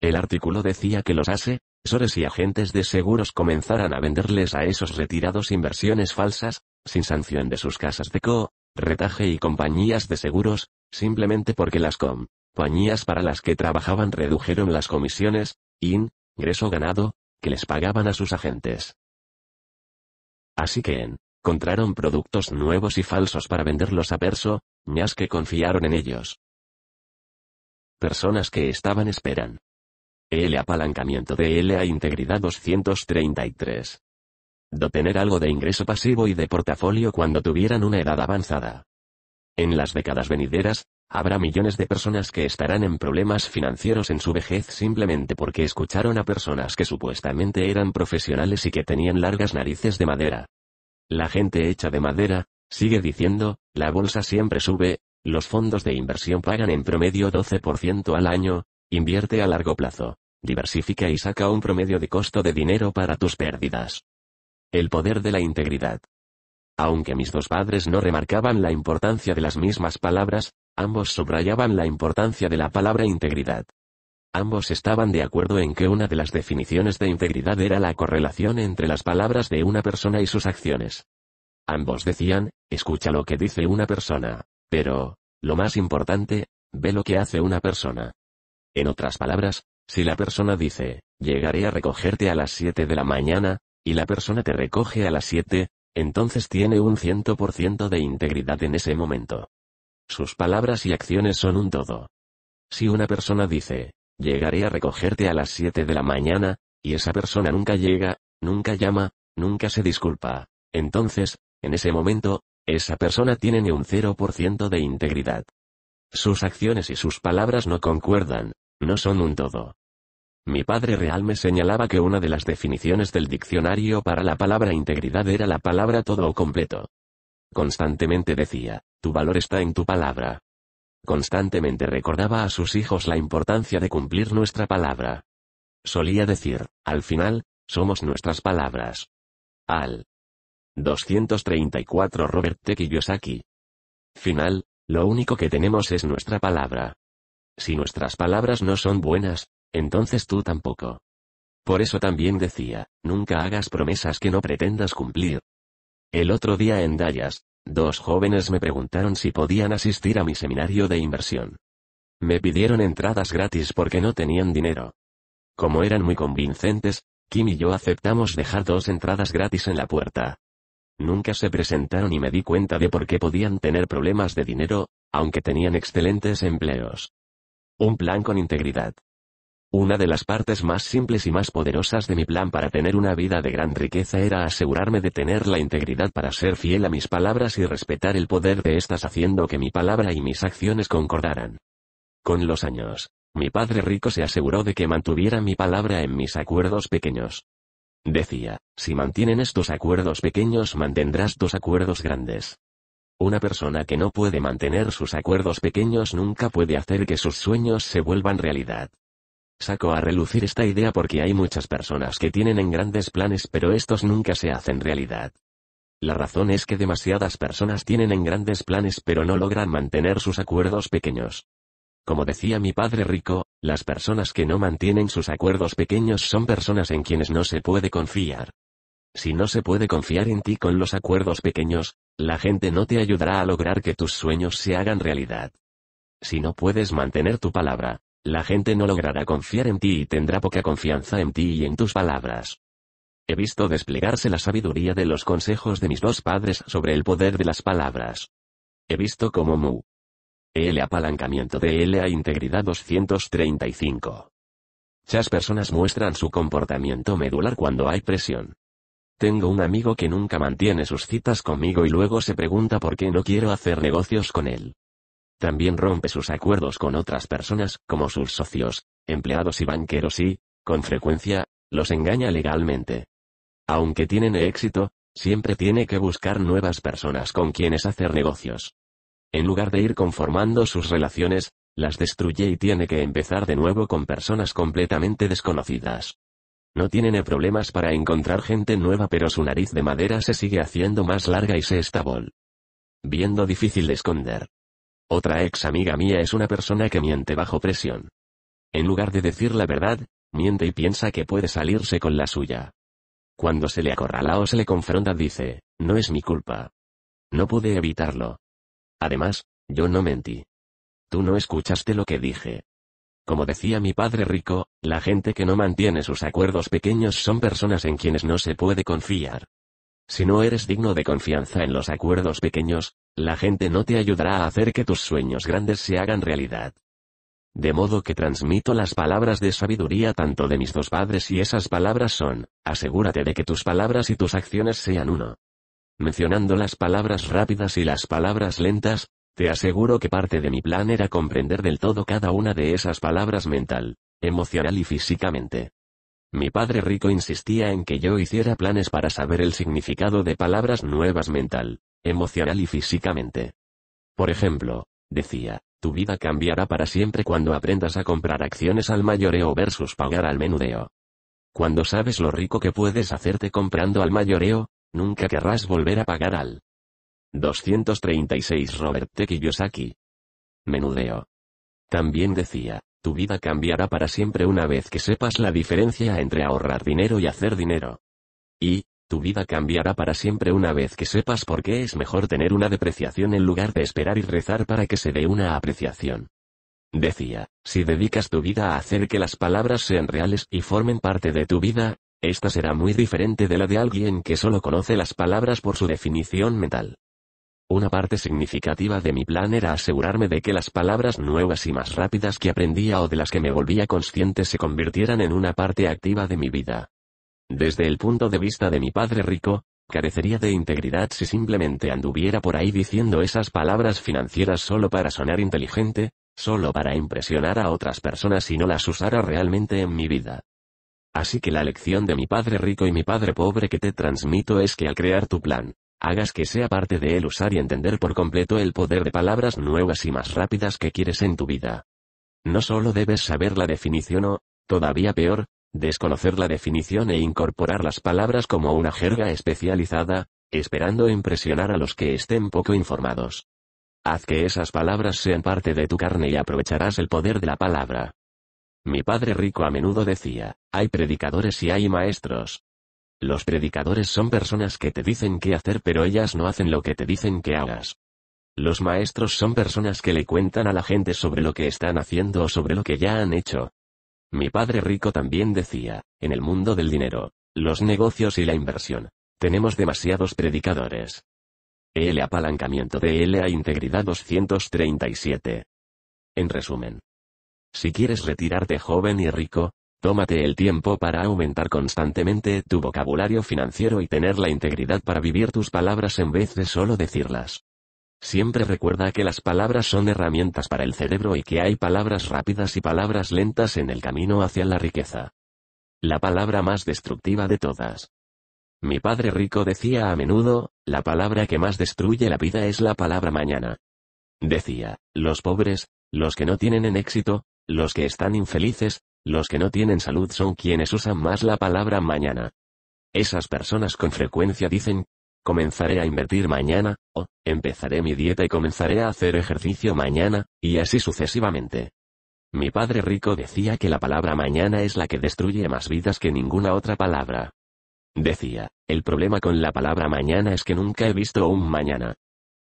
El artículo decía que los asesores y agentes de seguros comenzaran a venderles a esos retirados inversiones falsas, sin sanción de sus casas de co, retaje y compañías de seguros, simplemente porque las compañías para las que trabajaban redujeron las comisiones, ingreso ganado, que les pagaban a sus agentes. Así que encontraron productos nuevos y falsos para venderlos a Perso, ñas que confiaron en ellos. Personas que estaban esperan. El apalancamiento de LA integridad 233. tener algo de ingreso pasivo y de portafolio cuando tuvieran una edad avanzada. En las décadas venideras, habrá millones de personas que estarán en problemas financieros en su vejez simplemente porque escucharon a personas que supuestamente eran profesionales y que tenían largas narices de madera. La gente hecha de madera, sigue diciendo, la bolsa siempre sube, los fondos de inversión pagan en promedio 12% al año, invierte a largo plazo, diversifica y saca un promedio de costo de dinero para tus pérdidas. El poder de la integridad. Aunque mis dos padres no remarcaban la importancia de las mismas palabras, ambos subrayaban la importancia de la palabra integridad. Ambos estaban de acuerdo en que una de las definiciones de integridad era la correlación entre las palabras de una persona y sus acciones. Ambos decían, escucha lo que dice una persona, pero, lo más importante, ve lo que hace una persona. En otras palabras, si la persona dice, llegaré a recogerte a las 7 de la mañana, y la persona te recoge a las 7, entonces tiene un 100% de integridad en ese momento. Sus palabras y acciones son un todo. Si una persona dice, llegaré a recogerte a las 7 de la mañana, y esa persona nunca llega, nunca llama, nunca se disculpa, entonces, en ese momento, esa persona tiene ni un 0% de integridad. Sus acciones y sus palabras no concuerdan, no son un todo. Mi padre real me señalaba que una de las definiciones del diccionario para la palabra integridad era la palabra todo o completo. Constantemente decía, tu valor está en tu palabra. Constantemente recordaba a sus hijos la importancia de cumplir nuestra palabra. Solía decir, al final, somos nuestras palabras. Al 234 Robert T. Kiyosaki. Final, lo único que tenemos es nuestra palabra. Si nuestras palabras no son buenas, entonces tú tampoco. Por eso también decía, nunca hagas promesas que no pretendas cumplir. El otro día en Dallas, dos jóvenes me preguntaron si podían asistir a mi seminario de inversión. Me pidieron entradas gratis porque no tenían dinero. Como eran muy convincentes, Kim y yo aceptamos dejar dos entradas gratis en la puerta. Nunca se presentaron y me di cuenta de por qué podían tener problemas de dinero, aunque tenían excelentes empleos. Un plan con integridad. Una de las partes más simples y más poderosas de mi plan para tener una vida de gran riqueza era asegurarme de tener la integridad para ser fiel a mis palabras y respetar el poder de estas haciendo que mi palabra y mis acciones concordaran. Con los años, mi padre rico se aseguró de que mantuviera mi palabra en mis acuerdos pequeños. Decía, si mantienen estos acuerdos pequeños mantendrás tus acuerdos grandes. Una persona que no puede mantener sus acuerdos pequeños nunca puede hacer que sus sueños se vuelvan realidad. Saco a relucir esta idea porque hay muchas personas que tienen en grandes planes pero estos nunca se hacen realidad. La razón es que demasiadas personas tienen en grandes planes pero no logran mantener sus acuerdos pequeños. Como decía mi padre rico, las personas que no mantienen sus acuerdos pequeños son personas en quienes no se puede confiar. Si no se puede confiar en ti con los acuerdos pequeños, la gente no te ayudará a lograr que tus sueños se hagan realidad. Si no puedes mantener tu palabra, la gente no logrará confiar en ti y tendrá poca confianza en ti y en tus palabras. He visto desplegarse la sabiduría de los consejos de mis dos padres sobre el poder de las palabras. He visto cómo Mu. El apalancamiento de L a integridad 235. Muchas personas muestran su comportamiento medular cuando hay presión. Tengo un amigo que nunca mantiene sus citas conmigo y luego se pregunta por qué no quiero hacer negocios con él. También rompe sus acuerdos con otras personas, como sus socios, empleados y banqueros y, con frecuencia, los engaña legalmente. Aunque tienen éxito, siempre tiene que buscar nuevas personas con quienes hacer negocios. En lugar de ir conformando sus relaciones, las destruye y tiene que empezar de nuevo con personas completamente desconocidas. No tiene problemas para encontrar gente nueva pero su nariz de madera se sigue haciendo más larga y se está Viendo difícil de esconder. Otra ex amiga mía es una persona que miente bajo presión. En lugar de decir la verdad, miente y piensa que puede salirse con la suya. Cuando se le acorrala o se le confronta dice, no es mi culpa. No pude evitarlo. Además, yo no mentí. Tú no escuchaste lo que dije. Como decía mi padre rico, la gente que no mantiene sus acuerdos pequeños son personas en quienes no se puede confiar. Si no eres digno de confianza en los acuerdos pequeños, la gente no te ayudará a hacer que tus sueños grandes se hagan realidad. De modo que transmito las palabras de sabiduría tanto de mis dos padres y esas palabras son, asegúrate de que tus palabras y tus acciones sean uno. Mencionando las palabras rápidas y las palabras lentas, te aseguro que parte de mi plan era comprender del todo cada una de esas palabras mental, emocional y físicamente. Mi padre rico insistía en que yo hiciera planes para saber el significado de palabras nuevas mental, emocional y físicamente. Por ejemplo, decía, tu vida cambiará para siempre cuando aprendas a comprar acciones al mayoreo versus pagar al menudeo. Cuando sabes lo rico que puedes hacerte comprando al mayoreo, nunca querrás volver a pagar al 236 Robert Tekiyosaki. Kiyosaki. Menudeo. También decía, tu vida cambiará para siempre una vez que sepas la diferencia entre ahorrar dinero y hacer dinero. Y, tu vida cambiará para siempre una vez que sepas por qué es mejor tener una depreciación en lugar de esperar y rezar para que se dé una apreciación. Decía, si dedicas tu vida a hacer que las palabras sean reales y formen parte de tu vida, esta será muy diferente de la de alguien que solo conoce las palabras por su definición mental. Una parte significativa de mi plan era asegurarme de que las palabras nuevas y más rápidas que aprendía o de las que me volvía consciente se convirtieran en una parte activa de mi vida. Desde el punto de vista de mi padre rico, carecería de integridad si simplemente anduviera por ahí diciendo esas palabras financieras solo para sonar inteligente, solo para impresionar a otras personas y no las usara realmente en mi vida. Así que la lección de mi padre rico y mi padre pobre que te transmito es que al crear tu plan, hagas que sea parte de él usar y entender por completo el poder de palabras nuevas y más rápidas que quieres en tu vida. No solo debes saber la definición o, todavía peor, desconocer la definición e incorporar las palabras como una jerga especializada, esperando impresionar a los que estén poco informados. Haz que esas palabras sean parte de tu carne y aprovecharás el poder de la palabra. Mi padre rico a menudo decía, hay predicadores y hay maestros. Los predicadores son personas que te dicen qué hacer pero ellas no hacen lo que te dicen que hagas. Los maestros son personas que le cuentan a la gente sobre lo que están haciendo o sobre lo que ya han hecho, mi padre rico también decía, en el mundo del dinero, los negocios y la inversión, tenemos demasiados predicadores. EL apalancamiento de L. a integridad 237. En resumen. Si quieres retirarte joven y rico, tómate el tiempo para aumentar constantemente tu vocabulario financiero y tener la integridad para vivir tus palabras en vez de solo decirlas. Siempre recuerda que las palabras son herramientas para el cerebro y que hay palabras rápidas y palabras lentas en el camino hacia la riqueza. La palabra más destructiva de todas. Mi padre rico decía a menudo, la palabra que más destruye la vida es la palabra mañana. Decía, los pobres, los que no tienen en éxito, los que están infelices, los que no tienen salud son quienes usan más la palabra mañana. Esas personas con frecuencia dicen, comenzaré a invertir mañana, o, empezaré mi dieta y comenzaré a hacer ejercicio mañana, y así sucesivamente. Mi padre rico decía que la palabra mañana es la que destruye más vidas que ninguna otra palabra. Decía, el problema con la palabra mañana es que nunca he visto un mañana.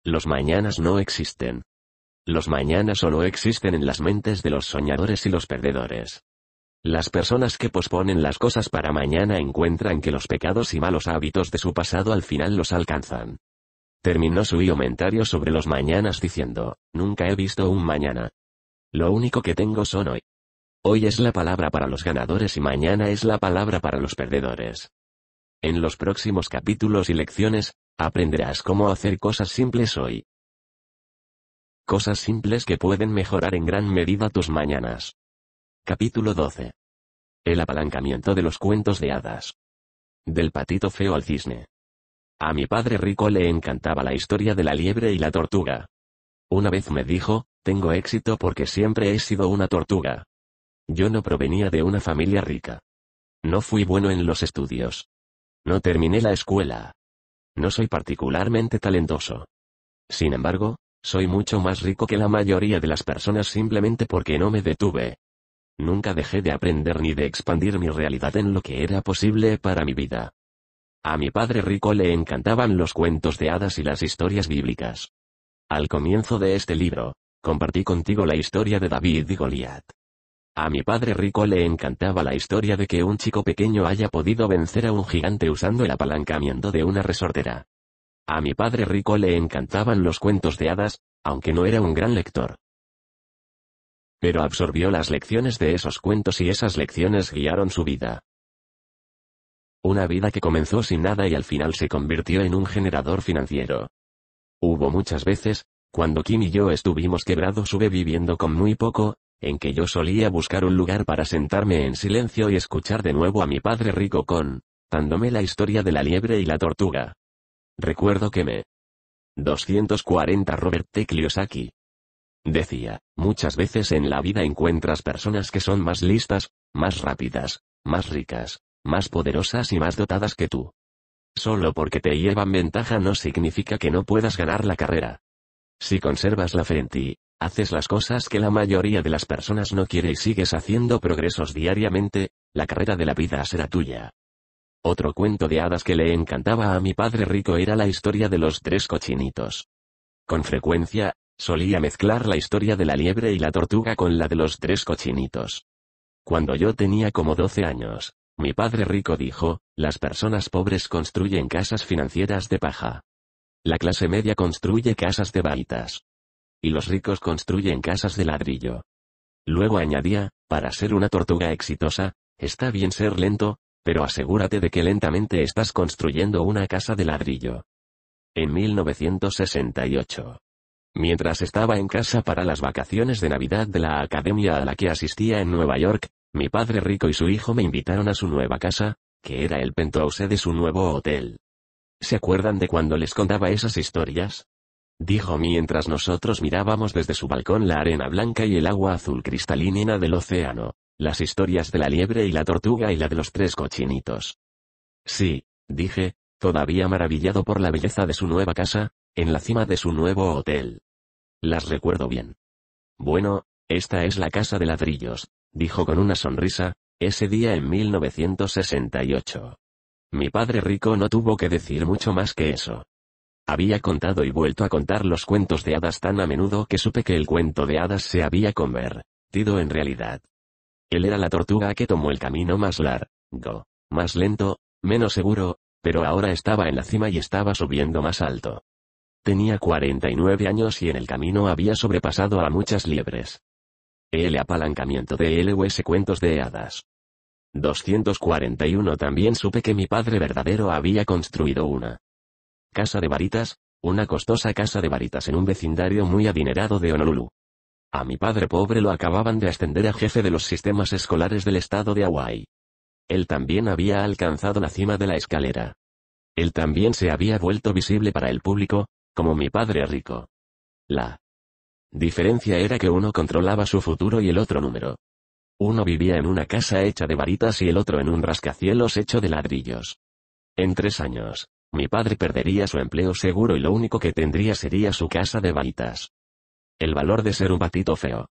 Los mañanas no existen. Los mañanas solo existen en las mentes de los soñadores y los perdedores. Las personas que posponen las cosas para mañana encuentran que los pecados y malos hábitos de su pasado al final los alcanzan. Terminó su comentario sobre los mañanas diciendo, nunca he visto un mañana. Lo único que tengo son hoy. Hoy es la palabra para los ganadores y mañana es la palabra para los perdedores. En los próximos capítulos y lecciones, aprenderás cómo hacer cosas simples hoy. Cosas simples que pueden mejorar en gran medida tus mañanas. Capítulo 12. El apalancamiento de los cuentos de hadas. Del patito feo al cisne. A mi padre rico le encantaba la historia de la liebre y la tortuga. Una vez me dijo, tengo éxito porque siempre he sido una tortuga. Yo no provenía de una familia rica. No fui bueno en los estudios. No terminé la escuela. No soy particularmente talentoso. Sin embargo, soy mucho más rico que la mayoría de las personas simplemente porque no me detuve, Nunca dejé de aprender ni de expandir mi realidad en lo que era posible para mi vida. A mi padre rico le encantaban los cuentos de hadas y las historias bíblicas. Al comienzo de este libro, compartí contigo la historia de David y Goliat. A mi padre rico le encantaba la historia de que un chico pequeño haya podido vencer a un gigante usando el apalancamiento de una resortera. A mi padre rico le encantaban los cuentos de hadas, aunque no era un gran lector pero absorbió las lecciones de esos cuentos y esas lecciones guiaron su vida. Una vida que comenzó sin nada y al final se convirtió en un generador financiero. Hubo muchas veces, cuando Kim y yo estuvimos quebrados sube viviendo con muy poco, en que yo solía buscar un lugar para sentarme en silencio y escuchar de nuevo a mi padre rico con, dándome la historia de la liebre y la tortuga. Recuerdo que me 240 Robert T. Kiyosaki Decía, muchas veces en la vida encuentras personas que son más listas, más rápidas, más ricas, más poderosas y más dotadas que tú. Solo porque te llevan ventaja no significa que no puedas ganar la carrera. Si conservas la fe en ti, haces las cosas que la mayoría de las personas no quiere y sigues haciendo progresos diariamente, la carrera de la vida será tuya. Otro cuento de hadas que le encantaba a mi padre rico era la historia de los tres cochinitos. Con frecuencia, solía mezclar la historia de la liebre y la tortuga con la de los tres cochinitos. Cuando yo tenía como 12 años, mi padre rico dijo, las personas pobres construyen casas financieras de paja. La clase media construye casas de baitas. Y los ricos construyen casas de ladrillo. Luego añadía, para ser una tortuga exitosa, está bien ser lento, pero asegúrate de que lentamente estás construyendo una casa de ladrillo. En 1968, Mientras estaba en casa para las vacaciones de Navidad de la academia a la que asistía en Nueva York, mi padre rico y su hijo me invitaron a su nueva casa, que era el penthouse de su nuevo hotel. ¿Se acuerdan de cuando les contaba esas historias? Dijo mientras nosotros mirábamos desde su balcón la arena blanca y el agua azul cristalina del océano, las historias de la liebre y la tortuga y la de los tres cochinitos. Sí, dije, todavía maravillado por la belleza de su nueva casa, en la cima de su nuevo hotel. Las recuerdo bien. Bueno, esta es la casa de ladrillos, dijo con una sonrisa, ese día en 1968. Mi padre rico no tuvo que decir mucho más que eso. Había contado y vuelto a contar los cuentos de hadas tan a menudo que supe que el cuento de hadas se había convertido en realidad. Él era la tortuga que tomó el camino más largo, más lento, menos seguro, pero ahora estaba en la cima y estaba subiendo más alto. Tenía 49 años y en el camino había sobrepasado a muchas liebres. El apalancamiento de LOS Cuentos de Hadas. 241 También supe que mi padre verdadero había construido una casa de varitas, una costosa casa de varitas en un vecindario muy adinerado de Honolulu. A mi padre pobre lo acababan de ascender a jefe de los sistemas escolares del estado de Hawái. Él también había alcanzado la cima de la escalera. Él también se había vuelto visible para el público, como mi padre rico. La diferencia era que uno controlaba su futuro y el otro número. Uno vivía en una casa hecha de varitas y el otro en un rascacielos hecho de ladrillos. En tres años, mi padre perdería su empleo seguro y lo único que tendría sería su casa de varitas. El valor de ser un batito feo.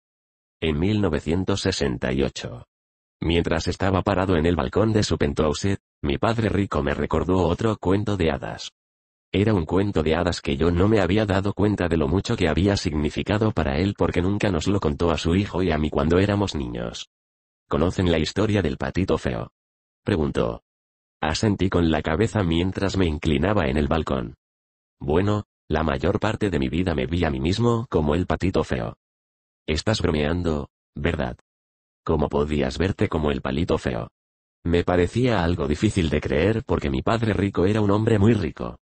En 1968. Mientras estaba parado en el balcón de su penthouse, mi padre rico me recordó otro cuento de hadas. Era un cuento de hadas que yo no me había dado cuenta de lo mucho que había significado para él porque nunca nos lo contó a su hijo y a mí cuando éramos niños. ¿Conocen la historia del patito feo? Preguntó. Asentí con la cabeza mientras me inclinaba en el balcón. Bueno, la mayor parte de mi vida me vi a mí mismo como el patito feo. Estás bromeando, ¿verdad? ¿Cómo podías verte como el palito feo? Me parecía algo difícil de creer porque mi padre rico era un hombre muy rico.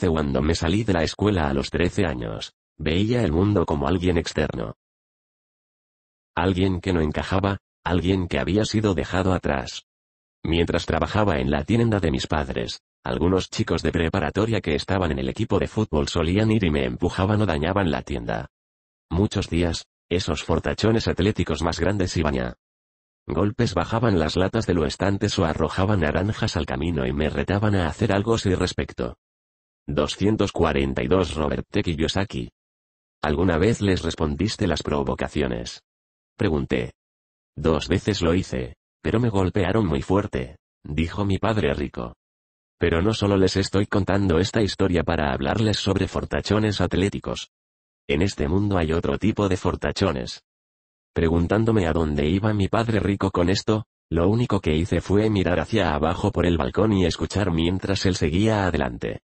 Cuando me salí de la escuela a los 13 años, veía el mundo como alguien externo. Alguien que no encajaba, alguien que había sido dejado atrás. Mientras trabajaba en la tienda de mis padres, algunos chicos de preparatoria que estaban en el equipo de fútbol solían ir y me empujaban o dañaban la tienda. Muchos días, esos fortachones atléticos más grandes iban a golpes bajaban las latas de los estantes o arrojaban naranjas al camino y me retaban a hacer algo sin respecto. 242 Robert Tekiyosaki. ¿Alguna vez les respondiste las provocaciones? Pregunté. Dos veces lo hice, pero me golpearon muy fuerte, dijo mi padre rico. Pero no solo les estoy contando esta historia para hablarles sobre fortachones atléticos. En este mundo hay otro tipo de fortachones. Preguntándome a dónde iba mi padre rico con esto, lo único que hice fue mirar hacia abajo por el balcón y escuchar mientras él seguía adelante.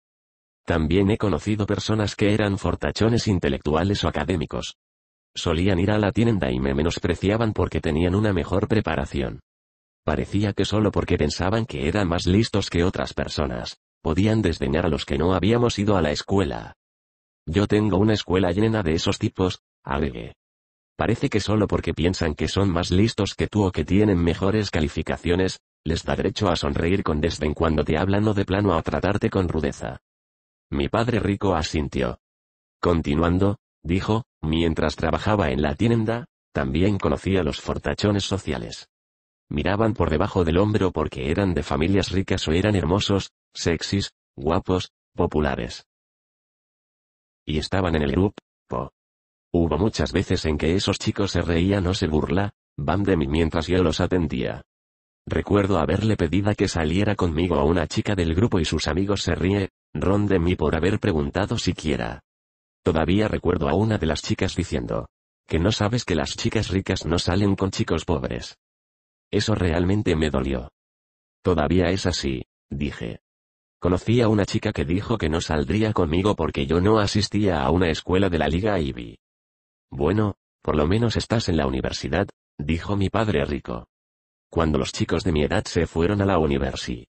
También he conocido personas que eran fortachones intelectuales o académicos. Solían ir a la tienda y me menospreciaban porque tenían una mejor preparación. Parecía que solo porque pensaban que eran más listos que otras personas, podían desdeñar a los que no habíamos ido a la escuela. Yo tengo una escuela llena de esos tipos, agregué. Parece que solo porque piensan que son más listos que tú o que tienen mejores calificaciones, les da derecho a sonreír con desdén cuando te hablan o de plano a tratarte con rudeza. Mi padre rico asintió. Continuando, dijo, mientras trabajaba en la tienda, también conocía los fortachones sociales. Miraban por debajo del hombro porque eran de familias ricas o eran hermosos, sexys, guapos, populares. Y estaban en el grupo. Hubo muchas veces en que esos chicos se reían o se burla, van de mí mientras yo los atendía. Recuerdo haberle pedida que saliera conmigo a una chica del grupo y sus amigos se ríe, Ron de mí por haber preguntado siquiera. Todavía recuerdo a una de las chicas diciendo, que no sabes que las chicas ricas no salen con chicos pobres. Eso realmente me dolió. Todavía es así, dije. Conocí a una chica que dijo que no saldría conmigo porque yo no asistía a una escuela de la Liga Ivy. Bueno, por lo menos estás en la universidad, dijo mi padre rico cuando los chicos de mi edad se fueron a la universi.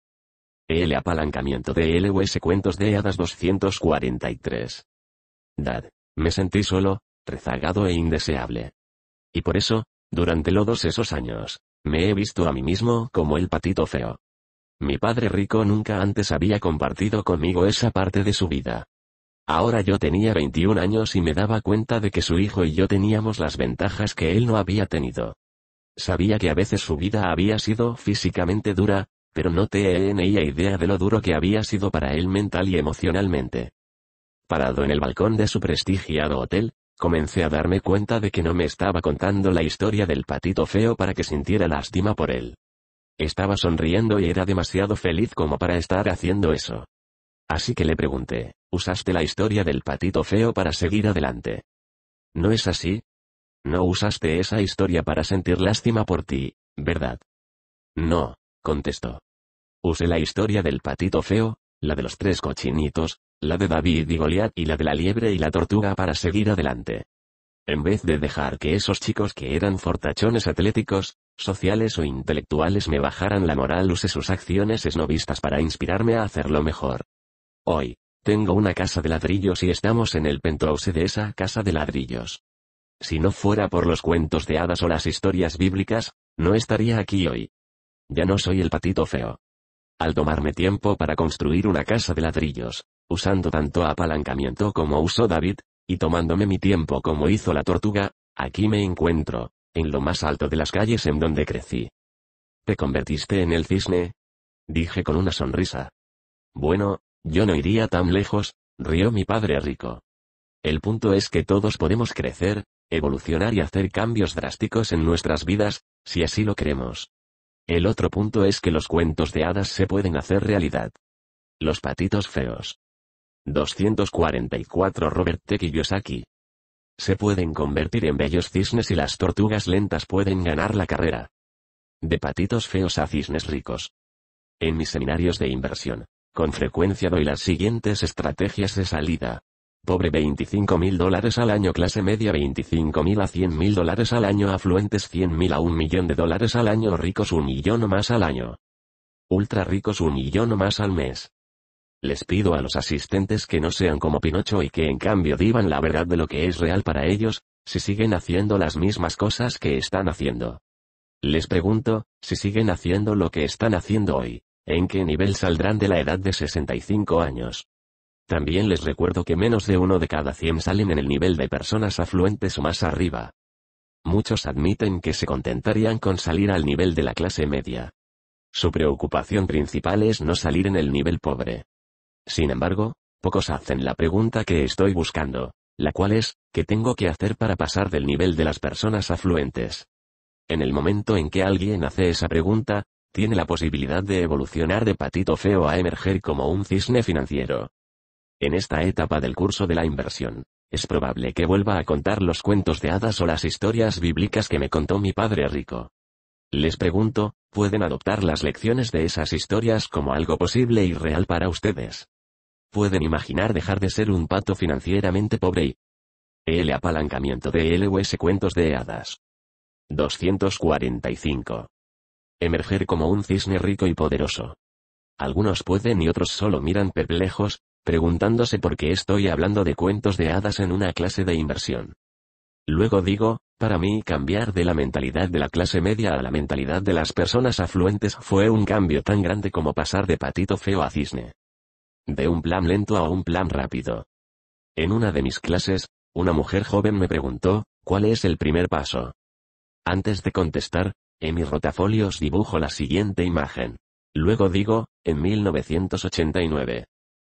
El apalancamiento de LOS Cuentos de Hadas 243. Dad, me sentí solo, rezagado e indeseable. Y por eso, durante dos esos años, me he visto a mí mismo como el patito feo. Mi padre rico nunca antes había compartido conmigo esa parte de su vida. Ahora yo tenía 21 años y me daba cuenta de que su hijo y yo teníamos las ventajas que él no había tenido. Sabía que a veces su vida había sido físicamente dura, pero no tenía idea de lo duro que había sido para él mental y emocionalmente. Parado en el balcón de su prestigiado hotel, comencé a darme cuenta de que no me estaba contando la historia del patito feo para que sintiera lástima por él. Estaba sonriendo y era demasiado feliz como para estar haciendo eso. Así que le pregunté, ¿usaste la historia del patito feo para seguir adelante? No es así, no usaste esa historia para sentir lástima por ti, ¿verdad? No, contestó. Usé la historia del patito feo, la de los tres cochinitos, la de David y Goliat y la de la liebre y la tortuga para seguir adelante. En vez de dejar que esos chicos que eran fortachones atléticos, sociales o intelectuales me bajaran la moral, use sus acciones esnovistas para inspirarme a hacerlo mejor. Hoy, tengo una casa de ladrillos y estamos en el penthouse de esa casa de ladrillos. Si no fuera por los cuentos de hadas o las historias bíblicas, no estaría aquí hoy. Ya no soy el patito feo. Al tomarme tiempo para construir una casa de ladrillos, usando tanto apalancamiento como usó David, y tomándome mi tiempo como hizo la tortuga, aquí me encuentro, en lo más alto de las calles en donde crecí. ¿Te convertiste en el cisne? Dije con una sonrisa. Bueno, yo no iría tan lejos, rió mi padre rico. El punto es que todos podemos crecer, evolucionar y hacer cambios drásticos en nuestras vidas, si así lo queremos. El otro punto es que los cuentos de hadas se pueden hacer realidad. Los patitos feos. 244 Robert T. Kiyosaki. Se pueden convertir en bellos cisnes y las tortugas lentas pueden ganar la carrera. De patitos feos a cisnes ricos. En mis seminarios de inversión, con frecuencia doy las siguientes estrategias de salida. Pobre 25 mil dólares al año, clase media 25 mil a 100 mil dólares al año, afluentes 100 mil a un millón de dólares al año, ricos un millón o más al año. Ultra ricos un millón o más al mes. Les pido a los asistentes que no sean como Pinocho y que en cambio digan la verdad de lo que es real para ellos, si siguen haciendo las mismas cosas que están haciendo. Les pregunto, si siguen haciendo lo que están haciendo hoy, ¿en qué nivel saldrán de la edad de 65 años? También les recuerdo que menos de uno de cada cien salen en el nivel de personas afluentes o más arriba. Muchos admiten que se contentarían con salir al nivel de la clase media. Su preocupación principal es no salir en el nivel pobre. Sin embargo, pocos hacen la pregunta que estoy buscando, la cual es, ¿qué tengo que hacer para pasar del nivel de las personas afluentes? En el momento en que alguien hace esa pregunta, tiene la posibilidad de evolucionar de patito feo a emerger como un cisne financiero. En esta etapa del curso de la inversión, es probable que vuelva a contar los cuentos de hadas o las historias bíblicas que me contó mi padre rico. Les pregunto, ¿pueden adoptar las lecciones de esas historias como algo posible y real para ustedes? ¿Pueden imaginar dejar de ser un pato financieramente pobre y el apalancamiento de LOS Cuentos de Hadas? 245. Emerger como un cisne rico y poderoso. Algunos pueden y otros solo miran perplejos, preguntándose por qué estoy hablando de cuentos de hadas en una clase de inversión. Luego digo, para mí cambiar de la mentalidad de la clase media a la mentalidad de las personas afluentes fue un cambio tan grande como pasar de patito feo a cisne. De un plan lento a un plan rápido. En una de mis clases, una mujer joven me preguntó, ¿cuál es el primer paso? Antes de contestar, en mi rotafolios dibujo la siguiente imagen. Luego digo, en 1989.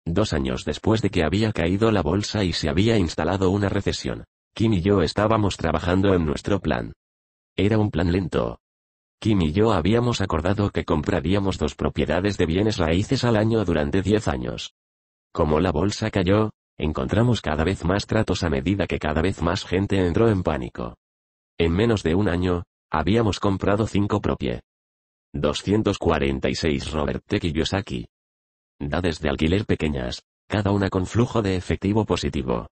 Dos años después de que había caído la bolsa y se había instalado una recesión, Kim y yo estábamos trabajando en nuestro plan. Era un plan lento. Kim y yo habíamos acordado que compraríamos dos propiedades de bienes raíces al año durante 10 años. Como la bolsa cayó, encontramos cada vez más tratos a medida que cada vez más gente entró en pánico. En menos de un año, habíamos comprado cinco propie. 246 Robert T. Kiyosaki. Dades de alquiler pequeñas, cada una con flujo de efectivo positivo.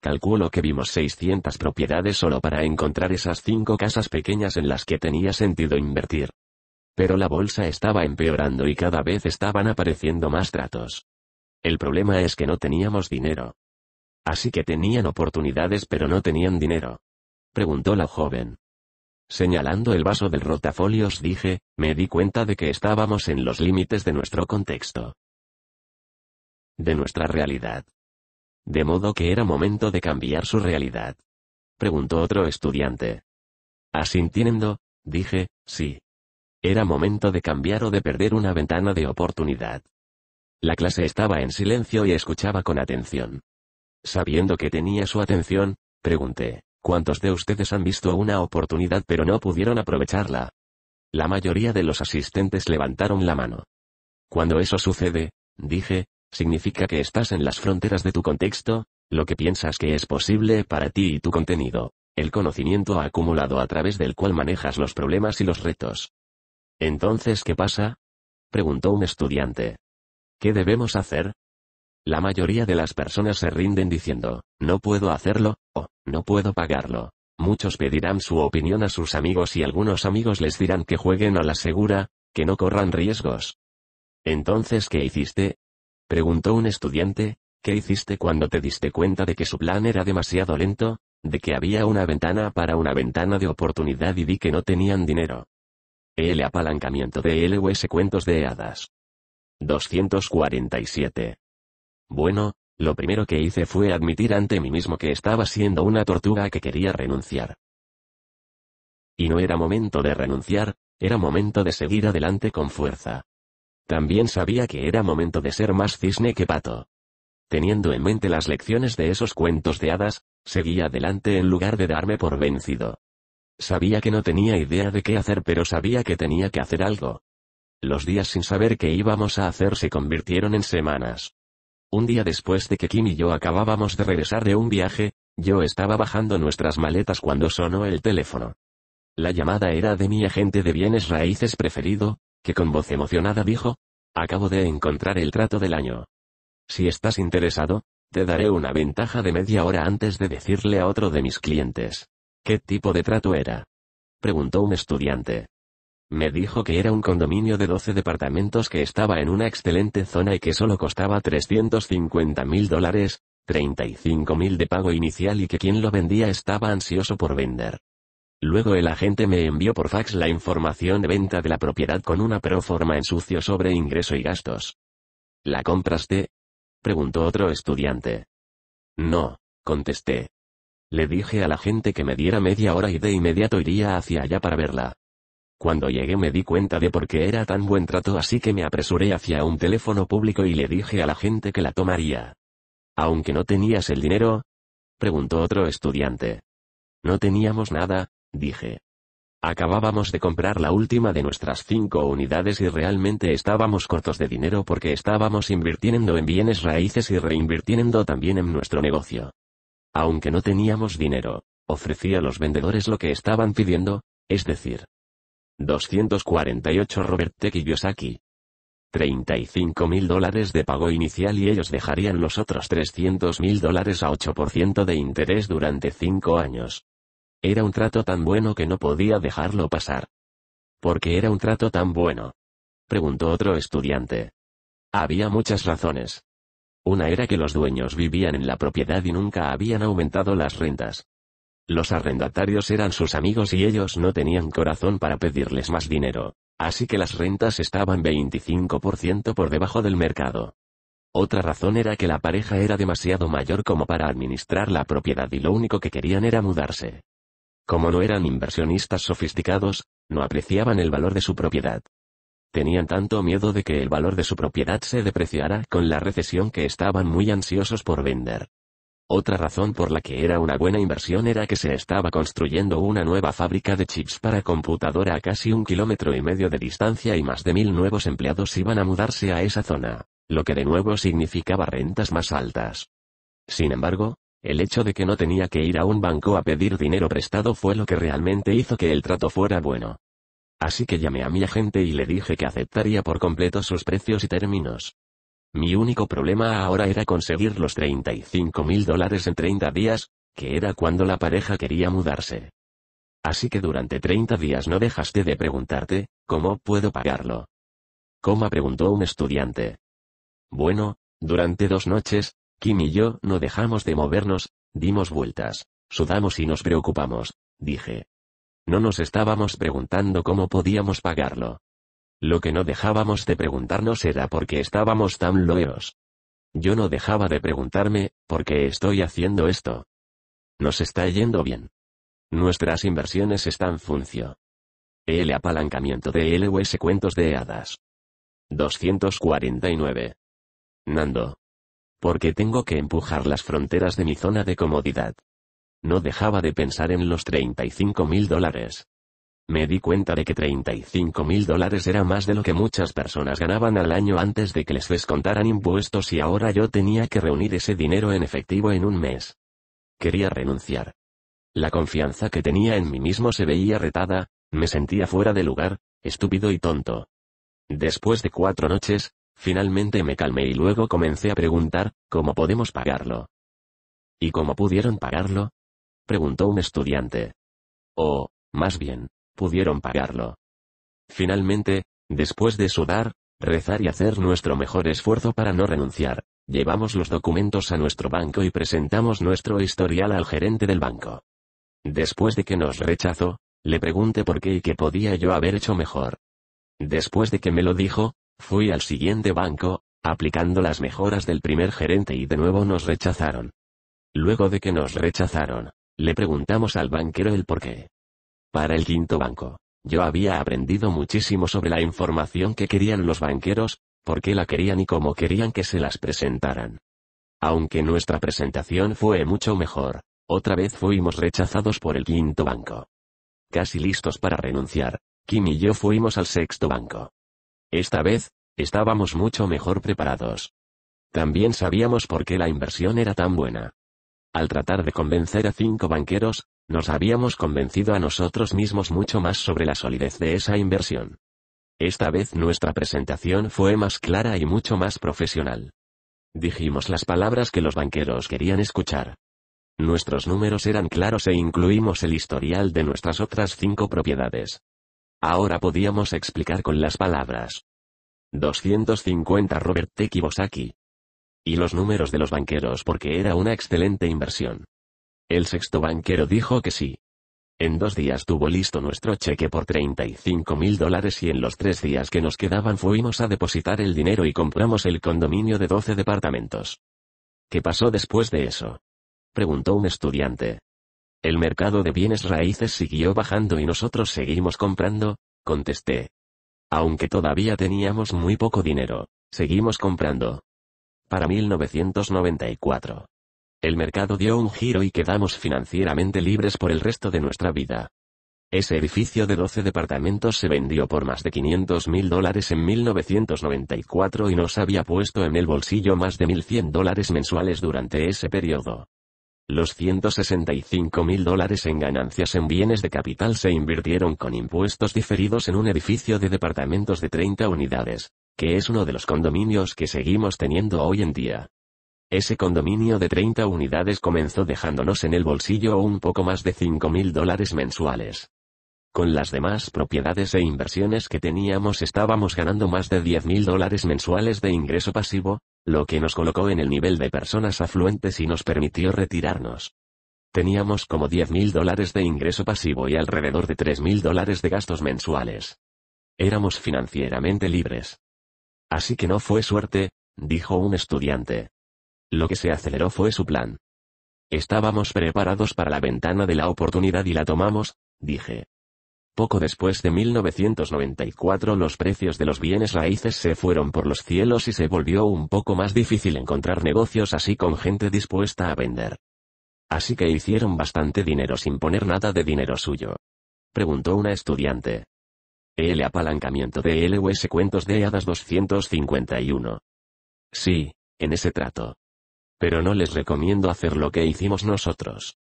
Calculo que vimos 600 propiedades solo para encontrar esas 5 casas pequeñas en las que tenía sentido invertir. Pero la bolsa estaba empeorando y cada vez estaban apareciendo más tratos. El problema es que no teníamos dinero. Así que tenían oportunidades pero no tenían dinero. Preguntó la joven. Señalando el vaso del rotafolios dije, me di cuenta de que estábamos en los límites de nuestro contexto de nuestra realidad. De modo que era momento de cambiar su realidad. Preguntó otro estudiante. Asintiendo, dije, sí. Era momento de cambiar o de perder una ventana de oportunidad. La clase estaba en silencio y escuchaba con atención. Sabiendo que tenía su atención, pregunté, ¿cuántos de ustedes han visto una oportunidad pero no pudieron aprovecharla? La mayoría de los asistentes levantaron la mano. Cuando eso sucede, dije, significa que estás en las fronteras de tu contexto, lo que piensas que es posible para ti y tu contenido, el conocimiento acumulado a través del cual manejas los problemas y los retos. Entonces, ¿qué pasa? preguntó un estudiante. ¿Qué debemos hacer? La mayoría de las personas se rinden diciendo, no puedo hacerlo, o, no puedo pagarlo. Muchos pedirán su opinión a sus amigos y algunos amigos les dirán que jueguen a la segura, que no corran riesgos. Entonces, ¿qué hiciste? preguntó un estudiante, ¿qué hiciste cuando te diste cuenta de que su plan era demasiado lento, de que había una ventana para una ventana de oportunidad y vi que no tenían dinero? El apalancamiento de LUS Cuentos de Hadas. 247. Bueno, lo primero que hice fue admitir ante mí mismo que estaba siendo una tortuga que quería renunciar. Y no era momento de renunciar, era momento de seguir adelante con fuerza. También sabía que era momento de ser más cisne que pato. Teniendo en mente las lecciones de esos cuentos de hadas, seguía adelante en lugar de darme por vencido. Sabía que no tenía idea de qué hacer, pero sabía que tenía que hacer algo. Los días sin saber qué íbamos a hacer se convirtieron en semanas. Un día después de que Kim y yo acabábamos de regresar de un viaje, yo estaba bajando nuestras maletas cuando sonó el teléfono. La llamada era de mi agente de bienes raíces preferido, que con voz emocionada dijo, acabo de encontrar el trato del año. Si estás interesado, te daré una ventaja de media hora antes de decirle a otro de mis clientes. ¿Qué tipo de trato era? Preguntó un estudiante. Me dijo que era un condominio de 12 departamentos que estaba en una excelente zona y que solo costaba 350 mil dólares, 35 mil de pago inicial y que quien lo vendía estaba ansioso por vender. Luego el agente me envió por fax la información de venta de la propiedad con una forma en sucio sobre ingreso y gastos. ¿La compraste? preguntó otro estudiante. No, contesté. Le dije a la gente que me diera media hora y de inmediato iría hacia allá para verla. Cuando llegué me di cuenta de por qué era tan buen trato así que me apresuré hacia un teléfono público y le dije a la gente que la tomaría. Aunque no tenías el dinero? preguntó otro estudiante. No teníamos nada, dije. Acabábamos de comprar la última de nuestras cinco unidades y realmente estábamos cortos de dinero porque estábamos invirtiendo en bienes raíces y reinvirtiendo también en nuestro negocio. Aunque no teníamos dinero, ofrecí a los vendedores lo que estaban pidiendo, es decir, 248 Robert T. Kiyosaki. 35 mil dólares de pago inicial y ellos dejarían los otros 300 mil dólares a 8% de interés durante 5 años. Era un trato tan bueno que no podía dejarlo pasar. ¿Por qué era un trato tan bueno? preguntó otro estudiante. Había muchas razones. Una era que los dueños vivían en la propiedad y nunca habían aumentado las rentas. Los arrendatarios eran sus amigos y ellos no tenían corazón para pedirles más dinero, así que las rentas estaban 25% por debajo del mercado. Otra razón era que la pareja era demasiado mayor como para administrar la propiedad y lo único que querían era mudarse. Como no eran inversionistas sofisticados, no apreciaban el valor de su propiedad. Tenían tanto miedo de que el valor de su propiedad se depreciara con la recesión que estaban muy ansiosos por vender. Otra razón por la que era una buena inversión era que se estaba construyendo una nueva fábrica de chips para computadora a casi un kilómetro y medio de distancia y más de mil nuevos empleados iban a mudarse a esa zona, lo que de nuevo significaba rentas más altas. Sin embargo, el hecho de que no tenía que ir a un banco a pedir dinero prestado fue lo que realmente hizo que el trato fuera bueno. Así que llamé a mi agente y le dije que aceptaría por completo sus precios y términos. Mi único problema ahora era conseguir los 35 mil dólares en 30 días, que era cuando la pareja quería mudarse. Así que durante 30 días no dejaste de preguntarte, ¿cómo puedo pagarlo? ¿Cómo preguntó un estudiante. Bueno, durante dos noches, Kim y yo no dejamos de movernos, dimos vueltas, sudamos y nos preocupamos, dije. No nos estábamos preguntando cómo podíamos pagarlo. Lo que no dejábamos de preguntarnos era por qué estábamos tan loeros. Yo no dejaba de preguntarme, ¿por qué estoy haciendo esto? Nos está yendo bien. Nuestras inversiones están funcio. El apalancamiento de LOS Cuentos de Hadas. 249. Nando porque tengo que empujar las fronteras de mi zona de comodidad. No dejaba de pensar en los 35 mil dólares. Me di cuenta de que 35 mil dólares era más de lo que muchas personas ganaban al año antes de que les descontaran impuestos y ahora yo tenía que reunir ese dinero en efectivo en un mes. Quería renunciar. La confianza que tenía en mí mismo se veía retada, me sentía fuera de lugar, estúpido y tonto. Después de cuatro noches, Finalmente me calmé y luego comencé a preguntar, ¿cómo podemos pagarlo? ¿Y cómo pudieron pagarlo? preguntó un estudiante. O, más bien, pudieron pagarlo. Finalmente, después de sudar, rezar y hacer nuestro mejor esfuerzo para no renunciar, llevamos los documentos a nuestro banco y presentamos nuestro historial al gerente del banco. Después de que nos rechazó, le pregunté por qué y qué podía yo haber hecho mejor. Después de que me lo dijo, Fui al siguiente banco, aplicando las mejoras del primer gerente y de nuevo nos rechazaron. Luego de que nos rechazaron, le preguntamos al banquero el por qué. Para el quinto banco, yo había aprendido muchísimo sobre la información que querían los banqueros, por qué la querían y cómo querían que se las presentaran. Aunque nuestra presentación fue mucho mejor, otra vez fuimos rechazados por el quinto banco. Casi listos para renunciar, Kim y yo fuimos al sexto banco. Esta vez, estábamos mucho mejor preparados. También sabíamos por qué la inversión era tan buena. Al tratar de convencer a cinco banqueros, nos habíamos convencido a nosotros mismos mucho más sobre la solidez de esa inversión. Esta vez nuestra presentación fue más clara y mucho más profesional. Dijimos las palabras que los banqueros querían escuchar. Nuestros números eran claros e incluimos el historial de nuestras otras cinco propiedades. Ahora podíamos explicar con las palabras. 250 Robert T. Y los números de los banqueros porque era una excelente inversión. El sexto banquero dijo que sí. En dos días tuvo listo nuestro cheque por 35 mil dólares y en los tres días que nos quedaban fuimos a depositar el dinero y compramos el condominio de 12 departamentos. ¿Qué pasó después de eso? Preguntó un estudiante. El mercado de bienes raíces siguió bajando y nosotros seguimos comprando, contesté. Aunque todavía teníamos muy poco dinero, seguimos comprando. Para 1994. El mercado dio un giro y quedamos financieramente libres por el resto de nuestra vida. Ese edificio de 12 departamentos se vendió por más de 500 mil dólares en 1994 y nos había puesto en el bolsillo más de 1.100 dólares mensuales durante ese periodo. Los 165 mil dólares en ganancias en bienes de capital se invirtieron con impuestos diferidos en un edificio de departamentos de 30 unidades, que es uno de los condominios que seguimos teniendo hoy en día. Ese condominio de 30 unidades comenzó dejándonos en el bolsillo un poco más de 5 mil dólares mensuales. Con las demás propiedades e inversiones que teníamos estábamos ganando más de 10 mil dólares mensuales de ingreso pasivo, lo que nos colocó en el nivel de personas afluentes y nos permitió retirarnos. Teníamos como 10.000 dólares de ingreso pasivo y alrededor de 3.000 dólares de gastos mensuales. Éramos financieramente libres. Así que no fue suerte, dijo un estudiante. Lo que se aceleró fue su plan. Estábamos preparados para la ventana de la oportunidad y la tomamos, dije. Poco después de 1994 los precios de los bienes raíces se fueron por los cielos y se volvió un poco más difícil encontrar negocios así con gente dispuesta a vender. Así que hicieron bastante dinero sin poner nada de dinero suyo. Preguntó una estudiante. El apalancamiento de LUS Cuentos de Hadas 251. Sí, en ese trato. Pero no les recomiendo hacer lo que hicimos nosotros.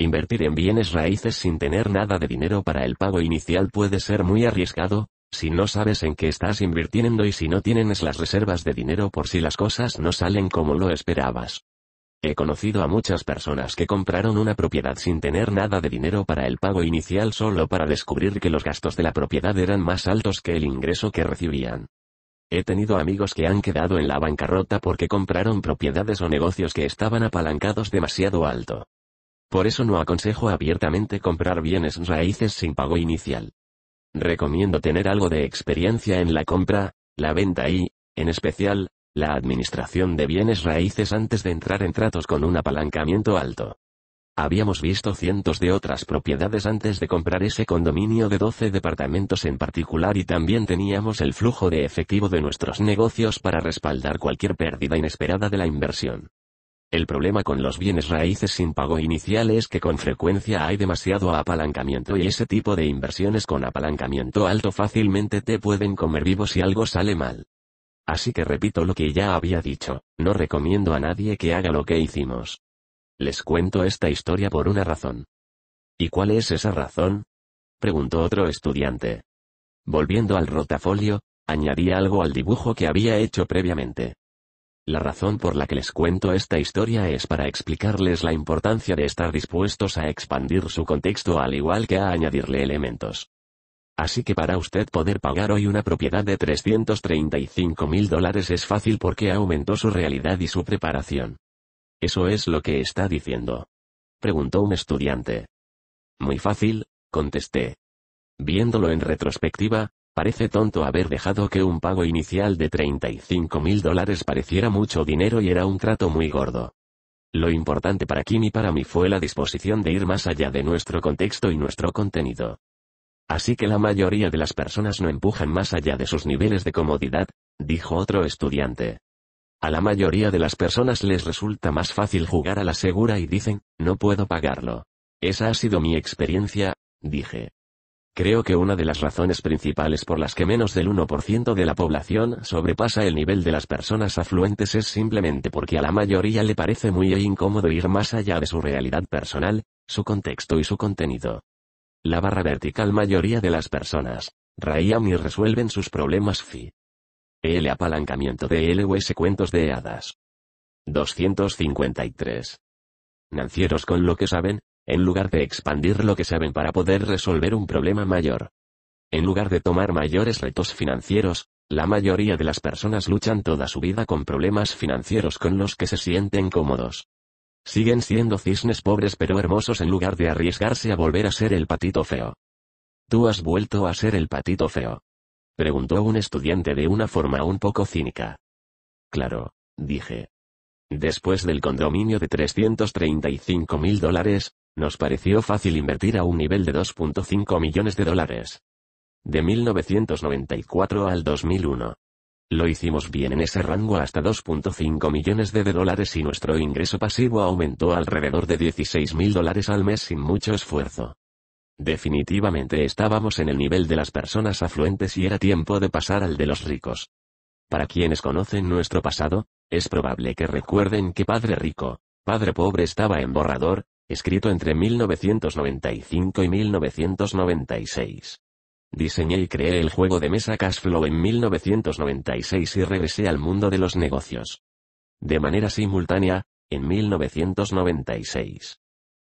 Invertir en bienes raíces sin tener nada de dinero para el pago inicial puede ser muy arriesgado, si no sabes en qué estás invirtiendo y si no tienes las reservas de dinero por si las cosas no salen como lo esperabas. He conocido a muchas personas que compraron una propiedad sin tener nada de dinero para el pago inicial solo para descubrir que los gastos de la propiedad eran más altos que el ingreso que recibían. He tenido amigos que han quedado en la bancarrota porque compraron propiedades o negocios que estaban apalancados demasiado alto. Por eso no aconsejo abiertamente comprar bienes raíces sin pago inicial. Recomiendo tener algo de experiencia en la compra, la venta y, en especial, la administración de bienes raíces antes de entrar en tratos con un apalancamiento alto. Habíamos visto cientos de otras propiedades antes de comprar ese condominio de 12 departamentos en particular y también teníamos el flujo de efectivo de nuestros negocios para respaldar cualquier pérdida inesperada de la inversión. El problema con los bienes raíces sin pago inicial es que con frecuencia hay demasiado apalancamiento y ese tipo de inversiones con apalancamiento alto fácilmente te pueden comer vivo si algo sale mal. Así que repito lo que ya había dicho, no recomiendo a nadie que haga lo que hicimos. Les cuento esta historia por una razón. ¿Y cuál es esa razón? preguntó otro estudiante. Volviendo al rotafolio, añadí algo al dibujo que había hecho previamente. La razón por la que les cuento esta historia es para explicarles la importancia de estar dispuestos a expandir su contexto al igual que a añadirle elementos. Así que para usted poder pagar hoy una propiedad de 335 mil dólares es fácil porque aumentó su realidad y su preparación. ¿Eso es lo que está diciendo? Preguntó un estudiante. Muy fácil, contesté. Viéndolo en retrospectiva, Parece tonto haber dejado que un pago inicial de 35 mil dólares pareciera mucho dinero y era un trato muy gordo. Lo importante para Kim y para mí fue la disposición de ir más allá de nuestro contexto y nuestro contenido. Así que la mayoría de las personas no empujan más allá de sus niveles de comodidad, dijo otro estudiante. A la mayoría de las personas les resulta más fácil jugar a la segura y dicen, no puedo pagarlo. Esa ha sido mi experiencia, dije. Creo que una de las razones principales por las que menos del 1% de la población sobrepasa el nivel de las personas afluentes es simplemente porque a la mayoría le parece muy incómodo ir más allá de su realidad personal, su contexto y su contenido. La barra vertical mayoría de las personas raían y resuelven sus problemas fi. El apalancamiento de LOS cuentos de hadas. 253. Nancieros con lo que saben, en lugar de expandir lo que saben para poder resolver un problema mayor. En lugar de tomar mayores retos financieros, la mayoría de las personas luchan toda su vida con problemas financieros con los que se sienten cómodos. Siguen siendo cisnes pobres pero hermosos en lugar de arriesgarse a volver a ser el patito feo. ¿Tú has vuelto a ser el patito feo? Preguntó un estudiante de una forma un poco cínica. Claro, dije. Después del condominio de 335 mil dólares, nos pareció fácil invertir a un nivel de 2.5 millones de dólares. De 1994 al 2001. Lo hicimos bien en ese rango hasta 2.5 millones de dólares y nuestro ingreso pasivo aumentó alrededor de 16 mil dólares al mes sin mucho esfuerzo. Definitivamente estábamos en el nivel de las personas afluentes y era tiempo de pasar al de los ricos. Para quienes conocen nuestro pasado, es probable que recuerden que Padre Rico, Padre Pobre estaba en borrador, escrito entre 1995 y 1996. Diseñé y creé el juego de mesa Cashflow en 1996 y regresé al mundo de los negocios. De manera simultánea, en 1996.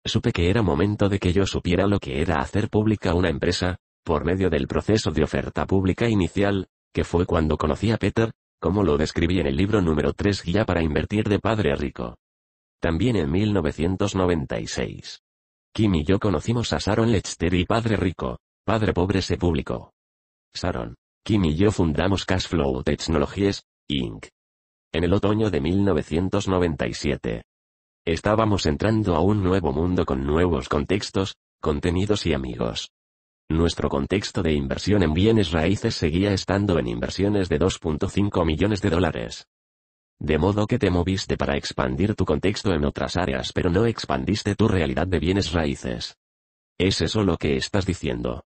Supe que era momento de que yo supiera lo que era hacer pública una empresa, por medio del proceso de oferta pública inicial, que fue cuando conocí a Peter, como lo describí en el libro número 3 Guía para invertir de Padre Rico. También en 1996. Kim y yo conocimos a Sharon Lester y Padre Rico, Padre Pobre se publicó. Sharon, Kim y yo fundamos Cashflow Technologies, Inc. En el otoño de 1997. Estábamos entrando a un nuevo mundo con nuevos contextos, contenidos y amigos. Nuestro contexto de inversión en bienes raíces seguía estando en inversiones de 2.5 millones de dólares. De modo que te moviste para expandir tu contexto en otras áreas pero no expandiste tu realidad de bienes raíces. ¿Es eso lo que estás diciendo?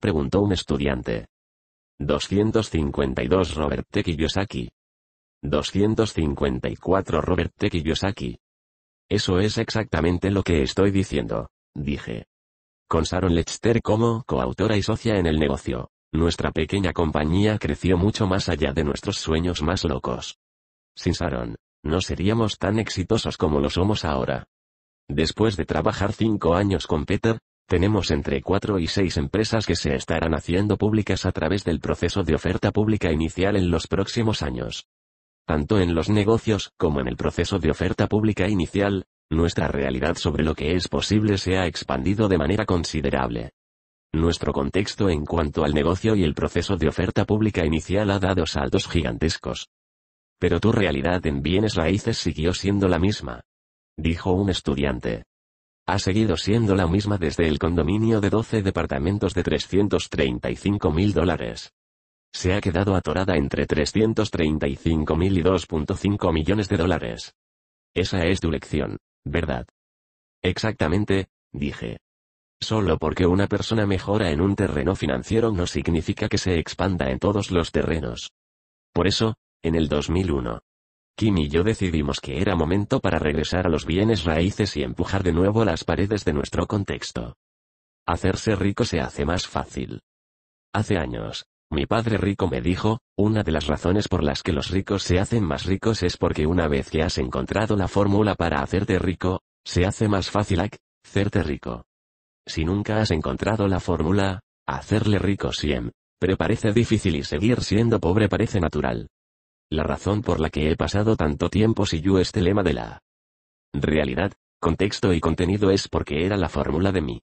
Preguntó un estudiante. 252 Robert T. Kiyosaki. 254 Robert T. Kiyosaki. Eso es exactamente lo que estoy diciendo, dije. Con Sharon Lechter como coautora y socia en el negocio, nuestra pequeña compañía creció mucho más allá de nuestros sueños más locos. Sin Saron, no seríamos tan exitosos como lo somos ahora. Después de trabajar cinco años con Peter, tenemos entre cuatro y seis empresas que se estarán haciendo públicas a través del proceso de oferta pública inicial en los próximos años. Tanto en los negocios como en el proceso de oferta pública inicial, nuestra realidad sobre lo que es posible se ha expandido de manera considerable. Nuestro contexto en cuanto al negocio y el proceso de oferta pública inicial ha dado saltos gigantescos. Pero tu realidad en bienes raíces siguió siendo la misma. Dijo un estudiante. Ha seguido siendo la misma desde el condominio de 12 departamentos de 335 mil dólares. Se ha quedado atorada entre 335 mil y 2.5 millones de dólares. Esa es tu lección, ¿verdad? Exactamente, dije. Solo porque una persona mejora en un terreno financiero no significa que se expanda en todos los terrenos. Por eso, en el 2001, Kim y yo decidimos que era momento para regresar a los bienes raíces y empujar de nuevo las paredes de nuestro contexto. Hacerse rico se hace más fácil. Hace años, mi padre rico me dijo, una de las razones por las que los ricos se hacen más ricos es porque una vez que has encontrado la fórmula para hacerte rico, se hace más fácil hacerte rico. Si nunca has encontrado la fórmula, hacerle rico siempre parece difícil y seguir siendo pobre parece natural la razón por la que he pasado tanto tiempo siguió este lema de la realidad, contexto y contenido es porque era la fórmula de mí.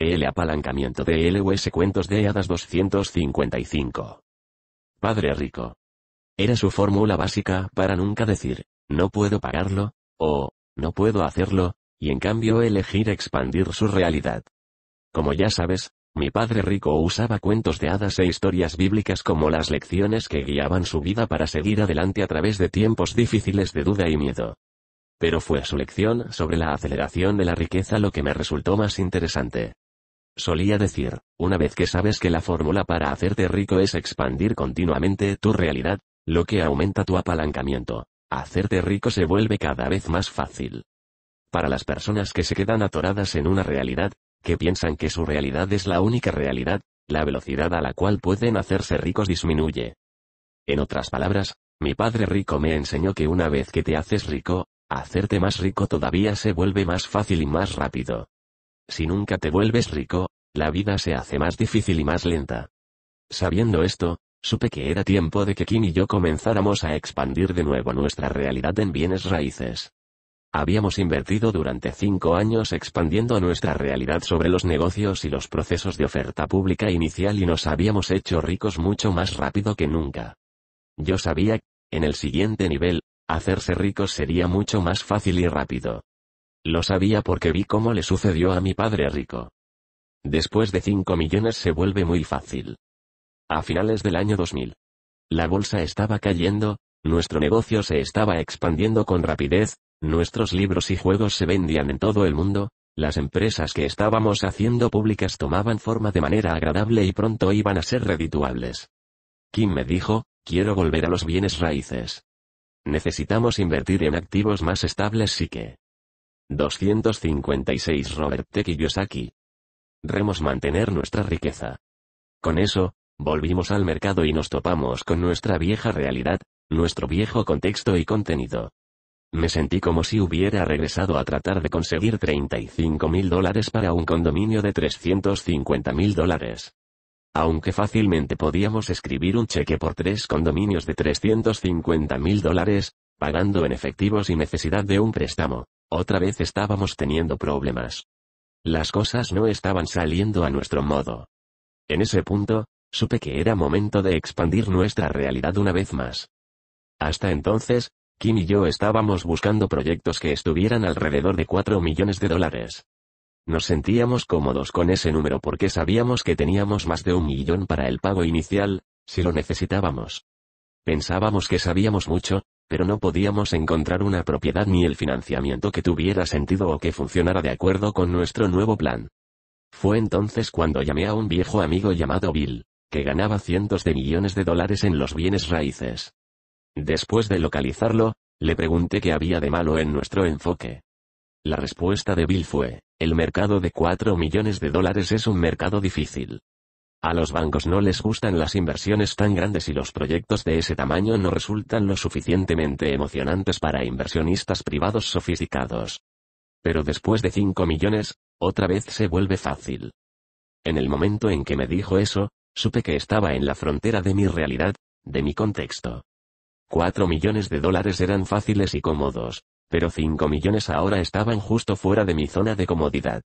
El apalancamiento de LUS Cuentos de Hadas 255. Padre rico. Era su fórmula básica para nunca decir, no puedo pagarlo, o, no puedo hacerlo, y en cambio elegir expandir su realidad. Como ya sabes, mi padre rico usaba cuentos de hadas e historias bíblicas como las lecciones que guiaban su vida para seguir adelante a través de tiempos difíciles de duda y miedo. Pero fue su lección sobre la aceleración de la riqueza lo que me resultó más interesante solía decir, una vez que sabes que la fórmula para hacerte rico es expandir continuamente tu realidad, lo que aumenta tu apalancamiento, hacerte rico se vuelve cada vez más fácil. Para las personas que se quedan atoradas en una realidad, que piensan que su realidad es la única realidad, la velocidad a la cual pueden hacerse ricos disminuye. En otras palabras, mi padre rico me enseñó que una vez que te haces rico, hacerte más rico todavía se vuelve más fácil y más rápido. Si nunca te vuelves rico, la vida se hace más difícil y más lenta. Sabiendo esto, supe que era tiempo de que Kim y yo comenzáramos a expandir de nuevo nuestra realidad en bienes raíces. Habíamos invertido durante cinco años expandiendo nuestra realidad sobre los negocios y los procesos de oferta pública inicial y nos habíamos hecho ricos mucho más rápido que nunca. Yo sabía que, en el siguiente nivel, hacerse ricos sería mucho más fácil y rápido. Lo sabía porque vi cómo le sucedió a mi padre rico. Después de 5 millones se vuelve muy fácil. A finales del año 2000. La bolsa estaba cayendo, nuestro negocio se estaba expandiendo con rapidez, nuestros libros y juegos se vendían en todo el mundo, las empresas que estábamos haciendo públicas tomaban forma de manera agradable y pronto iban a ser redituables. Kim me dijo, quiero volver a los bienes raíces. Necesitamos invertir en activos más estables sí que... 256 Robert Teki Kiyosaki, remos mantener nuestra riqueza. Con eso, volvimos al mercado y nos topamos con nuestra vieja realidad, nuestro viejo contexto y contenido. Me sentí como si hubiera regresado a tratar de conseguir 35 mil dólares para un condominio de 350 mil dólares. Aunque fácilmente podíamos escribir un cheque por tres condominios de 350 mil dólares, pagando en efectivos y necesidad de un préstamo, otra vez estábamos teniendo problemas. Las cosas no estaban saliendo a nuestro modo. En ese punto, supe que era momento de expandir nuestra realidad una vez más. Hasta entonces, Kim y yo estábamos buscando proyectos que estuvieran alrededor de 4 millones de dólares. Nos sentíamos cómodos con ese número porque sabíamos que teníamos más de un millón para el pago inicial, si lo necesitábamos. Pensábamos que sabíamos mucho, pero no podíamos encontrar una propiedad ni el financiamiento que tuviera sentido o que funcionara de acuerdo con nuestro nuevo plan. Fue entonces cuando llamé a un viejo amigo llamado Bill, que ganaba cientos de millones de dólares en los bienes raíces. Después de localizarlo, le pregunté qué había de malo en nuestro enfoque. La respuesta de Bill fue, el mercado de cuatro millones de dólares es un mercado difícil. A los bancos no les gustan las inversiones tan grandes y los proyectos de ese tamaño no resultan lo suficientemente emocionantes para inversionistas privados sofisticados. Pero después de 5 millones, otra vez se vuelve fácil. En el momento en que me dijo eso, supe que estaba en la frontera de mi realidad, de mi contexto. 4 millones de dólares eran fáciles y cómodos, pero 5 millones ahora estaban justo fuera de mi zona de comodidad.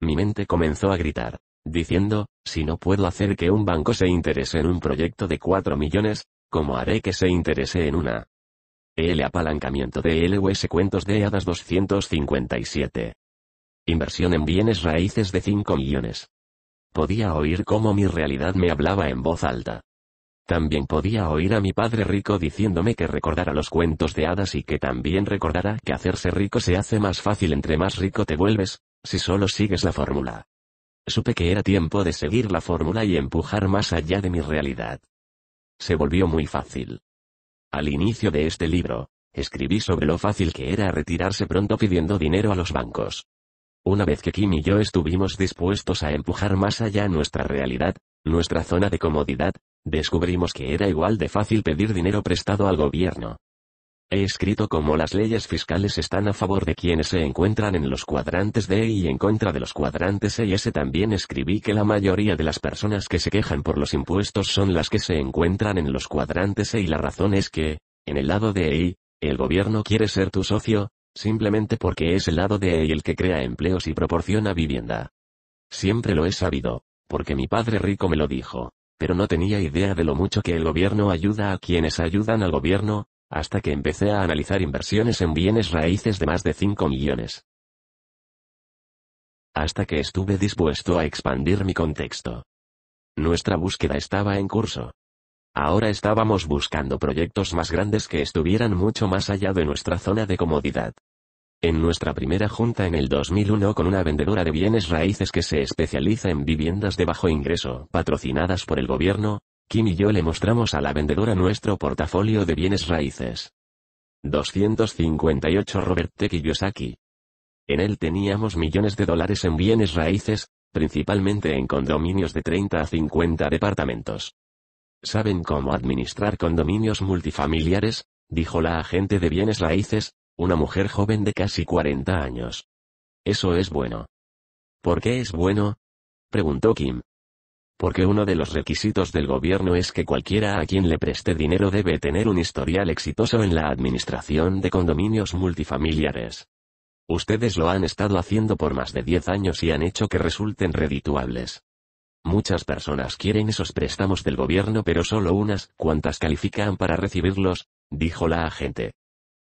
Mi mente comenzó a gritar diciendo, si no puedo hacer que un banco se interese en un proyecto de 4 millones, ¿cómo haré que se interese en una? El apalancamiento de LUS Cuentos de hadas 257. Inversión en bienes raíces de 5 millones. Podía oír cómo mi realidad me hablaba en voz alta. También podía oír a mi padre rico diciéndome que recordara los cuentos de hadas y que también recordara que hacerse rico se hace más fácil entre más rico te vuelves, si solo sigues la fórmula. Supe que era tiempo de seguir la fórmula y empujar más allá de mi realidad. Se volvió muy fácil. Al inicio de este libro, escribí sobre lo fácil que era retirarse pronto pidiendo dinero a los bancos. Una vez que Kim y yo estuvimos dispuestos a empujar más allá nuestra realidad, nuestra zona de comodidad, descubrimos que era igual de fácil pedir dinero prestado al gobierno, He escrito cómo las leyes fiscales están a favor de quienes se encuentran en los cuadrantes D y en contra de los cuadrantes E y S. También escribí que la mayoría de las personas que se quejan por los impuestos son las que se encuentran en los cuadrantes E y la razón es que, en el lado de E, el gobierno quiere ser tu socio, simplemente porque es el lado de E el que crea empleos y proporciona vivienda. Siempre lo he sabido, porque mi padre rico me lo dijo, pero no tenía idea de lo mucho que el gobierno ayuda a quienes ayudan al gobierno, hasta que empecé a analizar inversiones en bienes raíces de más de 5 millones. Hasta que estuve dispuesto a expandir mi contexto. Nuestra búsqueda estaba en curso. Ahora estábamos buscando proyectos más grandes que estuvieran mucho más allá de nuestra zona de comodidad. En nuestra primera junta en el 2001 con una vendedora de bienes raíces que se especializa en viviendas de bajo ingreso, patrocinadas por el gobierno, Kim y yo le mostramos a la vendedora nuestro portafolio de bienes raíces. 258 Robert T. Kiyosaki. En él teníamos millones de dólares en bienes raíces, principalmente en condominios de 30 a 50 departamentos. ¿Saben cómo administrar condominios multifamiliares? dijo la agente de bienes raíces, una mujer joven de casi 40 años. Eso es bueno. ¿Por qué es bueno? preguntó Kim porque uno de los requisitos del gobierno es que cualquiera a quien le preste dinero debe tener un historial exitoso en la administración de condominios multifamiliares. Ustedes lo han estado haciendo por más de 10 años y han hecho que resulten redituables. Muchas personas quieren esos préstamos del gobierno pero solo unas cuantas califican para recibirlos, dijo la agente.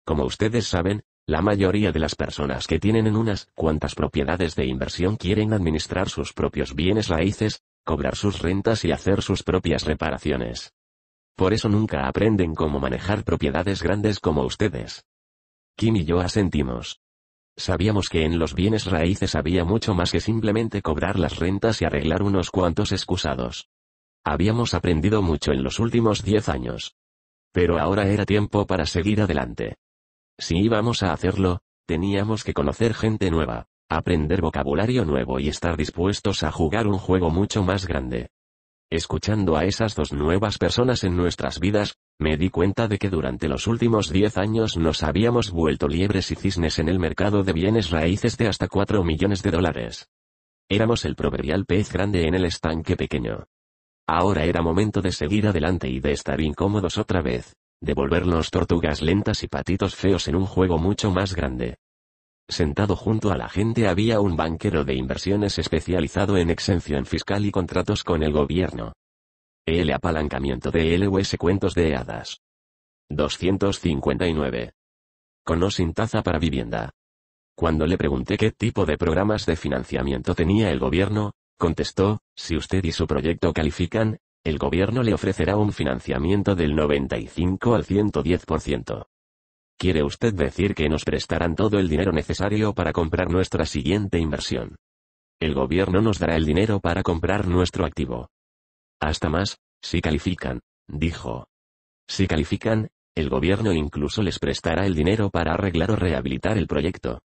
Como ustedes saben, la mayoría de las personas que tienen en unas cuantas propiedades de inversión quieren administrar sus propios bienes raíces, cobrar sus rentas y hacer sus propias reparaciones. Por eso nunca aprenden cómo manejar propiedades grandes como ustedes. Kim y yo asentimos. Sabíamos que en los bienes raíces había mucho más que simplemente cobrar las rentas y arreglar unos cuantos excusados. Habíamos aprendido mucho en los últimos diez años. Pero ahora era tiempo para seguir adelante. Si íbamos a hacerlo, teníamos que conocer gente nueva aprender vocabulario nuevo y estar dispuestos a jugar un juego mucho más grande. Escuchando a esas dos nuevas personas en nuestras vidas, me di cuenta de que durante los últimos 10 años nos habíamos vuelto liebres y cisnes en el mercado de bienes raíces de hasta 4 millones de dólares. Éramos el proverbial pez grande en el estanque pequeño. Ahora era momento de seguir adelante y de estar incómodos otra vez, de volvernos tortugas lentas y patitos feos en un juego mucho más grande. Sentado junto a la gente había un banquero de inversiones especializado en exención fiscal y contratos con el gobierno. El apalancamiento de LUS Cuentos de hadas. 259. o sin taza para vivienda. Cuando le pregunté qué tipo de programas de financiamiento tenía el gobierno, contestó, si usted y su proyecto califican, el gobierno le ofrecerá un financiamiento del 95 al 110%. ¿Quiere usted decir que nos prestarán todo el dinero necesario para comprar nuestra siguiente inversión? El gobierno nos dará el dinero para comprar nuestro activo. Hasta más, si califican, dijo. Si califican, el gobierno incluso les prestará el dinero para arreglar o rehabilitar el proyecto.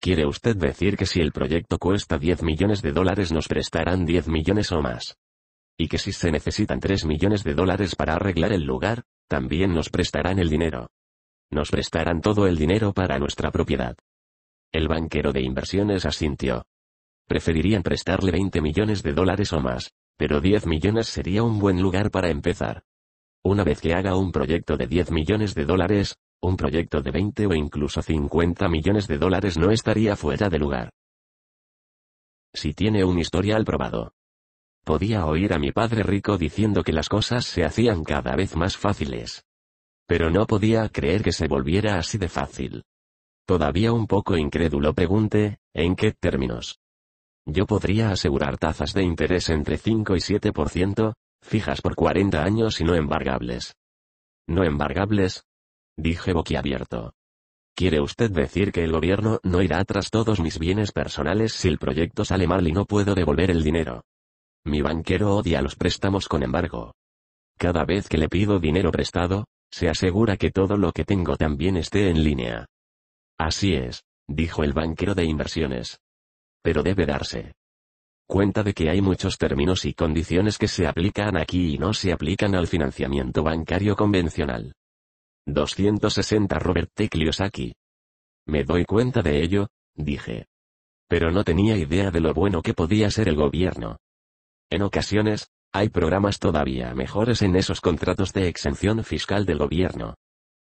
¿Quiere usted decir que si el proyecto cuesta 10 millones de dólares nos prestarán 10 millones o más? Y que si se necesitan 3 millones de dólares para arreglar el lugar, también nos prestarán el dinero. Nos prestarán todo el dinero para nuestra propiedad. El banquero de inversiones asintió. Preferirían prestarle 20 millones de dólares o más, pero 10 millones sería un buen lugar para empezar. Una vez que haga un proyecto de 10 millones de dólares, un proyecto de 20 o incluso 50 millones de dólares no estaría fuera de lugar. Si tiene un historial probado. Podía oír a mi padre rico diciendo que las cosas se hacían cada vez más fáciles, pero no podía creer que se volviera así de fácil. Todavía un poco incrédulo pregunté, ¿en qué términos? Yo podría asegurar tasas de interés entre 5 y 7%, fijas por 40 años y no embargables. ¿No embargables? Dije boquiabierto. ¿Quiere usted decir que el gobierno no irá tras todos mis bienes personales si el proyecto sale mal y no puedo devolver el dinero? Mi banquero odia los préstamos con embargo. Cada vez que le pido dinero prestado, se asegura que todo lo que tengo también esté en línea. Así es, dijo el banquero de inversiones. Pero debe darse cuenta de que hay muchos términos y condiciones que se aplican aquí y no se aplican al financiamiento bancario convencional. 260 Robert T. Kiyosaki. Me doy cuenta de ello, dije. Pero no tenía idea de lo bueno que podía ser el gobierno. En ocasiones, hay programas todavía mejores en esos contratos de exención fiscal del gobierno.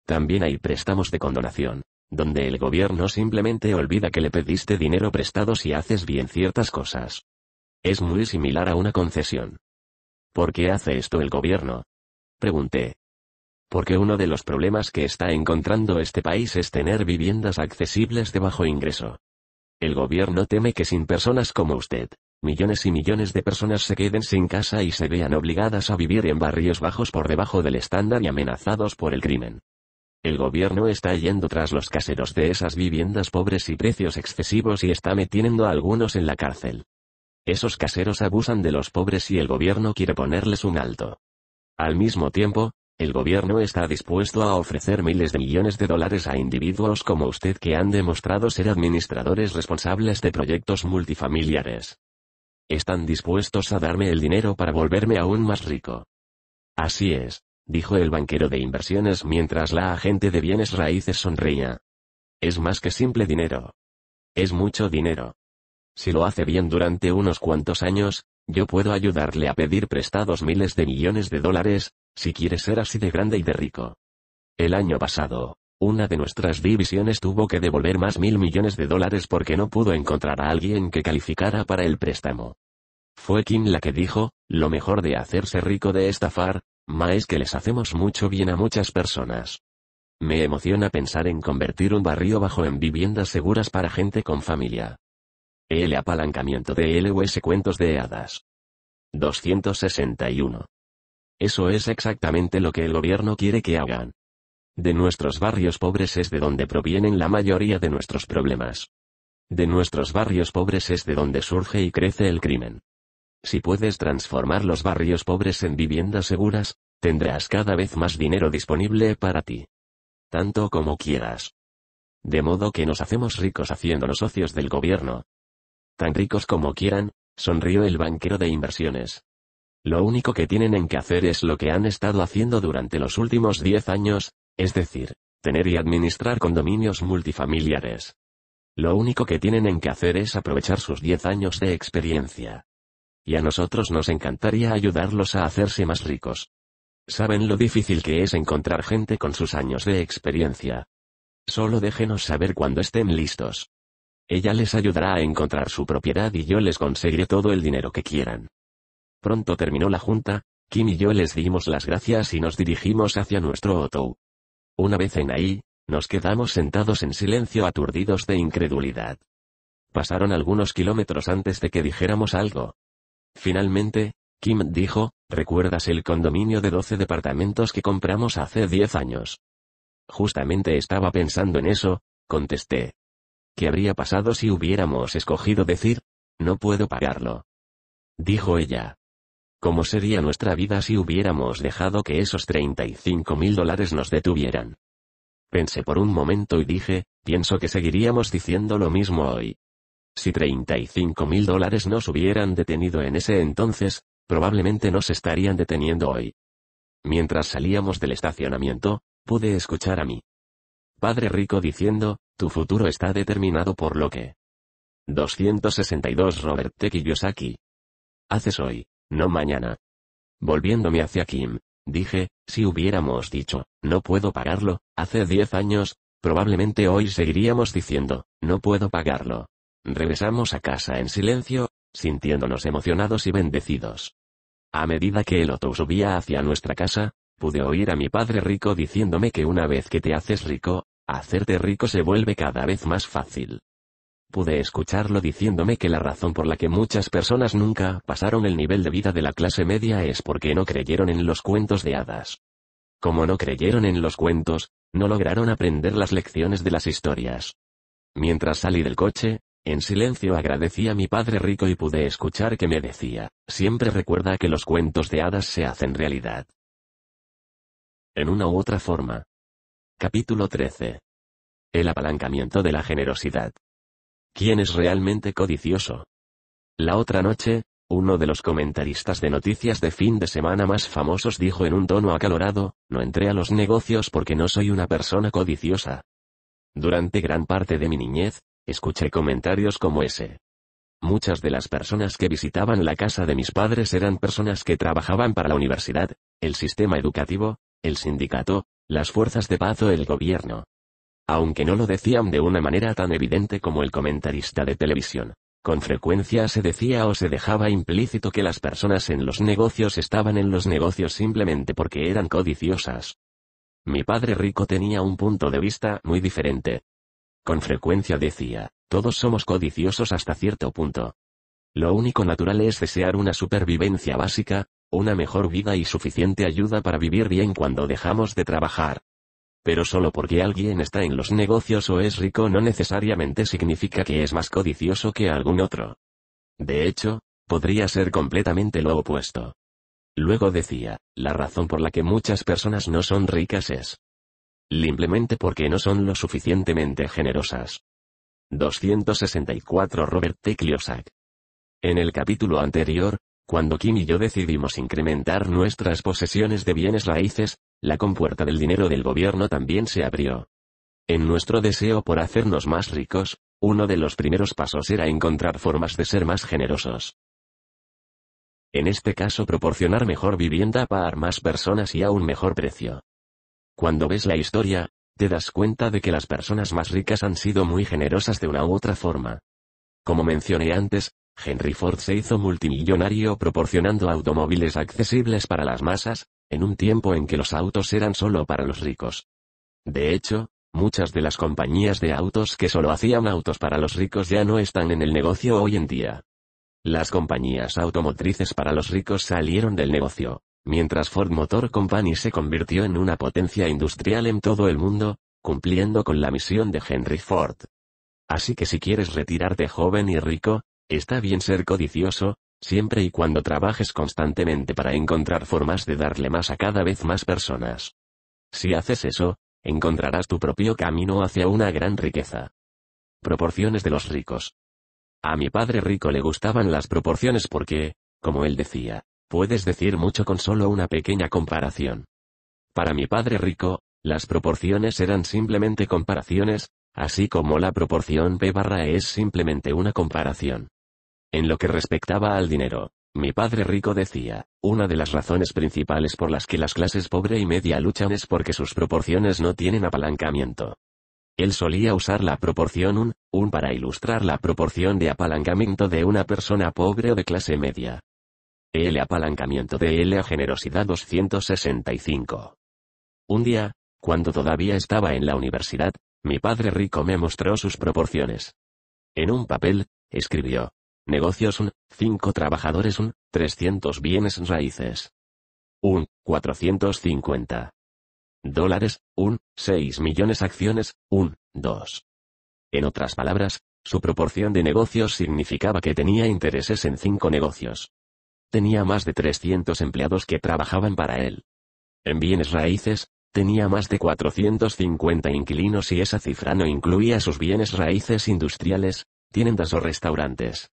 También hay préstamos de condonación, donde el gobierno simplemente olvida que le pediste dinero prestado si haces bien ciertas cosas. Es muy similar a una concesión. ¿Por qué hace esto el gobierno? Pregunté. Porque uno de los problemas que está encontrando este país es tener viviendas accesibles de bajo ingreso. El gobierno teme que sin personas como usted, millones y millones de personas se queden sin casa y se vean obligadas a vivir en barrios bajos por debajo del estándar y amenazados por el crimen. El gobierno está yendo tras los caseros de esas viviendas pobres y precios excesivos y está metiendo a algunos en la cárcel. Esos caseros abusan de los pobres y el gobierno quiere ponerles un alto. Al mismo tiempo, el gobierno está dispuesto a ofrecer miles de millones de dólares a individuos como usted que han demostrado ser administradores responsables de proyectos multifamiliares están dispuestos a darme el dinero para volverme aún más rico. Así es, dijo el banquero de inversiones mientras la agente de bienes raíces sonreía. Es más que simple dinero. Es mucho dinero. Si lo hace bien durante unos cuantos años, yo puedo ayudarle a pedir prestados miles de millones de dólares, si quiere ser así de grande y de rico. El año pasado, una de nuestras divisiones tuvo que devolver más mil millones de dólares porque no pudo encontrar a alguien que calificara para el préstamo. Fue Kim la que dijo, lo mejor de hacerse rico de estafar, ma es que les hacemos mucho bien a muchas personas. Me emociona pensar en convertir un barrio bajo en viviendas seguras para gente con familia. El apalancamiento de LOS Cuentos de Hadas. 261. Eso es exactamente lo que el gobierno quiere que hagan. De nuestros barrios pobres es de donde provienen la mayoría de nuestros problemas. De nuestros barrios pobres es de donde surge y crece el crimen. Si puedes transformar los barrios pobres en viviendas seguras, tendrás cada vez más dinero disponible para ti. Tanto como quieras. De modo que nos hacemos ricos haciéndonos socios del gobierno. Tan ricos como quieran, sonrió el banquero de inversiones. Lo único que tienen en que hacer es lo que han estado haciendo durante los últimos 10 años, es decir, tener y administrar condominios multifamiliares. Lo único que tienen en que hacer es aprovechar sus 10 años de experiencia. Y a nosotros nos encantaría ayudarlos a hacerse más ricos. Saben lo difícil que es encontrar gente con sus años de experiencia. Solo déjenos saber cuando estén listos. Ella les ayudará a encontrar su propiedad y yo les conseguiré todo el dinero que quieran. Pronto terminó la junta, Kim y yo les dimos las gracias y nos dirigimos hacia nuestro auto. Una vez en ahí, nos quedamos sentados en silencio aturdidos de incredulidad. Pasaron algunos kilómetros antes de que dijéramos algo. Finalmente, Kim dijo, ¿recuerdas el condominio de 12 departamentos que compramos hace 10 años? Justamente estaba pensando en eso, contesté. ¿Qué habría pasado si hubiéramos escogido decir, no puedo pagarlo? Dijo ella. ¿Cómo sería nuestra vida si hubiéramos dejado que esos cinco mil dólares nos detuvieran? Pensé por un momento y dije, pienso que seguiríamos diciendo lo mismo hoy. Si 35 mil dólares nos hubieran detenido en ese entonces, probablemente nos estarían deteniendo hoy. Mientras salíamos del estacionamiento, pude escuchar a mi padre rico diciendo, tu futuro está determinado por lo que 262 Robert T. Kiyosaki. Haces hoy, no mañana. Volviéndome hacia Kim, dije, si hubiéramos dicho, no puedo pagarlo, hace 10 años, probablemente hoy seguiríamos diciendo, no puedo pagarlo. Regresamos a casa en silencio, sintiéndonos emocionados y bendecidos. A medida que el auto subía hacia nuestra casa, pude oír a mi padre rico diciéndome que una vez que te haces rico, hacerte rico se vuelve cada vez más fácil. Pude escucharlo diciéndome que la razón por la que muchas personas nunca pasaron el nivel de vida de la clase media es porque no creyeron en los cuentos de hadas. Como no creyeron en los cuentos, no lograron aprender las lecciones de las historias. Mientras salí del coche, en silencio agradecí a mi padre rico y pude escuchar que me decía, siempre recuerda que los cuentos de hadas se hacen realidad. En una u otra forma. Capítulo 13. El apalancamiento de la generosidad. ¿Quién es realmente codicioso? La otra noche, uno de los comentaristas de noticias de fin de semana más famosos dijo en un tono acalorado, no entré a los negocios porque no soy una persona codiciosa. Durante gran parte de mi niñez, Escuché comentarios como ese. Muchas de las personas que visitaban la casa de mis padres eran personas que trabajaban para la universidad, el sistema educativo, el sindicato, las fuerzas de paz o el gobierno. Aunque no lo decían de una manera tan evidente como el comentarista de televisión. Con frecuencia se decía o se dejaba implícito que las personas en los negocios estaban en los negocios simplemente porque eran codiciosas. Mi padre rico tenía un punto de vista muy diferente, con frecuencia decía, todos somos codiciosos hasta cierto punto. Lo único natural es desear una supervivencia básica, una mejor vida y suficiente ayuda para vivir bien cuando dejamos de trabajar. Pero solo porque alguien está en los negocios o es rico no necesariamente significa que es más codicioso que algún otro. De hecho, podría ser completamente lo opuesto. Luego decía, la razón por la que muchas personas no son ricas es, Simplemente porque no son lo suficientemente generosas. 264 Robert T. En el capítulo anterior, cuando Kim y yo decidimos incrementar nuestras posesiones de bienes raíces, la compuerta del dinero del gobierno también se abrió. En nuestro deseo por hacernos más ricos, uno de los primeros pasos era encontrar formas de ser más generosos. En este caso proporcionar mejor vivienda para más personas y a un mejor precio. Cuando ves la historia, te das cuenta de que las personas más ricas han sido muy generosas de una u otra forma. Como mencioné antes, Henry Ford se hizo multimillonario proporcionando automóviles accesibles para las masas, en un tiempo en que los autos eran solo para los ricos. De hecho, muchas de las compañías de autos que solo hacían autos para los ricos ya no están en el negocio hoy en día. Las compañías automotrices para los ricos salieron del negocio. Mientras Ford Motor Company se convirtió en una potencia industrial en todo el mundo, cumpliendo con la misión de Henry Ford. Así que si quieres retirarte joven y rico, está bien ser codicioso, siempre y cuando trabajes constantemente para encontrar formas de darle más a cada vez más personas. Si haces eso, encontrarás tu propio camino hacia una gran riqueza. Proporciones de los ricos. A mi padre rico le gustaban las proporciones porque, como él decía, Puedes decir mucho con solo una pequeña comparación. Para mi padre rico, las proporciones eran simplemente comparaciones, así como la proporción P barra E es simplemente una comparación. En lo que respectaba al dinero, mi padre rico decía, una de las razones principales por las que las clases pobre y media luchan es porque sus proporciones no tienen apalancamiento. Él solía usar la proporción un, un para ilustrar la proporción de apalancamiento de una persona pobre o de clase media el apalancamiento de L a generosidad 265. Un día, cuando todavía estaba en la universidad, mi padre rico me mostró sus proporciones. En un papel, escribió, negocios un, cinco trabajadores un, trescientos bienes raíces. Un, 450. Dólares, un, 6 millones acciones, un, dos. En otras palabras, su proporción de negocios significaba que tenía intereses en cinco negocios tenía más de 300 empleados que trabajaban para él. En bienes raíces, tenía más de 450 inquilinos y esa cifra no incluía sus bienes raíces industriales, tiendas o restaurantes.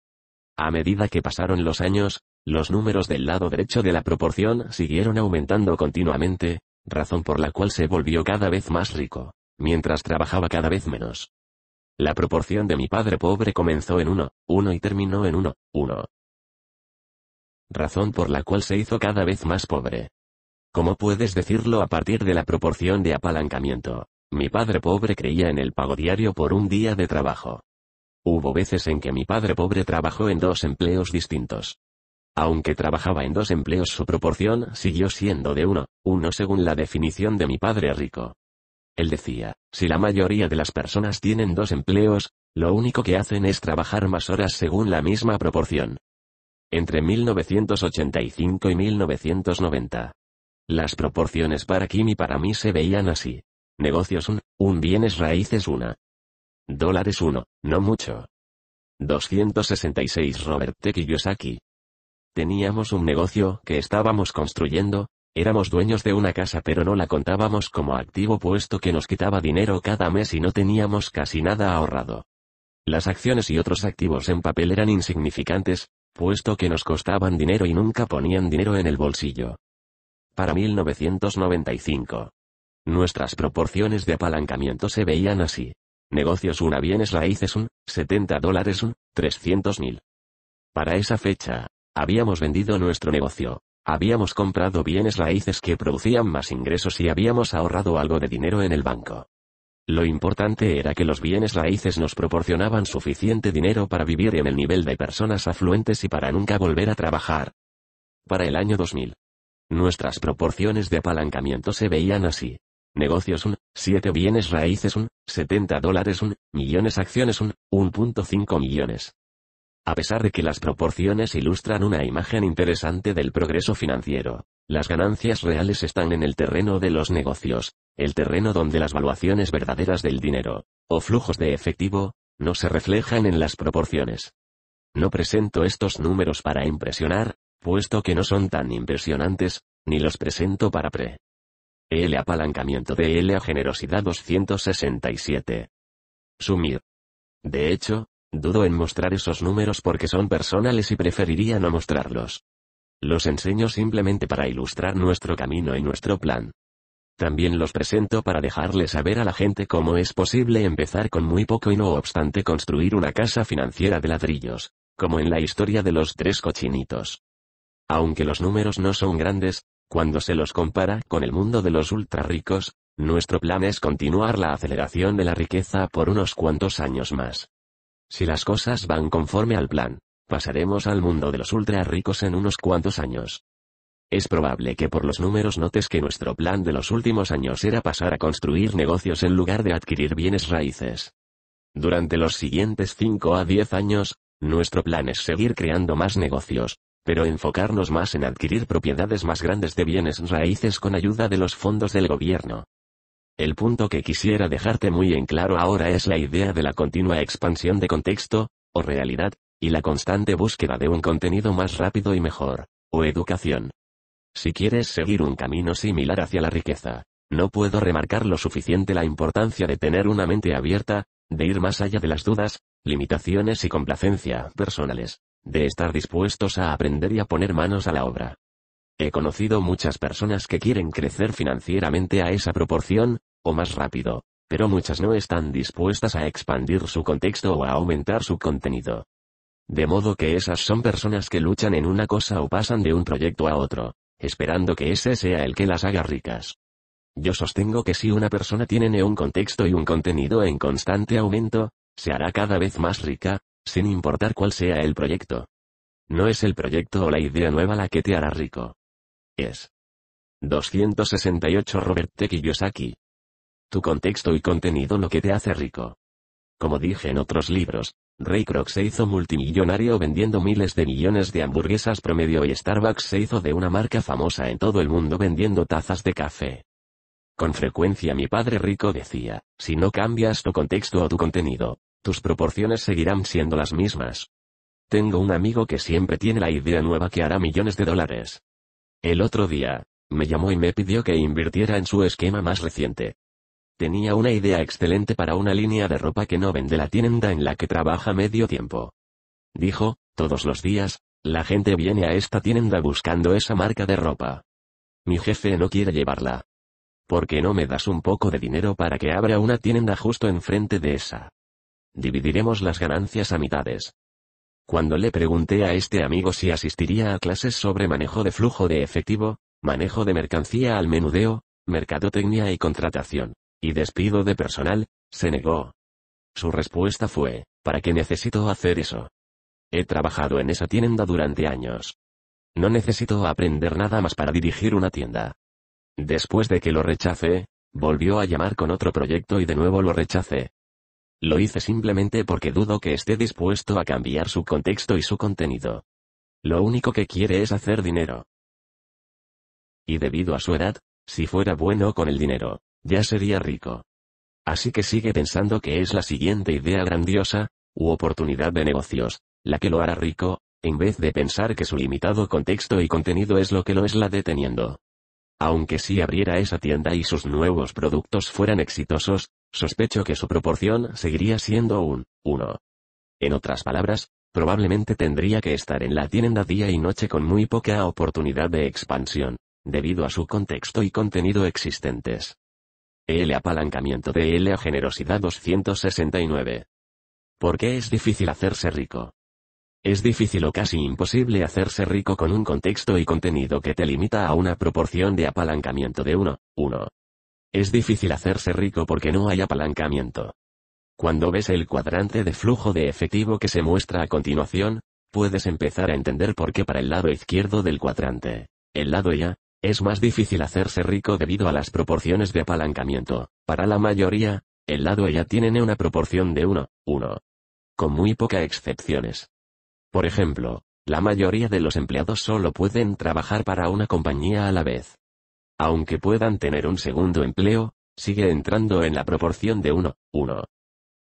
A medida que pasaron los años, los números del lado derecho de la proporción siguieron aumentando continuamente, razón por la cual se volvió cada vez más rico, mientras trabajaba cada vez menos. La proporción de mi padre pobre comenzó en 1, 1 y terminó en 1, 1 razón por la cual se hizo cada vez más pobre. ¿Cómo puedes decirlo a partir de la proporción de apalancamiento? Mi padre pobre creía en el pago diario por un día de trabajo. Hubo veces en que mi padre pobre trabajó en dos empleos distintos. Aunque trabajaba en dos empleos su proporción siguió siendo de uno, uno según la definición de mi padre rico. Él decía, si la mayoría de las personas tienen dos empleos, lo único que hacen es trabajar más horas según la misma proporción entre 1985 y 1990. Las proporciones para Kim y para mí se veían así. Negocios un, un bienes raíces una. Dólares uno, no mucho. 266 Robert T. Kiyosaki. Teníamos un negocio que estábamos construyendo, éramos dueños de una casa pero no la contábamos como activo puesto que nos quitaba dinero cada mes y no teníamos casi nada ahorrado. Las acciones y otros activos en papel eran insignificantes, puesto que nos costaban dinero y nunca ponían dinero en el bolsillo. Para 1995. Nuestras proporciones de apalancamiento se veían así. Negocios una bienes raíces un, 70 dólares un, 300 mil. Para esa fecha, habíamos vendido nuestro negocio, habíamos comprado bienes raíces que producían más ingresos y habíamos ahorrado algo de dinero en el banco. Lo importante era que los bienes raíces nos proporcionaban suficiente dinero para vivir en el nivel de personas afluentes y para nunca volver a trabajar. Para el año 2000. Nuestras proporciones de apalancamiento se veían así. Negocios un, 7 bienes raíces un, 70 dólares un, millones acciones un, 1.5 millones. A pesar de que las proporciones ilustran una imagen interesante del progreso financiero, las ganancias reales están en el terreno de los negocios, el terreno donde las valuaciones verdaderas del dinero, o flujos de efectivo, no se reflejan en las proporciones. No presento estos números para impresionar, puesto que no son tan impresionantes, ni los presento para pre. L apalancamiento de L a generosidad 267. Sumir. De hecho, Dudo en mostrar esos números porque son personales y preferiría no mostrarlos. Los enseño simplemente para ilustrar nuestro camino y nuestro plan. También los presento para dejarles saber a la gente cómo es posible empezar con muy poco y no obstante construir una casa financiera de ladrillos, como en la historia de los tres cochinitos. Aunque los números no son grandes, cuando se los compara con el mundo de los ultra ricos, nuestro plan es continuar la aceleración de la riqueza por unos cuantos años más. Si las cosas van conforme al plan, pasaremos al mundo de los ultra ricos en unos cuantos años. Es probable que por los números notes que nuestro plan de los últimos años era pasar a construir negocios en lugar de adquirir bienes raíces. Durante los siguientes 5 a 10 años, nuestro plan es seguir creando más negocios, pero enfocarnos más en adquirir propiedades más grandes de bienes raíces con ayuda de los fondos del gobierno. El punto que quisiera dejarte muy en claro ahora es la idea de la continua expansión de contexto, o realidad, y la constante búsqueda de un contenido más rápido y mejor, o educación. Si quieres seguir un camino similar hacia la riqueza, no puedo remarcar lo suficiente la importancia de tener una mente abierta, de ir más allá de las dudas, limitaciones y complacencia personales, de estar dispuestos a aprender y a poner manos a la obra. He conocido muchas personas que quieren crecer financieramente a esa proporción, más rápido, pero muchas no están dispuestas a expandir su contexto o a aumentar su contenido. De modo que esas son personas que luchan en una cosa o pasan de un proyecto a otro, esperando que ese sea el que las haga ricas. Yo sostengo que si una persona tiene un contexto y un contenido en constante aumento, se hará cada vez más rica, sin importar cuál sea el proyecto. No es el proyecto o la idea nueva la que te hará rico. Es. 268 Robert T. Kiyosaki tu contexto y contenido lo que te hace rico. Como dije en otros libros, Ray Kroc se hizo multimillonario vendiendo miles de millones de hamburguesas promedio y Starbucks se hizo de una marca famosa en todo el mundo vendiendo tazas de café. Con frecuencia mi padre rico decía, si no cambias tu contexto o tu contenido, tus proporciones seguirán siendo las mismas. Tengo un amigo que siempre tiene la idea nueva que hará millones de dólares. El otro día, me llamó y me pidió que invirtiera en su esquema más reciente, Tenía una idea excelente para una línea de ropa que no vende la tienda en la que trabaja medio tiempo. Dijo, todos los días, la gente viene a esta tienda buscando esa marca de ropa. Mi jefe no quiere llevarla. ¿Por qué no me das un poco de dinero para que abra una tienda justo enfrente de esa? Dividiremos las ganancias a mitades. Cuando le pregunté a este amigo si asistiría a clases sobre manejo de flujo de efectivo, manejo de mercancía al menudeo, mercadotecnia y contratación, y despido de personal, se negó. Su respuesta fue, ¿para qué necesito hacer eso? He trabajado en esa tienda durante años. No necesito aprender nada más para dirigir una tienda. Después de que lo rechacé, volvió a llamar con otro proyecto y de nuevo lo rechacé. Lo hice simplemente porque dudo que esté dispuesto a cambiar su contexto y su contenido. Lo único que quiere es hacer dinero. Y debido a su edad, si fuera bueno con el dinero, ya sería rico. Así que sigue pensando que es la siguiente idea grandiosa, u oportunidad de negocios, la que lo hará rico, en vez de pensar que su limitado contexto y contenido es lo que lo es la deteniendo. Aunque si abriera esa tienda y sus nuevos productos fueran exitosos, sospecho que su proporción seguiría siendo un 1. En otras palabras, probablemente tendría que estar en la tienda día y noche con muy poca oportunidad de expansión, debido a su contexto y contenido existentes. EL apalancamiento de L a generosidad 269. ¿Por qué es difícil hacerse rico? Es difícil o casi imposible hacerse rico con un contexto y contenido que te limita a una proporción de apalancamiento de 1, 1. Es difícil hacerse rico porque no hay apalancamiento. Cuando ves el cuadrante de flujo de efectivo que se muestra a continuación, puedes empezar a entender por qué para el lado izquierdo del cuadrante, el lado ya, es más difícil hacerse rico debido a las proporciones de apalancamiento. Para la mayoría, el lado ella tiene una proporción de 1, 1. Con muy pocas excepciones. Por ejemplo, la mayoría de los empleados solo pueden trabajar para una compañía a la vez. Aunque puedan tener un segundo empleo, sigue entrando en la proporción de 1, 1.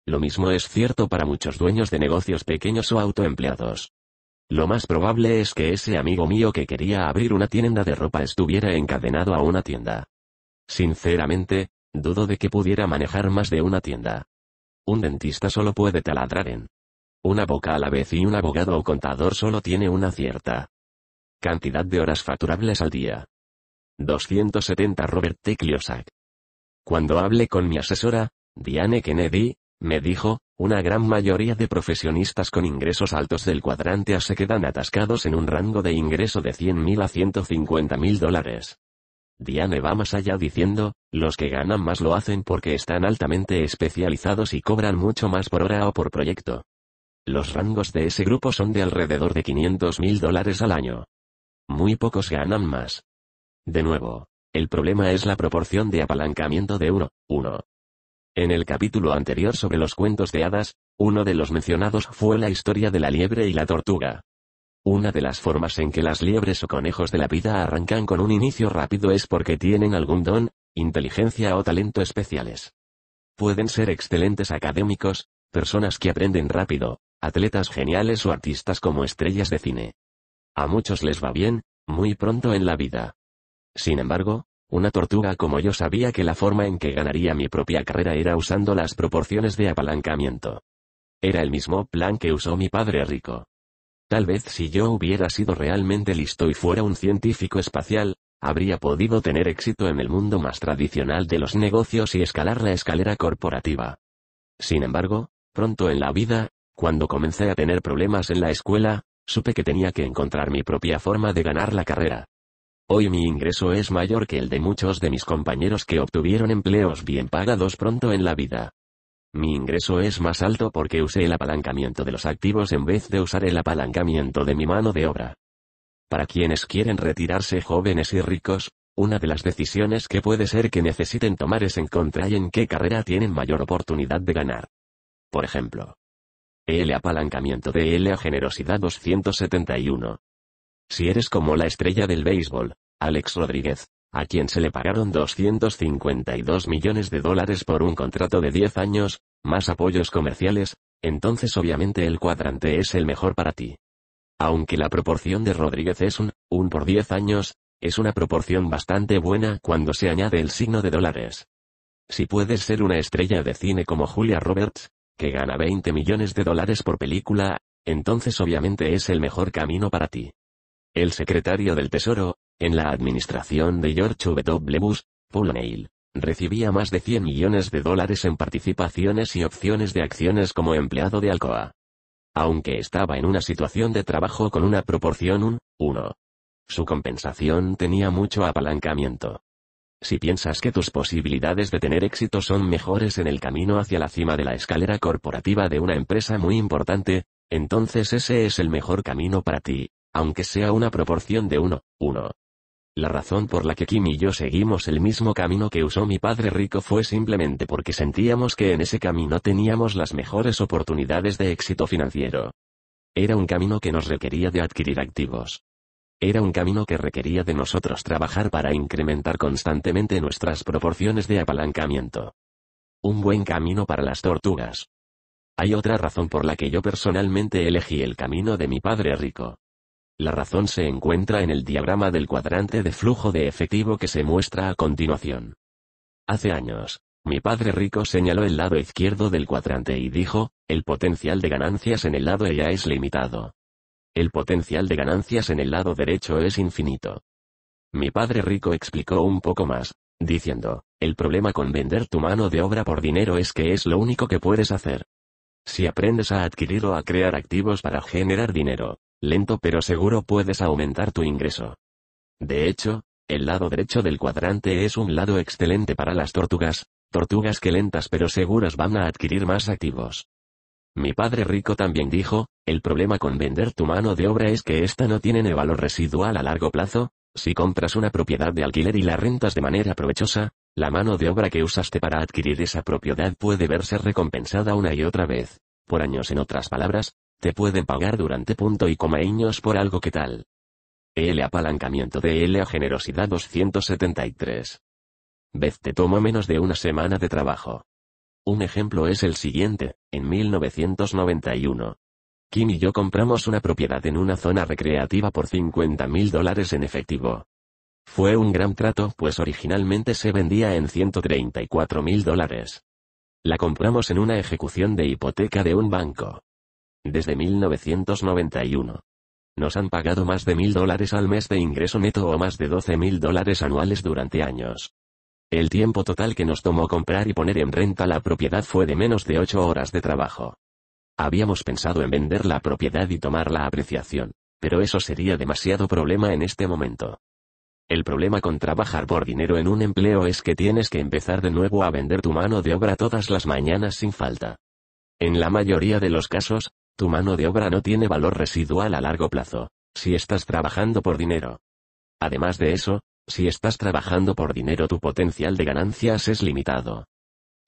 Lo mismo es cierto para muchos dueños de negocios pequeños o autoempleados. Lo más probable es que ese amigo mío que quería abrir una tienda de ropa estuviera encadenado a una tienda. Sinceramente, dudo de que pudiera manejar más de una tienda. Un dentista solo puede taladrar en una boca a la vez y un abogado o contador solo tiene una cierta cantidad de horas facturables al día. 270 Robert T. Kliosak. Cuando hable con mi asesora, Diane Kennedy, me dijo, una gran mayoría de profesionistas con ingresos altos del cuadrante A se quedan atascados en un rango de ingreso de 100.000 a 150.000 dólares. Diane va más allá diciendo, los que ganan más lo hacen porque están altamente especializados y cobran mucho más por hora o por proyecto. Los rangos de ese grupo son de alrededor de 500.000 dólares al año. Muy pocos ganan más. De nuevo, el problema es la proporción de apalancamiento de euro, 1. En el capítulo anterior sobre los cuentos de hadas, uno de los mencionados fue la historia de la liebre y la tortuga. Una de las formas en que las liebres o conejos de la vida arrancan con un inicio rápido es porque tienen algún don, inteligencia o talento especiales. Pueden ser excelentes académicos, personas que aprenden rápido, atletas geniales o artistas como estrellas de cine. A muchos les va bien, muy pronto en la vida. Sin embargo, una tortuga como yo sabía que la forma en que ganaría mi propia carrera era usando las proporciones de apalancamiento. Era el mismo plan que usó mi padre rico. Tal vez si yo hubiera sido realmente listo y fuera un científico espacial, habría podido tener éxito en el mundo más tradicional de los negocios y escalar la escalera corporativa. Sin embargo, pronto en la vida, cuando comencé a tener problemas en la escuela, supe que tenía que encontrar mi propia forma de ganar la carrera. Hoy mi ingreso es mayor que el de muchos de mis compañeros que obtuvieron empleos bien pagados pronto en la vida. Mi ingreso es más alto porque usé el apalancamiento de los activos en vez de usar el apalancamiento de mi mano de obra. Para quienes quieren retirarse jóvenes y ricos, una de las decisiones que puede ser que necesiten tomar es encontrar en qué carrera tienen mayor oportunidad de ganar. Por ejemplo, el apalancamiento de L a generosidad 271. Si eres como la estrella del béisbol, Alex Rodríguez, a quien se le pagaron 252 millones de dólares por un contrato de 10 años, más apoyos comerciales, entonces obviamente el cuadrante es el mejor para ti. Aunque la proporción de Rodríguez es un, un por 10 años, es una proporción bastante buena cuando se añade el signo de dólares. Si puedes ser una estrella de cine como Julia Roberts, que gana 20 millones de dólares por película, entonces obviamente es el mejor camino para ti el secretario del Tesoro, en la administración de George W. Bush, Paul O'Neill, recibía más de 100 millones de dólares en participaciones y opciones de acciones como empleado de Alcoa. Aunque estaba en una situación de trabajo con una proporción 1, 1. Su compensación tenía mucho apalancamiento. Si piensas que tus posibilidades de tener éxito son mejores en el camino hacia la cima de la escalera corporativa de una empresa muy importante, entonces ese es el mejor camino para ti aunque sea una proporción de uno, uno. La razón por la que Kim y yo seguimos el mismo camino que usó mi padre rico fue simplemente porque sentíamos que en ese camino teníamos las mejores oportunidades de éxito financiero. Era un camino que nos requería de adquirir activos. Era un camino que requería de nosotros trabajar para incrementar constantemente nuestras proporciones de apalancamiento. Un buen camino para las tortugas. Hay otra razón por la que yo personalmente elegí el camino de mi padre rico. La razón se encuentra en el diagrama del cuadrante de flujo de efectivo que se muestra a continuación. Hace años, mi padre rico señaló el lado izquierdo del cuadrante y dijo, el potencial de ganancias en el lado ya e es limitado. El potencial de ganancias en el lado derecho es infinito. Mi padre rico explicó un poco más, diciendo, el problema con vender tu mano de obra por dinero es que es lo único que puedes hacer. Si aprendes a adquirir o a crear activos para generar dinero, lento pero seguro puedes aumentar tu ingreso. De hecho, el lado derecho del cuadrante es un lado excelente para las tortugas, tortugas que lentas pero seguras van a adquirir más activos. Mi padre rico también dijo, el problema con vender tu mano de obra es que ésta no tiene valor residual a largo plazo, si compras una propiedad de alquiler y la rentas de manera provechosa, la mano de obra que usaste para adquirir esa propiedad puede verse recompensada una y otra vez, por años en otras palabras, te pueden pagar durante punto y coma años por algo que tal. El apalancamiento de L a generosidad 273. Vez te tomó menos de una semana de trabajo. Un ejemplo es el siguiente, en 1991. Kim y yo compramos una propiedad en una zona recreativa por 50 mil dólares en efectivo. Fue un gran trato, pues originalmente se vendía en 134 mil dólares. La compramos en una ejecución de hipoteca de un banco. Desde 1991. Nos han pagado más de mil dólares al mes de ingreso neto o más de 12 mil dólares anuales durante años. El tiempo total que nos tomó comprar y poner en renta la propiedad fue de menos de 8 horas de trabajo. Habíamos pensado en vender la propiedad y tomar la apreciación, pero eso sería demasiado problema en este momento. El problema con trabajar por dinero en un empleo es que tienes que empezar de nuevo a vender tu mano de obra todas las mañanas sin falta. En la mayoría de los casos, tu mano de obra no tiene valor residual a largo plazo, si estás trabajando por dinero. Además de eso, si estás trabajando por dinero tu potencial de ganancias es limitado.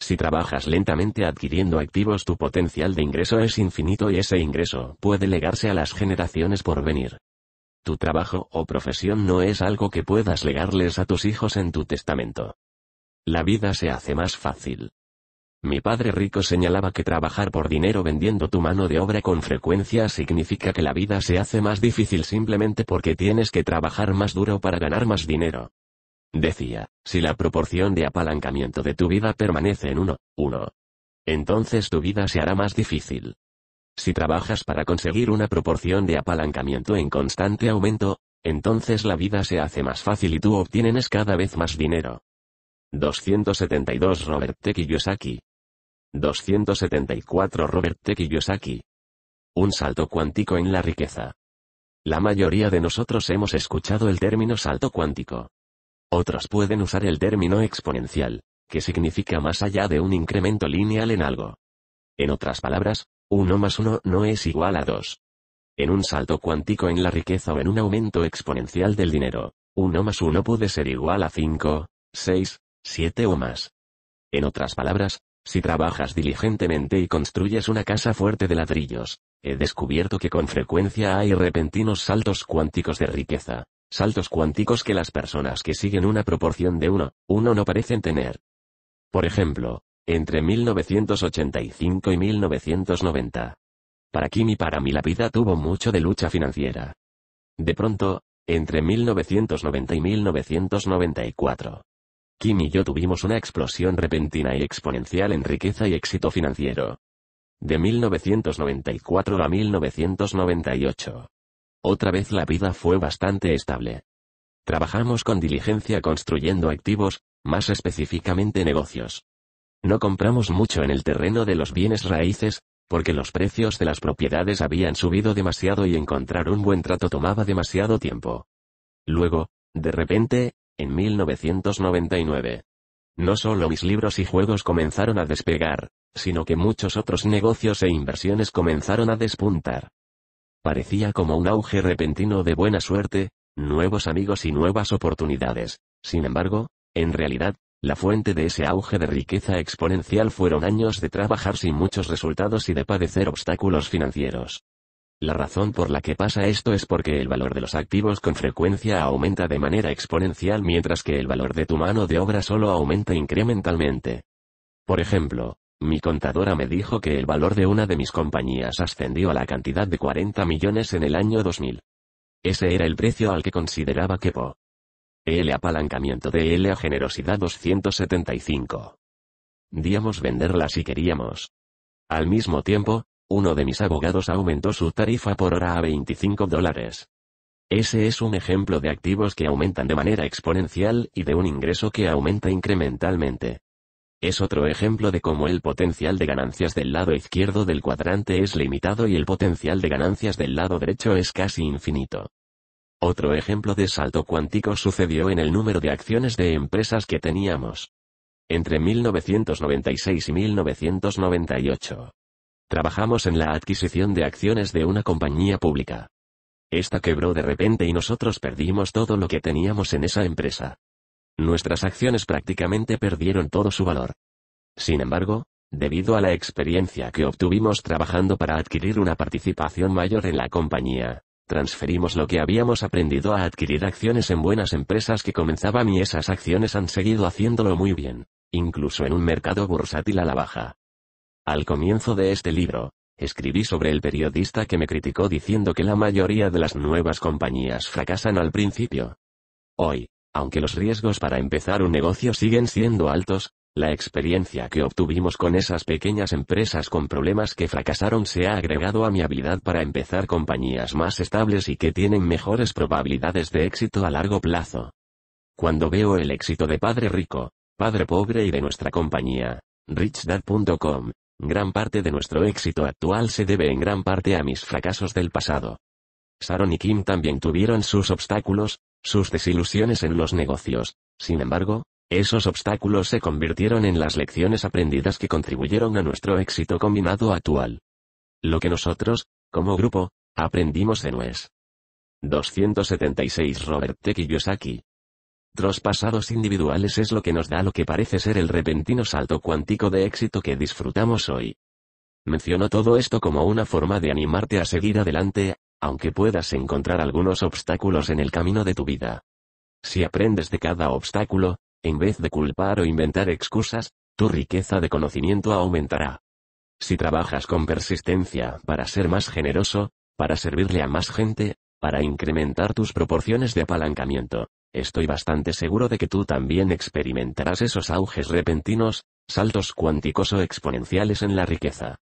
Si trabajas lentamente adquiriendo activos tu potencial de ingreso es infinito y ese ingreso puede legarse a las generaciones por venir. Tu trabajo o profesión no es algo que puedas legarles a tus hijos en tu testamento. La vida se hace más fácil. Mi padre rico señalaba que trabajar por dinero vendiendo tu mano de obra con frecuencia significa que la vida se hace más difícil simplemente porque tienes que trabajar más duro para ganar más dinero. Decía, si la proporción de apalancamiento de tu vida permanece en 1, 1, entonces tu vida se hará más difícil. Si trabajas para conseguir una proporción de apalancamiento en constante aumento, entonces la vida se hace más fácil y tú obtienes cada vez más dinero. 272 Robert T. Kiyosaki. 274 Robert T. Kiyosaki. Un salto cuántico en la riqueza. La mayoría de nosotros hemos escuchado el término salto cuántico. Otros pueden usar el término exponencial, que significa más allá de un incremento lineal en algo. En otras palabras, 1 más 1 no es igual a 2. En un salto cuántico en la riqueza o en un aumento exponencial del dinero, 1 más 1 puede ser igual a 5, 6, siete o más. En otras palabras, si trabajas diligentemente y construyes una casa fuerte de ladrillos, he descubierto que con frecuencia hay repentinos saltos cuánticos de riqueza, saltos cuánticos que las personas que siguen una proporción de uno, uno no parecen tener. Por ejemplo, entre 1985 y 1990. Para Kim y para mí la vida tuvo mucho de lucha financiera. De pronto, entre 1990 y 1994, Kim y yo tuvimos una explosión repentina y exponencial en riqueza y éxito financiero. De 1994 a 1998. Otra vez la vida fue bastante estable. Trabajamos con diligencia construyendo activos, más específicamente negocios. No compramos mucho en el terreno de los bienes raíces, porque los precios de las propiedades habían subido demasiado y encontrar un buen trato tomaba demasiado tiempo. Luego, de repente, en 1999. No solo mis libros y juegos comenzaron a despegar, sino que muchos otros negocios e inversiones comenzaron a despuntar. Parecía como un auge repentino de buena suerte, nuevos amigos y nuevas oportunidades. Sin embargo, en realidad, la fuente de ese auge de riqueza exponencial fueron años de trabajar sin muchos resultados y de padecer obstáculos financieros. La razón por la que pasa esto es porque el valor de los activos con frecuencia aumenta de manera exponencial mientras que el valor de tu mano de obra solo aumenta incrementalmente. Por ejemplo, mi contadora me dijo que el valor de una de mis compañías ascendió a la cantidad de 40 millones en el año 2000. Ese era el precio al que consideraba que po. El apalancamiento de L a generosidad 275. Díamos venderla si queríamos. Al mismo tiempo, uno de mis abogados aumentó su tarifa por hora a 25 dólares. Ese es un ejemplo de activos que aumentan de manera exponencial y de un ingreso que aumenta incrementalmente. Es otro ejemplo de cómo el potencial de ganancias del lado izquierdo del cuadrante es limitado y el potencial de ganancias del lado derecho es casi infinito. Otro ejemplo de salto cuántico sucedió en el número de acciones de empresas que teníamos. Entre 1996 y 1998, Trabajamos en la adquisición de acciones de una compañía pública. Esta quebró de repente y nosotros perdimos todo lo que teníamos en esa empresa. Nuestras acciones prácticamente perdieron todo su valor. Sin embargo, debido a la experiencia que obtuvimos trabajando para adquirir una participación mayor en la compañía, transferimos lo que habíamos aprendido a adquirir acciones en buenas empresas que comenzaban y esas acciones han seguido haciéndolo muy bien, incluso en un mercado bursátil a la baja. Al comienzo de este libro, escribí sobre el periodista que me criticó diciendo que la mayoría de las nuevas compañías fracasan al principio. Hoy, aunque los riesgos para empezar un negocio siguen siendo altos, la experiencia que obtuvimos con esas pequeñas empresas con problemas que fracasaron se ha agregado a mi habilidad para empezar compañías más estables y que tienen mejores probabilidades de éxito a largo plazo. Cuando veo el éxito de Padre Rico, Padre Pobre y de nuestra compañía, richdad.com, Gran parte de nuestro éxito actual se debe en gran parte a mis fracasos del pasado. Sharon y Kim también tuvieron sus obstáculos, sus desilusiones en los negocios. Sin embargo, esos obstáculos se convirtieron en las lecciones aprendidas que contribuyeron a nuestro éxito combinado actual. Lo que nosotros, como grupo, aprendimos en UES. 276 Robert T. Kiyosaki, pasados individuales es lo que nos da lo que parece ser el repentino salto cuántico de éxito que disfrutamos hoy. Menciono todo esto como una forma de animarte a seguir adelante, aunque puedas encontrar algunos obstáculos en el camino de tu vida. Si aprendes de cada obstáculo, en vez de culpar o inventar excusas, tu riqueza de conocimiento aumentará. Si trabajas con persistencia para ser más generoso, para servirle a más gente, para incrementar tus proporciones de apalancamiento, estoy bastante seguro de que tú también experimentarás esos auges repentinos, saltos cuánticos o exponenciales en la riqueza.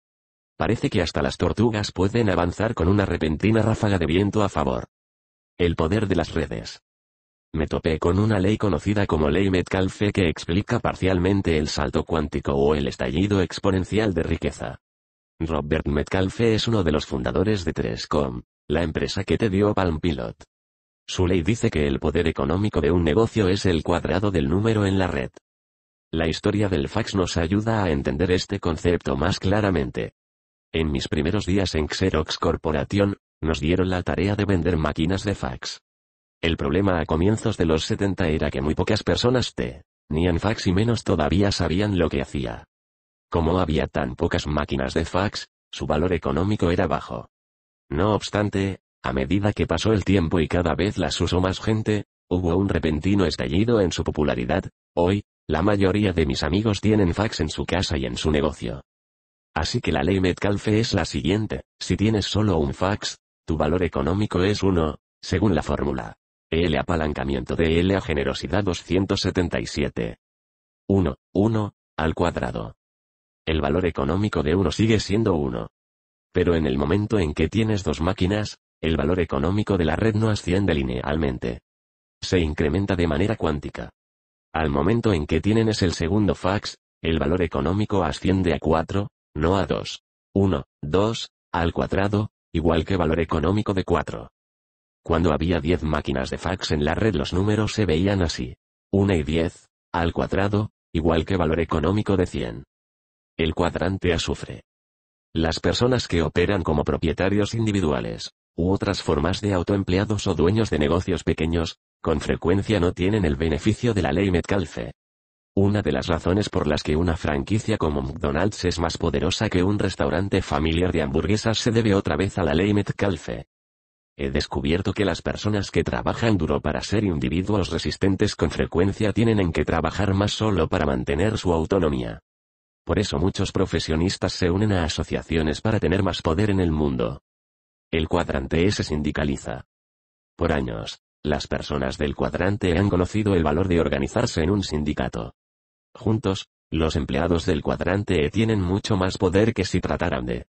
Parece que hasta las tortugas pueden avanzar con una repentina ráfaga de viento a favor. El poder de las redes. Me topé con una ley conocida como ley Metcalfe que explica parcialmente el salto cuántico o el estallido exponencial de riqueza. Robert Metcalfe es uno de los fundadores de Trescom, la empresa que te dio Palm Pilot. Su ley dice que el poder económico de un negocio es el cuadrado del número en la red. La historia del fax nos ayuda a entender este concepto más claramente. En mis primeros días en Xerox Corporation, nos dieron la tarea de vender máquinas de fax. El problema a comienzos de los 70 era que muy pocas personas ni te, en fax y menos todavía sabían lo que hacía. Como había tan pocas máquinas de fax, su valor económico era bajo. No obstante, a medida que pasó el tiempo y cada vez las usó más gente, hubo un repentino estallido en su popularidad. Hoy, la mayoría de mis amigos tienen fax en su casa y en su negocio. Así que la ley Metcalfe es la siguiente, si tienes solo un fax, tu valor económico es 1, según la fórmula. L apalancamiento de L a generosidad 277. 1, 1, al cuadrado. El valor económico de uno sigue siendo 1. Pero en el momento en que tienes dos máquinas, el valor económico de la red no asciende linealmente. Se incrementa de manera cuántica. Al momento en que tienen es el segundo fax, el valor económico asciende a 4, no a 2. 1, 2, al cuadrado, igual que valor económico de 4. Cuando había 10 máquinas de fax en la red los números se veían así. 1 y 10, al cuadrado, igual que valor económico de 100. El cuadrante azufre. Las personas que operan como propietarios individuales, u otras formas de autoempleados o dueños de negocios pequeños, con frecuencia no tienen el beneficio de la ley Metcalfe. Una de las razones por las que una franquicia como McDonald's es más poderosa que un restaurante familiar de hamburguesas se debe otra vez a la ley Metcalfe. He descubierto que las personas que trabajan duro para ser individuos resistentes con frecuencia tienen en que trabajar más solo para mantener su autonomía. Por eso muchos profesionistas se unen a asociaciones para tener más poder en el mundo. El cuadrante se sindicaliza. Por años, las personas del cuadrante han conocido el valor de organizarse en un sindicato. Juntos, los empleados del cuadrante E tienen mucho más poder que si trataran de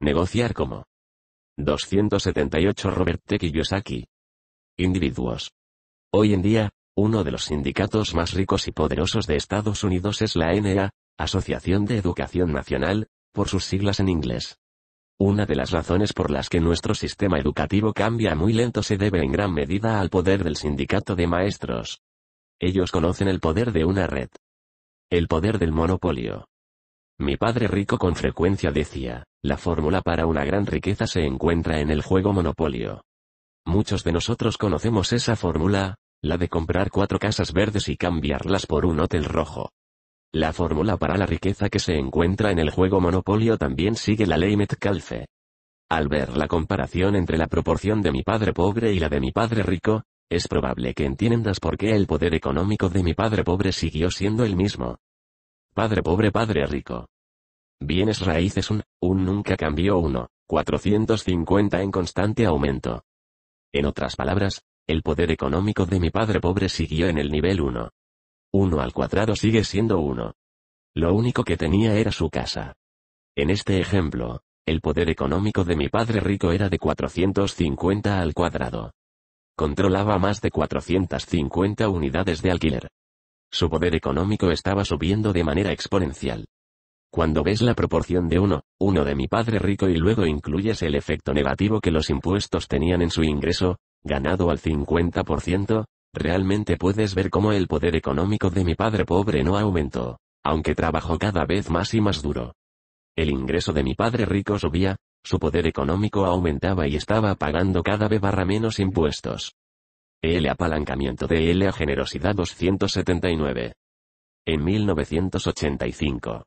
negociar como 278 Robert T. Kiyosaki. Individuos. Hoy en día, uno de los sindicatos más ricos y poderosos de Estados Unidos es la NA, Asociación de Educación Nacional, por sus siglas en inglés. Una de las razones por las que nuestro sistema educativo cambia muy lento se debe en gran medida al poder del sindicato de maestros. Ellos conocen el poder de una red. El poder del monopolio. Mi padre rico con frecuencia decía, la fórmula para una gran riqueza se encuentra en el juego monopolio. Muchos de nosotros conocemos esa fórmula, la de comprar cuatro casas verdes y cambiarlas por un hotel rojo. La fórmula para la riqueza que se encuentra en el juego Monopolio también sigue la ley Metcalfe. Al ver la comparación entre la proporción de mi padre pobre y la de mi padre rico, es probable que entiendas por qué el poder económico de mi padre pobre siguió siendo el mismo. Padre pobre, padre rico. Bienes raíces un, un nunca cambió uno, 450 en constante aumento. En otras palabras, el poder económico de mi padre pobre siguió en el nivel 1, 1 al cuadrado sigue siendo 1. Lo único que tenía era su casa. En este ejemplo, el poder económico de mi padre rico era de 450 al cuadrado. Controlaba más de 450 unidades de alquiler. Su poder económico estaba subiendo de manera exponencial. Cuando ves la proporción de uno, uno de mi padre rico y luego incluyes el efecto negativo que los impuestos tenían en su ingreso, ganado al 50%, Realmente puedes ver cómo el poder económico de mi padre pobre no aumentó, aunque trabajó cada vez más y más duro. El ingreso de mi padre rico subía, su poder económico aumentaba y estaba pagando cada vez barra menos impuestos. El apalancamiento de L a generosidad 279. En 1985.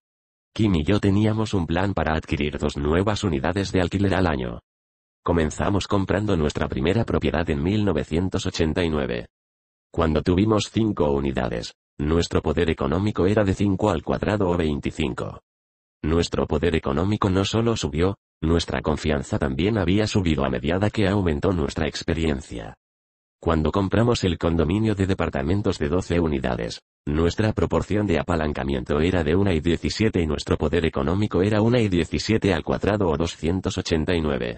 Kim y yo teníamos un plan para adquirir dos nuevas unidades de alquiler al año. Comenzamos comprando nuestra primera propiedad en 1989. Cuando tuvimos 5 unidades, nuestro poder económico era de 5 al cuadrado o 25. Nuestro poder económico no solo subió, nuestra confianza también había subido a mediada que aumentó nuestra experiencia. Cuando compramos el condominio de departamentos de 12 unidades, nuestra proporción de apalancamiento era de 1 y 17 y nuestro poder económico era 1 y 17 al cuadrado o 289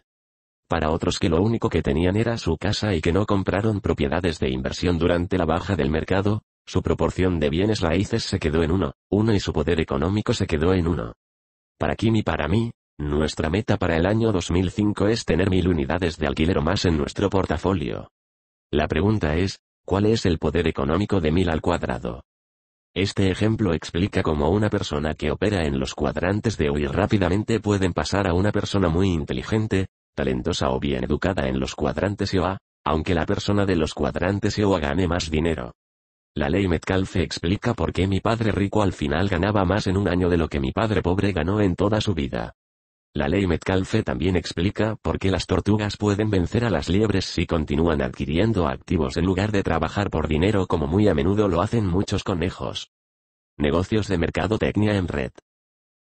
para otros que lo único que tenían era su casa y que no compraron propiedades de inversión durante la baja del mercado, su proporción de bienes raíces se quedó en uno, uno y su poder económico se quedó en uno. Para Kim y para mí, nuestra meta para el año 2005 es tener mil unidades de alquiler o más en nuestro portafolio. La pregunta es, ¿cuál es el poder económico de mil al cuadrado? Este ejemplo explica cómo una persona que opera en los cuadrantes de hoy rápidamente pueden pasar a una persona muy inteligente, talentosa o bien educada en los cuadrantes EOA, aunque la persona de los cuadrantes EOA gane más dinero. La ley Metcalfe explica por qué mi padre rico al final ganaba más en un año de lo que mi padre pobre ganó en toda su vida. La ley Metcalfe también explica por qué las tortugas pueden vencer a las liebres si continúan adquiriendo activos en lugar de trabajar por dinero como muy a menudo lo hacen muchos conejos. Negocios de mercadotecnia en red.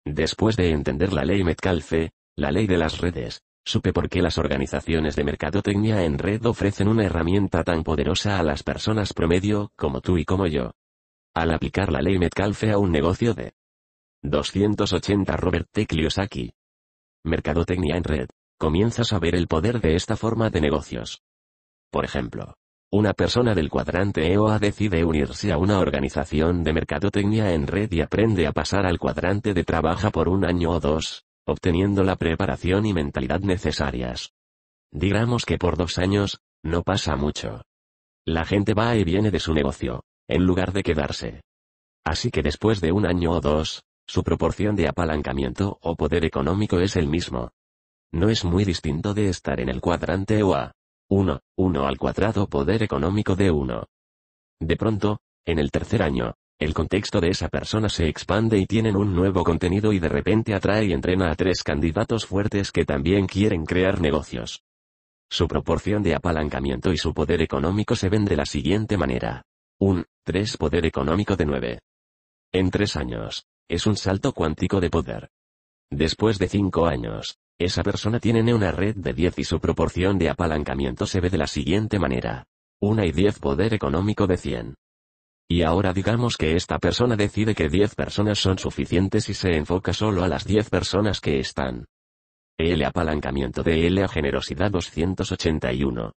Después de entender la ley Metcalfe, la ley de las redes, supe por qué las organizaciones de mercadotecnia en red ofrecen una herramienta tan poderosa a las personas promedio, como tú y como yo. Al aplicar la ley Metcalfe a un negocio de 280 Robert T. Kiyosaki. Mercadotecnia en red. Comienzas a ver el poder de esta forma de negocios. Por ejemplo, una persona del cuadrante EOA decide unirse a una organización de mercadotecnia en red y aprende a pasar al cuadrante de trabaja por un año o dos, obteniendo la preparación y mentalidad necesarias. Digamos que por dos años, no pasa mucho. La gente va y viene de su negocio, en lugar de quedarse. Así que después de un año o dos, su proporción de apalancamiento o poder económico es el mismo. No es muy distinto de estar en el cuadrante o a 1, 1 al cuadrado poder económico de 1. De pronto, en el tercer año, el contexto de esa persona se expande y tienen un nuevo contenido y de repente atrae y entrena a tres candidatos fuertes que también quieren crear negocios. Su proporción de apalancamiento y su poder económico se ven de la siguiente manera. Un, tres poder económico de 9. En tres años, es un salto cuántico de poder. Después de cinco años, esa persona tiene una red de 10 y su proporción de apalancamiento se ve de la siguiente manera. Una y diez poder económico de 100. Y ahora digamos que esta persona decide que 10 personas son suficientes y se enfoca solo a las 10 personas que están. El apalancamiento de L a generosidad 281.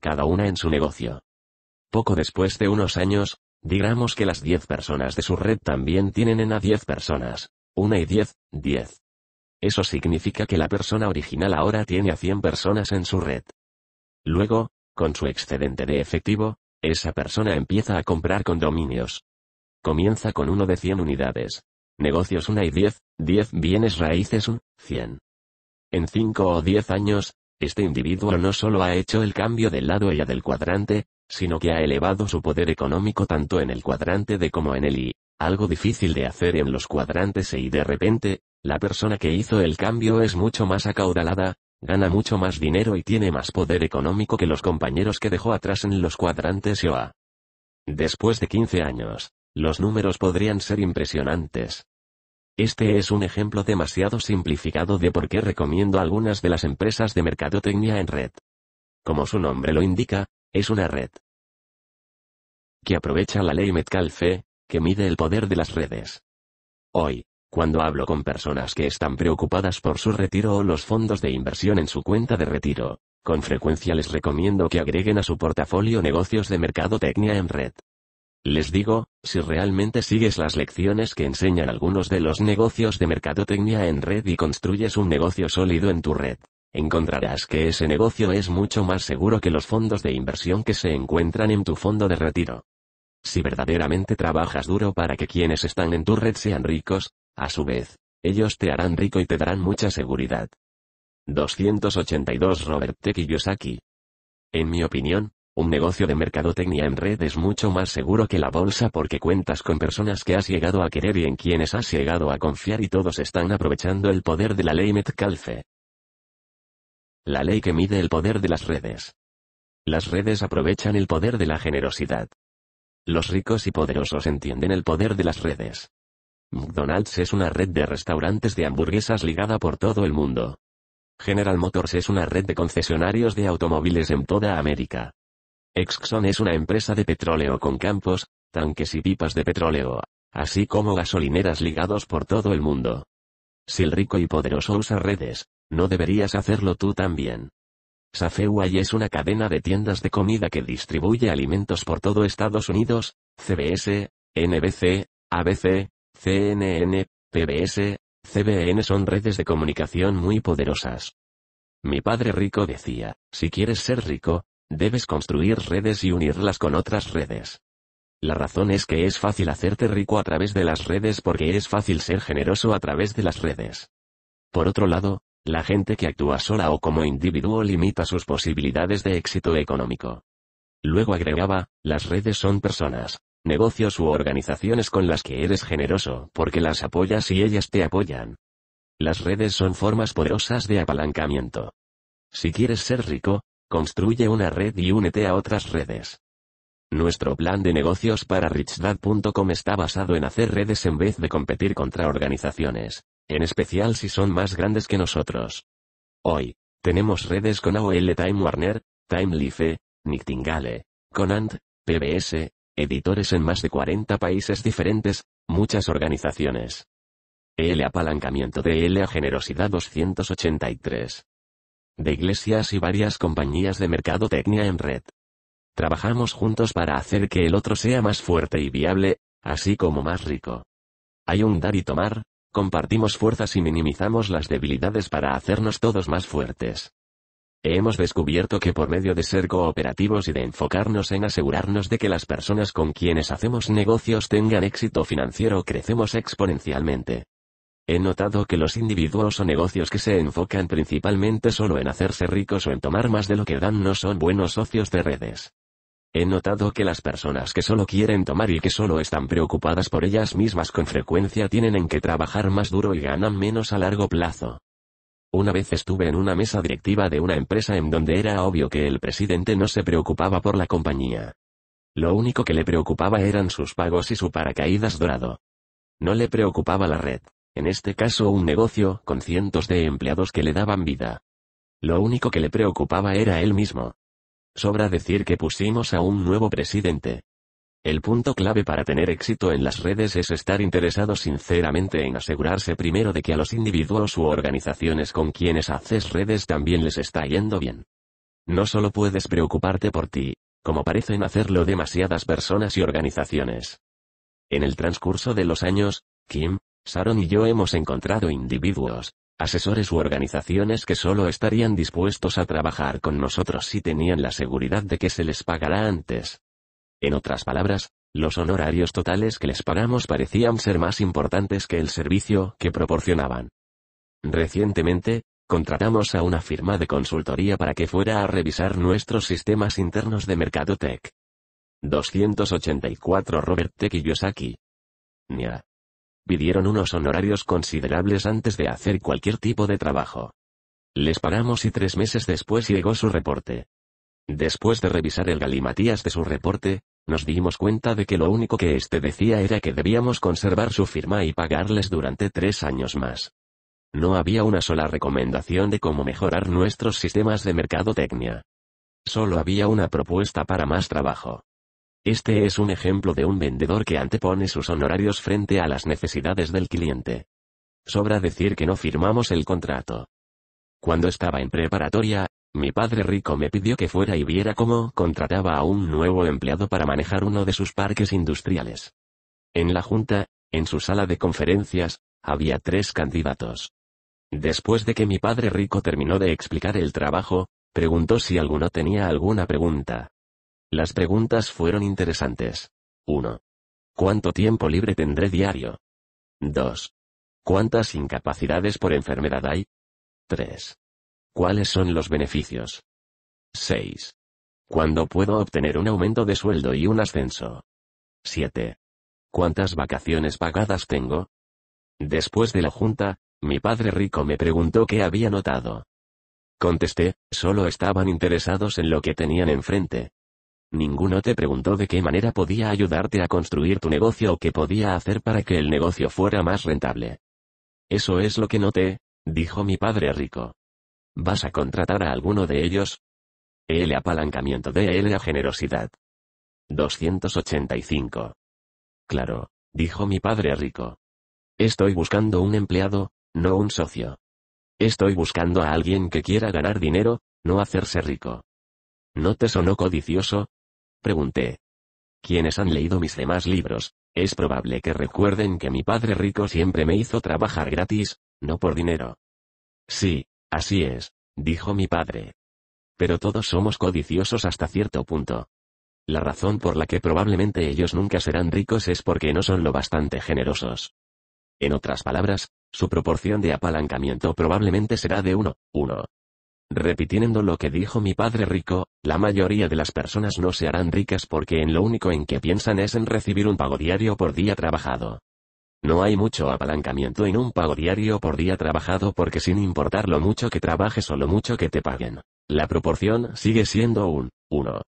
Cada una en su negocio. Poco después de unos años, digamos que las 10 personas de su red también tienen en a 10 personas. una y 10, 10. Eso significa que la persona original ahora tiene a 100 personas en su red. Luego, con su excedente de efectivo, esa persona empieza a comprar condominios. Comienza con uno de 100 unidades. Negocios una y 10, 10 bienes raíces un, 100. En 5 o 10 años, este individuo no solo ha hecho el cambio del lado y del cuadrante, sino que ha elevado su poder económico tanto en el cuadrante de como en el I, algo difícil de hacer en los cuadrantes y de repente, la persona que hizo el cambio es mucho más acaudalada, Gana mucho más dinero y tiene más poder económico que los compañeros que dejó atrás en los cuadrantes IOA. Después de 15 años, los números podrían ser impresionantes. Este es un ejemplo demasiado simplificado de por qué recomiendo algunas de las empresas de mercadotecnia en red. Como su nombre lo indica, es una red que aprovecha la ley Metcalfe, que mide el poder de las redes. Hoy, cuando hablo con personas que están preocupadas por su retiro o los fondos de inversión en su cuenta de retiro, con frecuencia les recomiendo que agreguen a su portafolio negocios de mercadotecnia en red. Les digo, si realmente sigues las lecciones que enseñan algunos de los negocios de mercadotecnia en red y construyes un negocio sólido en tu red, encontrarás que ese negocio es mucho más seguro que los fondos de inversión que se encuentran en tu fondo de retiro. Si verdaderamente trabajas duro para que quienes están en tu red sean ricos, a su vez, ellos te harán rico y te darán mucha seguridad. 282 Robert T. Kiyosaki. En mi opinión, un negocio de mercadotecnia en red es mucho más seguro que la bolsa porque cuentas con personas que has llegado a querer y en quienes has llegado a confiar y todos están aprovechando el poder de la ley Metcalfe. La ley que mide el poder de las redes. Las redes aprovechan el poder de la generosidad. Los ricos y poderosos entienden el poder de las redes. McDonald's es una red de restaurantes de hamburguesas ligada por todo el mundo. General Motors es una red de concesionarios de automóviles en toda América. Exxon es una empresa de petróleo con campos, tanques y pipas de petróleo, así como gasolineras ligados por todo el mundo. Si el rico y poderoso usa redes, no deberías hacerlo tú también. Safeway es una cadena de tiendas de comida que distribuye alimentos por todo Estados Unidos, CBS, NBC, ABC, CNN, PBS, CBN son redes de comunicación muy poderosas. Mi padre rico decía, si quieres ser rico, debes construir redes y unirlas con otras redes. La razón es que es fácil hacerte rico a través de las redes porque es fácil ser generoso a través de las redes. Por otro lado, la gente que actúa sola o como individuo limita sus posibilidades de éxito económico. Luego agregaba, las redes son personas, negocios u organizaciones con las que eres generoso, porque las apoyas y ellas te apoyan. Las redes son formas poderosas de apalancamiento. Si quieres ser rico, construye una red y únete a otras redes. Nuestro plan de negocios para richdad.com está basado en hacer redes en vez de competir contra organizaciones, en especial si son más grandes que nosotros. Hoy, tenemos redes con AOL Time Warner, Time Life, Nightingale, Conant, PBS, editores en más de 40 países diferentes, muchas organizaciones. El apalancamiento de L a generosidad 283. De iglesias y varias compañías de mercadotecnia en red. Trabajamos juntos para hacer que el otro sea más fuerte y viable, así como más rico. Hay un dar y tomar, compartimos fuerzas y minimizamos las debilidades para hacernos todos más fuertes. Hemos descubierto que por medio de ser cooperativos y de enfocarnos en asegurarnos de que las personas con quienes hacemos negocios tengan éxito financiero crecemos exponencialmente. He notado que los individuos o negocios que se enfocan principalmente solo en hacerse ricos o en tomar más de lo que dan no son buenos socios de redes. He notado que las personas que solo quieren tomar y que solo están preocupadas por ellas mismas con frecuencia tienen en que trabajar más duro y ganan menos a largo plazo. Una vez estuve en una mesa directiva de una empresa en donde era obvio que el presidente no se preocupaba por la compañía. Lo único que le preocupaba eran sus pagos y su paracaídas dorado. No le preocupaba la red, en este caso un negocio con cientos de empleados que le daban vida. Lo único que le preocupaba era él mismo. Sobra decir que pusimos a un nuevo presidente, el punto clave para tener éxito en las redes es estar interesado sinceramente en asegurarse primero de que a los individuos u organizaciones con quienes haces redes también les está yendo bien. No solo puedes preocuparte por ti, como parecen hacerlo demasiadas personas y organizaciones. En el transcurso de los años, Kim, Sharon y yo hemos encontrado individuos, asesores u organizaciones que solo estarían dispuestos a trabajar con nosotros si tenían la seguridad de que se les pagará antes. En otras palabras, los honorarios totales que les pagamos parecían ser más importantes que el servicio que proporcionaban. Recientemente, contratamos a una firma de consultoría para que fuera a revisar nuestros sistemas internos de Mercadotec. 284 Robert y Yosaki. Nia. Pidieron unos honorarios considerables antes de hacer cualquier tipo de trabajo. Les pagamos y tres meses después llegó su reporte. Después de revisar el galimatías de su reporte, nos dimos cuenta de que lo único que este decía era que debíamos conservar su firma y pagarles durante tres años más. No había una sola recomendación de cómo mejorar nuestros sistemas de mercadotecnia. Solo había una propuesta para más trabajo. Este es un ejemplo de un vendedor que antepone sus honorarios frente a las necesidades del cliente. Sobra decir que no firmamos el contrato. Cuando estaba en preparatoria, mi padre rico me pidió que fuera y viera cómo contrataba a un nuevo empleado para manejar uno de sus parques industriales. En la junta, en su sala de conferencias, había tres candidatos. Después de que mi padre rico terminó de explicar el trabajo, preguntó si alguno tenía alguna pregunta. Las preguntas fueron interesantes. 1. ¿Cuánto tiempo libre tendré diario? 2. ¿Cuántas incapacidades por enfermedad hay? 3. ¿Cuáles son los beneficios? 6. ¿Cuándo puedo obtener un aumento de sueldo y un ascenso? 7. ¿Cuántas vacaciones pagadas tengo? Después de la junta, mi padre rico me preguntó qué había notado. Contesté, solo estaban interesados en lo que tenían enfrente. Ninguno te preguntó de qué manera podía ayudarte a construir tu negocio o qué podía hacer para que el negocio fuera más rentable. Eso es lo que noté, dijo mi padre rico. ¿Vas a contratar a alguno de ellos? EL apalancamiento de él a generosidad. 285. Claro, dijo mi padre rico. Estoy buscando un empleado, no un socio. Estoy buscando a alguien que quiera ganar dinero, no hacerse rico. ¿No te sonó codicioso? Pregunté. Quienes han leído mis demás libros, es probable que recuerden que mi padre rico siempre me hizo trabajar gratis, no por dinero. Sí, Así es, dijo mi padre. Pero todos somos codiciosos hasta cierto punto. La razón por la que probablemente ellos nunca serán ricos es porque no son lo bastante generosos. En otras palabras, su proporción de apalancamiento probablemente será de 1, 1. Repitiendo lo que dijo mi padre rico, la mayoría de las personas no se harán ricas porque en lo único en que piensan es en recibir un pago diario por día trabajado. No hay mucho apalancamiento en un pago diario por día trabajado porque sin importar lo mucho que trabajes o lo mucho que te paguen, la proporción sigue siendo un 1.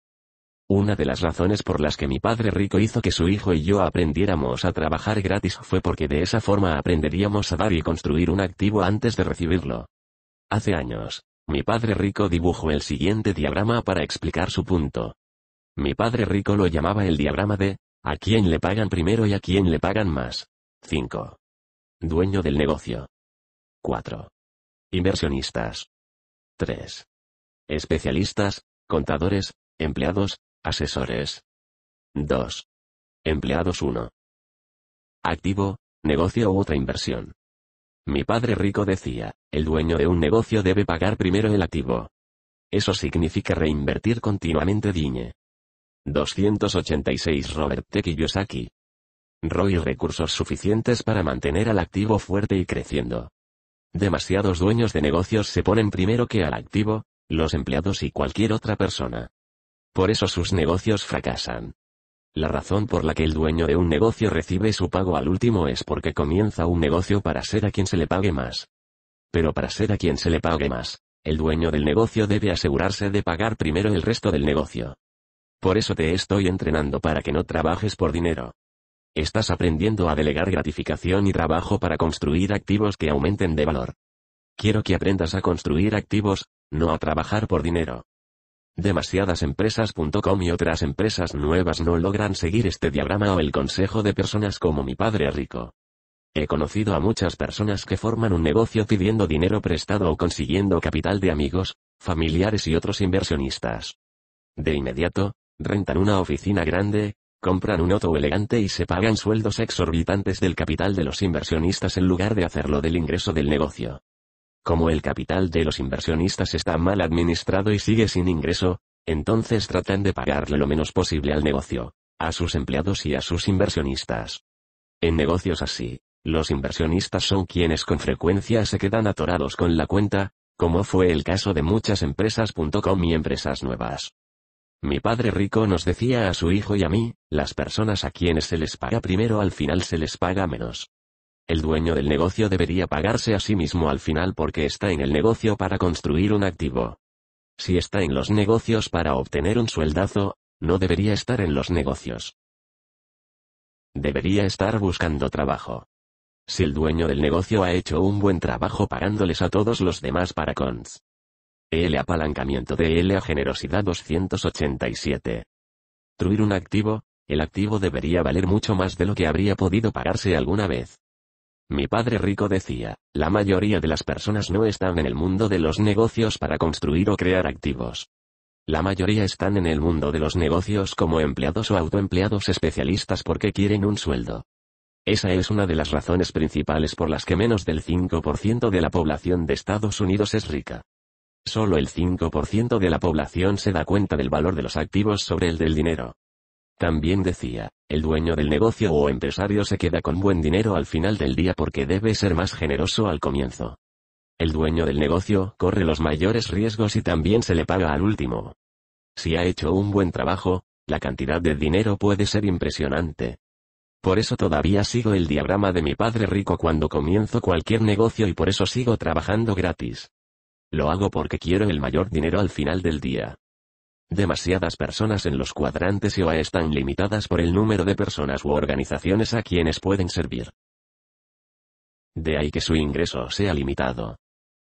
Una de las razones por las que mi padre rico hizo que su hijo y yo aprendiéramos a trabajar gratis fue porque de esa forma aprenderíamos a dar y construir un activo antes de recibirlo. Hace años, mi padre rico dibujó el siguiente diagrama para explicar su punto. Mi padre rico lo llamaba el diagrama de, a quién le pagan primero y a quién le pagan más. 5. Dueño del negocio. 4. Inversionistas. 3. Especialistas, contadores, empleados, asesores. 2. Empleados 1. Activo, negocio u otra inversión. Mi padre rico decía, el dueño de un negocio debe pagar primero el activo. Eso significa reinvertir continuamente diñe. 286 Robert T. Kiyosaki, Roy recursos suficientes para mantener al activo fuerte y creciendo. Demasiados dueños de negocios se ponen primero que al activo, los empleados y cualquier otra persona. Por eso sus negocios fracasan. La razón por la que el dueño de un negocio recibe su pago al último es porque comienza un negocio para ser a quien se le pague más. Pero para ser a quien se le pague más, el dueño del negocio debe asegurarse de pagar primero el resto del negocio. Por eso te estoy entrenando para que no trabajes por dinero, Estás aprendiendo a delegar gratificación y trabajo para construir activos que aumenten de valor. Quiero que aprendas a construir activos, no a trabajar por dinero. Demasiadas empresas.com y otras empresas nuevas no logran seguir este diagrama o el consejo de personas como mi padre rico. He conocido a muchas personas que forman un negocio pidiendo dinero prestado o consiguiendo capital de amigos, familiares y otros inversionistas. De inmediato, rentan una oficina grande, compran un auto elegante y se pagan sueldos exorbitantes del capital de los inversionistas en lugar de hacerlo del ingreso del negocio. Como el capital de los inversionistas está mal administrado y sigue sin ingreso, entonces tratan de pagarle lo menos posible al negocio, a sus empleados y a sus inversionistas. En negocios así, los inversionistas son quienes con frecuencia se quedan atorados con la cuenta, como fue el caso de muchas empresas.com y empresas nuevas. Mi padre rico nos decía a su hijo y a mí, las personas a quienes se les paga primero al final se les paga menos. El dueño del negocio debería pagarse a sí mismo al final porque está en el negocio para construir un activo. Si está en los negocios para obtener un sueldazo, no debería estar en los negocios. Debería estar buscando trabajo. Si el dueño del negocio ha hecho un buen trabajo pagándoles a todos los demás para cons EL apalancamiento de l a generosidad 287. Truir un activo, el activo debería valer mucho más de lo que habría podido pagarse alguna vez. Mi padre rico decía, la mayoría de las personas no están en el mundo de los negocios para construir o crear activos. La mayoría están en el mundo de los negocios como empleados o autoempleados especialistas porque quieren un sueldo. Esa es una de las razones principales por las que menos del 5% de la población de Estados Unidos es rica. Solo el 5% de la población se da cuenta del valor de los activos sobre el del dinero. También decía, el dueño del negocio o empresario se queda con buen dinero al final del día porque debe ser más generoso al comienzo. El dueño del negocio corre los mayores riesgos y también se le paga al último. Si ha hecho un buen trabajo, la cantidad de dinero puede ser impresionante. Por eso todavía sigo el diagrama de mi padre rico cuando comienzo cualquier negocio y por eso sigo trabajando gratis. Lo hago porque quiero el mayor dinero al final del día. Demasiadas personas en los cuadrantes EOA están limitadas por el número de personas u organizaciones a quienes pueden servir. De ahí que su ingreso sea limitado.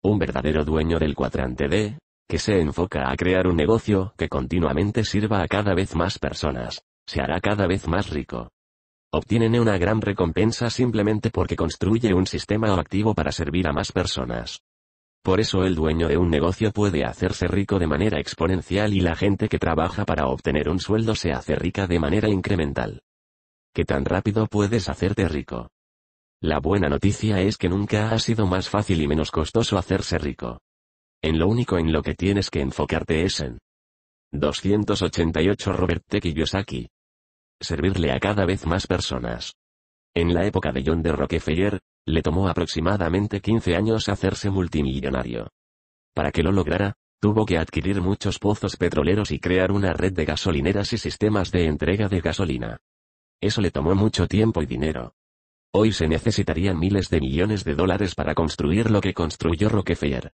Un verdadero dueño del cuadrante D, que se enfoca a crear un negocio que continuamente sirva a cada vez más personas, se hará cada vez más rico. Obtienen una gran recompensa simplemente porque construye un sistema activo para servir a más personas. Por eso el dueño de un negocio puede hacerse rico de manera exponencial y la gente que trabaja para obtener un sueldo se hace rica de manera incremental. ¿Qué tan rápido puedes hacerte rico? La buena noticia es que nunca ha sido más fácil y menos costoso hacerse rico. En lo único en lo que tienes que enfocarte es en 288 Robert T. Kiyosaki. Servirle a cada vez más personas. En la época de John de Rockefeller, le tomó aproximadamente 15 años hacerse multimillonario. Para que lo lograra, tuvo que adquirir muchos pozos petroleros y crear una red de gasolineras y sistemas de entrega de gasolina. Eso le tomó mucho tiempo y dinero. Hoy se necesitarían miles de millones de dólares para construir lo que construyó Rockefeller.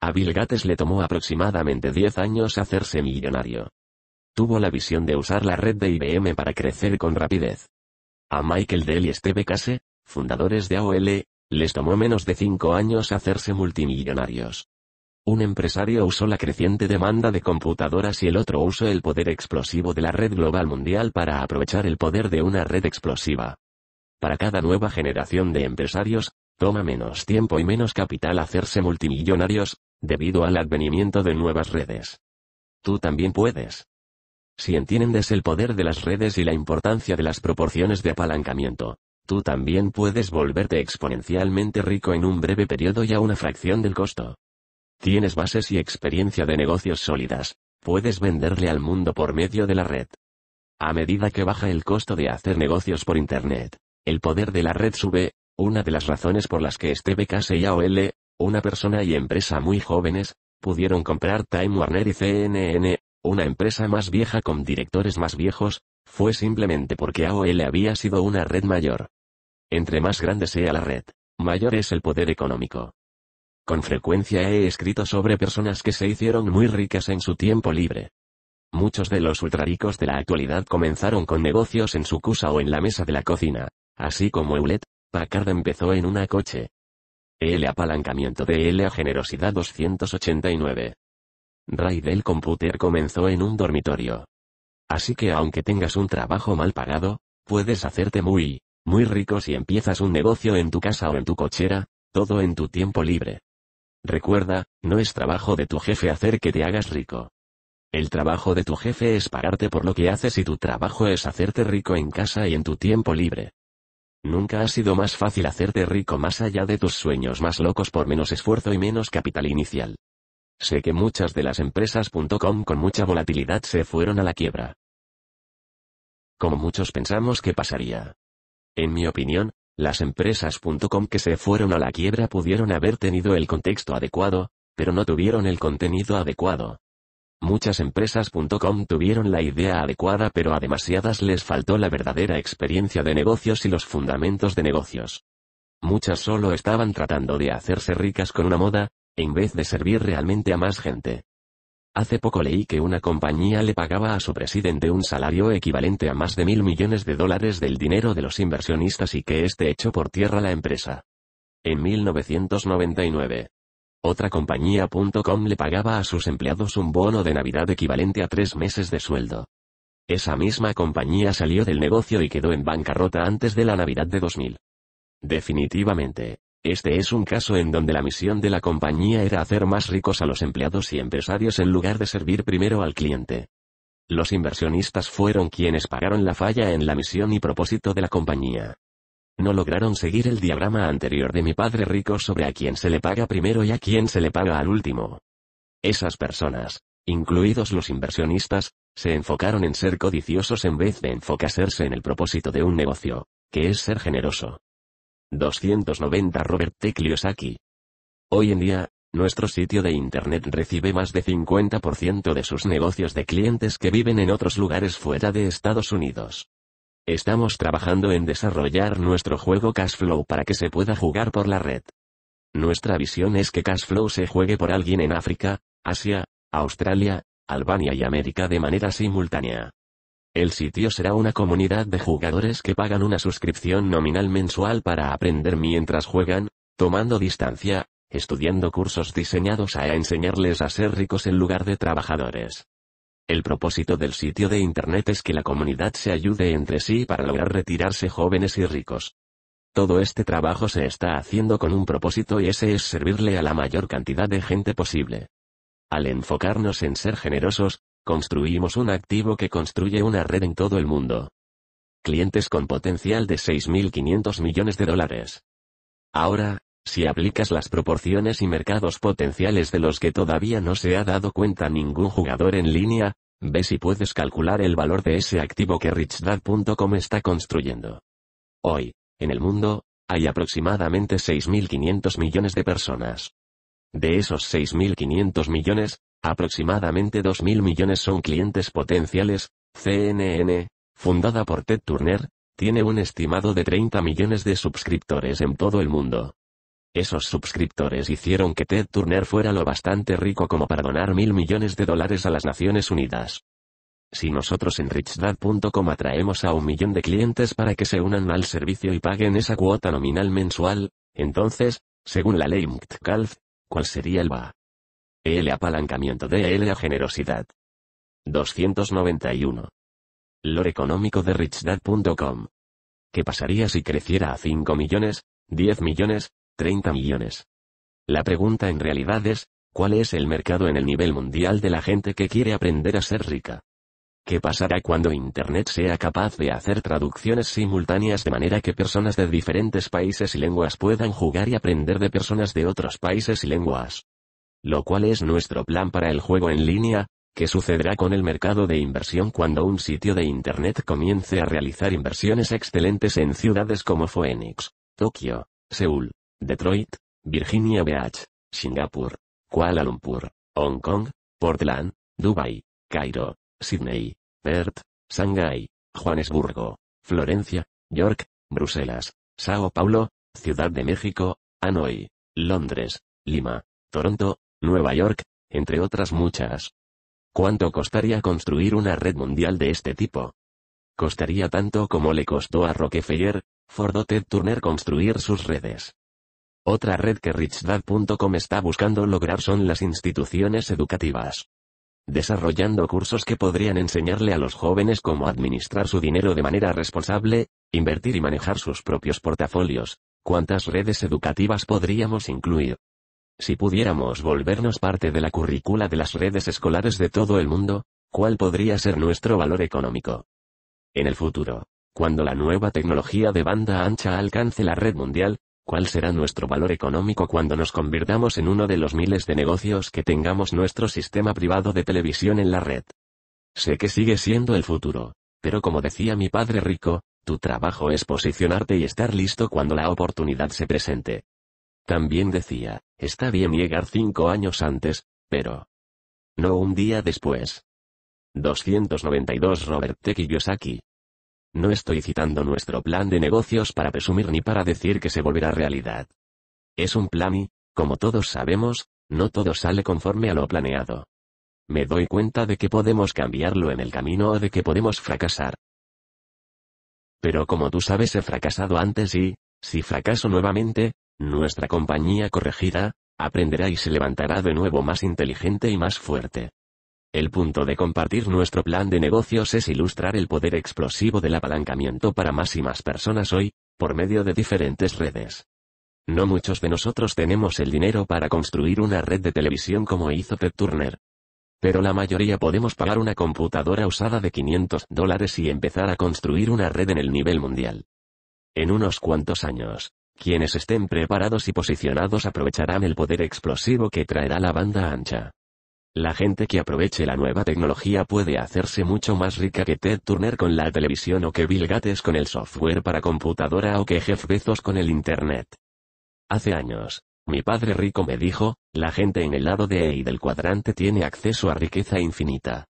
A Bill Gates le tomó aproximadamente 10 años hacerse millonario. Tuvo la visión de usar la red de IBM para crecer con rapidez. A Michael Dell y Steve Case, fundadores de AOL, les tomó menos de cinco años hacerse multimillonarios. Un empresario usó la creciente demanda de computadoras y el otro usó el poder explosivo de la red global mundial para aprovechar el poder de una red explosiva. Para cada nueva generación de empresarios, toma menos tiempo y menos capital hacerse multimillonarios, debido al advenimiento de nuevas redes. Tú también puedes. Si entiendes el poder de las redes y la importancia de las proporciones de apalancamiento, tú también puedes volverte exponencialmente rico en un breve periodo y a una fracción del costo. Tienes bases y experiencia de negocios sólidas, puedes venderle al mundo por medio de la red. A medida que baja el costo de hacer negocios por Internet, el poder de la red sube, una de las razones por las que Steve AOL, una persona y empresa muy jóvenes, pudieron comprar Time Warner y CNN, una empresa más vieja con directores más viejos, fue simplemente porque AOL había sido una red mayor. Entre más grande sea la red, mayor es el poder económico. Con frecuencia he escrito sobre personas que se hicieron muy ricas en su tiempo libre. Muchos de los ultraricos de la actualidad comenzaron con negocios en su casa o en la mesa de la cocina, así como Eulet, Packard empezó en una coche. El apalancamiento de L a generosidad 289. Ray del Computer comenzó en un dormitorio. Así que aunque tengas un trabajo mal pagado, puedes hacerte muy, muy rico si empiezas un negocio en tu casa o en tu cochera, todo en tu tiempo libre. Recuerda, no es trabajo de tu jefe hacer que te hagas rico. El trabajo de tu jefe es pagarte por lo que haces y tu trabajo es hacerte rico en casa y en tu tiempo libre. Nunca ha sido más fácil hacerte rico más allá de tus sueños más locos por menos esfuerzo y menos capital inicial. Sé que muchas de las empresas.com con mucha volatilidad se fueron a la quiebra. Como muchos pensamos que pasaría. En mi opinión, las empresas.com que se fueron a la quiebra pudieron haber tenido el contexto adecuado, pero no tuvieron el contenido adecuado. Muchas empresas.com tuvieron la idea adecuada pero a demasiadas les faltó la verdadera experiencia de negocios y los fundamentos de negocios. Muchas solo estaban tratando de hacerse ricas con una moda, en vez de servir realmente a más gente. Hace poco leí que una compañía le pagaba a su presidente un salario equivalente a más de mil millones de dólares del dinero de los inversionistas y que este echó por tierra la empresa. En 1999. Otra compañía.com le pagaba a sus empleados un bono de Navidad equivalente a tres meses de sueldo. Esa misma compañía salió del negocio y quedó en bancarrota antes de la Navidad de 2000. Definitivamente, este es un caso en donde la misión de la compañía era hacer más ricos a los empleados y empresarios en lugar de servir primero al cliente. Los inversionistas fueron quienes pagaron la falla en la misión y propósito de la compañía. No lograron seguir el diagrama anterior de mi padre rico sobre a quién se le paga primero y a quién se le paga al último. Esas personas, incluidos los inversionistas, se enfocaron en ser codiciosos en vez de enfocarse en el propósito de un negocio, que es ser generoso. 290 Robert T. Kiyosaki. Hoy en día, nuestro sitio de Internet recibe más de 50% de sus negocios de clientes que viven en otros lugares fuera de Estados Unidos. Estamos trabajando en desarrollar nuestro juego Cashflow para que se pueda jugar por la red. Nuestra visión es que Cashflow se juegue por alguien en África, Asia, Australia, Albania y América de manera simultánea. El sitio será una comunidad de jugadores que pagan una suscripción nominal mensual para aprender mientras juegan, tomando distancia, estudiando cursos diseñados a enseñarles a ser ricos en lugar de trabajadores. El propósito del sitio de Internet es que la comunidad se ayude entre sí para lograr retirarse jóvenes y ricos. Todo este trabajo se está haciendo con un propósito y ese es servirle a la mayor cantidad de gente posible. Al enfocarnos en ser generosos, Construimos un activo que construye una red en todo el mundo. Clientes con potencial de 6.500 millones de dólares. Ahora, si aplicas las proporciones y mercados potenciales de los que todavía no se ha dado cuenta ningún jugador en línea, ve si puedes calcular el valor de ese activo que richdad.com está construyendo. Hoy, en el mundo, hay aproximadamente 6.500 millones de personas. De esos 6.500 millones, Aproximadamente 2.000 millones son clientes potenciales, CNN, fundada por Ted Turner, tiene un estimado de 30 millones de suscriptores en todo el mundo. Esos suscriptores hicieron que Ted Turner fuera lo bastante rico como para donar mil millones de dólares a las Naciones Unidas. Si nosotros en richdad.com atraemos a un millón de clientes para que se unan al servicio y paguen esa cuota nominal mensual, entonces, según la ley MCTCALF, ¿cuál sería el VA? EL apalancamiento de a generosidad. 291. Lore económico de richdad.com. ¿Qué pasaría si creciera a 5 millones, 10 millones, 30 millones? La pregunta en realidad es, ¿cuál es el mercado en el nivel mundial de la gente que quiere aprender a ser rica? ¿Qué pasará cuando Internet sea capaz de hacer traducciones simultáneas de manera que personas de diferentes países y lenguas puedan jugar y aprender de personas de otros países y lenguas? lo cual es nuestro plan para el juego en línea, que sucederá con el mercado de inversión cuando un sitio de Internet comience a realizar inversiones excelentes en ciudades como Phoenix, Tokio, Seúl, Detroit, Virginia Beach, Singapur, Kuala Lumpur, Hong Kong, Portland, Dubai, Cairo, Sydney, Perth, Shanghai, Johannesburgo, Florencia, York, Bruselas, Sao Paulo, Ciudad de México, Hanoi, Londres, Lima, Toronto, Nueva York, entre otras muchas. ¿Cuánto costaría construir una red mundial de este tipo? Costaría tanto como le costó a Rockefeller, Ford o Ted Turner construir sus redes. Otra red que richdad.com está buscando lograr son las instituciones educativas. Desarrollando cursos que podrían enseñarle a los jóvenes cómo administrar su dinero de manera responsable, invertir y manejar sus propios portafolios. ¿Cuántas redes educativas podríamos incluir? Si pudiéramos volvernos parte de la currícula de las redes escolares de todo el mundo, ¿cuál podría ser nuestro valor económico? En el futuro, cuando la nueva tecnología de banda ancha alcance la red mundial, ¿cuál será nuestro valor económico cuando nos convirtamos en uno de los miles de negocios que tengamos nuestro sistema privado de televisión en la red? Sé que sigue siendo el futuro, pero como decía mi padre rico, tu trabajo es posicionarte y estar listo cuando la oportunidad se presente. También decía, está bien llegar cinco años antes, pero... No un día después. 292 Robert T. Kiyosaki. No estoy citando nuestro plan de negocios para presumir ni para decir que se volverá realidad. Es un plan y, como todos sabemos, no todo sale conforme a lo planeado. Me doy cuenta de que podemos cambiarlo en el camino o de que podemos fracasar. Pero como tú sabes he fracasado antes y, si fracaso nuevamente, nuestra compañía corregida, aprenderá y se levantará de nuevo más inteligente y más fuerte. El punto de compartir nuestro plan de negocios es ilustrar el poder explosivo del apalancamiento para más y más personas hoy, por medio de diferentes redes. No muchos de nosotros tenemos el dinero para construir una red de televisión como hizo Ted Turner. Pero la mayoría podemos pagar una computadora usada de 500 dólares y empezar a construir una red en el nivel mundial. En unos cuantos años, quienes estén preparados y posicionados aprovecharán el poder explosivo que traerá la banda ancha. La gente que aproveche la nueva tecnología puede hacerse mucho más rica que Ted Turner con la televisión o que Bill Gates con el software para computadora o que Jeff Bezos con el Internet. Hace años, mi padre rico me dijo, la gente en el lado de E y del cuadrante tiene acceso a riqueza infinita.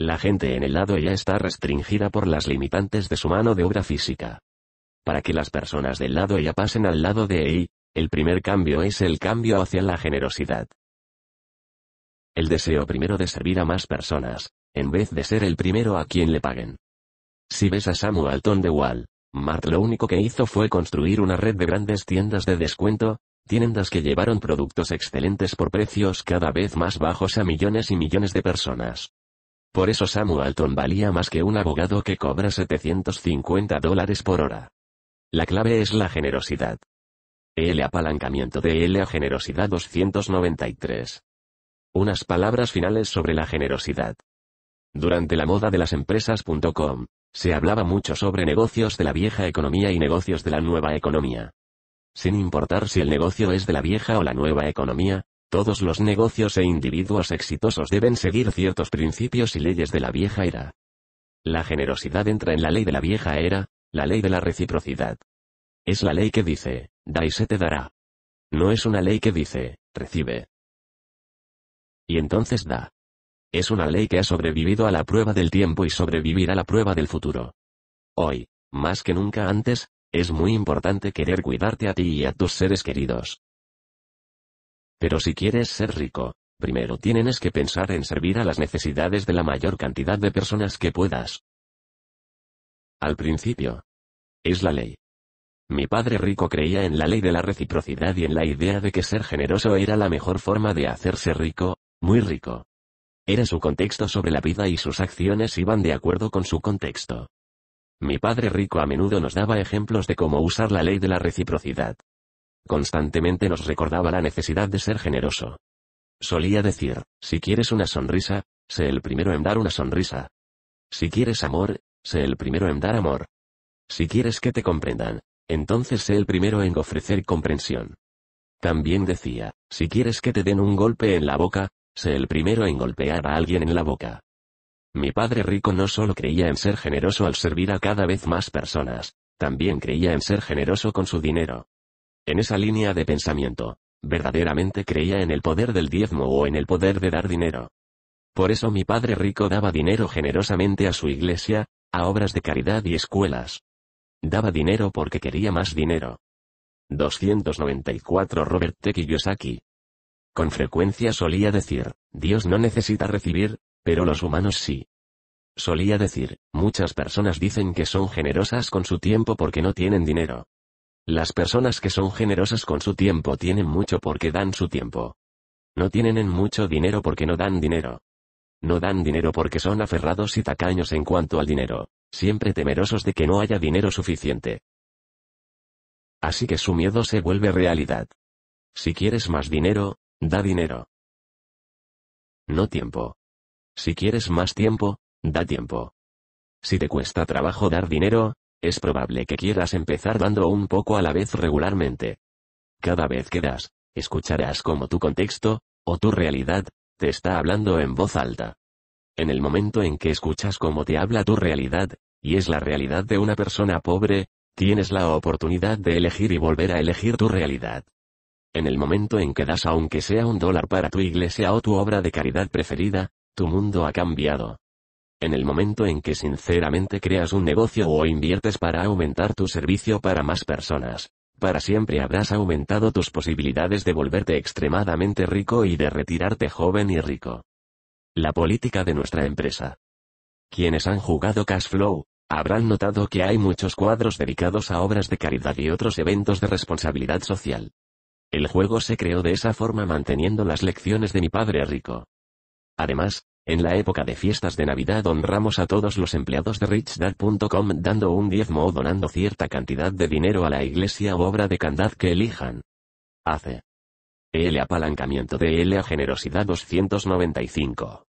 La gente en el lado ya e está restringida por las limitantes de su mano de obra física para que las personas del lado ella pasen al lado de él, e el primer cambio es el cambio hacia la generosidad. El deseo primero de servir a más personas, en vez de ser el primero a quien le paguen. Si ves a Samuel Alton de Wall, Mart lo único que hizo fue construir una red de grandes tiendas de descuento, tiendas que llevaron productos excelentes por precios cada vez más bajos a millones y millones de personas. Por eso Samuel Alton valía más que un abogado que cobra 750 dólares por hora. La clave es la generosidad. El apalancamiento de L a generosidad 293. Unas palabras finales sobre la generosidad. Durante la moda de las empresas.com, se hablaba mucho sobre negocios de la vieja economía y negocios de la nueva economía. Sin importar si el negocio es de la vieja o la nueva economía, todos los negocios e individuos exitosos deben seguir ciertos principios y leyes de la vieja era. La generosidad entra en la ley de la vieja era, la ley de la reciprocidad. Es la ley que dice, da y se te dará. No es una ley que dice, recibe. Y entonces da. Es una ley que ha sobrevivido a la prueba del tiempo y sobrevivirá a la prueba del futuro. Hoy, más que nunca antes, es muy importante querer cuidarte a ti y a tus seres queridos. Pero si quieres ser rico, primero tienes que pensar en servir a las necesidades de la mayor cantidad de personas que puedas. Al principio. Es la ley. Mi padre rico creía en la ley de la reciprocidad y en la idea de que ser generoso era la mejor forma de hacerse rico, muy rico. Era su contexto sobre la vida y sus acciones iban de acuerdo con su contexto. Mi padre rico a menudo nos daba ejemplos de cómo usar la ley de la reciprocidad. Constantemente nos recordaba la necesidad de ser generoso. Solía decir, si quieres una sonrisa, sé el primero en dar una sonrisa. Si quieres amor, Sé el primero en dar amor. Si quieres que te comprendan, entonces sé el primero en ofrecer comprensión. También decía, si quieres que te den un golpe en la boca, sé el primero en golpear a alguien en la boca. Mi padre rico no solo creía en ser generoso al servir a cada vez más personas, también creía en ser generoso con su dinero. En esa línea de pensamiento, verdaderamente creía en el poder del diezmo o en el poder de dar dinero. Por eso mi padre rico daba dinero generosamente a su iglesia, a obras de caridad y escuelas. Daba dinero porque quería más dinero. 294 Robert T. Kiyosaki. Con frecuencia solía decir, Dios no necesita recibir, pero los humanos sí. Solía decir, muchas personas dicen que son generosas con su tiempo porque no tienen dinero. Las personas que son generosas con su tiempo tienen mucho porque dan su tiempo. No tienen en mucho dinero porque no dan dinero. No dan dinero porque son aferrados y tacaños en cuanto al dinero, siempre temerosos de que no haya dinero suficiente. Así que su miedo se vuelve realidad. Si quieres más dinero, da dinero. No tiempo. Si quieres más tiempo, da tiempo. Si te cuesta trabajo dar dinero, es probable que quieras empezar dando un poco a la vez regularmente. Cada vez que das, escucharás como tu contexto, o tu realidad, está hablando en voz alta. En el momento en que escuchas cómo te habla tu realidad, y es la realidad de una persona pobre, tienes la oportunidad de elegir y volver a elegir tu realidad. En el momento en que das aunque sea un dólar para tu iglesia o tu obra de caridad preferida, tu mundo ha cambiado. En el momento en que sinceramente creas un negocio o inviertes para aumentar tu servicio para más personas, para siempre habrás aumentado tus posibilidades de volverte extremadamente rico y de retirarte joven y rico. La política de nuestra empresa. Quienes han jugado Cash Flow, habrán notado que hay muchos cuadros dedicados a obras de caridad y otros eventos de responsabilidad social. El juego se creó de esa forma manteniendo las lecciones de mi padre rico. Además, en la época de fiestas de Navidad honramos a todos los empleados de richdad.com dando un diezmo o donando cierta cantidad de dinero a la iglesia o obra de candad que elijan. Hace. El apalancamiento de L a generosidad 295.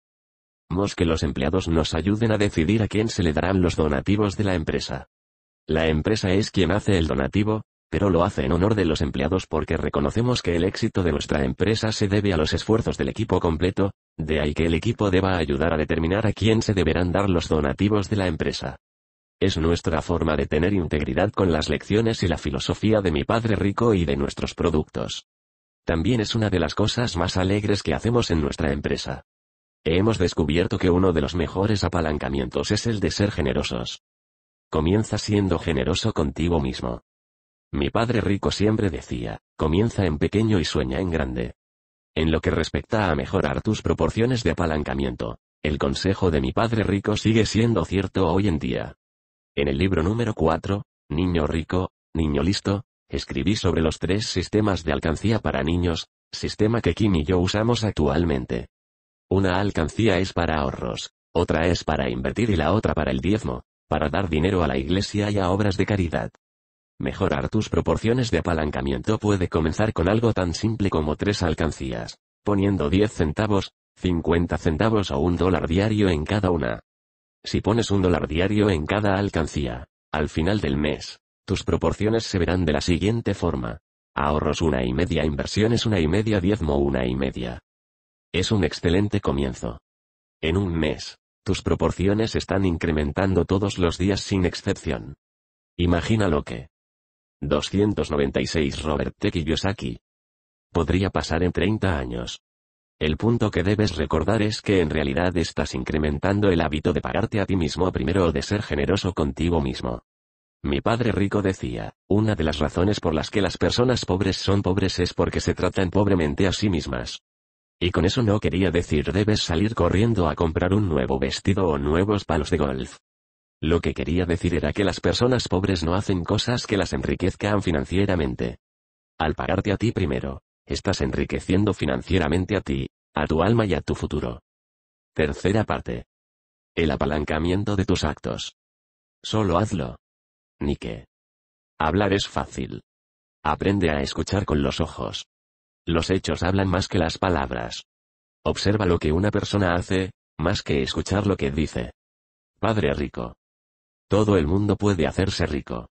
Mos que los empleados nos ayuden a decidir a quién se le darán los donativos de la empresa. La empresa es quien hace el donativo, pero lo hace en honor de los empleados porque reconocemos que el éxito de nuestra empresa se debe a los esfuerzos del equipo completo, de ahí que el equipo deba ayudar a determinar a quién se deberán dar los donativos de la empresa. Es nuestra forma de tener integridad con las lecciones y la filosofía de mi padre rico y de nuestros productos. También es una de las cosas más alegres que hacemos en nuestra empresa. Hemos descubierto que uno de los mejores apalancamientos es el de ser generosos. Comienza siendo generoso contigo mismo. Mi padre rico siempre decía, comienza en pequeño y sueña en grande. En lo que respecta a mejorar tus proporciones de apalancamiento, el consejo de mi padre rico sigue siendo cierto hoy en día. En el libro número 4, Niño rico, Niño listo, escribí sobre los tres sistemas de alcancía para niños, sistema que Kim y yo usamos actualmente. Una alcancía es para ahorros, otra es para invertir y la otra para el diezmo, para dar dinero a la iglesia y a obras de caridad. Mejorar tus proporciones de apalancamiento puede comenzar con algo tan simple como tres alcancías, poniendo 10 centavos, 50 centavos o un dólar diario en cada una. Si pones un dólar diario en cada alcancía, al final del mes, tus proporciones se verán de la siguiente forma. Ahorros una y media, inversiones una y media, diezmo una y media. Es un excelente comienzo. En un mes, tus proporciones están incrementando todos los días sin excepción. Imagina lo que 296 Robert T. Kiyosaki. Podría pasar en 30 años. El punto que debes recordar es que en realidad estás incrementando el hábito de pagarte a ti mismo primero o de ser generoso contigo mismo. Mi padre rico decía, una de las razones por las que las personas pobres son pobres es porque se tratan pobremente a sí mismas. Y con eso no quería decir debes salir corriendo a comprar un nuevo vestido o nuevos palos de golf. Lo que quería decir era que las personas pobres no hacen cosas que las enriquezcan financieramente. Al pagarte a ti primero, estás enriqueciendo financieramente a ti, a tu alma y a tu futuro. Tercera parte. El apalancamiento de tus actos. Solo hazlo. Ni que. Hablar es fácil. Aprende a escuchar con los ojos. Los hechos hablan más que las palabras. Observa lo que una persona hace, más que escuchar lo que dice. Padre rico. Todo el mundo puede hacerse rico.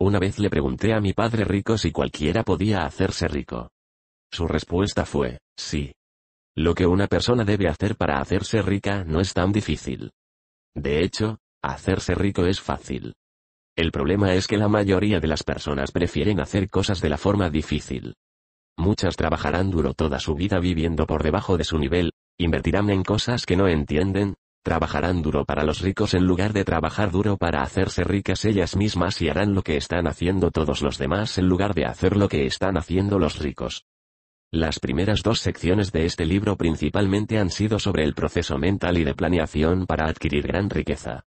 Una vez le pregunté a mi padre rico si cualquiera podía hacerse rico. Su respuesta fue, sí. Lo que una persona debe hacer para hacerse rica no es tan difícil. De hecho, hacerse rico es fácil. El problema es que la mayoría de las personas prefieren hacer cosas de la forma difícil. Muchas trabajarán duro toda su vida viviendo por debajo de su nivel, invertirán en cosas que no entienden, Trabajarán duro para los ricos en lugar de trabajar duro para hacerse ricas ellas mismas y harán lo que están haciendo todos los demás en lugar de hacer lo que están haciendo los ricos. Las primeras dos secciones de este libro principalmente han sido sobre el proceso mental y de planeación para adquirir gran riqueza.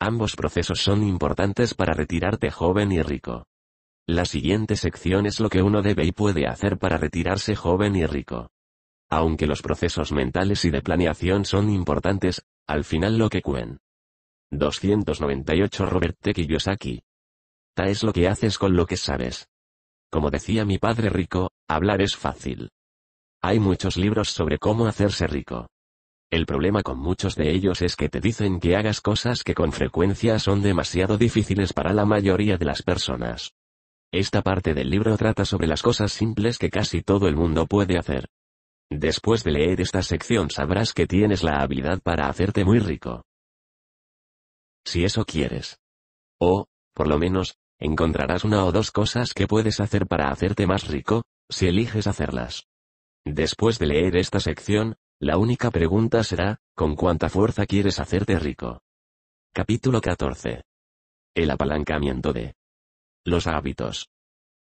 Ambos procesos son importantes para retirarte joven y rico. La siguiente sección es lo que uno debe y puede hacer para retirarse joven y rico. Aunque los procesos mentales y de planeación son importantes, al final lo que cuen. 298 Robert T. Kiyosaki. Ta es lo que haces con lo que sabes. Como decía mi padre rico, hablar es fácil. Hay muchos libros sobre cómo hacerse rico. El problema con muchos de ellos es que te dicen que hagas cosas que con frecuencia son demasiado difíciles para la mayoría de las personas. Esta parte del libro trata sobre las cosas simples que casi todo el mundo puede hacer. Después de leer esta sección sabrás que tienes la habilidad para hacerte muy rico. Si eso quieres. O, por lo menos, encontrarás una o dos cosas que puedes hacer para hacerte más rico, si eliges hacerlas. Después de leer esta sección, la única pregunta será, ¿con cuánta fuerza quieres hacerte rico? Capítulo 14. El apalancamiento de los hábitos.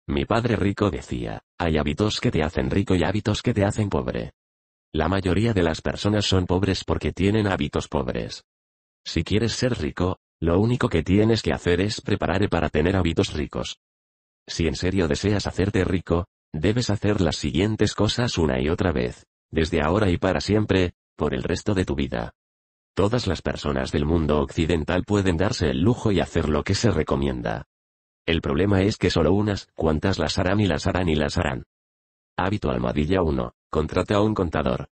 Mi padre rico decía, hay hábitos que te hacen rico y hábitos que te hacen pobre. La mayoría de las personas son pobres porque tienen hábitos pobres. Si quieres ser rico, lo único que tienes que hacer es preparar para tener hábitos ricos. Si en serio deseas hacerte rico, debes hacer las siguientes cosas una y otra vez, desde ahora y para siempre, por el resto de tu vida. Todas las personas del mundo occidental pueden darse el lujo y hacer lo que se recomienda, el problema es que solo unas cuantas las harán y las harán y las harán. Hábito Almadilla 1. Contrata a un contador.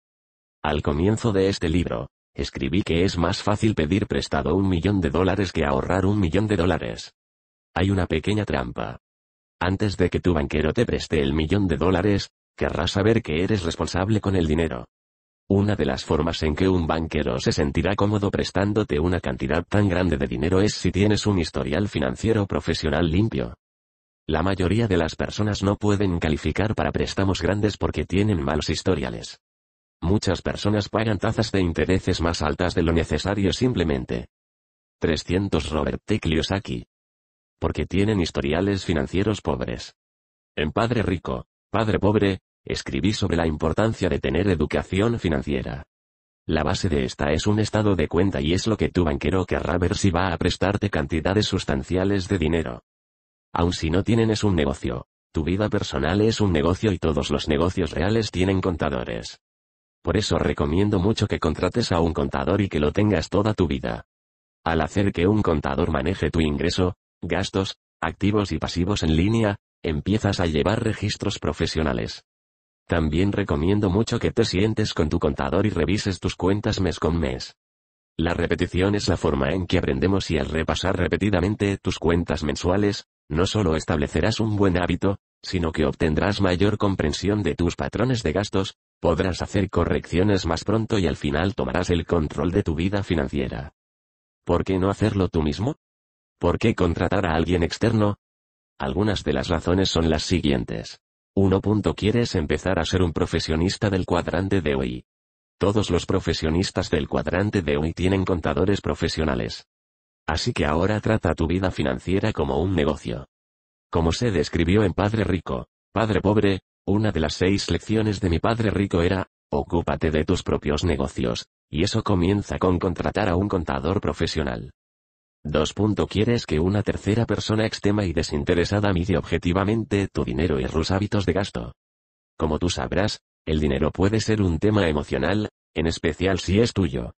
Al comienzo de este libro, escribí que es más fácil pedir prestado un millón de dólares que ahorrar un millón de dólares. Hay una pequeña trampa. Antes de que tu banquero te preste el millón de dólares, querrás saber que eres responsable con el dinero. Una de las formas en que un banquero se sentirá cómodo prestándote una cantidad tan grande de dinero es si tienes un historial financiero profesional limpio. La mayoría de las personas no pueden calificar para préstamos grandes porque tienen malos historiales. Muchas personas pagan tasas de intereses más altas de lo necesario simplemente. 300 Robert T. Kiyosaki. Porque tienen historiales financieros pobres. En Padre Rico, Padre Pobre, escribí sobre la importancia de tener educación financiera. La base de esta es un estado de cuenta y es lo que tu banquero querrá ver si va a prestarte cantidades sustanciales de dinero. Aun si no tienen es un negocio, tu vida personal es un negocio y todos los negocios reales tienen contadores. Por eso recomiendo mucho que contrates a un contador y que lo tengas toda tu vida. Al hacer que un contador maneje tu ingreso, gastos, activos y pasivos en línea, empiezas a llevar registros profesionales. También recomiendo mucho que te sientes con tu contador y revises tus cuentas mes con mes. La repetición es la forma en que aprendemos y al repasar repetidamente tus cuentas mensuales, no solo establecerás un buen hábito, sino que obtendrás mayor comprensión de tus patrones de gastos, podrás hacer correcciones más pronto y al final tomarás el control de tu vida financiera. ¿Por qué no hacerlo tú mismo? ¿Por qué contratar a alguien externo? Algunas de las razones son las siguientes punto Quieres empezar a ser un profesionista del cuadrante de hoy. Todos los profesionistas del cuadrante de hoy tienen contadores profesionales. Así que ahora trata tu vida financiera como un negocio. Como se describió en Padre Rico, Padre Pobre, una de las seis lecciones de mi Padre Rico era, ocúpate de tus propios negocios, y eso comienza con contratar a un contador profesional. 2. Quieres que una tercera persona extrema y desinteresada mide objetivamente tu dinero y tus hábitos de gasto. Como tú sabrás, el dinero puede ser un tema emocional, en especial si es tuyo.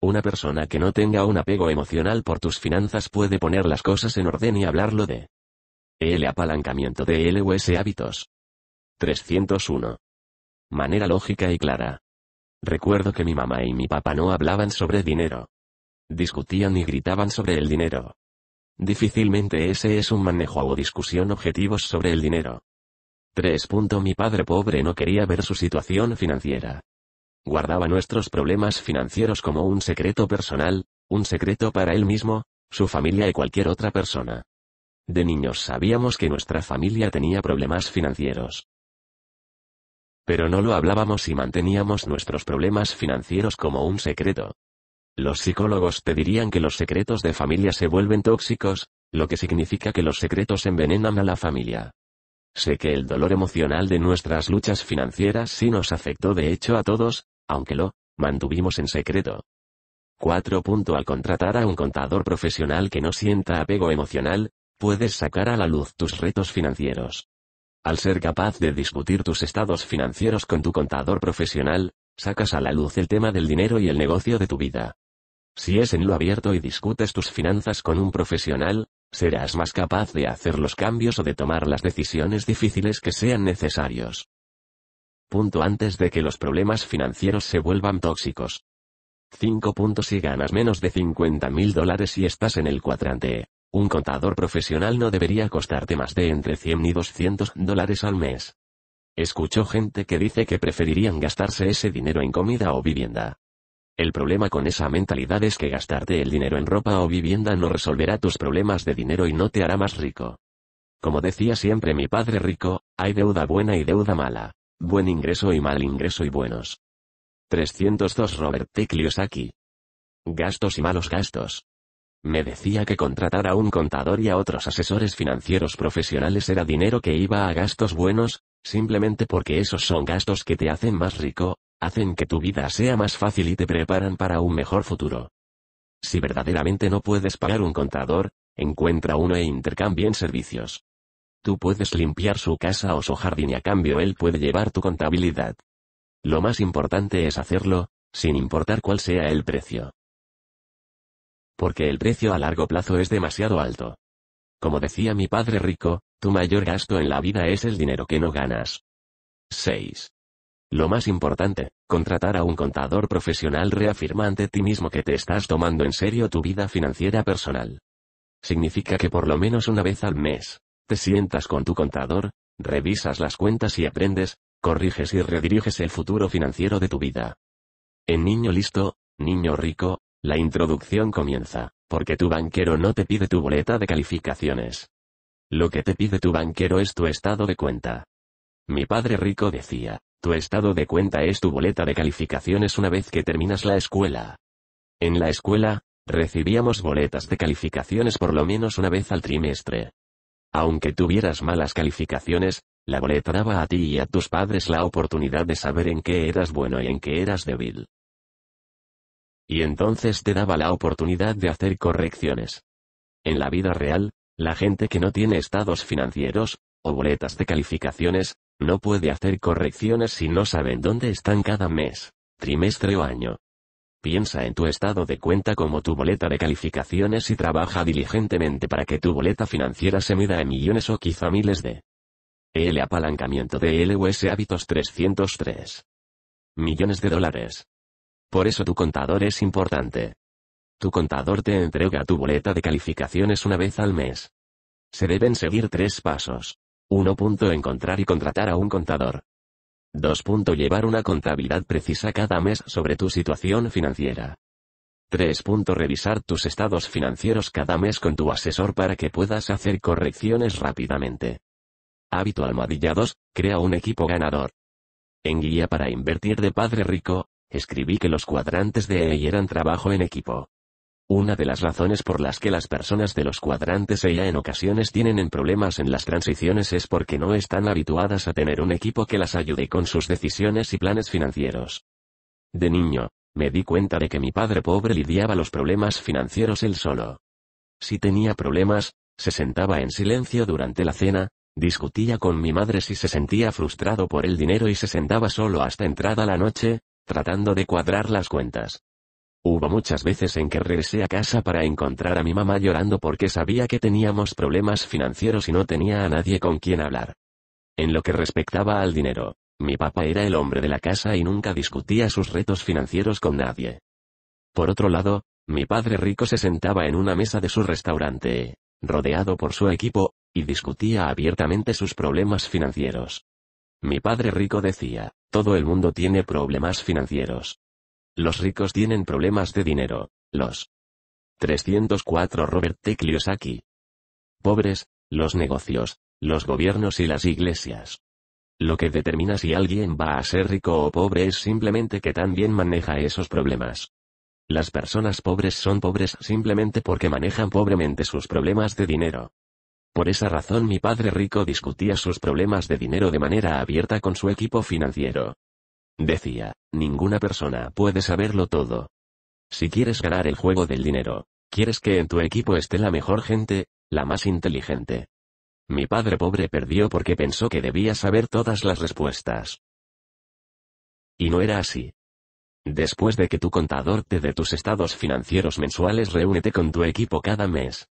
Una persona que no tenga un apego emocional por tus finanzas puede poner las cosas en orden y hablarlo de el apalancamiento de LUS hábitos. 301. Manera lógica y clara. Recuerdo que mi mamá y mi papá no hablaban sobre dinero discutían y gritaban sobre el dinero. Difícilmente ese es un manejo o discusión objetivos sobre el dinero. 3. Mi padre pobre no quería ver su situación financiera. Guardaba nuestros problemas financieros como un secreto personal, un secreto para él mismo, su familia y cualquier otra persona. De niños sabíamos que nuestra familia tenía problemas financieros. Pero no lo hablábamos y manteníamos nuestros problemas financieros como un secreto, los psicólogos te dirían que los secretos de familia se vuelven tóxicos, lo que significa que los secretos envenenan a la familia. Sé que el dolor emocional de nuestras luchas financieras sí nos afectó de hecho a todos, aunque lo mantuvimos en secreto. 4. Al contratar a un contador profesional que no sienta apego emocional, puedes sacar a la luz tus retos financieros. Al ser capaz de discutir tus estados financieros con tu contador profesional, sacas a la luz el tema del dinero y el negocio de tu vida. Si es en lo abierto y discutes tus finanzas con un profesional, serás más capaz de hacer los cambios o de tomar las decisiones difíciles que sean necesarios. Punto antes de que los problemas financieros se vuelvan tóxicos. 5 puntos si ganas menos de 50 mil dólares y estás en el cuadrante. Un contador profesional no debería costarte más de entre 100 y 200 dólares al mes. Escucho gente que dice que preferirían gastarse ese dinero en comida o vivienda. El problema con esa mentalidad es que gastarte el dinero en ropa o vivienda no resolverá tus problemas de dinero y no te hará más rico. Como decía siempre mi padre rico, hay deuda buena y deuda mala, buen ingreso y mal ingreso y buenos. 302 Robert T. Kiyosaki. Gastos y malos gastos. Me decía que contratar a un contador y a otros asesores financieros profesionales era dinero que iba a gastos buenos, simplemente porque esos son gastos que te hacen más rico, hacen que tu vida sea más fácil y te preparan para un mejor futuro. Si verdaderamente no puedes pagar un contador, encuentra uno e intercambien servicios. Tú puedes limpiar su casa o su jardín y a cambio él puede llevar tu contabilidad. Lo más importante es hacerlo, sin importar cuál sea el precio. Porque el precio a largo plazo es demasiado alto. Como decía mi padre rico, tu mayor gasto en la vida es el dinero que no ganas. 6. Lo más importante, contratar a un contador profesional reafirma ante ti mismo que te estás tomando en serio tu vida financiera personal. Significa que por lo menos una vez al mes, te sientas con tu contador, revisas las cuentas y aprendes, corriges y rediriges el futuro financiero de tu vida. En Niño Listo, Niño Rico, la introducción comienza, porque tu banquero no te pide tu boleta de calificaciones. Lo que te pide tu banquero es tu estado de cuenta. Mi padre rico decía, tu estado de cuenta es tu boleta de calificaciones una vez que terminas la escuela. En la escuela, recibíamos boletas de calificaciones por lo menos una vez al trimestre. Aunque tuvieras malas calificaciones, la boleta daba a ti y a tus padres la oportunidad de saber en qué eras bueno y en qué eras débil. Y entonces te daba la oportunidad de hacer correcciones. En la vida real, la gente que no tiene estados financieros, o boletas de calificaciones, no puede hacer correcciones si no saben dónde están cada mes, trimestre o año. Piensa en tu estado de cuenta como tu boleta de calificaciones y trabaja diligentemente para que tu boleta financiera se mida en millones o quizá miles de. El apalancamiento de LUS Hábitos 303. Millones de dólares. Por eso tu contador es importante. Tu contador te entrega tu boleta de calificaciones una vez al mes. Se deben seguir tres pasos. 1. Encontrar y contratar a un contador. 2. Llevar una contabilidad precisa cada mes sobre tu situación financiera. 3. Revisar tus estados financieros cada mes con tu asesor para que puedas hacer correcciones rápidamente. Hábito Almadilla Crea un equipo ganador. En Guía para Invertir de Padre Rico, escribí que los cuadrantes de E eran trabajo en equipo. Una de las razones por las que las personas de los cuadrantes ella en ocasiones tienen en problemas en las transiciones es porque no están habituadas a tener un equipo que las ayude con sus decisiones y planes financieros. De niño, me di cuenta de que mi padre pobre lidiaba los problemas financieros él solo. Si tenía problemas, se sentaba en silencio durante la cena, discutía con mi madre si se sentía frustrado por el dinero y se sentaba solo hasta entrada la noche, tratando de cuadrar las cuentas. Hubo muchas veces en que regresé a casa para encontrar a mi mamá llorando porque sabía que teníamos problemas financieros y no tenía a nadie con quien hablar. En lo que respectaba al dinero, mi papá era el hombre de la casa y nunca discutía sus retos financieros con nadie. Por otro lado, mi padre rico se sentaba en una mesa de su restaurante, rodeado por su equipo, y discutía abiertamente sus problemas financieros. Mi padre rico decía, todo el mundo tiene problemas financieros. Los ricos tienen problemas de dinero. Los 304 Robert T. Kiyosaki. Pobres, los negocios, los gobiernos y las iglesias. Lo que determina si alguien va a ser rico o pobre es simplemente que también maneja esos problemas. Las personas pobres son pobres simplemente porque manejan pobremente sus problemas de dinero. Por esa razón mi padre rico discutía sus problemas de dinero de manera abierta con su equipo financiero. Decía, ninguna persona puede saberlo todo. Si quieres ganar el juego del dinero, quieres que en tu equipo esté la mejor gente, la más inteligente. Mi padre pobre perdió porque pensó que debía saber todas las respuestas. Y no era así. Después de que tu contador te dé tus estados financieros mensuales, reúnete con tu equipo cada mes.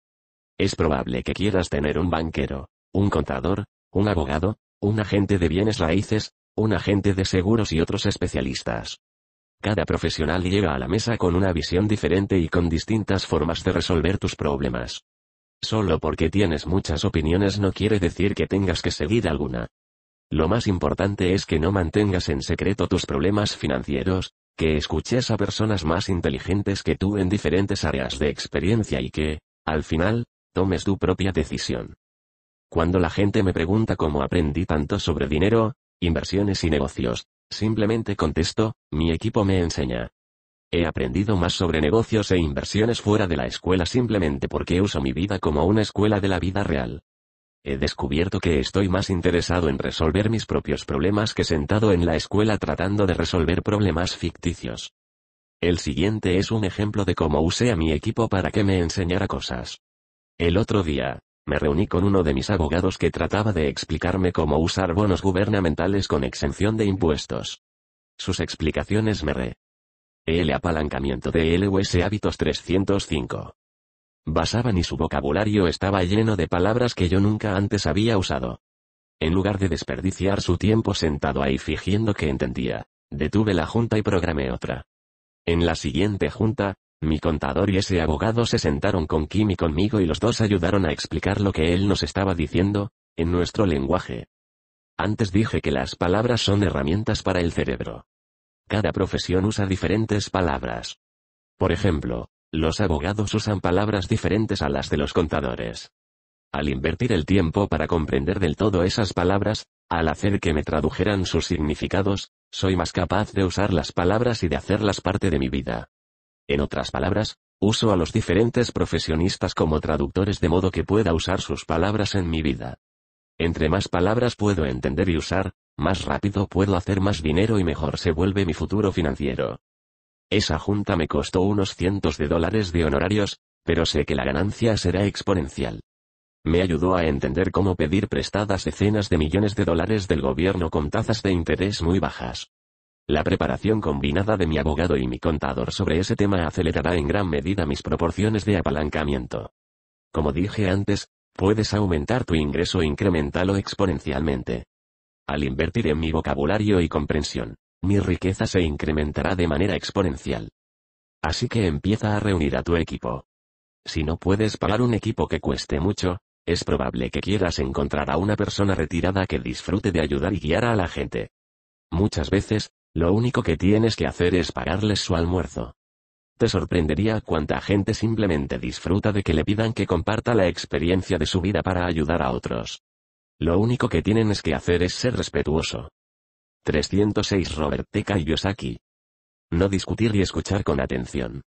Es probable que quieras tener un banquero, un contador, un abogado, un agente de bienes raíces, un agente de seguros y otros especialistas. Cada profesional llega a la mesa con una visión diferente y con distintas formas de resolver tus problemas. Solo porque tienes muchas opiniones no quiere decir que tengas que seguir alguna. Lo más importante es que no mantengas en secreto tus problemas financieros, que escuches a personas más inteligentes que tú en diferentes áreas de experiencia y que, al final, tomes tu propia decisión. Cuando la gente me pregunta cómo aprendí tanto sobre dinero, Inversiones y negocios. Simplemente contesto, mi equipo me enseña. He aprendido más sobre negocios e inversiones fuera de la escuela simplemente porque uso mi vida como una escuela de la vida real. He descubierto que estoy más interesado en resolver mis propios problemas que sentado en la escuela tratando de resolver problemas ficticios. El siguiente es un ejemplo de cómo usé a mi equipo para que me enseñara cosas. El otro día, me reuní con uno de mis abogados que trataba de explicarme cómo usar bonos gubernamentales con exención de impuestos. Sus explicaciones me re. El apalancamiento de LUS Hábitos 305. Basaban y su vocabulario estaba lleno de palabras que yo nunca antes había usado. En lugar de desperdiciar su tiempo sentado ahí fingiendo que entendía, detuve la junta y programé otra. En la siguiente junta, mi contador y ese abogado se sentaron con Kim y conmigo y los dos ayudaron a explicar lo que él nos estaba diciendo, en nuestro lenguaje. Antes dije que las palabras son herramientas para el cerebro. Cada profesión usa diferentes palabras. Por ejemplo, los abogados usan palabras diferentes a las de los contadores. Al invertir el tiempo para comprender del todo esas palabras, al hacer que me tradujeran sus significados, soy más capaz de usar las palabras y de hacerlas parte de mi vida. En otras palabras, uso a los diferentes profesionistas como traductores de modo que pueda usar sus palabras en mi vida. Entre más palabras puedo entender y usar, más rápido puedo hacer más dinero y mejor se vuelve mi futuro financiero. Esa junta me costó unos cientos de dólares de honorarios, pero sé que la ganancia será exponencial. Me ayudó a entender cómo pedir prestadas decenas de millones de dólares del gobierno con tasas de interés muy bajas. La preparación combinada de mi abogado y mi contador sobre ese tema acelerará en gran medida mis proporciones de apalancamiento. Como dije antes, puedes aumentar tu ingreso incremental o exponencialmente. Al invertir en mi vocabulario y comprensión, mi riqueza se incrementará de manera exponencial. Así que empieza a reunir a tu equipo. Si no puedes pagar un equipo que cueste mucho, es probable que quieras encontrar a una persona retirada que disfrute de ayudar y guiar a la gente. Muchas veces, lo único que tienes que hacer es pagarles su almuerzo. Te sorprendería cuánta gente simplemente disfruta de que le pidan que comparta la experiencia de su vida para ayudar a otros. Lo único que tienen es que hacer es ser respetuoso. 306 Robert T. Yosaki No discutir y escuchar con atención.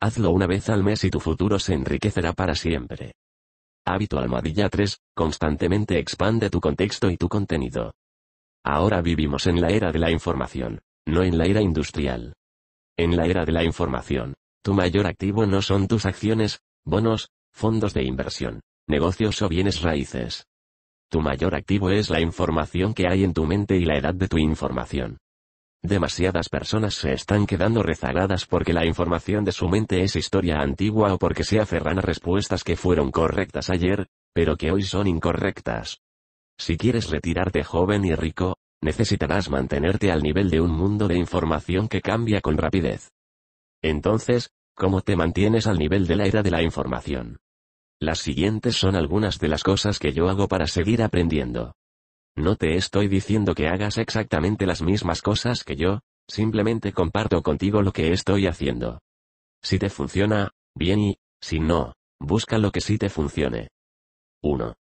Hazlo una vez al mes y tu futuro se enriquecerá para siempre. Hábito Almadilla 3, constantemente expande tu contexto y tu contenido. Ahora vivimos en la era de la información, no en la era industrial. En la era de la información, tu mayor activo no son tus acciones, bonos, fondos de inversión, negocios o bienes raíces. Tu mayor activo es la información que hay en tu mente y la edad de tu información. Demasiadas personas se están quedando rezagadas porque la información de su mente es historia antigua o porque se aferran a respuestas que fueron correctas ayer, pero que hoy son incorrectas. Si quieres retirarte joven y rico, necesitarás mantenerte al nivel de un mundo de información que cambia con rapidez. Entonces, ¿cómo te mantienes al nivel de la era de la información? Las siguientes son algunas de las cosas que yo hago para seguir aprendiendo. No te estoy diciendo que hagas exactamente las mismas cosas que yo, simplemente comparto contigo lo que estoy haciendo. Si te funciona, bien y, si no, busca lo que sí te funcione. 1.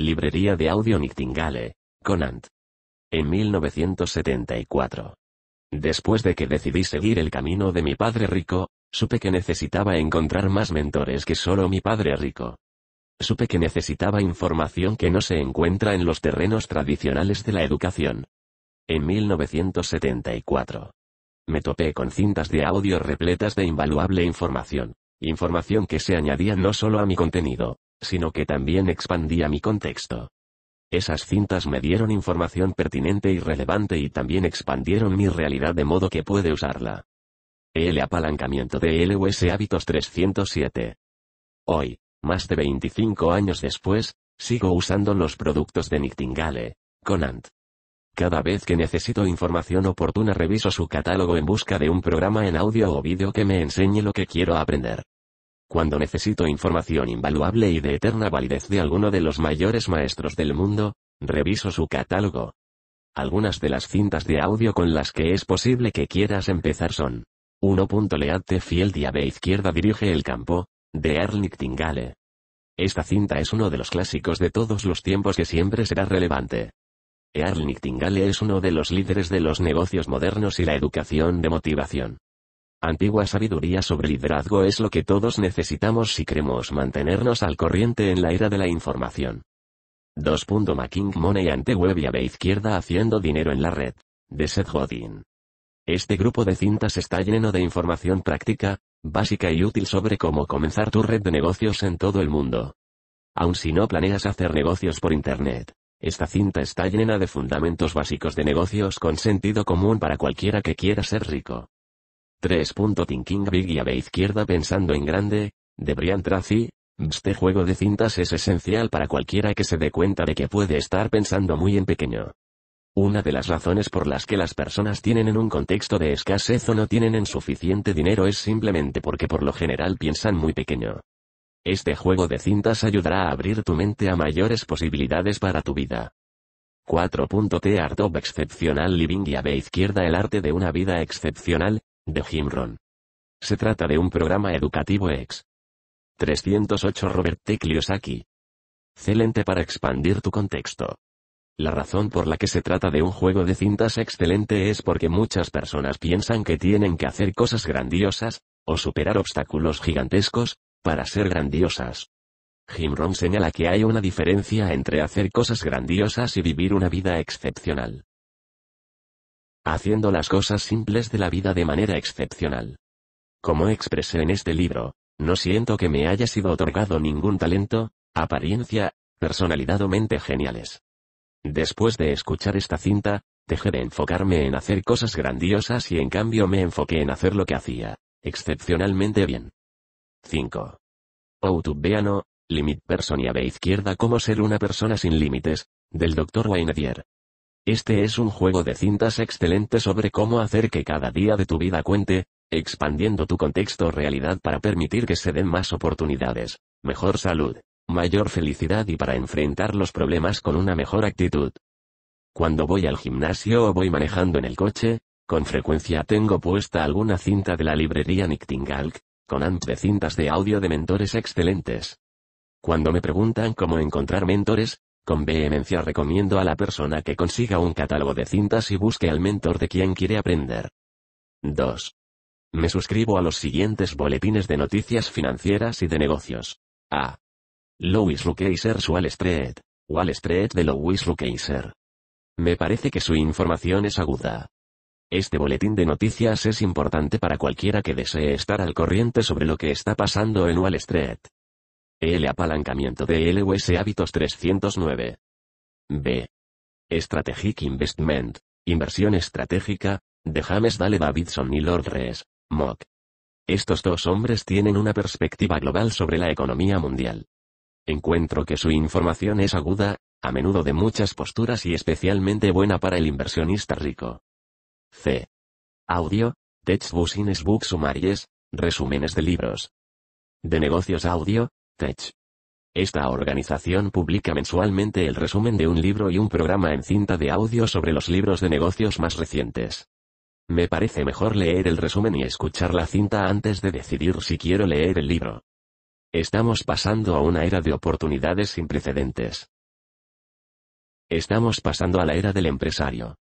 Librería de audio Nightingale, Conant. En 1974. Después de que decidí seguir el camino de mi padre rico, supe que necesitaba encontrar más mentores que solo mi padre rico. Supe que necesitaba información que no se encuentra en los terrenos tradicionales de la educación. En 1974. Me topé con cintas de audio repletas de invaluable información, información que se añadía no solo a mi contenido, sino que también expandía mi contexto. Esas cintas me dieron información pertinente y relevante y también expandieron mi realidad de modo que puede usarla. El apalancamiento de LUS Hábitos 307. Hoy, más de 25 años después, sigo usando los productos de Nightingale, Conant. Cada vez que necesito información oportuna reviso su catálogo en busca de un programa en audio o vídeo que me enseñe lo que quiero aprender cuando necesito información invaluable y de eterna validez de alguno de los mayores maestros del mundo, reviso su catálogo. Algunas de las cintas de audio con las que es posible que quieras empezar son 1. fiel diabe izquierda dirige el campo, de Erlich Tingale. Esta cinta es uno de los clásicos de todos los tiempos que siempre será relevante. Earl Tingale es uno de los líderes de los negocios modernos y la educación de motivación. Antigua sabiduría sobre liderazgo es lo que todos necesitamos si queremos mantenernos al corriente en la era de la información. 2. Making Money ante web y a izquierda haciendo dinero en la red. De Seth Godin. Este grupo de cintas está lleno de información práctica, básica y útil sobre cómo comenzar tu red de negocios en todo el mundo. Aun si no planeas hacer negocios por Internet, esta cinta está llena de fundamentos básicos de negocios con sentido común para cualquiera que quiera ser rico. 3. Thinking Big y a izquierda pensando en grande, de Brian Tracy, este juego de cintas es esencial para cualquiera que se dé cuenta de que puede estar pensando muy en pequeño. Una de las razones por las que las personas tienen en un contexto de escasez o no tienen en suficiente dinero es simplemente porque por lo general piensan muy pequeño. Este juego de cintas ayudará a abrir tu mente a mayores posibilidades para tu vida. 4. the Art of Exceptional Living y a izquierda el arte de una vida excepcional, de Gimron. Se trata de un programa educativo ex. 308 Robert T. Kiyosaki. Excelente para expandir tu contexto. La razón por la que se trata de un juego de cintas excelente es porque muchas personas piensan que tienen que hacer cosas grandiosas, o superar obstáculos gigantescos, para ser grandiosas. Jim señala que hay una diferencia entre hacer cosas grandiosas y vivir una vida excepcional haciendo las cosas simples de la vida de manera excepcional. Como expresé en este libro, no siento que me haya sido otorgado ningún talento, apariencia, personalidad o mente geniales. Después de escuchar esta cinta, dejé de enfocarme en hacer cosas grandiosas y en cambio me enfoqué en hacer lo que hacía, excepcionalmente bien. 5. Outubeano, Limit Person de izquierda Cómo ser una persona sin límites, del Dr. Weinadier, este es un juego de cintas excelente sobre cómo hacer que cada día de tu vida cuente, expandiendo tu contexto o realidad para permitir que se den más oportunidades, mejor salud, mayor felicidad y para enfrentar los problemas con una mejor actitud. Cuando voy al gimnasio o voy manejando en el coche, con frecuencia tengo puesta alguna cinta de la librería Tingalk, con amp de cintas de audio de mentores excelentes. Cuando me preguntan cómo encontrar mentores, con vehemencia recomiendo a la persona que consiga un catálogo de cintas y busque al mentor de quien quiere aprender. 2. Me suscribo a los siguientes boletines de noticias financieras y de negocios. A. Louis Lucaser's Wall Street. Wall Street de Louis Rukeyser. Me parece que su información es aguda. Este boletín de noticias es importante para cualquiera que desee estar al corriente sobre lo que está pasando en Wall Street. El apalancamiento de LUS Hábitos 309. B. Strategic Investment. Inversión estratégica, de James Dale Davidson y Lord Rees, Mock. Estos dos hombres tienen una perspectiva global sobre la economía mundial. Encuentro que su información es aguda, a menudo de muchas posturas y especialmente buena para el inversionista rico. C. Audio, textbooks business Book Summaries, resúmenes de libros. De negocios audio, esta organización publica mensualmente el resumen de un libro y un programa en cinta de audio sobre los libros de negocios más recientes. Me parece mejor leer el resumen y escuchar la cinta antes de decidir si quiero leer el libro. Estamos pasando a una era de oportunidades sin precedentes. Estamos pasando a la era del empresario.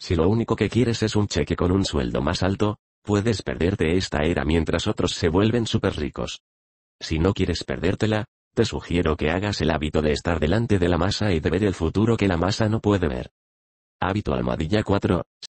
Si lo único que quieres es un cheque con un sueldo más alto, puedes perderte esta era mientras otros se vuelven súper ricos. Si no quieres perdértela, te sugiero que hagas el hábito de estar delante de la masa y de ver el futuro que la masa no puede ver. Hábito Almadilla 4,